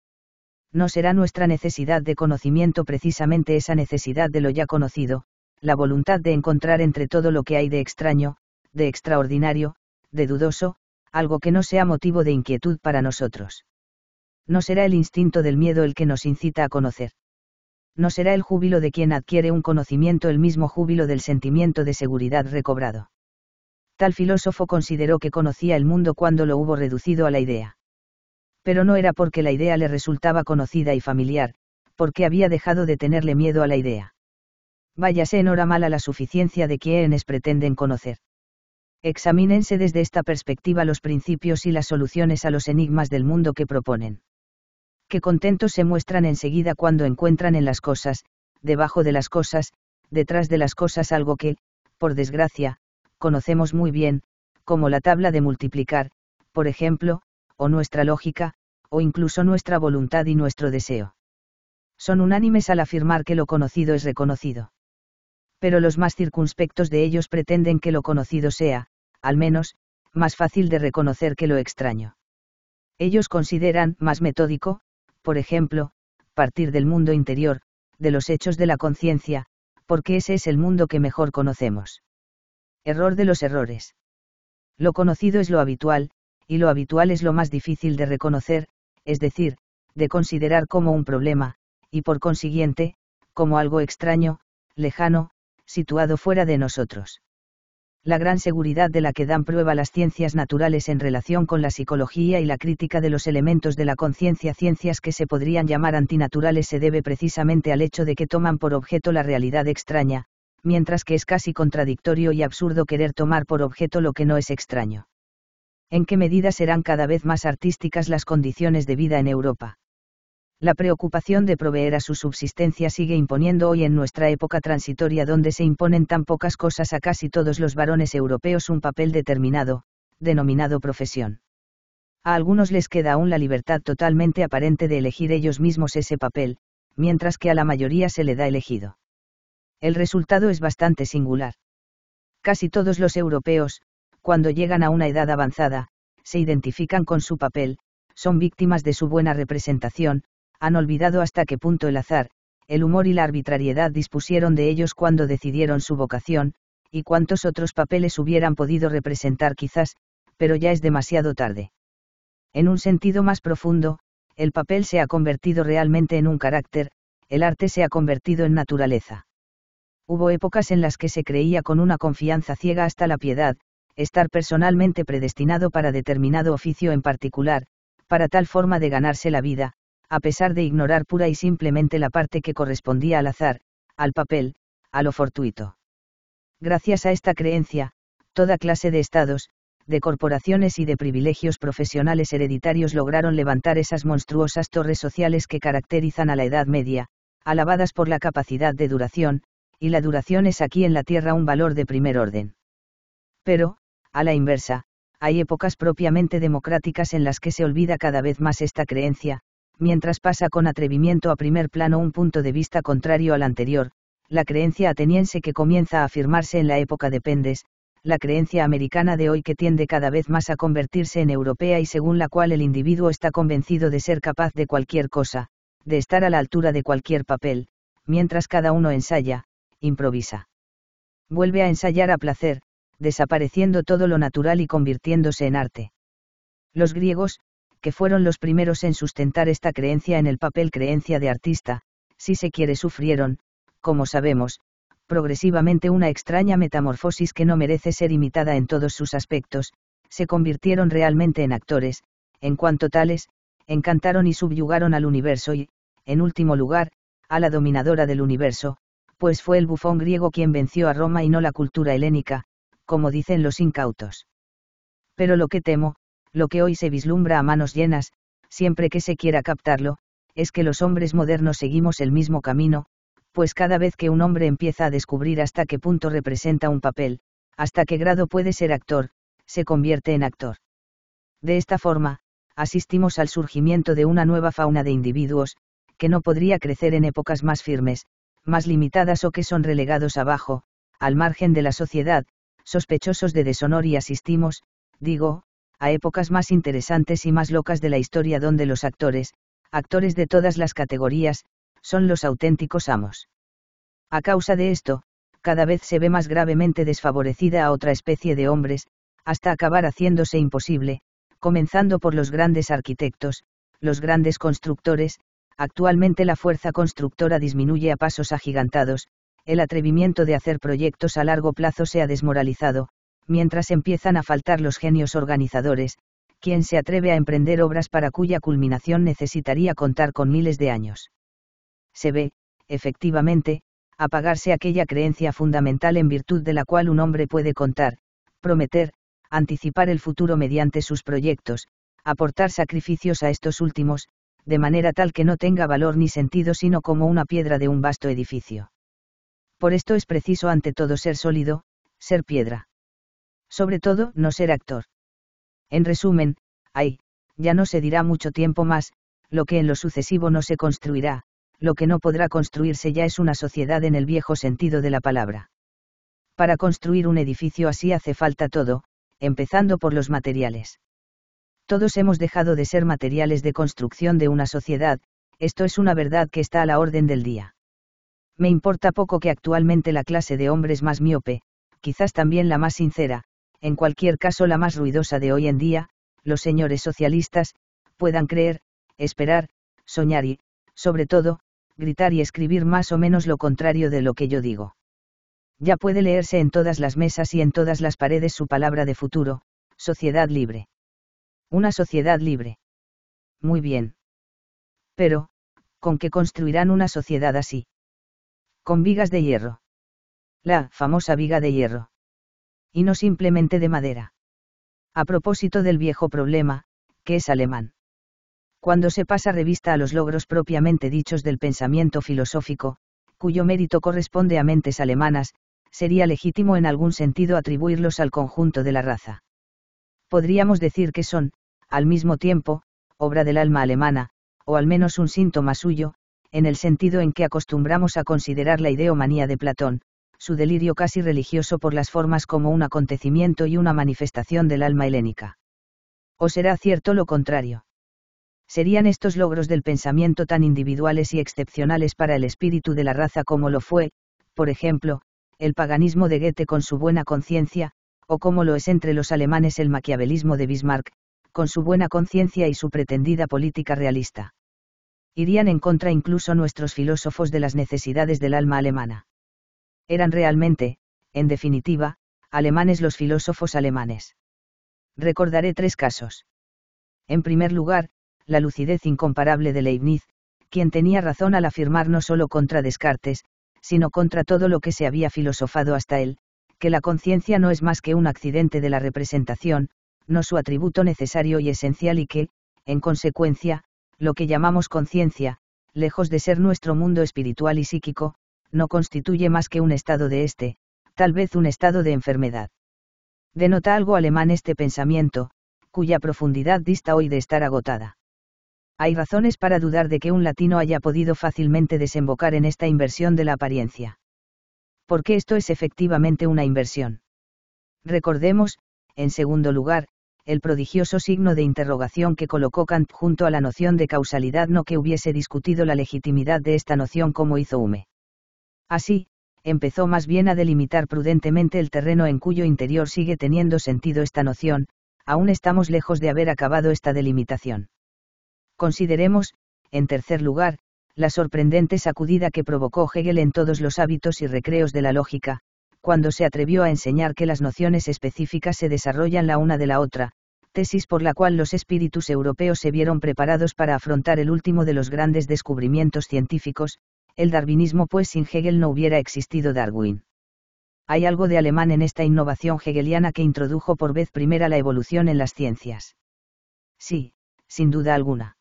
no será nuestra necesidad de conocimiento precisamente esa necesidad de lo ya conocido, la voluntad de encontrar entre todo lo que hay de extraño, de extraordinario, de dudoso, algo que no sea motivo de inquietud para nosotros. No será el instinto del miedo el que nos incita a conocer. No será el júbilo de quien adquiere un conocimiento el mismo júbilo del sentimiento de seguridad recobrado. Tal filósofo consideró que conocía el mundo cuando lo hubo reducido a la idea pero no era porque la idea le resultaba conocida y familiar, porque había dejado de tenerle miedo a la idea. Váyase en hora mala la suficiencia de quienes pretenden conocer. Examínense desde esta perspectiva los principios y las soluciones a los enigmas del mundo que proponen. Qué contentos se muestran enseguida cuando encuentran en las cosas, debajo de las cosas, detrás de las cosas algo que, por desgracia, conocemos muy bien, como la tabla de multiplicar, por ejemplo, o nuestra lógica, o incluso nuestra voluntad y nuestro deseo. Son unánimes al afirmar que lo conocido es reconocido. Pero los más circunspectos de ellos pretenden que lo conocido sea, al menos, más fácil de reconocer que lo extraño. Ellos consideran más metódico, por ejemplo, partir del mundo interior, de los hechos de la conciencia, porque ese es el mundo que mejor conocemos. Error de los errores. Lo conocido es lo habitual, y lo habitual es lo más difícil de reconocer, es decir, de considerar como un problema, y por consiguiente, como algo extraño, lejano, situado fuera de nosotros. La gran seguridad de la que dan prueba las ciencias naturales en relación con la psicología y la crítica de los elementos de la conciencia ciencias que se podrían llamar antinaturales se debe precisamente al hecho de que toman por objeto la realidad extraña, mientras que es casi contradictorio y absurdo querer tomar por objeto lo que no es extraño en qué medida serán cada vez más artísticas las condiciones de vida en Europa. La preocupación de proveer a su subsistencia sigue imponiendo hoy en nuestra época transitoria donde se imponen tan pocas cosas a casi todos los varones europeos un papel determinado, denominado profesión. A algunos les queda aún la libertad totalmente aparente de elegir ellos mismos ese papel, mientras que a la mayoría se le da elegido. El resultado es bastante singular. Casi todos los europeos, cuando llegan a una edad avanzada, se identifican con su papel, son víctimas de su buena representación, han olvidado hasta qué punto el azar, el humor y la arbitrariedad dispusieron de ellos cuando decidieron su vocación, y cuántos otros papeles hubieran podido representar quizás, pero ya es demasiado tarde. En un sentido más profundo, el papel se ha convertido realmente en un carácter, el arte se ha convertido en naturaleza. Hubo épocas en las que se creía con una confianza ciega hasta la piedad, estar personalmente predestinado para determinado oficio en particular, para tal forma de ganarse la vida, a pesar de ignorar pura y simplemente la parte que correspondía al azar, al papel, a lo fortuito. Gracias a esta creencia, toda clase de estados, de corporaciones y de privilegios profesionales hereditarios lograron levantar esas monstruosas torres sociales que caracterizan a la Edad Media, alabadas por la capacidad de duración, y la duración es aquí en la Tierra un valor de primer orden. Pero, a la inversa, hay épocas propiamente democráticas en las que se olvida cada vez más esta creencia, mientras pasa con atrevimiento a primer plano un punto de vista contrario al anterior, la creencia ateniense que comienza a afirmarse en la época de Pendes, la creencia americana de hoy que tiende cada vez más a convertirse en europea y según la cual el individuo está convencido de ser capaz de cualquier cosa, de estar a la altura de cualquier papel, mientras cada uno ensaya, improvisa. Vuelve a ensayar a placer, desapareciendo todo lo natural y convirtiéndose en arte. Los griegos, que fueron los primeros en sustentar esta creencia en el papel creencia de artista, si se quiere sufrieron, como sabemos, progresivamente una extraña metamorfosis que no merece ser imitada en todos sus aspectos, se convirtieron realmente en actores, en cuanto tales, encantaron y subyugaron al universo y, en último lugar, a la dominadora del universo, pues fue el bufón griego quien venció a Roma y no la cultura helénica, como dicen los incautos. Pero lo que temo, lo que hoy se vislumbra a manos llenas, siempre que se quiera captarlo, es que los hombres modernos seguimos el mismo camino, pues cada vez que un hombre empieza a descubrir hasta qué punto representa un papel, hasta qué grado puede ser actor, se convierte en actor. De esta forma, asistimos al surgimiento de una nueva fauna de individuos, que no podría crecer en épocas más firmes, más limitadas o que son relegados abajo, al margen de la sociedad, sospechosos de deshonor y asistimos, digo, a épocas más interesantes y más locas de la historia donde los actores, actores de todas las categorías, son los auténticos amos. A causa de esto, cada vez se ve más gravemente desfavorecida a otra especie de hombres, hasta acabar haciéndose imposible, comenzando por los grandes arquitectos, los grandes constructores, actualmente la fuerza constructora disminuye a pasos agigantados, el atrevimiento de hacer proyectos a largo plazo se ha desmoralizado, mientras empiezan a faltar los genios organizadores, quien se atreve a emprender obras para cuya culminación necesitaría contar con miles de años. Se ve, efectivamente, apagarse aquella creencia fundamental en virtud de la cual un hombre puede contar, prometer, anticipar el futuro mediante sus proyectos, aportar sacrificios a estos últimos, de manera tal que no tenga valor ni sentido sino como una piedra de un vasto edificio. Por esto es preciso ante todo ser sólido, ser piedra. Sobre todo, no ser actor. En resumen, ay, ya no se dirá mucho tiempo más, lo que en lo sucesivo no se construirá, lo que no podrá construirse ya es una sociedad en el viejo sentido de la palabra. Para construir un edificio así hace falta todo, empezando por los materiales. Todos hemos dejado de ser materiales de construcción de una sociedad, esto es una verdad que está a la orden del día. Me importa poco que actualmente la clase de hombres más miope, quizás también la más sincera, en cualquier caso la más ruidosa de hoy en día, los señores socialistas, puedan creer, esperar, soñar y, sobre todo, gritar y escribir más o menos lo contrario de lo que yo digo. Ya puede leerse en todas las mesas y en todas las paredes su palabra de futuro, sociedad libre. Una sociedad libre. Muy bien. Pero, ¿con qué construirán una sociedad así? con vigas de hierro. La famosa viga de hierro. Y no simplemente de madera. A propósito del viejo problema, que es alemán. Cuando se pasa revista a los logros propiamente dichos del pensamiento filosófico, cuyo mérito corresponde a mentes alemanas, sería legítimo en algún sentido atribuirlos al conjunto de la raza. Podríamos decir que son, al mismo tiempo, obra del alma alemana, o al menos un síntoma suyo, en el sentido en que acostumbramos a considerar la ideomanía de Platón, su delirio casi religioso por las formas como un acontecimiento y una manifestación del alma helénica. ¿O será cierto lo contrario? ¿Serían estos logros del pensamiento tan individuales y excepcionales para el espíritu de la raza como lo fue, por ejemplo, el paganismo de Goethe con su buena conciencia, o como lo es entre los alemanes el maquiavelismo de Bismarck, con su buena conciencia y su pretendida política realista? Irían en contra incluso nuestros filósofos de las necesidades del alma alemana. Eran realmente, en definitiva, alemanes los filósofos alemanes. Recordaré tres casos. En primer lugar, la lucidez incomparable de Leibniz, quien tenía razón al afirmar no solo contra Descartes, sino contra todo lo que se había filosofado hasta él, que la conciencia no es más que un accidente de la representación, no su atributo necesario y esencial y que, en consecuencia, lo que llamamos conciencia, lejos de ser nuestro mundo espiritual y psíquico, no constituye más que un estado de este, tal vez un estado de enfermedad. Denota algo alemán este pensamiento, cuya profundidad dista hoy de estar agotada. Hay razones para dudar de que un latino haya podido fácilmente desembocar en esta inversión de la apariencia. Porque esto es efectivamente una inversión. Recordemos, en segundo lugar, el prodigioso signo de interrogación que colocó Kant junto a la noción de causalidad no que hubiese discutido la legitimidad de esta noción como hizo Hume. Así, empezó más bien a delimitar prudentemente el terreno en cuyo interior sigue teniendo sentido esta noción, aún estamos lejos de haber acabado esta delimitación. Consideremos, en tercer lugar, la sorprendente sacudida que provocó Hegel en todos los hábitos y recreos de la lógica, cuando se atrevió a enseñar que las nociones específicas se desarrollan la una de la otra, tesis por la cual los espíritus europeos se vieron preparados para afrontar el último de los grandes descubrimientos científicos, el darwinismo pues sin Hegel no hubiera existido Darwin. Hay algo de alemán en esta innovación hegeliana que introdujo por vez primera la evolución en las ciencias. Sí, sin duda alguna.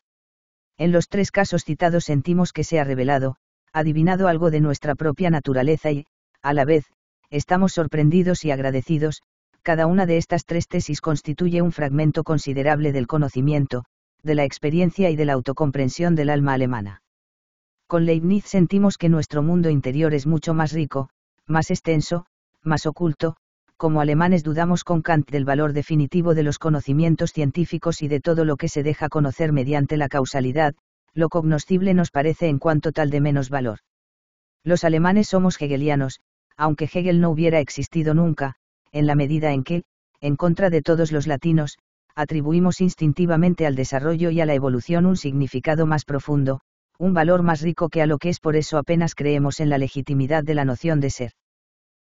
En los tres casos citados sentimos que se ha revelado, adivinado algo de nuestra propia naturaleza y, a la vez, estamos sorprendidos y agradecidos, cada una de estas tres tesis constituye un fragmento considerable del conocimiento, de la experiencia y de la autocomprensión del alma alemana. Con Leibniz sentimos que nuestro mundo interior es mucho más rico, más extenso, más oculto, como alemanes dudamos con Kant del valor definitivo de los conocimientos científicos y de todo lo que se deja conocer mediante la causalidad, lo cognoscible nos parece en cuanto tal de menos valor. Los alemanes somos hegelianos, aunque Hegel no hubiera existido nunca, en la medida en que, en contra de todos los latinos, atribuimos instintivamente al desarrollo y a la evolución un significado más profundo, un valor más rico que a lo que es por eso apenas creemos en la legitimidad de la noción de ser.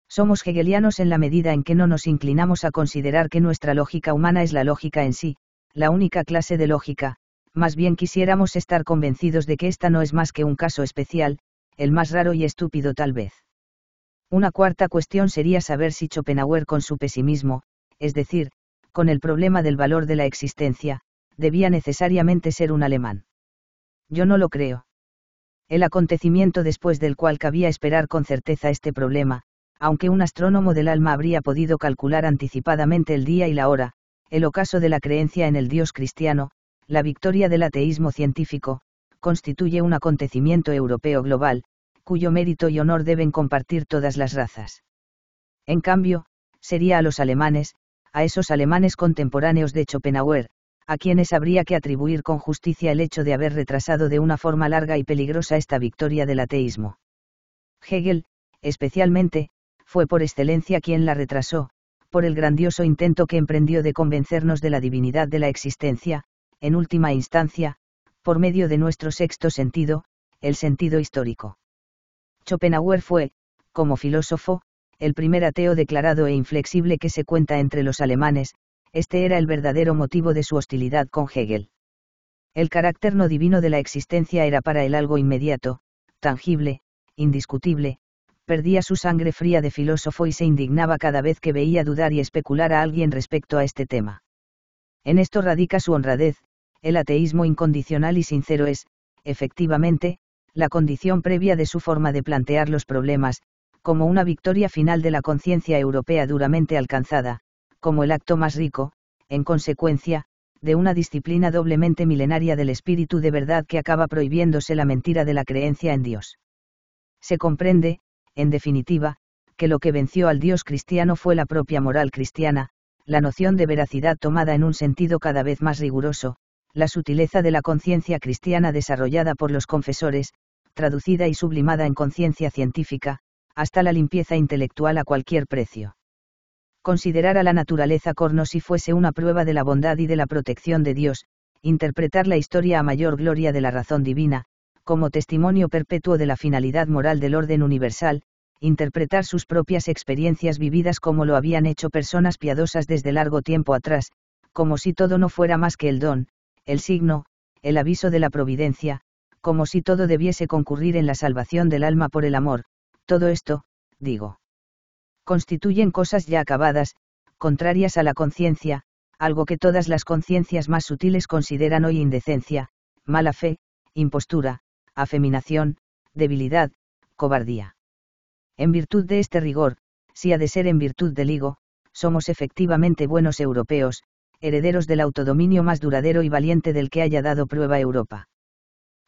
Somos hegelianos en la medida en que no nos inclinamos a considerar que nuestra lógica humana es la lógica en sí, la única clase de lógica, más bien quisiéramos estar convencidos de que esta no es más que un caso especial, el más raro y estúpido tal vez. Una cuarta cuestión sería saber si Schopenhauer con su pesimismo, es decir, con el problema del valor de la existencia, debía necesariamente ser un alemán. Yo no lo creo. El acontecimiento después del cual cabía esperar con certeza este problema, aunque un astrónomo del alma habría podido calcular anticipadamente el día y la hora, el ocaso de la creencia en el Dios cristiano, la victoria del ateísmo científico, constituye un acontecimiento europeo global, cuyo mérito y honor deben compartir todas las razas. En cambio, sería a los alemanes, a esos alemanes contemporáneos de Schopenhauer, a quienes habría que atribuir con justicia el hecho de haber retrasado de una forma larga y peligrosa esta victoria del ateísmo. Hegel, especialmente, fue por excelencia quien la retrasó, por el grandioso intento que emprendió de convencernos de la divinidad de la existencia, en última instancia, por medio de nuestro sexto sentido, el sentido histórico. Schopenhauer fue, como filósofo, el primer ateo declarado e inflexible que se cuenta entre los alemanes, este era el verdadero motivo de su hostilidad con Hegel. El carácter no divino de la existencia era para él algo inmediato, tangible, indiscutible, perdía su sangre fría de filósofo y se indignaba cada vez que veía dudar y especular a alguien respecto a este tema. En esto radica su honradez, el ateísmo incondicional y sincero es, efectivamente, la condición previa de su forma de plantear los problemas, como una victoria final de la conciencia europea duramente alcanzada, como el acto más rico, en consecuencia, de una disciplina doblemente milenaria del espíritu de verdad que acaba prohibiéndose la mentira de la creencia en Dios. Se comprende, en definitiva, que lo que venció al Dios cristiano fue la propia moral cristiana, la noción de veracidad tomada en un sentido cada vez más riguroso, la sutileza de la conciencia cristiana desarrollada por los confesores, traducida y sublimada en conciencia científica, hasta la limpieza intelectual a cualquier precio. Considerar a la naturaleza corno si fuese una prueba de la bondad y de la protección de Dios, interpretar la historia a mayor gloria de la razón divina, como testimonio perpetuo de la finalidad moral del orden universal, interpretar sus propias experiencias vividas como lo habían hecho personas piadosas desde largo tiempo atrás, como si todo no fuera más que el don, el signo, el aviso de la providencia, como si todo debiese concurrir en la salvación del alma por el amor, todo esto, digo. Constituyen cosas ya acabadas, contrarias a la conciencia, algo que todas las conciencias más sutiles consideran hoy indecencia, mala fe, impostura, afeminación, debilidad, cobardía. En virtud de este rigor, si ha de ser en virtud del higo, somos efectivamente buenos europeos, herederos del autodominio más duradero y valiente del que haya dado prueba Europa.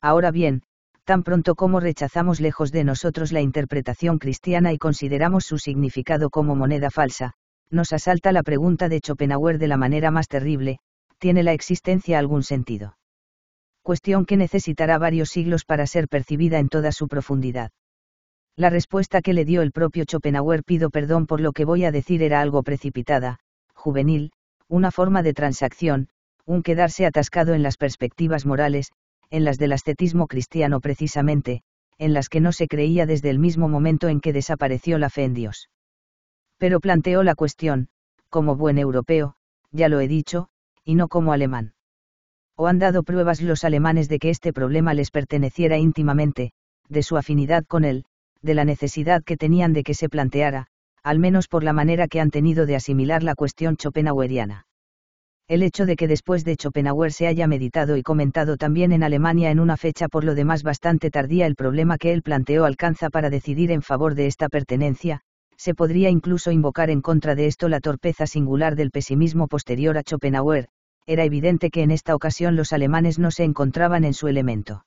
Ahora bien, tan pronto como rechazamos lejos de nosotros la interpretación cristiana y consideramos su significado como moneda falsa, nos asalta la pregunta de Schopenhauer de la manera más terrible, ¿tiene la existencia algún sentido? Cuestión que necesitará varios siglos para ser percibida en toda su profundidad. La respuesta que le dio el propio Schopenhauer pido perdón por lo que voy a decir era algo precipitada, juvenil, una forma de transacción, un quedarse atascado en las perspectivas morales, en las del ascetismo cristiano precisamente, en las que no se creía desde el mismo momento en que desapareció la fe en Dios. Pero planteó la cuestión, como buen europeo, ya lo he dicho, y no como alemán. O han dado pruebas los alemanes de que este problema les perteneciera íntimamente, de su afinidad con él, de la necesidad que tenían de que se planteara, al menos por la manera que han tenido de asimilar la cuestión schopenhaueriana el hecho de que después de Schopenhauer se haya meditado y comentado también en Alemania en una fecha por lo demás bastante tardía el problema que él planteó alcanza para decidir en favor de esta pertenencia, se podría incluso invocar en contra de esto la torpeza singular del pesimismo posterior a Schopenhauer, era evidente que en esta ocasión los alemanes no se encontraban en su elemento.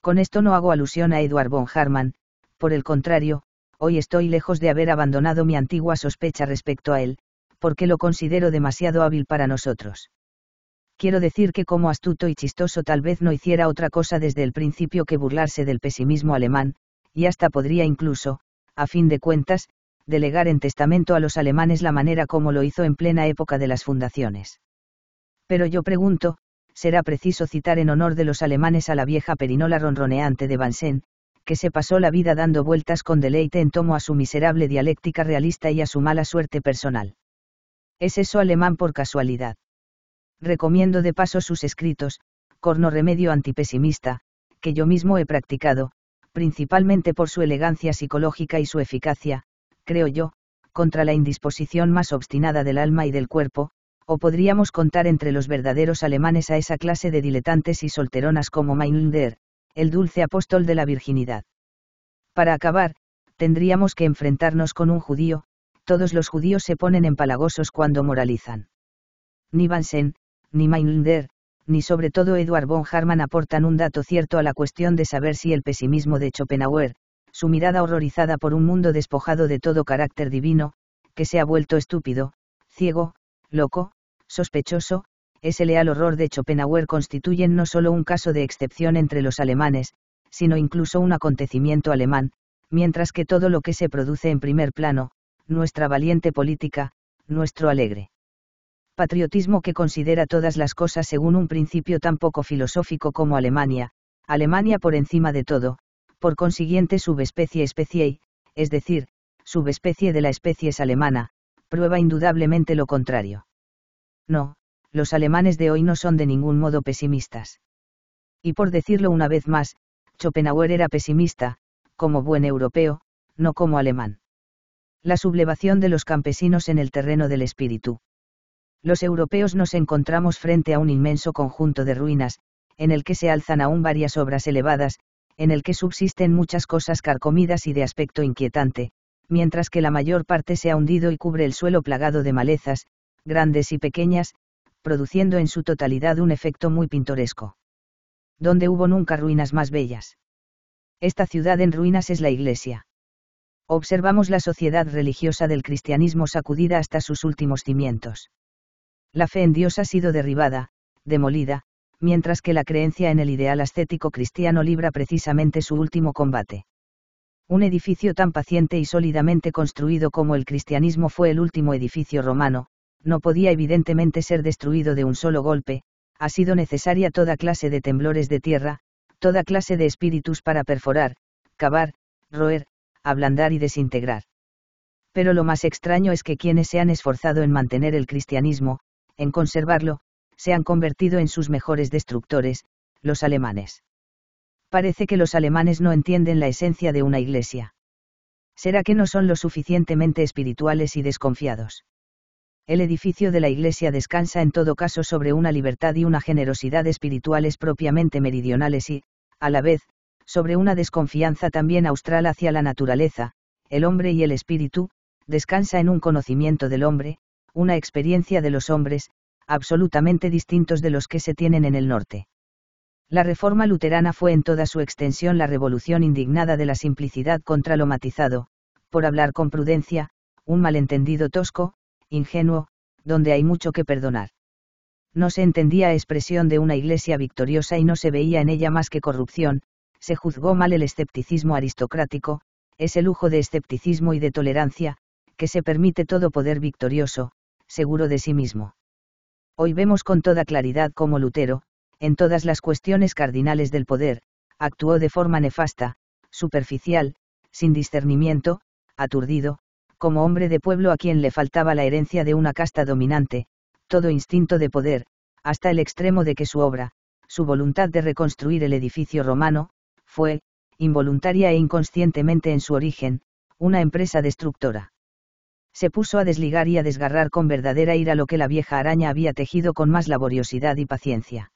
Con esto no hago alusión a Eduard von Harman, por el contrario, hoy estoy lejos de haber abandonado mi antigua sospecha respecto a él, porque lo considero demasiado hábil para nosotros. Quiero decir que como astuto y chistoso tal vez no hiciera otra cosa desde el principio que burlarse del pesimismo alemán, y hasta podría incluso, a fin de cuentas, delegar en testamento a los alemanes la manera como lo hizo en plena época de las fundaciones. Pero yo pregunto, será preciso citar en honor de los alemanes a la vieja perinola ronroneante de Bansen, que se pasó la vida dando vueltas con deleite en tomo a su miserable dialéctica realista y a su mala suerte personal. ¿Es eso alemán por casualidad? Recomiendo de paso sus escritos, Corno Remedio Antipesimista, que yo mismo he practicado, principalmente por su elegancia psicológica y su eficacia, creo yo, contra la indisposición más obstinada del alma y del cuerpo, o podríamos contar entre los verdaderos alemanes a esa clase de diletantes y solteronas como Meinlinder, el dulce apóstol de la virginidad. Para acabar, tendríamos que enfrentarnos con un judío, todos los judíos se ponen empalagosos cuando moralizan. Ni Vansen, ni Meinlinder, ni sobre todo Eduard von Harman aportan un dato cierto a la cuestión de saber si el pesimismo de Schopenhauer, su mirada horrorizada por un mundo despojado de todo carácter divino, que se ha vuelto estúpido, ciego, loco, sospechoso, ese leal horror de Schopenhauer constituyen no solo un caso de excepción entre los alemanes, sino incluso un acontecimiento alemán, mientras que todo lo que se produce en primer plano, nuestra valiente política, nuestro alegre patriotismo que considera todas las cosas según un principio tan poco filosófico como Alemania, Alemania por encima de todo, por consiguiente subespecie especie, es decir, subespecie de la especie alemana, prueba indudablemente lo contrario. No, los alemanes de hoy no son de ningún modo pesimistas. Y por decirlo una vez más, Schopenhauer era pesimista, como buen europeo, no como alemán. La sublevación de los campesinos en el terreno del espíritu. Los europeos nos encontramos frente a un inmenso conjunto de ruinas, en el que se alzan aún varias obras elevadas, en el que subsisten muchas cosas carcomidas y de aspecto inquietante, mientras que la mayor parte se ha hundido y cubre el suelo plagado de malezas, grandes y pequeñas, produciendo en su totalidad un efecto muy pintoresco. Donde hubo nunca ruinas más bellas. Esta ciudad en ruinas es la iglesia observamos la sociedad religiosa del cristianismo sacudida hasta sus últimos cimientos. La fe en Dios ha sido derribada, demolida, mientras que la creencia en el ideal ascético cristiano libra precisamente su último combate. Un edificio tan paciente y sólidamente construido como el cristianismo fue el último edificio romano, no podía evidentemente ser destruido de un solo golpe, ha sido necesaria toda clase de temblores de tierra, toda clase de espíritus para perforar, cavar, roer, ablandar y desintegrar. Pero lo más extraño es que quienes se han esforzado en mantener el cristianismo, en conservarlo, se han convertido en sus mejores destructores, los alemanes. Parece que los alemanes no entienden la esencia de una iglesia. ¿Será que no son lo suficientemente espirituales y desconfiados? El edificio de la iglesia descansa en todo caso sobre una libertad y una generosidad espirituales propiamente meridionales y, a la vez, sobre una desconfianza también austral hacia la naturaleza, el hombre y el espíritu, descansa en un conocimiento del hombre, una experiencia de los hombres, absolutamente distintos de los que se tienen en el norte. La reforma luterana fue en toda su extensión la revolución indignada de la simplicidad contra lo matizado, por hablar con prudencia, un malentendido tosco, ingenuo, donde hay mucho que perdonar. No se entendía expresión de una iglesia victoriosa y no se veía en ella más que corrupción, se juzgó mal el escepticismo aristocrático, ese lujo de escepticismo y de tolerancia, que se permite todo poder victorioso, seguro de sí mismo. Hoy vemos con toda claridad cómo Lutero, en todas las cuestiones cardinales del poder, actuó de forma nefasta, superficial, sin discernimiento, aturdido, como hombre de pueblo a quien le faltaba la herencia de una casta dominante, todo instinto de poder, hasta el extremo de que su obra, su voluntad de reconstruir el edificio romano, fue, involuntaria e inconscientemente en su origen, una empresa destructora. Se puso a desligar y a desgarrar con verdadera ira lo que la vieja araña había tejido con más laboriosidad y paciencia.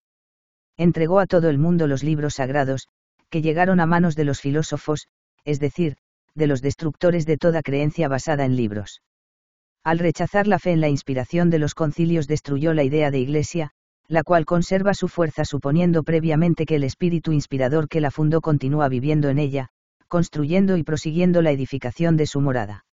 Entregó a todo el mundo los libros sagrados, que llegaron a manos de los filósofos, es decir, de los destructores de toda creencia basada en libros. Al rechazar la fe en la inspiración de los concilios destruyó la idea de iglesia, la cual conserva su fuerza suponiendo previamente que el espíritu inspirador que la fundó continúa viviendo en ella, construyendo y prosiguiendo la edificación de su morada.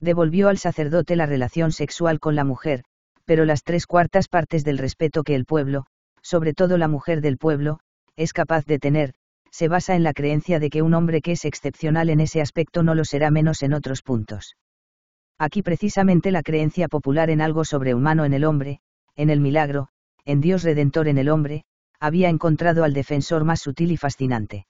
Devolvió al sacerdote la relación sexual con la mujer, pero las tres cuartas partes del respeto que el pueblo, sobre todo la mujer del pueblo, es capaz de tener, se basa en la creencia de que un hombre que es excepcional en ese aspecto no lo será menos en otros puntos. Aquí precisamente la creencia popular en algo sobrehumano en el hombre, en el milagro, en Dios Redentor en el hombre, había encontrado al defensor más sutil y fascinante.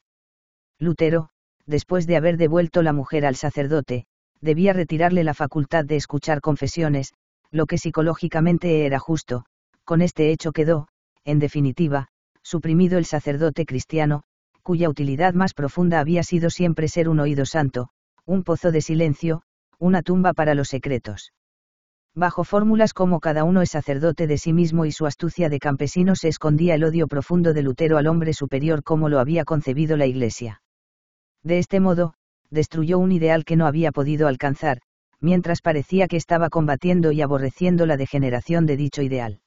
Lutero, después de haber devuelto la mujer al sacerdote, debía retirarle la facultad de escuchar confesiones, lo que psicológicamente era justo, con este hecho quedó, en definitiva, suprimido el sacerdote cristiano, cuya utilidad más profunda había sido siempre ser un oído santo, un pozo de silencio, una tumba para los secretos. Bajo fórmulas como cada uno es sacerdote de sí mismo y su astucia de campesino se escondía el odio profundo de Lutero al hombre superior como lo había concebido la Iglesia. De este modo, destruyó un ideal que no había podido alcanzar, mientras parecía que estaba combatiendo y aborreciendo la degeneración de dicho ideal.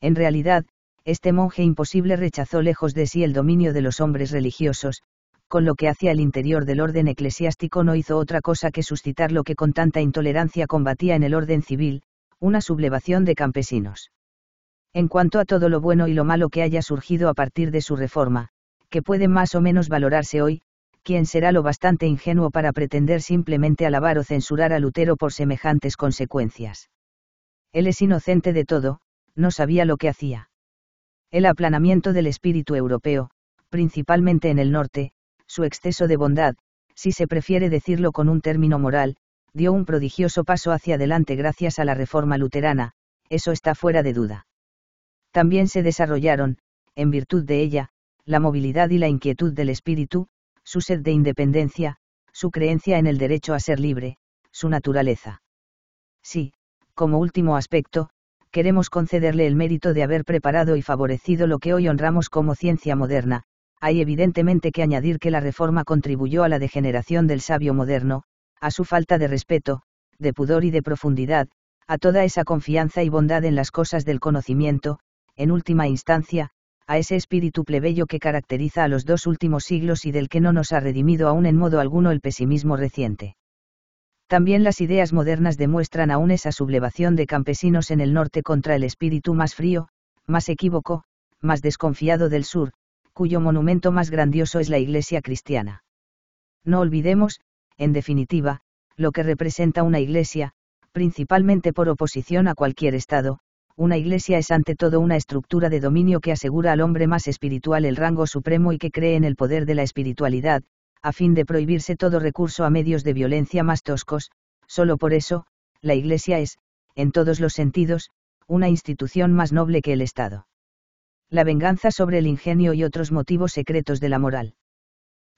En realidad, este monje imposible rechazó lejos de sí el dominio de los hombres religiosos, con lo que hacía el interior del orden eclesiástico no hizo otra cosa que suscitar lo que con tanta intolerancia combatía en el orden civil, una sublevación de campesinos. En cuanto a todo lo bueno y lo malo que haya surgido a partir de su reforma, que puede más o menos valorarse hoy, quien será lo bastante ingenuo para pretender simplemente alabar o censurar a Lutero por semejantes consecuencias. Él es inocente de todo, no sabía lo que hacía. El aplanamiento del espíritu europeo, principalmente en el norte, su exceso de bondad, si se prefiere decirlo con un término moral, dio un prodigioso paso hacia adelante gracias a la reforma luterana, eso está fuera de duda. También se desarrollaron, en virtud de ella, la movilidad y la inquietud del espíritu, su sed de independencia, su creencia en el derecho a ser libre, su naturaleza. Sí, como último aspecto, queremos concederle el mérito de haber preparado y favorecido lo que hoy honramos como ciencia moderna, hay evidentemente que añadir que la reforma contribuyó a la degeneración del sabio moderno, a su falta de respeto, de pudor y de profundidad, a toda esa confianza y bondad en las cosas del conocimiento, en última instancia, a ese espíritu plebeyo que caracteriza a los dos últimos siglos y del que no nos ha redimido aún en modo alguno el pesimismo reciente. También las ideas modernas demuestran aún esa sublevación de campesinos en el norte contra el espíritu más frío, más equívoco, más desconfiado del sur, cuyo monumento más grandioso es la iglesia cristiana. No olvidemos, en definitiva, lo que representa una iglesia, principalmente por oposición a cualquier Estado, una iglesia es ante todo una estructura de dominio que asegura al hombre más espiritual el rango supremo y que cree en el poder de la espiritualidad, a fin de prohibirse todo recurso a medios de violencia más toscos, solo por eso, la iglesia es, en todos los sentidos, una institución más noble que el Estado la venganza sobre el ingenio y otros motivos secretos de la moral.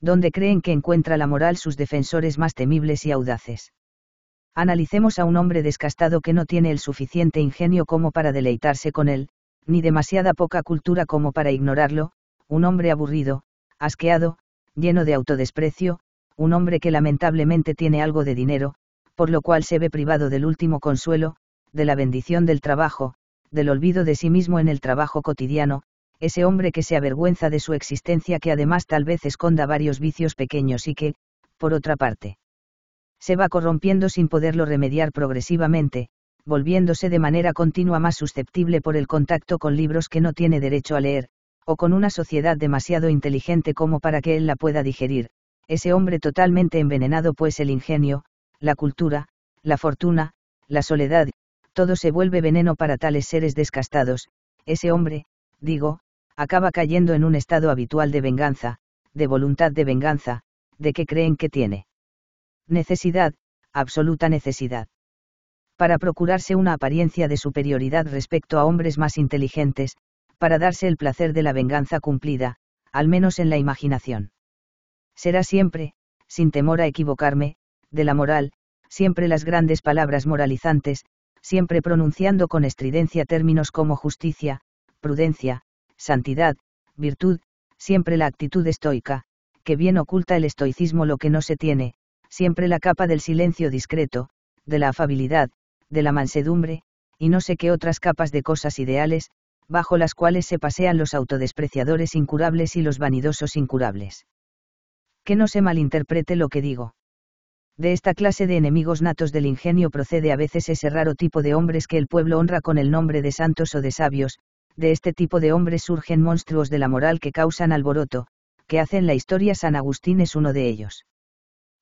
Donde creen que encuentra la moral sus defensores más temibles y audaces. Analicemos a un hombre descastado que no tiene el suficiente ingenio como para deleitarse con él, ni demasiada poca cultura como para ignorarlo, un hombre aburrido, asqueado, lleno de autodesprecio, un hombre que lamentablemente tiene algo de dinero, por lo cual se ve privado del último consuelo, de la bendición del trabajo, del olvido de sí mismo en el trabajo cotidiano, ese hombre que se avergüenza de su existencia que además tal vez esconda varios vicios pequeños y que, por otra parte, se va corrompiendo sin poderlo remediar progresivamente, volviéndose de manera continua más susceptible por el contacto con libros que no tiene derecho a leer, o con una sociedad demasiado inteligente como para que él la pueda digerir, ese hombre totalmente envenenado pues el ingenio, la cultura, la fortuna, la soledad todo se vuelve veneno para tales seres descastados, ese hombre, digo, acaba cayendo en un estado habitual de venganza, de voluntad de venganza, de que creen que tiene. Necesidad, absoluta necesidad. Para procurarse una apariencia de superioridad respecto a hombres más inteligentes, para darse el placer de la venganza cumplida, al menos en la imaginación. Será siempre, sin temor a equivocarme, de la moral, siempre las grandes palabras moralizantes, siempre pronunciando con estridencia términos como justicia, prudencia, santidad, virtud, siempre la actitud estoica, que bien oculta el estoicismo lo que no se tiene, siempre la capa del silencio discreto, de la afabilidad, de la mansedumbre, y no sé qué otras capas de cosas ideales, bajo las cuales se pasean los autodespreciadores incurables y los vanidosos incurables. Que no se malinterprete lo que digo. De esta clase de enemigos natos del ingenio procede a veces ese raro tipo de hombres que el pueblo honra con el nombre de santos o de sabios, de este tipo de hombres surgen monstruos de la moral que causan alboroto, que hacen la historia San Agustín es uno de ellos.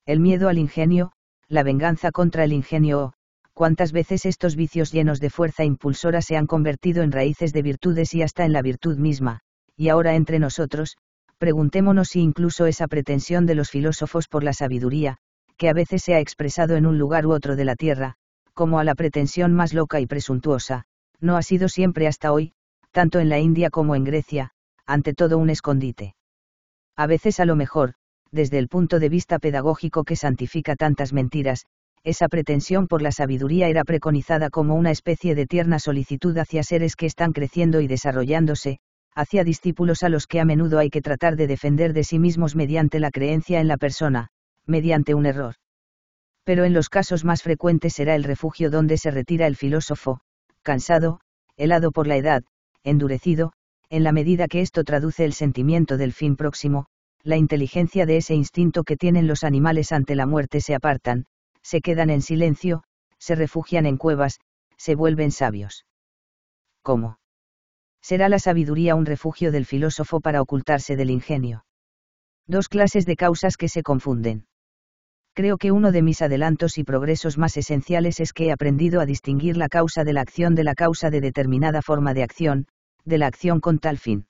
El miedo al ingenio, la venganza contra el ingenio o, cuántas veces estos vicios llenos de fuerza impulsora se han convertido en raíces de virtudes y hasta en la virtud misma, y ahora entre nosotros, preguntémonos si incluso esa pretensión de los filósofos por la sabiduría, que a veces se ha expresado en un lugar u otro de la tierra, como a la pretensión más loca y presuntuosa, no ha sido siempre hasta hoy, tanto en la India como en Grecia, ante todo un escondite. A veces a lo mejor, desde el punto de vista pedagógico que santifica tantas mentiras, esa pretensión por la sabiduría era preconizada como una especie de tierna solicitud hacia seres que están creciendo y desarrollándose, hacia discípulos a los que a menudo hay que tratar de defender de sí mismos mediante la creencia en la persona, mediante un error. Pero en los casos más frecuentes será el refugio donde se retira el filósofo, cansado, helado por la edad, endurecido, en la medida que esto traduce el sentimiento del fin próximo, la inteligencia de ese instinto que tienen los animales ante la muerte se apartan, se quedan en silencio, se refugian en cuevas, se vuelven sabios. ¿Cómo? Será la sabiduría un refugio del filósofo para ocultarse del ingenio. Dos clases de causas que se confunden. Creo que uno de mis adelantos y progresos más esenciales es que he aprendido a distinguir la causa de la acción de la causa de determinada forma de acción, de la acción con tal fin.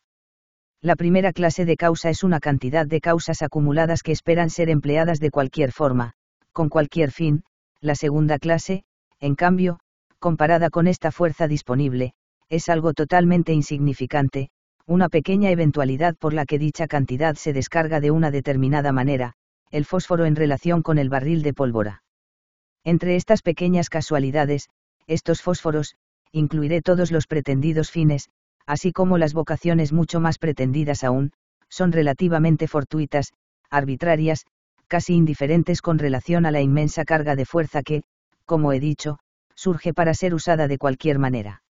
La primera clase de causa es una cantidad de causas acumuladas que esperan ser empleadas de cualquier forma, con cualquier fin, la segunda clase, en cambio, comparada con esta fuerza disponible, es algo totalmente insignificante, una pequeña eventualidad por la que dicha cantidad se descarga de una determinada manera, el fósforo en relación con el barril de pólvora. Entre estas pequeñas casualidades, estos fósforos, incluiré todos los pretendidos fines, así como las vocaciones mucho más pretendidas aún, son relativamente fortuitas, arbitrarias, casi indiferentes con relación a la inmensa carga de fuerza que, como he dicho, surge para ser usada de cualquier manera.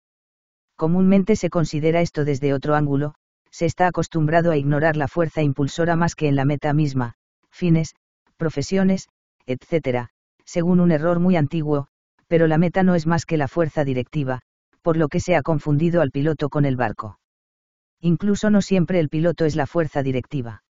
Comúnmente se considera esto desde otro ángulo, se está acostumbrado a ignorar la fuerza impulsora más que en la meta misma, fines, profesiones, etc., según un error muy antiguo, pero la meta no es más que la fuerza directiva, por lo que se ha confundido al piloto con el barco. Incluso no siempre el piloto es la fuerza directiva.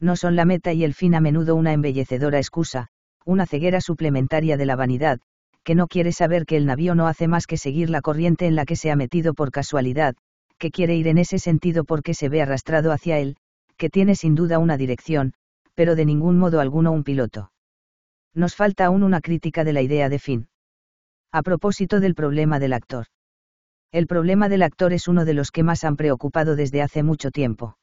No son la meta y el fin a menudo una embellecedora excusa, una ceguera suplementaria de la vanidad, que no quiere saber que el navío no hace más que seguir la corriente en la que se ha metido por casualidad, que quiere ir en ese sentido porque se ve arrastrado hacia él, que tiene sin duda una dirección, pero de ningún modo alguno un piloto. Nos falta aún una crítica de la idea de fin. A propósito del problema del actor. El problema del actor es uno de los que más han preocupado desde hace mucho tiempo.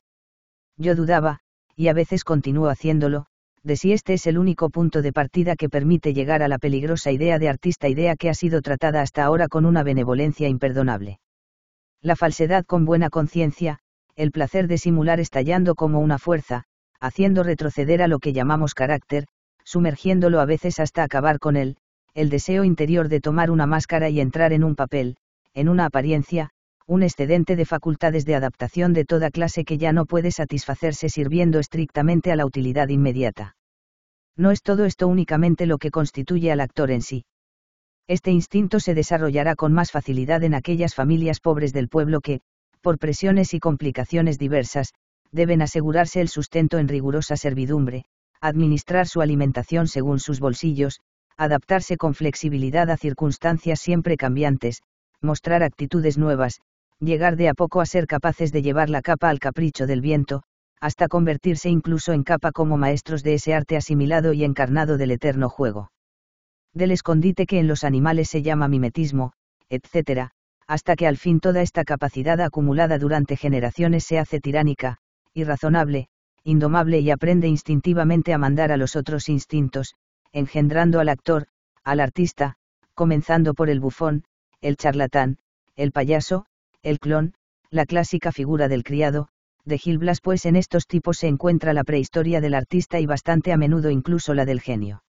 Yo dudaba, y a veces continúo haciéndolo, de si este es el único punto de partida que permite llegar a la peligrosa idea de artista idea que ha sido tratada hasta ahora con una benevolencia imperdonable. La falsedad con buena conciencia, el placer de simular estallando como una fuerza, haciendo retroceder a lo que llamamos carácter, sumergiéndolo a veces hasta acabar con él, el deseo interior de tomar una máscara y entrar en un papel, en una apariencia, un excedente de facultades de adaptación de toda clase que ya no puede satisfacerse sirviendo estrictamente a la utilidad inmediata. No es todo esto únicamente lo que constituye al actor en sí. Este instinto se desarrollará con más facilidad en aquellas familias pobres del pueblo que, por presiones y complicaciones diversas, deben asegurarse el sustento en rigurosa servidumbre, administrar su alimentación según sus bolsillos, adaptarse con flexibilidad a circunstancias siempre cambiantes, mostrar actitudes nuevas, llegar de a poco a ser capaces de llevar la capa al capricho del viento, hasta convertirse incluso en capa como maestros de ese arte asimilado y encarnado del eterno juego. Del escondite que en los animales se llama mimetismo, etc., hasta que al fin toda esta capacidad acumulada durante generaciones se hace tiránica, irrazonable, indomable y aprende instintivamente a mandar a los otros instintos, engendrando al actor, al artista, comenzando por el bufón, el charlatán, el payaso, el clon, la clásica figura del criado, de Gil Blas pues en estos tipos se encuentra la prehistoria del artista y bastante a menudo incluso la del genio.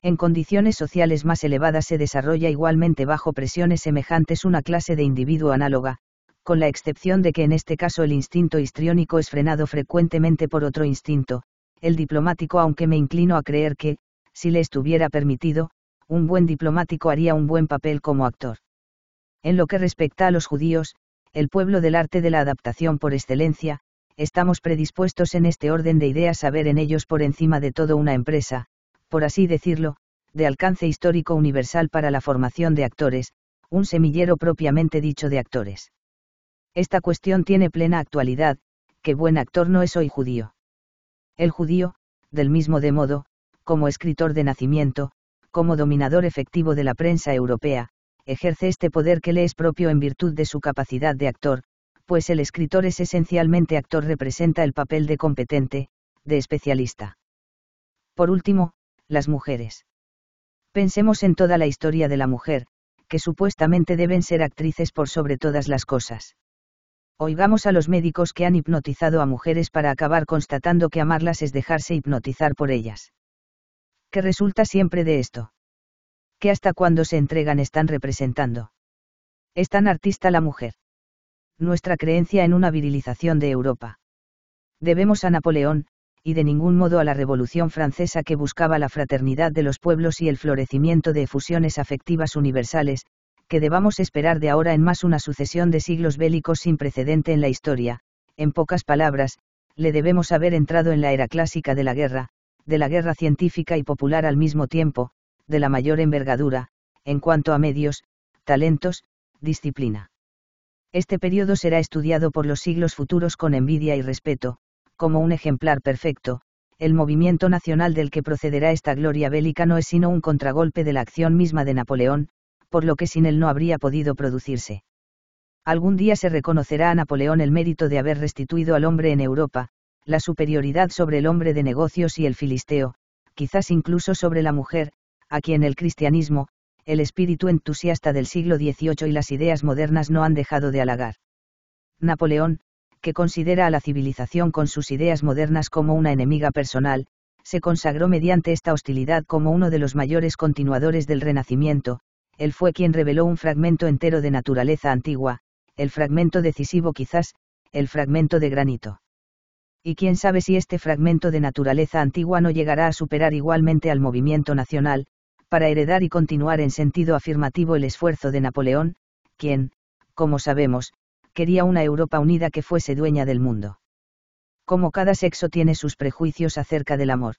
En condiciones sociales más elevadas se desarrolla igualmente bajo presiones semejantes una clase de individuo análoga, con la excepción de que en este caso el instinto histriónico es frenado frecuentemente por otro instinto, el diplomático aunque me inclino a creer que, si le estuviera permitido, un buen diplomático haría un buen papel como actor. En lo que respecta a los judíos, el pueblo del arte de la adaptación por excelencia, estamos predispuestos en este orden de ideas a ver en ellos por encima de todo una empresa, por así decirlo, de alcance histórico universal para la formación de actores, un semillero propiamente dicho de actores. Esta cuestión tiene plena actualidad, que buen actor no es hoy judío. El judío, del mismo de modo, como escritor de nacimiento, como dominador efectivo de la prensa europea, ejerce este poder que le es propio en virtud de su capacidad de actor, pues el escritor es esencialmente actor representa el papel de competente, de especialista. Por último, las mujeres. Pensemos en toda la historia de la mujer, que supuestamente deben ser actrices por sobre todas las cosas. Oigamos a los médicos que han hipnotizado a mujeres para acabar constatando que amarlas es dejarse hipnotizar por ellas. ¿Qué resulta siempre de esto? ¿Qué hasta cuando se entregan están representando. Es tan artista la mujer. Nuestra creencia en una virilización de Europa. Debemos a Napoleón, y de ningún modo a la Revolución Francesa que buscaba la fraternidad de los pueblos y el florecimiento de efusiones afectivas universales, que debamos esperar de ahora en más una sucesión de siglos bélicos sin precedente en la historia, en pocas palabras, le debemos haber entrado en la era clásica de la guerra, de la guerra científica y popular al mismo tiempo, de la mayor envergadura, en cuanto a medios, talentos, disciplina. Este periodo será estudiado por los siglos futuros con envidia y respeto, como un ejemplar perfecto, el movimiento nacional del que procederá esta gloria bélica no es sino un contragolpe de la acción misma de Napoleón, por lo que sin él no habría podido producirse. Algún día se reconocerá a Napoleón el mérito de haber restituido al hombre en Europa, la superioridad sobre el hombre de negocios y el filisteo, quizás incluso sobre la mujer, a quien el cristianismo, el espíritu entusiasta del siglo XVIII y las ideas modernas no han dejado de halagar. Napoleón, que considera a la civilización con sus ideas modernas como una enemiga personal, se consagró mediante esta hostilidad como uno de los mayores continuadores del Renacimiento, él fue quien reveló un fragmento entero de naturaleza antigua, el fragmento decisivo quizás, el fragmento de granito. Y quién sabe si este fragmento de naturaleza antigua no llegará a superar igualmente al movimiento nacional, para heredar y continuar en sentido afirmativo el esfuerzo de Napoleón, quien, como sabemos, quería una Europa unida que fuese dueña del mundo. Como cada sexo tiene sus prejuicios acerca del amor.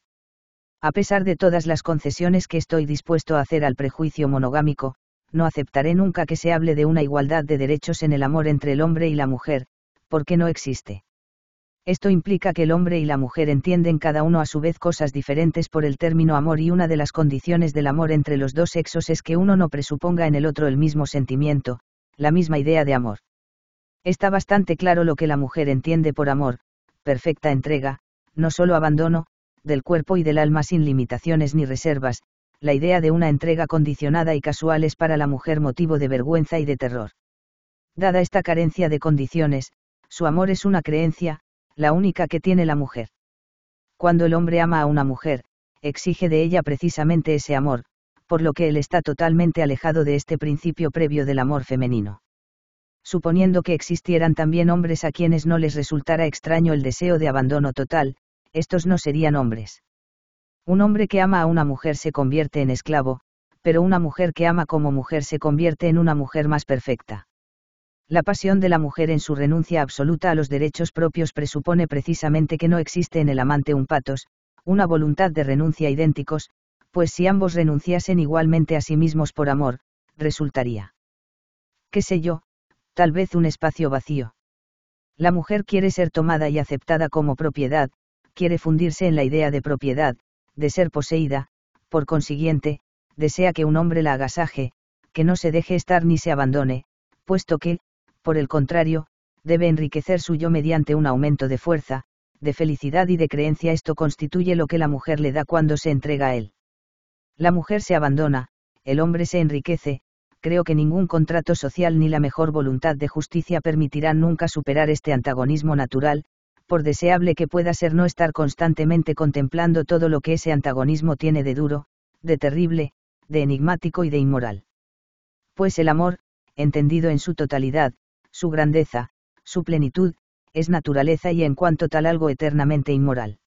A pesar de todas las concesiones que estoy dispuesto a hacer al prejuicio monogámico, no aceptaré nunca que se hable de una igualdad de derechos en el amor entre el hombre y la mujer, porque no existe. Esto implica que el hombre y la mujer entienden cada uno a su vez cosas diferentes por el término amor y una de las condiciones del amor entre los dos sexos es que uno no presuponga en el otro el mismo sentimiento, la misma idea de amor. Está bastante claro lo que la mujer entiende por amor, perfecta entrega, no solo abandono, del cuerpo y del alma sin limitaciones ni reservas, la idea de una entrega condicionada y casual es para la mujer motivo de vergüenza y de terror. Dada esta carencia de condiciones, su amor es una creencia, la única que tiene la mujer. Cuando el hombre ama a una mujer, exige de ella precisamente ese amor, por lo que él está totalmente alejado de este principio previo del amor femenino. Suponiendo que existieran también hombres a quienes no les resultara extraño el deseo de abandono total, estos no serían hombres. Un hombre que ama a una mujer se convierte en esclavo, pero una mujer que ama como mujer se convierte en una mujer más perfecta. La pasión de la mujer en su renuncia absoluta a los derechos propios presupone precisamente que no existe en el amante un patos, una voluntad de renuncia idénticos, pues si ambos renunciasen igualmente a sí mismos por amor, resultaría. qué sé yo, tal vez un espacio vacío. La mujer quiere ser tomada y aceptada como propiedad, quiere fundirse en la idea de propiedad, de ser poseída, por consiguiente, desea que un hombre la agasaje, que no se deje estar ni se abandone, puesto que, por el contrario, debe enriquecer su yo mediante un aumento de fuerza, de felicidad y de creencia. Esto constituye lo que la mujer le da cuando se entrega a él. La mujer se abandona, el hombre se enriquece, creo que ningún contrato social ni la mejor voluntad de justicia permitirán nunca superar este antagonismo natural, por deseable que pueda ser no estar constantemente contemplando todo lo que ese antagonismo tiene de duro, de terrible, de enigmático y de inmoral. Pues el amor, entendido en su totalidad, su grandeza, su plenitud, es naturaleza y en cuanto tal algo eternamente inmoral.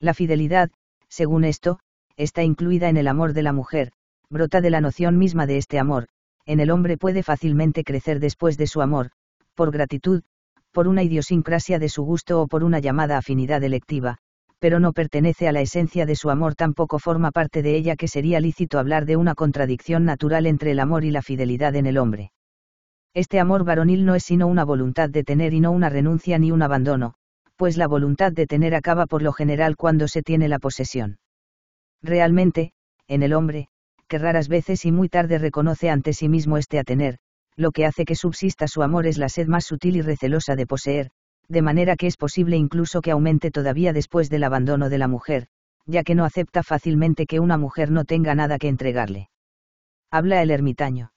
La fidelidad, según esto, está incluida en el amor de la mujer, brota de la noción misma de este amor, en el hombre puede fácilmente crecer después de su amor, por gratitud, por una idiosincrasia de su gusto o por una llamada afinidad electiva, pero no pertenece a la esencia de su amor, tampoco forma parte de ella que sería lícito hablar de una contradicción natural entre el amor y la fidelidad en el hombre. Este amor varonil no es sino una voluntad de tener y no una renuncia ni un abandono, pues la voluntad de tener acaba por lo general cuando se tiene la posesión. Realmente, en el hombre, que raras veces y muy tarde reconoce ante sí mismo este a tener, lo que hace que subsista su amor es la sed más sutil y recelosa de poseer, de manera que es posible incluso que aumente todavía después del abandono de la mujer, ya que no acepta fácilmente que una mujer no tenga nada que entregarle. Habla el ermitaño.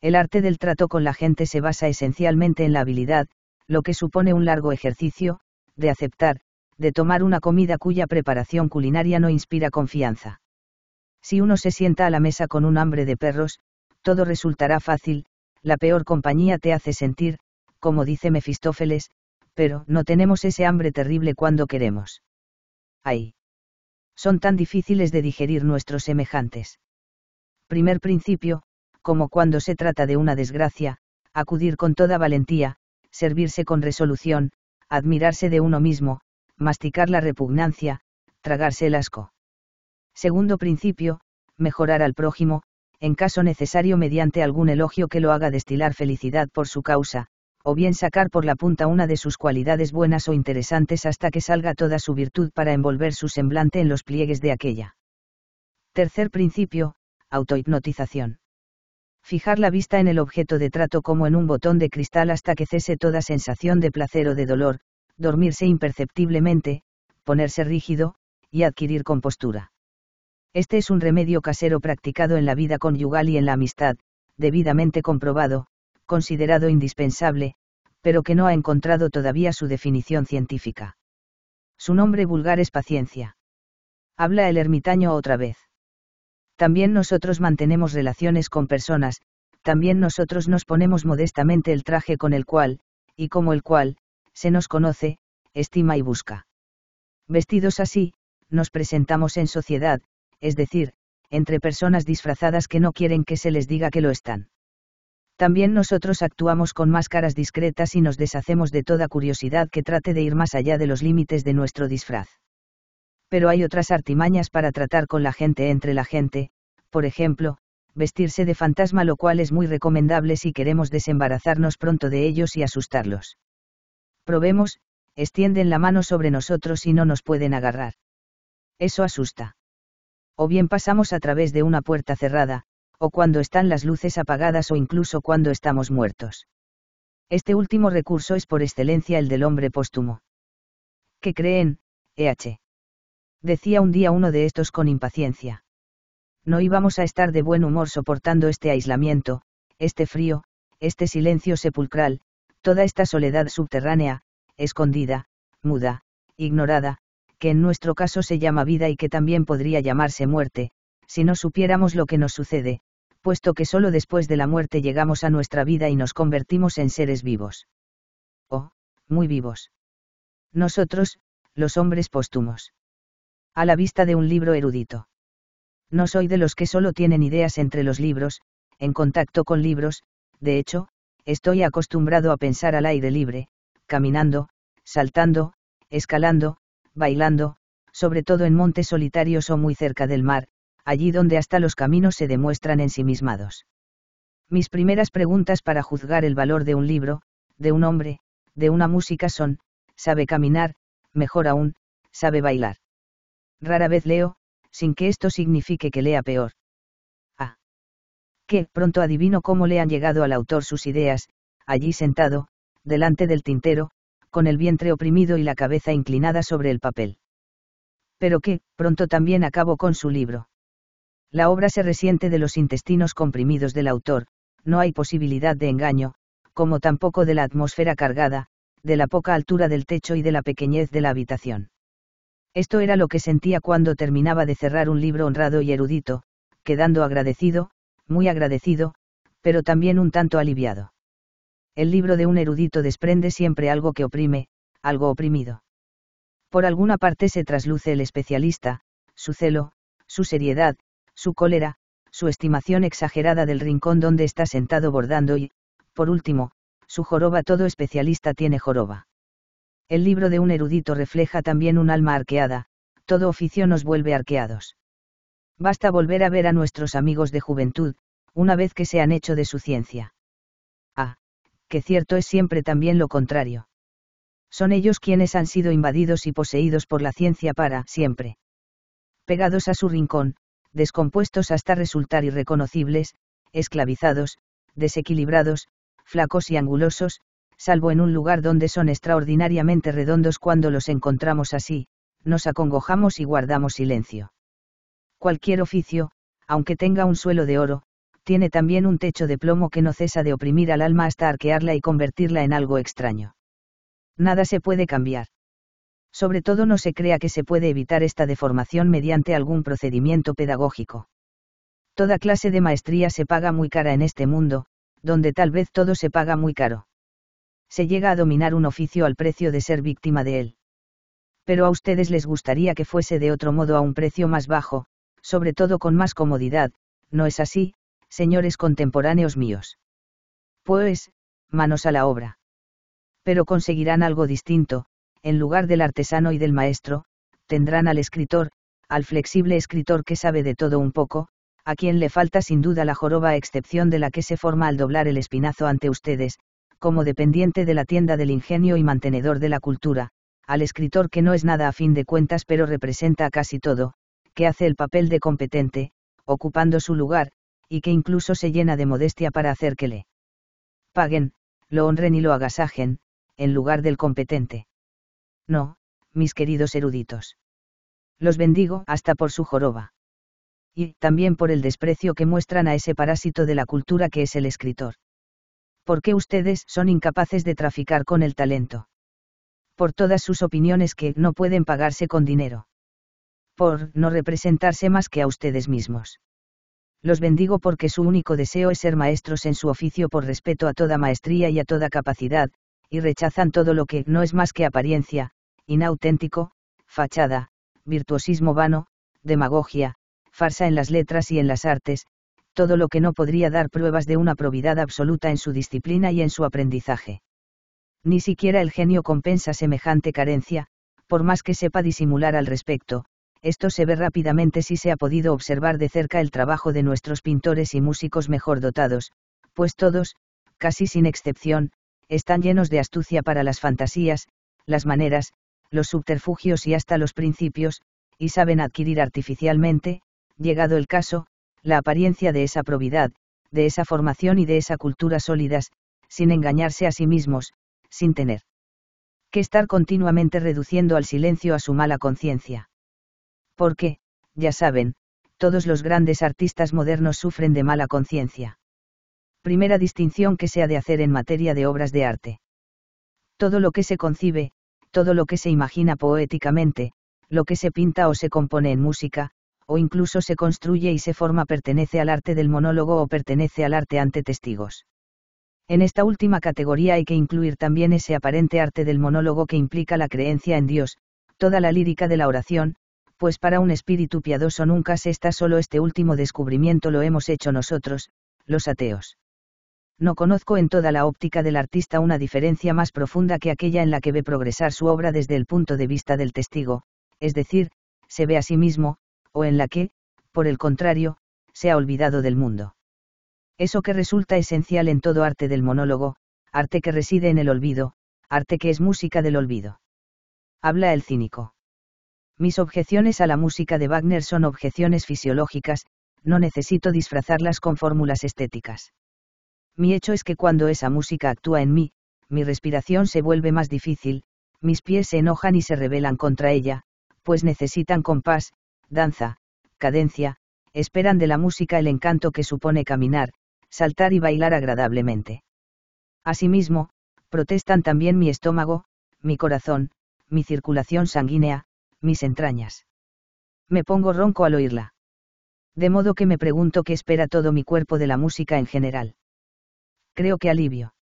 El arte del trato con la gente se basa esencialmente en la habilidad, lo que supone un largo ejercicio, de aceptar, de tomar una comida cuya preparación culinaria no inspira confianza. Si uno se sienta a la mesa con un hambre de perros, todo resultará fácil, la peor compañía te hace sentir, como dice Mefistófeles, pero no tenemos ese hambre terrible cuando queremos. ¡Ay! Son tan difíciles de digerir nuestros semejantes. Primer principio, como cuando se trata de una desgracia, acudir con toda valentía, servirse con resolución, admirarse de uno mismo, masticar la repugnancia, tragarse el asco. Segundo principio, mejorar al prójimo, en caso necesario mediante algún elogio que lo haga destilar felicidad por su causa, o bien sacar por la punta una de sus cualidades buenas o interesantes hasta que salga toda su virtud para envolver su semblante en los pliegues de aquella. Tercer principio, autohipnotización. Fijar la vista en el objeto de trato como en un botón de cristal hasta que cese toda sensación de placer o de dolor, dormirse imperceptiblemente, ponerse rígido, y adquirir compostura. Este es un remedio casero practicado en la vida conyugal y en la amistad, debidamente comprobado, considerado indispensable, pero que no ha encontrado todavía su definición científica. Su nombre vulgar es paciencia. Habla el ermitaño otra vez. También nosotros mantenemos relaciones con personas, también nosotros nos ponemos modestamente el traje con el cual, y como el cual, se nos conoce, estima y busca. Vestidos así, nos presentamos en sociedad, es decir, entre personas disfrazadas que no quieren que se les diga que lo están. También nosotros actuamos con máscaras discretas y nos deshacemos de toda curiosidad que trate de ir más allá de los límites de nuestro disfraz. Pero hay otras artimañas para tratar con la gente entre la gente, por ejemplo, vestirse de fantasma lo cual es muy recomendable si queremos desembarazarnos pronto de ellos y asustarlos. Probemos, extienden la mano sobre nosotros y no nos pueden agarrar. Eso asusta o bien pasamos a través de una puerta cerrada, o cuando están las luces apagadas o incluso cuando estamos muertos. Este último recurso es por excelencia el del hombre póstumo. ¿Qué creen, EH? Decía un día uno de estos con impaciencia. No íbamos a estar de buen humor soportando este aislamiento, este frío, este silencio sepulcral, toda esta soledad subterránea, escondida, muda, ignorada, que en nuestro caso se llama vida y que también podría llamarse muerte, si no supiéramos lo que nos sucede, puesto que solo después de la muerte llegamos a nuestra vida y nos convertimos en seres vivos. Oh, muy vivos. Nosotros, los hombres póstumos. A la vista de un libro erudito. No soy de los que solo tienen ideas entre los libros, en contacto con libros, de hecho, estoy acostumbrado a pensar al aire libre, caminando, saltando, escalando, bailando, sobre todo en montes solitarios o muy cerca del mar, allí donde hasta los caminos se demuestran ensimismados. Mis primeras preguntas para juzgar el valor de un libro, de un hombre, de una música son, ¿sabe caminar? Mejor aún, ¿sabe bailar? Rara vez leo, sin que esto signifique que lea peor. Ah. Qué pronto adivino cómo le han llegado al autor sus ideas, allí sentado, delante del tintero, con el vientre oprimido y la cabeza inclinada sobre el papel. Pero que, pronto también acabó con su libro. La obra se resiente de los intestinos comprimidos del autor, no hay posibilidad de engaño, como tampoco de la atmósfera cargada, de la poca altura del techo y de la pequeñez de la habitación. Esto era lo que sentía cuando terminaba de cerrar un libro honrado y erudito, quedando agradecido, muy agradecido, pero también un tanto aliviado el libro de un erudito desprende siempre algo que oprime, algo oprimido. Por alguna parte se trasluce el especialista, su celo, su seriedad, su cólera, su estimación exagerada del rincón donde está sentado bordando y, por último, su joroba todo especialista tiene joroba. El libro de un erudito refleja también un alma arqueada, todo oficio nos vuelve arqueados. Basta volver a ver a nuestros amigos de juventud, una vez que se han hecho de su ciencia que cierto es siempre también lo contrario. Son ellos quienes han sido invadidos y poseídos por la ciencia para siempre. Pegados a su rincón, descompuestos hasta resultar irreconocibles, esclavizados, desequilibrados, flacos y angulosos, salvo en un lugar donde son extraordinariamente redondos cuando los encontramos así, nos acongojamos y guardamos silencio. Cualquier oficio, aunque tenga un suelo de oro, tiene también un techo de plomo que no cesa de oprimir al alma hasta arquearla y convertirla en algo extraño. Nada se puede cambiar. Sobre todo no se crea que se puede evitar esta deformación mediante algún procedimiento pedagógico. Toda clase de maestría se paga muy cara en este mundo, donde tal vez todo se paga muy caro. Se llega a dominar un oficio al precio de ser víctima de él. Pero a ustedes les gustaría que fuese de otro modo a un precio más bajo, sobre todo con más comodidad, ¿no es así? señores contemporáneos míos. Pues, manos a la obra. Pero conseguirán algo distinto, en lugar del artesano y del maestro, tendrán al escritor, al flexible escritor que sabe de todo un poco, a quien le falta sin duda la joroba excepción de la que se forma al doblar el espinazo ante ustedes, como dependiente de la tienda del ingenio y mantenedor de la cultura, al escritor que no es nada a fin de cuentas pero representa casi todo, que hace el papel de competente, ocupando su lugar, y que incluso se llena de modestia para hacer que le paguen, lo honren y lo agasajen, en lugar del competente. No, mis queridos eruditos. Los bendigo hasta por su joroba. Y también por el desprecio que muestran a ese parásito de la cultura que es el escritor. Porque ustedes son incapaces de traficar con el talento? Por todas sus opiniones que no pueden pagarse con dinero. Por no representarse más que a ustedes mismos los bendigo porque su único deseo es ser maestros en su oficio por respeto a toda maestría y a toda capacidad, y rechazan todo lo que no es más que apariencia, inauténtico, fachada, virtuosismo vano, demagogia, farsa en las letras y en las artes, todo lo que no podría dar pruebas de una probidad absoluta en su disciplina y en su aprendizaje. Ni siquiera el genio compensa semejante carencia, por más que sepa disimular al respecto, esto se ve rápidamente si se ha podido observar de cerca el trabajo de nuestros pintores y músicos mejor dotados, pues todos, casi sin excepción, están llenos de astucia para las fantasías, las maneras, los subterfugios y hasta los principios, y saben adquirir artificialmente, llegado el caso, la apariencia de esa probidad, de esa formación y de esa cultura sólidas, sin engañarse a sí mismos, sin tener que estar continuamente reduciendo al silencio a su mala conciencia. Porque, ya saben, todos los grandes artistas modernos sufren de mala conciencia. Primera distinción que se ha de hacer en materia de obras de arte. Todo lo que se concibe, todo lo que se imagina poéticamente, lo que se pinta o se compone en música, o incluso se construye y se forma pertenece al arte del monólogo o pertenece al arte ante testigos. En esta última categoría hay que incluir también ese aparente arte del monólogo que implica la creencia en Dios, toda la lírica de la oración, pues para un espíritu piadoso nunca se está solo este último descubrimiento lo hemos hecho nosotros, los ateos. No conozco en toda la óptica del artista una diferencia más profunda que aquella en la que ve progresar su obra desde el punto de vista del testigo, es decir, se ve a sí mismo, o en la que, por el contrario, se ha olvidado del mundo. Eso que resulta esencial en todo arte del monólogo, arte que reside en el olvido, arte que es música del olvido. Habla el cínico. Mis objeciones a la música de Wagner son objeciones fisiológicas, no necesito disfrazarlas con fórmulas estéticas. Mi hecho es que cuando esa música actúa en mí, mi respiración se vuelve más difícil, mis pies se enojan y se rebelan contra ella, pues necesitan compás, danza, cadencia, esperan de la música el encanto que supone caminar, saltar y bailar agradablemente. Asimismo, protestan también mi estómago, mi corazón, mi circulación sanguínea, mis entrañas. Me pongo ronco al oírla. De modo que me pregunto qué espera todo mi cuerpo de la música en general. Creo que alivio.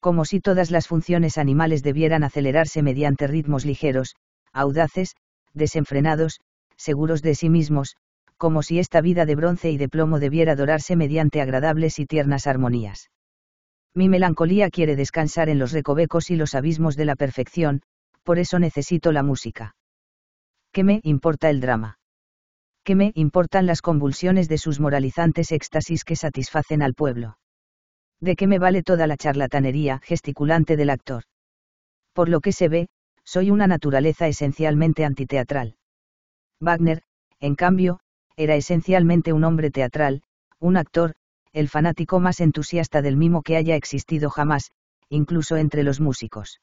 Como si todas las funciones animales debieran acelerarse mediante ritmos ligeros, audaces, desenfrenados, seguros de sí mismos, como si esta vida de bronce y de plomo debiera dorarse mediante agradables y tiernas armonías. Mi melancolía quiere descansar en los recovecos y los abismos de la perfección, por eso necesito la música. ¿Qué me importa el drama? ¿Qué me importan las convulsiones de sus moralizantes éxtasis que satisfacen al pueblo? ¿De qué me vale toda la charlatanería gesticulante del actor? Por lo que se ve, soy una naturaleza esencialmente antiteatral. Wagner, en cambio, era esencialmente un hombre teatral, un actor, el fanático más entusiasta del mimo que haya existido jamás, incluso entre los músicos.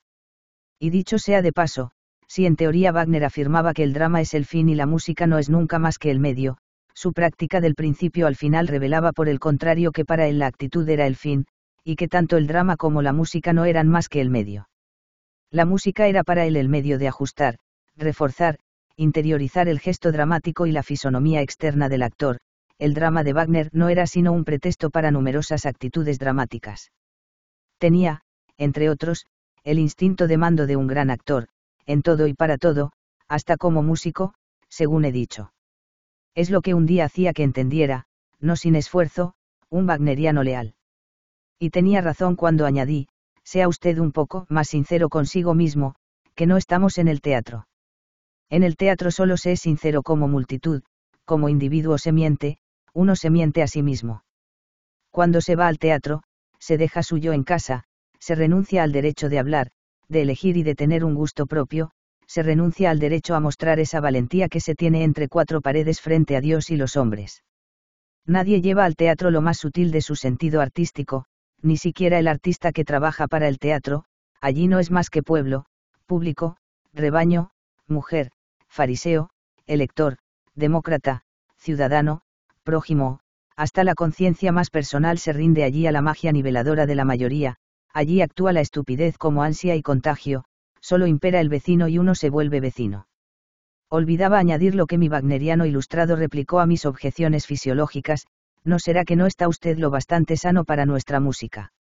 Y dicho sea de paso, si en teoría Wagner afirmaba que el drama es el fin y la música no es nunca más que el medio, su práctica del principio al final revelaba por el contrario que para él la actitud era el fin, y que tanto el drama como la música no eran más que el medio. La música era para él el medio de ajustar, reforzar, interiorizar el gesto dramático y la fisonomía externa del actor, el drama de Wagner no era sino un pretexto para numerosas actitudes dramáticas. Tenía, entre otros, el instinto de mando de un gran actor, en todo y para todo, hasta como músico, según he dicho. Es lo que un día hacía que entendiera, no sin esfuerzo, un wagneriano leal. Y tenía razón cuando añadí, sea usted un poco más sincero consigo mismo, que no estamos en el teatro. En el teatro solo se es sincero como multitud, como individuo se miente, uno se miente a sí mismo. Cuando se va al teatro, se deja suyo en casa, se renuncia al derecho de hablar, de elegir y de tener un gusto propio, se renuncia al derecho a mostrar esa valentía que se tiene entre cuatro paredes frente a Dios y los hombres. Nadie lleva al teatro lo más sutil de su sentido artístico, ni siquiera el artista que trabaja para el teatro, allí no es más que pueblo, público, rebaño, mujer, fariseo, elector, demócrata, ciudadano, prójimo, hasta la conciencia más personal se rinde allí a la magia niveladora de la mayoría, allí actúa la estupidez como ansia y contagio, solo impera el vecino y uno se vuelve vecino. Olvidaba añadir lo que mi wagneriano ilustrado replicó a mis objeciones fisiológicas, ¿no será que no está usted lo bastante sano para nuestra música?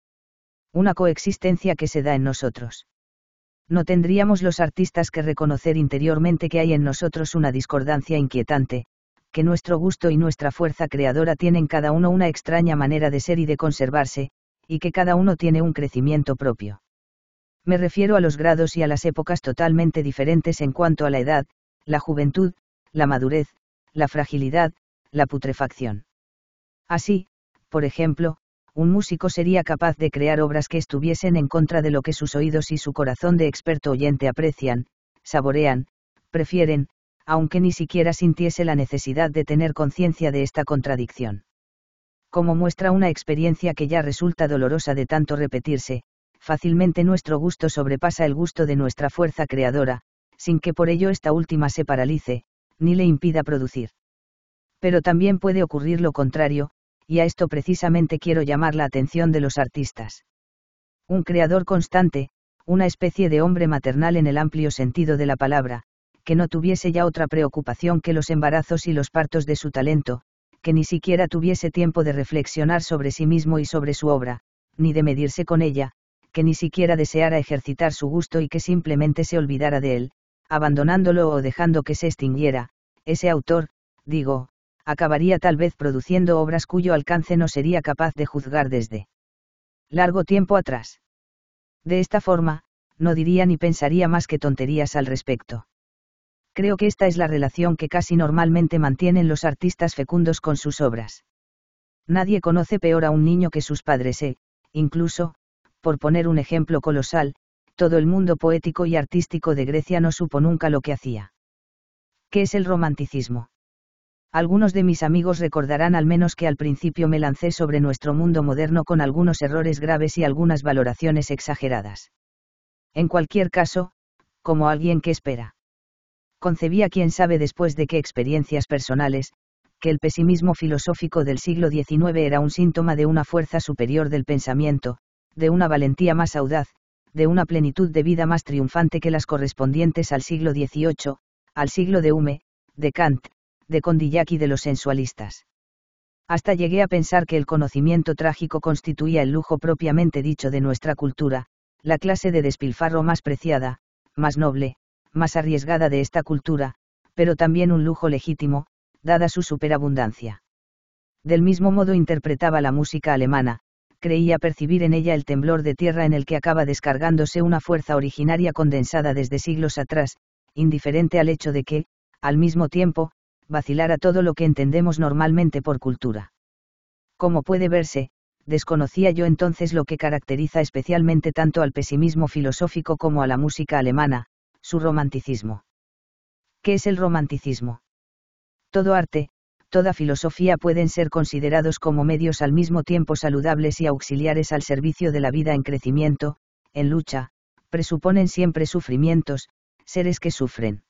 Una coexistencia que se da en nosotros. No tendríamos los artistas que reconocer interiormente que hay en nosotros una discordancia inquietante, que nuestro gusto y nuestra fuerza creadora tienen cada uno una extraña manera de ser y de conservarse, y que cada uno tiene un crecimiento propio. Me refiero a los grados y a las épocas totalmente diferentes en cuanto a la edad, la juventud, la madurez, la fragilidad, la putrefacción. Así, por ejemplo, un músico sería capaz de crear obras que estuviesen en contra de lo que sus oídos y su corazón de experto oyente aprecian, saborean, prefieren, aunque ni siquiera sintiese la necesidad de tener conciencia de esta contradicción como muestra una experiencia que ya resulta dolorosa de tanto repetirse, fácilmente nuestro gusto sobrepasa el gusto de nuestra fuerza creadora, sin que por ello esta última se paralice, ni le impida producir. Pero también puede ocurrir lo contrario, y a esto precisamente quiero llamar la atención de los artistas. Un creador constante, una especie de hombre maternal en el amplio sentido de la palabra, que no tuviese ya otra preocupación que los embarazos y los partos de su talento, que ni siquiera tuviese tiempo de reflexionar sobre sí mismo y sobre su obra, ni de medirse con ella, que ni siquiera deseara ejercitar su gusto y que simplemente se olvidara de él, abandonándolo o dejando que se extinguiera, ese autor, digo, acabaría tal vez produciendo obras cuyo alcance no sería capaz de juzgar desde largo tiempo atrás. De esta forma, no diría ni pensaría más que tonterías al respecto creo que esta es la relación que casi normalmente mantienen los artistas fecundos con sus obras. Nadie conoce peor a un niño que sus padres e, incluso, por poner un ejemplo colosal, todo el mundo poético y artístico de Grecia no supo nunca lo que hacía. ¿Qué es el romanticismo? Algunos de mis amigos recordarán al menos que al principio me lancé sobre nuestro mundo moderno con algunos errores graves y algunas valoraciones exageradas. En cualquier caso, como alguien que espera concebía quién sabe después de qué experiencias personales, que el pesimismo filosófico del siglo XIX era un síntoma de una fuerza superior del pensamiento, de una valentía más audaz, de una plenitud de vida más triunfante que las correspondientes al siglo XVIII, al siglo de Hume, de Kant, de Condillac y de los sensualistas. Hasta llegué a pensar que el conocimiento trágico constituía el lujo propiamente dicho de nuestra cultura, la clase de despilfarro más preciada, más noble, más arriesgada de esta cultura, pero también un lujo legítimo, dada su superabundancia. Del mismo modo interpretaba la música alemana, creía percibir en ella el temblor de tierra en el que acaba descargándose una fuerza originaria condensada desde siglos atrás, indiferente al hecho de que, al mismo tiempo, vacilara todo lo que entendemos normalmente por cultura. Como puede verse, desconocía yo entonces lo que caracteriza especialmente tanto al pesimismo filosófico como a la música alemana, su romanticismo. ¿Qué es el romanticismo? Todo arte, toda filosofía pueden ser considerados como medios al mismo tiempo saludables y auxiliares al servicio de la vida en crecimiento, en lucha, presuponen siempre sufrimientos, seres que sufren.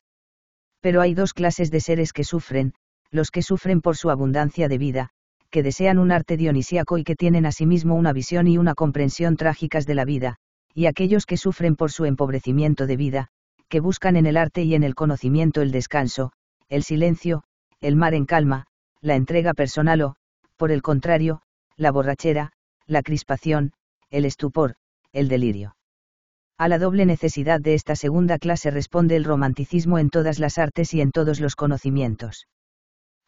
Pero hay dos clases de seres que sufren, los que sufren por su abundancia de vida, que desean un arte dionisíaco y que tienen asimismo una visión y una comprensión trágicas de la vida, y aquellos que sufren por su empobrecimiento de vida, que buscan en el arte y en el conocimiento el descanso, el silencio, el mar en calma, la entrega personal o, por el contrario, la borrachera, la crispación, el estupor, el delirio. A la doble necesidad de esta segunda clase responde el romanticismo en todas las artes y en todos los conocimientos.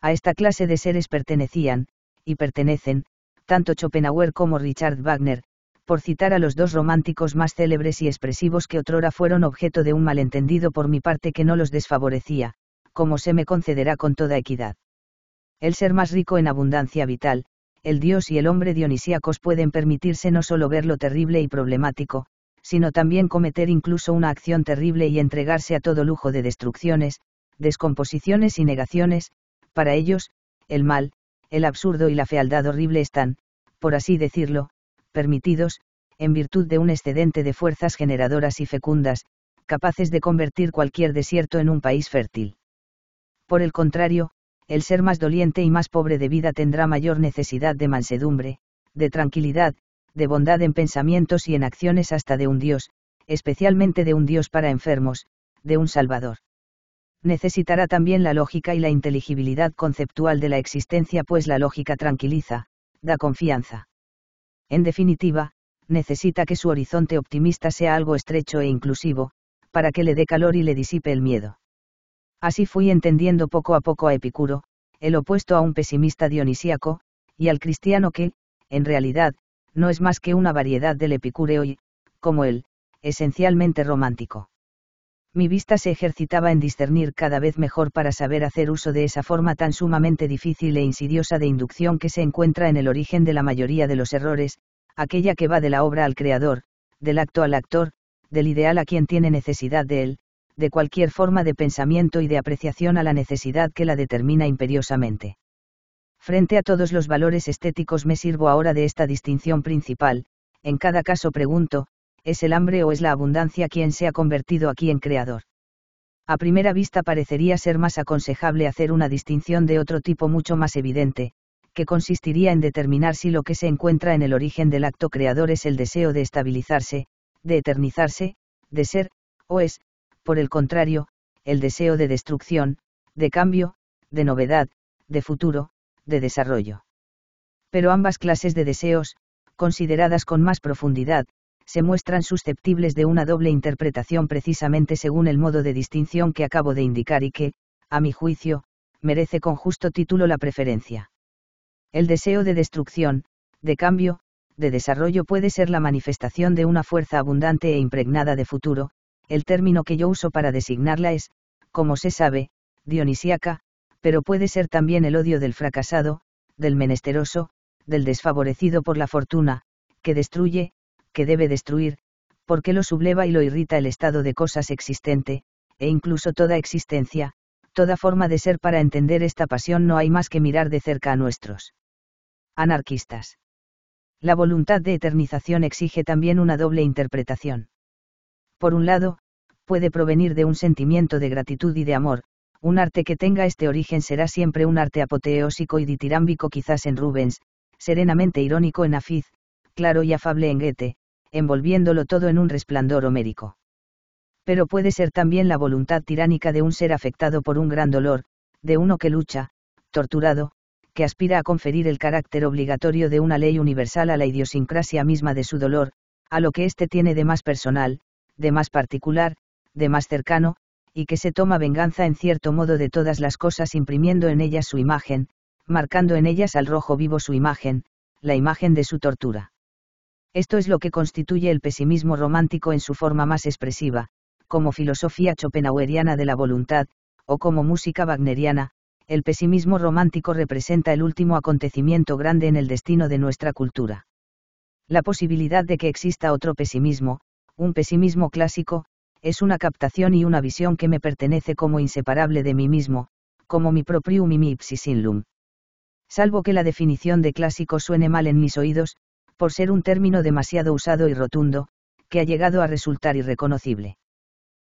A esta clase de seres pertenecían, y pertenecen, tanto Schopenhauer como Richard Wagner, por citar a los dos románticos más célebres y expresivos que otrora fueron objeto de un malentendido por mi parte que no los desfavorecía, como se me concederá con toda equidad. El ser más rico en abundancia vital, el dios y el hombre dionisíacos pueden permitirse no solo ver lo terrible y problemático, sino también cometer incluso una acción terrible y entregarse a todo lujo de destrucciones, descomposiciones y negaciones, para ellos, el mal, el absurdo y la fealdad horrible están, por así decirlo, permitidos, en virtud de un excedente de fuerzas generadoras y fecundas, capaces de convertir cualquier desierto en un país fértil. Por el contrario, el ser más doliente y más pobre de vida tendrá mayor necesidad de mansedumbre, de tranquilidad, de bondad en pensamientos y en acciones hasta de un Dios, especialmente de un Dios para enfermos, de un Salvador. Necesitará también la lógica y la inteligibilidad conceptual de la existencia, pues la lógica tranquiliza, da confianza. En definitiva, necesita que su horizonte optimista sea algo estrecho e inclusivo, para que le dé calor y le disipe el miedo. Así fui entendiendo poco a poco a Epicuro, el opuesto a un pesimista dionisíaco, y al cristiano que, en realidad, no es más que una variedad del epicúreo y, como él, esencialmente romántico mi vista se ejercitaba en discernir cada vez mejor para saber hacer uso de esa forma tan sumamente difícil e insidiosa de inducción que se encuentra en el origen de la mayoría de los errores, aquella que va de la obra al creador, del acto al actor, del ideal a quien tiene necesidad de él, de cualquier forma de pensamiento y de apreciación a la necesidad que la determina imperiosamente. Frente a todos los valores estéticos me sirvo ahora de esta distinción principal, en cada caso pregunto, ¿Es el hambre o es la abundancia quien se ha convertido aquí en creador? A primera vista parecería ser más aconsejable hacer una distinción de otro tipo mucho más evidente, que consistiría en determinar si lo que se encuentra en el origen del acto creador es el deseo de estabilizarse, de eternizarse, de ser, o es, por el contrario, el deseo de destrucción, de cambio, de novedad, de futuro, de desarrollo. Pero ambas clases de deseos, consideradas con más profundidad, se muestran susceptibles de una doble interpretación precisamente según el modo de distinción que acabo de indicar y que, a mi juicio, merece con justo título la preferencia. El deseo de destrucción, de cambio, de desarrollo puede ser la manifestación de una fuerza abundante e impregnada de futuro, el término que yo uso para designarla es, como se sabe, dionisiaca, pero puede ser también el odio del fracasado, del menesteroso, del desfavorecido por la fortuna, que destruye, que debe destruir, porque lo subleva y lo irrita el estado de cosas existente, e incluso toda existencia, toda forma de ser para entender esta pasión no hay más que mirar de cerca a nuestros anarquistas. La voluntad de eternización exige también una doble interpretación. Por un lado, puede provenir de un sentimiento de gratitud y de amor, un arte que tenga este origen será siempre un arte apoteósico y ditirámbico quizás en Rubens, serenamente irónico en Afiz, claro y afable en Goethe, envolviéndolo todo en un resplandor homérico. Pero puede ser también la voluntad tiránica de un ser afectado por un gran dolor, de uno que lucha, torturado, que aspira a conferir el carácter obligatorio de una ley universal a la idiosincrasia misma de su dolor, a lo que éste tiene de más personal, de más particular, de más cercano, y que se toma venganza en cierto modo de todas las cosas imprimiendo en ellas su imagen, marcando en ellas al rojo vivo su imagen, la imagen de su tortura. Esto es lo que constituye el pesimismo romántico en su forma más expresiva, como filosofía schopenhaueriana de la voluntad, o como música wagneriana, el pesimismo romántico representa el último acontecimiento grande en el destino de nuestra cultura. La posibilidad de que exista otro pesimismo, un pesimismo clásico, es una captación y una visión que me pertenece como inseparable de mí mismo, como mi proprium y mi ipsis Salvo que la definición de clásico suene mal en mis oídos, por ser un término demasiado usado y rotundo, que ha llegado a resultar irreconocible.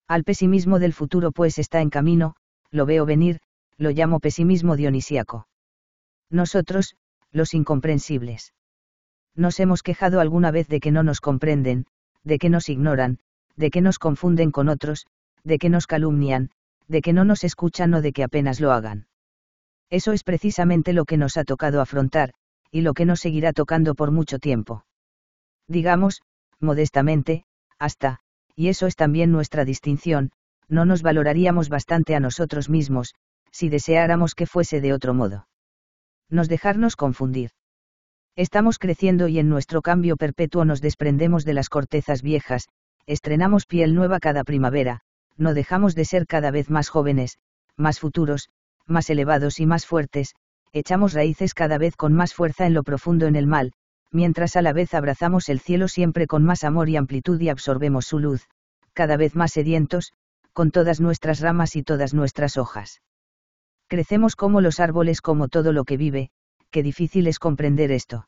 Al pesimismo del futuro pues está en camino, lo veo venir, lo llamo pesimismo dionisíaco. Nosotros, los incomprensibles. Nos hemos quejado alguna vez de que no nos comprenden, de que nos ignoran, de que nos confunden con otros, de que nos calumnian, de que no nos escuchan o de que apenas lo hagan. Eso es precisamente lo que nos ha tocado afrontar, y lo que nos seguirá tocando por mucho tiempo. Digamos, modestamente, hasta, y eso es también nuestra distinción, no nos valoraríamos bastante a nosotros mismos, si deseáramos que fuese de otro modo. Nos dejarnos confundir. Estamos creciendo y en nuestro cambio perpetuo nos desprendemos de las cortezas viejas, estrenamos piel nueva cada primavera, no dejamos de ser cada vez más jóvenes, más futuros, más elevados y más fuertes, echamos raíces cada vez con más fuerza en lo profundo en el mal, mientras a la vez abrazamos el cielo siempre con más amor y amplitud y absorbemos su luz, cada vez más sedientos, con todas nuestras ramas y todas nuestras hojas. Crecemos como los árboles, como todo lo que vive, qué difícil es comprender esto.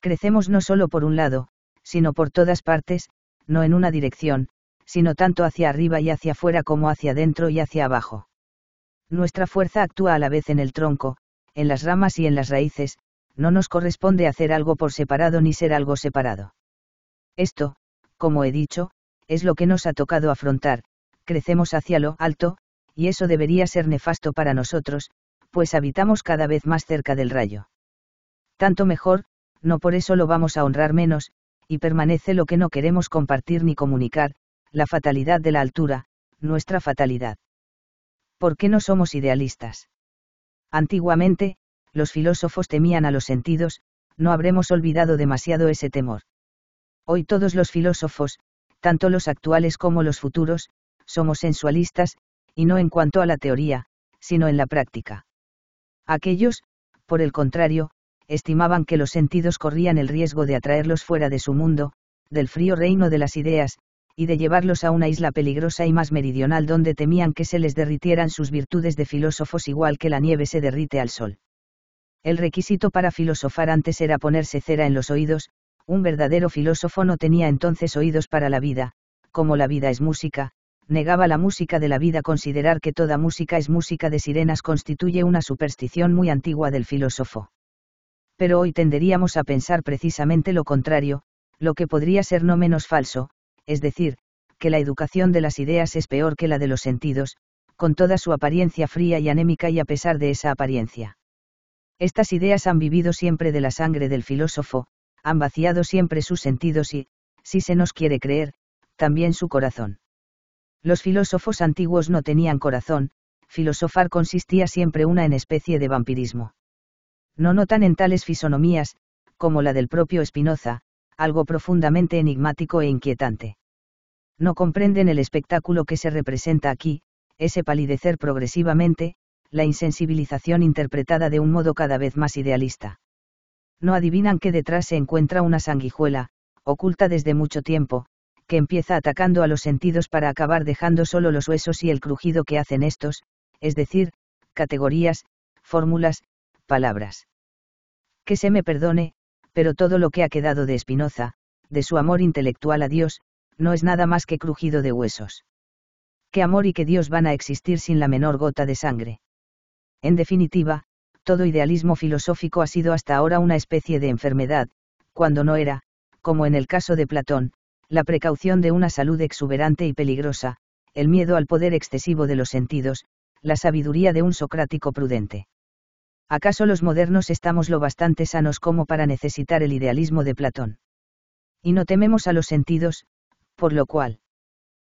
Crecemos no solo por un lado, sino por todas partes, no en una dirección, sino tanto hacia arriba y hacia afuera como hacia adentro y hacia abajo. Nuestra fuerza actúa a la vez en el tronco, en las ramas y en las raíces, no nos corresponde hacer algo por separado ni ser algo separado. Esto, como he dicho, es lo que nos ha tocado afrontar, crecemos hacia lo alto, y eso debería ser nefasto para nosotros, pues habitamos cada vez más cerca del rayo. Tanto mejor, no por eso lo vamos a honrar menos, y permanece lo que no queremos compartir ni comunicar, la fatalidad de la altura, nuestra fatalidad. ¿Por qué no somos idealistas? Antiguamente, los filósofos temían a los sentidos, no habremos olvidado demasiado ese temor. Hoy todos los filósofos, tanto los actuales como los futuros, somos sensualistas, y no en cuanto a la teoría, sino en la práctica. Aquellos, por el contrario, estimaban que los sentidos corrían el riesgo de atraerlos fuera de su mundo, del frío reino de las ideas, y de llevarlos a una isla peligrosa y más meridional donde temían que se les derritieran sus virtudes de filósofos igual que la nieve se derrite al sol. El requisito para filosofar antes era ponerse cera en los oídos, un verdadero filósofo no tenía entonces oídos para la vida, como la vida es música, negaba la música de la vida considerar que toda música es música de sirenas constituye una superstición muy antigua del filósofo. Pero hoy tenderíamos a pensar precisamente lo contrario, lo que podría ser no menos falso, es decir, que la educación de las ideas es peor que la de los sentidos, con toda su apariencia fría y anémica y a pesar de esa apariencia. Estas ideas han vivido siempre de la sangre del filósofo, han vaciado siempre sus sentidos y, si se nos quiere creer, también su corazón. Los filósofos antiguos no tenían corazón, filosofar consistía siempre una en especie de vampirismo. No notan en tales fisonomías, como la del propio Spinoza, algo profundamente enigmático e inquietante. No comprenden el espectáculo que se representa aquí, ese palidecer progresivamente, la insensibilización interpretada de un modo cada vez más idealista. No adivinan que detrás se encuentra una sanguijuela, oculta desde mucho tiempo, que empieza atacando a los sentidos para acabar dejando solo los huesos y el crujido que hacen estos, es decir, categorías, fórmulas, palabras. Que se me perdone, pero todo lo que ha quedado de Espinoza, de su amor intelectual a Dios, no es nada más que crujido de huesos. Qué amor y qué Dios van a existir sin la menor gota de sangre. En definitiva, todo idealismo filosófico ha sido hasta ahora una especie de enfermedad, cuando no era, como en el caso de Platón, la precaución de una salud exuberante y peligrosa, el miedo al poder excesivo de los sentidos, la sabiduría de un socrático prudente. ¿acaso los modernos estamos lo bastante sanos como para necesitar el idealismo de Platón? Y no tememos a los sentidos, por lo cual.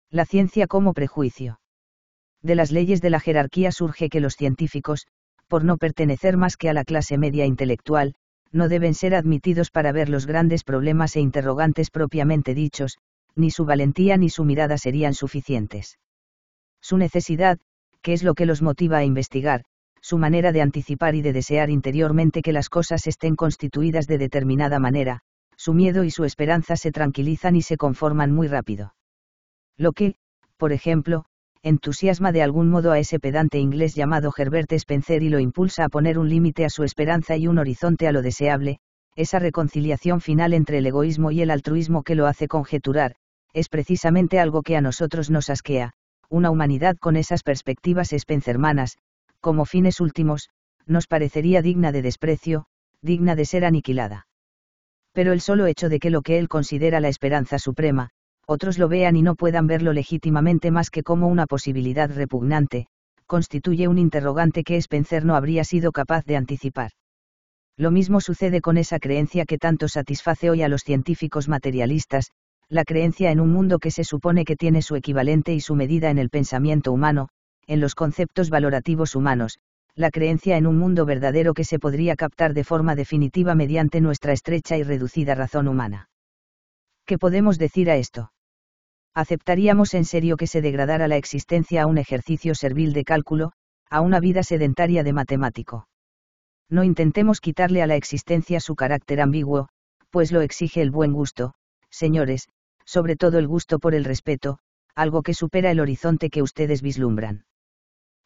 La ciencia como prejuicio. De las leyes de la jerarquía surge que los científicos, por no pertenecer más que a la clase media intelectual, no deben ser admitidos para ver los grandes problemas e interrogantes propiamente dichos, ni su valentía ni su mirada serían suficientes. Su necesidad, que es lo que los motiva a investigar, su manera de anticipar y de desear interiormente que las cosas estén constituidas de determinada manera, su miedo y su esperanza se tranquilizan y se conforman muy rápido. Lo que, por ejemplo, entusiasma de algún modo a ese pedante inglés llamado Herbert Spencer y lo impulsa a poner un límite a su esperanza y un horizonte a lo deseable, esa reconciliación final entre el egoísmo y el altruismo que lo hace conjeturar, es precisamente algo que a nosotros nos asquea, una humanidad con esas perspectivas spencermanas, como fines últimos, nos parecería digna de desprecio, digna de ser aniquilada. Pero el solo hecho de que lo que él considera la esperanza suprema, otros lo vean y no puedan verlo legítimamente más que como una posibilidad repugnante, constituye un interrogante que Spencer no habría sido capaz de anticipar. Lo mismo sucede con esa creencia que tanto satisface hoy a los científicos materialistas, la creencia en un mundo que se supone que tiene su equivalente y su medida en el pensamiento humano, en los conceptos valorativos humanos, la creencia en un mundo verdadero que se podría captar de forma definitiva mediante nuestra estrecha y reducida razón humana. ¿Qué podemos decir a esto? ¿Aceptaríamos en serio que se degradara la existencia a un ejercicio servil de cálculo, a una vida sedentaria de matemático? No intentemos quitarle a la existencia su carácter ambiguo, pues lo exige el buen gusto, señores, sobre todo el gusto por el respeto, algo que supera el horizonte que ustedes vislumbran.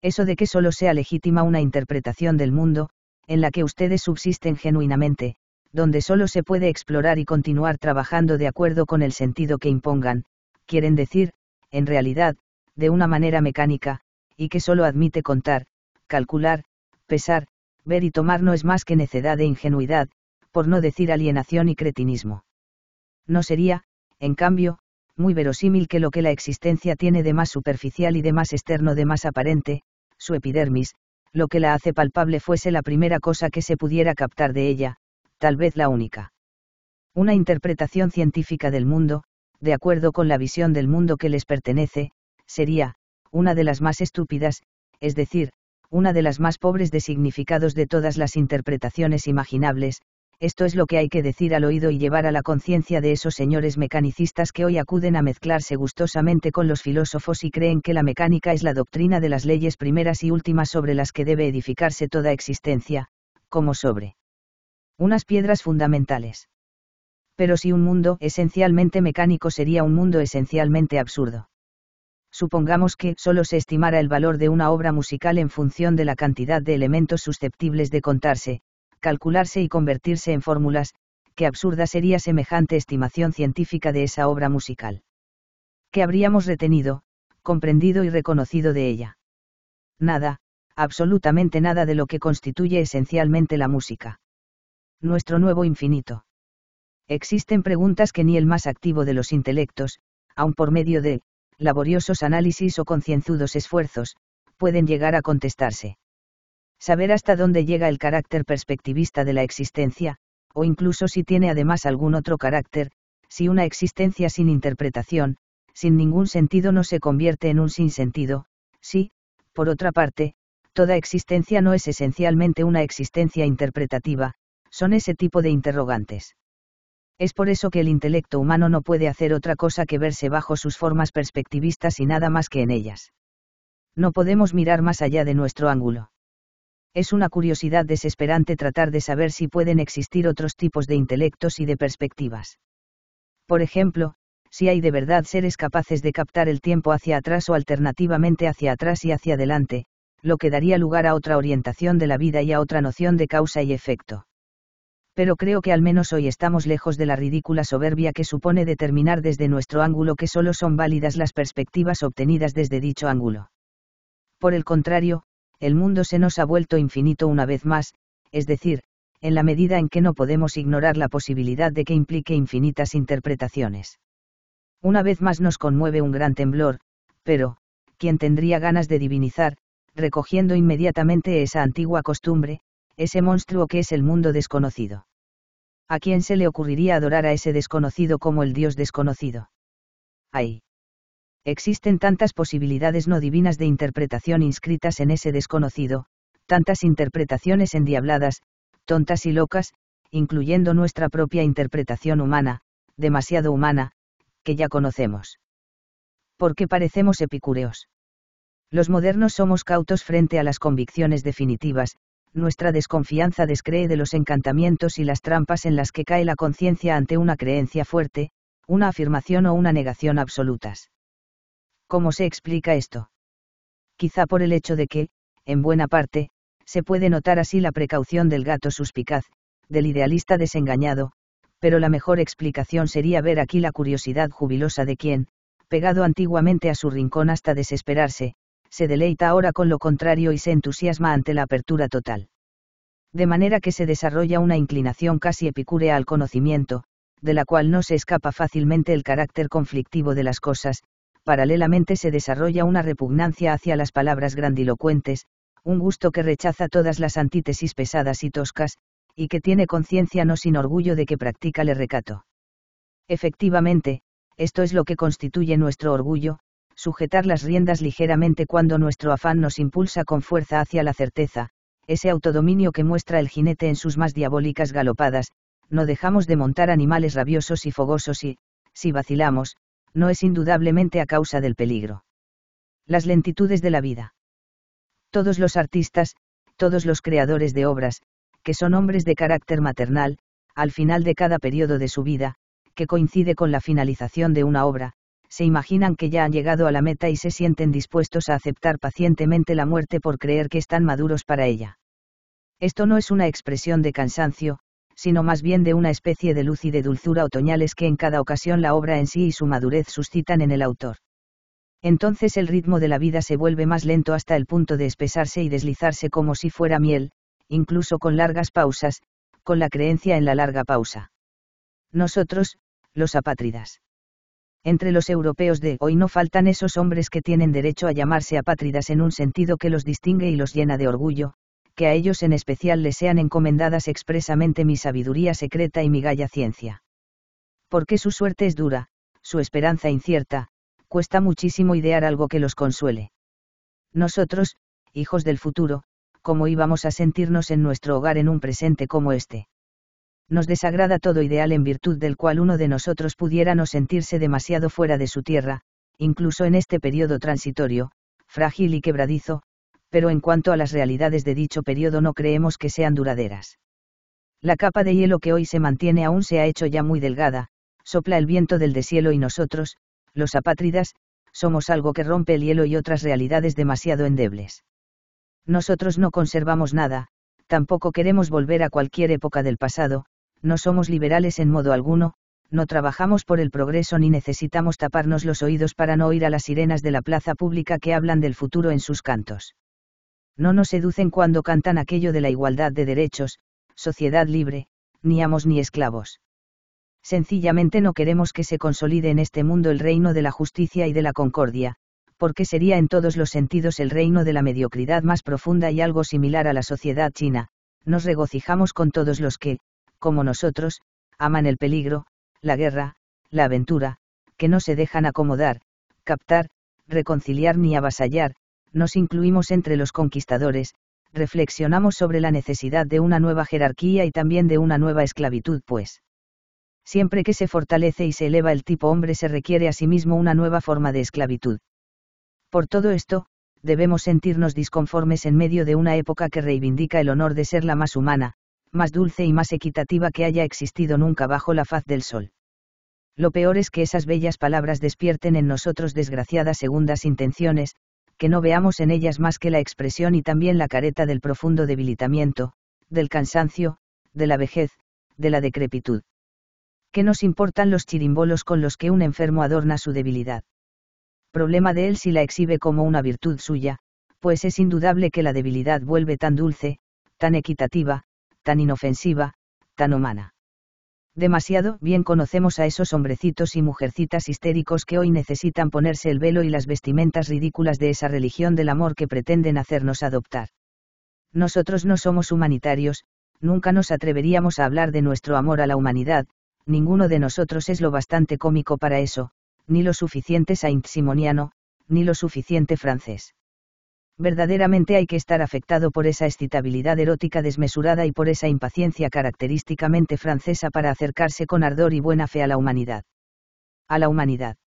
Eso de que solo sea legítima una interpretación del mundo, en la que ustedes subsisten genuinamente, donde solo se puede explorar y continuar trabajando de acuerdo con el sentido que impongan, quieren decir, en realidad, de una manera mecánica, y que solo admite contar, calcular, pesar, ver y tomar no es más que necedad e ingenuidad, por no decir alienación y cretinismo. No sería, en cambio, muy verosímil que lo que la existencia tiene de más superficial y de más externo, de más aparente, su epidermis, lo que la hace palpable fuese la primera cosa que se pudiera captar de ella, tal vez la única. Una interpretación científica del mundo, de acuerdo con la visión del mundo que les pertenece, sería, una de las más estúpidas, es decir, una de las más pobres de significados de todas las interpretaciones imaginables, esto es lo que hay que decir al oído y llevar a la conciencia de esos señores mecanicistas que hoy acuden a mezclarse gustosamente con los filósofos y creen que la mecánica es la doctrina de las leyes primeras y últimas sobre las que debe edificarse toda existencia, como sobre unas piedras fundamentales. Pero si un mundo esencialmente mecánico sería un mundo esencialmente absurdo. Supongamos que solo se estimara el valor de una obra musical en función de la cantidad de elementos susceptibles de contarse, calcularse y convertirse en fórmulas, qué absurda sería semejante estimación científica de esa obra musical. ¿Qué habríamos retenido, comprendido y reconocido de ella? Nada, absolutamente nada de lo que constituye esencialmente la música. Nuestro nuevo infinito. Existen preguntas que ni el más activo de los intelectos, aun por medio de laboriosos análisis o concienzudos esfuerzos, pueden llegar a contestarse saber hasta dónde llega el carácter perspectivista de la existencia, o incluso si tiene además algún otro carácter, si una existencia sin interpretación, sin ningún sentido no se convierte en un sinsentido, si, por otra parte, toda existencia no es esencialmente una existencia interpretativa, son ese tipo de interrogantes. Es por eso que el intelecto humano no puede hacer otra cosa que verse bajo sus formas perspectivistas y nada más que en ellas. No podemos mirar más allá de nuestro ángulo es una curiosidad desesperante tratar de saber si pueden existir otros tipos de intelectos y de perspectivas. Por ejemplo, si hay de verdad seres capaces de captar el tiempo hacia atrás o alternativamente hacia atrás y hacia adelante, lo que daría lugar a otra orientación de la vida y a otra noción de causa y efecto. Pero creo que al menos hoy estamos lejos de la ridícula soberbia que supone determinar desde nuestro ángulo que solo son válidas las perspectivas obtenidas desde dicho ángulo. Por el contrario, el mundo se nos ha vuelto infinito una vez más, es decir, en la medida en que no podemos ignorar la posibilidad de que implique infinitas interpretaciones. Una vez más nos conmueve un gran temblor, pero, ¿quién tendría ganas de divinizar, recogiendo inmediatamente esa antigua costumbre, ese monstruo que es el mundo desconocido? ¿A quién se le ocurriría adorar a ese desconocido como el Dios desconocido? ¡Ay! Existen tantas posibilidades no divinas de interpretación inscritas en ese desconocido, tantas interpretaciones endiabladas, tontas y locas, incluyendo nuestra propia interpretación humana, demasiado humana, que ya conocemos. ¿Por qué parecemos epicúreos? Los modernos somos cautos frente a las convicciones definitivas, nuestra desconfianza descree de los encantamientos y las trampas en las que cae la conciencia ante una creencia fuerte, una afirmación o una negación absolutas. ¿Cómo se explica esto? Quizá por el hecho de que, en buena parte, se puede notar así la precaución del gato suspicaz, del idealista desengañado, pero la mejor explicación sería ver aquí la curiosidad jubilosa de quien, pegado antiguamente a su rincón hasta desesperarse, se deleita ahora con lo contrario y se entusiasma ante la apertura total. De manera que se desarrolla una inclinación casi epicúrea al conocimiento, de la cual no se escapa fácilmente el carácter conflictivo de las cosas, paralelamente se desarrolla una repugnancia hacia las palabras grandilocuentes, un gusto que rechaza todas las antítesis pesadas y toscas, y que tiene conciencia no sin orgullo de que practica el recato. Efectivamente, esto es lo que constituye nuestro orgullo, sujetar las riendas ligeramente cuando nuestro afán nos impulsa con fuerza hacia la certeza, ese autodominio que muestra el jinete en sus más diabólicas galopadas, no dejamos de montar animales rabiosos y fogosos y, si vacilamos, no es indudablemente a causa del peligro. Las lentitudes de la vida. Todos los artistas, todos los creadores de obras, que son hombres de carácter maternal, al final de cada periodo de su vida, que coincide con la finalización de una obra, se imaginan que ya han llegado a la meta y se sienten dispuestos a aceptar pacientemente la muerte por creer que están maduros para ella. Esto no es una expresión de cansancio, sino más bien de una especie de luz y de dulzura otoñales que en cada ocasión la obra en sí y su madurez suscitan en el autor. Entonces el ritmo de la vida se vuelve más lento hasta el punto de espesarse y deslizarse como si fuera miel, incluso con largas pausas, con la creencia en la larga pausa. Nosotros, los apátridas. Entre los europeos de hoy no faltan esos hombres que tienen derecho a llamarse apátridas en un sentido que los distingue y los llena de orgullo, que a ellos en especial les sean encomendadas expresamente mi sabiduría secreta y mi galla ciencia. Porque su suerte es dura, su esperanza incierta, cuesta muchísimo idear algo que los consuele. Nosotros, hijos del futuro, ¿cómo íbamos a sentirnos en nuestro hogar en un presente como este? Nos desagrada todo ideal en virtud del cual uno de nosotros pudiera no sentirse demasiado fuera de su tierra, incluso en este periodo transitorio, frágil y quebradizo, pero en cuanto a las realidades de dicho periodo no creemos que sean duraderas. La capa de hielo que hoy se mantiene aún se ha hecho ya muy delgada, sopla el viento del deshielo y nosotros, los apátridas, somos algo que rompe el hielo y otras realidades demasiado endebles. Nosotros no conservamos nada, tampoco queremos volver a cualquier época del pasado, no somos liberales en modo alguno, no trabajamos por el progreso ni necesitamos taparnos los oídos para no oír a las sirenas de la plaza pública que hablan del futuro en sus cantos. No nos seducen cuando cantan aquello de la igualdad de derechos, sociedad libre, ni amos ni esclavos. Sencillamente no queremos que se consolide en este mundo el reino de la justicia y de la concordia, porque sería en todos los sentidos el reino de la mediocridad más profunda y algo similar a la sociedad china, nos regocijamos con todos los que, como nosotros, aman el peligro, la guerra, la aventura, que no se dejan acomodar, captar, reconciliar ni avasallar, nos incluimos entre los conquistadores, reflexionamos sobre la necesidad de una nueva jerarquía y también de una nueva esclavitud, pues. Siempre que se fortalece y se eleva el tipo hombre se requiere a sí mismo una nueva forma de esclavitud. Por todo esto, debemos sentirnos disconformes en medio de una época que reivindica el honor de ser la más humana, más dulce y más equitativa que haya existido nunca bajo la faz del sol. Lo peor es que esas bellas palabras despierten en nosotros desgraciadas segundas intenciones, que no veamos en ellas más que la expresión y también la careta del profundo debilitamiento, del cansancio, de la vejez, de la decrepitud. ¿Qué nos importan los chirimbolos con los que un enfermo adorna su debilidad? Problema de él si la exhibe como una virtud suya, pues es indudable que la debilidad vuelve tan dulce, tan equitativa, tan inofensiva, tan humana. Demasiado bien conocemos a esos hombrecitos y mujercitas histéricos que hoy necesitan ponerse el velo y las vestimentas ridículas de esa religión del amor que pretenden hacernos adoptar. Nosotros no somos humanitarios, nunca nos atreveríamos a hablar de nuestro amor a la humanidad, ninguno de nosotros es lo bastante cómico para eso, ni lo suficiente saint-simoniano, ni lo suficiente francés verdaderamente hay que estar afectado por esa excitabilidad erótica desmesurada y por esa impaciencia característicamente francesa para acercarse con ardor y buena fe a la humanidad. A la humanidad.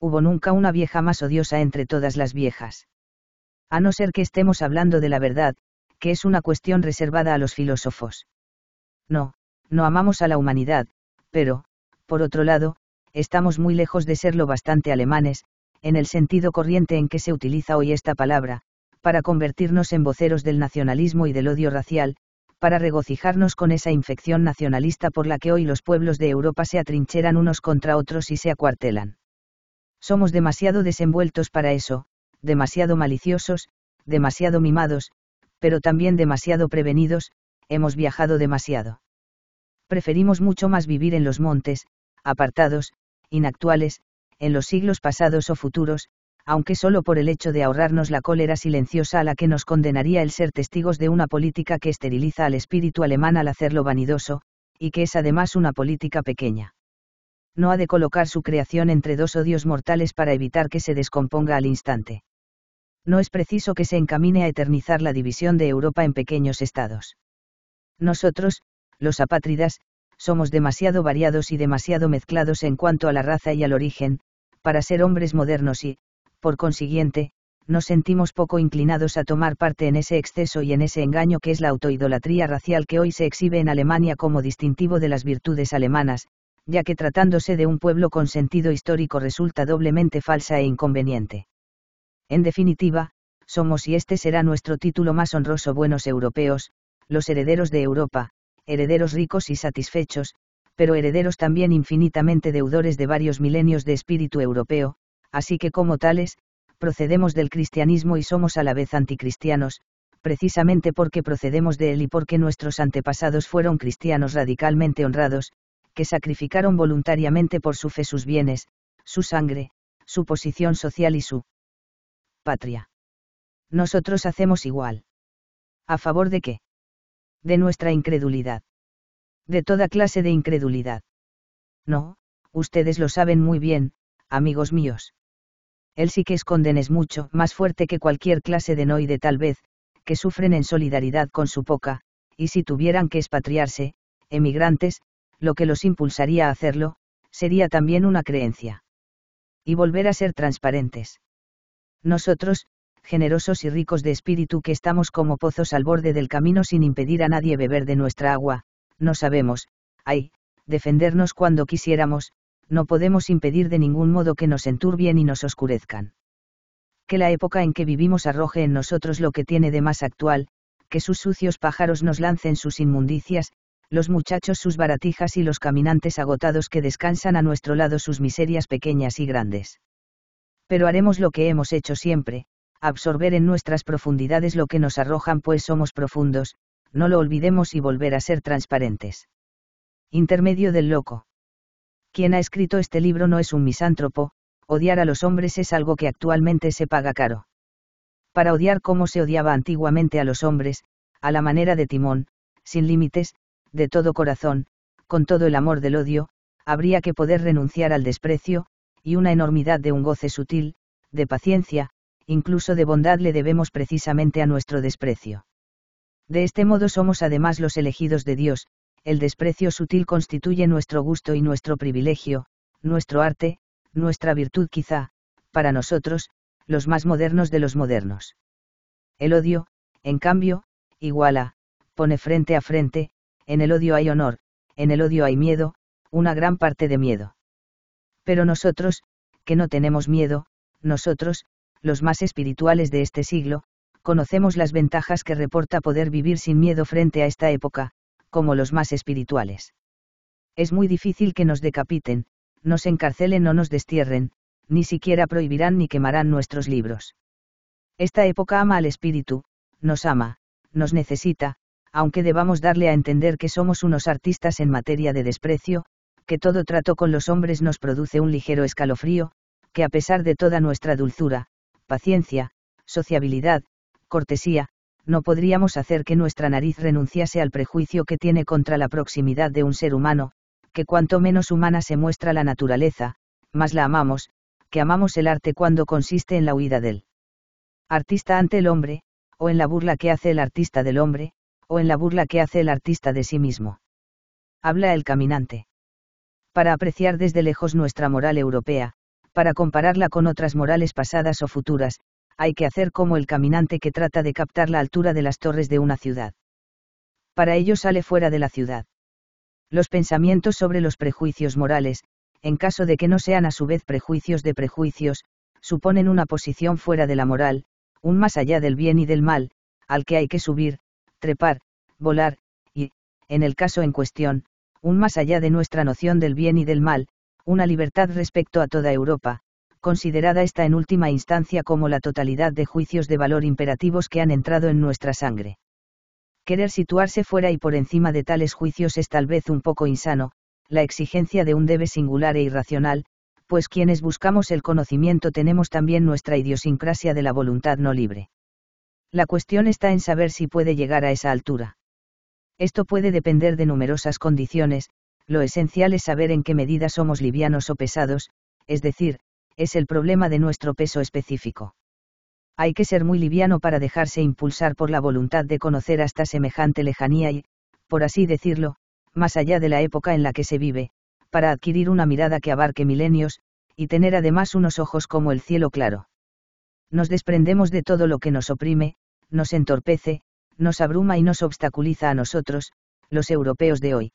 Hubo nunca una vieja más odiosa entre todas las viejas. A no ser que estemos hablando de la verdad, que es una cuestión reservada a los filósofos. No, no amamos a la humanidad, pero, por otro lado, estamos muy lejos de serlo bastante alemanes, en el sentido corriente en que se utiliza hoy esta palabra, para convertirnos en voceros del nacionalismo y del odio racial, para regocijarnos con esa infección nacionalista por la que hoy los pueblos de Europa se atrincheran unos contra otros y se acuartelan. Somos demasiado desenvueltos para eso, demasiado maliciosos, demasiado mimados, pero también demasiado prevenidos, hemos viajado demasiado. Preferimos mucho más vivir en los montes, apartados, inactuales, en los siglos pasados o futuros, aunque solo por el hecho de ahorrarnos la cólera silenciosa a la que nos condenaría el ser testigos de una política que esteriliza al espíritu alemán al hacerlo vanidoso, y que es además una política pequeña. No ha de colocar su creación entre dos odios mortales para evitar que se descomponga al instante. No es preciso que se encamine a eternizar la división de Europa en pequeños estados. Nosotros, los apátridas, somos demasiado variados y demasiado mezclados en cuanto a la raza y al origen, para ser hombres modernos y, por consiguiente, nos sentimos poco inclinados a tomar parte en ese exceso y en ese engaño que es la autoidolatría racial que hoy se exhibe en Alemania como distintivo de las virtudes alemanas, ya que tratándose de un pueblo con sentido histórico resulta doblemente falsa e inconveniente. En definitiva, somos y este será nuestro título más honroso buenos europeos, los herederos de Europa, herederos ricos y satisfechos, pero herederos también infinitamente deudores de varios milenios de espíritu europeo, así que como tales, procedemos del cristianismo y somos a la vez anticristianos, precisamente porque procedemos de él y porque nuestros antepasados fueron cristianos radicalmente honrados, que sacrificaron voluntariamente por su fe sus bienes, su sangre, su posición social y su patria. Nosotros hacemos igual. ¿A favor de qué? De nuestra incredulidad. De toda clase de incredulidad. No, ustedes lo saben muy bien, amigos míos. Él sí que esconden es mucho más fuerte que cualquier clase de noide tal vez, que sufren en solidaridad con su poca, y si tuvieran que expatriarse, emigrantes, lo que los impulsaría a hacerlo, sería también una creencia. Y volver a ser transparentes. Nosotros, generosos y ricos de espíritu que estamos como pozos al borde del camino sin impedir a nadie beber de nuestra agua, no sabemos, ay, defendernos cuando quisiéramos, no podemos impedir de ningún modo que nos enturbien y nos oscurezcan. Que la época en que vivimos arroje en nosotros lo que tiene de más actual, que sus sucios pájaros nos lancen sus inmundicias, los muchachos sus baratijas y los caminantes agotados que descansan a nuestro lado sus miserias pequeñas y grandes. Pero haremos lo que hemos hecho siempre, absorber en nuestras profundidades lo que nos arrojan pues somos profundos, no lo olvidemos y volver a ser transparentes. Intermedio del loco quien ha escrito este libro no es un misántropo, odiar a los hombres es algo que actualmente se paga caro. Para odiar como se odiaba antiguamente a los hombres, a la manera de Timón, sin límites, de todo corazón, con todo el amor del odio, habría que poder renunciar al desprecio, y una enormidad de un goce sutil, de paciencia, incluso de bondad le debemos precisamente a nuestro desprecio. De este modo somos además los elegidos de Dios, el desprecio sutil constituye nuestro gusto y nuestro privilegio, nuestro arte, nuestra virtud quizá, para nosotros, los más modernos de los modernos. El odio, en cambio, iguala, pone frente a frente, en el odio hay honor, en el odio hay miedo, una gran parte de miedo. Pero nosotros, que no tenemos miedo, nosotros, los más espirituales de este siglo, conocemos las ventajas que reporta poder vivir sin miedo frente a esta época, como los más espirituales. Es muy difícil que nos decapiten, nos encarcelen o nos destierren, ni siquiera prohibirán ni quemarán nuestros libros. Esta época ama al espíritu, nos ama, nos necesita, aunque debamos darle a entender que somos unos artistas en materia de desprecio, que todo trato con los hombres nos produce un ligero escalofrío, que a pesar de toda nuestra dulzura, paciencia, sociabilidad, cortesía, no podríamos hacer que nuestra nariz renunciase al prejuicio que tiene contra la proximidad de un ser humano, que cuanto menos humana se muestra la naturaleza, más la amamos, que amamos el arte cuando consiste en la huida del artista ante el hombre, o en la burla que hace el artista del hombre, o en la burla que hace el artista de sí mismo. Habla el caminante. Para apreciar desde lejos nuestra moral europea, para compararla con otras morales pasadas o futuras, hay que hacer como el caminante que trata de captar la altura de las torres de una ciudad. Para ello sale fuera de la ciudad. Los pensamientos sobre los prejuicios morales, en caso de que no sean a su vez prejuicios de prejuicios, suponen una posición fuera de la moral, un más allá del bien y del mal, al que hay que subir, trepar, volar, y, en el caso en cuestión, un más allá de nuestra noción del bien y del mal, una libertad respecto a toda Europa, considerada esta en última instancia como la totalidad de juicios de valor imperativos que han entrado en nuestra sangre. Querer situarse fuera y por encima de tales juicios es tal vez un poco insano, la exigencia de un debe singular e irracional, pues quienes buscamos el conocimiento tenemos también nuestra idiosincrasia de la voluntad no libre. La cuestión está en saber si puede llegar a esa altura. Esto puede depender de numerosas condiciones, lo esencial es saber en qué medida somos livianos o pesados, es decir, es el problema de nuestro peso específico. Hay que ser muy liviano para dejarse impulsar por la voluntad de conocer hasta semejante lejanía y, por así decirlo, más allá de la época en la que se vive, para adquirir una mirada que abarque milenios, y tener además unos ojos como el cielo claro. Nos desprendemos de todo lo que nos oprime, nos entorpece, nos abruma y nos obstaculiza a nosotros, los europeos de hoy.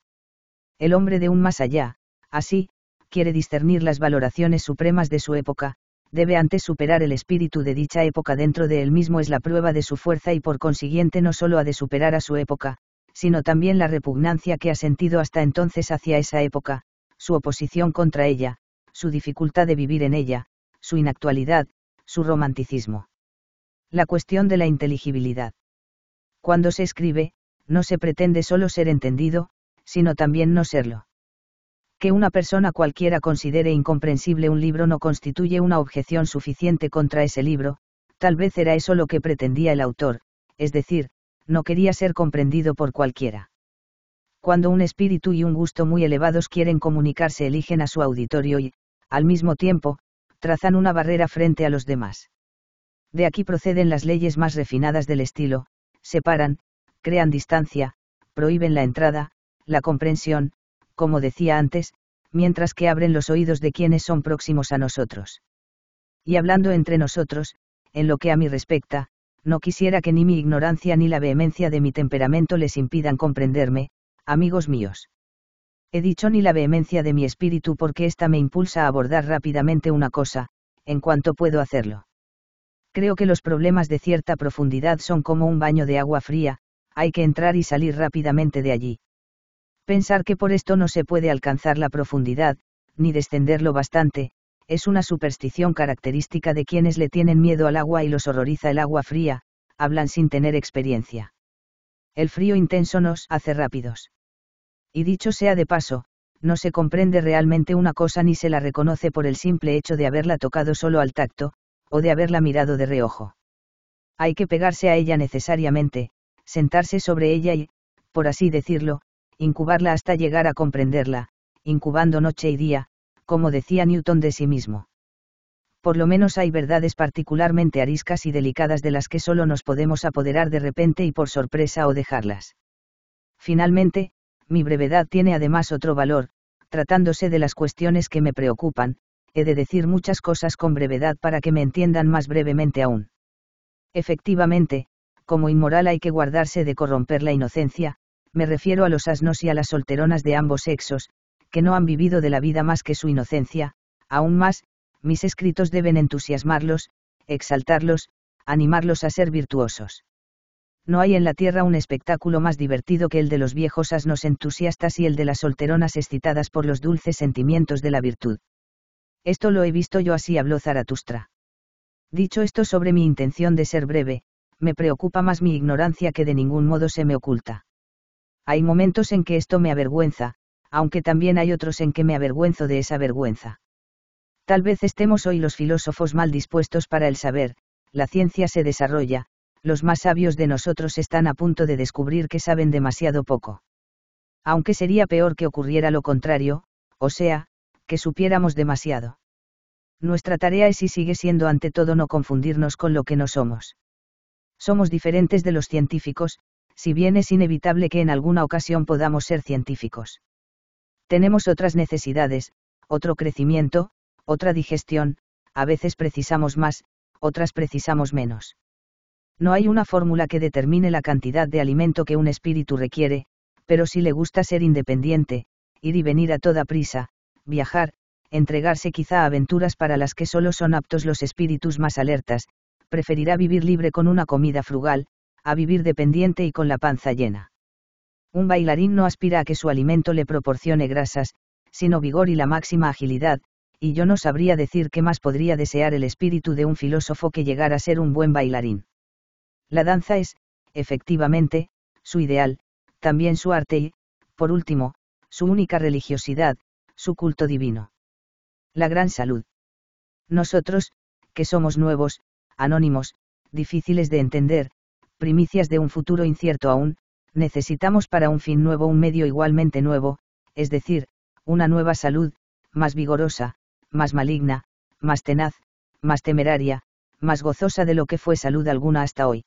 El hombre de un más allá, así, quiere discernir las valoraciones supremas de su época, debe antes superar el espíritu de dicha época dentro de él mismo es la prueba de su fuerza y por consiguiente no solo ha de superar a su época, sino también la repugnancia que ha sentido hasta entonces hacia esa época, su oposición contra ella, su dificultad de vivir en ella, su inactualidad, su romanticismo. La cuestión de la inteligibilidad. Cuando se escribe, no se pretende solo ser entendido, sino también no serlo que una persona cualquiera considere incomprensible un libro no constituye una objeción suficiente contra ese libro, tal vez era eso lo que pretendía el autor, es decir, no quería ser comprendido por cualquiera. Cuando un espíritu y un gusto muy elevados quieren comunicarse, eligen a su auditorio y, al mismo tiempo, trazan una barrera frente a los demás. De aquí proceden las leyes más refinadas del estilo, separan, crean distancia, prohíben la entrada, la comprensión, como decía antes, mientras que abren los oídos de quienes son próximos a nosotros. Y hablando entre nosotros, en lo que a mí respecta, no quisiera que ni mi ignorancia ni la vehemencia de mi temperamento les impidan comprenderme, amigos míos. He dicho ni la vehemencia de mi espíritu porque ésta me impulsa a abordar rápidamente una cosa, en cuanto puedo hacerlo. Creo que los problemas de cierta profundidad son como un baño de agua fría, hay que entrar y salir rápidamente de allí. Pensar que por esto no se puede alcanzar la profundidad, ni descenderlo bastante, es una superstición característica de quienes le tienen miedo al agua y los horroriza el agua fría, hablan sin tener experiencia. El frío intenso nos hace rápidos. Y dicho sea de paso, no se comprende realmente una cosa ni se la reconoce por el simple hecho de haberla tocado solo al tacto, o de haberla mirado de reojo. Hay que pegarse a ella necesariamente, sentarse sobre ella y, por así decirlo, incubarla hasta llegar a comprenderla, incubando noche y día, como decía Newton de sí mismo. Por lo menos hay verdades particularmente ariscas y delicadas de las que solo nos podemos apoderar de repente y por sorpresa o dejarlas. Finalmente, mi brevedad tiene además otro valor, tratándose de las cuestiones que me preocupan, he de decir muchas cosas con brevedad para que me entiendan más brevemente aún. Efectivamente, como inmoral hay que guardarse de corromper la inocencia, me refiero a los asnos y a las solteronas de ambos sexos, que no han vivido de la vida más que su inocencia, aún más, mis escritos deben entusiasmarlos, exaltarlos, animarlos a ser virtuosos. No hay en la tierra un espectáculo más divertido que el de los viejos asnos entusiastas y el de las solteronas excitadas por los dulces sentimientos de la virtud. Esto lo he visto yo así habló Zaratustra. Dicho esto sobre mi intención de ser breve, me preocupa más mi ignorancia que de ningún modo se me oculta. Hay momentos en que esto me avergüenza, aunque también hay otros en que me avergüenzo de esa vergüenza. Tal vez estemos hoy los filósofos mal dispuestos para el saber, la ciencia se desarrolla, los más sabios de nosotros están a punto de descubrir que saben demasiado poco. Aunque sería peor que ocurriera lo contrario, o sea, que supiéramos demasiado. Nuestra tarea es y sigue siendo ante todo no confundirnos con lo que no somos. Somos diferentes de los científicos, si bien es inevitable que en alguna ocasión podamos ser científicos. Tenemos otras necesidades, otro crecimiento, otra digestión, a veces precisamos más, otras precisamos menos. No hay una fórmula que determine la cantidad de alimento que un espíritu requiere, pero si le gusta ser independiente, ir y venir a toda prisa, viajar, entregarse quizá a aventuras para las que solo son aptos los espíritus más alertas, preferirá vivir libre con una comida frugal, a vivir dependiente y con la panza llena. Un bailarín no aspira a que su alimento le proporcione grasas, sino vigor y la máxima agilidad, y yo no sabría decir qué más podría desear el espíritu de un filósofo que llegar a ser un buen bailarín. La danza es, efectivamente, su ideal, también su arte y, por último, su única religiosidad, su culto divino. La gran salud. Nosotros, que somos nuevos, anónimos, difíciles de entender, primicias de un futuro incierto aún, necesitamos para un fin nuevo un medio igualmente nuevo, es decir, una nueva salud, más vigorosa, más maligna, más tenaz, más temeraria, más gozosa de lo que fue salud alguna hasta hoy.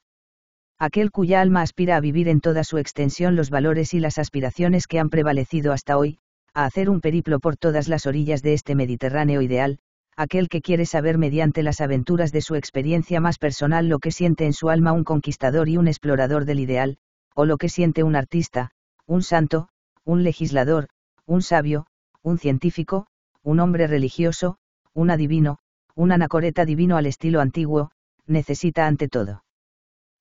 Aquel cuya alma aspira a vivir en toda su extensión los valores y las aspiraciones que han prevalecido hasta hoy, a hacer un periplo por todas las orillas de este Mediterráneo ideal, aquel que quiere saber mediante las aventuras de su experiencia más personal lo que siente en su alma un conquistador y un explorador del ideal, o lo que siente un artista, un santo, un legislador, un sabio, un científico, un hombre religioso, un adivino, un anacoreta divino al estilo antiguo, necesita ante todo.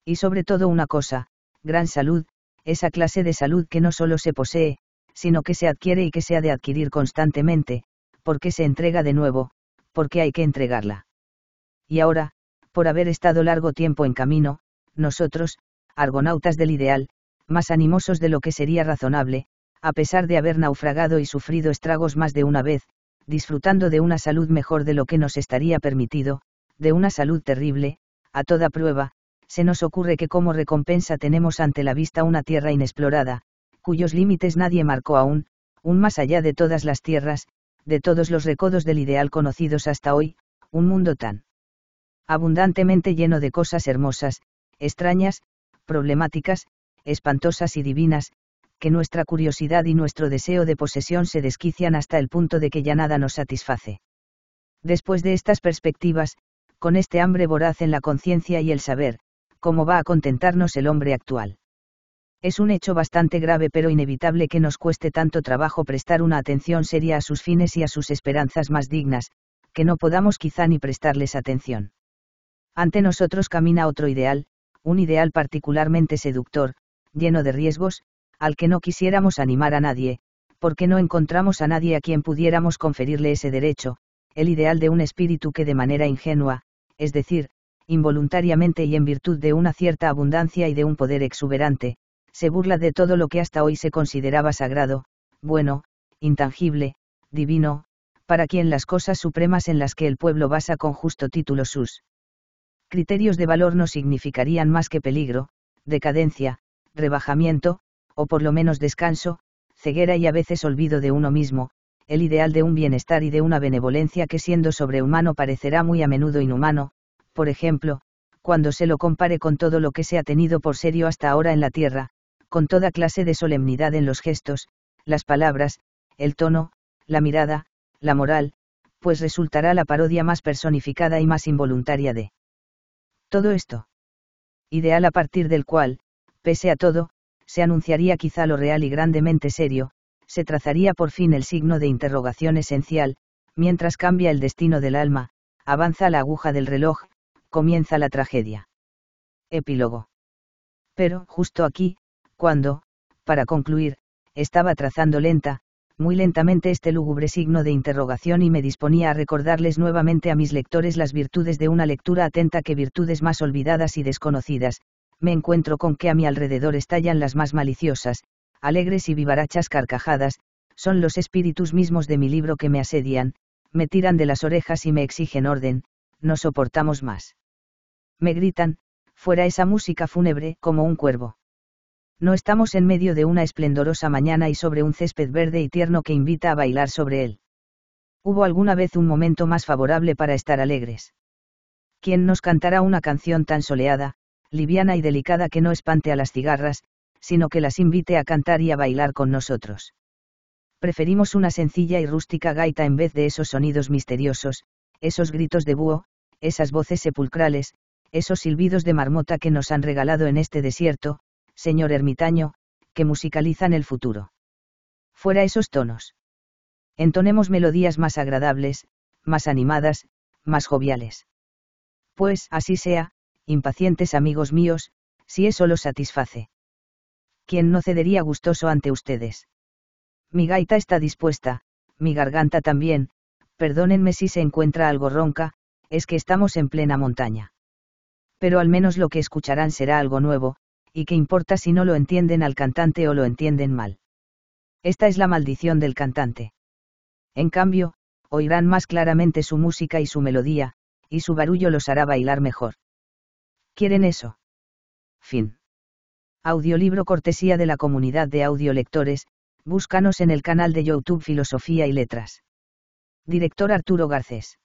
Y sobre todo una cosa, gran salud, esa clase de salud que no solo se posee, sino que se adquiere y que se ha de adquirir constantemente, porque se entrega de nuevo, porque hay que entregarla. Y ahora, por haber estado largo tiempo en camino, nosotros, argonautas del ideal, más animosos de lo que sería razonable, a pesar de haber naufragado y sufrido estragos más de una vez, disfrutando de una salud mejor de lo que nos estaría permitido, de una salud terrible, a toda prueba, se nos ocurre que como recompensa tenemos ante la vista una tierra inexplorada, cuyos límites nadie marcó aún, un más allá de todas las tierras, de todos los recodos del ideal conocidos hasta hoy, un mundo tan abundantemente lleno de cosas hermosas, extrañas, problemáticas, espantosas y divinas, que nuestra curiosidad y nuestro deseo de posesión se desquician hasta el punto de que ya nada nos satisface. Después de estas perspectivas, con este hambre voraz en la conciencia y el saber, ¿cómo va a contentarnos el hombre actual? Es un hecho bastante grave pero inevitable que nos cueste tanto trabajo prestar una atención seria a sus fines y a sus esperanzas más dignas, que no podamos quizá ni prestarles atención. Ante nosotros camina otro ideal, un ideal particularmente seductor, lleno de riesgos, al que no quisiéramos animar a nadie, porque no encontramos a nadie a quien pudiéramos conferirle ese derecho, el ideal de un espíritu que de manera ingenua, es decir, involuntariamente y en virtud de una cierta abundancia y de un poder exuberante, se burla de todo lo que hasta hoy se consideraba sagrado, bueno, intangible, divino, para quien las cosas supremas en las que el pueblo basa con justo título sus criterios de valor no significarían más que peligro, decadencia, rebajamiento, o por lo menos descanso, ceguera y a veces olvido de uno mismo, el ideal de un bienestar y de una benevolencia que siendo sobrehumano parecerá muy a menudo inhumano, por ejemplo, cuando se lo compare con todo lo que se ha tenido por serio hasta ahora en la Tierra, con toda clase de solemnidad en los gestos, las palabras, el tono, la mirada, la moral, pues resultará la parodia más personificada y más involuntaria de todo esto. Ideal a partir del cual, pese a todo, se anunciaría quizá lo real y grandemente serio, se trazaría por fin el signo de interrogación esencial, mientras cambia el destino del alma, avanza la aguja del reloj, comienza la tragedia. Epílogo. Pero, justo aquí, cuando, para concluir, estaba trazando lenta, muy lentamente este lúgubre signo de interrogación y me disponía a recordarles nuevamente a mis lectores las virtudes de una lectura atenta que virtudes más olvidadas y desconocidas, me encuentro con que a mi alrededor estallan las más maliciosas, alegres y vivarachas carcajadas, son los espíritus mismos de mi libro que me asedian, me tiran de las orejas y me exigen orden, no soportamos más. Me gritan, fuera esa música fúnebre, como un cuervo. No estamos en medio de una esplendorosa mañana y sobre un césped verde y tierno que invita a bailar sobre él. ¿Hubo alguna vez un momento más favorable para estar alegres? ¿Quién nos cantará una canción tan soleada, liviana y delicada que no espante a las cigarras, sino que las invite a cantar y a bailar con nosotros? Preferimos una sencilla y rústica gaita en vez de esos sonidos misteriosos, esos gritos de búho, esas voces sepulcrales, esos silbidos de marmota que nos han regalado en este desierto, señor ermitaño, que musicalizan el futuro. Fuera esos tonos. Entonemos melodías más agradables, más animadas, más joviales. Pues así sea, impacientes amigos míos, si eso los satisface. ¿Quién no cedería gustoso ante ustedes? Mi gaita está dispuesta, mi garganta también, perdónenme si se encuentra algo ronca, es que estamos en plena montaña. Pero al menos lo que escucharán será algo nuevo, y qué importa si no lo entienden al cantante o lo entienden mal. Esta es la maldición del cantante. En cambio, oirán más claramente su música y su melodía, y su barullo los hará bailar mejor. ¿Quieren eso? Fin. Audiolibro cortesía de la comunidad de audiolectores, búscanos en el canal de YouTube Filosofía y Letras. Director Arturo Garcés.